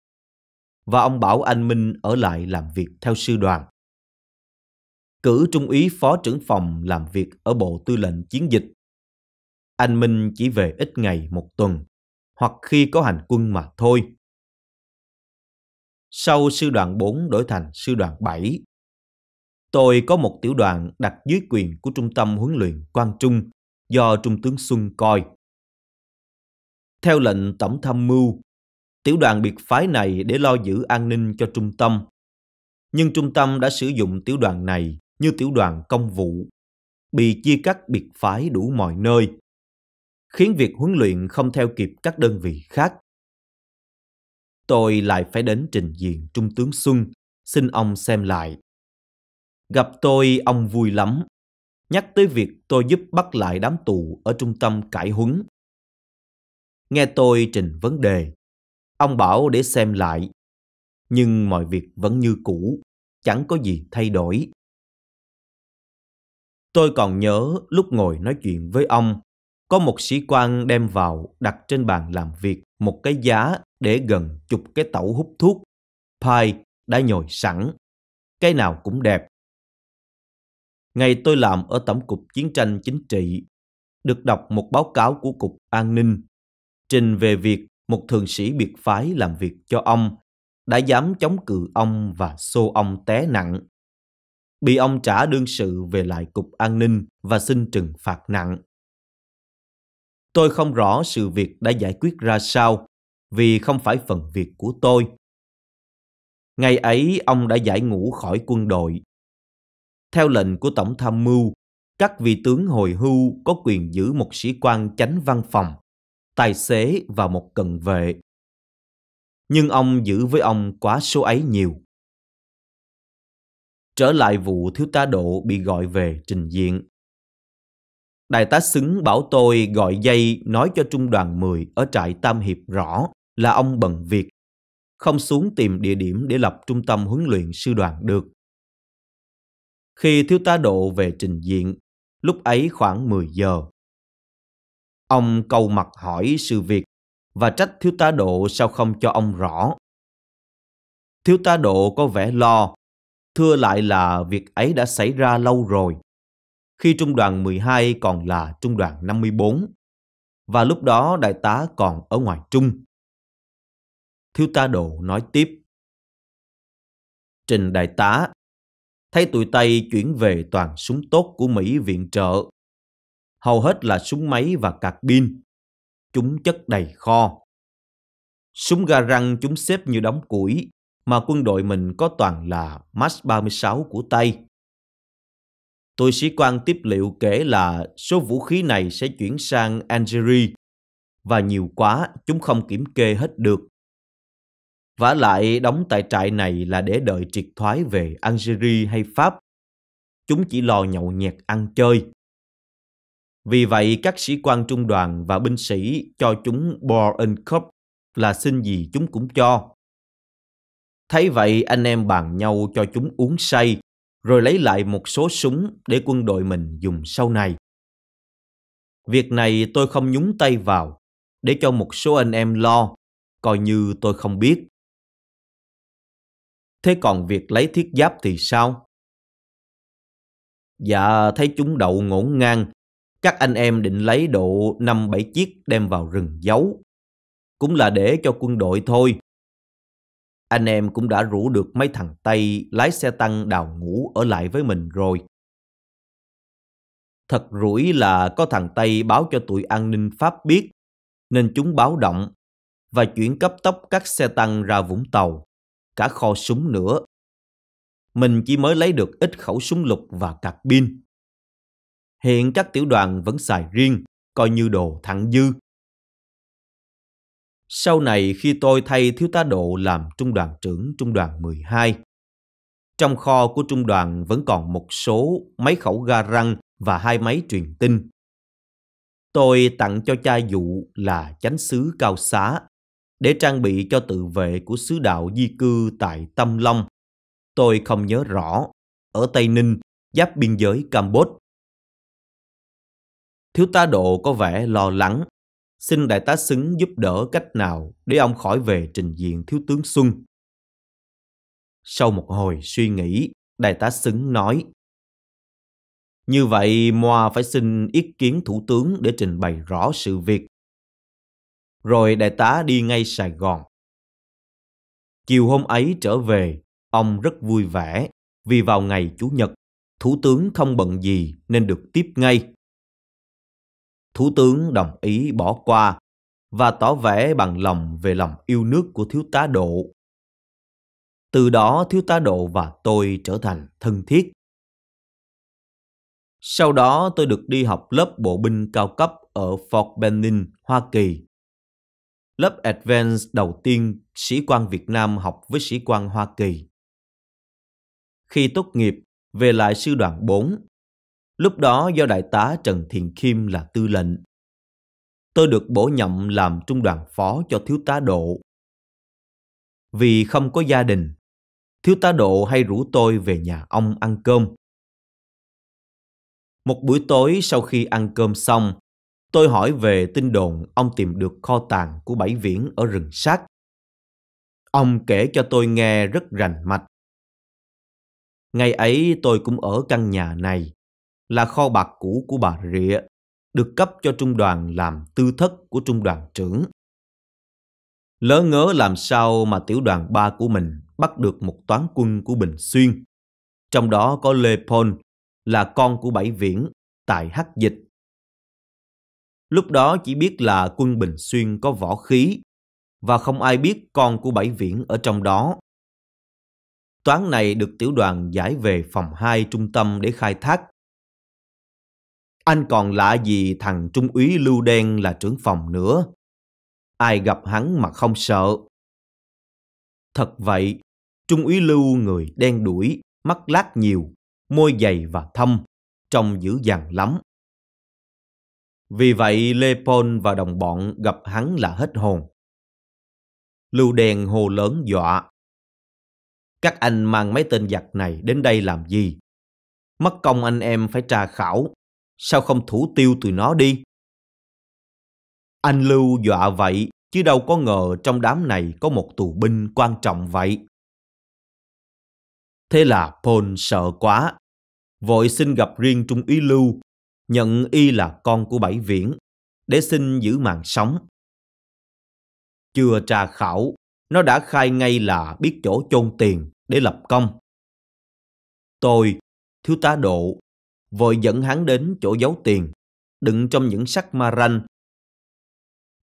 và ông bảo anh Minh ở lại làm việc theo sư đoàn. Cử trung úy phó trưởng phòng làm việc ở bộ tư lệnh chiến dịch. Anh Minh chỉ về ít ngày một tuần, hoặc khi có hành quân mà thôi sau sư đoàn 4 đổi thành sư đoàn 7. Tôi có một tiểu đoàn đặt dưới quyền của trung tâm huấn luyện Quang Trung do Trung tướng Xuân coi. Theo lệnh tổng tham mưu, tiểu đoàn biệt phái này để lo giữ an ninh cho trung tâm. Nhưng trung tâm đã sử dụng tiểu đoàn này như tiểu đoàn công vụ, bị chia cắt biệt phái đủ mọi nơi, khiến việc huấn luyện không theo kịp các đơn vị khác tôi lại phải đến trình diện Trung tướng Xuân, xin ông xem lại. Gặp tôi ông vui lắm, nhắc tới việc tôi giúp bắt lại đám tù ở trung tâm cải huấn. Nghe tôi trình vấn đề, ông bảo để xem lại, nhưng mọi việc vẫn như cũ, chẳng có gì thay đổi. Tôi còn nhớ lúc ngồi nói chuyện với ông, có một sĩ quan đem vào đặt trên bàn làm việc một cái giá để gần chục cái tẩu hút thuốc, Pai đã nhồi sẵn. Cái nào cũng đẹp. Ngày tôi làm ở Tổng cục Chiến tranh Chính trị, được đọc một báo cáo của Cục An ninh trình về việc một thượng sĩ biệt phái làm việc cho ông đã dám chống cự ông và xô ông té nặng. Bị ông trả đương sự về lại Cục An ninh và xin trừng phạt nặng. Tôi không rõ sự việc đã giải quyết ra sao vì không phải phần việc của tôi. Ngày ấy ông đã giải ngũ khỏi quân đội. Theo lệnh của Tổng Tham mưu, các vị tướng hồi hưu có quyền giữ một sĩ quan chánh văn phòng, tài xế và một cận vệ. Nhưng ông giữ với ông quá số ấy nhiều. Trở lại vụ thiếu tá độ bị gọi về trình diện. Đại tá xứng bảo tôi gọi dây nói cho trung đoàn 10 ở trại Tam Hiệp rõ là ông bận việc, không xuống tìm địa điểm để lập trung tâm huấn luyện sư đoàn được. Khi thiếu tá độ về trình diện, lúc ấy khoảng 10 giờ. Ông câu mặt hỏi sự việc và trách thiếu tá độ sao không cho ông rõ. Thiếu tá độ có vẻ lo, thưa lại là việc ấy đã xảy ra lâu rồi, khi trung đoàn 12 còn là trung đoàn 54 và lúc đó đại tá còn ở ngoài trung. Thiếu tá Độ nói tiếp. Trình đại tá, thấy tụi Tây chuyển về toàn súng tốt của Mỹ viện trợ. Hầu hết là súng máy và cạc pin. Chúng chất đầy kho. Súng ga răng chúng xếp như đóng củi, mà quân đội mình có toàn là Mach 36 của Tây. Tôi sĩ quan tiếp liệu kể là số vũ khí này sẽ chuyển sang Algeria và nhiều quá chúng không kiểm kê hết được vả lại đóng tại trại này là để đợi triệt thoái về Algeria hay Pháp. Chúng chỉ lo nhậu nhẹt ăn chơi. Vì vậy, các sĩ quan trung đoàn và binh sĩ cho chúng Bor and Cup là xin gì chúng cũng cho. Thấy vậy, anh em bàn nhau cho chúng uống say, rồi lấy lại một số súng để quân đội mình dùng sau này. Việc này tôi không nhúng tay vào, để cho một số anh em lo, coi như tôi không biết. Thế còn việc lấy thiết giáp thì sao? Dạ, thấy chúng đậu ngổn ngang, các anh em định lấy độ 5-7 chiếc đem vào rừng giấu. Cũng là để cho quân đội thôi. Anh em cũng đã rủ được mấy thằng Tây lái xe tăng đào ngũ ở lại với mình rồi. Thật rủi là có thằng Tây báo cho tụi an ninh Pháp biết, nên chúng báo động và chuyển cấp tốc các xe tăng ra Vũng Tàu cả kho súng nữa. Mình chỉ mới lấy được ít khẩu súng lục và cạc pin. Hiện các tiểu đoàn vẫn xài riêng, coi như đồ thẳng dư. Sau này khi tôi thay thiếu tá độ làm trung đoàn trưởng trung đoàn 12, trong kho của trung đoàn vẫn còn một số máy khẩu ga răng và hai máy truyền tin. Tôi tặng cho cha dụ là chánh sứ cao xá để trang bị cho tự vệ của sứ đạo di cư tại Tâm Long. Tôi không nhớ rõ, ở Tây Ninh, giáp biên giới Campuchia. Thiếu tá Độ có vẻ lo lắng, xin đại tá xứng giúp đỡ cách nào để ông khỏi về trình diện thiếu tướng Xuân. Sau một hồi suy nghĩ, đại tá xứng nói như vậy, Moa phải xin ý kiến thủ tướng để trình bày rõ sự việc rồi đại tá đi ngay Sài Gòn. Chiều hôm ấy trở về, ông rất vui vẻ vì vào ngày Chủ nhật, Thủ tướng không bận gì nên được tiếp ngay. Thủ tướng đồng ý bỏ qua và tỏ vẻ bằng lòng về lòng yêu nước của thiếu tá Độ. Từ đó thiếu tá Độ và tôi trở thành thân thiết. Sau đó tôi được đi học lớp bộ binh cao cấp ở Fort Benning, Hoa Kỳ lớp Advanced đầu tiên sĩ quan Việt Nam học với sĩ quan Hoa Kỳ. Khi tốt nghiệp, về lại sư đoàn 4, lúc đó do Đại tá Trần Thiện Kim là tư lệnh. Tôi được bổ nhậm làm trung đoàn phó cho thiếu tá Độ. Vì không có gia đình, thiếu tá Độ hay rủ tôi về nhà ông ăn cơm. Một buổi tối sau khi ăn cơm xong, Tôi hỏi về tin đồn ông tìm được kho tàng của Bảy Viễn ở rừng sát. Ông kể cho tôi nghe rất rành mạch. Ngày ấy tôi cũng ở căn nhà này, là kho bạc cũ của bà Rịa, được cấp cho trung đoàn làm tư thất của trung đoàn trưởng. Lỡ ngớ làm sao mà tiểu đoàn ba của mình bắt được một toán quân của Bình Xuyên. Trong đó có Lê Pol, là con của Bảy Viễn, tại Hắc Dịch Lúc đó chỉ biết là quân Bình Xuyên có võ khí và không ai biết con của Bảy Viễn ở trong đó. Toán này được tiểu đoàn giải về phòng hai trung tâm để khai thác. Anh còn lạ gì thằng Trung úy Lưu Đen là trưởng phòng nữa. Ai gặp hắn mà không sợ. Thật vậy, Trung úy Lưu người đen đuổi, mắt lát nhiều, môi dày và thâm, trông dữ dằn lắm. Vì vậy Lê Pôn và đồng bọn gặp hắn là hết hồn. Lưu đèn hồ lớn dọa. Các anh mang mấy tên giặc này đến đây làm gì? Mất công anh em phải tra khảo. Sao không thủ tiêu tụi nó đi? Anh Lưu dọa vậy, chứ đâu có ngờ trong đám này có một tù binh quan trọng vậy. Thế là Paul sợ quá, vội xin gặp riêng Trung úy Lưu nhận y là con của Bảy Viễn, để xin giữ mạng sống. Chưa tra khảo, nó đã khai ngay là biết chỗ chôn tiền để lập công. Tôi, thiếu tá độ, vội dẫn hắn đến chỗ giấu tiền, đựng trong những sắc ma ranh.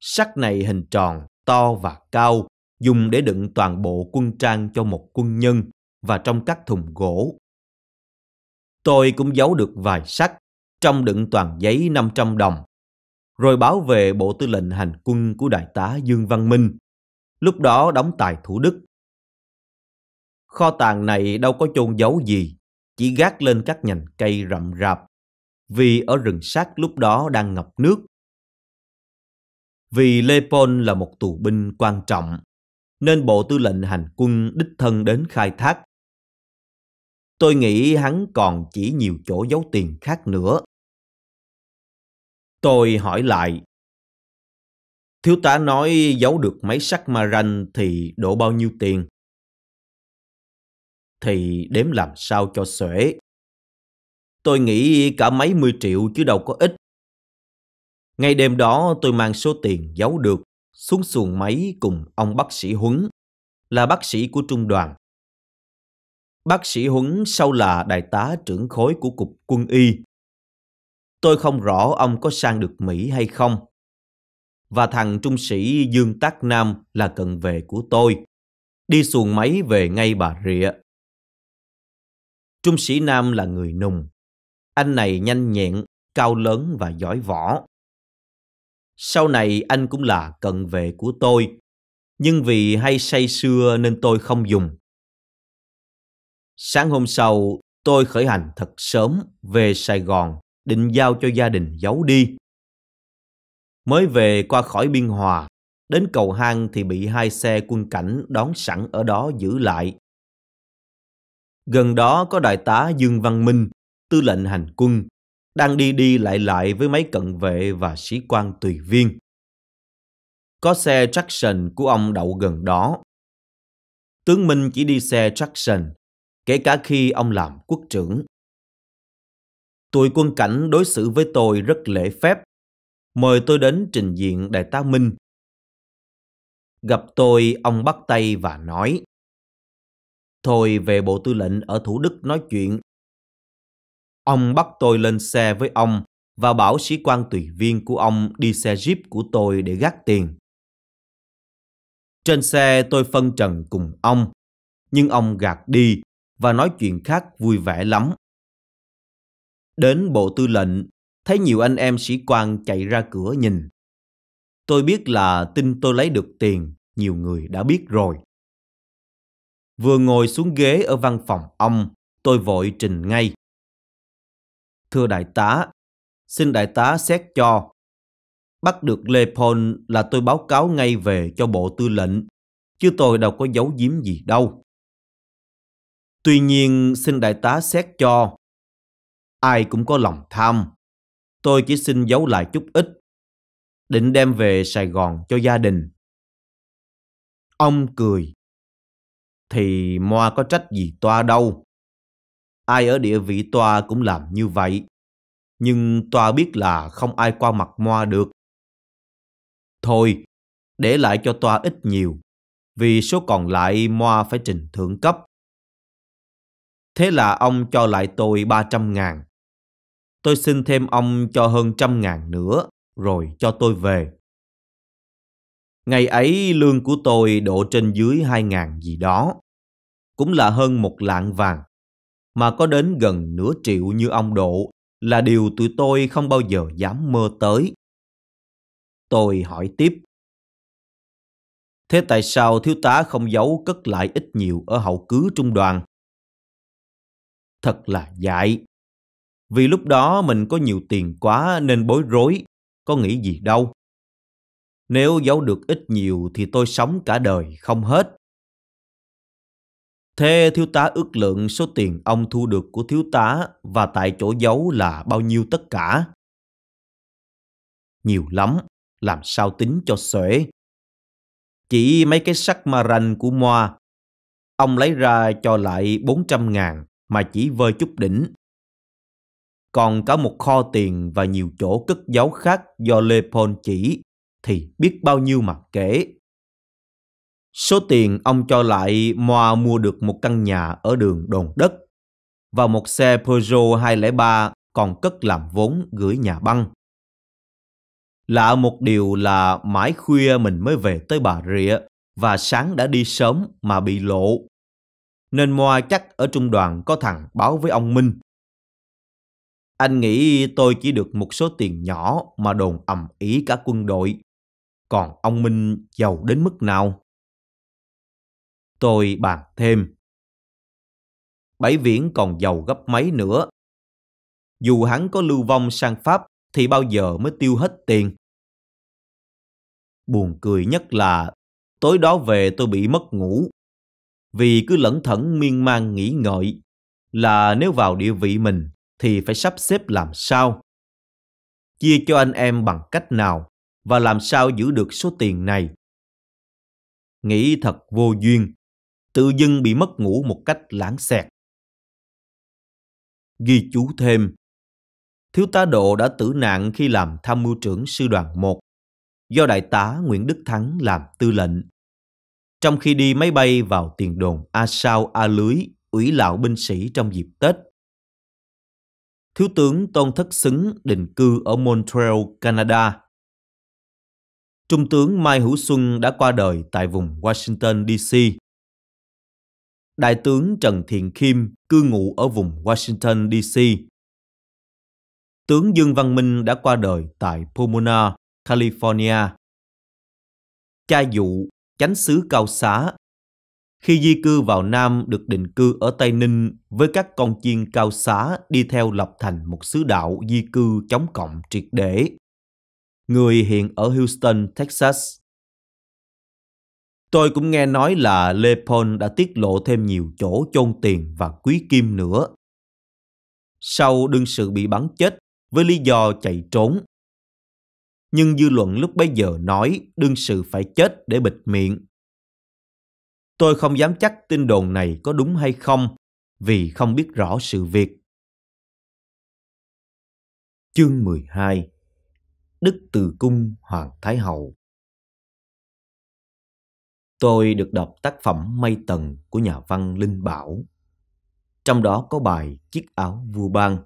Sắc này hình tròn, to và cao, dùng để đựng toàn bộ quân trang cho một quân nhân và trong các thùng gỗ. Tôi cũng giấu được vài sắc, trong đựng toàn giấy 500 đồng, rồi báo về Bộ Tư lệnh Hành quân của Đại tá Dương Văn Minh, lúc đó đóng tại Thủ Đức. Kho tàng này đâu có chôn giấu gì, chỉ gác lên các nhành cây rậm rạp, vì ở rừng sát lúc đó đang ngập nước. Vì Lê Pol là một tù binh quan trọng, nên Bộ Tư lệnh Hành quân đích thân đến khai thác. Tôi nghĩ hắn còn chỉ nhiều chỗ giấu tiền khác nữa. Tôi hỏi lại. Thiếu tá nói giấu được mấy sắt ma ranh thì đổ bao nhiêu tiền? Thì đếm làm sao cho xuể. Tôi nghĩ cả mấy mươi triệu chứ đâu có ít. Ngay đêm đó tôi mang số tiền giấu được xuống xuồng máy cùng ông bác sĩ Huấn, là bác sĩ của trung đoàn. Bác sĩ Huấn sau là đại tá trưởng khối của Cục Quân Y Tôi không rõ ông có sang được Mỹ hay không. Và thằng trung sĩ Dương Tắc Nam là cận vệ của tôi. Đi xuồng máy về ngay Bà Rịa. Trung sĩ Nam là người nùng. Anh này nhanh nhẹn, cao lớn và giỏi võ. Sau này anh cũng là cận vệ của tôi, nhưng vì hay say xưa nên tôi không dùng. Sáng hôm sau, tôi khởi hành thật sớm về Sài Gòn định giao cho gia đình giấu đi. Mới về qua khỏi Biên Hòa, đến cầu hang thì bị hai xe quân cảnh đón sẵn ở đó giữ lại. Gần đó có đại tá Dương Văn Minh, tư lệnh hành quân, đang đi đi lại lại với mấy cận vệ và sĩ quan tùy viên. Có xe Jackson của ông đậu gần đó. Tướng Minh chỉ đi xe Jackson, kể cả khi ông làm quốc trưởng. Tụi quân cảnh đối xử với tôi rất lễ phép. Mời tôi đến trình diện đại tá Minh. Gặp tôi, ông bắt tay và nói. Thôi về bộ tư lệnh ở Thủ Đức nói chuyện. Ông bắt tôi lên xe với ông và bảo sĩ quan tùy viên của ông đi xe jeep của tôi để gác tiền. Trên xe tôi phân trần cùng ông, nhưng ông gạt đi và nói chuyện khác vui vẻ lắm. Đến bộ tư lệnh, thấy nhiều anh em sĩ quan chạy ra cửa nhìn. Tôi biết là tin tôi lấy được tiền, nhiều người đã biết rồi. Vừa ngồi xuống ghế ở văn phòng ông, tôi vội trình ngay. Thưa đại tá, xin đại tá xét cho. Bắt được Lê Pol là tôi báo cáo ngay về cho bộ tư lệnh, chứ tôi đâu có giấu giếm gì đâu. Tuy nhiên, xin đại tá xét cho, ai cũng có lòng tham. Tôi chỉ xin giấu lại chút ít, định đem về Sài Gòn cho gia đình. Ông cười. Thì Moa có trách gì toa đâu. Ai ở địa vị toa cũng làm như vậy. Nhưng toa biết là không ai qua mặt Moa được. Thôi, để lại cho toa ít nhiều, vì số còn lại Moa phải trình thượng cấp. Thế là ông cho lại tôi 300 ngàn. Tôi xin thêm ông cho hơn trăm ngàn nữa, rồi cho tôi về. Ngày ấy lương của tôi độ trên dưới hai ngàn gì đó, cũng là hơn một lạng vàng, mà có đến gần nửa triệu như ông độ là điều tụi tôi không bao giờ dám mơ tới. Tôi hỏi tiếp. Thế tại sao thiếu tá không giấu cất lại ít nhiều ở hậu cứ trung đoàn? Thật là dại. Vì lúc đó mình có nhiều tiền quá nên bối rối, có nghĩ gì đâu. Nếu giấu được ít nhiều thì tôi sống cả đời không hết. Thế thiếu tá ước lượng số tiền ông thu được của thiếu tá và tại chỗ giấu là bao nhiêu tất cả? Nhiều lắm, làm sao tính cho xuể. Chỉ mấy cái sắc ma ranh của Moa, ông lấy ra cho lại bốn trăm ngàn mà chỉ vơi chút đỉnh còn cả một kho tiền và nhiều chỗ cất giấu khác do Lepon chỉ, thì biết bao nhiêu mà kể. Số tiền ông cho lại Moa mua được một căn nhà ở đường Đồn Đất và một xe Peugeot 203 còn cất làm vốn gửi nhà băng. Lạ một điều là mãi khuya mình mới về tới Bà Rịa và sáng đã đi sớm mà bị lộ. Nên Moa chắc ở trung đoàn có thằng báo với ông Minh anh nghĩ tôi chỉ được một số tiền nhỏ mà đồn ầm ý cả quân đội. Còn ông Minh giàu đến mức nào? Tôi bàn thêm. Bảy viễn còn giàu gấp mấy nữa. Dù hắn có lưu vong sang Pháp thì bao giờ mới tiêu hết tiền. Buồn cười nhất là tối đó về tôi bị mất ngủ. Vì cứ lẩn thẩn miên man nghĩ ngợi là nếu vào địa vị mình thì phải sắp xếp làm sao? Chia cho anh em bằng cách nào và làm sao giữ được số tiền này? Nghĩ thật vô duyên, tự dưng bị mất ngủ một cách lãng xẹt. Ghi chú thêm, Thiếu tá Độ đã tử nạn khi làm tham mưu trưởng sư đoàn 1, do Đại tá Nguyễn Đức Thắng làm tư lệnh. Trong khi đi máy bay vào tiền đồn A Sao A Lưới, ủy lạo binh sĩ trong dịp Tết thiếu tướng Tôn Thất Xứng định cư ở Montreal, Canada. Trung tướng Mai Hữu Xuân đã qua đời tại vùng Washington D.C. Đại tướng Trần Thiện Kim cư ngụ ở vùng Washington D.C. Tướng Dương Văn Minh đã qua đời tại Pomona, California. Cha dụ, chánh sứ cao xá khi di cư vào Nam được định cư ở Tây Ninh với các con chiên cao xá đi theo lập thành một xứ đạo di cư chống cộng triệt để. Người hiện ở Houston, Texas. Tôi cũng nghe nói là Lepon đã tiết lộ thêm nhiều chỗ chôn tiền và quý kim nữa. Sau đương sự bị bắn chết với lý do chạy trốn. Nhưng dư luận lúc bấy giờ nói đương sự phải chết để bịt miệng Tôi không dám chắc tin đồn này có đúng hay không vì không biết rõ sự việc. Chương 12 Đức Từ Cung Hoàng Thái Hậu Tôi được đọc tác phẩm Mây Tần của nhà văn Linh Bảo. Trong đó có bài Chiếc áo vua Bang.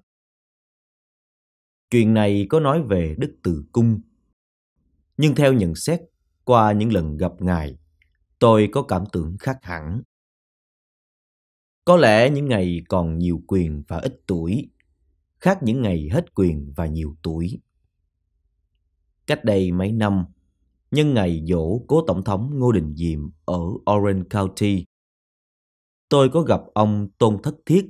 Chuyện này có nói về Đức Từ Cung. Nhưng theo nhận xét qua những lần gặp ngài tôi có cảm tưởng khác hẳn. Có lẽ những ngày còn nhiều quyền và ít tuổi, khác những ngày hết quyền và nhiều tuổi. Cách đây mấy năm, nhân ngày dỗ cố tổng thống Ngô Đình Diệm ở Orange County, tôi có gặp ông Tôn Thất Thiết,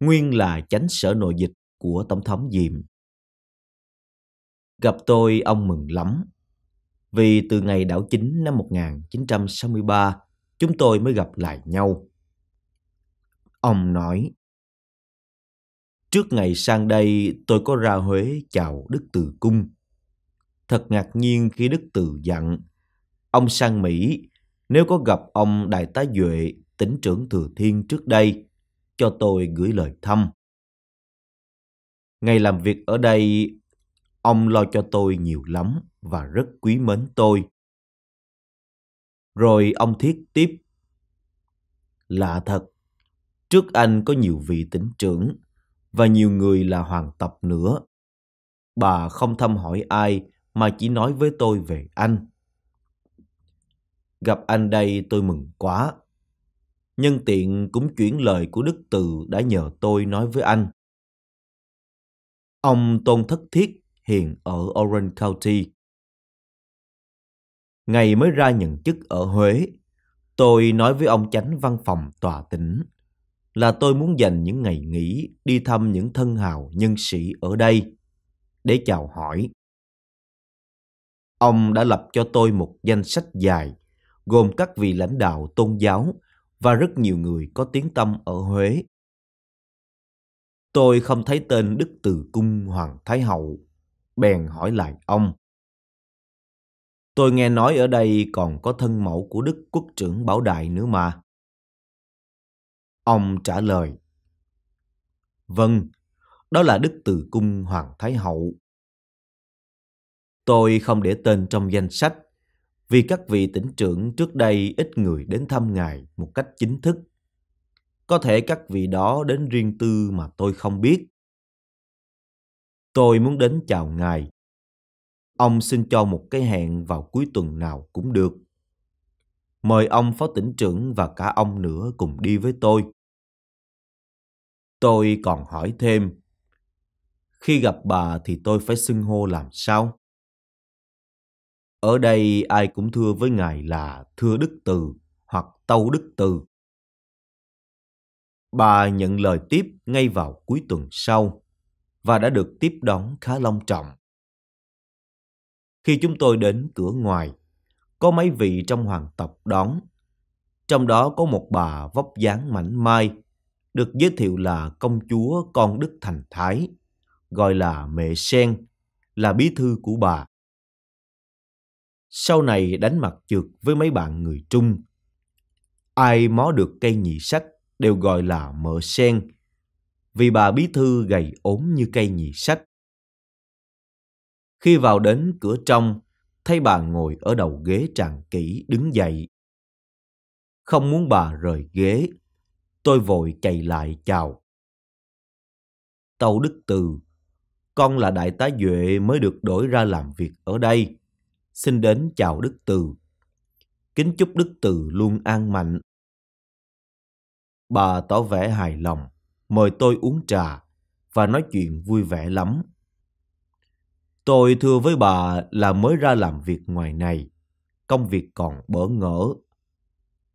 nguyên là chánh sở nội dịch của tổng thống Diệm. Gặp tôi ông mừng lắm vì từ ngày đảo chính năm 1963 chúng tôi mới gặp lại nhau. Ông nói, Trước ngày sang đây tôi có ra Huế chào Đức Từ Cung. Thật ngạc nhiên khi Đức Từ dặn, ông sang Mỹ, nếu có gặp ông Đại tá Duệ, tỉnh trưởng Thừa Thiên trước đây, cho tôi gửi lời thăm. Ngày làm việc ở đây, Ông lo cho tôi nhiều lắm và rất quý mến tôi. Rồi ông thiết tiếp. Lạ thật, trước anh có nhiều vị tỉnh trưởng và nhiều người là hoàng tập nữa. Bà không thăm hỏi ai mà chỉ nói với tôi về anh. Gặp anh đây tôi mừng quá. Nhân tiện cũng chuyển lời của Đức Từ đã nhờ tôi nói với anh. Ông Tôn Thất Thiết hiện ở Orange County. Ngày mới ra nhận chức ở Huế, tôi nói với ông chánh văn phòng tòa tỉnh là tôi muốn dành những ngày nghỉ đi thăm những thân hào nhân sĩ ở đây để chào hỏi. Ông đã lập cho tôi một danh sách dài gồm các vị lãnh đạo tôn giáo và rất nhiều người có tiếng tâm ở Huế. Tôi không thấy tên Đức Từ Cung Hoàng Thái Hậu bèn hỏi lại ông. Tôi nghe nói ở đây còn có thân mẫu của Đức Quốc trưởng Bảo Đại nữa mà. Ông trả lời. Vâng, đó là Đức Từ Cung Hoàng Thái Hậu. Tôi không để tên trong danh sách vì các vị tỉnh trưởng trước đây ít người đến thăm ngài một cách chính thức. Có thể các vị đó đến riêng tư mà tôi không biết. Tôi muốn đến chào ngài. Ông xin cho một cái hẹn vào cuối tuần nào cũng được. Mời ông phó tỉnh trưởng và cả ông nữa cùng đi với tôi. Tôi còn hỏi thêm, khi gặp bà thì tôi phải xưng hô làm sao? Ở đây ai cũng thưa với ngài là thưa đức từ hoặc tâu đức từ. Bà nhận lời tiếp ngay vào cuối tuần sau và đã được tiếp đón khá long trọng. Khi chúng tôi đến cửa ngoài, có mấy vị trong hoàng tộc đón. Trong đó có một bà vóc dáng mảnh mai, được giới thiệu là công chúa con Đức Thành Thái, gọi là mẹ Sen, là bí thư của bà. Sau này đánh mặt trượt với mấy bạn người Trung. Ai mó được cây nhị sách đều gọi là mợ Sen, vì bà bí thư gầy ốm như cây nhì sách. Khi vào đến cửa trong, thấy bà ngồi ở đầu ghế tràn kỹ đứng dậy. Không muốn bà rời ghế, tôi vội chạy lại chào. Tâu Đức Từ, con là đại tá Duệ mới được đổi ra làm việc ở đây. Xin đến chào Đức Từ. Kính chúc Đức Từ luôn an mạnh. Bà tỏ vẻ hài lòng mời tôi uống trà và nói chuyện vui vẻ lắm. Tôi thưa với bà là mới ra làm việc ngoài này, công việc còn bỡ ngỡ.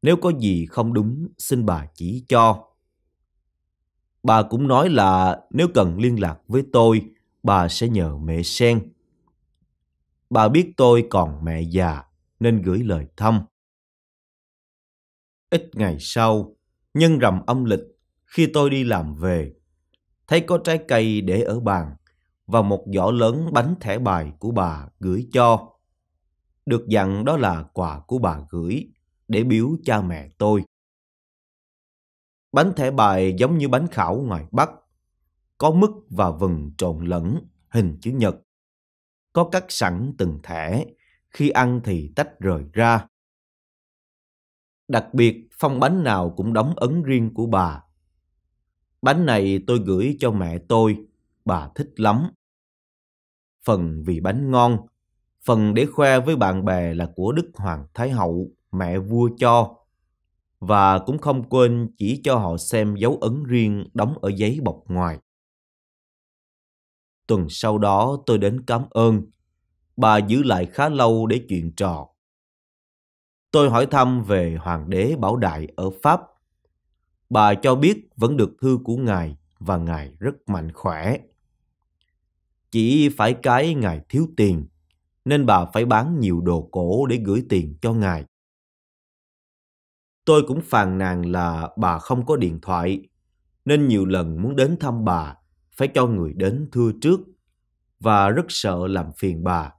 Nếu có gì không đúng, xin bà chỉ cho. Bà cũng nói là nếu cần liên lạc với tôi, bà sẽ nhờ mẹ sen. Bà biết tôi còn mẹ già nên gửi lời thăm. Ít ngày sau, nhân rằm âm lịch khi tôi đi làm về, thấy có trái cây để ở bàn và một giỏ lớn bánh thẻ bài của bà gửi cho. Được dặn đó là quà của bà gửi để biếu cha mẹ tôi. Bánh thẻ bài giống như bánh khảo ngoài Bắc, có mứt và vừng trộn lẫn hình chữ nhật. Có cắt sẵn từng thẻ, khi ăn thì tách rời ra. Đặc biệt, phong bánh nào cũng đóng ấn riêng của bà Bánh này tôi gửi cho mẹ tôi, bà thích lắm. Phần vì bánh ngon, phần để khoe với bạn bè là của Đức Hoàng Thái Hậu, mẹ vua cho. Và cũng không quên chỉ cho họ xem dấu ấn riêng đóng ở giấy bọc ngoài. Tuần sau đó tôi đến cảm ơn. Bà giữ lại khá lâu để chuyện trò. Tôi hỏi thăm về hoàng đế Bảo Đại ở Pháp Bà cho biết vẫn được thư của ngài và ngài rất mạnh khỏe. Chỉ phải cái ngài thiếu tiền, nên bà phải bán nhiều đồ cổ để gửi tiền cho ngài. Tôi cũng phàn nàn là bà không có điện thoại, nên nhiều lần muốn đến thăm bà phải cho người đến thưa trước và rất sợ làm phiền bà.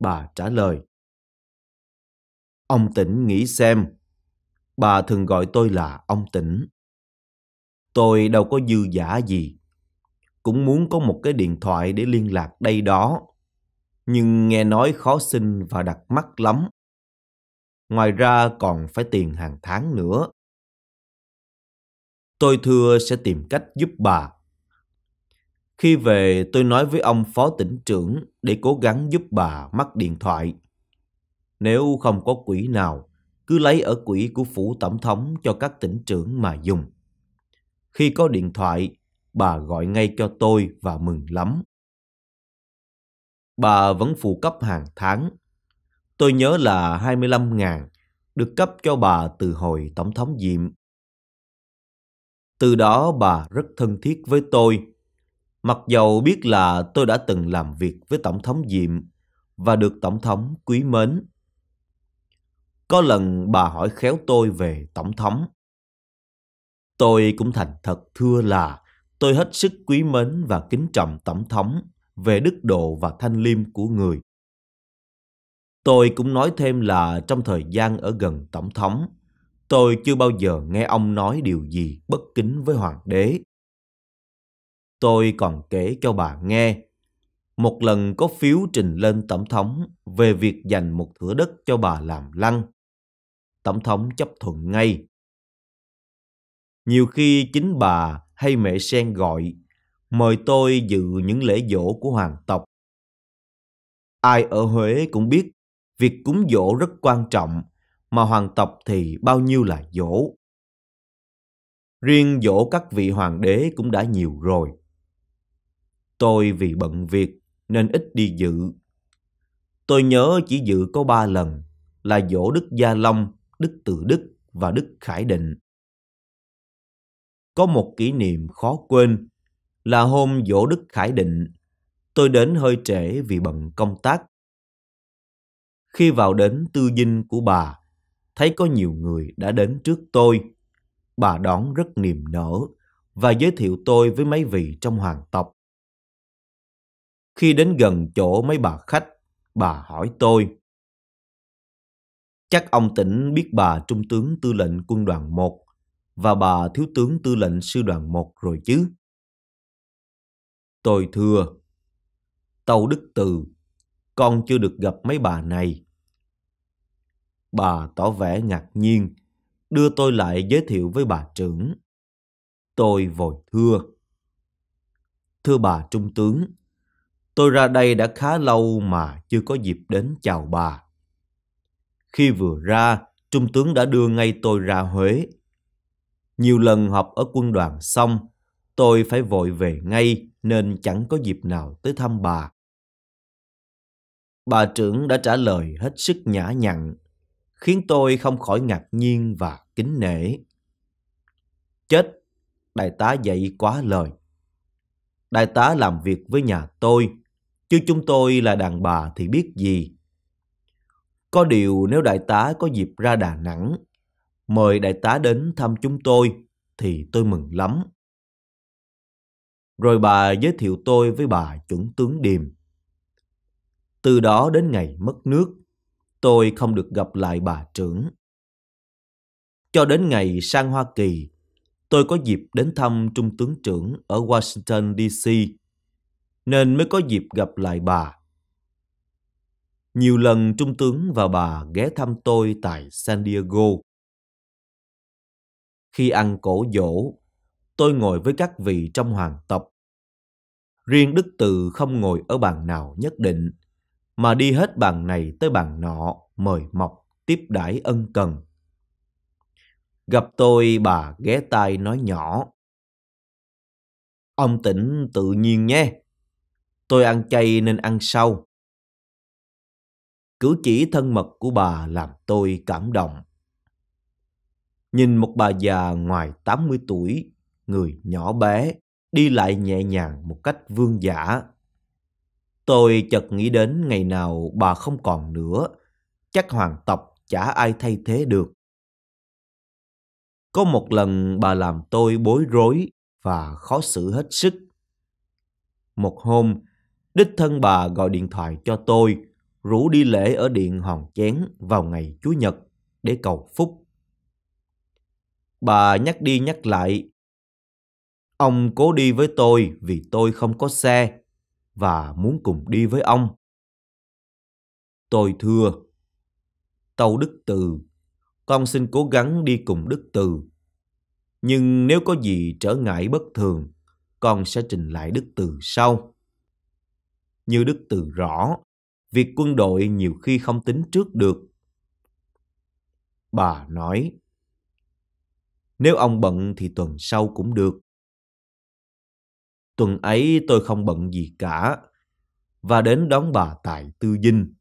Bà trả lời. Ông tỉnh nghĩ xem, Bà thường gọi tôi là ông tỉnh Tôi đâu có dư giả gì. Cũng muốn có một cái điện thoại để liên lạc đây đó. Nhưng nghe nói khó xin và đặt mắt lắm. Ngoài ra còn phải tiền hàng tháng nữa. Tôi thưa sẽ tìm cách giúp bà. Khi về tôi nói với ông phó tỉnh trưởng để cố gắng giúp bà mắc điện thoại. Nếu không có quỹ nào cứ lấy ở quỹ của phủ tổng thống cho các tỉnh trưởng mà dùng. Khi có điện thoại, bà gọi ngay cho tôi và mừng lắm. Bà vẫn phụ cấp hàng tháng. Tôi nhớ là 25 ngàn, được cấp cho bà từ hồi tổng thống diệm. Từ đó bà rất thân thiết với tôi. Mặc dầu biết là tôi đã từng làm việc với tổng thống diệm và được tổng thống quý mến có lần bà hỏi khéo tôi về tổng thống. Tôi cũng thành thật thưa là tôi hết sức quý mến và kính trọng tổng thống về đức độ và thanh liêm của người. Tôi cũng nói thêm là trong thời gian ở gần tổng thống, tôi chưa bao giờ nghe ông nói điều gì bất kính với hoàng đế. Tôi còn kể cho bà nghe, một lần có phiếu trình lên tổng thống về việc dành một thửa đất cho bà làm lăng tổng thống chấp thuận ngay. Nhiều khi chính bà hay mẹ sen gọi, mời tôi dự những lễ dỗ của hoàng tộc. Ai ở Huế cũng biết, việc cúng dỗ rất quan trọng, mà hoàng tộc thì bao nhiêu là dỗ. Riêng dỗ các vị hoàng đế cũng đã nhiều rồi. Tôi vì bận việc nên ít đi dự. Tôi nhớ chỉ dự có ba lần là dỗ Đức Gia Long Đức Từ Đức và Đức Khải Định. Có một kỷ niệm khó quên là hôm dỗ Đức Khải Định, tôi đến hơi trễ vì bận công tác. Khi vào đến tư dinh của bà, thấy có nhiều người đã đến trước tôi. Bà đón rất niềm nở và giới thiệu tôi với mấy vị trong hoàng tộc. Khi đến gần chỗ mấy bà khách, bà hỏi tôi Chắc ông tỉnh biết bà trung tướng tư lệnh quân đoàn 1 và bà thiếu tướng tư lệnh sư đoàn 1 rồi chứ. Tôi thưa, Tâu Đức Từ, con chưa được gặp mấy bà này. Bà tỏ vẻ ngạc nhiên, đưa tôi lại giới thiệu với bà trưởng. Tôi vội thưa. Thưa bà Trung tướng, tôi ra đây đã khá lâu mà chưa có dịp đến chào bà. Khi vừa ra, trung tướng đã đưa ngay tôi ra Huế. Nhiều lần học ở quân đoàn xong, tôi phải vội về ngay nên chẳng có dịp nào tới thăm bà. Bà trưởng đã trả lời hết sức nhã nhặn, khiến tôi không khỏi ngạc nhiên và kính nể. Chết, đại tá dạy quá lời. Đại tá làm việc với nhà tôi, chứ chúng tôi là đàn bà thì biết gì. Có điều nếu đại tá có dịp ra Đà Nẵng, mời đại tá đến thăm chúng tôi thì tôi mừng lắm. Rồi bà giới thiệu tôi với bà chuẩn tướng Điềm. Từ đó đến ngày mất nước, tôi không được gặp lại bà trưởng. Cho đến ngày sang Hoa Kỳ, tôi có dịp đến thăm trung tướng trưởng ở Washington DC, nên mới có dịp gặp lại bà nhiều lần Trung tướng và bà ghé thăm tôi tại San Diego. Khi ăn cổ dỗ, tôi ngồi với các vị trong hoàng tộc. Riêng Đức Từ không ngồi ở bàn nào nhất định, mà đi hết bàn này tới bàn nọ, mời mọc, tiếp đãi ân cần. Gặp tôi bà ghé tai nói nhỏ. Ông tỉnh tự nhiên nhé. Tôi ăn chay nên ăn sau cử chỉ thân mật của bà làm tôi cảm động. Nhìn một bà già ngoài 80 tuổi, người nhỏ bé, đi lại nhẹ nhàng một cách vương giả. Tôi chợt nghĩ đến ngày nào bà không còn nữa, chắc hoàng tộc chả ai thay thế được. Có một lần bà làm tôi bối rối và khó xử hết sức. Một hôm, đích thân bà gọi điện thoại cho tôi rủ đi lễ ở điện Hòn Chén vào ngày chủ Nhật để cầu phúc. Bà nhắc đi nhắc lại, ông cố đi với tôi vì tôi không có xe và muốn cùng đi với ông. Tôi thưa, tâu Đức Từ, con xin cố gắng đi cùng Đức Từ. Nhưng nếu có gì trở ngại bất thường, con sẽ trình lại Đức Từ sau. Như Đức Từ rõ, việc quân đội nhiều khi không tính trước được. Bà nói, nếu ông bận thì tuần sau cũng được. Tuần ấy tôi không bận gì cả, và đến đón bà tại Tư Dinh.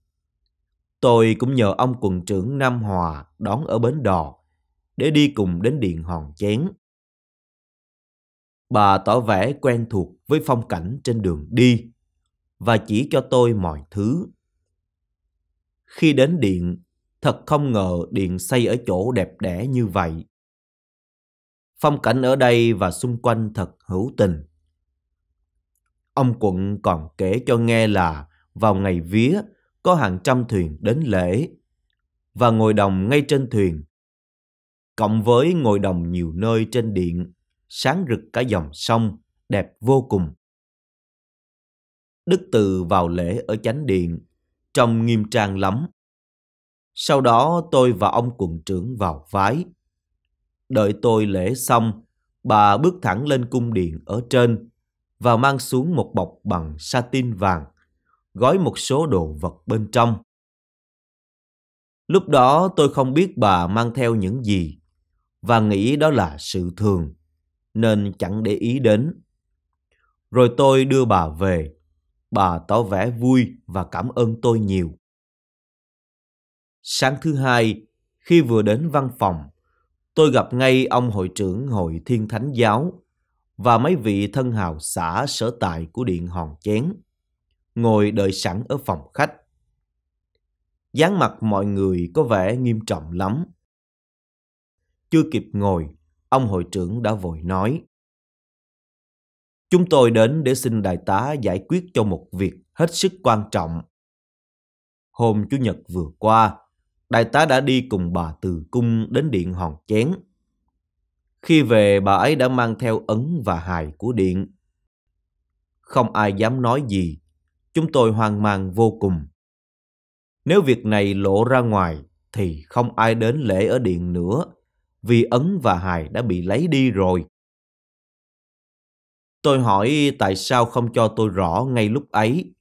Tôi cũng nhờ ông quần trưởng Nam Hòa đón ở bến đò, để đi cùng đến điện hòn chén. Bà tỏ vẻ quen thuộc với phong cảnh trên đường đi và chỉ cho tôi mọi thứ. Khi đến điện, thật không ngờ điện xây ở chỗ đẹp đẽ như vậy. Phong cảnh ở đây và xung quanh thật hữu tình. Ông quận còn kể cho nghe là vào ngày vía có hàng trăm thuyền đến lễ và ngồi đồng ngay trên thuyền. Cộng với ngồi đồng nhiều nơi trên điện, sáng rực cả dòng sông, đẹp vô cùng. Đức Từ vào lễ ở chánh điện trông nghiêm trang lắm. Sau đó tôi và ông quận trưởng vào vái. Đợi tôi lễ xong, bà bước thẳng lên cung điện ở trên và mang xuống một bọc bằng satin vàng, gói một số đồ vật bên trong. Lúc đó tôi không biết bà mang theo những gì và nghĩ đó là sự thường, nên chẳng để ý đến. Rồi tôi đưa bà về Bà tỏ vẻ vui và cảm ơn tôi nhiều. Sáng thứ hai, khi vừa đến văn phòng, tôi gặp ngay ông hội trưởng Hội Thiên Thánh Giáo và mấy vị thân hào xã sở tại của Điện Hòn Chén, ngồi đợi sẵn ở phòng khách. dáng mặt mọi người có vẻ nghiêm trọng lắm. Chưa kịp ngồi, ông hội trưởng đã vội nói. Chúng tôi đến để xin đại tá giải quyết cho một việc hết sức quan trọng. Hôm Chủ nhật vừa qua, đại tá đã đi cùng bà Từ Cung đến điện Hòn Chén. Khi về, bà ấy đã mang theo ấn và hài của điện. Không ai dám nói gì, chúng tôi hoang mang vô cùng. Nếu việc này lộ ra ngoài, thì không ai đến lễ ở điện nữa, vì ấn và hài đã bị lấy đi rồi. Tôi hỏi tại sao không cho tôi rõ ngay lúc ấy.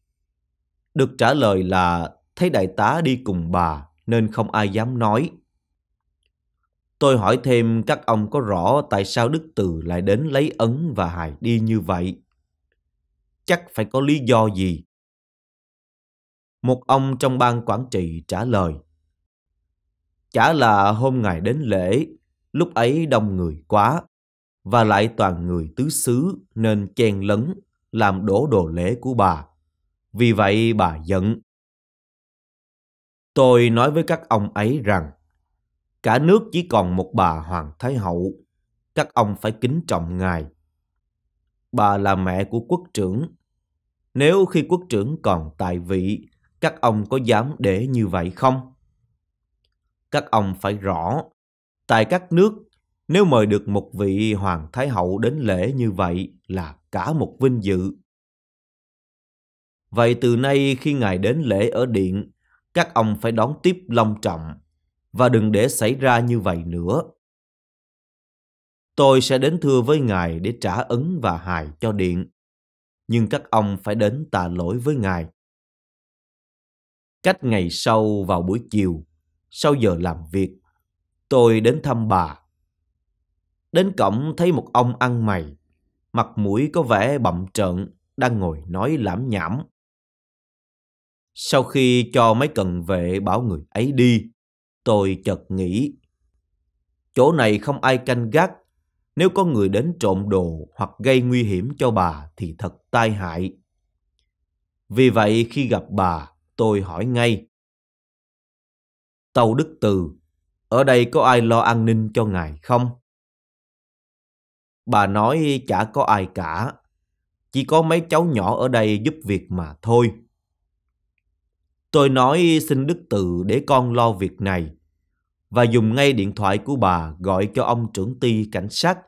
Được trả lời là thấy đại tá đi cùng bà nên không ai dám nói. Tôi hỏi thêm các ông có rõ tại sao Đức Từ lại đến lấy ấn và hài đi như vậy. Chắc phải có lý do gì. Một ông trong ban quản trị trả lời. Chả là hôm ngày đến lễ, lúc ấy đông người quá và lại toàn người tứ xứ nên chen lấn làm đổ đồ lễ của bà. Vì vậy bà giận. Tôi nói với các ông ấy rằng cả nước chỉ còn một bà Hoàng Thái Hậu, các ông phải kính trọng ngài. Bà là mẹ của quốc trưởng. Nếu khi quốc trưởng còn tại vị, các ông có dám để như vậy không? Các ông phải rõ, tại các nước nếu mời được một vị Hoàng Thái Hậu đến lễ như vậy là cả một vinh dự. Vậy từ nay khi ngài đến lễ ở điện, các ông phải đón tiếp long trọng và đừng để xảy ra như vậy nữa. Tôi sẽ đến thưa với ngài để trả ấn và hài cho điện, nhưng các ông phải đến tạ lỗi với ngài. Cách ngày sau vào buổi chiều, sau giờ làm việc, tôi đến thăm bà Đến cổng thấy một ông ăn mày, mặt mũi có vẻ bậm trợn, đang ngồi nói lảm nhảm. Sau khi cho mấy cần vệ bảo người ấy đi, tôi chợt nghĩ. Chỗ này không ai canh gác, nếu có người đến trộm đồ hoặc gây nguy hiểm cho bà thì thật tai hại. Vì vậy khi gặp bà, tôi hỏi ngay. Tâu Đức Từ, ở đây có ai lo an ninh cho ngài không? Bà nói chả có ai cả, chỉ có mấy cháu nhỏ ở đây giúp việc mà thôi. Tôi nói xin đức từ để con lo việc này và dùng ngay điện thoại của bà gọi cho ông trưởng ty cảnh sát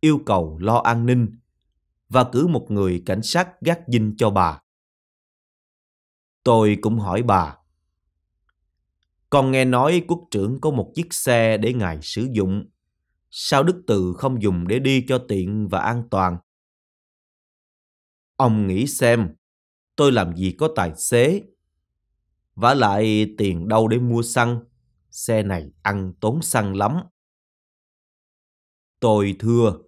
yêu cầu lo an ninh và cử một người cảnh sát gác dinh cho bà. Tôi cũng hỏi bà. Con nghe nói quốc trưởng có một chiếc xe để ngài sử dụng sao đức từ không dùng để đi cho tiện và an toàn? Ông nghĩ xem, tôi làm gì có tài xế? vả lại tiền đâu để mua xăng? Xe này ăn tốn xăng lắm. Tôi thưa.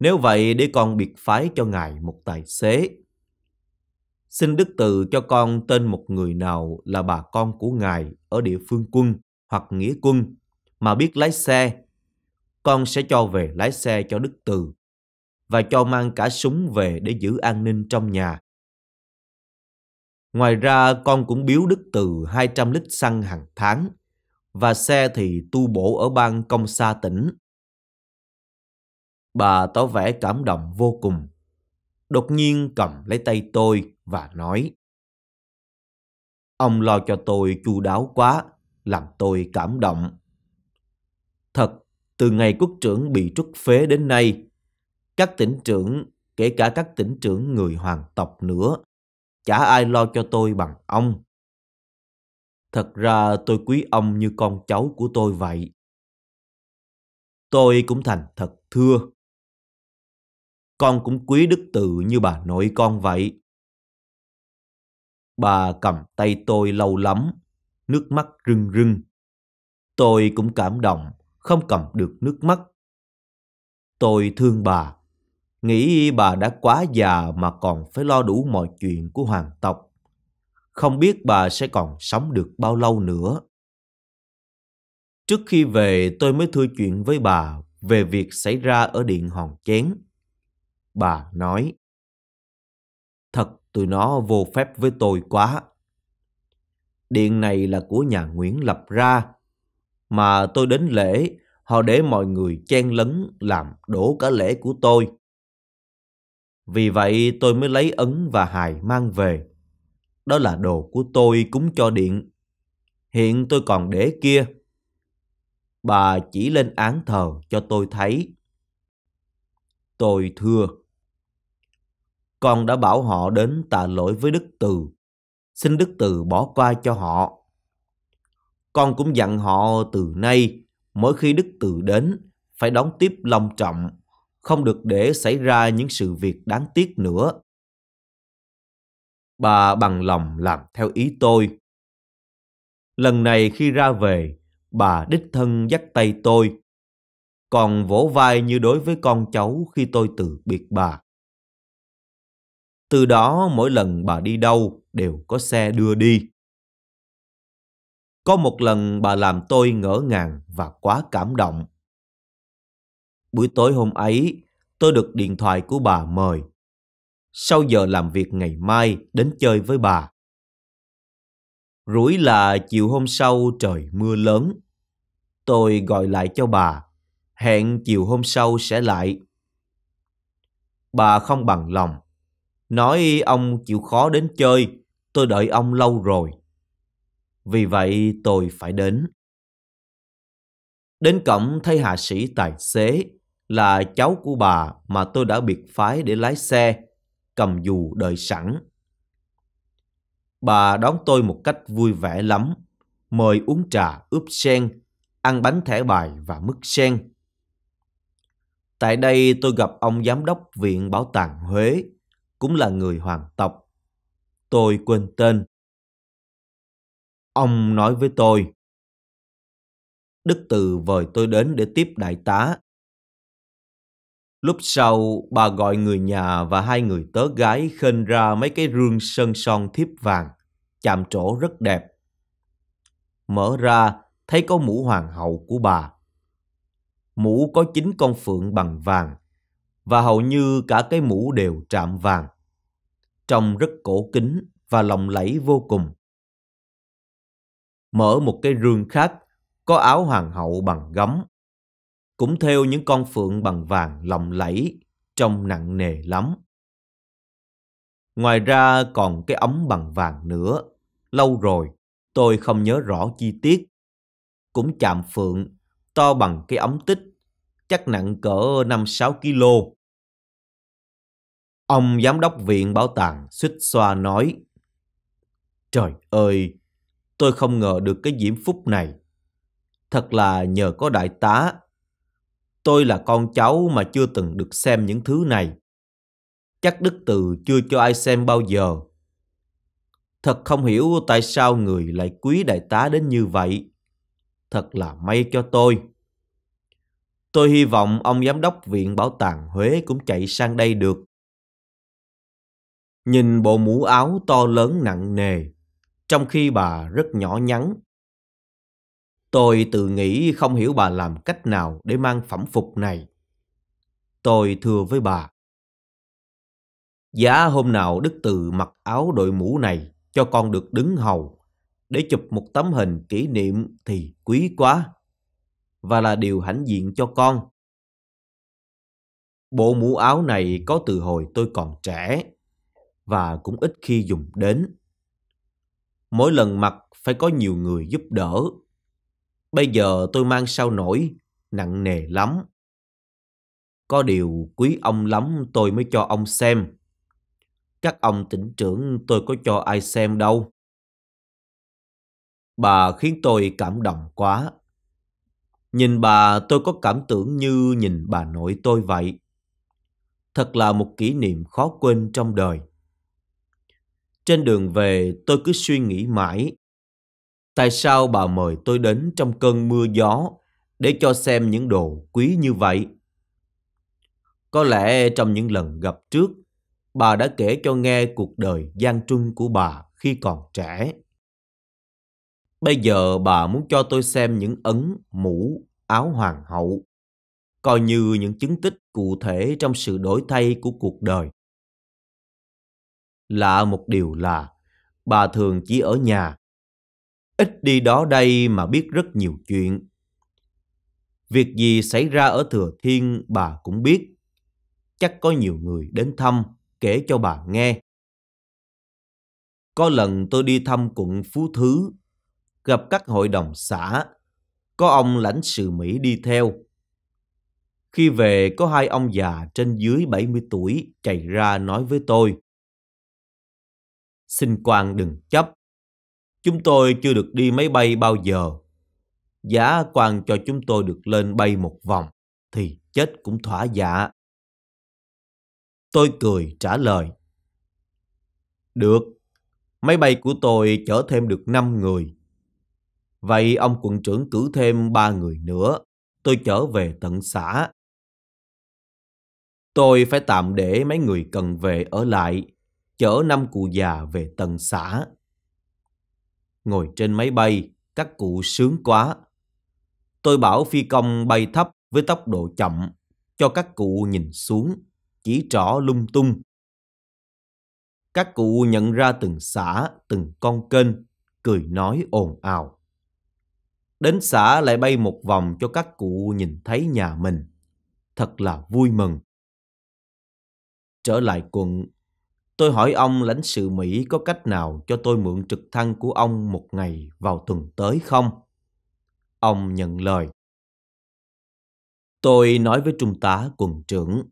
Nếu vậy để con biệt phái cho ngài một tài xế. Xin đức từ cho con tên một người nào là bà con của ngài ở địa phương quân hoặc nghĩa quân mà biết lái xe. Con sẽ cho về lái xe cho Đức Từ và cho mang cả súng về để giữ an ninh trong nhà. Ngoài ra con cũng biếu Đức Từ 200 lít xăng hàng tháng và xe thì tu bổ ở bang công xa tỉnh. Bà tỏ vẻ cảm động vô cùng. Đột nhiên cầm lấy tay tôi và nói Ông lo cho tôi chu đáo quá, làm tôi cảm động. Thật, từ ngày quốc trưởng bị trút phế đến nay, các tỉnh trưởng, kể cả các tỉnh trưởng người hoàng tộc nữa, chả ai lo cho tôi bằng ông. Thật ra tôi quý ông như con cháu của tôi vậy. Tôi cũng thành thật thưa. Con cũng quý đức tự như bà nội con vậy. Bà cầm tay tôi lâu lắm, nước mắt rưng rưng. Tôi cũng cảm động không cầm được nước mắt. Tôi thương bà, nghĩ bà đã quá già mà còn phải lo đủ mọi chuyện của hoàng tộc. Không biết bà sẽ còn sống được bao lâu nữa. Trước khi về tôi mới thưa chuyện với bà về việc xảy ra ở điện hòn chén. Bà nói, Thật tụi nó vô phép với tôi quá. Điện này là của nhà Nguyễn lập ra, mà tôi đến lễ, họ để mọi người chen lấn làm đổ cả lễ của tôi. Vì vậy tôi mới lấy ấn và hài mang về. Đó là đồ của tôi cúng cho điện. Hiện tôi còn để kia. Bà chỉ lên án thờ cho tôi thấy. Tôi thưa. Con đã bảo họ đến tạ lỗi với Đức Từ. Xin Đức Từ bỏ qua cho họ. Con cũng dặn họ từ nay, mỗi khi đức từ đến, phải đón tiếp long trọng, không được để xảy ra những sự việc đáng tiếc nữa. Bà bằng lòng làm theo ý tôi. Lần này khi ra về, bà đích thân dắt tay tôi, còn vỗ vai như đối với con cháu khi tôi từ biệt bà. Từ đó mỗi lần bà đi đâu đều có xe đưa đi. Có một lần bà làm tôi ngỡ ngàng và quá cảm động. Buổi tối hôm ấy, tôi được điện thoại của bà mời. Sau giờ làm việc ngày mai đến chơi với bà. Rủi là chiều hôm sau trời mưa lớn. Tôi gọi lại cho bà, hẹn chiều hôm sau sẽ lại. Bà không bằng lòng, nói ông chịu khó đến chơi, tôi đợi ông lâu rồi. Vì vậy tôi phải đến. Đến cổng thấy hạ sĩ tài xế là cháu của bà mà tôi đã biệt phái để lái xe, cầm dù đợi sẵn. Bà đón tôi một cách vui vẻ lắm, mời uống trà ướp sen, ăn bánh thẻ bài và mứt sen. Tại đây tôi gặp ông giám đốc Viện Bảo tàng Huế, cũng là người hoàng tộc. Tôi quên tên, Ông nói với tôi. Đức Từ vời tôi đến để tiếp đại tá. Lúc sau, bà gọi người nhà và hai người tớ gái khênh ra mấy cái rương sơn son thiếp vàng, chạm trổ rất đẹp. Mở ra, thấy có mũ hoàng hậu của bà. Mũ có chín con phượng bằng vàng, và hầu như cả cái mũ đều trạm vàng. Trông rất cổ kính và lộng lẫy vô cùng mở một cái rương khác có áo hoàng hậu bằng gấm, cũng theo những con phượng bằng vàng lộng lẫy, trông nặng nề lắm. Ngoài ra còn cái ấm bằng vàng nữa, lâu rồi tôi không nhớ rõ chi tiết. Cũng chạm phượng, to bằng cái ấm tích, chắc nặng cỡ năm sáu kg. Ông giám đốc viện bảo tàng xích xoa nói, Trời ơi, Tôi không ngờ được cái diễm phúc này. Thật là nhờ có đại tá. Tôi là con cháu mà chưa từng được xem những thứ này. Chắc Đức Từ chưa cho ai xem bao giờ. Thật không hiểu tại sao người lại quý đại tá đến như vậy. Thật là may cho tôi. Tôi hy vọng ông giám đốc viện bảo tàng Huế cũng chạy sang đây được. Nhìn bộ mũ áo to lớn nặng nề, trong khi bà rất nhỏ nhắn. Tôi tự nghĩ không hiểu bà làm cách nào để mang phẩm phục này. Tôi thưa với bà. Giá hôm nào Đức Từ mặc áo đội mũ này cho con được đứng hầu để chụp một tấm hình kỷ niệm thì quý quá và là điều hãnh diện cho con. Bộ mũ áo này có từ hồi tôi còn trẻ và cũng ít khi dùng đến mỗi lần mặc phải có nhiều người giúp đỡ. Bây giờ tôi mang sao nổi, nặng nề lắm. Có điều quý ông lắm tôi mới cho ông xem. Các ông tỉnh trưởng tôi có cho ai xem đâu. Bà khiến tôi cảm động quá. Nhìn bà tôi có cảm tưởng như nhìn bà nội tôi vậy. Thật là một kỷ niệm khó quên trong đời. Trên đường về tôi cứ suy nghĩ mãi. Tại sao bà mời tôi đến trong cơn mưa gió để cho xem những đồ quý như vậy? Có lẽ trong những lần gặp trước, bà đã kể cho nghe cuộc đời gian trung của bà khi còn trẻ. Bây giờ bà muốn cho tôi xem những ấn, mũ, áo hoàng hậu, coi như những chứng tích cụ thể trong sự đổi thay của cuộc đời Lạ một điều là bà thường chỉ ở nhà, ít đi đó đây mà biết rất nhiều chuyện. Việc gì xảy ra ở Thừa Thiên bà cũng biết. Chắc có nhiều người đến thăm, kể cho bà nghe. Có lần tôi đi thăm quận Phú Thứ, gặp các hội đồng xã, có ông lãnh sự Mỹ đi theo. Khi về có hai ông già trên dưới 70 tuổi chạy ra nói với tôi. Xin quan đừng chấp. Chúng tôi chưa được đi máy bay bao giờ. Giá quan cho chúng tôi được lên bay một vòng thì chết cũng thỏa dạ. Tôi cười trả lời. Được, máy bay của tôi chở thêm được năm người. Vậy ông quận trưởng cử thêm ba người nữa, tôi chở về tận xã. Tôi phải tạm để mấy người cần về ở lại chở năm cụ già về tầng xã. Ngồi trên máy bay, các cụ sướng quá. Tôi bảo phi công bay thấp với tốc độ chậm, cho các cụ nhìn xuống, chỉ trỏ lung tung. Các cụ nhận ra từng xã, từng con kênh, cười nói ồn ào. Đến xã lại bay một vòng cho các cụ nhìn thấy nhà mình. Thật là vui mừng. Trở lại quận, Tôi hỏi ông lãnh sự Mỹ có cách nào cho tôi mượn trực thăng của ông một ngày vào tuần tới không? Ông nhận lời. Tôi nói với trung tá quần trưởng.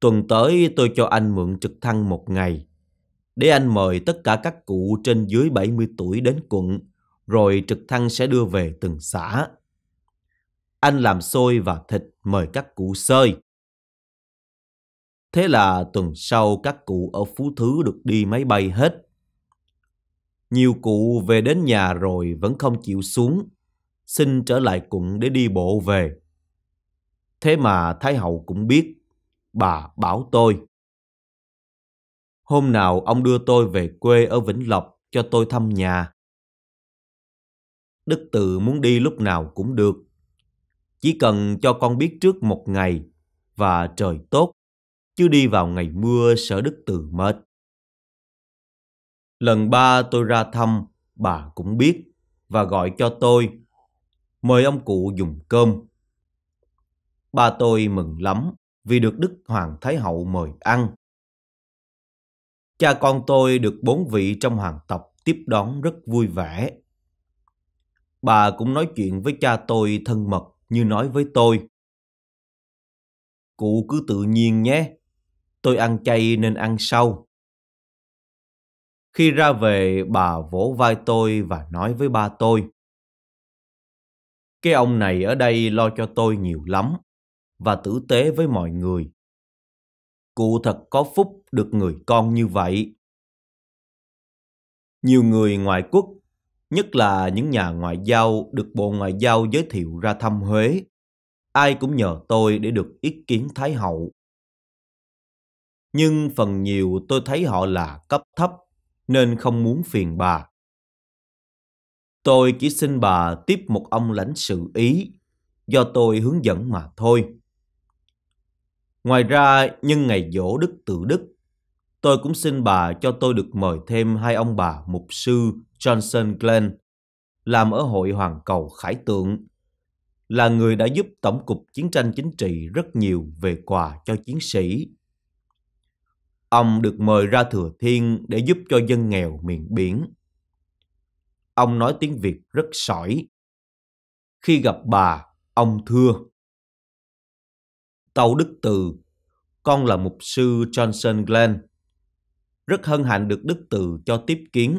Tuần tới tôi cho anh mượn trực thăng một ngày. Để anh mời tất cả các cụ trên dưới 70 tuổi đến quận, rồi trực thăng sẽ đưa về từng xã. Anh làm xôi và thịt mời các cụ sơi. Thế là tuần sau các cụ ở Phú Thứ được đi máy bay hết. Nhiều cụ về đến nhà rồi vẫn không chịu xuống, xin trở lại cụng để đi bộ về. Thế mà Thái Hậu cũng biết, bà bảo tôi. Hôm nào ông đưa tôi về quê ở Vĩnh Lộc cho tôi thăm nhà. Đức Tự muốn đi lúc nào cũng được. Chỉ cần cho con biết trước một ngày và trời tốt chứ đi vào ngày mưa sở đức từ mệt. Lần ba tôi ra thăm, bà cũng biết và gọi cho tôi. Mời ông cụ dùng cơm. Ba tôi mừng lắm vì được Đức Hoàng Thái Hậu mời ăn. Cha con tôi được bốn vị trong hoàng tộc tiếp đón rất vui vẻ. Bà cũng nói chuyện với cha tôi thân mật như nói với tôi. Cụ cứ tự nhiên nhé, tôi ăn chay nên ăn sau. Khi ra về, bà vỗ vai tôi và nói với ba tôi. Cái ông này ở đây lo cho tôi nhiều lắm và tử tế với mọi người. Cụ thật có phúc được người con như vậy. Nhiều người ngoại quốc, nhất là những nhà ngoại giao được Bộ Ngoại giao giới thiệu ra thăm Huế, ai cũng nhờ tôi để được ý kiến Thái Hậu nhưng phần nhiều tôi thấy họ là cấp thấp nên không muốn phiền bà. Tôi chỉ xin bà tiếp một ông lãnh sự Ý do tôi hướng dẫn mà thôi. Ngoài ra, nhân ngày dỗ Đức Tự Đức, tôi cũng xin bà cho tôi được mời thêm hai ông bà mục sư Johnson Glenn làm ở hội Hoàng cầu Khải Tượng, là người đã giúp Tổng cục Chiến tranh Chính trị rất nhiều về quà cho chiến sĩ Ông được mời ra Thừa Thiên để giúp cho dân nghèo miền biển. Ông nói tiếng Việt rất sỏi. Khi gặp bà, ông thưa. tàu Đức Từ, con là mục sư Johnson Glenn. Rất hân hạnh được Đức Từ cho tiếp kiến.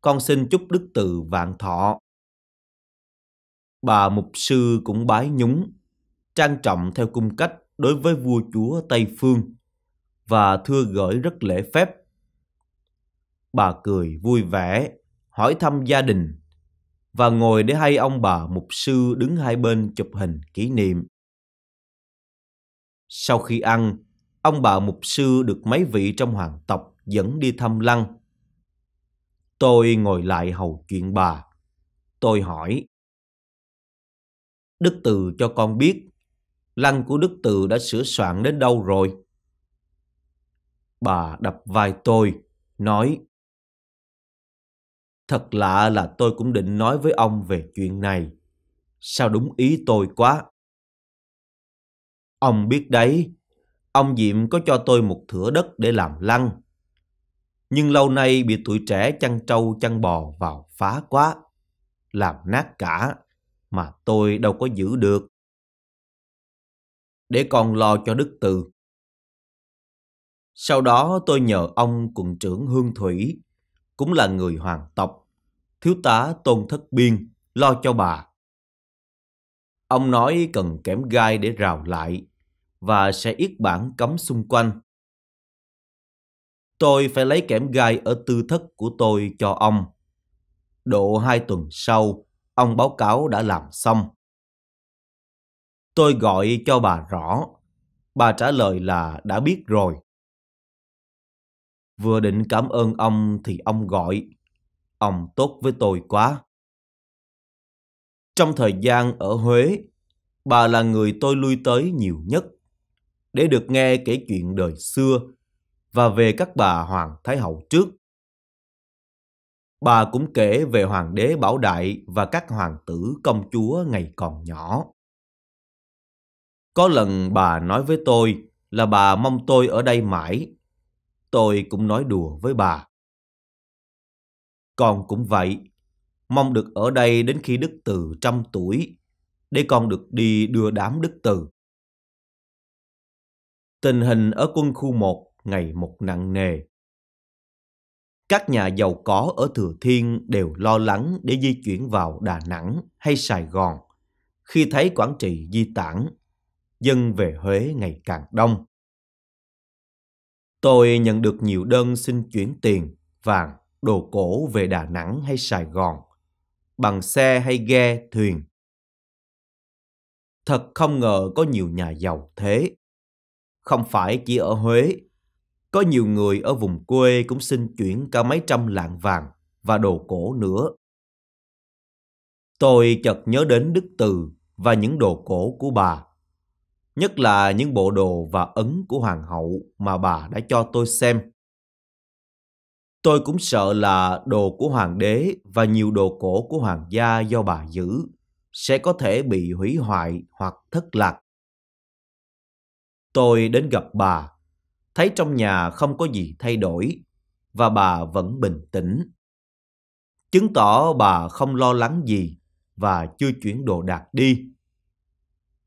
Con xin chúc Đức Từ vạn thọ. Bà mục sư cũng bái nhúng, trang trọng theo cung cách đối với vua chúa Tây Phương và thưa gửi rất lễ phép. Bà cười vui vẻ, hỏi thăm gia đình và ngồi để hai ông bà mục sư đứng hai bên chụp hình kỷ niệm. Sau khi ăn, ông bà mục sư được mấy vị trong hoàng tộc dẫn đi thăm lăng. Tôi ngồi lại hầu chuyện bà. Tôi hỏi. Đức Từ cho con biết, lăng của Đức Từ đã sửa soạn đến đâu rồi? Bà đập vai tôi, nói Thật lạ là tôi cũng định nói với ông về chuyện này. Sao đúng ý tôi quá? Ông biết đấy, ông Diệm có cho tôi một thửa đất để làm lăng. Nhưng lâu nay bị tuổi trẻ chăn trâu chăn bò vào phá quá. Làm nát cả, mà tôi đâu có giữ được. Để còn lo cho đức từ, sau đó tôi nhờ ông quận trưởng Hương Thủy, cũng là người hoàng tộc, thiếu tá Tôn Thất Biên, lo cho bà. Ông nói cần kẽm gai để rào lại và sẽ yết bản cấm xung quanh. Tôi phải lấy kẽm gai ở tư thất của tôi cho ông. Độ hai tuần sau, ông báo cáo đã làm xong. Tôi gọi cho bà rõ. Bà trả lời là đã biết rồi. Vừa định cảm ơn ông thì ông gọi. Ông tốt với tôi quá. Trong thời gian ở Huế, bà là người tôi lui tới nhiều nhất để được nghe kể chuyện đời xưa và về các bà Hoàng Thái Hậu trước. Bà cũng kể về Hoàng đế Bảo Đại và các hoàng tử công chúa ngày còn nhỏ. Có lần bà nói với tôi là bà mong tôi ở đây mãi tôi cũng nói đùa với bà. Con cũng vậy, mong được ở đây đến khi Đức Từ trăm tuổi, để con được đi đưa đám Đức Từ. Tình hình ở quân khu 1 ngày một nặng nề. Các nhà giàu có ở Thừa Thiên đều lo lắng để di chuyển vào Đà Nẵng hay Sài Gòn khi thấy quản Trị di tản, dân về Huế ngày càng đông. Tôi nhận được nhiều đơn xin chuyển tiền, vàng, đồ cổ về Đà Nẵng hay Sài Gòn, bằng xe hay ghe, thuyền. Thật không ngờ có nhiều nhà giàu thế. Không phải chỉ ở Huế, có nhiều người ở vùng quê cũng xin chuyển cả mấy trăm lạng vàng và đồ cổ nữa. Tôi chợt nhớ đến đức từ và những đồ cổ của bà nhất là những bộ đồ và ấn của hoàng hậu mà bà đã cho tôi xem. Tôi cũng sợ là đồ của hoàng đế và nhiều đồ cổ của hoàng gia do bà giữ sẽ có thể bị hủy hoại hoặc thất lạc. Tôi đến gặp bà, thấy trong nhà không có gì thay đổi và bà vẫn bình tĩnh. Chứng tỏ bà không lo lắng gì và chưa chuyển đồ đạc đi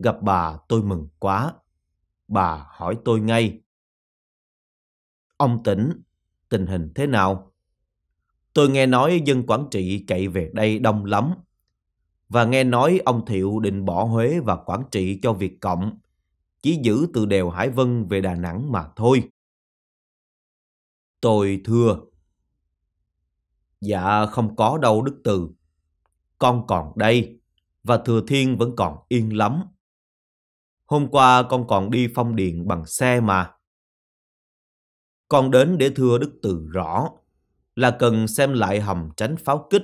gặp bà tôi mừng quá. Bà hỏi tôi ngay. Ông tỉnh, tình hình thế nào? Tôi nghe nói dân Quảng Trị chạy về đây đông lắm. Và nghe nói ông Thiệu định bỏ Huế và Quảng Trị cho Việt Cộng, chỉ giữ từ đèo Hải Vân về Đà Nẵng mà thôi. Tôi thưa. Dạ không có đâu Đức Từ. Con còn đây, và Thừa Thiên vẫn còn yên lắm. Hôm qua con còn đi phong điện bằng xe mà. Con đến để thưa Đức Từ rõ là cần xem lại hầm tránh pháo kích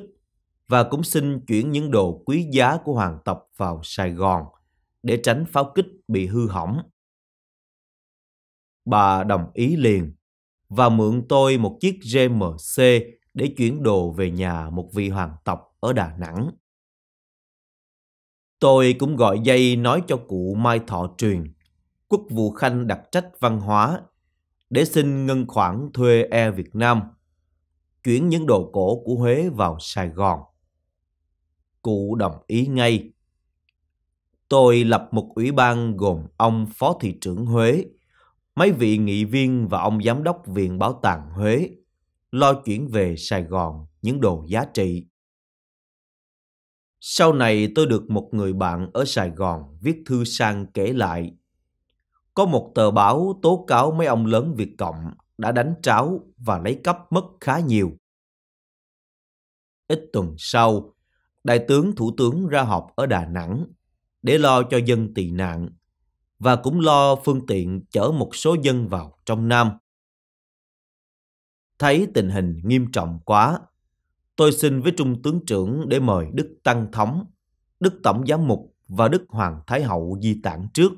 và cũng xin chuyển những đồ quý giá của hoàng tộc vào Sài Gòn để tránh pháo kích bị hư hỏng. Bà đồng ý liền và mượn tôi một chiếc GMC để chuyển đồ về nhà một vị hoàng tộc ở Đà Nẵng. Tôi cũng gọi dây nói cho cụ Mai Thọ truyền. Quốc vụ Khanh đặc trách văn hóa để xin ngân khoản thuê e Việt Nam chuyển những đồ cổ của Huế vào Sài Gòn. Cụ đồng ý ngay. Tôi lập một ủy ban gồm ông Phó Thị trưởng Huế, mấy vị nghị viên và ông Giám đốc Viện Bảo tàng Huế lo chuyển về Sài Gòn những đồ giá trị. Sau này tôi được một người bạn ở Sài Gòn viết thư sang kể lại. Có một tờ báo tố cáo mấy ông lớn Việt Cộng đã đánh tráo và lấy cắp mất khá nhiều. Ít tuần sau, Đại tướng Thủ tướng ra họp ở Đà Nẵng để lo cho dân tị nạn và cũng lo phương tiện chở một số dân vào trong Nam. Thấy tình hình nghiêm trọng quá, tôi xin với trung tướng trưởng để mời Đức Tăng Thống, Đức Tổng Giám Mục và Đức Hoàng Thái Hậu di tản trước.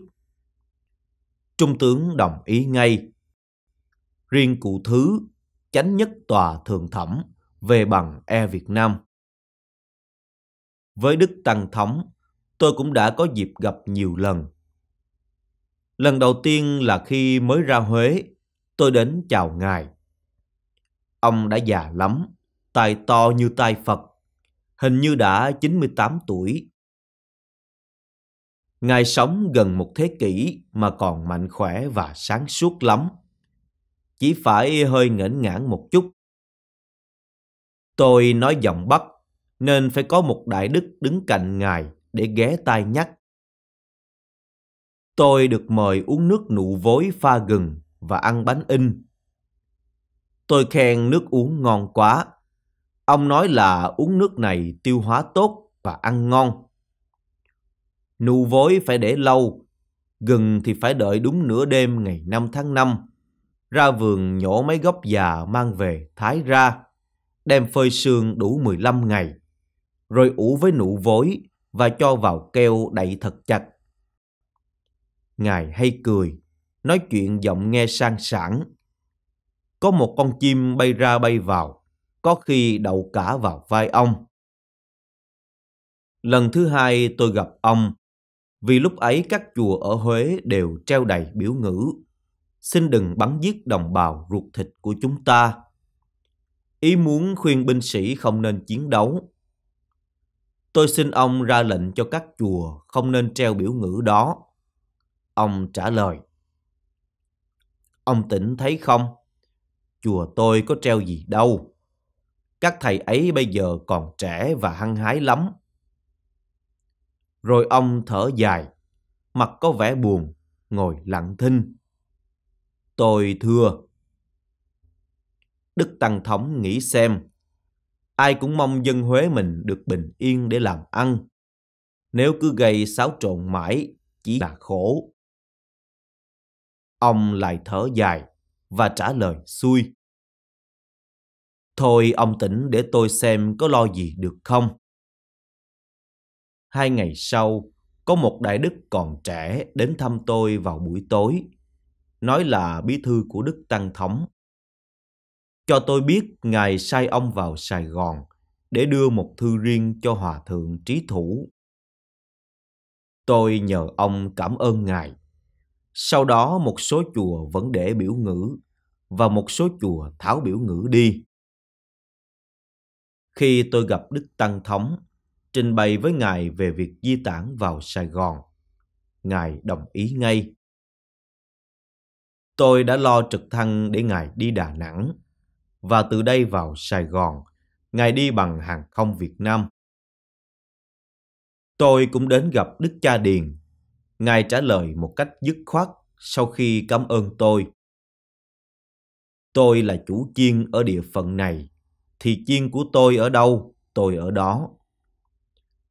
Trung tướng đồng ý ngay. Riêng cụ thứ, chánh nhất tòa thường thẩm về bằng E Việt Nam. Với Đức Tăng Thống, tôi cũng đã có dịp gặp nhiều lần. Lần đầu tiên là khi mới ra Huế, tôi đến chào ngài. Ông đã già lắm, tài to như tai Phật, hình như đã 98 tuổi. Ngài sống gần một thế kỷ mà còn mạnh khỏe và sáng suốt lắm. Chỉ phải hơi ngẩn ngãn một chút. Tôi nói giọng Bắc nên phải có một đại đức đứng cạnh ngài để ghé tai nhắc. Tôi được mời uống nước nụ vối pha gừng và ăn bánh in. Tôi khen nước uống ngon quá Ông nói là uống nước này tiêu hóa tốt và ăn ngon. Nụ vối phải để lâu, gừng thì phải đợi đúng nửa đêm ngày 5 tháng 5. Ra vườn nhổ mấy gốc già mang về thái ra, đem phơi sương đủ 15 ngày, rồi ủ với nụ vối và cho vào keo đậy thật chặt. Ngài hay cười, nói chuyện giọng nghe sang sảng. Có một con chim bay ra bay vào, có khi đậu cả vào vai ông. Lần thứ hai tôi gặp ông, vì lúc ấy các chùa ở Huế đều treo đầy biểu ngữ. Xin đừng bắn giết đồng bào ruột thịt của chúng ta. Ý muốn khuyên binh sĩ không nên chiến đấu. Tôi xin ông ra lệnh cho các chùa không nên treo biểu ngữ đó. Ông trả lời. Ông tỉnh thấy không? Chùa tôi có treo gì đâu. Các thầy ấy bây giờ còn trẻ và hăng hái lắm. Rồi ông thở dài, mặt có vẻ buồn, ngồi lặng thinh. Tôi thưa. Đức Tăng Thống nghĩ xem, ai cũng mong dân Huế mình được bình yên để làm ăn. Nếu cứ gây xáo trộn mãi, chỉ là khổ. Ông lại thở dài và trả lời xuôi. Thôi ông tỉnh để tôi xem có lo gì được không. Hai ngày sau, có một đại đức còn trẻ đến thăm tôi vào buổi tối. Nói là bí thư của Đức Tăng Thống. Cho tôi biết ngài sai ông vào Sài Gòn để đưa một thư riêng cho Hòa Thượng Trí Thủ. Tôi nhờ ông cảm ơn ngài. Sau đó một số chùa vẫn để biểu ngữ và một số chùa tháo biểu ngữ đi khi tôi gặp Đức Tăng Thống, trình bày với ngài về việc di tản vào Sài Gòn. Ngài đồng ý ngay. Tôi đã lo trực thăng để ngài đi Đà Nẵng và từ đây vào Sài Gòn, ngài đi bằng hàng không Việt Nam. Tôi cũng đến gặp Đức Cha Điền. Ngài trả lời một cách dứt khoát sau khi cảm ơn tôi. Tôi là chủ chiên ở địa phận này thì chiên của tôi ở đâu, tôi ở đó.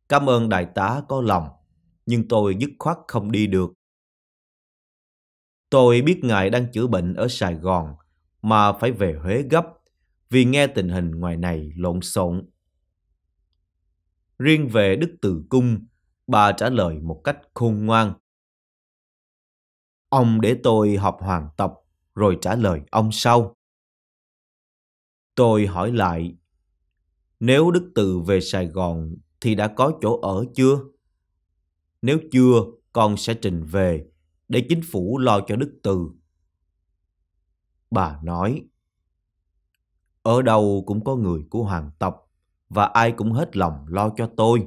Cảm ơn đại tá có lòng, nhưng tôi dứt khoát không đi được. Tôi biết ngài đang chữa bệnh ở Sài Gòn mà phải về Huế gấp vì nghe tình hình ngoài này lộn xộn. Riêng về Đức Từ Cung, bà trả lời một cách khôn ngoan. Ông để tôi học hoàng tộc rồi trả lời ông sau. Tôi hỏi lại, nếu Đức Từ về Sài Gòn thì đã có chỗ ở chưa? Nếu chưa, con sẽ trình về để chính phủ lo cho Đức Từ. Bà nói, ở đâu cũng có người của hoàng tộc và ai cũng hết lòng lo cho tôi.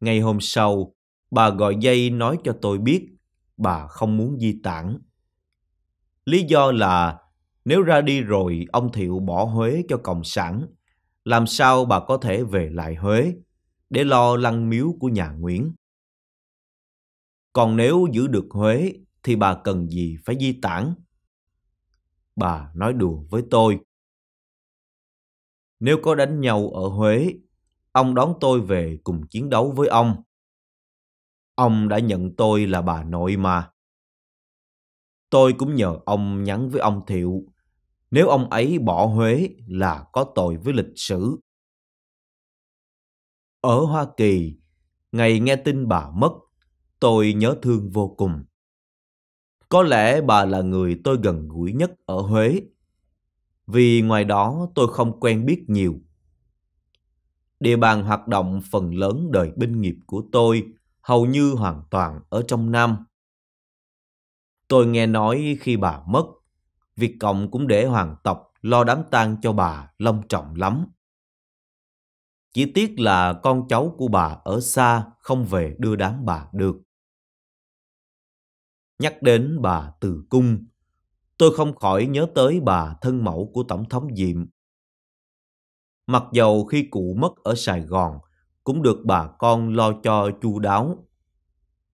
Ngày hôm sau, bà gọi dây nói cho tôi biết bà không muốn di tản. Lý do là nếu ra đi rồi ông Thiệu bỏ Huế cho Cộng sản, làm sao bà có thể về lại Huế để lo lăng miếu của nhà Nguyễn? Còn nếu giữ được Huế thì bà cần gì phải di tản? Bà nói đùa với tôi. Nếu có đánh nhau ở Huế, ông đón tôi về cùng chiến đấu với ông. Ông đã nhận tôi là bà nội mà. Tôi cũng nhờ ông nhắn với ông Thiệu nếu ông ấy bỏ Huế là có tội với lịch sử. Ở Hoa Kỳ, ngày nghe tin bà mất, tôi nhớ thương vô cùng. Có lẽ bà là người tôi gần gũi nhất ở Huế, vì ngoài đó tôi không quen biết nhiều. Địa bàn hoạt động phần lớn đời binh nghiệp của tôi hầu như hoàn toàn ở trong Nam. Tôi nghe nói khi bà mất, Việc cộng cũng để hoàng tộc lo đám tang cho bà long trọng lắm. Chỉ tiếc là con cháu của bà ở xa không về đưa đám bà được. Nhắc đến bà Từ Cung, tôi không khỏi nhớ tới bà thân mẫu của Tổng thống Diệm. Mặc dầu khi cụ mất ở Sài Gòn, cũng được bà con lo cho chu đáo.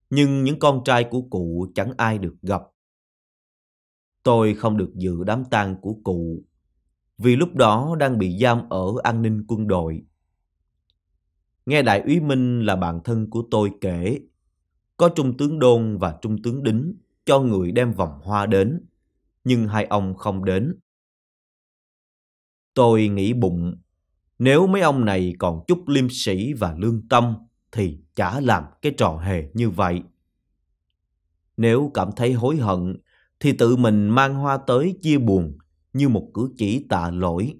Nhưng những con trai của cụ chẳng ai được gặp tôi không được dự đám tang của cụ vì lúc đó đang bị giam ở an ninh quân đội. Nghe Đại úy Minh là bạn thân của tôi kể, có Trung tướng Đôn và Trung tướng Đính cho người đem vòng hoa đến, nhưng hai ông không đến. Tôi nghĩ bụng, nếu mấy ông này còn chút liêm sĩ và lương tâm thì chả làm cái trò hề như vậy. Nếu cảm thấy hối hận thì tự mình mang hoa tới chia buồn như một cử chỉ tạ lỗi.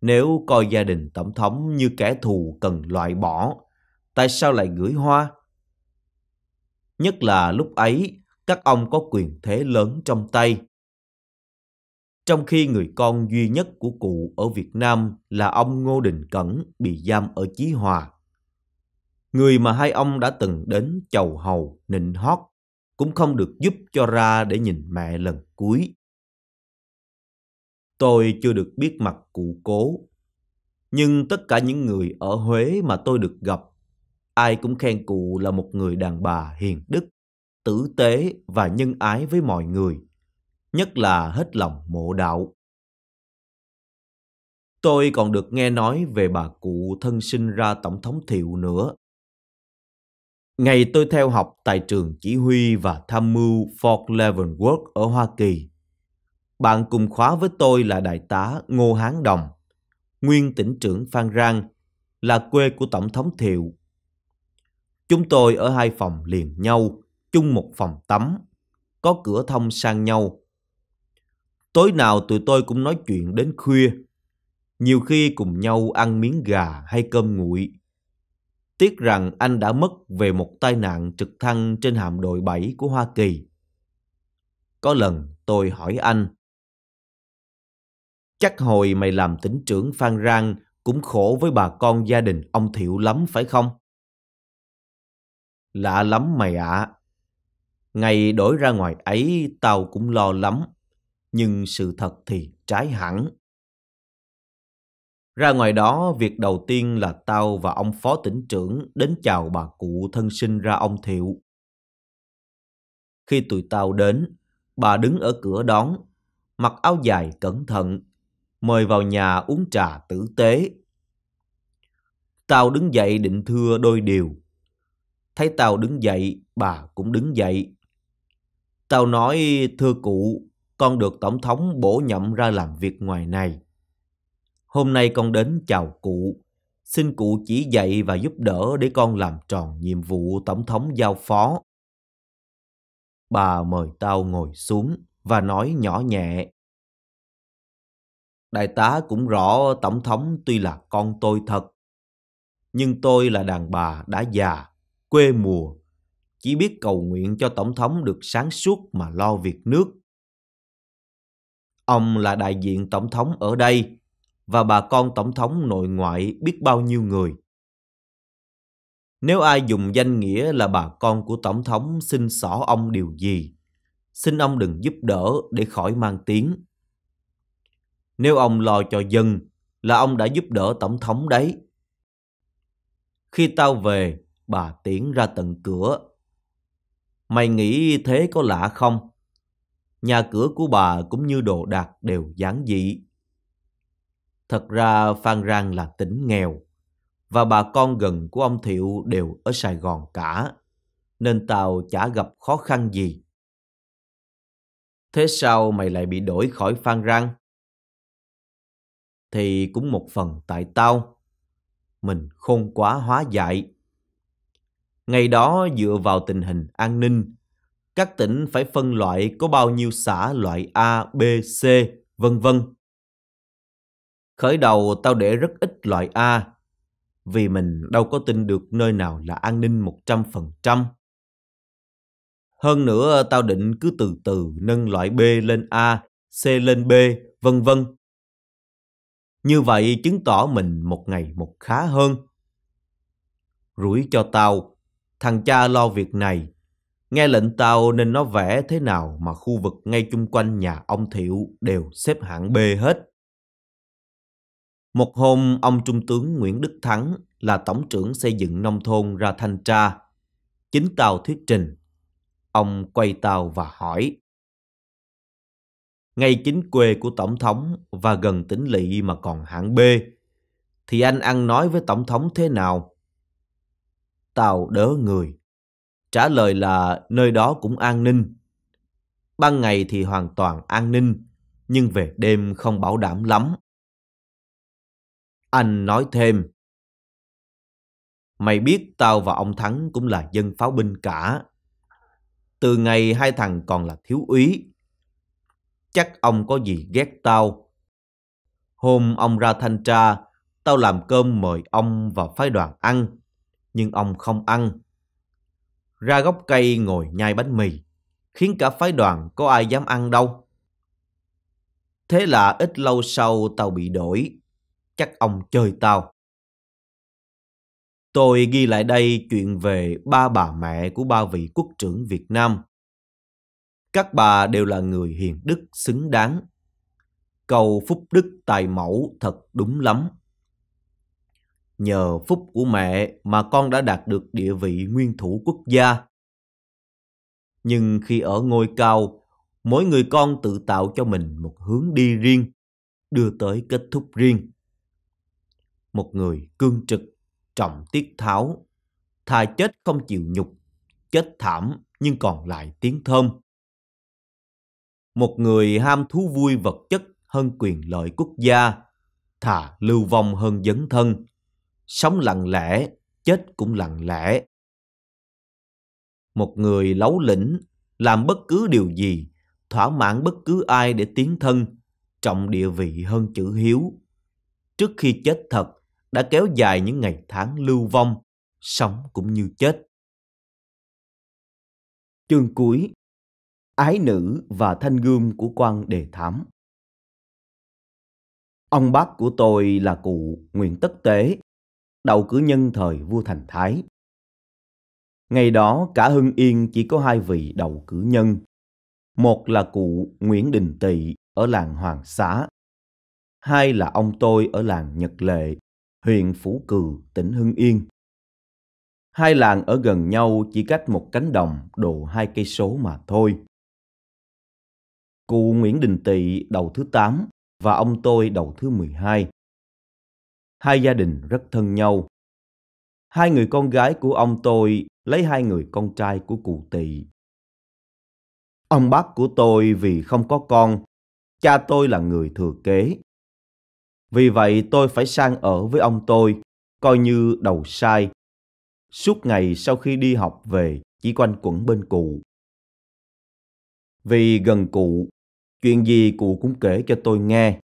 Nếu coi gia đình tổng thống như kẻ thù cần loại bỏ, tại sao lại gửi hoa? Nhất là lúc ấy, các ông có quyền thế lớn trong tay. Trong khi người con duy nhất của cụ ở Việt Nam là ông Ngô Đình Cẩn bị giam ở Chí Hòa. Người mà hai ông đã từng đến chầu hầu, nịnh hót cũng không được giúp cho ra để nhìn mẹ lần cuối. Tôi chưa được biết mặt cụ cố, nhưng tất cả những người ở Huế mà tôi được gặp, ai cũng khen cụ là một người đàn bà hiền đức, tử tế và nhân ái với mọi người, nhất là hết lòng mộ đạo. Tôi còn được nghe nói về bà cụ thân sinh ra Tổng thống Thiệu nữa. Ngày tôi theo học tại trường chỉ huy và tham mưu Fort Leavenworth ở Hoa Kỳ. Bạn cùng khóa với tôi là đại tá Ngô Hán Đồng, nguyên tỉnh trưởng Phan Rang, là quê của Tổng thống Thiệu. Chúng tôi ở hai phòng liền nhau, chung một phòng tắm, có cửa thông sang nhau. Tối nào tụi tôi cũng nói chuyện đến khuya, nhiều khi cùng nhau ăn miếng gà hay cơm nguội Tiếc rằng anh đã mất về một tai nạn trực thăng trên hạm đội 7 của Hoa Kỳ. Có lần tôi hỏi anh. Chắc hồi mày làm tỉnh trưởng Phan Rang cũng khổ với bà con gia đình ông Thiệu lắm phải không? Lạ lắm mày ạ. À. Ngày đổi ra ngoài ấy tao cũng lo lắm. Nhưng sự thật thì trái hẳn. Ra ngoài đó, việc đầu tiên là tao và ông phó tỉnh trưởng đến chào bà cụ thân sinh ra ông Thiệu. Khi tụi tao đến, bà đứng ở cửa đón, mặc áo dài cẩn thận, mời vào nhà uống trà tử tế. Tao đứng dậy định thưa đôi điều. Thấy tao đứng dậy, bà cũng đứng dậy. Tao nói, thưa cụ, con được tổng thống bổ nhậm ra làm việc ngoài này. Hôm nay con đến chào cụ. Xin cụ chỉ dạy và giúp đỡ để con làm tròn nhiệm vụ tổng thống giao phó. Bà mời tao ngồi xuống và nói nhỏ nhẹ. Đại tá cũng rõ tổng thống tuy là con tôi thật, nhưng tôi là đàn bà đã già, quê mùa, chỉ biết cầu nguyện cho tổng thống được sáng suốt mà lo việc nước. Ông là đại diện tổng thống ở đây, và bà con tổng thống nội ngoại biết bao nhiêu người. Nếu ai dùng danh nghĩa là bà con của tổng thống xin xỏ ông điều gì, xin ông đừng giúp đỡ để khỏi mang tiếng. Nếu ông lo cho dân là ông đã giúp đỡ tổng thống đấy. Khi tao về, bà tiến ra tận cửa. Mày nghĩ thế có lạ không? Nhà cửa của bà cũng như đồ đạc đều giản dị. Thật ra Phan Rang là tỉnh nghèo và bà con gần của ông Thiệu đều ở Sài Gòn cả, nên tao chả gặp khó khăn gì. Thế sao mày lại bị đổi khỏi Phan Rang? Thì cũng một phần tại tao. Mình khôn quá hóa dại. Ngày đó dựa vào tình hình an ninh, các tỉnh phải phân loại có bao nhiêu xã loại A, B, C, vân vân Khởi đầu tao để rất ít loại A, vì mình đâu có tin được nơi nào là an ninh 100%. Hơn nữa tao định cứ từ từ nâng loại B lên A, C lên B, vân vân. Như vậy chứng tỏ mình một ngày một khá hơn. Rủi cho tao, thằng cha lo việc này. Nghe lệnh tao nên nó vẽ thế nào mà khu vực ngay chung quanh nhà ông Thiệu đều xếp hạng B hết. Một hôm, ông Trung tướng Nguyễn Đức Thắng là Tổng trưởng xây dựng nông thôn ra thanh tra. Chính tàu thuyết trình. Ông quay tàu và hỏi. Ngay chính quê của Tổng thống và gần tỉnh lỵ mà còn hạng B, thì anh ăn nói với Tổng thống thế nào? Tàu đỡ người. Trả lời là nơi đó cũng an ninh. Ban ngày thì hoàn toàn an ninh, nhưng về đêm không bảo đảm lắm. Anh nói thêm. Mày biết tao và ông Thắng cũng là dân pháo binh cả. Từ ngày hai thằng còn là thiếu úy. Chắc ông có gì ghét tao. Hôm ông ra thanh tra, tao làm cơm mời ông và phái đoàn ăn. Nhưng ông không ăn. Ra gốc cây ngồi nhai bánh mì. Khiến cả phái đoàn có ai dám ăn đâu. Thế là ít lâu sau tao bị đổi chắc ông chơi tao. Tôi ghi lại đây chuyện về ba bà mẹ của ba vị quốc trưởng Việt Nam. Các bà đều là người hiền đức xứng đáng. Cầu phúc đức tài mẫu thật đúng lắm. Nhờ phúc của mẹ mà con đã đạt được địa vị nguyên thủ quốc gia. Nhưng khi ở ngôi cao, mỗi người con tự tạo cho mình một hướng đi riêng, đưa tới kết thúc riêng một người cương trực, trọng tiết tháo, thà chết không chịu nhục, chết thảm nhưng còn lại tiếng thơm. Một người ham thú vui vật chất hơn quyền lợi quốc gia, thà lưu vong hơn dấn thân, sống lặng lẽ, chết cũng lặng lẽ. Một người lấu lĩnh, làm bất cứ điều gì, thỏa mãn bất cứ ai để tiến thân, trọng địa vị hơn chữ hiếu. Trước khi chết thật, đã kéo dài những ngày tháng lưu vong, sống cũng như chết. Chương cuối Ái nữ và thanh gươm của quan đề thám Ông bác của tôi là cụ Nguyễn Tất Tế, đầu cử nhân thời vua Thành Thái. Ngày đó cả Hưng Yên chỉ có hai vị đầu cử nhân. Một là cụ Nguyễn Đình Tỵ ở làng Hoàng Xá. Hai là ông tôi ở làng Nhật Lệ, huyện Phủ Cừ, tỉnh Hưng Yên. Hai làng ở gần nhau chỉ cách một cánh đồng độ hai cây số mà thôi. Cụ Nguyễn Đình Tị đầu thứ 8 và ông tôi đầu thứ 12. Hai gia đình rất thân nhau. Hai người con gái của ông tôi lấy hai người con trai của cụ Tị. Ông bác của tôi vì không có con, cha tôi là người thừa kế vì vậy tôi phải sang ở với ông tôi, coi như đầu sai. Suốt ngày sau khi đi học về, chỉ quanh quẩn bên cụ. Vì gần cụ, chuyện gì cụ cũng kể cho tôi nghe.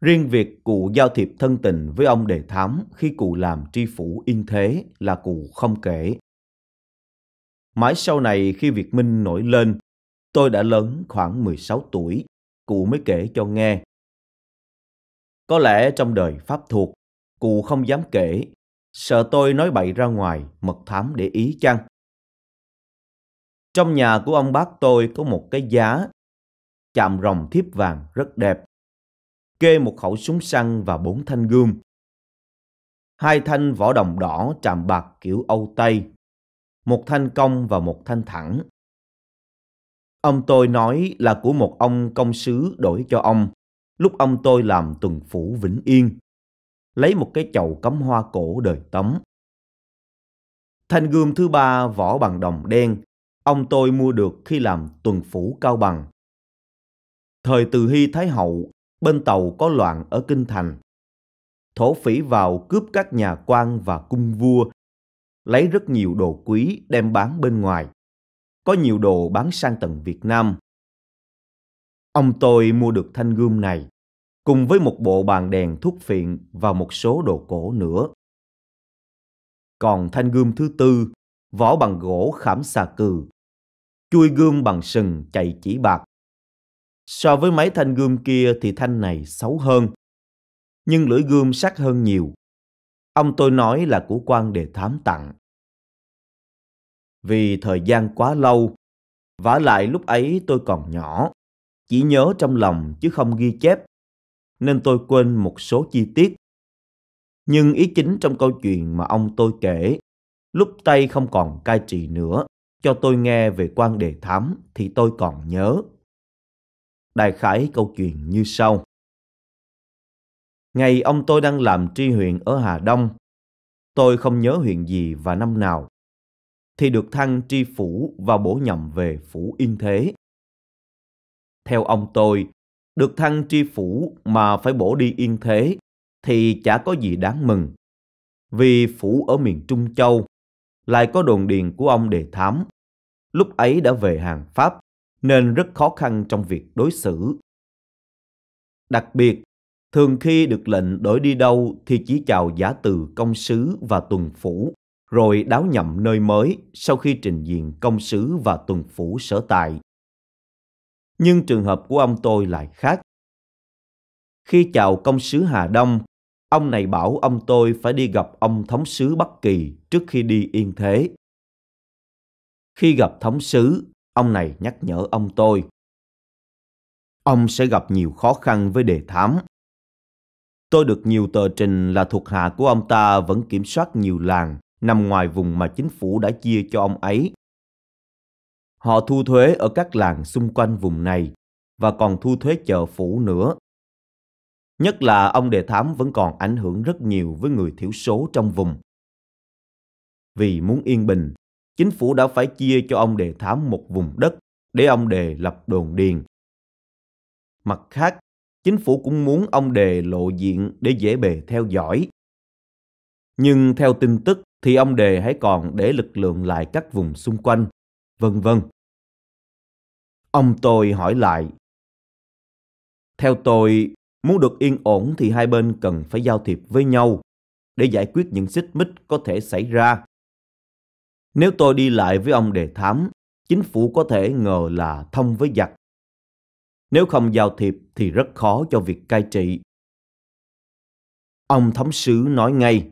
Riêng việc cụ giao thiệp thân tình với ông đề thám khi cụ làm tri phủ yên thế là cụ không kể. Mãi sau này khi Việt Minh nổi lên, tôi đã lớn khoảng 16 tuổi, cụ mới kể cho nghe. Có lẽ trong đời pháp thuộc, cụ không dám kể, sợ tôi nói bậy ra ngoài, mật thám để ý chăng? Trong nhà của ông bác tôi có một cái giá chạm rồng thiếp vàng rất đẹp. Kê một khẩu súng săn và bốn thanh gươm. Hai thanh vỏ đồng đỏ chạm bạc kiểu Âu Tây. Một thanh cong và một thanh thẳng. Ông tôi nói là của một ông công sứ đổi cho ông lúc ông tôi làm tuần phủ Vĩnh Yên, lấy một cái chậu cắm hoa cổ đời tống. Thanh gươm thứ ba vỏ bằng đồng đen, ông tôi mua được khi làm tuần phủ Cao Bằng. Thời Từ Hy Thái Hậu, bên tàu có loạn ở Kinh Thành. Thổ phỉ vào cướp các nhà quan và cung vua, lấy rất nhiều đồ quý đem bán bên ngoài. Có nhiều đồ bán sang tận Việt Nam, Ông tôi mua được thanh gươm này, cùng với một bộ bàn đèn thuốc phiện và một số đồ cổ nữa. Còn thanh gươm thứ tư, vỏ bằng gỗ khảm xà cừ, chui gươm bằng sừng chạy chỉ bạc. So với mấy thanh gươm kia thì thanh này xấu hơn, nhưng lưỡi gươm sắc hơn nhiều. Ông tôi nói là của quan đề thám tặng. Vì thời gian quá lâu, vả lại lúc ấy tôi còn nhỏ, chỉ nhớ trong lòng chứ không ghi chép, nên tôi quên một số chi tiết. Nhưng ý chính trong câu chuyện mà ông tôi kể, lúc Tây không còn cai trị nữa, cho tôi nghe về quan đề thám thì tôi còn nhớ. Đại khái câu chuyện như sau. Ngày ông tôi đang làm tri huyện ở Hà Đông, tôi không nhớ huyện gì và năm nào, thì được thăng tri phủ và bổ nhậm về phủ yên thế. Theo ông tôi, được thăng tri phủ mà phải bổ đi yên thế thì chả có gì đáng mừng. Vì phủ ở miền Trung Châu lại có đồn điền của ông Đề Thám. Lúc ấy đã về hàng Pháp nên rất khó khăn trong việc đối xử. Đặc biệt, thường khi được lệnh đổi đi đâu thì chỉ chào giả từ công sứ và tuần phủ, rồi đáo nhậm nơi mới sau khi trình diện công sứ và tuần phủ sở tại nhưng trường hợp của ông tôi lại khác. Khi chào công sứ Hà Đông, ông này bảo ông tôi phải đi gặp ông thống sứ Bắc Kỳ trước khi đi yên thế. Khi gặp thống sứ, ông này nhắc nhở ông tôi. Ông sẽ gặp nhiều khó khăn với đề thám. Tôi được nhiều tờ trình là thuộc hạ của ông ta vẫn kiểm soát nhiều làng nằm ngoài vùng mà chính phủ đã chia cho ông ấy Họ thu thuế ở các làng xung quanh vùng này và còn thu thuế chợ phủ nữa. Nhất là ông đề thám vẫn còn ảnh hưởng rất nhiều với người thiểu số trong vùng. Vì muốn yên bình, chính phủ đã phải chia cho ông đề thám một vùng đất để ông đề lập đồn điền. Mặt khác, chính phủ cũng muốn ông đề lộ diện để dễ bề theo dõi. Nhưng theo tin tức thì ông đề hãy còn để lực lượng lại các vùng xung quanh vân vân. Ông tôi hỏi lại. Theo tôi, muốn được yên ổn thì hai bên cần phải giao thiệp với nhau để giải quyết những xích mích có thể xảy ra. Nếu tôi đi lại với ông đề thám, chính phủ có thể ngờ là thông với giặc. Nếu không giao thiệp thì rất khó cho việc cai trị. Ông thấm sứ nói ngay.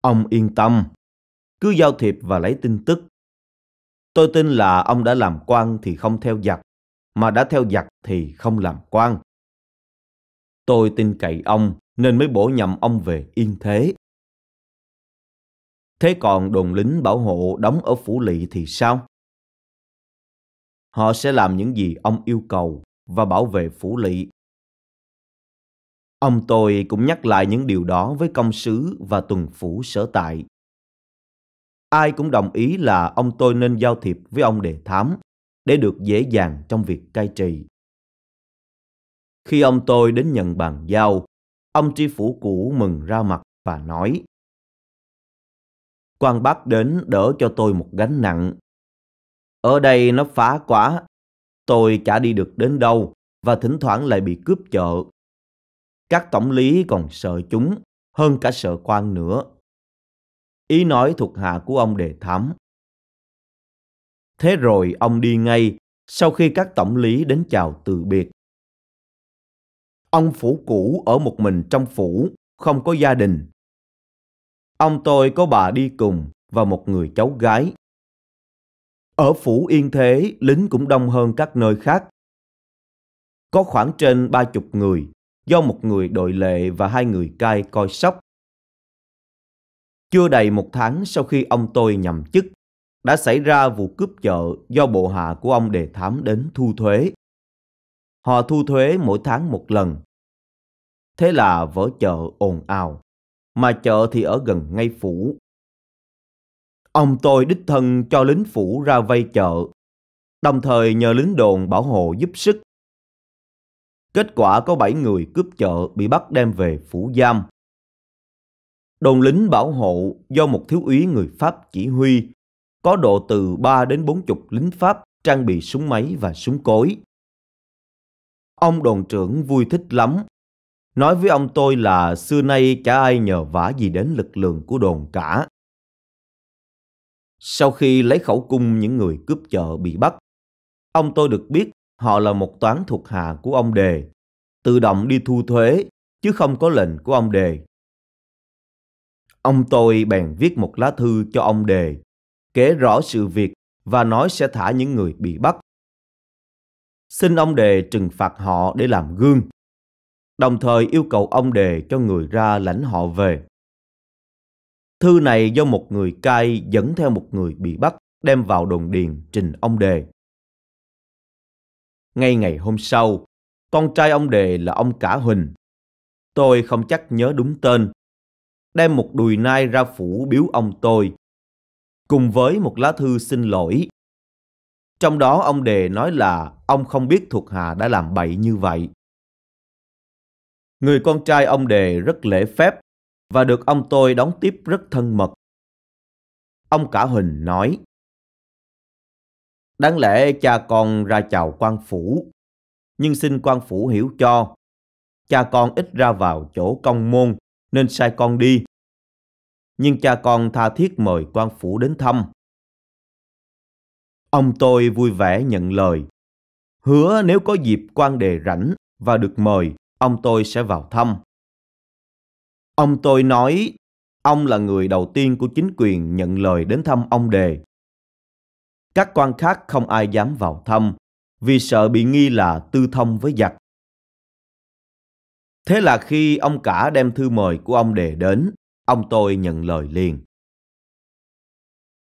Ông yên tâm, cứ giao thiệp và lấy tin tức Tôi tin là ông đã làm quan thì không theo giặc, mà đã theo giặc thì không làm quan. Tôi tin cậy ông nên mới bổ nhậm ông về yên thế. Thế còn đồn lính bảo hộ đóng ở Phủ lỵ thì sao? Họ sẽ làm những gì ông yêu cầu và bảo vệ Phủ lỵ Ông tôi cũng nhắc lại những điều đó với công sứ và tuần phủ sở tại Ai cũng đồng ý là ông tôi nên giao thiệp với ông đề thám để được dễ dàng trong việc cai trị. Khi ông tôi đến nhận bàn giao, ông tri phủ cũ mừng ra mặt và nói quan bác đến đỡ cho tôi một gánh nặng. Ở đây nó phá quá, tôi chả đi được đến đâu và thỉnh thoảng lại bị cướp chợ. Các tổng lý còn sợ chúng hơn cả sợ quan nữa ý nói thuộc hạ của ông để thám. Thế rồi ông đi ngay, sau khi các tổng lý đến chào từ biệt. Ông phủ cũ ở một mình trong phủ, không có gia đình. Ông tôi có bà đi cùng và một người cháu gái. Ở phủ yên thế, lính cũng đông hơn các nơi khác. Có khoảng trên ba chục người, do một người đội lệ và hai người cai coi sóc. Chưa đầy một tháng sau khi ông tôi nhậm chức, đã xảy ra vụ cướp chợ do bộ hạ của ông đề thám đến thu thuế. Họ thu thuế mỗi tháng một lần. Thế là vỡ chợ ồn ào, mà chợ thì ở gần ngay phủ. Ông tôi đích thân cho lính phủ ra vây chợ, đồng thời nhờ lính đồn bảo hộ giúp sức. Kết quả có 7 người cướp chợ bị bắt đem về phủ giam. Đồn lính bảo hộ do một thiếu úy người Pháp chỉ huy, có độ từ 3 đến 40 lính Pháp trang bị súng máy và súng cối. Ông đồn trưởng vui thích lắm, nói với ông tôi là xưa nay chả ai nhờ vả gì đến lực lượng của đồn cả. Sau khi lấy khẩu cung những người cướp chợ bị bắt, ông tôi được biết họ là một toán thuộc hạ của ông Đề, tự động đi thu thuế chứ không có lệnh của ông Đề. Ông tôi bèn viết một lá thư cho ông Đề, kể rõ sự việc và nói sẽ thả những người bị bắt. Xin ông Đề trừng phạt họ để làm gương, đồng thời yêu cầu ông Đề cho người ra lãnh họ về. Thư này do một người cai dẫn theo một người bị bắt đem vào đồn điền trình ông Đề. Ngay ngày hôm sau, con trai ông Đề là ông Cả Huỳnh. Tôi không chắc nhớ đúng tên, đem một đùi nai ra phủ biếu ông tôi, cùng với một lá thư xin lỗi. Trong đó ông Đề nói là ông không biết thuộc hạ đã làm bậy như vậy. Người con trai ông Đề rất lễ phép và được ông tôi đón tiếp rất thân mật. Ông Cả Huỳnh nói, Đáng lẽ cha con ra chào quan phủ, nhưng xin quan phủ hiểu cho, cha con ít ra vào chỗ công môn nên sai con đi. Nhưng cha con tha thiết mời quan phủ đến thăm. Ông tôi vui vẻ nhận lời. Hứa nếu có dịp quan đề rảnh và được mời, ông tôi sẽ vào thăm. Ông tôi nói ông là người đầu tiên của chính quyền nhận lời đến thăm ông đề. Các quan khác không ai dám vào thăm vì sợ bị nghi là tư thông với giặc. Thế là khi ông cả đem thư mời của ông đề đến, ông tôi nhận lời liền.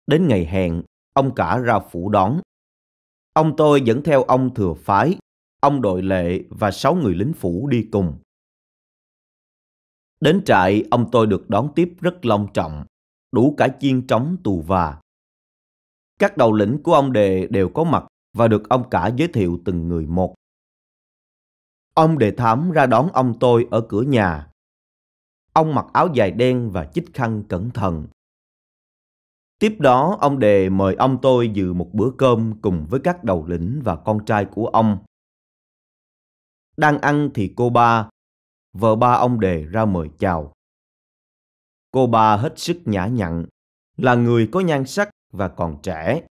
Đến ngày hẹn, ông cả ra phủ đón. Ông tôi dẫn theo ông thừa phái, ông đội lệ và sáu người lính phủ đi cùng. Đến trại, ông tôi được đón tiếp rất long trọng, đủ cả chiên trống tù và. Các đầu lĩnh của ông đề đều có mặt và được ông cả giới thiệu từng người một. Ông đề thám ra đón ông tôi ở cửa nhà. Ông mặc áo dài đen và chích khăn cẩn thận. Tiếp đó, ông đề mời ông tôi dự một bữa cơm cùng với các đầu lĩnh và con trai của ông. Đang ăn thì cô ba, vợ ba ông đề ra mời chào. Cô ba hết sức nhã nhặn, là người có nhan sắc và còn trẻ.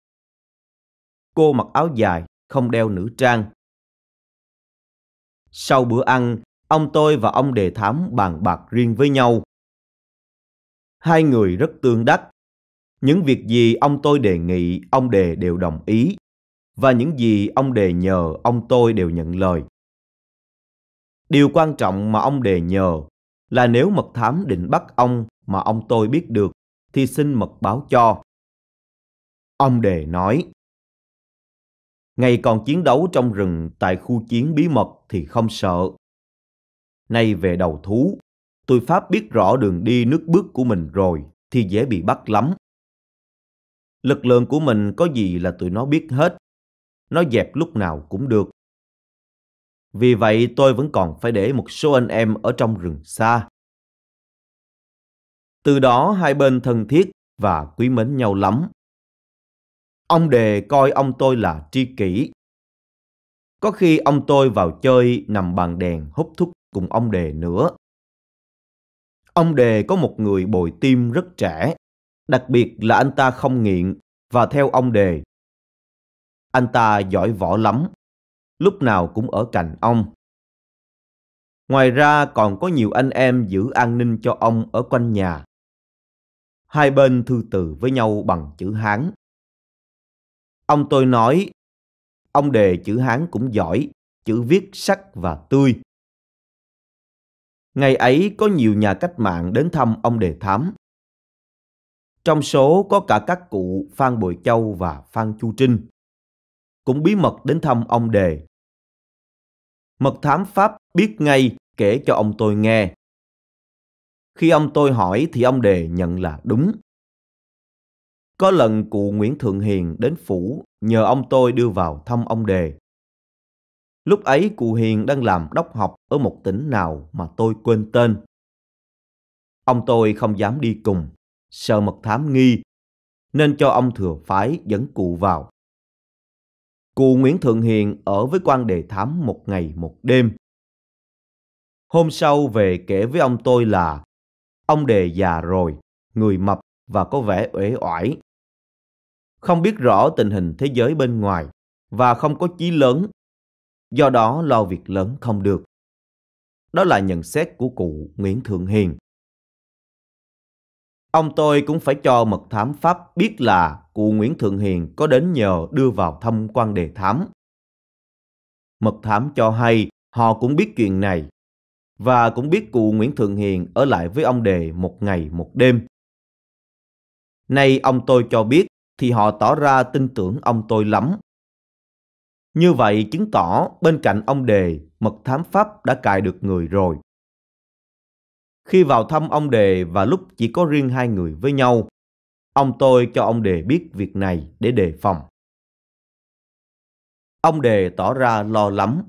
Cô mặc áo dài, không đeo nữ trang, sau bữa ăn, ông tôi và ông đề thám bàn bạc riêng với nhau. Hai người rất tương đắc. Những việc gì ông tôi đề nghị, ông đề đều đồng ý. Và những gì ông đề nhờ, ông tôi đều nhận lời. Điều quan trọng mà ông đề nhờ là nếu mật thám định bắt ông mà ông tôi biết được thì xin mật báo cho. Ông đề nói, Ngày còn chiến đấu trong rừng tại khu chiến bí mật thì không sợ. Nay về đầu thú, tôi Pháp biết rõ đường đi nước bước của mình rồi thì dễ bị bắt lắm. Lực lượng của mình có gì là tụi nó biết hết. Nó dẹp lúc nào cũng được. Vì vậy tôi vẫn còn phải để một số anh em ở trong rừng xa. Từ đó hai bên thân thiết và quý mến nhau lắm ông Đề coi ông tôi là tri kỷ. Có khi ông tôi vào chơi nằm bàn đèn hút thuốc cùng ông Đề nữa. Ông Đề có một người bồi tim rất trẻ, đặc biệt là anh ta không nghiện và theo ông Đề. Anh ta giỏi võ lắm, lúc nào cũng ở cạnh ông. Ngoài ra còn có nhiều anh em giữ an ninh cho ông ở quanh nhà. Hai bên thư từ với nhau bằng chữ Hán. Ông tôi nói, ông đề chữ Hán cũng giỏi, chữ viết sắc và tươi. Ngày ấy có nhiều nhà cách mạng đến thăm ông Đề Thám. Trong số có cả các cụ Phan Bội Châu và Phan Chu Trinh. Cũng bí mật đến thăm ông Đề. Mật thám Pháp biết ngay kể cho ông tôi nghe. Khi ông tôi hỏi thì ông Đề nhận là đúng có lần cụ Nguyễn Thượng Hiền đến phủ nhờ ông tôi đưa vào thăm ông Đề. Lúc ấy cụ Hiền đang làm đốc học ở một tỉnh nào mà tôi quên tên. Ông tôi không dám đi cùng, sợ mật thám nghi, nên cho ông thừa phái dẫn cụ vào. Cụ Nguyễn Thượng Hiền ở với quan đề thám một ngày một đêm. Hôm sau về kể với ông tôi là ông đề già rồi, người mập và có vẻ uể oải không biết rõ tình hình thế giới bên ngoài và không có chí lớn, do đó lo việc lớn không được. Đó là nhận xét của cụ Nguyễn Thượng Hiền. Ông tôi cũng phải cho mật thám Pháp biết là cụ Nguyễn Thượng Hiền có đến nhờ đưa vào thăm quan đề thám. Mật thám cho hay họ cũng biết chuyện này và cũng biết cụ Nguyễn Thượng Hiền ở lại với ông Đề một ngày một đêm. Nay ông tôi cho biết thì họ tỏ ra tin tưởng ông tôi lắm. Như vậy chứng tỏ bên cạnh ông Đề, mật thám Pháp đã cài được người rồi. Khi vào thăm ông Đề và lúc chỉ có riêng hai người với nhau, ông tôi cho ông Đề biết việc này để đề phòng. Ông Đề tỏ ra lo lắm,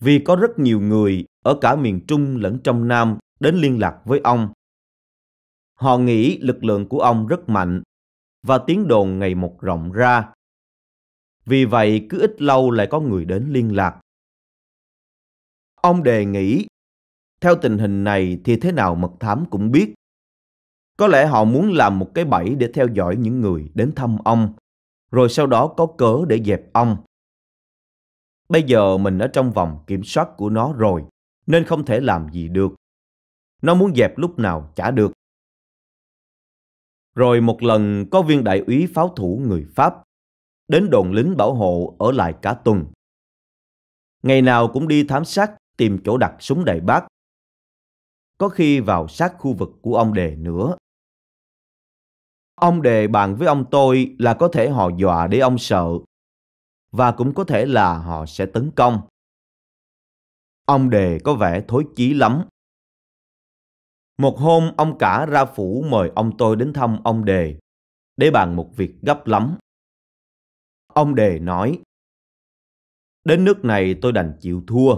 vì có rất nhiều người ở cả miền Trung lẫn trong Nam đến liên lạc với ông. Họ nghĩ lực lượng của ông rất mạnh và tiếng đồn ngày một rộng ra. Vì vậy cứ ít lâu lại có người đến liên lạc. Ông đề nghị, theo tình hình này thì thế nào mật thám cũng biết. Có lẽ họ muốn làm một cái bẫy để theo dõi những người đến thăm ông, rồi sau đó có cớ để dẹp ông. Bây giờ mình ở trong vòng kiểm soát của nó rồi, nên không thể làm gì được. Nó muốn dẹp lúc nào chả được. Rồi một lần có viên đại úy pháo thủ người Pháp đến đồn lính bảo hộ ở lại cả tuần. Ngày nào cũng đi thám sát tìm chỗ đặt súng đại bác. Có khi vào sát khu vực của ông Đề nữa. Ông Đề bàn với ông tôi là có thể họ dọa để ông sợ và cũng có thể là họ sẽ tấn công. Ông Đề có vẻ thối chí lắm. Một hôm ông cả ra phủ mời ông tôi đến thăm ông Đề để bàn một việc gấp lắm. Ông Đề nói, Đến nước này tôi đành chịu thua.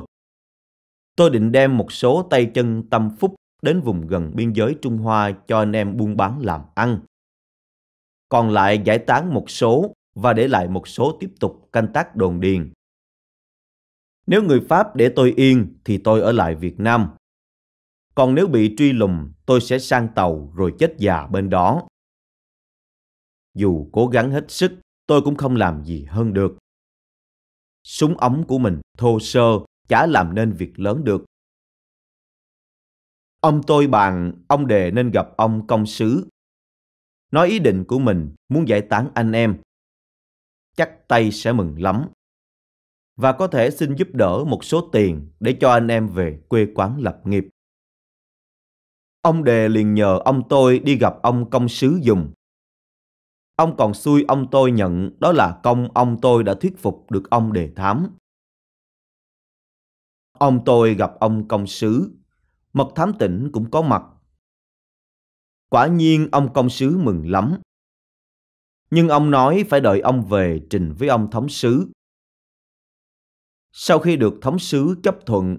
Tôi định đem một số tay chân tâm phúc đến vùng gần biên giới Trung Hoa cho anh em buôn bán làm ăn. Còn lại giải tán một số và để lại một số tiếp tục canh tác đồn điền. Nếu người Pháp để tôi yên thì tôi ở lại Việt Nam. Còn nếu bị truy lùng, tôi sẽ sang tàu rồi chết già bên đó. Dù cố gắng hết sức, tôi cũng không làm gì hơn được. Súng ống của mình thô sơ, chả làm nên việc lớn được. Ông tôi bàn, ông đề nên gặp ông công sứ. Nói ý định của mình muốn giải tán anh em. Chắc Tây sẽ mừng lắm. Và có thể xin giúp đỡ một số tiền để cho anh em về quê quán lập nghiệp. Ông Đề liền nhờ ông tôi đi gặp ông công sứ dùng. Ông còn xui ông tôi nhận đó là công ông tôi đã thuyết phục được ông Đề Thám. Ông tôi gặp ông công sứ, mật thám tỉnh cũng có mặt. Quả nhiên ông công sứ mừng lắm. Nhưng ông nói phải đợi ông về trình với ông thống sứ. Sau khi được thống sứ chấp thuận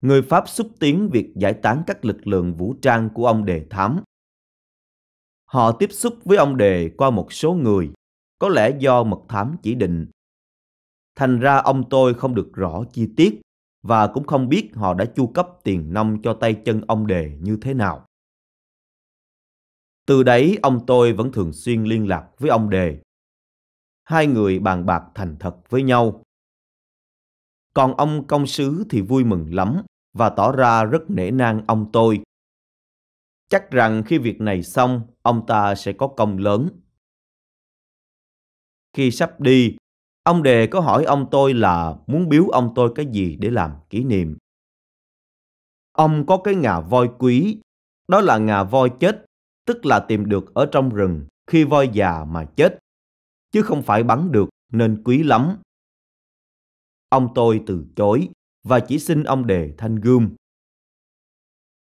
người Pháp xúc tiến việc giải tán các lực lượng vũ trang của ông Đề Thám. Họ tiếp xúc với ông Đề qua một số người, có lẽ do mật thám chỉ định. Thành ra ông tôi không được rõ chi tiết và cũng không biết họ đã chu cấp tiền năm cho tay chân ông Đề như thế nào. Từ đấy ông tôi vẫn thường xuyên liên lạc với ông Đề. Hai người bàn bạc thành thật với nhau còn ông công sứ thì vui mừng lắm và tỏ ra rất nể nang ông tôi. Chắc rằng khi việc này xong, ông ta sẽ có công lớn. Khi sắp đi, ông Đề có hỏi ông tôi là muốn biếu ông tôi cái gì để làm kỷ niệm. Ông có cái ngà voi quý, đó là ngà voi chết, tức là tìm được ở trong rừng khi voi già mà chết, chứ không phải bắn được nên quý lắm. Ông tôi từ chối và chỉ xin ông đề thanh gươm.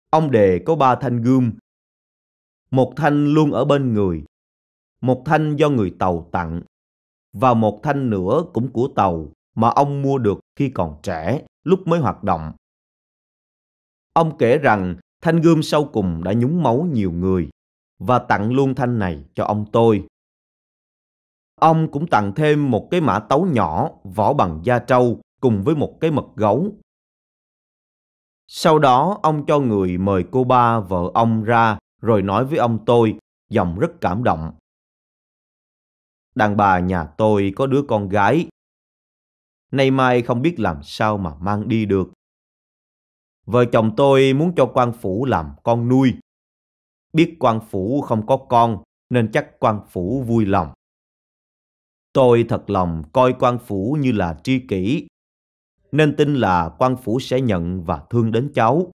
Ông đề có ba thanh gươm. Một thanh luôn ở bên người, một thanh do người tàu tặng và một thanh nữa cũng của tàu mà ông mua được khi còn trẻ, lúc mới hoạt động. Ông kể rằng thanh gươm sau cùng đã nhúng máu nhiều người và tặng luôn thanh này cho ông tôi Ông cũng tặng thêm một cái mã tấu nhỏ vỏ bằng da trâu cùng với một cái mật gấu. Sau đó ông cho người mời cô ba vợ ông ra rồi nói với ông tôi, giọng rất cảm động. Đàn bà nhà tôi có đứa con gái. Nay mai không biết làm sao mà mang đi được. Vợ chồng tôi muốn cho quan phủ làm con nuôi. Biết quan phủ không có con nên chắc quan phủ vui lòng. Tôi thật lòng coi quan phủ như là tri kỷ, nên tin là quan phủ sẽ nhận và thương đến cháu.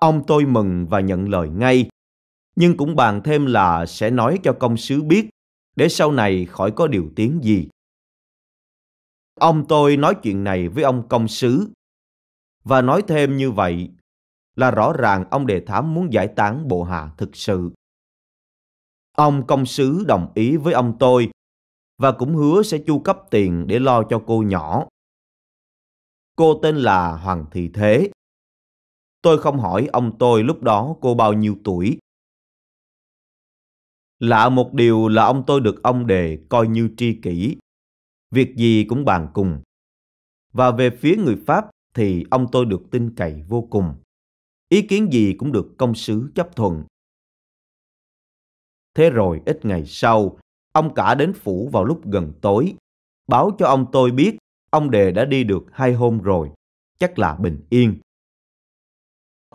Ông tôi mừng và nhận lời ngay, nhưng cũng bàn thêm là sẽ nói cho công sứ biết để sau này khỏi có điều tiếng gì. Ông tôi nói chuyện này với ông công sứ và nói thêm như vậy là rõ ràng ông đề thám muốn giải tán bộ hạ thực sự. Ông công sứ đồng ý với ông tôi và cũng hứa sẽ chu cấp tiền để lo cho cô nhỏ. Cô tên là Hoàng Thị Thế. Tôi không hỏi ông tôi lúc đó cô bao nhiêu tuổi. Lạ một điều là ông tôi được ông đề coi như tri kỷ. Việc gì cũng bàn cùng. Và về phía người Pháp thì ông tôi được tin cậy vô cùng. Ý kiến gì cũng được công sứ chấp thuận Thế rồi ít ngày sau, ông cả đến phủ vào lúc gần tối, báo cho ông tôi biết ông đề đã đi được hai hôm rồi, chắc là bình yên.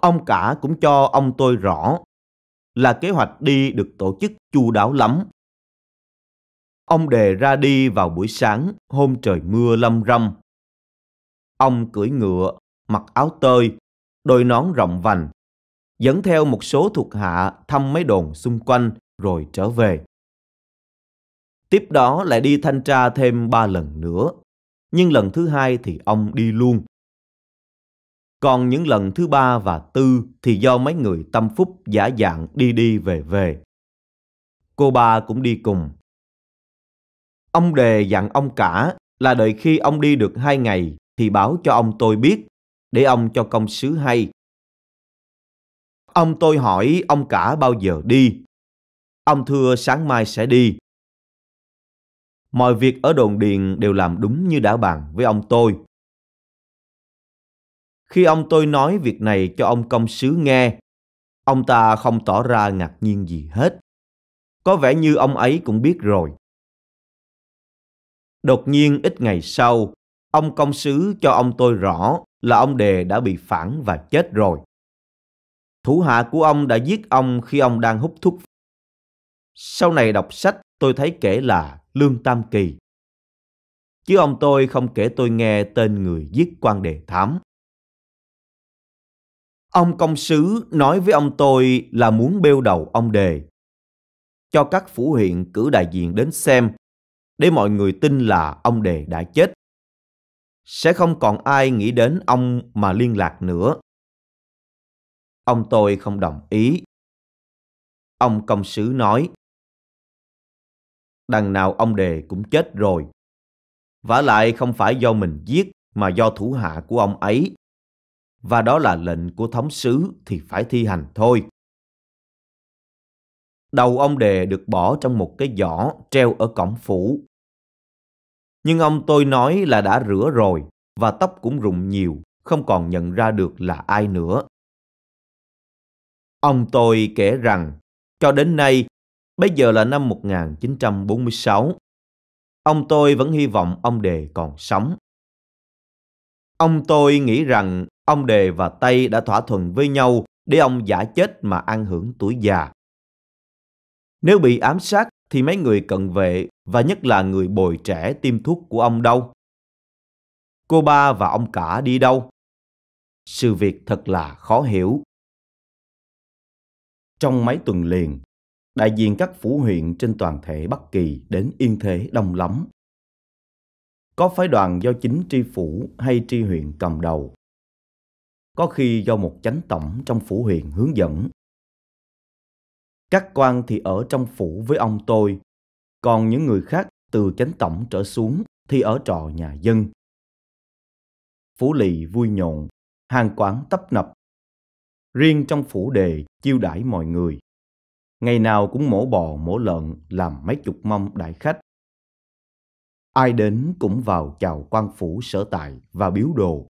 Ông cả cũng cho ông tôi rõ là kế hoạch đi được tổ chức chu đáo lắm. Ông đề ra đi vào buổi sáng hôm trời mưa lâm râm. Ông cưỡi ngựa, mặc áo tơi, đôi nón rộng vành, dẫn theo một số thuộc hạ thăm mấy đồn xung quanh rồi trở về. Tiếp đó lại đi thanh tra thêm ba lần nữa, nhưng lần thứ hai thì ông đi luôn. Còn những lần thứ ba và tư thì do mấy người tâm phúc giả dạng đi đi về về. Cô ba cũng đi cùng. Ông đề dặn ông cả là đợi khi ông đi được hai ngày thì báo cho ông tôi biết, để ông cho công sứ hay. Ông tôi hỏi ông cả bao giờ đi Ông thưa sáng mai sẽ đi. Mọi việc ở đồn điền đều làm đúng như đã bàn với ông tôi. Khi ông tôi nói việc này cho ông công sứ nghe, ông ta không tỏ ra ngạc nhiên gì hết. Có vẻ như ông ấy cũng biết rồi. Đột nhiên ít ngày sau, ông công sứ cho ông tôi rõ là ông Đề đã bị phản và chết rồi. Thủ hạ của ông đã giết ông khi ông đang hút thuốc sau này đọc sách tôi thấy kể là Lương Tam Kỳ. Chứ ông tôi không kể tôi nghe tên người giết quan đề thám. Ông công sứ nói với ông tôi là muốn bêu đầu ông đề. Cho các phủ huyện cử đại diện đến xem để mọi người tin là ông đề đã chết. Sẽ không còn ai nghĩ đến ông mà liên lạc nữa. Ông tôi không đồng ý. Ông công sứ nói đằng nào ông Đề cũng chết rồi. vả lại không phải do mình giết mà do thủ hạ của ông ấy. Và đó là lệnh của thống sứ thì phải thi hành thôi. Đầu ông Đề được bỏ trong một cái giỏ treo ở cổng phủ. Nhưng ông tôi nói là đã rửa rồi và tóc cũng rụng nhiều, không còn nhận ra được là ai nữa. Ông tôi kể rằng, cho đến nay Bây giờ là năm 1946. Ông tôi vẫn hy vọng ông Đề còn sống. Ông tôi nghĩ rằng ông Đề và Tây đã thỏa thuận với nhau để ông giả chết mà an hưởng tuổi già. Nếu bị ám sát thì mấy người cận vệ và nhất là người bồi trẻ tiêm thuốc của ông đâu? Cô ba và ông cả đi đâu? Sự việc thật là khó hiểu. Trong mấy tuần liền, đại diện các phủ huyện trên toàn thể Bắc Kỳ đến Yên Thế đông lắm. Có phái đoàn do chính tri phủ hay tri huyện cầm đầu. Có khi do một chánh tổng trong phủ huyện hướng dẫn. Các quan thì ở trong phủ với ông tôi, còn những người khác từ chánh tổng trở xuống thì ở trọ nhà dân. Phủ lỵ vui nhộn, hàng quán tấp nập. Riêng trong phủ đề chiêu đãi mọi người ngày nào cũng mổ bò mổ lợn làm mấy chục mâm đại khách. Ai đến cũng vào chào quan phủ sở tại và biếu đồ.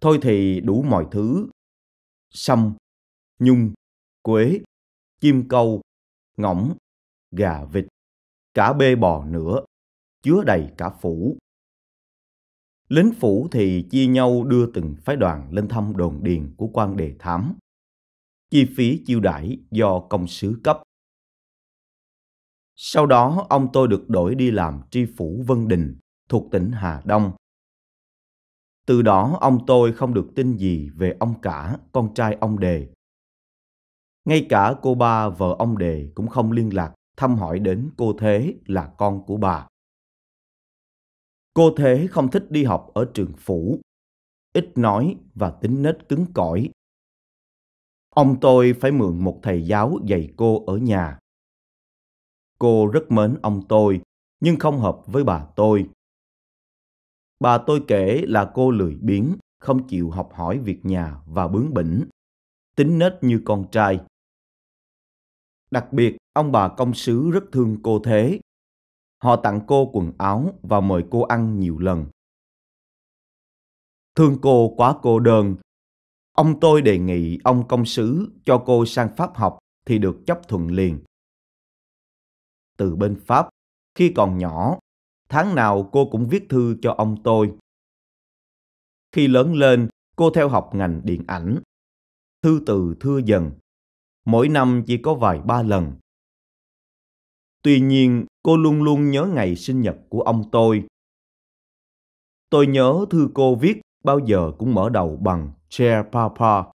Thôi thì đủ mọi thứ. Sâm, nhung, quế, chim câu, ngỗng, gà vịt, cả bê bò nữa, chứa đầy cả phủ. Lính phủ thì chia nhau đưa từng phái đoàn lên thăm đồn điền của quan đề thám chi phí chiêu đãi do công sứ cấp. Sau đó ông tôi được đổi đi làm tri phủ Vân Đình thuộc tỉnh Hà Đông. Từ đó ông tôi không được tin gì về ông cả, con trai ông Đề. Ngay cả cô ba vợ ông Đề cũng không liên lạc thăm hỏi đến cô Thế là con của bà. Cô Thế không thích đi học ở trường phủ, ít nói và tính nết cứng cỏi Ông tôi phải mượn một thầy giáo dạy cô ở nhà. Cô rất mến ông tôi, nhưng không hợp với bà tôi. Bà tôi kể là cô lười biếng, không chịu học hỏi việc nhà và bướng bỉnh, tính nết như con trai. Đặc biệt, ông bà công sứ rất thương cô thế. Họ tặng cô quần áo và mời cô ăn nhiều lần. Thương cô quá cô đơn Ông tôi đề nghị ông công sứ cho cô sang Pháp học thì được chấp thuận liền. Từ bên Pháp, khi còn nhỏ, tháng nào cô cũng viết thư cho ông tôi. Khi lớn lên, cô theo học ngành điện ảnh. Thư từ thưa dần, mỗi năm chỉ có vài ba lần. Tuy nhiên, cô luôn luôn nhớ ngày sinh nhật của ông tôi. Tôi nhớ thư cô viết bao giờ cũng mở đầu bằng Chair Papa.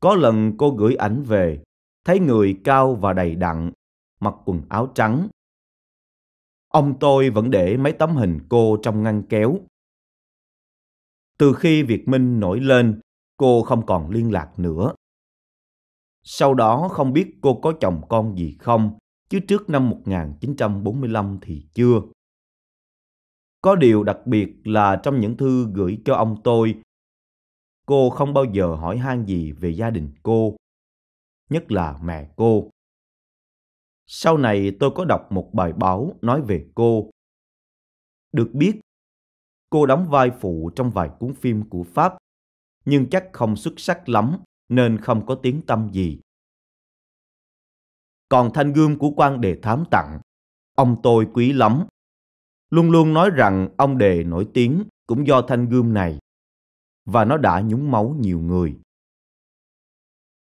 Có lần cô gửi ảnh về, thấy người cao và đầy đặn, mặc quần áo trắng. Ông tôi vẫn để mấy tấm hình cô trong ngăn kéo. Từ khi Việt Minh nổi lên, cô không còn liên lạc nữa. Sau đó không biết cô có chồng con gì không, chứ trước năm 1945 thì chưa. Có điều đặc biệt là trong những thư gửi cho ông tôi cô không bao giờ hỏi han gì về gia đình cô, nhất là mẹ cô. Sau này tôi có đọc một bài báo nói về cô. Được biết, cô đóng vai phụ trong vài cuốn phim của Pháp, nhưng chắc không xuất sắc lắm nên không có tiếng tâm gì. Còn thanh gươm của quan đề thám tặng, ông tôi quý lắm. Luôn luôn nói rằng ông đề nổi tiếng cũng do thanh gươm này và nó đã nhúng máu nhiều người.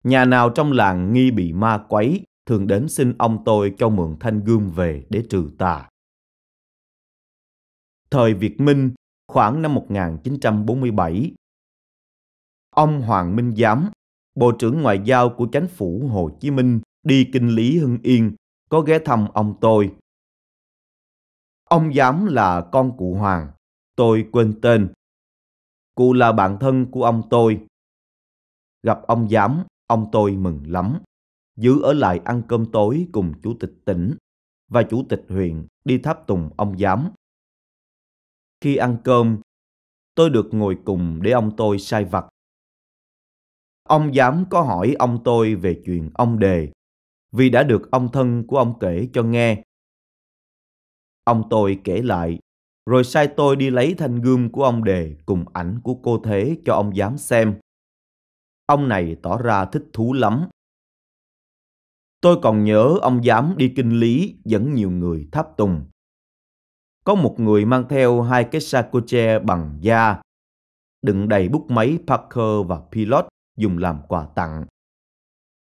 Nhà nào trong làng nghi bị ma quấy thường đến xin ông tôi cho mượn thanh gươm về để trừ tà. Thời Việt Minh, khoảng năm 1947, ông Hoàng Minh Giám, Bộ trưởng Ngoại giao của Chánh phủ Hồ Chí Minh đi kinh lý Hưng Yên, có ghé thăm ông tôi. Ông Giám là con cụ Hoàng, tôi quên tên Cụ là bạn thân của ông tôi. Gặp ông giám, ông tôi mừng lắm. Giữ ở lại ăn cơm tối cùng chủ tịch tỉnh và chủ tịch huyện đi tháp tùng ông giám. Khi ăn cơm, tôi được ngồi cùng để ông tôi sai vặt. Ông giám có hỏi ông tôi về chuyện ông đề, vì đã được ông thân của ông kể cho nghe. Ông tôi kể lại rồi sai tôi đi lấy thanh gươm của ông Đề cùng ảnh của cô Thế cho ông dám xem. Ông này tỏ ra thích thú lắm. Tôi còn nhớ ông dám đi kinh lý dẫn nhiều người tháp tùng. Có một người mang theo hai cái sacoche bằng da, đựng đầy bút máy Parker và Pilot dùng làm quà tặng.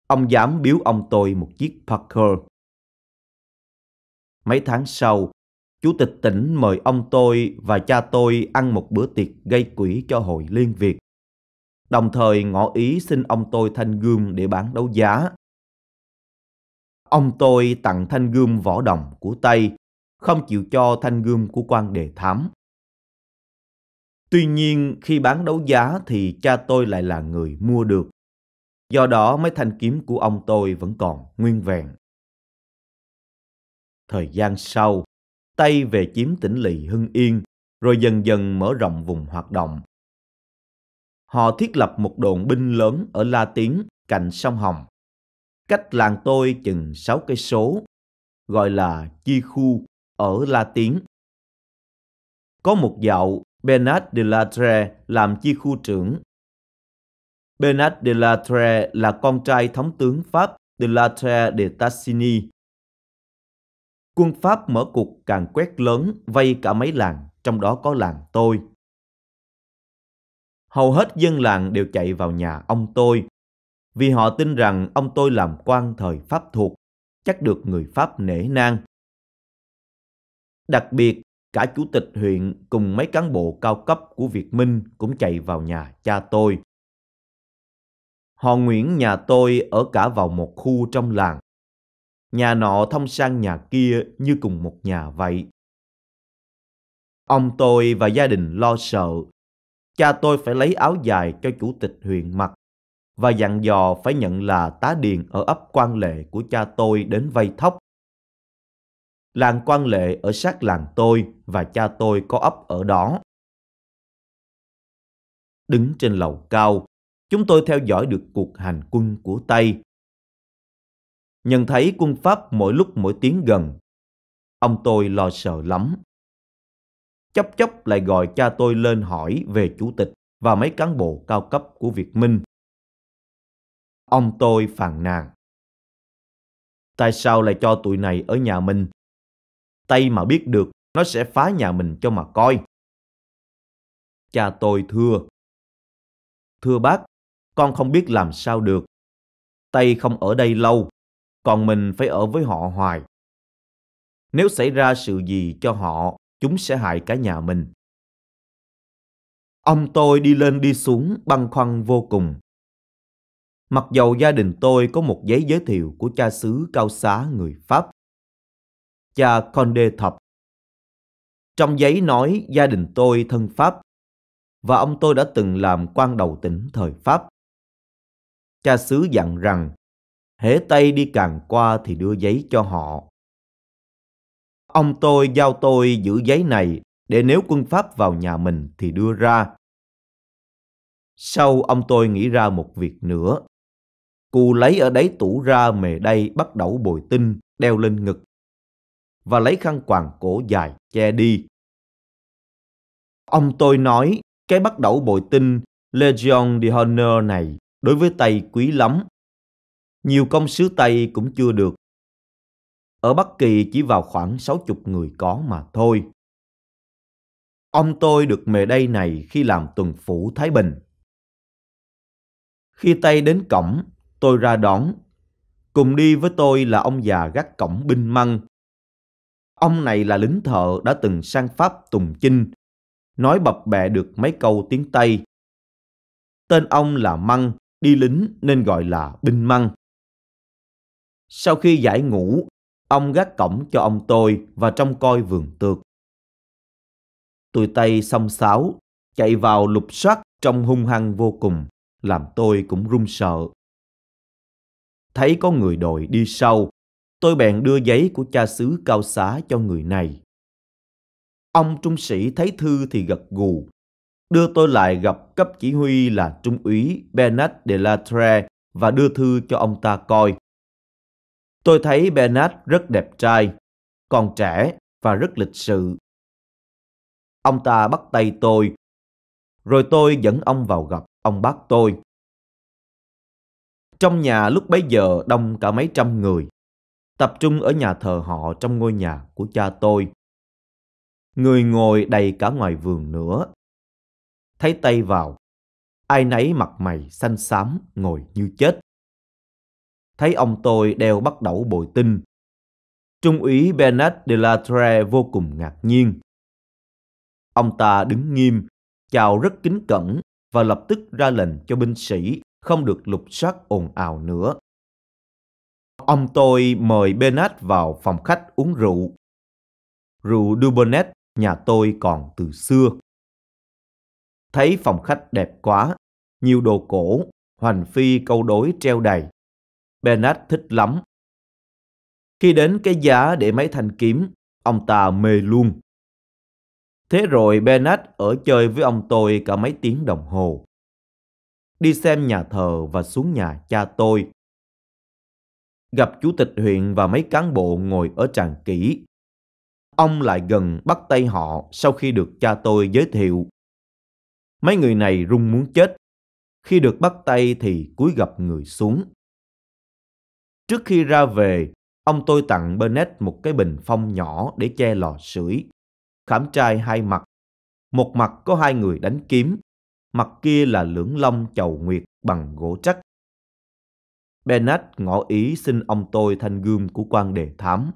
Ông dám biếu ông tôi một chiếc Parker. Mấy tháng sau, Chủ tịch tỉnh mời ông tôi và cha tôi ăn một bữa tiệc gây quỹ cho hội Liên Việt. Đồng thời ngỏ ý xin ông tôi thanh gươm để bán đấu giá. Ông tôi tặng thanh gươm võ đồng của Tây, không chịu cho thanh gươm của quan đề thám. Tuy nhiên, khi bán đấu giá thì cha tôi lại là người mua được. Do đó mấy thanh kiếm của ông tôi vẫn còn nguyên vẹn. Thời gian sau, tay về chiếm tỉnh lỵ Hưng Yên, rồi dần dần mở rộng vùng hoạt động. Họ thiết lập một đồn binh lớn ở La Tiến, cạnh sông Hồng. Cách làng tôi chừng sáu cây số, gọi là Chi Khu ở La Tiến. Có một dạo Bernard de la Tre làm chi khu trưởng. Bernard de la Tre là con trai thống tướng Pháp de la Tre de Tassini quân Pháp mở cuộc càng quét lớn vây cả mấy làng, trong đó có làng tôi. Hầu hết dân làng đều chạy vào nhà ông tôi, vì họ tin rằng ông tôi làm quan thời Pháp thuộc, chắc được người Pháp nể nang. Đặc biệt, cả chủ tịch huyện cùng mấy cán bộ cao cấp của Việt Minh cũng chạy vào nhà cha tôi. Họ Nguyễn nhà tôi ở cả vào một khu trong làng, nhà nọ thông sang nhà kia như cùng một nhà vậy. Ông tôi và gia đình lo sợ. Cha tôi phải lấy áo dài cho chủ tịch huyện mặc và dặn dò phải nhận là tá điền ở ấp quan lệ của cha tôi đến vay thóc. Làng quan lệ ở sát làng tôi và cha tôi có ấp ở đó. Đứng trên lầu cao, chúng tôi theo dõi được cuộc hành quân của Tây nhận thấy quân Pháp mỗi lúc mỗi tiến gần. Ông tôi lo sợ lắm. Chốc chốc lại gọi cha tôi lên hỏi về chủ tịch và mấy cán bộ cao cấp của Việt Minh. Ông tôi phàn nàn. Tại sao lại cho tụi này ở nhà mình? Tay mà biết được, nó sẽ phá nhà mình cho mà coi. Cha tôi thưa. Thưa bác, con không biết làm sao được. Tây không ở đây lâu, còn mình phải ở với họ hoài. Nếu xảy ra sự gì cho họ, chúng sẽ hại cả nhà mình. Ông tôi đi lên đi xuống băn khoăn vô cùng. Mặc dầu gia đình tôi có một giấy giới thiệu của cha xứ cao xá người Pháp, cha Condé Thập. Trong giấy nói gia đình tôi thân Pháp và ông tôi đã từng làm quan đầu tỉnh thời Pháp. Cha xứ dặn rằng hễ tay đi càng qua thì đưa giấy cho họ. Ông tôi giao tôi giữ giấy này để nếu quân Pháp vào nhà mình thì đưa ra. Sau ông tôi nghĩ ra một việc nữa. Cụ lấy ở đấy tủ ra mề đây bắt đầu bồi tinh đeo lên ngực và lấy khăn quàng cổ dài che đi. Ông tôi nói cái bắt đầu bồi tinh Legion Honor này đối với tay quý lắm nhiều công sứ Tây cũng chưa được. Ở Bắc Kỳ chỉ vào khoảng 60 người có mà thôi. Ông tôi được mề đây này khi làm tuần phủ Thái Bình. Khi Tây đến cổng, tôi ra đón. Cùng đi với tôi là ông già gác cổng Binh Măng. Ông này là lính thợ đã từng sang Pháp Tùng Chinh, nói bập bẹ được mấy câu tiếng Tây. Tên ông là Măng, đi lính nên gọi là Binh Măng. Sau khi giải ngủ, ông gác cổng cho ông tôi và trông coi vườn tược. Tôi tay xong xáo, chạy vào lục soát trong hung hăng vô cùng, làm tôi cũng run sợ. Thấy có người đội đi sau, tôi bèn đưa giấy của cha xứ cao xá cho người này. Ông trung sĩ thấy thư thì gật gù, đưa tôi lại gặp cấp chỉ huy là trung úy Bernard de la Tre và đưa thư cho ông ta coi. Tôi thấy Bernard rất đẹp trai, còn trẻ và rất lịch sự. Ông ta bắt tay tôi, rồi tôi dẫn ông vào gặp ông bác tôi. Trong nhà lúc bấy giờ đông cả mấy trăm người, tập trung ở nhà thờ họ trong ngôi nhà của cha tôi. Người ngồi đầy cả ngoài vườn nữa. Thấy tay vào, ai nấy mặt mày xanh xám ngồi như chết thấy ông tôi đeo bắt đẩu bội tinh. Trung úy Bernard de la Tre vô cùng ngạc nhiên. Ông ta đứng nghiêm, chào rất kính cẩn và lập tức ra lệnh cho binh sĩ không được lục soát ồn ào nữa. Ông tôi mời Bernard vào phòng khách uống rượu. Rượu Dubonnet nhà tôi còn từ xưa. Thấy phòng khách đẹp quá, nhiều đồ cổ, hoành phi câu đối treo đầy. Bernard thích lắm. Khi đến cái giá để máy thanh kiếm, ông ta mê luôn. Thế rồi Bernard ở chơi với ông tôi cả mấy tiếng đồng hồ. Đi xem nhà thờ và xuống nhà cha tôi. Gặp chủ tịch huyện và mấy cán bộ ngồi ở tràng kỹ. Ông lại gần bắt tay họ sau khi được cha tôi giới thiệu. Mấy người này rung muốn chết. Khi được bắt tay thì cúi gặp người xuống. Trước khi ra về, ông tôi tặng Bennett một cái bình phong nhỏ để che lò sưởi. Khảm trai hai mặt. Một mặt có hai người đánh kiếm, mặt kia là lưỡng long chầu nguyệt bằng gỗ chắc Bennett ngỏ ý xin ông tôi thanh gươm của quan đề thám.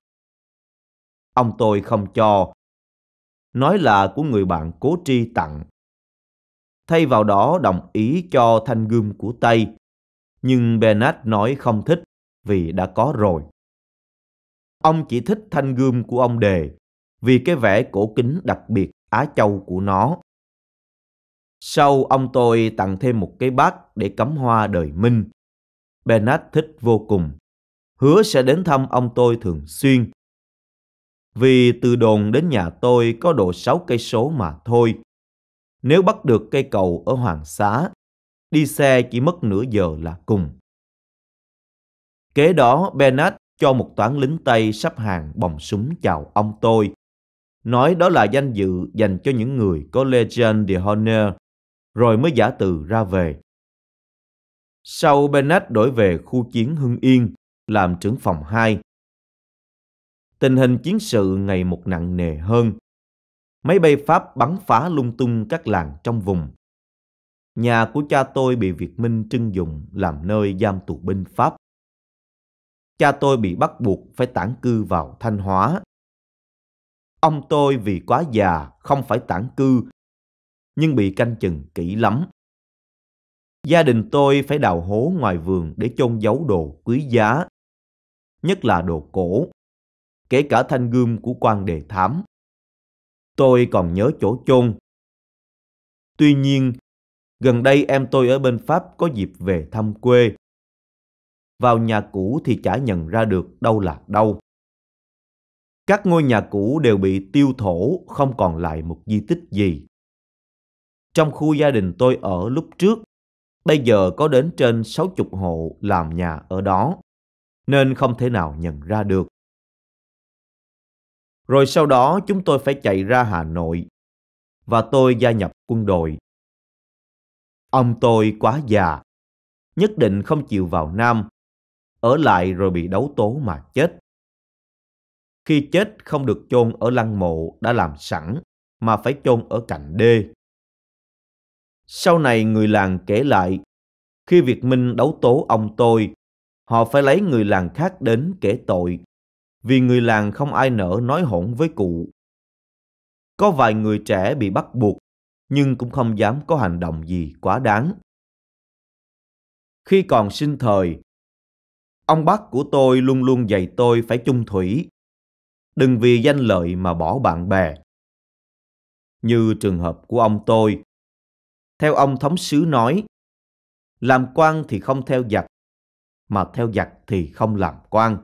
Ông tôi không cho, nói là của người bạn cố tri tặng. Thay vào đó đồng ý cho thanh gươm của Tây, nhưng Bennett nói không thích vì đã có rồi. Ông chỉ thích thanh gươm của ông Đề vì cái vẻ cổ kính đặc biệt Á Châu của nó. Sau ông tôi tặng thêm một cái bát để cắm hoa đời Minh. Bernard thích vô cùng, hứa sẽ đến thăm ông tôi thường xuyên. Vì từ đồn đến nhà tôi có độ 6 cây số mà thôi. Nếu bắt được cây cầu ở Hoàng Xá, đi xe chỉ mất nửa giờ là cùng. Kế đó Bennett cho một toán lính Tây sắp hàng bồng súng chào ông tôi. Nói đó là danh dự dành cho những người có Legion de Honor, rồi mới giả từ ra về. Sau Bennett đổi về khu chiến Hưng Yên, làm trưởng phòng 2. Tình hình chiến sự ngày một nặng nề hơn. Máy bay Pháp bắn phá lung tung các làng trong vùng. Nhà của cha tôi bị Việt Minh trưng dụng làm nơi giam tù binh Pháp cha tôi bị bắt buộc phải tản cư vào Thanh Hóa. Ông tôi vì quá già không phải tản cư, nhưng bị canh chừng kỹ lắm. Gia đình tôi phải đào hố ngoài vườn để chôn giấu đồ quý giá, nhất là đồ cổ, kể cả thanh gươm của quan đề thám. Tôi còn nhớ chỗ chôn. Tuy nhiên, gần đây em tôi ở bên Pháp có dịp về thăm quê vào nhà cũ thì chả nhận ra được đâu là đâu. Các ngôi nhà cũ đều bị tiêu thổ, không còn lại một di tích gì. Trong khu gia đình tôi ở lúc trước, bây giờ có đến trên 60 hộ làm nhà ở đó, nên không thể nào nhận ra được. Rồi sau đó chúng tôi phải chạy ra Hà Nội và tôi gia nhập quân đội. Ông tôi quá già, nhất định không chịu vào Nam ở lại rồi bị đấu tố mà chết. Khi chết không được chôn ở lăng mộ đã làm sẵn, mà phải chôn ở cạnh đê. Sau này người làng kể lại, khi Việt Minh đấu tố ông tôi, họ phải lấy người làng khác đến kể tội, vì người làng không ai nỡ nói hỗn với cụ. Có vài người trẻ bị bắt buộc, nhưng cũng không dám có hành động gì quá đáng. Khi còn sinh thời, Ông bác của tôi luôn luôn dạy tôi phải chung thủy. Đừng vì danh lợi mà bỏ bạn bè. Như trường hợp của ông tôi. Theo ông thống sứ nói, làm quan thì không theo giặc, mà theo giặc thì không làm quan.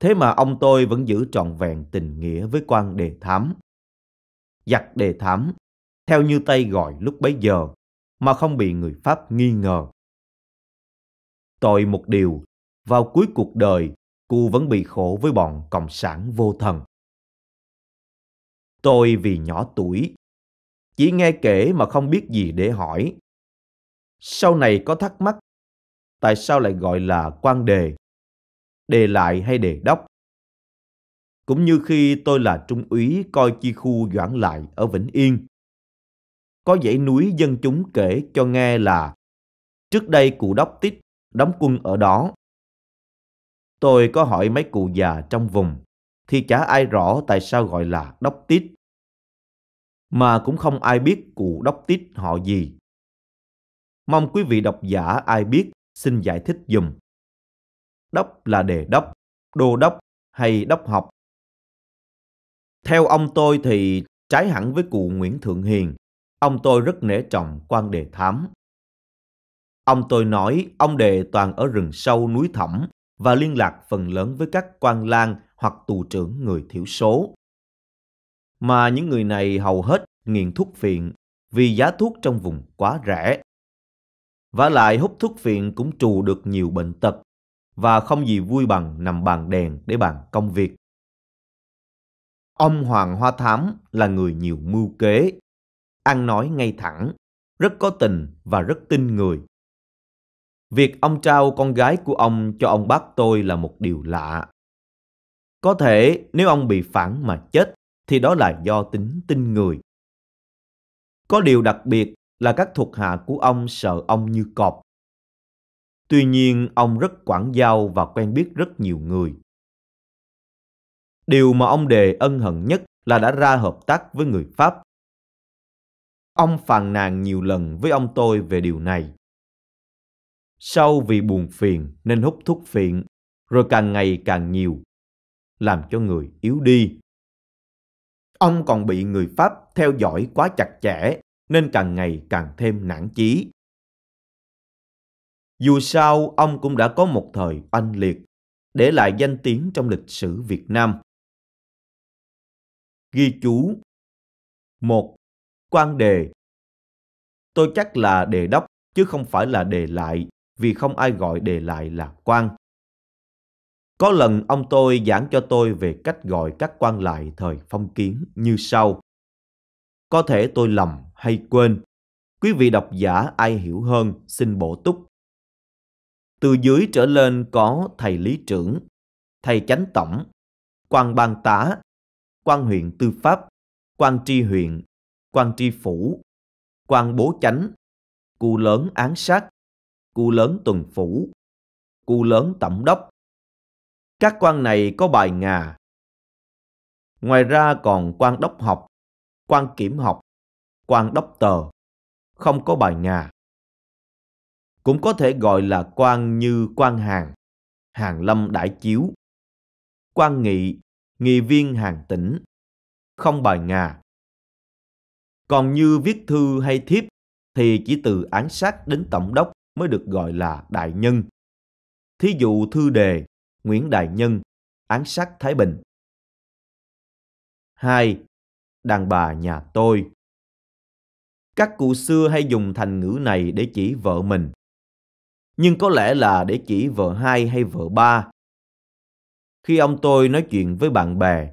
Thế mà ông tôi vẫn giữ trọn vẹn tình nghĩa với quan đề thám. Giặc đề thám, theo như Tây gọi lúc bấy giờ, mà không bị người Pháp nghi ngờ. Tội một điều, vào cuối cuộc đời, cô vẫn bị khổ với bọn cộng sản vô thần. Tôi vì nhỏ tuổi, chỉ nghe kể mà không biết gì để hỏi. Sau này có thắc mắc, tại sao lại gọi là quan đề, đề lại hay đề đốc? Cũng như khi tôi là trung úy coi chi khu doãn lại ở Vĩnh Yên. Có dãy núi dân chúng kể cho nghe là trước đây cụ đốc tít đóng quân ở đó. Tôi có hỏi mấy cụ già trong vùng, thì chả ai rõ tại sao gọi là đốc tít. Mà cũng không ai biết cụ đốc tít họ gì. Mong quý vị độc giả ai biết xin giải thích dùm. Đốc là đề đốc, đô đốc hay đốc học. Theo ông tôi thì trái hẳn với cụ Nguyễn Thượng Hiền, ông tôi rất nể trọng quan đề thám Ông tôi nói ông đề toàn ở rừng sâu núi thẳm và liên lạc phần lớn với các quan lang hoặc tù trưởng người thiểu số. Mà những người này hầu hết nghiện thuốc phiện vì giá thuốc trong vùng quá rẻ. Và lại hút thuốc phiện cũng trù được nhiều bệnh tật và không gì vui bằng nằm bàn đèn để bàn công việc. Ông Hoàng Hoa Thám là người nhiều mưu kế, ăn nói ngay thẳng, rất có tình và rất tin người. Việc ông trao con gái của ông cho ông bác tôi là một điều lạ. Có thể nếu ông bị phản mà chết thì đó là do tính tin người. Có điều đặc biệt là các thuộc hạ của ông sợ ông như cọp. Tuy nhiên ông rất quảng giao và quen biết rất nhiều người. Điều mà ông đề ân hận nhất là đã ra hợp tác với người Pháp. Ông phàn nàn nhiều lần với ông tôi về điều này sau vì buồn phiền nên hút thuốc phiện, rồi càng ngày càng nhiều, làm cho người yếu đi. Ông còn bị người Pháp theo dõi quá chặt chẽ nên càng ngày càng thêm nản chí. Dù sao, ông cũng đã có một thời oanh liệt, để lại danh tiếng trong lịch sử Việt Nam. Ghi chú một Quan đề Tôi chắc là đề đốc chứ không phải là đề lại vì không ai gọi đề lại là quan. Có lần ông tôi giảng cho tôi về cách gọi các quan lại thời phong kiến như sau. Có thể tôi lầm hay quên. Quý vị độc giả ai hiểu hơn xin bổ túc. Từ dưới trở lên có thầy lý trưởng, thầy chánh tổng, quan ban tá, quan huyện tư pháp, quan tri huyện, quan tri phủ, quan bố chánh, cụ lớn án sát, cu lớn tuần phủ, cu lớn tổng đốc. Các quan này có bài ngà. Ngoài ra còn quan đốc học, quan kiểm học, quan đốc tờ, không có bài ngà. Cũng có thể gọi là quan như quan hàng, hàng lâm đại chiếu, quan nghị, nghị viên hàng tỉnh, không bài ngà. Còn như viết thư hay thiếp thì chỉ từ án sát đến tổng đốc mới được gọi là đại nhân. Thí dụ thư đề Nguyễn Đại Nhân, án sát Thái Bình. 2. Đàn bà nhà tôi Các cụ xưa hay dùng thành ngữ này để chỉ vợ mình, nhưng có lẽ là để chỉ vợ hai hay vợ ba. Khi ông tôi nói chuyện với bạn bè,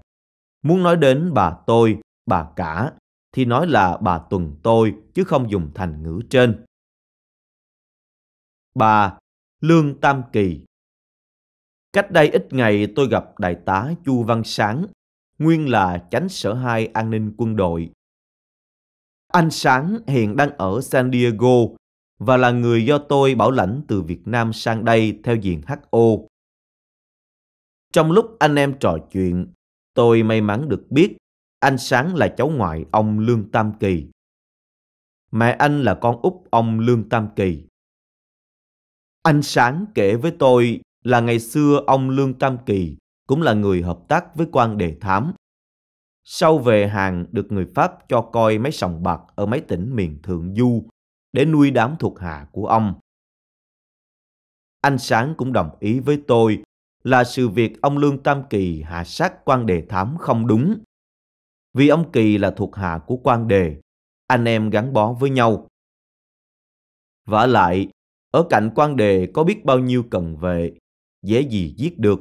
muốn nói đến bà tôi, bà cả, thì nói là bà tuần tôi chứ không dùng thành ngữ trên. 3. Lương Tam Kỳ Cách đây ít ngày tôi gặp Đại tá Chu Văn Sáng, nguyên là chánh sở hai an ninh quân đội. Anh Sáng hiện đang ở San Diego và là người do tôi bảo lãnh từ Việt Nam sang đây theo diện HO. Trong lúc anh em trò chuyện, tôi may mắn được biết anh Sáng là cháu ngoại ông Lương Tam Kỳ. Mẹ anh là con út ông Lương Tam Kỳ. Anh Sáng kể với tôi là ngày xưa ông Lương Tam Kỳ cũng là người hợp tác với quan đề thám. Sau về hàng được người Pháp cho coi mấy sòng bạc ở mấy tỉnh miền Thượng Du để nuôi đám thuộc hạ của ông. Anh Sáng cũng đồng ý với tôi là sự việc ông Lương Tam Kỳ hạ sát quan đề thám không đúng. Vì ông Kỳ là thuộc hạ của quan đề, anh em gắn bó với nhau. Vả lại, ở cạnh quan đề có biết bao nhiêu cần vệ, dễ gì giết được.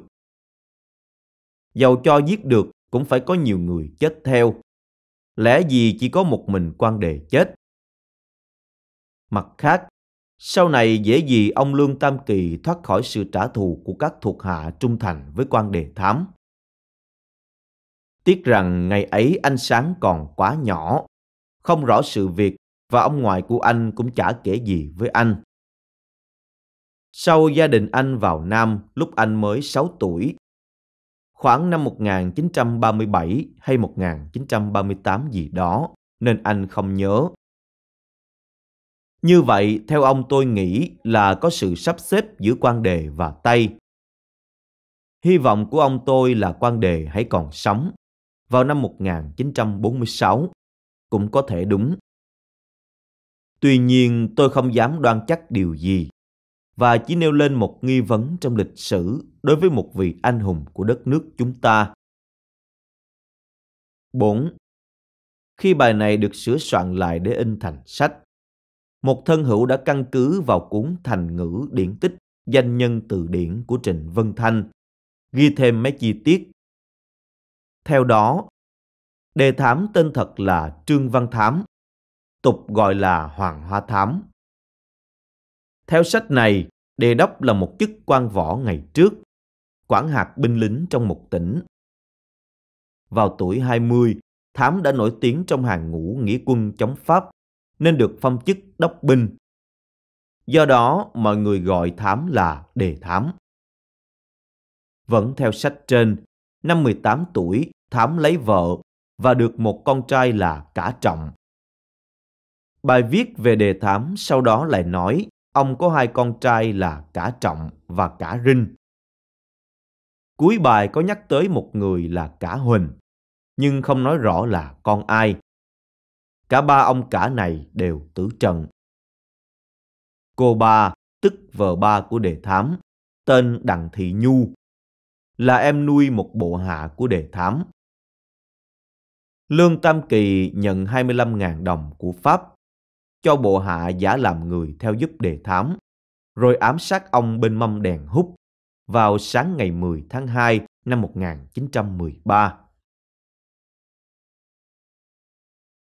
Dầu cho giết được cũng phải có nhiều người chết theo. Lẽ gì chỉ có một mình quan đề chết? Mặt khác, sau này dễ gì ông Lương Tam Kỳ thoát khỏi sự trả thù của các thuộc hạ trung thành với quan đề thám. Tiếc rằng ngày ấy ánh Sáng còn quá nhỏ, không rõ sự việc và ông ngoại của anh cũng chả kể gì với anh sau gia đình anh vào Nam lúc anh mới 6 tuổi. Khoảng năm 1937 hay 1938 gì đó, nên anh không nhớ. Như vậy, theo ông tôi nghĩ là có sự sắp xếp giữa quan đề và Tây. Hy vọng của ông tôi là quan đề hãy còn sống. Vào năm 1946, cũng có thể đúng. Tuy nhiên, tôi không dám đoan chắc điều gì và chỉ nêu lên một nghi vấn trong lịch sử đối với một vị anh hùng của đất nước chúng ta. 4. Khi bài này được sửa soạn lại để in thành sách, một thân hữu đã căn cứ vào cuốn thành ngữ điển tích danh nhân từ điển của Trịnh Vân Thanh, ghi thêm mấy chi tiết. Theo đó, đề thám tên thật là Trương Văn Thám, tục gọi là Hoàng Hoa Thám theo sách này, Đề Đốc là một chức quan võ ngày trước, quản hạt binh lính trong một tỉnh. Vào tuổi 20, Thám đã nổi tiếng trong hàng ngũ nghĩa quân chống Pháp, nên được phong chức đốc binh. Do đó, mọi người gọi Thám là Đề Thám. Vẫn theo sách trên, năm 18 tuổi, Thám lấy vợ và được một con trai là Cả Trọng. Bài viết về đề thám sau đó lại nói Ông có hai con trai là Cả Trọng và Cả Rinh. Cuối bài có nhắc tới một người là Cả Huỳnh, nhưng không nói rõ là con ai. Cả ba ông cả này đều tử trần. Cô ba, tức vợ ba của Đề Thám, tên Đặng Thị Nhu, là em nuôi một bộ hạ của Đề Thám. Lương Tam Kỳ nhận 25.000 đồng của Pháp cho bộ hạ giả làm người theo giúp đề thám, rồi ám sát ông bên mâm đèn hút vào sáng ngày 10 tháng 2 năm 1913.